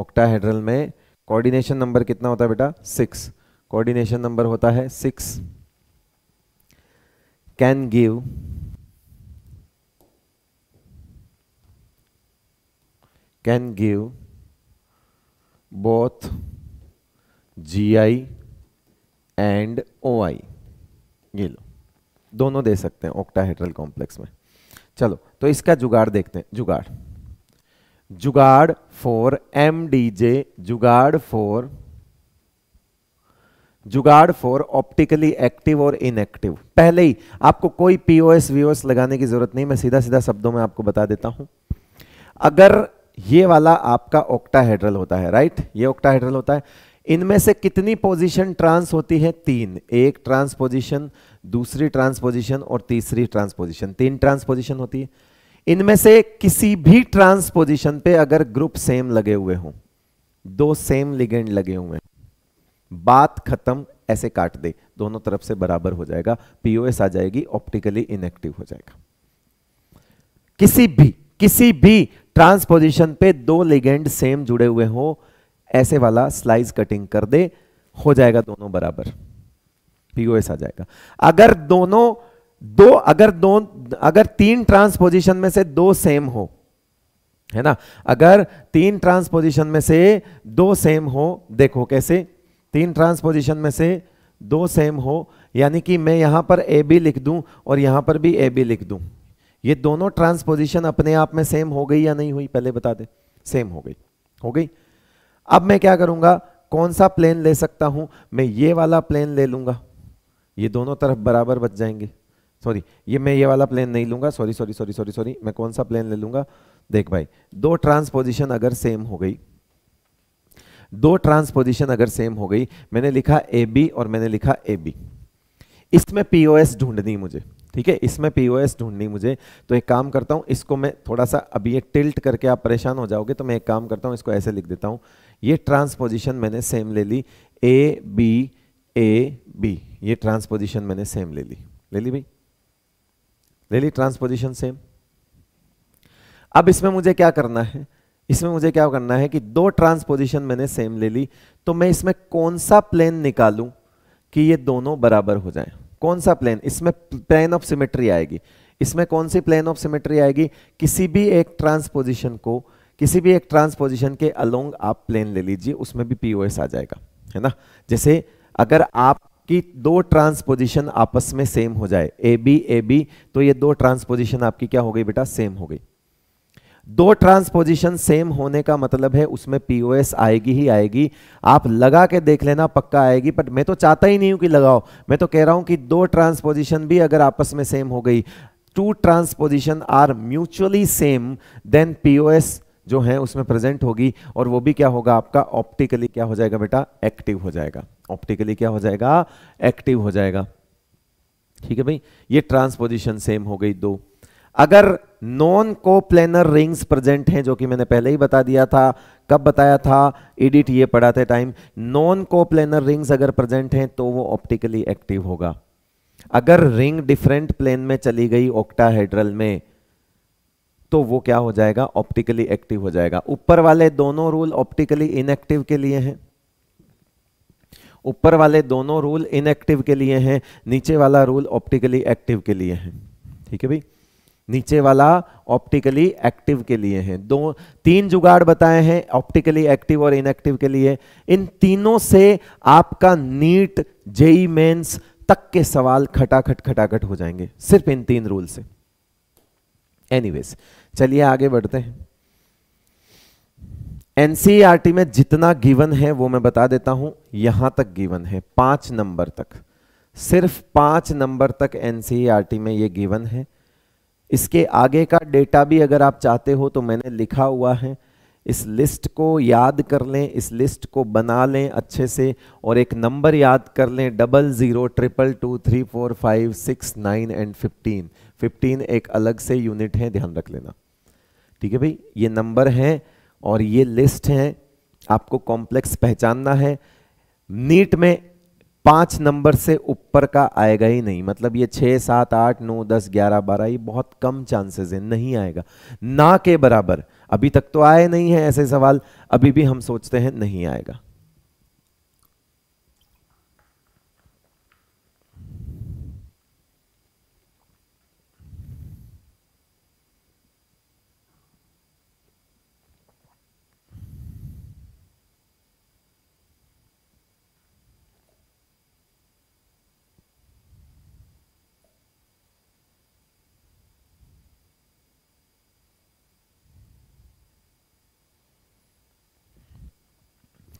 ऑक्टाहेड्रल में कोऑर्डिनेशन नंबर कितना होता है बेटा सिक्स कोऑर्डिनेशन नंबर होता है six can give can give both GI and OI ये लो दोनों दे सकते हैं ऑक्टाहेड्रल कॉम्प्लेक्स में चलो तो इसका जुगाड़ देखते हैं जुगाड़ जुगाड़ फॉर एम डी जे जुगाड़ फॉर जुगाड़ फॉर ऑप्टिकली एक्टिव और इनएक्टिव पहले ही आपको कोई पीओएस वीओएस लगाने की जरूरत नहीं मैं सीधा सीधा शब्दों में आपको बता देता हूं अगर ये वाला आपका ऑक्टाहेड्रल होता है राइट ये ऑक्टाहेड्रल होता है इनमें से कितनी पोजीशन ट्रांस होती है तीन एक ट्रांसपोजिशन दूसरी ट्रांसपोजिशन और तीसरी ट्रांसपोजिशन तीन ट्रांसपोजिशन होती है इनमें से किसी भी ट्रांसपोजिशन पे अगर ग्रुप सेम लगे हुए हों दो सेम लिगेंड लगे हुए हैं बात खत्म ऐसे काट दे दोनों तरफ से बराबर हो जाएगा पीओएस आ जाएगी ऑप्टिकली इनएक्टिव हो जाएगा किसी भी किसी भी ट्रांसपोजिशन पे दो लिगेंड सेम जुड़े हुए हो ऐसे वाला स्लाइस कटिंग कर दे हो जाएगा दोनों बराबर पीओएस आ जाएगा अगर दोनों दो अगर दो अगर तीन ट्रांसपोजिशन में से दो सेम हो है ना अगर तीन ट्रांसपोजिशन में से दो सेम हो देखो कैसे तीन ट्रांसपोजिशन में से दो सेम हो यानी कि मैं यहां पर ए बी लिख दूं और यहां पर भी ए बी लिख दूं ये दोनों ट्रांसपोजिशन अपने आप में सेम हो गई या नहीं हुई पहले बता दे सेम हो गई हो गई अब मैं क्या करूंगा कौन सा प्लेन ले सकता हूं मैं ये वाला प्लेन ले लूंगा ये दोनों तरफ बराबर बच जाएंगे सॉरी ये मैं ये वाला प्लेन नहीं लूंगा sorry sorry sorry sorry sorry मैं कौन सा प्लेन ले लूंगा देख भाई दो ट्रांसपोजिशन अगर सेम हो गई दो ट्रांसपोजिशन अगर सेम हो गई मैंने लिखा ए बी और मैंने लिखा ए बी इसमें पीओएस ढूंढनी मुझे ठीक है इसमें पी एस ढूंढनी मुझे तो एक काम करता हूँ इसको मैं थोड़ा सा अभी ये टिल्ट करके आप परेशान हो जाओगे तो मैं एक काम करता हूँ इसको ऐसे लिख देता हूँ ये ट्रांसपोजिशन मैंने सेम ले ली ए बी ए बी ये ट्रांसपोजिशन मैंने सेम ले ली ले ली भाई ले ली ट्रांसपोजिशन सेम अब इसमें मुझे क्या करना है इसमें मुझे क्या करना है कि दो ट्रांसपोजिशन मैंने सेम ले ली तो मैं इसमें कौन सा प्लेन निकालूं कि ये दोनों बराबर हो जाएं कौन सा प्लेन इसमें प्लेन ऑफ सिमेट्री आएगी इसमें कौन सी प्लेन ऑफ सिमेट्री आएगी किसी भी एक ट्रांसपोजिशन को किसी भी एक ट्रांसपोजिशन के अलोंग आप प्लेन ले लीजिए उसमें भी पीओएस आ जाएगा है ना जैसे अगर आपकी दो ट्रांसपोजिशन आपस में सेम हो जाए ए बी ए बी तो ये दो ट्रांसपोजिशन आपकी क्या हो गई बेटा सेम हो गई दो ट्रांसपोजिशन सेम होने का मतलब है उसमें पीओएस आएगी ही आएगी आप लगा के देख लेना पक्का आएगी बट मैं तो चाहता ही नहीं हूं कि लगाओ मैं तो कह रहा हूं कि दो ट्रांसपोजिशन भी अगर आपस में सेम हो गई two transposition are mutually same then POS जो है उसमें प्रेजेंट होगी और वो भी क्या होगा आपका ऑप्टिकली क्या हो जाएगा बेटा एक्टिव हो जाएगा ऑप्टिकली क्या हो जाएगा एक्टिव हो जाएगा ठीक है भाई ये ट्रांसपोजिशन सेम हो गई दो अगर नॉन कोप्लेनर रिंग्स प्रेजेंट हैं जो कि मैंने पहले ही बता दिया था कब बताया था एडिट ये था टाइम नॉन कोप्लेनर रिंग्स अगर प्रेजेंट हैं तो वो ऑप्टिकली एक्टिव होगा अगर रिंग डिफरेंट प्लेन में चली गई ऑक्टाहेड्रल में तो वो क्या हो जाएगा ऑप्टिकली एक्टिव हो जाएगा ऊपर वाले दोनों रूल ऑप्टिकली इनएक्टिव के लिए हैं ऊपर वाले दोनों रूल इनएक्टिव के लिए हैं नीचे वाला रूल ऑप्टिकली एक्टिव के लिए है ठीक है भाई नीचे वाला ऑप्टिकली एक्टिव के लिए है दो तीन जुगाड़ बताए हैं ऑप्टिकली एक्टिव और इनएक्टिव के लिए इन तीनों से आपका नीट जेई मेंस तक के सवाल खटाखट खटाखट हो जाएंगे सिर्फ इन तीन रूल से एनीवेज चलिए आगे बढ़ते हैं एनसीईआरटी e में जितना गिवन है वो मैं बता देता हूं यहां तक गिवन है पांच नंबर तक सिर्फ पांच नंबर तक एनसीईआरटी e में ये गिवन है इसके आगे का डेटा भी अगर आप चाहते हो तो मैंने लिखा हुआ है इस लिस्ट को याद कर लें इस लिस्ट को बना लें अच्छे से और एक नंबर याद कर लें double zero triple two three four five six nine and fifteen fifteen एक अलग से यूनिट है ध्यान रख लेना ठीक है भाई ये नंबर हैं और ये लिस्ट हैं आपको कॉम्प्लेक्स पहचानना है नीट में पाँच नंबर से ऊपर का आएगा ही नहीं मतलब ये छः सात आठ नौ दस ग्यारह बारह ये बहुत कम चांसेस है नहीं आएगा ना के बराबर अभी तक तो आए नहीं है ऐसे सवाल अभी भी हम सोचते हैं नहीं आएगा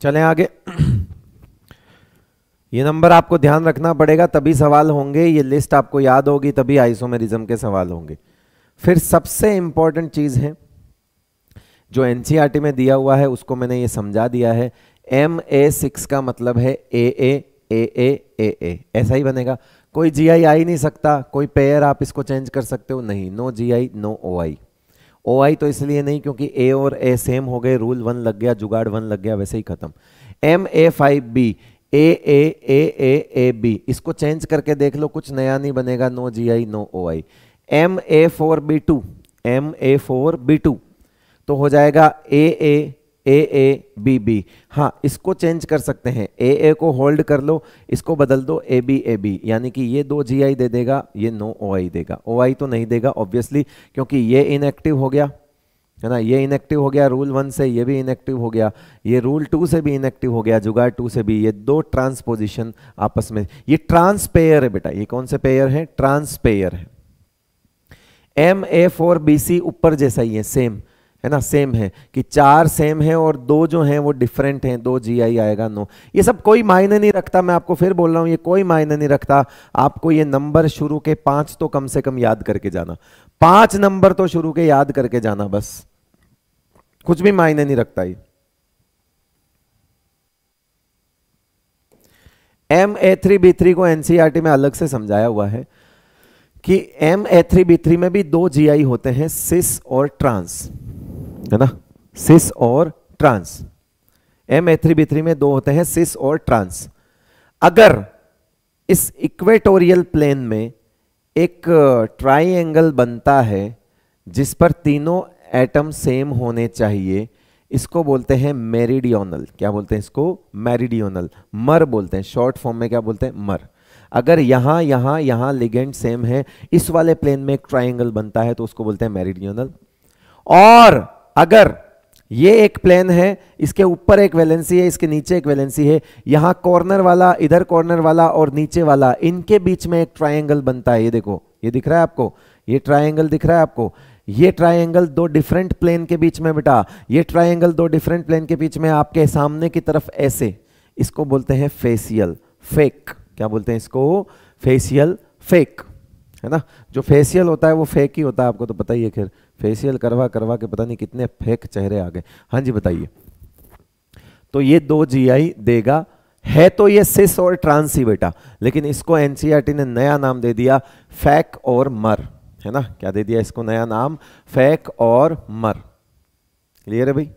चलें आगे ये नंबर आपको ध्यान रखना पड़ेगा तभी सवाल होंगे ये लिस्ट आपको याद होगी तभी आइसोमेरिज्म के सवाल होंगे फिर सबसे इंपॉर्टेंट चीज़ है जो एन e में दिया हुआ है उसको मैंने ये समझा दिया है एम ए सिक्स का मतलब है ए ए ए ए ए ए ऐसा ही बनेगा कोई जी आई आ ही नहीं सकता कोई पेयर आप इसको चेंज कर सकते हो नहीं no G I no O आई ओ आई तो इसलिए नहीं क्योंकि ए और ए सेम हो गए रूल वन लग गया जुगाड़ वन लग गया वैसे ही खत्म M A five B A A A A A B इसको चेंज करके देख लो कुछ नया नहीं बनेगा no G I no O I M A four B two M A four B two तो हो जाएगा ए A A A B B हाँ इसको चेंज कर सकते हैं ए ए को होल्ड कर लो इसको बदल दो ए बी ए बी यानी कि ये दो जी आई दे देगा ये नो ओ आई देगा ओ आई तो नहीं देगा ऑब्वियसली क्योंकि ये इनएक्टिव हो गया है ना ये इनएक्टिव हो गया रूल वन से ये भी इनएक्टिव हो गया ये रूल टू से भी इनएक्टिव हो गया जुगाड़ टू से भी ये दो ट्रांसपोजिशन आपस में ये ट्रांसपेयर है बेटा ये कौन से पेयर है ट्रांसपेयर है M A four B C ऊपर जैसा ही है सेम है ना सेम है कि चार सेम है और दो जो हैं वो डिफरेंट हैं दो जी आई आएगा नो ये सब कोई मायने नहीं रखता मैं आपको फिर बोल रहा हूँ ये कोई मायने नहीं रखता आपको ये नंबर शुरू के पांच तो कम से कम याद करके जाना पांच नंबर तो शुरू के याद करके जाना बस कुछ भी मायने नहीं रखता ये M A three B three को एनसीईआरटी e में अलग से समझाया हुआ है कि M A three B three में भी दो जीआई होते हैं सिस और ट्रांस है ना सिस और trans M A three B three में दो होते हैं सिस और ट्रांस अगर इस इक्वेटोरियल प्लेन में एक ट्राइंगल बनता है जिस पर तीनों एटम सेम होने चाहिए इसको बोलते हैं मेरिडियोनल क्या बोलते हैं इसको मेरिडियोनल मर बोलते हैं शॉर्ट फॉर्म में क्या बोलते हैं मर अगर यहां यहां यहां लिगेंड सेम है इस वाले प्लेन में एक ट्राइंगल बनता है तो उसको बोलते हैं मेरिडियोनल और अगर ये एक प्लेन है इसके ऊपर एक वैलेंसी है इसके नीचे एक वैलेंसी है यहां कॉर्नर वाला इधर कॉर्नर वाला और नीचे वाला इनके बीच में एक ट्राइंगल बनता है ये देखो ये दिख रहा है आपको ये ट्राइंगल दिख रहा है आपको ये ट्राइंगल दो डिफरेंट प्लेन के बीच में बेटा ये ट्राइंगल दो डिफरेंट प्लेन के बीच में आपके सामने की तरफ ऐसे इसको बोलते हैं फेसियल फेक क्या बोलते हैं इसको फेसियल फेक है ना जो फेसियल होता है वो फेक ही होता है आपको तो पता ही है खैर फेसियल करवा करवा के पता नहीं कितने फेक चेहरे आ गए हाँ जी बताइए तो ये दो जीआई देगा है तो ये सिस और ट्रांस ही बेटा लेकिन इसको एनसीईआरटी e ने नया नाम दे दिया फैक और मर है ना क्या दे दिया इसको नया नाम फैक और मर क्लियर है भाई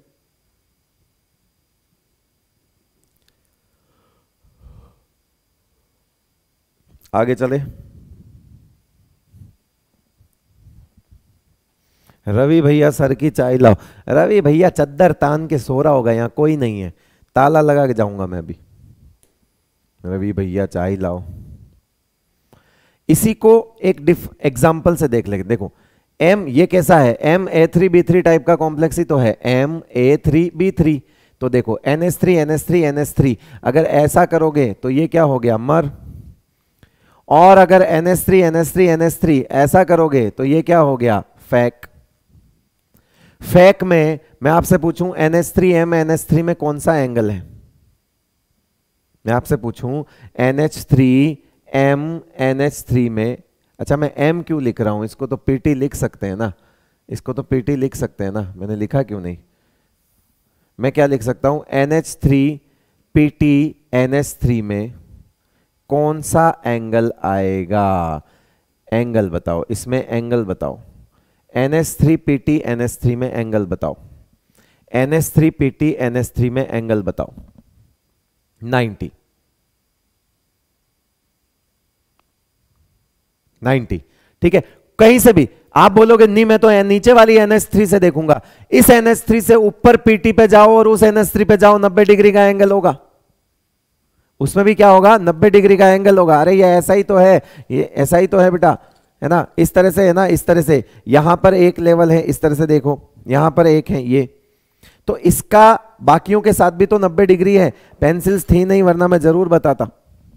आगे चले रवि भैया सर की चाय लाओ रवि भैया चद्दर तान के सो रहा होगा यहाँ कोई नहीं है ताला लगा के जाऊंगा मैं अभी रवि भैया चाय लाओ इसी को एक डिफ एग्जाम्पल से देख लेंगे देखो एम ये कैसा है M A three B three type का कॉम्प्लेक्स ही तो है M A three B three तो देखो N S three N S three N S three अगर ऐसा करोगे तो ये क्या हो गया मर और अगर N S three N S three N S three ऐसा करोगे तो ये क्या हो गया फैक फेक में मैं आपसे पूछूं एस थ्री में कौन सा एंगल है मैं आपसे पूछूं एच थ्री में अच्छा मैं एम क्यों लिख रहा हूं इसको तो पीटी लिख सकते हैं ना इसको तो पीटी लिख सकते हैं ना मैंने लिखा क्यों नहीं मैं क्या लिख सकता हूं एन एच थ्री में कौन सा एंगल आएगा एंगल बताओ इसमें एंगल बताओ N S three P T N S three में एंगल बताओ N S three P T N S three में एंगल बताओ 90 90 ठीक है कहीं से भी आप बोलोगे नहीं मैं तो नीचे वाली थ्री से देखूंगा इस थ्री से ऊपर पीटी पे जाओ और उस थ्री पे जाओ 90 डिग्री का एंगल होगा उसमें भी क्या होगा 90 डिग्री का एंगल होगा अरे ये ऐसा ही तो है ये ऐसा ही तो है बेटा है ना इस तरह से है ना इस तरह से यहां पर एक लेवल है इस तरह से देखो यहां पर एक है ये तो इसका बाकियों के साथ भी तो 90 डिग्री है पेंसिल्स थी नहीं वरना मैं जरूर बताता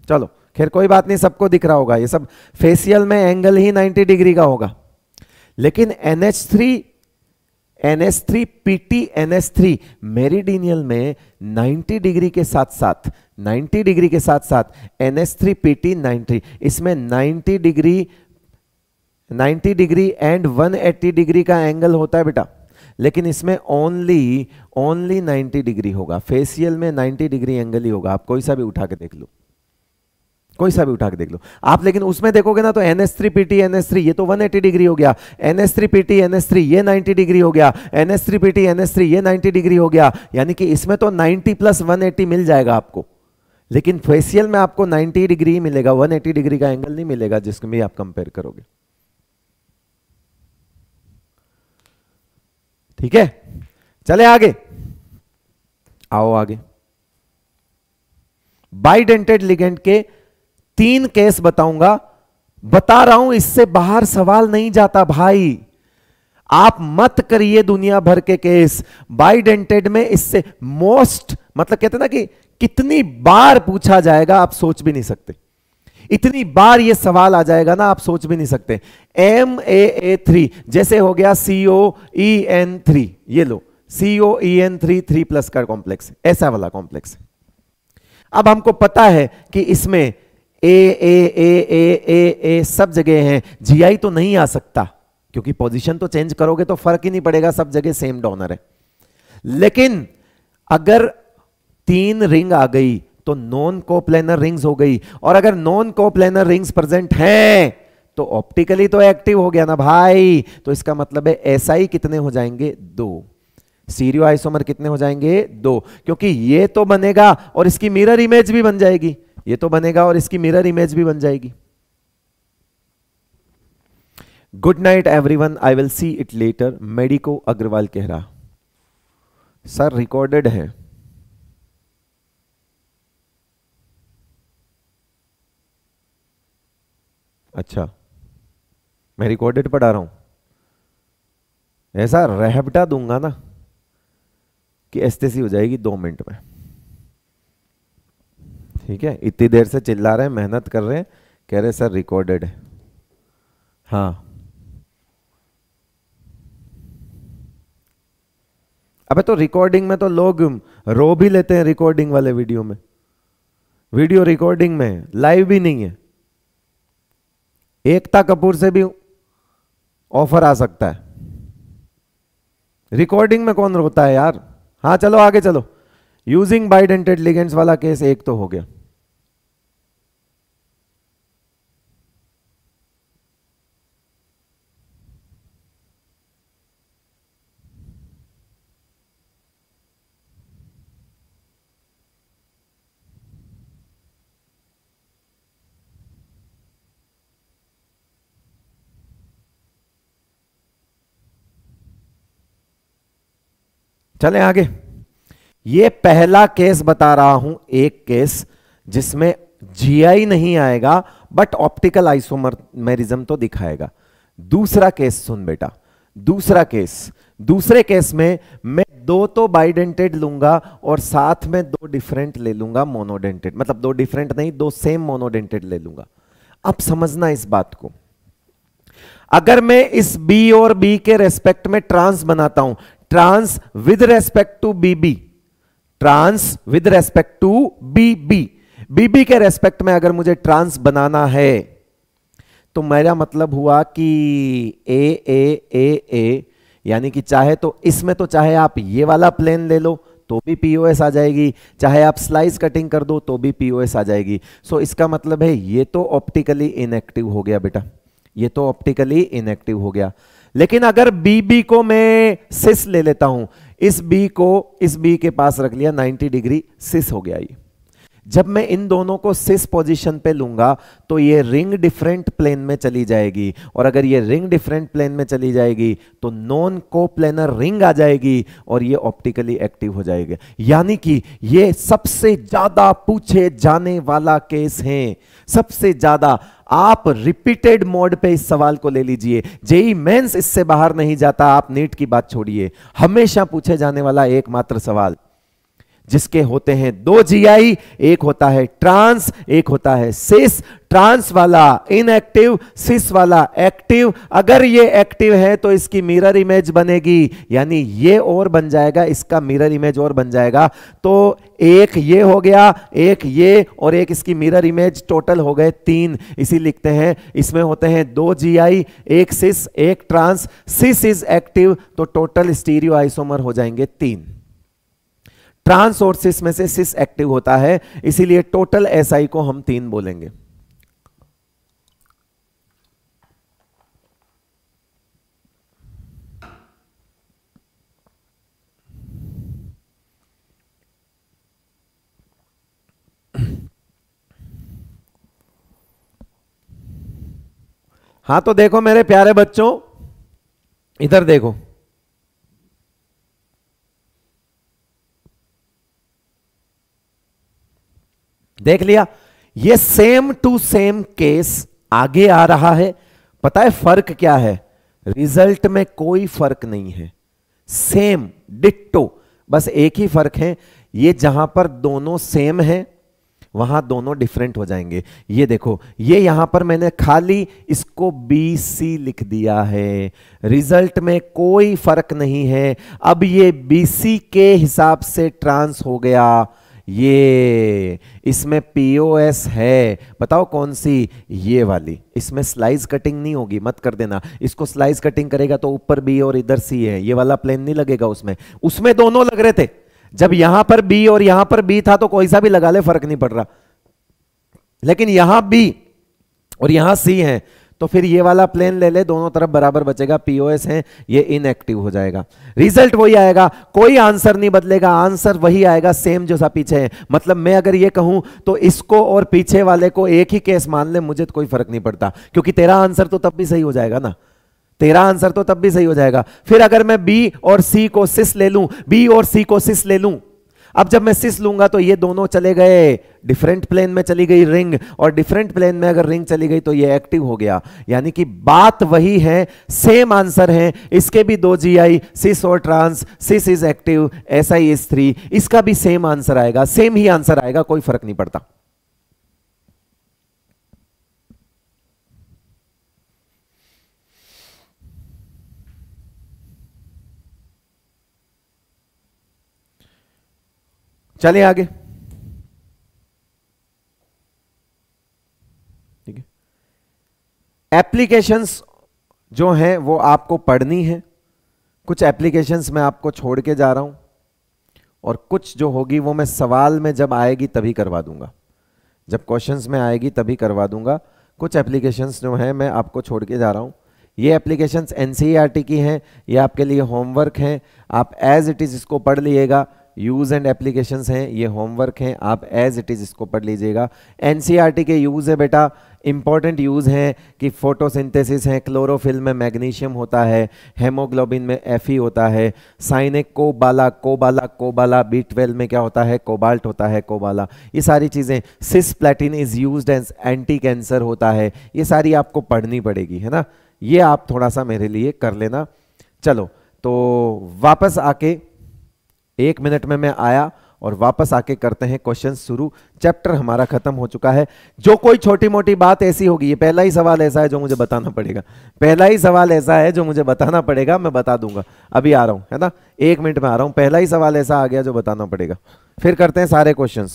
चलो खैर कोई बात नहीं सबको दिख रहा होगा ये सब फेसियल में एंगल ही 90 डिग्री का होगा लेकिन NH3 NH3 PT NH3 मेरिडीनियल में 90 डिग्री के साथ साथ 90 डिग्री के साथ साथ NH3 PT 90 इसमें 90 डिग्री 90 डिग्री एंड 180 डिग्री का एंगल होता है बेटा लेकिन इसमें ओनली ओनली 90 डिग्री होगा फेसियल में 90 डिग्री एंगल ही होगा आप कोई सा भी उठा के देख लो कोई सा भी उठा के देख लो आप लेकिन उसमें देखोगे ना तो N S three PT N S three ये तो 180 डिग्री हो गया N S three PT N S three ये 90 डिग्री हो गया N S three PT N S three ये 90 डिग्री हो गया यानी कि इसमें तो 90 प्लस 180 मिल जाएगा आपको लेकिन फेसियल में आपको 90 डिग्री ही मिलेगा 180 डिग्री का एंगल नहीं मिलेगा जिसमें भी आप कंपेयर करोगे ठीक है चले आगे आओ आगे बाइडेंटेड लिगेंड के तीन केस बताऊंगा बता रहा हूं इससे बाहर सवाल नहीं जाता भाई आप मत करिए दुनिया भर के केस बाइडेंटेड में इससे मोस्ट मतलब कहते ना कि कितनी बार पूछा जाएगा आप सोच भी नहीं सकते इतनी बार ये सवाल आ जाएगा ना आप सोच भी नहीं सकते एम ए ए थ्री जैसे हो गया सी ओ ई एन थ्री ये लो C O E N three three plus का कॉम्प्लेक्स ऐसा वाला कॉम्प्लेक्स अब हमको पता है कि इसमें ए ए ए ए ए ए सब जगह है जीआई तो नहीं आ सकता क्योंकि पोजीशन तो चेंज करोगे तो फर्क ही नहीं पड़ेगा सब जगह सेम डोनर है लेकिन अगर तीन रिंग आ गई तो नॉन कोप्लेनर रिंग्स हो गई और अगर नॉन कोप्लेनर रिंग्स प्रेजेंट हैं तो ऑप्टिकली तो एक्टिव हो गया ना भाई तो इसका मतलब है एसआई कितने हो जाएंगे दो सीरियो आइसोमर कितने हो जाएंगे दो क्योंकि ये तो बनेगा और इसकी मिरर इमेज भी बन जाएगी ये तो बनेगा और इसकी मिरर इमेज भी बन जाएगी good night everyone I will see it later medico Agarwal कह रहा सर रिकॉर्डेड है अच्छा मैं रिकॉर्डेड पढ़ा रहा हूं ऐसा रहबटा दूंगा ना कि ऐसे हो जाएगी दो मिनट में ठीक है इतनी देर से चिल्ला रहे हैं मेहनत कर रहे हैं कह रहे सर रिकॉर्डेड है हाँ अबे तो रिकॉर्डिंग में तो लोग रो भी लेते हैं रिकॉर्डिंग वाले वीडियो में वीडियो रिकॉर्डिंग में लाइव भी नहीं है एकता कपूर से भी ऑफर आ सकता है रिकॉर्डिंग में कौन रोता है यार हाँ चलो आगे चलो यूजिंग बाइडेंटेड लिगेंड्स वाला केस एक तो हो गया चले आगे ये पहला केस बता रहा हूं एक केस जिसमें जीआई नहीं आएगा बट ऑप्टिकल आइसोमरिज्म तो दिखाएगा दूसरा केस सुन बेटा दूसरा केस दूसरे केस में मैं दो तो बाइडेंटेड लूंगा और साथ में दो डिफरेंट ले लूंगा मोनोडेंटेड मतलब दो डिफरेंट नहीं दो सेम मोनोडेंटेड ले लूंगा अब समझना इस बात को अगर मैं इस बी और बी के रेस्पेक्ट में ट्रांस बनाता हूं trans with respect to B B trans with respect to B B B B के रेस्पेक्ट में अगर मुझे ट्रांस बनाना है तो मेरा मतलब हुआ कि ए ए ए ए यानी कि चाहे तो इसमें तो चाहे आप ये वाला प्लेन ले लो तो भी पीओएस आ जाएगी चाहे आप स्लाइस कटिंग कर दो तो भी पीओएस आ जाएगी सो so, इसका मतलब है ये तो ऑप्टिकली इनएक्टिव हो गया बेटा ये तो ऑप्टिकली इनएक्टिव हो गया लेकिन अगर बी बी को मैं सिस ले लेता हूं इस बी को इस बी के पास रख लिया 90 डिग्री सिस हो गया ये जब मैं इन दोनों को सिस पोजीशन पे लूंगा तो ये रिंग डिफरेंट प्लेन में चली जाएगी और अगर ये रिंग डिफरेंट प्लेन में चली जाएगी तो नॉन को प्लेनर रिंग आ जाएगी और ये ऑप्टिकली एक्टिव हो जाएगी यानी कि ये सबसे ज्यादा पूछे जाने वाला केस है सबसे ज्यादा आप रिपीटेड मोड पे इस सवाल को ले लीजिए जेई मेंस इससे बाहर नहीं जाता आप नीट की बात छोड़िए हमेशा पूछे जाने वाला एकमात्र सवाल जिसके होते हैं दो जीआई एक होता है ट्रांस एक होता है सिस ट्रांस वाला इनएक्टिव सिस वाला एक्टिव अगर ये एक्टिव है तो इसकी मिरर इमेज बनेगी यानी ये और बन जाएगा इसका मिरर इमेज और बन जाएगा तो एक ये हो गया एक ये और एक इसकी मिरर इमेज टोटल हो गए तीन इसी लिखते हैं इसमें होते हैं दो जीआई एक सिस एक ट्रांस सिस इज एक्टिव तो टोटल स्टीरियो आइसोमर हो जाएंगे तीन ट्रांस और सिस में से सिस एक्टिव होता है इसीलिए टोटल एसआई को हम तीन बोलेंगे हाँ तो देखो मेरे प्यारे बच्चों इधर देखो देख लिया ये सेम टू सेम केस आगे आ रहा है पता है फर्क क्या है रिजल्ट में कोई फर्क नहीं है सेम डिट्टो बस एक ही फर्क है ये जहां पर दोनों सेम है वहां दोनों डिफरेंट हो जाएंगे ये देखो ये यहां पर मैंने खाली इसको बी सी लिख दिया है रिजल्ट में कोई फर्क नहीं है अब ये बी सी के हिसाब से ट्रांस हो गया ये इसमें पीओएस है बताओ कौन सी ये वाली इसमें स्लाइस कटिंग नहीं होगी मत कर देना इसको स्लाइस कटिंग करेगा तो ऊपर बी और इधर सी है ये वाला प्लेन नहीं लगेगा उसमें उसमें दोनों लग रहे थे जब यहां पर बी और यहां पर बी था तो कोई सा भी लगा ले फर्क नहीं पड़ रहा लेकिन यहां बी और यहां सी है तो फिर ये वाला प्लेन ले ले दोनों तरफ बराबर बचेगा पीओएस है ये इनएक्टिव हो जाएगा रिजल्ट वही आएगा कोई आंसर नहीं बदलेगा आंसर वही आएगा सेम जो सा पीछे है मतलब मैं अगर ये कहूं तो इसको और पीछे वाले को एक ही केस मान ले मुझे तो कोई फर्क नहीं पड़ता क्योंकि तेरा आंसर तो तब भी सही हो जाएगा ना तेरा आंसर तो तब भी सही हो जाएगा फिर अगर मैं बी और सी को सिस ले लू बी और सी को सिस ले लू अब जब मैं सिस लूंगा तो ये दोनों चले गए डिफरेंट प्लेन में चली गई रिंग और डिफरेंट प्लेन में अगर रिंग चली गई तो ये एक्टिव हो गया यानी कि बात वही है सेम आंसर है इसके भी दो जी आई सिस और trans cis is active S I S three इसका भी सेम आंसर आएगा सेम ही आंसर आएगा कोई फर्क नहीं पड़ता चले आगे एप्लीकेशंस जो हैं वो आपको पढ़नी है कुछ एप्लीकेशंस मैं आपको छोड़ के जा रहा हूं और कुछ जो होगी वो मैं सवाल में जब आएगी तभी करवा दूंगा जब क्वेश्चंस में आएगी तभी करवा दूंगा कुछ एप्लीकेशंस जो हैं मैं आपको छोड़ के जा रहा हूं ये एप्लीकेशंस एनसीईआरटी e की हैं ये आपके लिए होमवर्क हैं आप एज इट इज़ इसको पढ़ लीजिएगा यूज़ एंड एप्लीकेशन हैं ये होमवर्क हैं आप एज इट इज़ इसको पढ़ लीजिएगा एन e के यूज़ है बेटा इंपॉर्टेंट यूज़ हैं कि फोटोसिंथेसिस हैं क्लोरोफिल में मैग्नीशियम होता है हेमोग्लोबिन में एफ होता है साइनिक कोबाला कोबाला कोबाला बी ट्वेल्व में क्या होता है कोबाल्ट होता है कोबाला ये सारी चीज़ें cisplatin is use as anti cancer होता है ये सारी आपको पढ़नी पड़ेगी है ना ये आप थोड़ा सा मेरे लिए कर लेना चलो तो वापस आके एक मिनट में मैं आया और वापस आके करते हैं क्वेश्चन शुरू चैप्टर हमारा खत्म हो चुका है जो कोई छोटी मोटी बात ऐसी होगी ये पहला ही सवाल ऐसा है जो मुझे बताना पड़ेगा पहला ही सवाल ऐसा है जो मुझे बताना पड़ेगा मैं बता दूंगा अभी आ रहा हूं है ना एक मिनट में आ रहा हूं पहला ही सवाल ऐसा आ गया जो बताना पड़ेगा फिर करते हैं सारे क्वेश्चन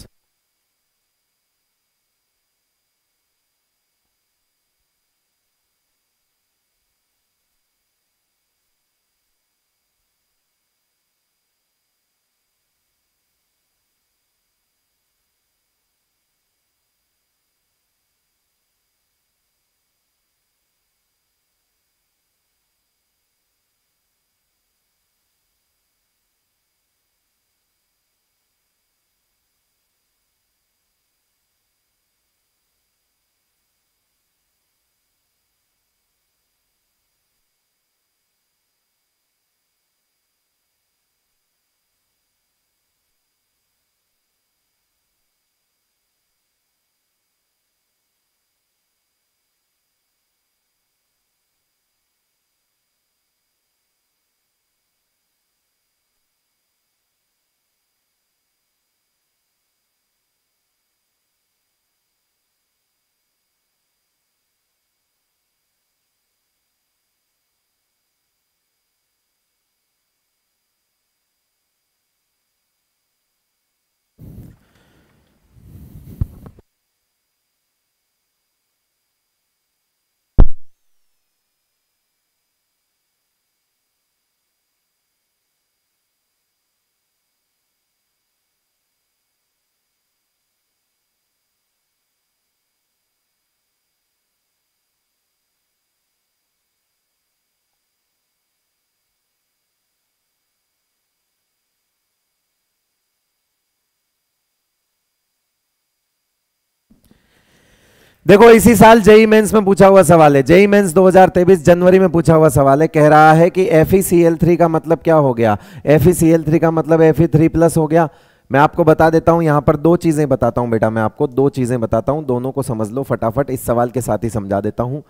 देखो इसी साल जेई मेंस में पूछा हुआ सवाल है जेई मेंस 2023 जनवरी में पूछा हुआ सवाल है कह रहा है कि एफ ई e का मतलब क्या हो गया एफ ई e का मतलब एफ ई प्लस हो गया मैं आपको बता देता हूं यहां पर दो चीजें बताता हूं बेटा मैं आपको दो चीजें बताता हूं दोनों को समझ लो फटाफट इस सवाल के साथ ही समझा देता हूं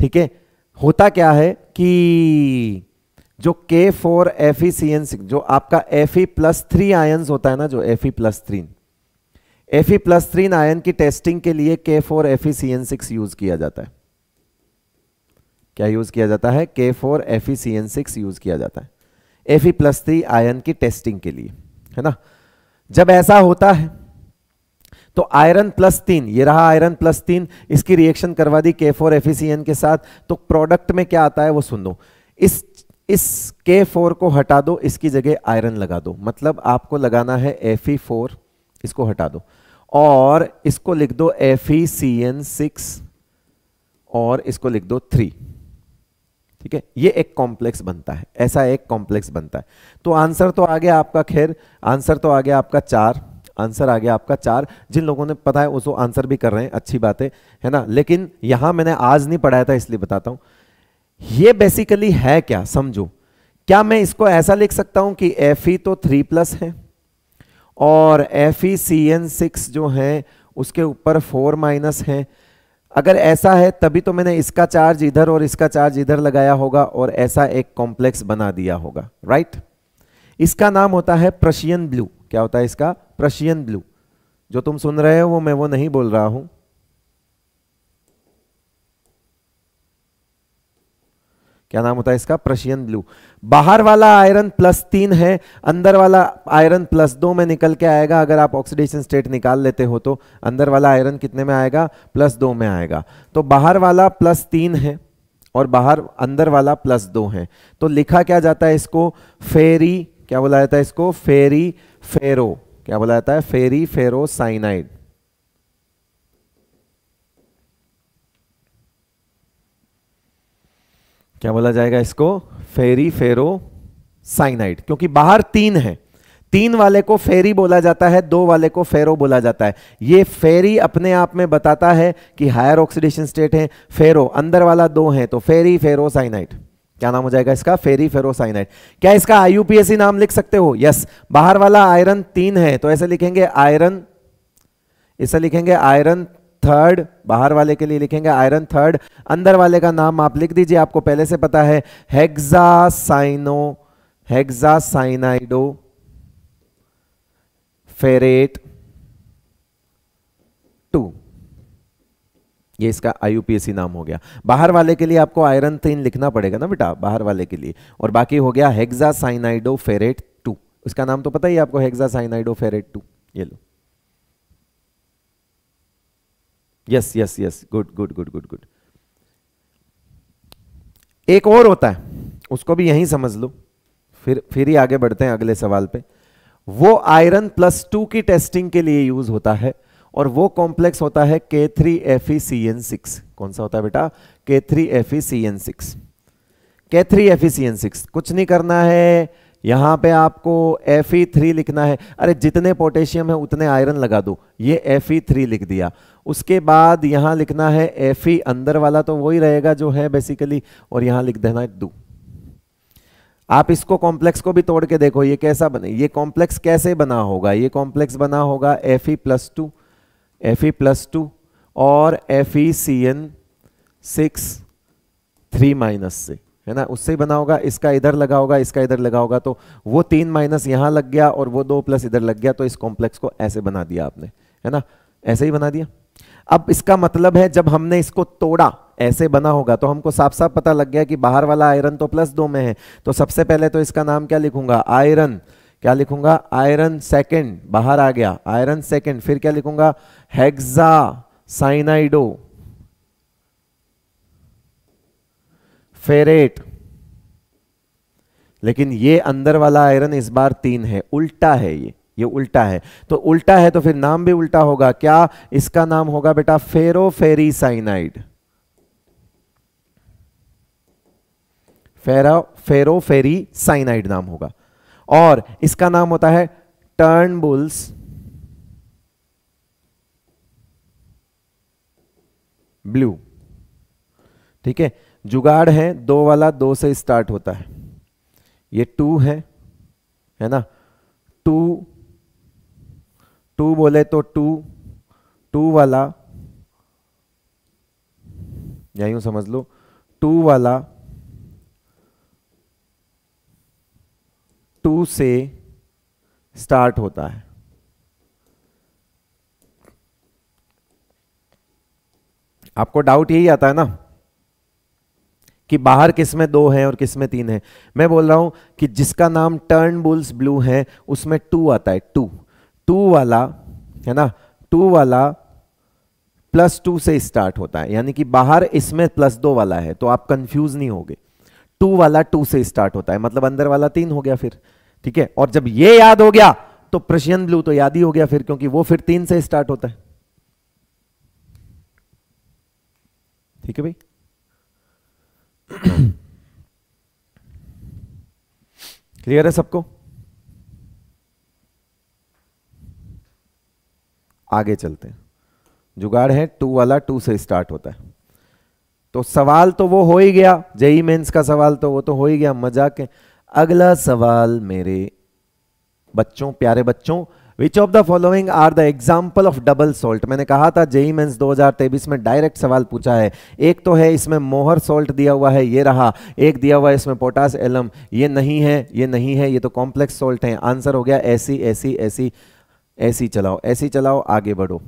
ठीक है होता क्या है कि जो के फोर एफ जो आपका एफ ई प्लस थ्री होता है ना जो F plus three F E plus three ion की टेस्टिंग के लिए K four F E C N six use किया जाता है क्या यूज किया जाता है K four F E C N six use किया जाता है F E plus three ion की टेस्टिंग के लिए है ना जब ऐसा होता है तो आयरन प्लस तीन ये रहा आयरन प्लस तीन इसकी रिएक्शन करवा दी के फोर एफ ई सी एन के साथ तो प्रोडक्ट में क्या आता है वो सुन दो इस इस के फोर को हटा दो इसकी जगह आयरन लगा दो मतलब आपको लगाना है एफ ई फोर इसको हटा दो और इसको लिख दो एफ ई सी एन सिक्स और इसको लिख दो थ्री ठीक है ये एक कॉम्प्लेक्स बनता है ऐसा एक कॉम्प्लेक्स बनता है तो आंसर तो आ गया आपका खैर आंसर तो आ गया आपका चार आंसर आ गया आपका चार जिन लोगों ने पता है उसको आंसर तो भी कर रहे हैं अच्छी बात है है ना लेकिन यहां मैंने आज नहीं पढ़ाया था इसलिए बताता हूं ये बेसिकली है क्या समझो क्या मैं इसको ऐसा लिख सकता हूं कि एफ ई तो थ्री प्लस है और एफ ई सी एन सिक्स जो है उसके ऊपर फोर माइनस है अगर ऐसा है तभी तो मैंने इसका चार्ज इधर और इसका चार्ज इधर लगाया होगा और ऐसा एक कॉम्प्लेक्स बना दिया होगा राइट इसका नाम होता है प्रशियन ब्लू क्या होता है इसका प्रशियन ब्लू जो तुम सुन रहे हो वो मैं वो नहीं बोल रहा हूं क्या नाम होता है इसका प्रशियन ब्लू बाहर वाला आयरन प्लस तीन है अंदर वाला आयरन प्लस दो में निकल के आएगा अगर आप ऑक्सीडेशन स्टेट निकाल लेते हो तो अंदर वाला आयरन कितने में आएगा प्लस दो में आएगा तो बाहर वाला प्लस तीन है और बाहर अंदर वाला प्लस दो है तो लिखा क्या जाता है इसको फेरी क्या बोला जाता है इसको फेरी फेरो क्या बोला जाता है फेरी फेरो साइनाइड क्या बोला जाएगा इसको फेरी फेरो साइनाइड क्योंकि बाहर तीन है तीन वाले को फेरी बोला जाता है दो वाले को फेरो बोला जाता है ये फेरी अपने आप में बताता है कि हायर ऑक्सीडेशन स्टेट है फेरो अंदर वाला दो है तो फेरी फेरो साइनाइड क्या नाम हो जाएगा इसका फेरी फेरो साइनाइड क्या इसका आईयूपीएसी नाम लिख सकते हो यस बाहर वाला आयरन तीन है तो ऐसे लिखेंगे आयरन ऐसे लिखेंगे आयरन थर्ड बाहर वाले के लिए लिखेंगे आयरन थर्ड अंदर वाले का नाम आप लिख दीजिए आपको पहले से पता है हेक्सा साइनो फेरेट टू ये इसका आईयूपीएसी नाम हो गया बाहर वाले के लिए आपको आयरन तीन लिखना पड़ेगा ना बेटा बाहर वाले के लिए और बाकी हो गया हेक्सा साइनाइडो फेरेट टू इसका नाम तो पता ही आपको हेक्सा साइनाइडो फेरेट टू ये लो yes yes yes good good good good good एक और होता है उसको भी यही समझ लो फिर फिर ही आगे बढ़ते हैं अगले सवाल पे वो आयरन प्लस टू की टेस्टिंग के लिए यूज होता है और वो कॉम्प्लेक्स होता है के थ्री एफ ई सी एन सिक्स कौन सा होता है बेटा के थ्री एफ ई C N six K three F ई सी एन सिक्स कुछ नहीं करना है यहाँ पे आपको एफ थ्री लिखना है अरे जितने पोटेशियम है उतने आयरन लगा दो ये एफ थ्री लिख दिया उसके बाद यहाँ लिखना है एफ अंदर वाला तो वही रहेगा जो है बेसिकली और यहाँ लिख देना है दू आप इसको कॉम्प्लेक्स को भी तोड़ के देखो ये कैसा बने ये कॉम्प्लेक्स कैसे बना होगा ये कॉम्प्लेक्स बना होगा F E plus two F E plus two और एफ ई C N six three minus six है ना उससे ही बना होगा इसका इधर लगा होगा इसका इधर लगा होगा तो वो तीन माइनस यहाँ लग गया और वो दो प्लस इधर लग गया तो इस कॉम्प्लेक्स को ऐसे बना दिया आपने है ना ऐसे ही बना दिया अब इसका मतलब है जब हमने इसको तोड़ा ऐसे बना होगा तो हमको साफ साफ पता लग गया कि बाहर वाला आयरन तो प्लस दो में है तो सबसे पहले तो इसका नाम क्या लिखूंगा आयरन क्या लिखूंगा आयरन सेकेंड बाहर आ गया आयरन सेकेंड फिर क्या लिखूंगा हेग्जा साइनाइडो फेरेट लेकिन ये अंदर वाला आयरन इस बार तीन है उल्टा है ये ये उल्टा है तो उल्टा है तो फिर नाम भी उल्टा होगा क्या इसका नाम होगा बेटा फेरो फेरी साइनाइड फेरा फेरो फेरी साइनाइड नाम होगा और इसका नाम होता है टर्नबुल्स ब्लू ठीक है जुगाड़ है दो वाला दो से स्टार्ट होता है ये टू है है ना टू टू बोले तो टू टू वाला या यूं समझ लो टू वाला टू से स्टार्ट होता है आपको डाउट यही आता है ना कि बाहर किसमें दो है और किसमें तीन है मैं बोल रहा हूं कि जिसका नाम टर्न बुल्स ब्लू है उसमें टू आता है टू टू वाला है ना टू वाला प्लस टू से स्टार्ट होता है यानी कि बाहर इसमें प्लस दो वाला है तो आप कंफ्यूज नहीं होगे टू वाला टू से स्टार्ट होता है मतलब अंदर वाला तीन हो गया फिर ठीक है और जब ये याद हो गया तो प्रशियन ब्लू तो याद ही हो गया फिर क्योंकि वो फिर तीन से स्टार्ट होता है ठीक है भाई क्लियर है सबको आगे चलते हैं जुगाड़ है टू वाला टू से स्टार्ट होता है तो सवाल तो वो हो ही गया जेई मेंस का सवाल तो वो तो हो ही गया मजाक है अगला सवाल मेरे बच्चों प्यारे बच्चों which of the following are the example of double salt मैंने कहा था जेई मेन्स 2023 में डायरेक्ट सवाल पूछा है एक तो है इसमें मोहर सोल्ट दिया हुआ है ये रहा एक दिया हुआ है इसमें पोटास एलम ये नहीं है ये नहीं है ये तो कॉम्प्लेक्स सोल्ट है आंसर हो गया ऐसी ऐसी ऐसी ऐसी चलाओ ऐसी चलाओ आगे बढ़ो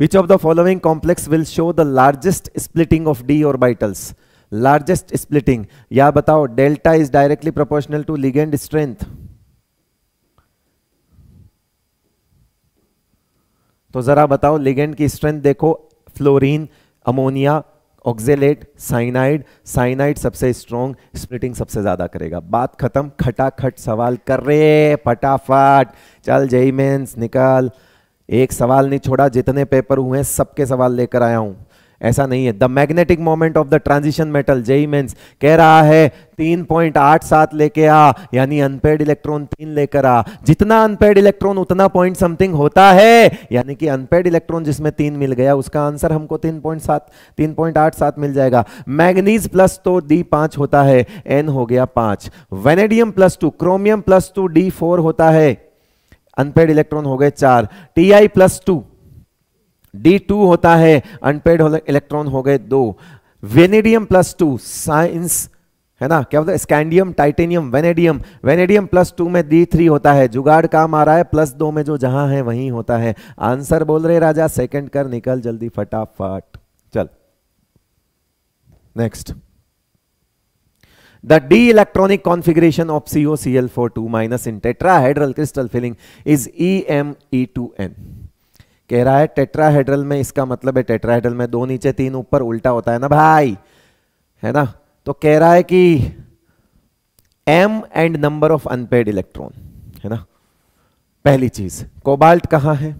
which of the following complex will show the largest splitting of D और बाइटल्स लार्जेस्ट स्प्लिटिंग या बताओ delta is directly proportional to ligand strength तो ज़रा बताओ लिगेंड की स्ट्रेंथ देखो fluorine ammonia oxalate cyanide cyanide सबसे स्ट्रॉन्ग स्प्लिटिंग सबसे ज़्यादा करेगा बात खत्म खटाखट सवाल कर रहे फटाफट चल जय मेन्स निकल एक सवाल नहीं छोड़ा जितने पेपर हुए हैं सबके सवाल लेकर आया हूँ ऐसा नहीं है the magnetic moment of the transition metal JEE Mains कह रहा है तीन पॉइंट आठ सात लेके आ यानी अनपेड इलेक्ट्रॉन तीन लेकर आ जितना अनपेड इलेक्ट्रॉन उतना पॉइंट समथिंग होता है यानी कि अनपेड इलेक्ट्रॉन जिसमें तीन मिल गया उसका आंसर हमको तीन पॉइंट सात तीन पॉइंट आठ सात मिल जाएगा मैग्नीज प्लस तो डी पांच होता है एन हो गया पांच vanadium plus two chromium plus two D four होता है अनपेड इलेक्ट्रॉन हो गए चार T I plus two D two होता है अनपेड इलेक्ट्रॉन हो गए दो वेनेडियम प्लस टू साइंस है ना क्या होता है scandium titanium vanadium vanadium plus two में डी थ्री होता है जुगाड़ काम आ रहा है प्लस दो में जो जहां है वहीं होता है आंसर बोल रहे राजा सेकंड कर निकल जल्दी फटाफट चल next the D electronic configuration of C O C L four two minus in tetrahedral crystal filling is E M E two N कह रहा है टेट्राहेड्रल में इसका मतलब है टेट्राहेड्रल में दो नीचे तीन ऊपर उल्टा होता है ना भाई है ना तो कह रहा है कि M and number of unpaired electron है ना पहली चीज कोबाल्ट कहां है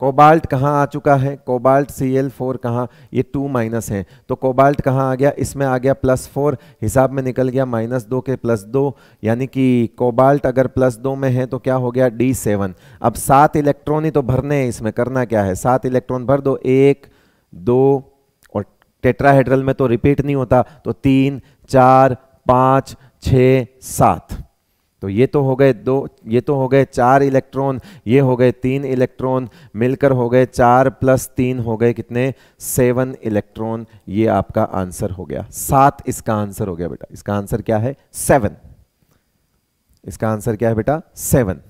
कोबाल्ट कहाँ आ चुका है कोबाल्ट सी एल फोर कहाँ ये टू माइनस है तो कोबाल्ट कहाँ आ गया इसमें आ गया प्लस फोर हिसाब में निकल गया माइनस दो के प्लस दो यानी कि कोबाल्ट अगर प्लस दो में है तो क्या हो गया डी सेवन अब सात इलेक्ट्रॉन ही तो भरने हैं इसमें करना क्या है सात इलेक्ट्रॉन भर दो एक दो और टेट्राहेड्रल में तो रिपीट नहीं होता तो तीन चार पाँच छ सात तो ये तो हो गए दो ये तो हो गए चार इलेक्ट्रॉन ये हो गए तीन इलेक्ट्रॉन मिलकर हो गए चार प्लस तीन हो गए कितने सेवन इलेक्ट्रॉन ये आपका आंसर हो गया सात इसका आंसर हो गया बेटा इसका आंसर क्या है सेवन इसका आंसर क्या है बेटा सेवन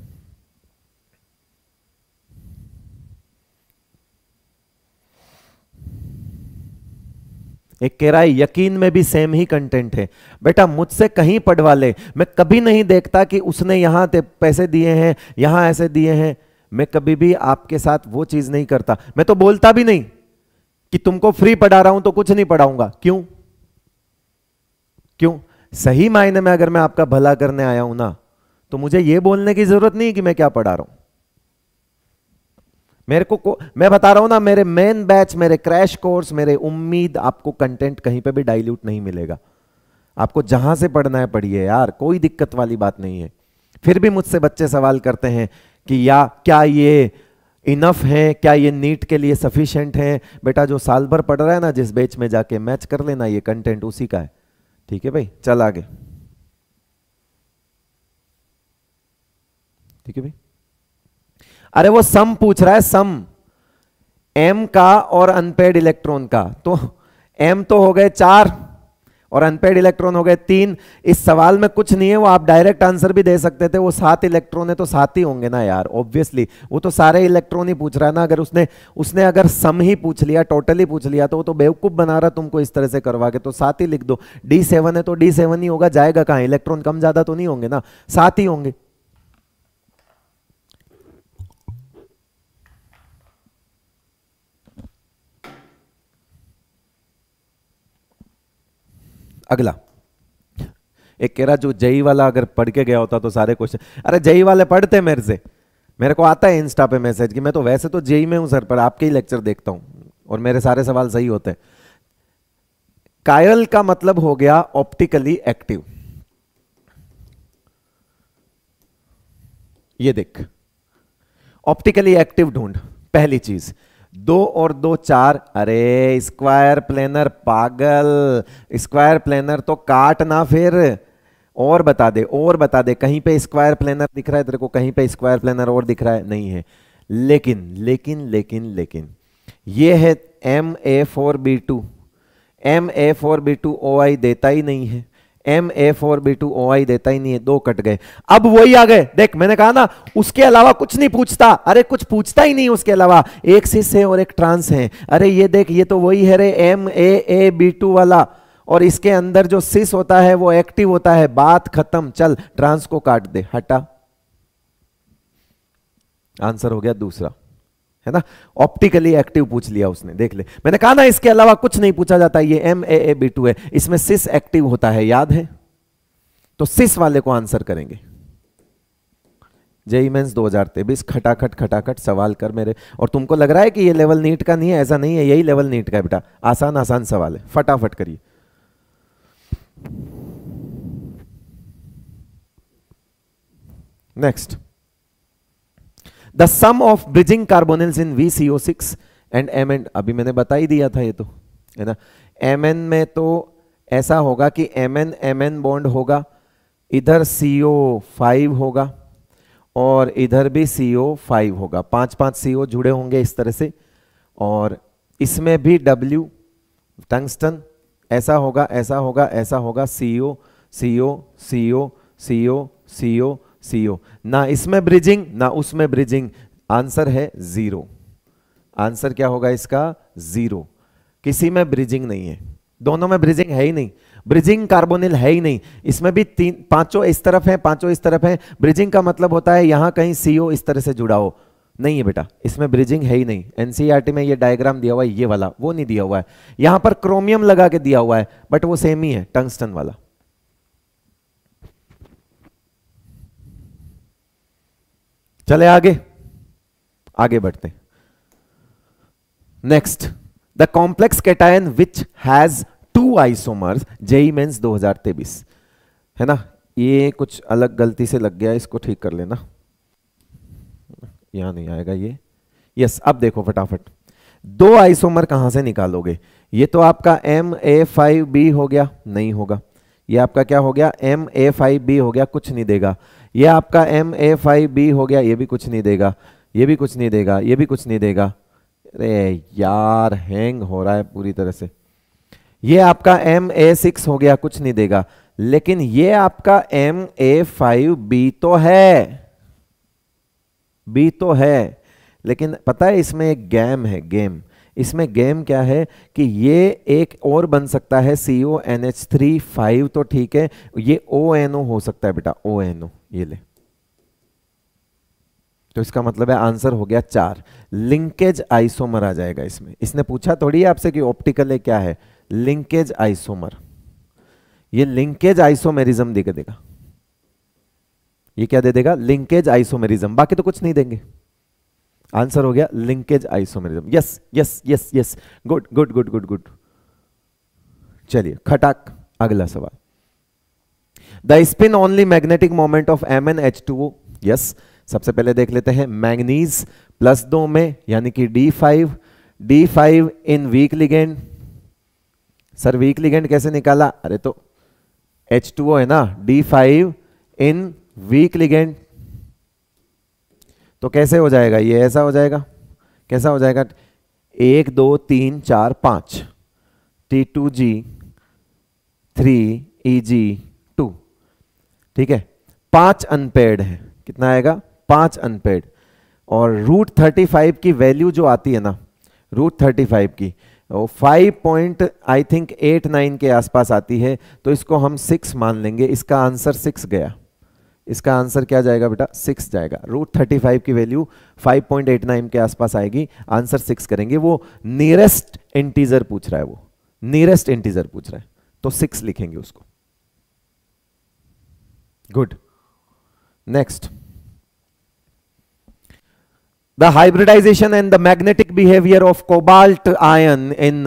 एक कह रहा है यकीन में भी सेम ही कंटेंट है बेटा मुझसे कहीं पढ़वा ले मैं कभी नहीं देखता कि उसने यहां पैसे दिए हैं यहां ऐसे दिए हैं मैं कभी भी आपके साथ वो चीज़ नहीं करता मैं तो बोलता भी नहीं कि तुमको फ्री पढ़ा रहा हूं तो कुछ नहीं पढ़ाऊंगा क्यों क्यों सही मायने में अगर मैं आपका भला करने आया हूं ना तो मुझे यह बोलने की जरूरत नहीं कि मैं क्या पढ़ा रहा हूं मेरे को, को मैं बता रहा हूं ना मेरे मेन बैच मेरे क्रैश कोर्स मेरे उम्मीद आपको कंटेंट कहीं पे भी डाइल्यूट नहीं मिलेगा आपको जहां से पढ़ना है पढ़िए यार कोई दिक्कत वाली बात नहीं है फिर भी मुझसे बच्चे सवाल करते हैं कि या क्या ये इनफ है क्या ये नीट के लिए सफिशेंट है बेटा जो साल भर पढ़ रहा है ना जिस बेच में जाके मैच कर लेना ये कंटेंट उसी का है ठीक है भाई चल आगे ठीक है भाई अरे वो सम पूछ रहा है सम एम का और अनपेड इलेक्ट्रॉन का तो एम तो हो गए चार और अनपेड इलेक्ट्रॉन हो गए तीन इस सवाल में कुछ नहीं है वो आप डायरेक्ट आंसर भी दे सकते थे वो सात इलेक्ट्रॉन है तो सात ही होंगे ना यार ऑब्वियसली वो तो सारे इलेक्ट्रॉन ही पूछ रहा है ना अगर उसने उसने अगर सम ही पूछ लिया टोटली पूछ लिया तो वो तो बेवकूफ़ बना रहा तुमको इस तरह से करवा के तो सात ही लिख दो डी सेवन है तो डी सेवन ही होगा जाएगा कहाँ इलेक्ट्रॉन कम ज़्यादा तो नहीं होंगे ना सात ही होंगे अगला एक कह रहा जो जई वाला अगर पढ़ के गया होता तो सारे क्वेश्चन अरे जई वाले पढ़ते मेरे से मेरे को आता है इंस्टा पे मैसेज कि मैं तो वैसे तो जई में हूं सर पर आपके ही लेक्चर देखता हूं और मेरे सारे सवाल सही होते हैं कायल का मतलब हो गया ऑप्टिकली एक्टिव ये देख ऑप्टिकली एक्टिव ढूंढ पहली चीज दो और दो चार अरे स्क्वायर प्लेनर पागल स्क्वायर प्लेनर तो काट ना फिर और बता दे और बता दे कहीं पे स्क्वायर प्लेनर दिख रहा है तेरे को कहीं पे स्क्वायर प्लेनर और दिख रहा है नहीं है लेकिन लेकिन लेकिन लेकिन ये है M A four B two M A four B two O I देता ही नहीं है M A four B two O I देता ही नहीं है दो कट गए अब वही आ गए देख मैंने कहा ना उसके अलावा कुछ नहीं पूछता अरे कुछ पूछता ही नहीं उसके अलावा एक सिस है और एक ट्रांस है अरे ये देख ये तो वही है रे M A A B two वाला और इसके अंदर जो सिस होता है वो एक्टिव होता है बात खत्म चल ट्रांस को काट दे हटा आंसर हो गया दूसरा है ना ऑप्टिकली एक्टिव पूछ लिया उसने देख ले मैंने कहा ना इसके अलावा कुछ नहीं पूछा जाता ये M A A B two है इसमें सिस एक्टिव होता है याद है तो सिस वाले को आंसर करेंगे जय मेन्स e e दो हजार तेईस खटाखट खटाखट सवाल कर मेरे और तुमको लग रहा है कि ये लेवल नीट का नहीं है ऐसा नहीं है यही लेवल नीट का बेटा आसान आसान सवाल है फटाफट करिए next the sum of bridging carbonyls in V C O six and M N अभी मैंने बता ही दिया था ये तो है ना एम एन में तो ऐसा होगा कि M N M N bond होगा इधर सी ओ फाइव होगा और इधर भी सी ओ फाइव होगा पांच पांच सी ओ जुड़े होंगे इस तरह से और इसमें भी डब्ल्यू टंगस्टन ऐसा होगा ऐसा होगा ऐसा होगा सी ओ सी ओ सी ओ सी ओ सी ओ सीओ ना इसमें ब्रिजिंग ना उसमें ब्रिजिंग आंसर है जीरो आंसर क्या होगा इसका जीरो किसी में ब्रिजिंग नहीं है दोनों में ब्रिजिंग है ही नहीं ब्रिजिंग कार्बोनिल है ही नहीं इसमें भी तीन पांचों इस तरफ हैं पांचों इस तरफ हैं ब्रिजिंग का मतलब होता है यहां कहीं सीओ e इस तरह से जुड़ा हो नहीं है बेटा इसमें ब्रिजिंग है ही नहीं एनसीईआरटी e में ये डायग्राम दिया हुआ है ये वाला वो नहीं दिया हुआ है यहां पर क्रोमियम लगा के दिया हुआ है बट वो सेम ही है टंगस्टन वाला चले आगे आगे बढ़ते next the complex cation which has two isomers JEE Mains 2023 है ना ये कुछ अलग गलती से लग गया इसको ठीक कर लेना यहां नहीं आएगा ये यस अब देखो फटाफट दो आइसोमर कहां से निकालोगे ये तो आपका एम ए फाइव बी हो गया नहीं होगा ये आपका क्या हो गया एम ए फाइव बी हो गया कुछ नहीं देगा ये आपका एम ए फाइव बी हो गया ये भी कुछ नहीं देगा ये भी कुछ नहीं देगा ये भी कुछ नहीं देगा अरे यार हैंग हो रहा है पूरी तरह से ये आपका एम ए सिक्स हो गया कुछ नहीं देगा लेकिन ये आपका एम ए फाइव बी तो है बी तो है लेकिन पता है इसमें एक गेम है गेम इसमें गेम क्या है कि ये एक और बन सकता है C O N H three five तो ठीक है ये ओ एन ओ हो सकता है बेटा ओ एन ओ ये ले तो इसका मतलब है आंसर हो गया चार लिंकेज आइसोमर आ जाएगा इसमें इसने पूछा थोड़ी आपसे कि ऑप्टिकल है क्या है लिंकेज आइसोमर ये लिंकेज आइसोमेरिज्म दे देगा ये क्या दे देगा लिंकेज आइसोमेरिज्म बाकी तो कुछ नहीं देंगे आंसर हो गया linkage isomerism yes yes yes yes good good good good good चलिए खटाक अगला सवाल the spin only magnetic moment of M N H two yes सबसे पहले देख लेते हैं मैग्नीज प्लस दो में यानी कि D five D five in weak ligand sir weak ligand कैसे निकाला अरे तो एच टू ओ है ना D five in weak ligand तो कैसे हो जाएगा ये ऐसा हो जाएगा कैसा हो जाएगा एक दो तीन चार पाँच टी टू जी थ्री ई जी टू ठीक है पाँच अनपेड है कितना आएगा पाँच अनपेड और रूट थर्टी फाइव की वैल्यू जो आती है ना रूट थर्टी फाइव की वो five point I think eight nine के आसपास आती है तो इसको हम सिक्स मान लेंगे इसका आंसर सिक्स गया इसका आंसर क्या जाएगा बेटा सिक्स जाएगा रूट थर्टी फाइव की value five point eight nine के आसपास आएगी आंसर सिक्स करेंगे वो नियरेस्ट इंटीजर पूछ रहा है वो नियरेस्ट इंटीजर पूछ रहा है तो सिक्स लिखेंगे उसको good next the hybridization and the magnetic behaviour of cobalt ion in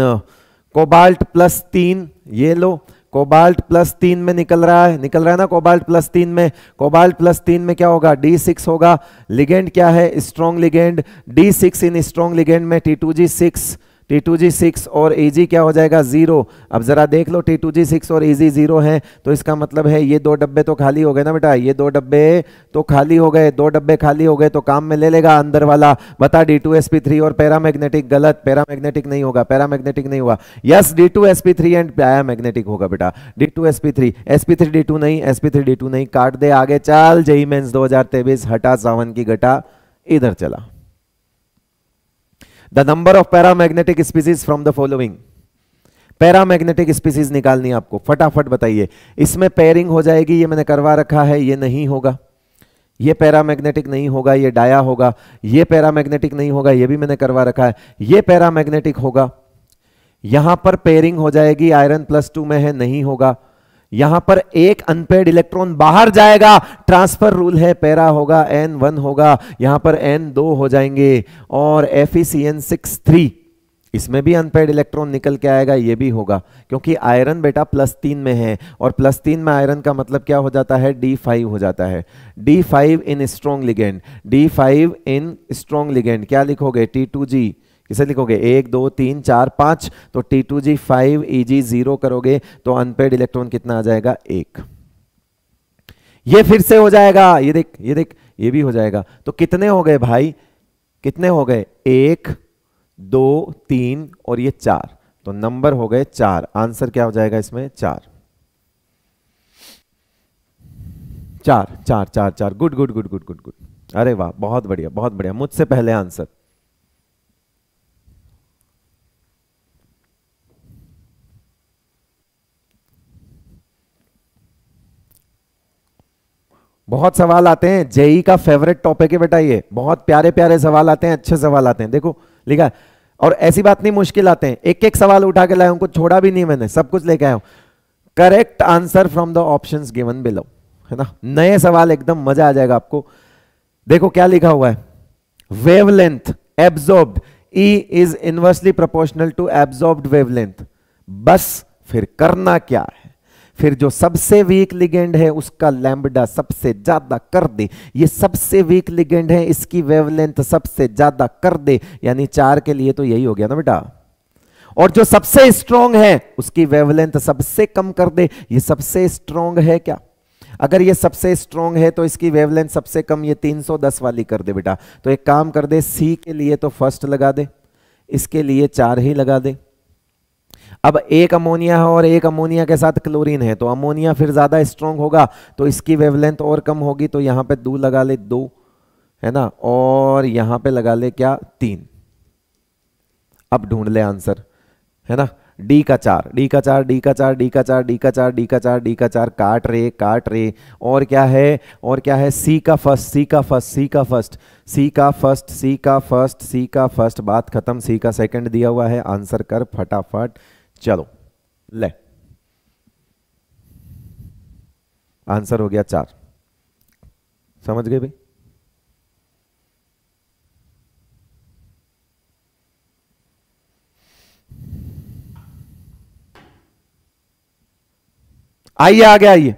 cobalt plus तीन ये लो कोबाल्ट प्लस तीन में निकल रहा है निकल रहा है ना कोबाल्ट प्लस तीन में कोबाल्ट प्लस तीन में क्या होगा डी सिक्स होगा लिगेंड क्या है strong ligand D six in strong ligand में टी टू जी सिक्स टी टू जी सिक्स और ए जी क्या हो जाएगा ज़ीरो अब ज़रा देख लो टी टू जी सिक्स और ए जी ज़ीरो है तो इसका मतलब है ये दो डब्बे तो खाली हो गए ना बेटा ये दो डब्बे तो खाली हो गए दो डब्बे खाली हो गए तो काम में ले लेगा अंदर वाला बता D two S P three और मैग्नेटिक गलत मैग्नेटिक नहीं होगा पैरा मैग्नेटिक नहीं हुआ yes D two S P three and magnetic होगा बेटा D two S P three S P three D two नहीं S P three D two नहीं काट दे आगे चाल जेई मेन्स दो हज़ार तेईस हटा सावन की घटा इधर चला the number of magnetic species from the following paramagnetic species निकालनी आपको फटाफट बताइए इसमें पेयरिंग हो जाएगी ये मैंने करवा रखा है ये नहीं होगा ये पैरामैग्नेटिक नहीं होगा ये डाया होगा ये पैरामैग्नेटिक नहीं होगा ये भी मैंने करवा रखा है ये पैरामैग्नेटिक होगा यहां पर पेयरिंग हो जाएगी आयरन प्लस टू में है नहीं होगा यहां पर एक अनपेड इलेक्ट्रॉन बाहर जाएगा ट्रांसफर रूल है पैरा होगा एन वन होगा यहां पर एन दो हो जाएंगे और एफ ई सी एन सिक्स थ्री इसमें भी अनपेड इलेक्ट्रॉन निकल के आएगा ये भी होगा क्योंकि आयरन बेटा प्लस तीन में है और प्लस तीन में आयरन का मतलब क्या हो जाता है डी फाइव हो जाता है D five in strong ligand D five in strong ligand क्या लिखोगे टी टू जी किसे लिखोगे एक दो तीन चार पांच तो टी टू जी फाइव ई जी जीरो करोगे तो अनपेड इलेक्ट्रॉन कितना आ जाएगा एक ये फिर से हो जाएगा ये देख ये देख ये भी हो जाएगा तो कितने हो गए भाई कितने हो गए एक दो तीन और ये चार तो नंबर हो गए चार आंसर क्या हो जाएगा इसमें चार चार चार चार चार good good good good good good अरे वाह बहुत बढ़िया बहुत बढ़िया मुझसे पहले आंसर बहुत सवाल आते हैं जेई का फेवरेट टॉपिक है बेटा ये बहुत प्यारे प्यारे सवाल आते हैं अच्छे सवाल आते हैं देखो लिखा और ऐसी बात नहीं मुश्किल आते हैं एक एक सवाल उठा के लाए उनको छोड़ा भी नहीं मैंने सब कुछ लेके आया correct answer from the option given below है ना नए सवाल एकदम मजा आ जाएगा आपको देखो क्या लिखा हुआ है length absorb E is inversely proportional to absorb wave बस फिर करना क्या है फिर जो सबसे वीक लिगेंड है उसका लैम्बडा सबसे ज्यादा कर दे ये सबसे वीक लिगेंड है इसकी वेवलेंथ सबसे ज्यादा कर दे यानी चार के लिए तो यही हो गया ना बेटा और जो सबसे स्ट्रांग है उसकी वेवलेंथ सबसे कम कर दे ये सबसे स्ट्रांग है क्या अगर ये सबसे स्ट्रांग है तो इसकी वेवलेंथ सबसे कम ये 310 वाली कर दे बेटा तो एक काम कर दे सी के लिए तो फर्स्ट लगा दे इसके लिए चार ही लगा दे अब एक अमोनिया है और एक अमोनिया के साथ क्लोरीन है तो अमोनिया फिर ज़्यादा स्ट्रांग होगा तो इसकी वेवलेंथ और कम होगी तो यहां पे दो लगा ले दो है ना और यहां पे लगा ले क्या तीन अब ढूंढ ले आंसर है ना डी का चार डी का चार डी का चार डी का चार डी का चार डी का चार डी का चार काट रे काट रे और क्या है और क्या है सी का फर्स्ट सी का फर्स्ट सी का फर्स्ट सी का फर्स्ट सी का फर्स्ट सी का फर्स्ट बात खत्म सी का सेकंड दिया हुआ है आंसर कर फटाफट चलो ले आंसर हो गया चार समझ गए भाई आइए आगे आइए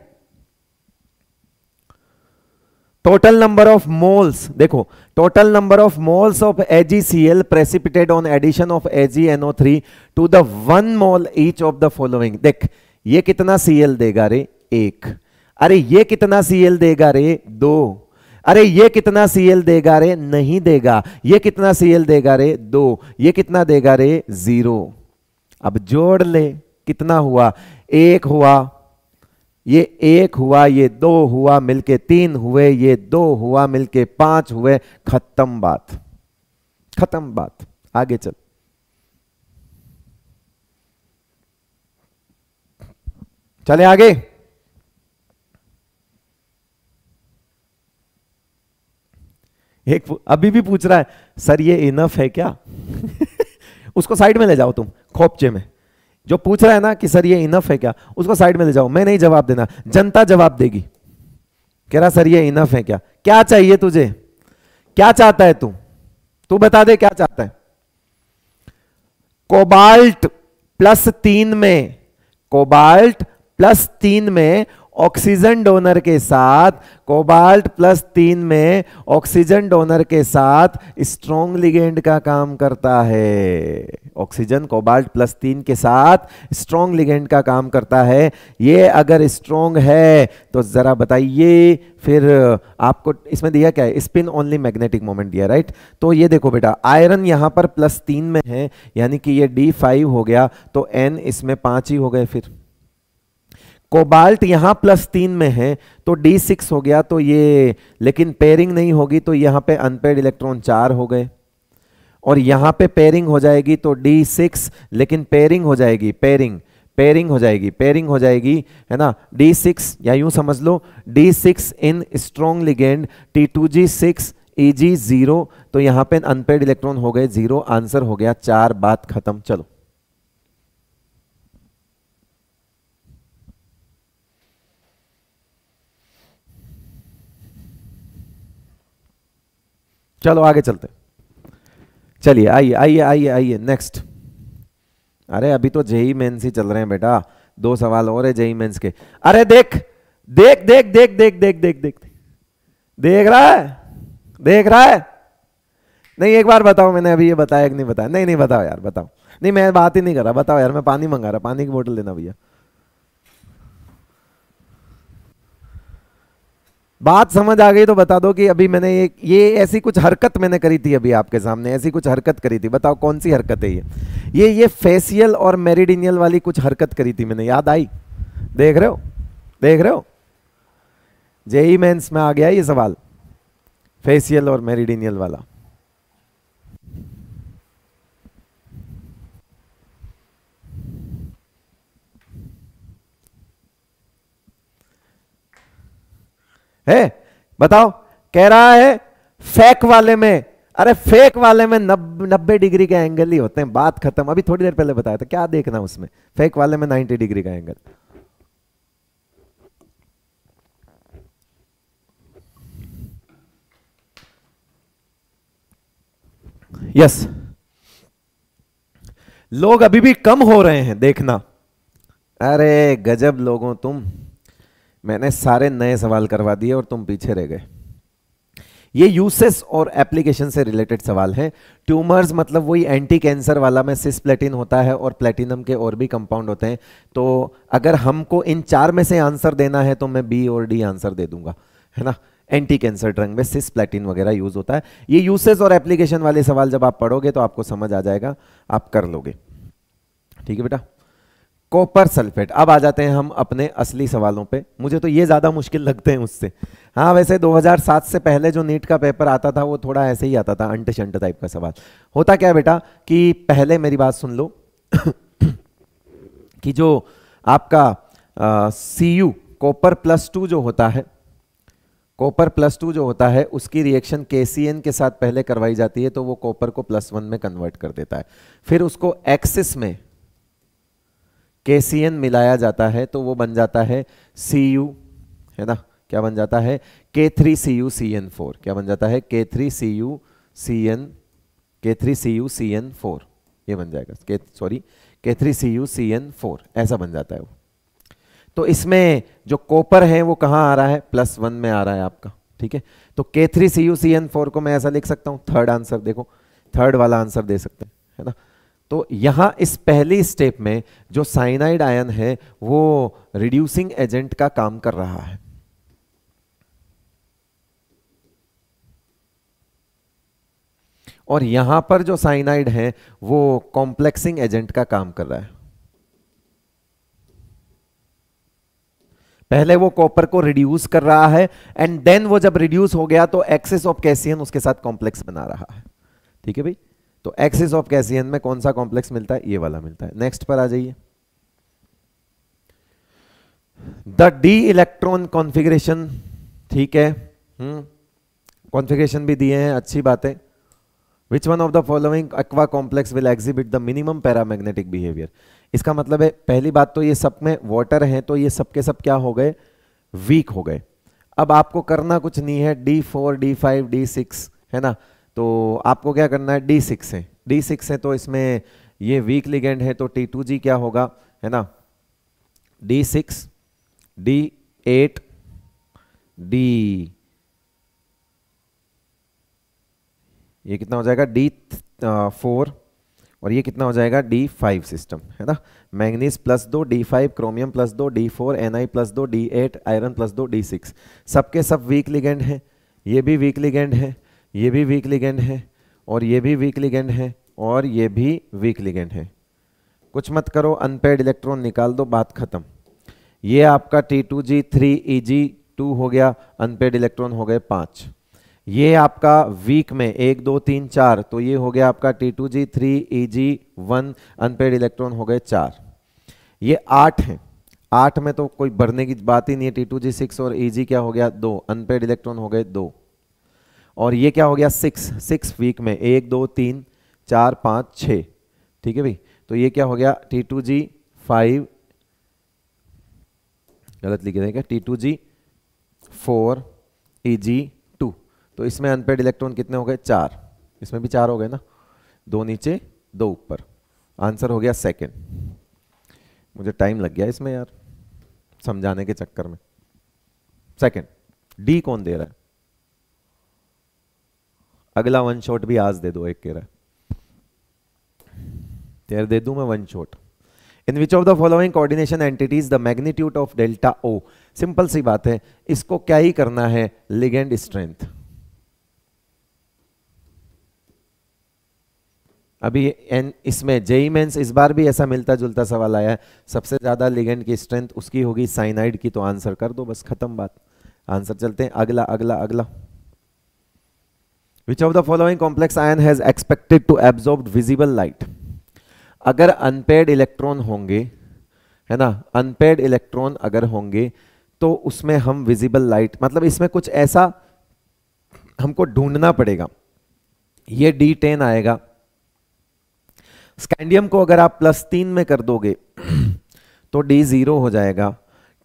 टोटल नंबर ऑफ मोल्स देखो total number of moles of AgCl precipitated on addition of AgNO3 to the one mole each of the following देख ये कितना सीएल देगा रे एक अरे ये कितना Cl देगा रे दो अरे ये कितना सीएल देगा रे नहीं देगा ये कितना सीएल देगा रे दो ये कितना देगा रे जीरो अब जोड़ ले कितना हुआ एक हुआ ये एक हुआ ये दो हुआ मिलके तीन हुए ये दो हुआ मिलके पांच हुए खत्म बात खत्म बात आगे चल चले आगे एक अभी भी पूछ रहा है सर ये इनफ है क्या उसको साइड में ले जाओ तुम खोपचे में जो पूछ रहा है ना कि सर ये इनफ है क्या उसको साइड में ले जाओ मैं नहीं जवाब देना जनता जवाब देगी कह रहा सर ये इनफ है क्या क्या चाहिए तुझे क्या चाहता है तू तू बता दे क्या चाहता है कोबाल्ट प्लस तीन में कोबाल्ट प्लस तीन में ऑक्सीजन डोनर के साथ कोबाल्ट प्लस तीन में ऑक्सीजन डोनर के साथ स्ट्रॉन्ग लिगेंड का काम करता है ऑक्सीजन कोबाल्ट प्लस तीन के साथ स्ट्रॉन्ग लिगेंड का काम करता है ये अगर स्ट्रॉन्ग है तो ज़रा बताइए फिर आपको इसमें दिया क्या है स्पिन ओनली मैग्नेटिक मोमेंट दिया राइट तो ये देखो बेटा आयरन यहां पर प्लस तीन में है यानी कि ये डी फाइव हो गया तो एन इसमें पांच ही हो गए फिर कोबाल्ट यहाँ प्लस तीन में है तो डी सिक्स हो गया तो ये लेकिन पेयरिंग नहीं होगी तो यहाँ पे अनपेड इलेक्ट्रॉन चार हो गए और यहाँ पे पेयरिंग हो जाएगी तो डी सिक्स लेकिन पेयरिंग हो जाएगी पेयरिंग पेयरिंग हो जाएगी पेयरिंग हो जाएगी है ना डी सिक्स या यूं समझ लो D six in strong ligand T two ji six E ji zero तो यहाँ पे अनपेड इलेक्ट्रॉन हो गए जीरो आंसर हो गया चार बात खत्म चलो चलो आगे चलते चलिए आइए आइए आइए आइए नेक्स्ट अरे अभी तो जेई मेन्स e ही चल रहे हैं बेटा दो सवाल और है जेई मेन्स के अरे देख देख देख देख देख देख देख देख देख रहा है देख रहा है नहीं एक बार बताओ मैंने अभी ये बताया कि नहीं बताया नहीं नहीं बताओ यार बताओ नहीं मैं बात ही नहीं कर रहा बताओ यार मैं पानी मंगा रहा पानी की बोतल देना भैया बात समझ आ गई तो बता दो कि अभी मैंने ये ये ऐसी कुछ हरकत मैंने करी थी अभी आपके सामने ऐसी कुछ हरकत करी थी बताओ कौन सी हरकत है ये ये ये फेसियल और मेरिडिनियल वाली कुछ हरकत करी थी मैंने याद आई देख रहे हो देख रहे हो जेई मेंस में आ गया ये सवाल फेसियल और मेरिडिनियल वाला है बताओ कह रहा है फेक वाले में अरे फेक वाले में नब्बे डिग्री के एंगल ही होते हैं बात खत्म अभी थोड़ी देर पहले बताया था क्या देखना उसमें फेक वाले में नाइनटी डिग्री का एंगल यस लोग अभी भी कम हो रहे हैं देखना अरे गजब लोगों तुम मैंने सारे नए सवाल करवा दिए और तुम पीछे रह गए ये यूसेस और एप्लीकेशन से रिलेटेड सवाल है ट्यूमर्स मतलब वही एंटी कैंसर वाला में सिस प्लेटिन होता है और प्लेटिनम के और भी कंपाउंड होते हैं तो अगर हमको इन चार में से आंसर देना है तो मैं बी और डी आंसर दे दूंगा है ना एंटी कैंसर ड्रंग में सिस प्लेटिन वगैरह यूज होता है ये यूसेस और एप्लीकेशन वाले सवाल जब आप पढ़ोगे तो आपको समझ आ जाएगा आप कर लोगे ठीक है बेटा कॉपर सल्फेट अब आ जाते हैं हम अपने असली सवालों पे मुझे तो ये ज़्यादा मुश्किल लगते हैं उससे हाँ वैसे 2007 से पहले जो नीट का पेपर आता था वो थोड़ा ऐसे ही आता था अंट शंट टाइप का सवाल होता क्या बेटा कि पहले मेरी बात सुन लो कि जो आपका C U copper plus two जो होता है कॉपर प्लस टू जो होता है उसकी रिएक्शन के के साथ पहले करवाई जाती है तो वो कॉपर को प्लस वन में कन्वर्ट कर देता है फिर उसको एक्सिस में केसीएन मिलाया जाता है तो वो बन जाता है सी यू है ना क्या बन जाता है K three C U C N four क्या बन जाता है K three C U C N K three C U C N four यह बन जाएगा sorry K three C U C N four ऐसा बन जाता है वो तो इसमें जो कॉपर है वो कहां आ रहा है प्लस वन में आ रहा है आपका ठीक है तो K three C U C N four को मैं ऐसा लिख सकता हूँ थर्ड आंसर देखो थर्ड वाला आंसर दे सकते हैं है ना तो यहाँ इस पहले स्टेप में जो साइनाइड आयन है वो रिड्यूसिंग एजेंट का काम कर रहा है और यहां पर जो साइनाइड है वो कॉम्प्लेक्सिंग एजेंट का काम कर रहा है पहले वो कॉपर को रिड्यूस कर रहा है एंड देन वो जब रिड्यूस हो गया तो एक्सेस ऑफ कैसियन उसके साथ कॉम्प्लेक्स बना रहा है ठीक है भाई तो एक्सिस ऑफ कैसियन में कौन सा कॉम्प्लेक्स मिलता है ये वाला मिलता है नेक्स्ट पर आ जाइए द डी इलेक्ट्रॉन कॉन्फिग्रेशन ठीक है कॉन्फिग्रेशन हम्म। भी दिए हैं अच्छी बात है which one of the following aqua complex will exhibit the minimum paramagnetic behaviour इसका मतलब है पहली बात तो ये सब में वाटर है तो ये सब के सब क्या हो गए वीक हो गए अब आपको करना कुछ नहीं है D four D five D six है ना तो आपको क्या करना है डी सिक्स है डी सिक्स है तो इसमें ये वीक लिगेंड है तो टी टू जी क्या होगा है ना D six D eight D ये कितना हो जाएगा डी फोर और ये कितना हो जाएगा डी फाइव सिस्टम है ना मैंगनीज प्लस दो डी फाइव क्रोमियम प्लस दो D four N I plus दो डी एट आयरन प्लस दो डी सिक्स सबके सब वीक लिगेंड हैं ये भी वीक लिगेंड है ये भी वीक लिगेंड है और ये भी वीक लिगेंड है और ये भी वीक लिगेंड है कुछ मत करो अनपेड इलेक्ट्रॉन निकाल दो बात ख़त्म ये आपका टी टू जी थ्री ई जी टू हो गया अनपेड इलेक्ट्रॉन हो गए पांच ये आपका वीक में एक दो तीन चार तो ये हो गया आपका टी टू जी थ्री ई जी वन अनपेड इलेक्ट्रॉन हो गए चार ये आठ है आठ में तो कोई बढ़ने की बात ही नहीं है टी टू जी सिक्स और ई e जी क्या हो गया दो अनपेड इलेक्ट्रॉन हो गए दो और ये क्या हो गया सिक्स सिक्स वीक में एक दो तीन चार पाँच छः ठीक है भाई तो ये क्या हो गया टी टू जी फाइव गलत लिखे देंगे टी टू जी फोर ई जी टू तो इसमें अनपेड इलेक्ट्रॉन कितने हो गए चार इसमें भी चार हो गए ना दो नीचे दो ऊपर आंसर हो गया सेकेंड मुझे टाइम लग गया इसमें यार समझाने के चक्कर में सेकेंड डी कौन दे रहा है अगला वन शॉट भी आज दे दो एक कह रहा दे दू मैं one shot in which of the following coordination entities the magnitude of delta O simple सी बात है इसको क्या ही करना है लिगेंड स्ट्रेंथ अभी एन इसमें जेई मेंस इस बार भी ऐसा मिलता जुलता सवाल आया है सबसे ज़्यादा लिगेंड की स्ट्रेंथ उसकी होगी साइनाइड की तो आंसर कर दो बस खत्म बात आंसर चलते हैं अगला अगला अगला which of the following complex ion has expected to absorb visible light अगर अनपेड इलेक्ट्रॉन होंगे है ना अनपेड इलेक्ट्रॉन अगर होंगे तो उसमें हम विजिबल लाइट मतलब इसमें कुछ ऐसा हमको ढूंढना पड़ेगा ये डी टेन आएगा स्कैंडियम को अगर आप प्लस तीन में कर दोगे तो डी जीरो हो जाएगा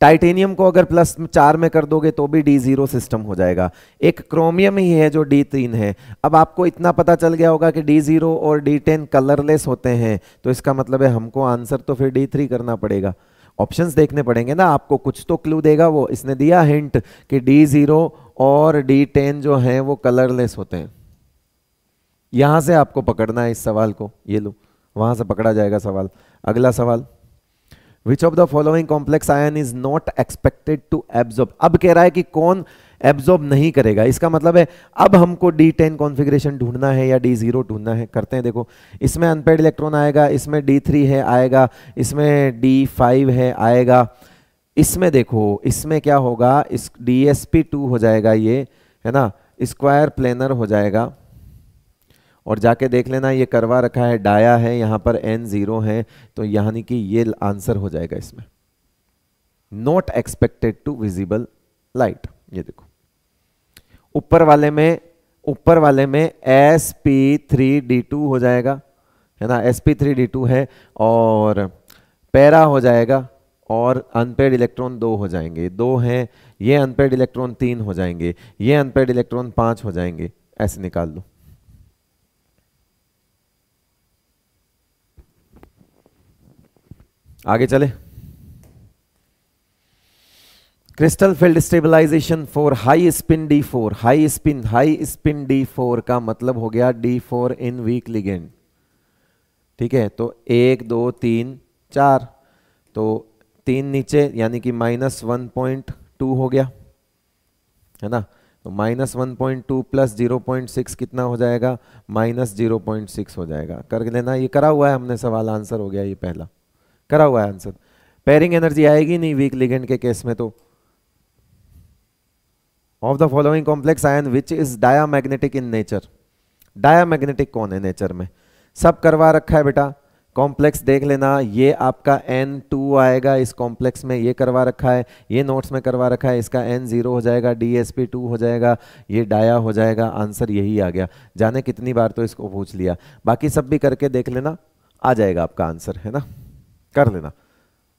टाइटेनियम को अगर प्लस चार में कर दोगे तो भी डी जीरो सिस्टम हो जाएगा एक क्रोमियम ही है जो डी तीन है अब आपको इतना पता चल गया होगा कि डी जीरो और डी टेन कलरलेस होते हैं तो इसका मतलब है हमको आंसर तो फिर डी थ्री करना पड़ेगा ऑप्शंस देखने पड़ेंगे ना आपको कुछ तो क्लू देगा वो इसने दिया हिंट कि डी जीरो और डी टेन जो हैं वो कलरलेस होते हैं यहां से आपको पकड़ना है इस सवाल को ये लो वहां से पकड़ा जाएगा सवाल अगला सवाल which of the following complex ion is not expected to absorb अब कह रहा है कि कौन एब्जॉर्ब नहीं करेगा इसका मतलब है अब हमको डी टेन कॉन्फिग्रेशन ढूंढना है या डी जीरो ढूंढना है करते हैं देखो इसमें अनपेड इलेक्ट्रॉन आएगा इसमें डी थ्री है आएगा इसमें डी फाइव है आएगा इसमें देखो इसमें क्या होगा इस डी एस पी टू हो जाएगा ये है ना स्क्वायर प्लेनर हो जाएगा और जाके देख लेना ये करवा रखा है डाया है यहां पर एन ज़ीरो है तो यानी कि ये आंसर हो जाएगा इसमें not expected to visible light ये देखो ऊपर वाले में ऊपर वाले में S P three D two हो जाएगा है ना S P three D two है और पैरा हो जाएगा और अनपेड इलेक्ट्रॉन दो हो जाएंगे दो हैं ये अनपेड इलेक्ट्रॉन तीन हो जाएंगे ये अनपेड इलेक्ट्रॉन पांच हो जाएंगे ऐसे निकाल लो आगे चले crystal field stabilisation for high spin D four high spin high spin D four का मतलब हो गया D four in weak ligand ठीक है तो एक दो तीन चार तो तीन नीचे यानी कि माइनस वन पॉइंट टू हो गया है ना तो minus one point two plus zero point six कितना हो जाएगा माइनस जीरो पॉइंट सिक्स हो जाएगा कर लेना ये करा हुआ है हमने सवाल आंसर हो गया ये पहला करा हुआ है आंसर पेरिंग एनर्जी आएगी नहीं वीक लिगेंड के केस में तो of the following complex ion which is diamagnetic in nature diamagnetic कौन है नेचर में सब करवा रखा है बेटा कॉम्प्लेक्स देख लेना ये आपका N2 आएगा इस कॉम्प्लेक्स में ये करवा रखा है ये नोट्स में करवा रखा है इसका एन जीरो हो जाएगा DsP2 हो जाएगा ये डाया हो जाएगा आंसर यही आ गया जाने कितनी बार तो इसको पूछ लिया बाकी सब भी करके देख लेना आ जाएगा आपका आंसर है ना कर लेना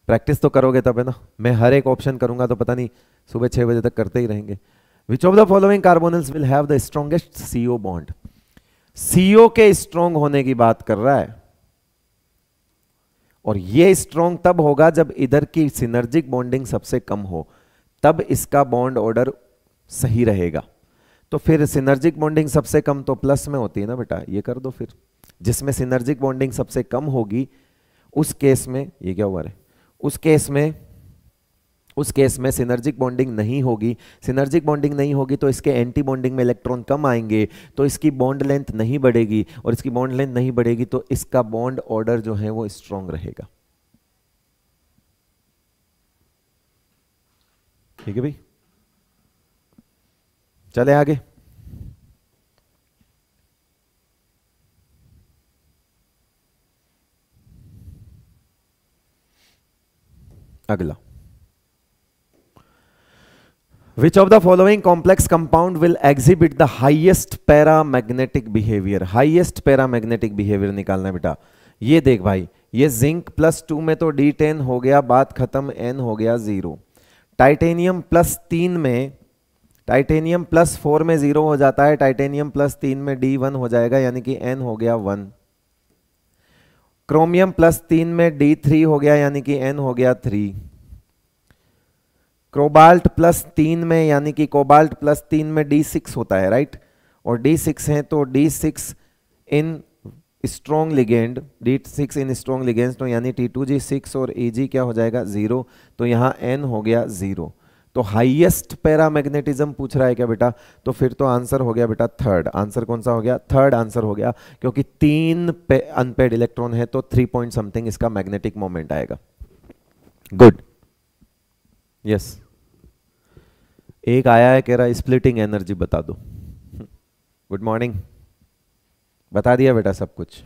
प्रैक्टिस तो करोगे तब है ना मैं हर एक ऑप्शन करूंगा तो पता नहीं सुबह छह बजे तक करते ही रहेंगे which of the following carbonyls will have the strongest CO bond CO के स्ट्रॉन्ग होने की बात कर रहा है और ये स्ट्रॉन्ग तब होगा जब इधर की सिनर्जिक बॉन्डिंग सबसे कम हो तब इसका बॉन्ड ऑर्डर सही रहेगा तो फिर सिनर्जिक बॉन्डिंग सबसे कम तो प्लस में होती है ना बेटा ये कर दो फिर जिसमें सिनर्जिक बॉन्डिंग सबसे कम होगी उस केस में ये क्या हुआ रहे? उस केस में उस केस में सिनर्जिक बॉन्डिंग नहीं होगी सिनर्जिक बॉन्डिंग नहीं होगी तो इसके एंटी बॉन्डिंग में इलेक्ट्रॉन कम आएंगे तो इसकी बॉन्ड लेंथ नहीं बढ़ेगी और इसकी बॉन्ड लेंथ नहीं बढ़ेगी तो इसका बॉन्ड ऑर्डर जो है वो स्ट्रांग रहेगा ठीक है भाई चले आगे अगला which of the following complex compound will exhibit the highest magnetic behaviour highest magnetic behaviour निकालना बेटा ये देख भाई ये जिंक प्लस टू में तो डी टेन हो गया बात खत्म एन हो गया जीरो टाइटेनियम प्लस तीन में टाइटेनियम प्लस फोर में जीरो हो जाता है टाइटेनियम प्लस तीन में डी वन हो जाएगा यानी कि एन हो गया वन क्रोमियम प्लस तीन में डी थ्री हो गया यानी कि एन हो गया थ्री क्रोबाल्ट प्लस तीन में यानी कि कोबाल्ट प्लस तीन में डी सिक्स होता है राइट और डी सिक्स है तो D six in strong ligand D six in strong ligand तो यानी टी टू जी सिक्स और ए e जी क्या हो जाएगा ज़ीरो तो यहां एन हो गया ज़ीरो तो हाईएस्ट मैग्नेटिज्म पूछ रहा है क्या बेटा तो फिर तो आंसर हो गया बेटा थर्ड आंसर कौन सा हो गया थर्ड आंसर हो गया क्योंकि तीन अनपेड इलेक्ट्रॉन है तो थ्री पॉइंट समथिंग इसका मैग्नेटिक मोमेंट आएगा गुड यस yes. एक आया है कह रहा स्प्लिटिंग एनर्जी बता दो गुड मॉर्निंग बता दिया बेटा सब कुछ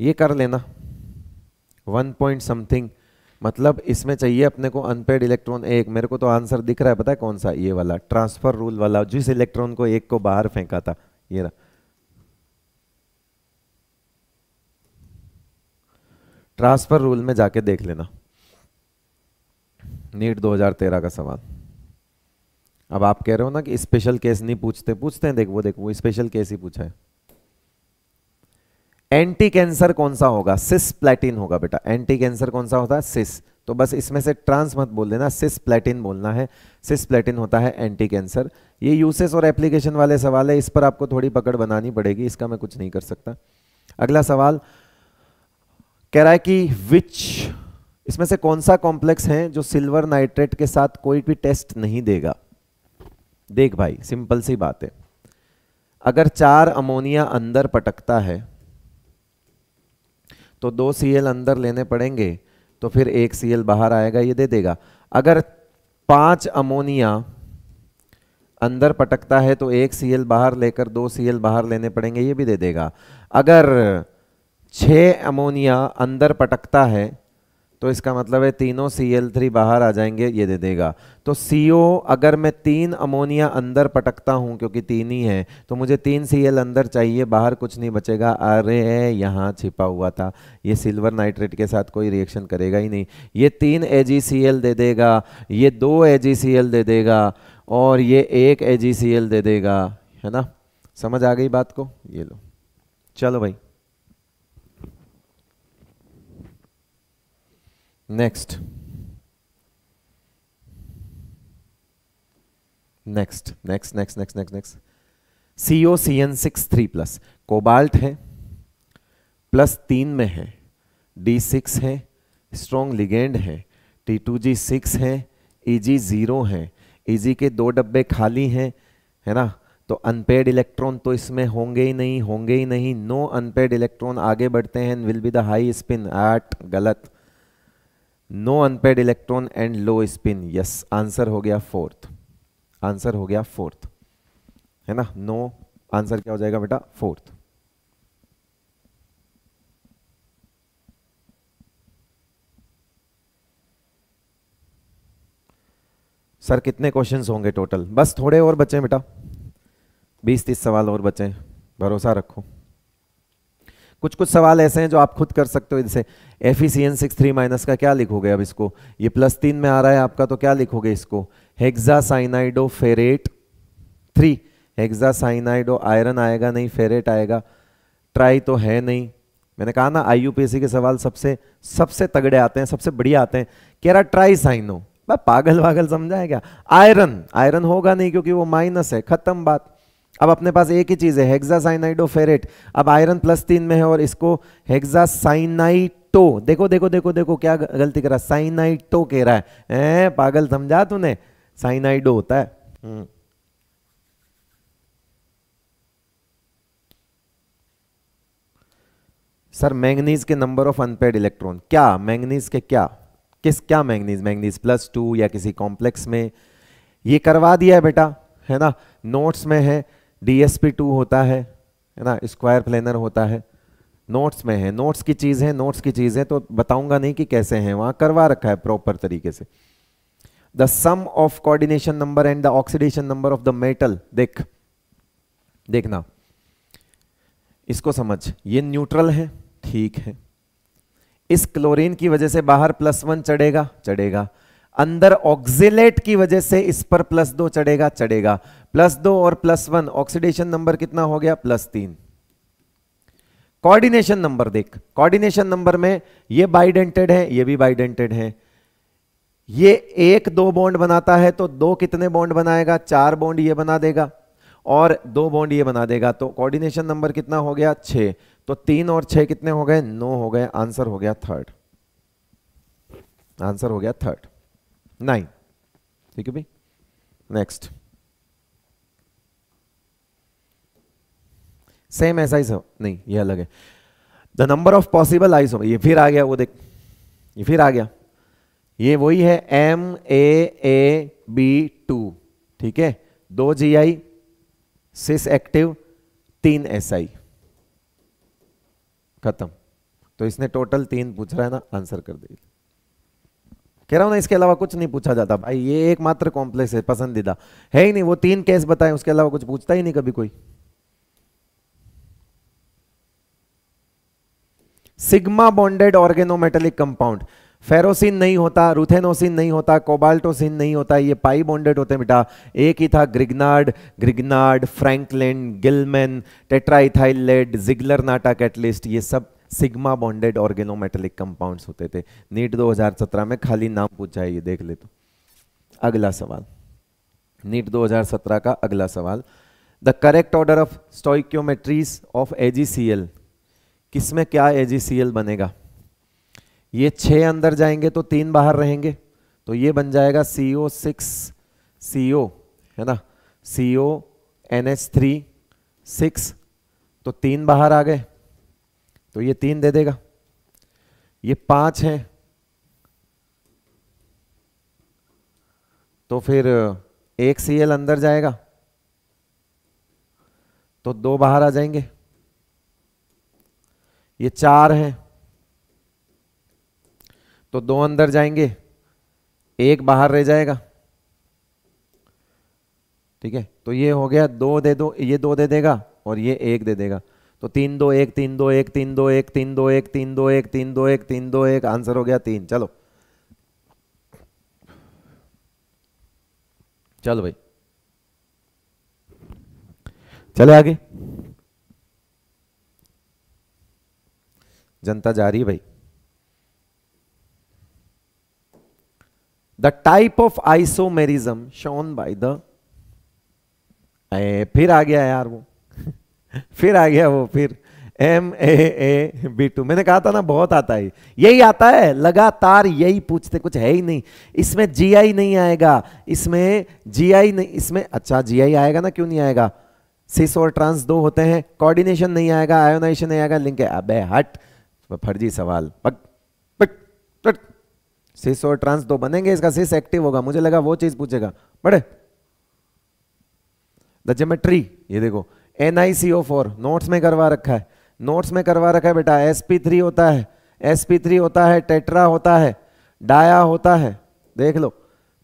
ये कर लेना वन पॉइंट समथिंग मतलब इसमें चाहिए अपने को अनपेड इलेक्ट्रॉन एक मेरे को तो आंसर दिख रहा है पता है कौन सा ये वाला ट्रांसफर रूल वाला जिस इलेक्ट्रॉन को एक को बाहर फेंका था ये रहा ट्रांसफर रूल में जाके देख लेना नीट 2013 का सवाल अब आप कह रहे हो ना कि स्पेशल केस नहीं पूछते पूछते हैं देख वो देख वो स्पेशल केस ही पूछा है एंटी कैंसर कौन सा होगा सिस प्लेटिन होगा बेटा एंटी कैंसर कौन सा होता है सिस तो बस इसमें से ट्रांस मत बोल देना सिस प्लेटिन बोलना है सिस प्लेटिन होता है एंटी कैंसर ये यूसेस और एप्लीकेशन वाले सवाल है इस पर आपको थोड़ी पकड़ बनानी पड़ेगी इसका मैं कुछ नहीं कर सकता अगला सवाल कह रहा है कि विच इसमें से कौन सा कॉम्प्लेक्स है जो सिल्वर नाइट्रेट के साथ कोई भी टेस्ट नहीं देगा देख भाई सिंपल सी बात है अगर चार अमोनिया अंदर पटकता है तो दो सी अंदर लेने पड़ेंगे तो फिर एक सी बाहर आएगा ये दे देगा अगर पाँच अमोनिया अंदर पटकता है तो एक सी बाहर लेकर दो सी बाहर लेने पड़ेंगे ये भी दे देगा अगर छः अमोनिया अंदर पटकता है तो इसका मतलब है तीनों थ्री बाहर आ जाएंगे ये दे देगा तो ओ अगर मैं तीन अमोनिया अंदर पटकता हूँ क्योंकि तीन ही है तो मुझे तीन एल अंदर चाहिए बाहर कुछ नहीं बचेगा अरे यहाँ छिपा हुआ था ये सिल्वर नाइट्रेट के साथ कोई रिएक्शन करेगा ही नहीं ये तीन एल दे देगा ये दो एल दे देगा और ये एक एल दे देगा है ना समझ आ गई बात को ये लो चलो भाई next next next next next next next C O C N six three plus cobalt है प्लस तीन में है डी सिक्स है स्ट्रॉन्ग लिगेंड है टी टू जी सिक्स है ई जी ज़ीरो है ई e जी के दो डब्बे खाली हैं है ना तो अनपेड इलेक्ट्रॉन तो इसमें होंगे ही नहीं होंगे ही नहीं नो अनपेड इलेक्ट्रॉन आगे बढ़ते हैं will be the high spin at गलत no unpaired electron and low spin yes answer हो गया फोर्थ आंसर हो गया फोर्थ है ना नो आंसर क्या हो जाएगा बेटा फोर्थ सर कितने क्वेश्चंस होंगे टोटल बस थोड़े और बचे बेटा बीस तीस सवाल और बचे भरोसा रखो कुछ कुछ सवाल ऐसे हैं जो आप खुद कर सकते हो इनसे एफ ई C N six three minus का क्या लिखोगे अब इसको ये प्लस तीन में आ रहा है आपका तो क्या लिखोगे इसको hexa cyanido ferrate three hexa cyanido iron आएगा नहीं फेरेट आएगा ट्राई तो है नहीं मैंने कहा ना आई के सवाल सबसे सबसे तगड़े आते हैं सबसे बढ़िया आते हैं कह रहा ट्राई साइनो पागल वागल समझाएगा आयरन आयरन होगा नहीं क्योंकि वो माइनस है खत्म बात अब अपने पास एक ही चीज़ है फेरेट अब आयरन प्लस तीन में है और इसको हेक्सासाइनाइटो देखो देखो देखो देखो क्या गलती करा साइनाइटो कह रहा है ए, पागल समझा तूने साइनाइडो होता है हम्म। सर मैंगनीज के नंबर ऑफ अनपेड इलेक्ट्रॉन क्या मैंगनीज के क्या किस क्या मैंगनीज मैंगनीज प्लस टू या किसी कॉम्प्लेक्स में ये करवा दिया है बेटा है ना नोट्स में है डीएसपी टू होता है ना स्क्वायर प्लेनर होता है नोट्स में है नोट्स की चीज़ है नोट्स की चीज़ है तो बताऊंगा नहीं कि कैसे हैं वहां करवा रखा है प्रॉपर तरीके से the sum of coordination number and the oxidation number of the metal देख देखना इसको समझ ये न्यूट्रल है ठीक है इस क्लोरीन की वजह से बाहर प्लस वन चढ़ेगा चढ़ेगा अंदर ऑक्सीलेट की वजह से इस पर प्लस दो चढ़ेगा चढ़ेगा प्लस दो और प्लस वन ऑक्सीडेशन नंबर कितना हो गया प्लस तीन कोऑर्डिनेशन नंबर देख कोऑर्डिनेशन नंबर में ये बाइडेंटेड है ये भी बाइडेंटेड है ये एक दो बॉन्ड बनाता है तो दो कितने बॉन्ड बनाएगा चार बॉन्ड ये बना देगा और दो बॉन्ड ये बना देगा तो कोऑर्डिनेशन नंबर कितना हो गया छ तो तीन और छह कितने हो गए नो हो गए आंसर हो गया थर्ड आंसर हो गया थर्ड नाइन ठीक है भाई नेक्स्ट सेम ऐसा ही सब नहीं ये अलग है द नंबर ऑफ पॉसिबल हो ये फिर आ गया वो देख ये फिर आ गया ये वही है M A A B two ठीक है दो जी आई सिस एक्टिव तीन एस आई खत्म तो इसने टोटल तीन पूछ रहा है ना आंसर कर देगी कह रहा हूं ना इसके अलावा कुछ नहीं पूछा जाता भाई ये एकमात्र कॉम्प्लेक्स है पसंदीदा है ही नहीं वो तीन केस बताए उसके अलावा कुछ पूछता ही नहीं कभी कोई sigma bonded organometallic compound ferrocene नहीं होता रुथेनोसिन नहीं होता कोबाल्टोसिन नहीं होता ये पाई बॉन्डेड होते बेटा एक ही था Grignard Grignard Franklin Gilman tetraethyl lead Ziegler Natta catalyst ये सब सिग्मा बॉन्डेड ऑर्गेनोमेटेलिक कंपाउंड्स होते थे नीट 2017 में खाली नाम पूछा है ये देख ले तो अगला सवाल नीट 2017 का अगला सवाल the correct order of stoichiometries of AGCL किसमें क्या एजीसीएल बनेगा ये छह अंदर जाएंगे तो तीन बाहर रहेंगे तो ये बन जाएगा सी ओ सिक्स सी ओ है ना C O N H three six तो तीन बाहर आ गए तो ये तीन दे देगा ये पांच है तो फिर एक सी अंदर जाएगा तो दो बाहर आ जाएंगे ये चार है तो दो अंदर जाएंगे एक बाहर रह जाएगा ठीक है तो ये हो गया दो दे दो ये दो दे देगा और ये एक दे देगा तो तीन दो एक तीन दो एक तीन दो एक तीन दो एक तीन दो एक तीन दो एक तीन दो एक आंसर हो गया तीन चलो चलो भाई चले आगे जनता जा रही है भाई the type of isomerism shown by the फिर आ गया यार वो फिर आ गया वो फिर M A A B two मैंने कहा था ना बहुत आता है यही आता है लगातार यही पूछते कुछ है ही नहीं इसमें जी आई नहीं आएगा इसमें जी आई नहीं इसमें अच्छा जी आई आएगा ना क्यों नहीं आएगा सिस और ट्रांस दो होते हैं कोऑर्डिनेशन नहीं आएगा आयोनाइजेशन नहीं आएगा लिंक है अबे हट तो फर्जी सवाल पक पक पक, सिस और ट्रांस दो बनेंगे इसका सिस एक्टिव होगा मुझे लगा वो चीज पूछेगा बड़े द जोमेट्री ये देखो N I C O four notes में करवा रखा है नोट्स में करवा रखा है बेटा एस पी थ्री होता है एस पी थ्री होता है टेट्रा होता है डाया होता है देख लो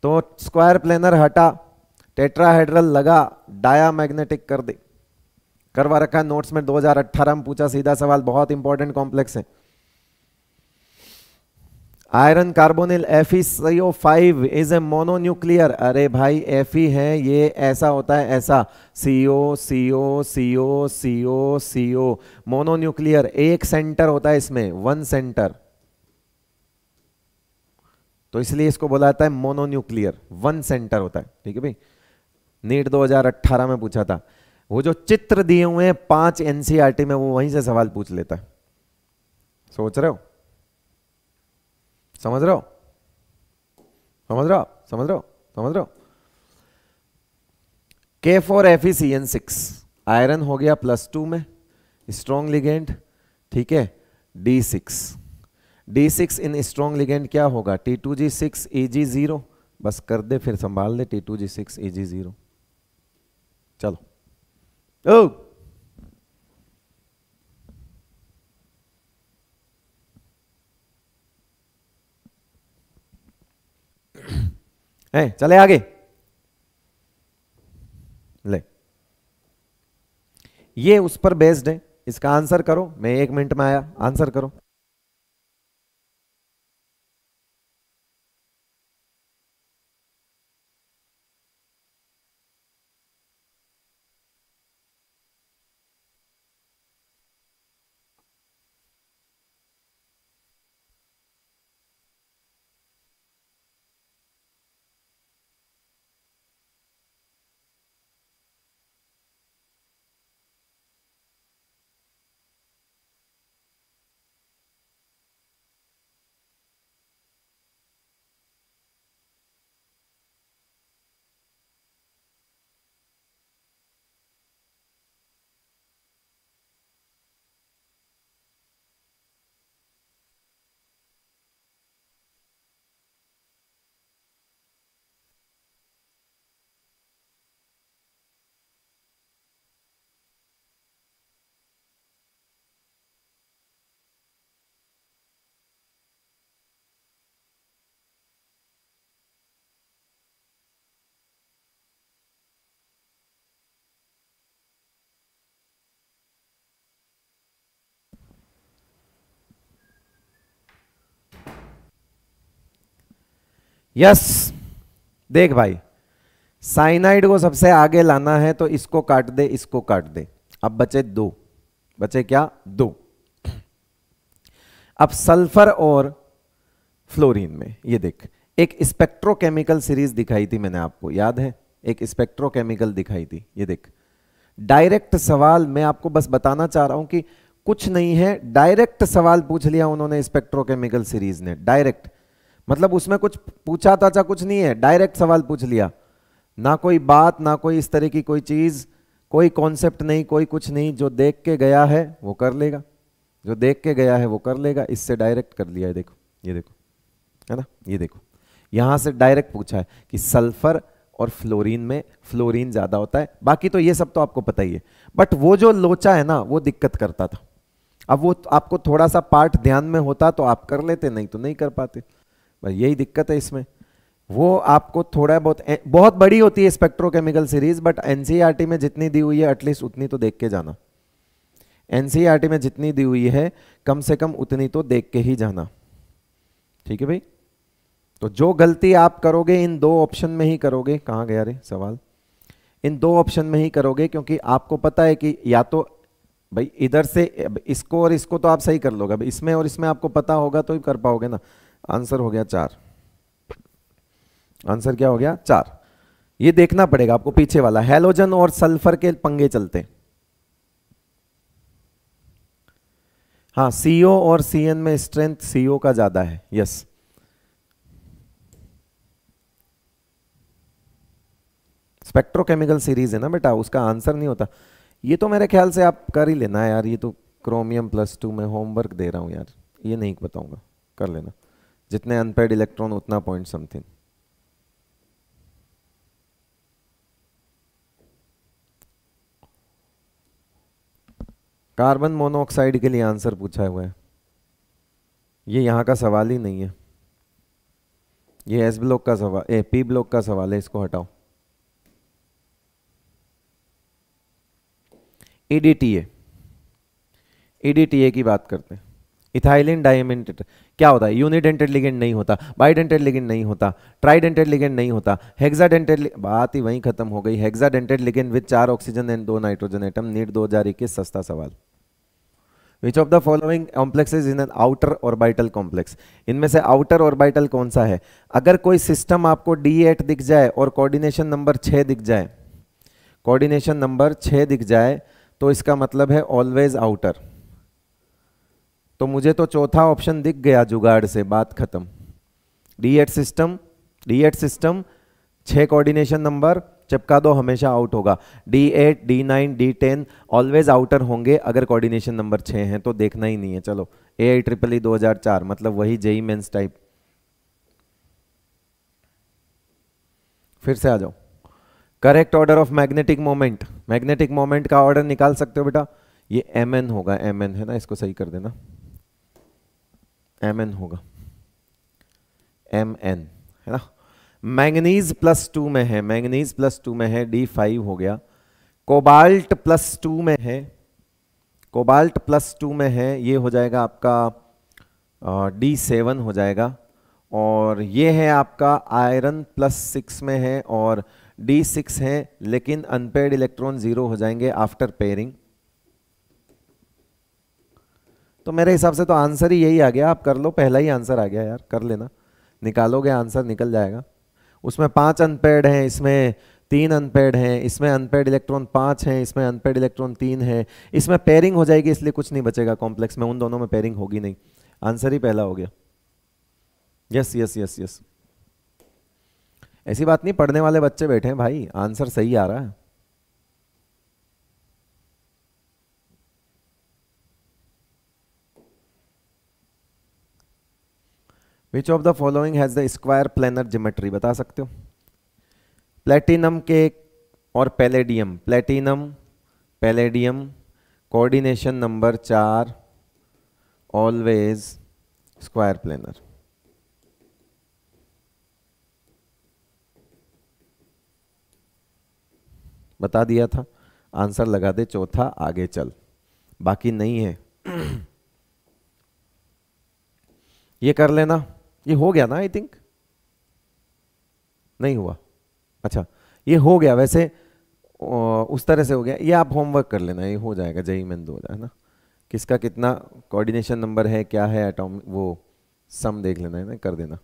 तो स्क्वायर प्लेनर हटा टेट्रा हेड्रल लगा डाया मैग्नेटिक कर दी करवा रखा है नोट्स में 2018 में पूछा सीधा सवाल बहुत इंपॉर्टेंट कॉम्प्लेक्स है iron carbonyl F CO five is a mononuclear अरे भाई एफ है ये ऐसा होता है ऐसा CO CO CO CO CO mononuclear एक सेंटर होता है इसमें वन सेंटर तो इसलिए इसको बोला जाता है मोनोन्यूक्लियर वन सेंटर होता है ठीक है भाई नीट 2018 में पूछा था वो जो चित्र दिए हुए हैं पांच एनसीआरटी e में वो वहीं से सवाल पूछ लेता है सोच रहे हो समझ रहे हो समझ रहे हो समझ रहे हो समझ रहे हो के for F E C N six iron हो गया प्लस टू में स्ट्रॉन्ग लिगेंड ठीक है D six D six in strong ligand क्या होगा T two ji six A ji zero बस कर दे फिर संभाल दे T two ji six A ji zero चलो Oh. है चले आगे ले ये उस पर बेस्ड है इसका आंसर करो मैं एक मिनट में आया आंसर करो यस देख भाई साइनाइड को सबसे आगे लाना है तो इसको काट दे इसको काट दे अब बचे दो बचे क्या दो अब सल्फर और फ्लोरीन में ये देख एक स्पेक्ट्रोकेमिकल सीरीज दिखाई थी मैंने आपको याद है एक स्पेक्ट्रोकेमिकल दिखाई थी ये देख डायरेक्ट सवाल मैं आपको बस बताना चाह रहा हूं कि कुछ नहीं है डायरेक्ट सवाल पूछ लिया उन्होंने स्पेक्ट्रोकेमिकल सीरीज ने डायरेक्ट मतलब उसमें कुछ पूछा ताचा कुछ नहीं है डायरेक्ट सवाल पूछ लिया ना कोई बात ना कोई इस तरह की कोई चीज़ कोई कॉन्सेप्ट नहीं कोई कुछ नहीं जो देख के गया है वो कर लेगा जो देख के गया है वो कर लेगा इससे डायरेक्ट कर लिया है देखो ये देखो है ना ये देखो यहां से डायरेक्ट पूछा है कि सल्फर और फ्लोरीन में फ्लोरीन ज़्यादा होता है बाकी तो ये सब तो आपको पता ही है बट वो जो लोचा है ना वो दिक्कत करता था अब वो आपको थोड़ा सा पार्ट ध्यान में होता तो आप कर लेते नहीं तो नहीं कर पाते यही दिक्कत है इसमें वो आपको थोड़ा बहुत बहुत बड़ी होती है स्पेक्ट्रोकेमिकल सीरीज बट एनसीईआरटी में जितनी दी हुई है एटलीस्ट उतनी तो देख के जाना एनसीईआरटी e में जितनी दी हुई है कम से कम उतनी तो देख के ही जाना ठीक है भाई तो जो गलती आप करोगे इन दो ऑप्शन में ही करोगे कहाँ गया रे सवाल इन दो ऑप्शन में ही करोगे क्योंकि आपको पता है कि या तो भाई इधर से इसको और इसको तो आप सही कर लोगे इसमें और इसमें आपको पता होगा तो ही कर पाओगे ना आंसर हो गया चार आंसर क्या हो गया चार ये देखना पड़ेगा आपको पीछे वाला हेलोजन और सल्फर के पंगे चलते हाँ सीओ और सीएन में स्ट्रेंथ सीओ का ज्यादा है यस स्पेक्ट्रोकेमिकल सीरीज है ना बेटा उसका आंसर नहीं होता ये तो मेरे ख्याल से आप कर ही लेना यार ये तो क्रोमियम प्लस टू में होमवर्क दे रहा हूं यार ये नहीं बताऊंगा कर लेना जितने अनपेड इलेक्ट्रॉन उतना पॉइंट समथिंग कार्बन मोनोऑक्साइड के लिए आंसर पूछा हुआ है ये यहां का सवाल ही नहीं है ये एस ब्लॉक का सवाल ए पी ब्लॉक का सवाल है इसको हटाओ ईडीटीए ईडीटीए की बात करते हैं इथाइलिन डायमेंटेड क्या होता है यूनिडेंटेड लिगेंड नहीं होता बाइडेंटेड लिगेंड नहीं होता ट्राइडेंटेड लिगेंड नहीं होता हेक्साडेंटेड बात ही वहीं खत्म हो गई हेक्साडेंटेड लिगेंड विद चार ऑक्सीजन एंड दो नाइट्रोजन एटम नीट दो हजार इक्कीस सस्ता सवाल which of the following complex is in an outer orbital complex इनमें से आउटर ऑर्बिटल कौन सा है अगर कोई सिस्टम आपको डी एट दिख जाए और कोऑर्डिनेशन नंबर छः दिख जाए कोऑर्डिनेशन नंबर छः दिख जाए तो इसका मतलब है ऑलवेज आउटर तो मुझे तो चौथा ऑप्शन दिख गया जुगाड़ से बात खत्म D eight system D eight system छः कोऑर्डिनेशन नंबर चिपका दो हमेशा आउट होगा D eight D nine D ten always outer होंगे अगर कोऑर्डिनेशन नंबर छः हैं तो देखना ही नहीं है चलो ए आई ट्रिपल ई दो हज़ार चार मतलब वही जेई मेन्स टाइप फिर से आ जाओ correct order of magnetic moment magnetic moment का ऑर्डर निकाल सकते हो बेटा ये एम एन होगा एम एन है ना इसको सही कर देना एम एन होगा एम एन है ना मैंगनीज प्लस टू में है मैंगनीज प्लस टू में है डी फाइव हो गया कोबाल्ट प्लस टू में है कोबाल्ट प्लस टू में है ये हो जाएगा आपका डी सेवन हो जाएगा और ये है आपका आयरन प्लस सिक्स में है और डी सिक्स है लेकिन अनपेड इलेक्ट्रॉन ज़ीरो हो जाएंगे आफ्टर पेयरिंग तो मेरे हिसाब से तो आंसर ही यही आ गया आप कर लो पहला ही आंसर आ गया यार कर लेना निकालोगे आंसर निकल जाएगा उसमें पाँच अनपेड हैं इसमें तीन अनपेड हैं इसमें अनपेड इलेक्ट्रॉन पाँच हैं इसमें अनपेड इलेक्ट्रॉन तीन है इसमें पेयरिंग हो जाएगी इसलिए कुछ नहीं बचेगा कॉम्प्लेक्स में उन दोनों में पेयरिंग होगी नहीं आंसर ही पहला हो गया यस यस यस यस ऐसी बात नहीं पढ़ने वाले बच्चे बैठे हैं भाई आंसर सही आ रहा है which of the following has the square planar geometry बता सकते हो प्लेटिनम के और palladium platinum palladium coordination number चार ऑलवेज स्क्वायर प्लानर बता दिया था आंसर लगा दे चौथा आगे चल बाकी नहीं है ये कर लेना ये हो गया ना आई थिंक नहीं हुआ अच्छा ये हो गया वैसे उस तरह से हो गया ये आप होमवर्क कर लेना ये हो जाएगा जई में दो है ना किसका कितना कोऑर्डिनेशन नंबर है क्या है एटॉम वो सम देख लेना है ना कर देना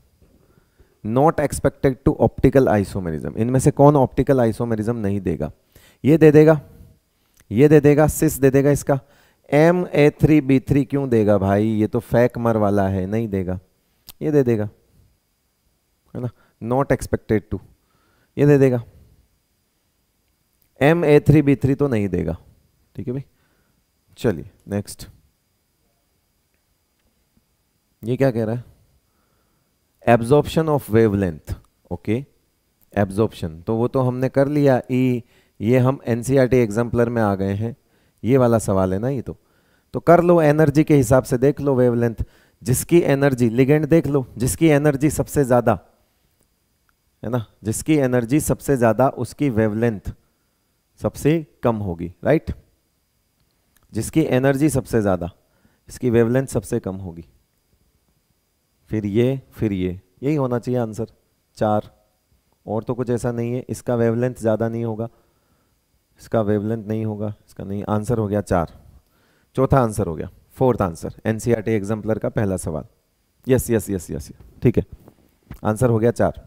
not expected to optical isomerism इनमें से कौन ऑप्टिकल आइसोमेरिज्म नहीं देगा ये दे देगा ये दे देगा सिस दे देगा इसका M A three B three क्यों देगा भाई ये तो फैक मर वाला है नहीं देगा ये दे देगा है ना नॉट एक्सपेक्टेड टू ये दे देगा M A three B three तो नहीं देगा ठीक है भाई चलिए नेक्स्ट ये क्या कह रहा है absorption of wavelength okay absorption तो वो तो हमने कर लिया ई ये हम एनसीआरटी एग्जाम्पलर e में आ गए हैं ये वाला सवाल है ना ये तो तो कर लो एनर्जी के हिसाब से देख लो वेवलेंथ जिसकी एनर्जी लिगेंड देख लो जिसकी एनर्जी सबसे ज़्यादा है ना जिसकी एनर्जी सबसे ज़्यादा उसकी वेवलेंथ सबसे कम होगी राइट जिसकी एनर्जी सबसे ज़्यादा इसकी वेवलेंथ सबसे कम होगी फिर ये फिर ये यही होना चाहिए आंसर चार और तो कुछ ऐसा नहीं है इसका वेवलेंथ ज़्यादा नहीं होगा इसका वेवलेंथ नहीं होगा इसका नहीं आंसर हो गया चार चौथा आंसर हो गया fourth answer NCERT exemplar e का पहला सवाल यस यस यस यस ठीक है आंसर हो गया चार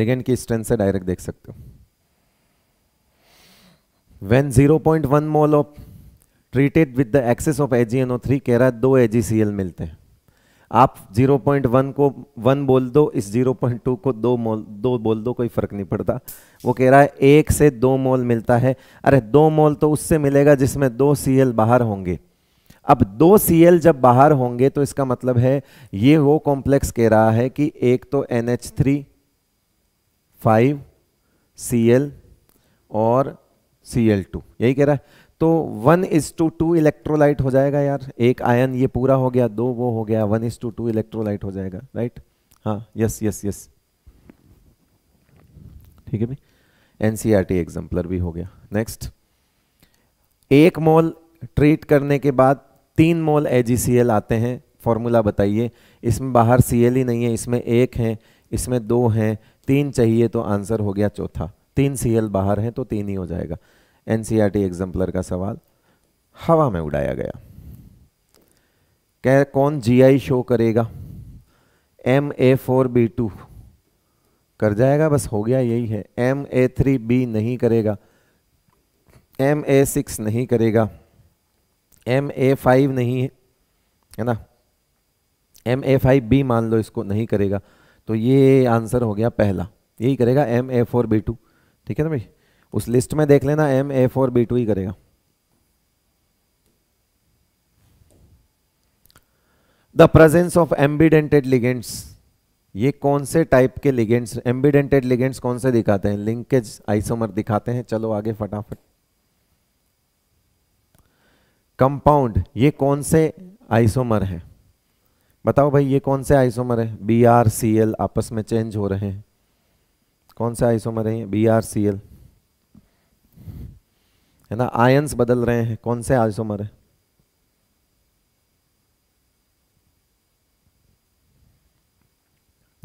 लेकिन की स्ट्रेंथ से डायरेक्ट देख सकते हो when 0.1 mole of treated with the excess of AGNO three कह रहा है दो एजीसीएल मिलते हैं आप 0.1 को 1 बोल दो इस 0.2 को दो मोल दो बोल दो कोई फ़र्क नहीं पड़ता वो कह रहा है एक से दो मोल मिलता है अरे दो मोल तो उससे मिलेगा जिसमें दो सी बाहर होंगे अब दो सी जब बाहर होंगे तो इसका मतलब है ये वो कॉम्प्लेक्स कह रहा है कि एक तो N H three five C और सी यही कह रहा है तो one is to two electrolyte हो जाएगा यार एक आयन ये पूरा हो गया दो वो हो गया one is to two electrolyte हो जाएगा राइट हाँ यस यस यस ठीक है भाई एनसीईआरटी एग्जाम्पलर e भी हो गया नेक्स्ट एक मोल ट्रीट करने के बाद तीन मोल एजीसीएल आते हैं फॉर्मूला बताइए इसमें बाहर सीएल ही नहीं है इसमें एक है इसमें दो हैं तीन चाहिए तो आंसर हो गया चौथा तीन सीएल बाहर हैं तो तीन ही हो जाएगा टी एग्जाम्पलर का सवाल हवा में उड़ाया गया क्या कौन जीआई शो करेगा M A four B two कर जाएगा बस हो गया यही है एम ए थ्री बी नहीं करेगा एम ए सिक्स नहीं करेगा एम ए फाइव नहीं है है ना एम ए फाइव बी मान लो इसको नहीं करेगा तो ये आंसर हो गया पहला यही करेगा M A four B two ठीक है ना भाई उस लिस्ट में देख लेना M A four B two ही करेगा the presence of ambidentate ligands ये कौन से टाइप के लिगेंट्स एम्बिडेंटेड लिगेंट्स कौन से दिखाते हैं लिंकेज आइसोमर दिखाते हैं चलो आगे फटाफट कंपाउंड ये कौन से आइसोमर हैं बताओ भाई ये कौन से आइसोमर है बी आर सी एल आपस में चेंज हो रहे हैं कौन से आइसोमर है बी आर सी एल है ना आयंस बदल रहे हैं कौन से आइसोमर है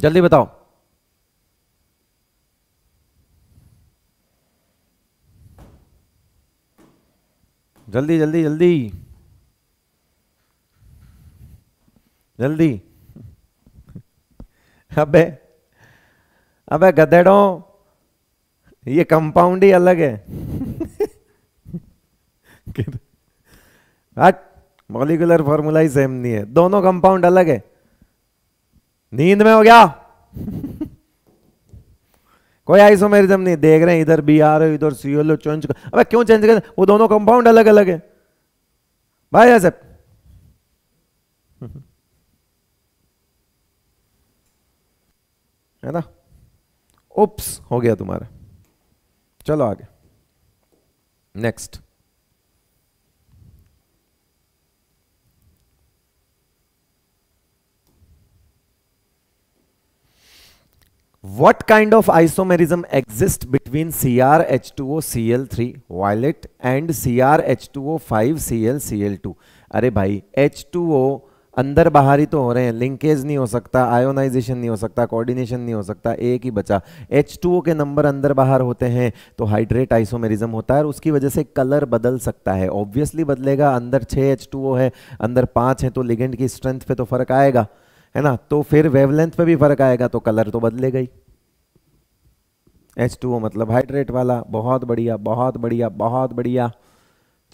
जल्दी बताओ जल्दी जल्दी जल्दी जल्दी अबे अबे गदेड़ो ये कंपाउंड ही अलग है मॉलिकुलर फॉर्मूला ही सेम नहीं है दोनों कंपाउंड अलग है नींद में हो गया कोई आइसोमेरिज्म नहीं देख रहे हैं इधर बी आर इधर सी एल चेंज कर अब क्यों चेंज कर वो दोनों कंपाउंड अलग अलग है भाई ऐसे है ना उप्स हो गया तुम्हारा चलो आगे next What kind of isomerism exists between L violet and two अरे भाई H2O अंदर बाहर ही तो हो रहे हैं लिंकेज नहीं हो सकता आयोनाइजेशन नहीं हो सकता कोऑर्डिनेशन नहीं हो सकता एक ही बचा H2O के नंबर अंदर बाहर होते हैं तो हाइड्रेट आइसोमेरिज्म होता है और उसकी वजह से कलर बदल सकता है ऑब्वियसली बदलेगा अंदर छः H2O है अंदर पाँच है तो लिगेंड की स्ट्रेंथ पे तो फर्क आएगा है ना तो फिर वेवलेंथ पे भी फर्क आएगा तो कलर तो बदले गई एच टू ओ मतलब हाइड्रेट वाला बहुत बढ़िया बहुत बढ़िया बहुत बढ़िया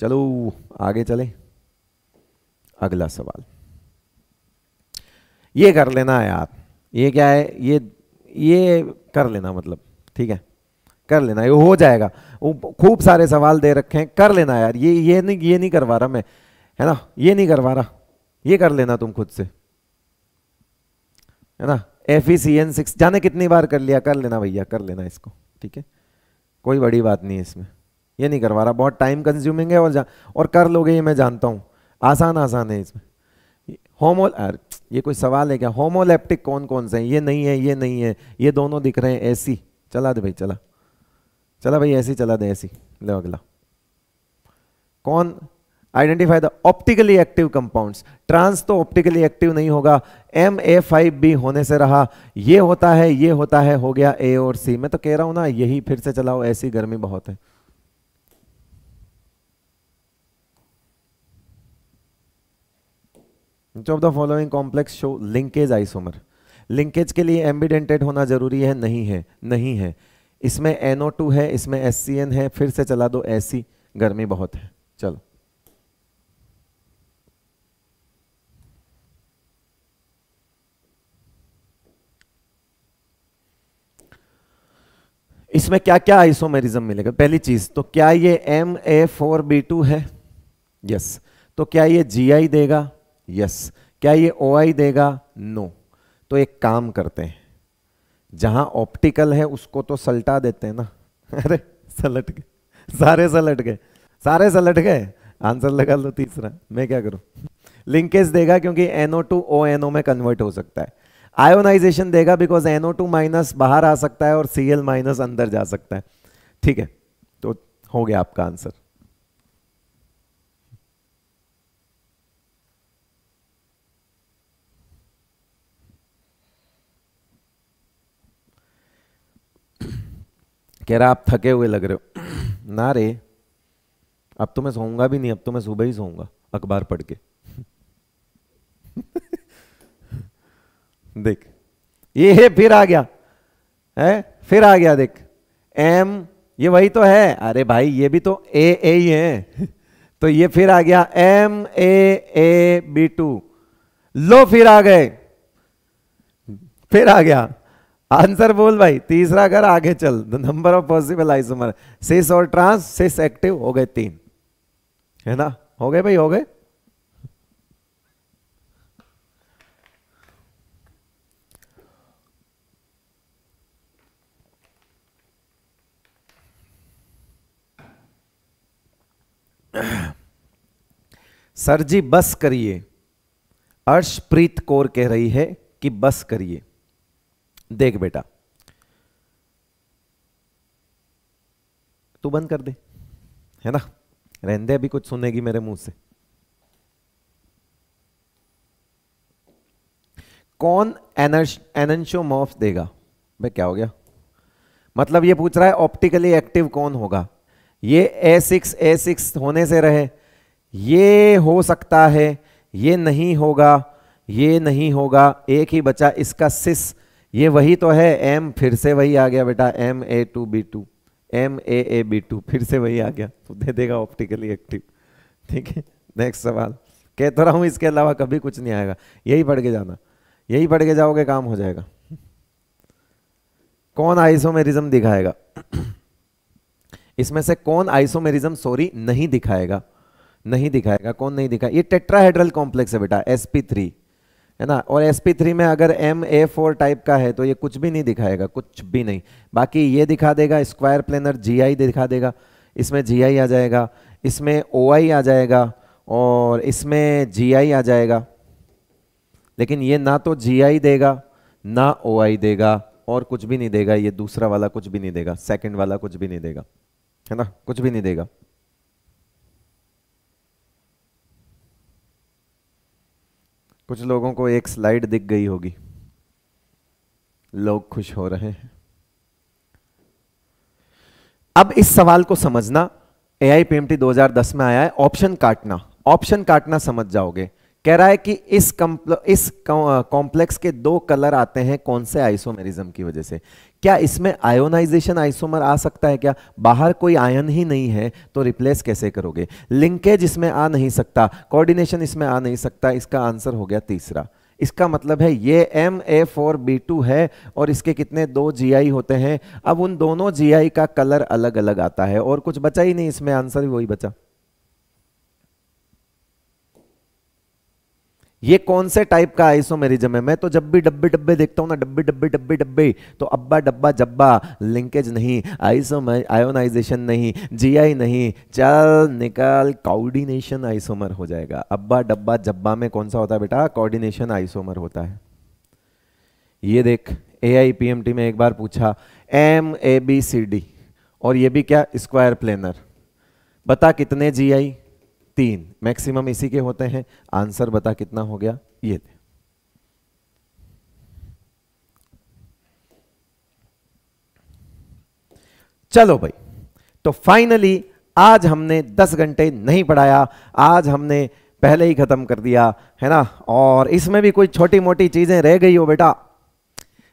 चलो आगे चले अगला सवाल ये कर लेना यार ये क्या है ये ये कर लेना मतलब ठीक है कर लेना ये हो जाएगा खूब सारे सवाल दे रखे हैं कर लेना यार ये ये नहीं ये नहीं करवा रहा मैं है ना ये नहीं करवा रहा ये कर लेना तुम खुद से है ना एफ ई सी एन सिक्स जाने कितनी बार कर लिया कर लेना भैया कर लेना इसको ठीक है कोई बड़ी बात नहीं है इसमें ये नहीं करवा रहा बहुत टाइम कंज्यूमिंग है और जा और कर लोगे ये मैं जानता हूँ आसान आसान है इसमें होमो ये कोई सवाल है क्या होमोलेप्टिक कौन कौन से हैं ये नहीं है ये नहीं है ये दोनों दिख रहे हैं ऐसी चला दे भाई चला चला भाई ऐसी चला दे ऐसी ले अगला कौन identify the optically active compounds trans तो ऑप्टिकली एक्टिव नहीं होगा एम ए फाइव बी होने से रहा ये होता है ये होता है हो गया ए और सी मैं तो कह रहा हूं ना यही फिर से चलाओ ऐसी गर्मी बहुत है of the following complex show linkage linkage linkage के लिए एम्बिडेंटेड होना जरूरी है नहीं है नहीं है इसमें टू है इसमें एस है फिर से चला दो ऐसी गर्मी बहुत है चलो इसमें क्या क्या आइसोमेरिज्म मिलेगा पहली चीज तो क्या ये M A four B two है यस yes. तो क्या ये जी आई देगा यस yes. क्या ये ओ आई देगा नो no. तो एक काम करते हैं जहां ऑप्टिकल है उसको तो सलटा देते हैं ना अरे सलट गए सारे सलट गए सारे सलट गए आंसर लगा लो तीसरा मैं क्या करूं लिंकेज देगा क्योंकि एनओ टू ओ एनओ में कन्वर्ट हो सकता है आयोनाइजेशन देगा बिकॉज एनओ टू माइनस बाहर आ सकता है और सी एल माइनस अंदर जा सकता है ठीक है तो हो गया आपका आंसर कह रहा आप थके हुए लग रहे हो ना रे अब तो मैं सोऊंगा भी नहीं अब तो मैं सुबह ही सोऊंगा अखबार पढ़ के देख ये है फिर आ गया है फिर आ गया देख एम ये वही तो है अरे भाई ये भी तो ए ए ही है तो ये फिर आ गया M A A B two लो फिर आ गए फिर आ गया आंसर बोल भाई तीसरा घर आगे चल the number of possible isomer cis और ट्रांस सिस एक्टिव हो गए तीन है ना हो गए भाई हो गए सर जी बस करिए अर्शप्रीत कौर कह रही है कि बस करिए देख बेटा तू बंद कर दे है ना रहने दे अभी कुछ सुनेगी मेरे मुंह से कौन एनंशोमॉफ देगा भाई क्या हो गया मतलब ये पूछ रहा है ऑप्टिकली एक्टिव कौन होगा ये ए सिक्स ए सिक्स होने से रहे ये हो सकता है ये नहीं होगा ये नहीं होगा एक ही बचा इसका सिस ये वही तो है एम फिर से वही आ गया बेटा M A two B two M A A B two फिर से वही आ गया तो दे देगा ऑप्टिकली एक्टिव ठीक है नेक्स्ट सवाल कहते तो रहा हूँ इसके अलावा कभी कुछ नहीं आएगा यही पढ़ के जाना यही पढ़ के जाओगे काम हो जाएगा कौन आइसोमेरिज्म दिखाएगा इसमें से कौन आइसोमेरिज्म सॉरी नहीं दिखाएगा नहीं दिखाएगा कौन नहीं दिखा ये टेट्राहेड्रल कॉम्प्लेक्स है बेटा sp3 है ना और sp3 में अगर एम ए फोर टाइप का है तो ये कुछ भी नहीं दिखाएगा कुछ भी नहीं बाकी ये दिखा देगा स्क्वायर प्लेनर जी आई दिखा देगा इसमें जी आई आ जाएगा इसमें ओ आई आ जाएगा और इसमें जी आई आ जाएगा लेकिन ये ना तो जी आई देगा ना ओ आई देगा और कुछ भी नहीं देगा ये दूसरा वाला कुछ भी नहीं देगा सेकेंड वाला कुछ भी नहीं देगा है ना कुछ भी नहीं देगा कुछ लोगों को एक स्लाइड दिख गई होगी लोग खुश हो रहे हैं अब इस सवाल को समझना A I P M T दो में आया है ऑप्शन काटना ऑप्शन काटना समझ जाओगे कह रहा है कि इस इस कॉम्प्लेक्स के दो कलर आते हैं कौन से आइसोमेरिज्म की वजह से क्या इसमें आयोनाइजेशन आइसोमर आ सकता है क्या बाहर कोई आयन ही नहीं है तो रिप्लेस कैसे करोगे लिंकेज इसमें आ नहीं सकता कोऑर्डिनेशन इसमें आ नहीं सकता इसका आंसर हो गया तीसरा इसका मतलब है ये M A four B two है और इसके कितने दो जीआई होते हैं अब उन दोनों जीआई का कलर अलग अलग आता है और कुछ बचा ही नहीं इसमें आंसर वही बचा ये कौन से टाइप का आइसोमेरिज्म है मैं तो जब भी डब्बे डब्बे देखता हूं ना डब्बे डब्बे डब्बे डब्बे तो अब्बा डब्बा जब्बा लिंकेज नहीं आइसोमर आयोनाइजेशन नहीं जीआई नहीं चल निकाल कोऑर्डिनेशन आइसोमर हो जाएगा अब्बा डब्बा जब्बा में कौन सा होता है बेटा कोऑर्डिनेशन आइसोमर होता है ये देख ए में एक बार पूछा M A B C D और ये भी क्या स्क्वायर प्लेनर बता कितने जी आई तीन मैक्सिमम इसी के होते हैं आंसर बता कितना हो गया ये थे चलो भाई तो फाइनली आज हमने 10 घंटे नहीं पढ़ाया आज हमने पहले ही खत्म कर दिया है ना और इसमें भी कोई छोटी मोटी चीजें रह गई हो बेटा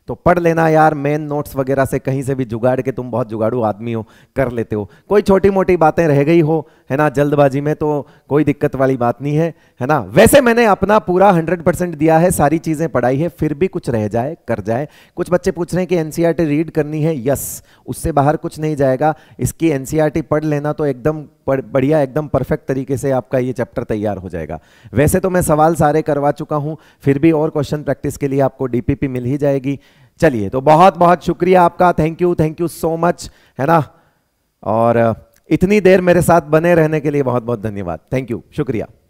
तो पढ़ लेना यार मेन नोट्स वगैरह से कहीं से भी जुगाड़ के तुम बहुत जुगाड़ू आदमी हो कर लेते हो कोई छोटी मोटी बातें रह गई हो है ना जल्दबाजी में तो कोई दिक्कत वाली बात नहीं है है ना वैसे मैंने अपना पूरा हंड्रेड परसेंट दिया है सारी चीज़ें पढ़ाई है फिर भी कुछ रह जाए कर जाए कुछ बच्चे पूछ रहे हैं कि एन रीड e करनी है यस उससे बाहर कुछ नहीं जाएगा इसकी एन e पढ़ लेना तो एकदम बढ़िया एकदम परफेक्ट तरीके से आपका ये चैप्टर तैयार हो जाएगा वैसे तो मैं सवाल सारे करवा चुका हूँ फिर भी और क्वेश्चन प्रैक्टिस के लिए आपको डीपीपी मिल ही जाएगी चलिए तो बहुत बहुत शुक्रिया आपका thank you thank you so much है ना और इतनी देर मेरे साथ बने रहने के लिए बहुत बहुत धन्यवाद थैंक यू शुक्रिया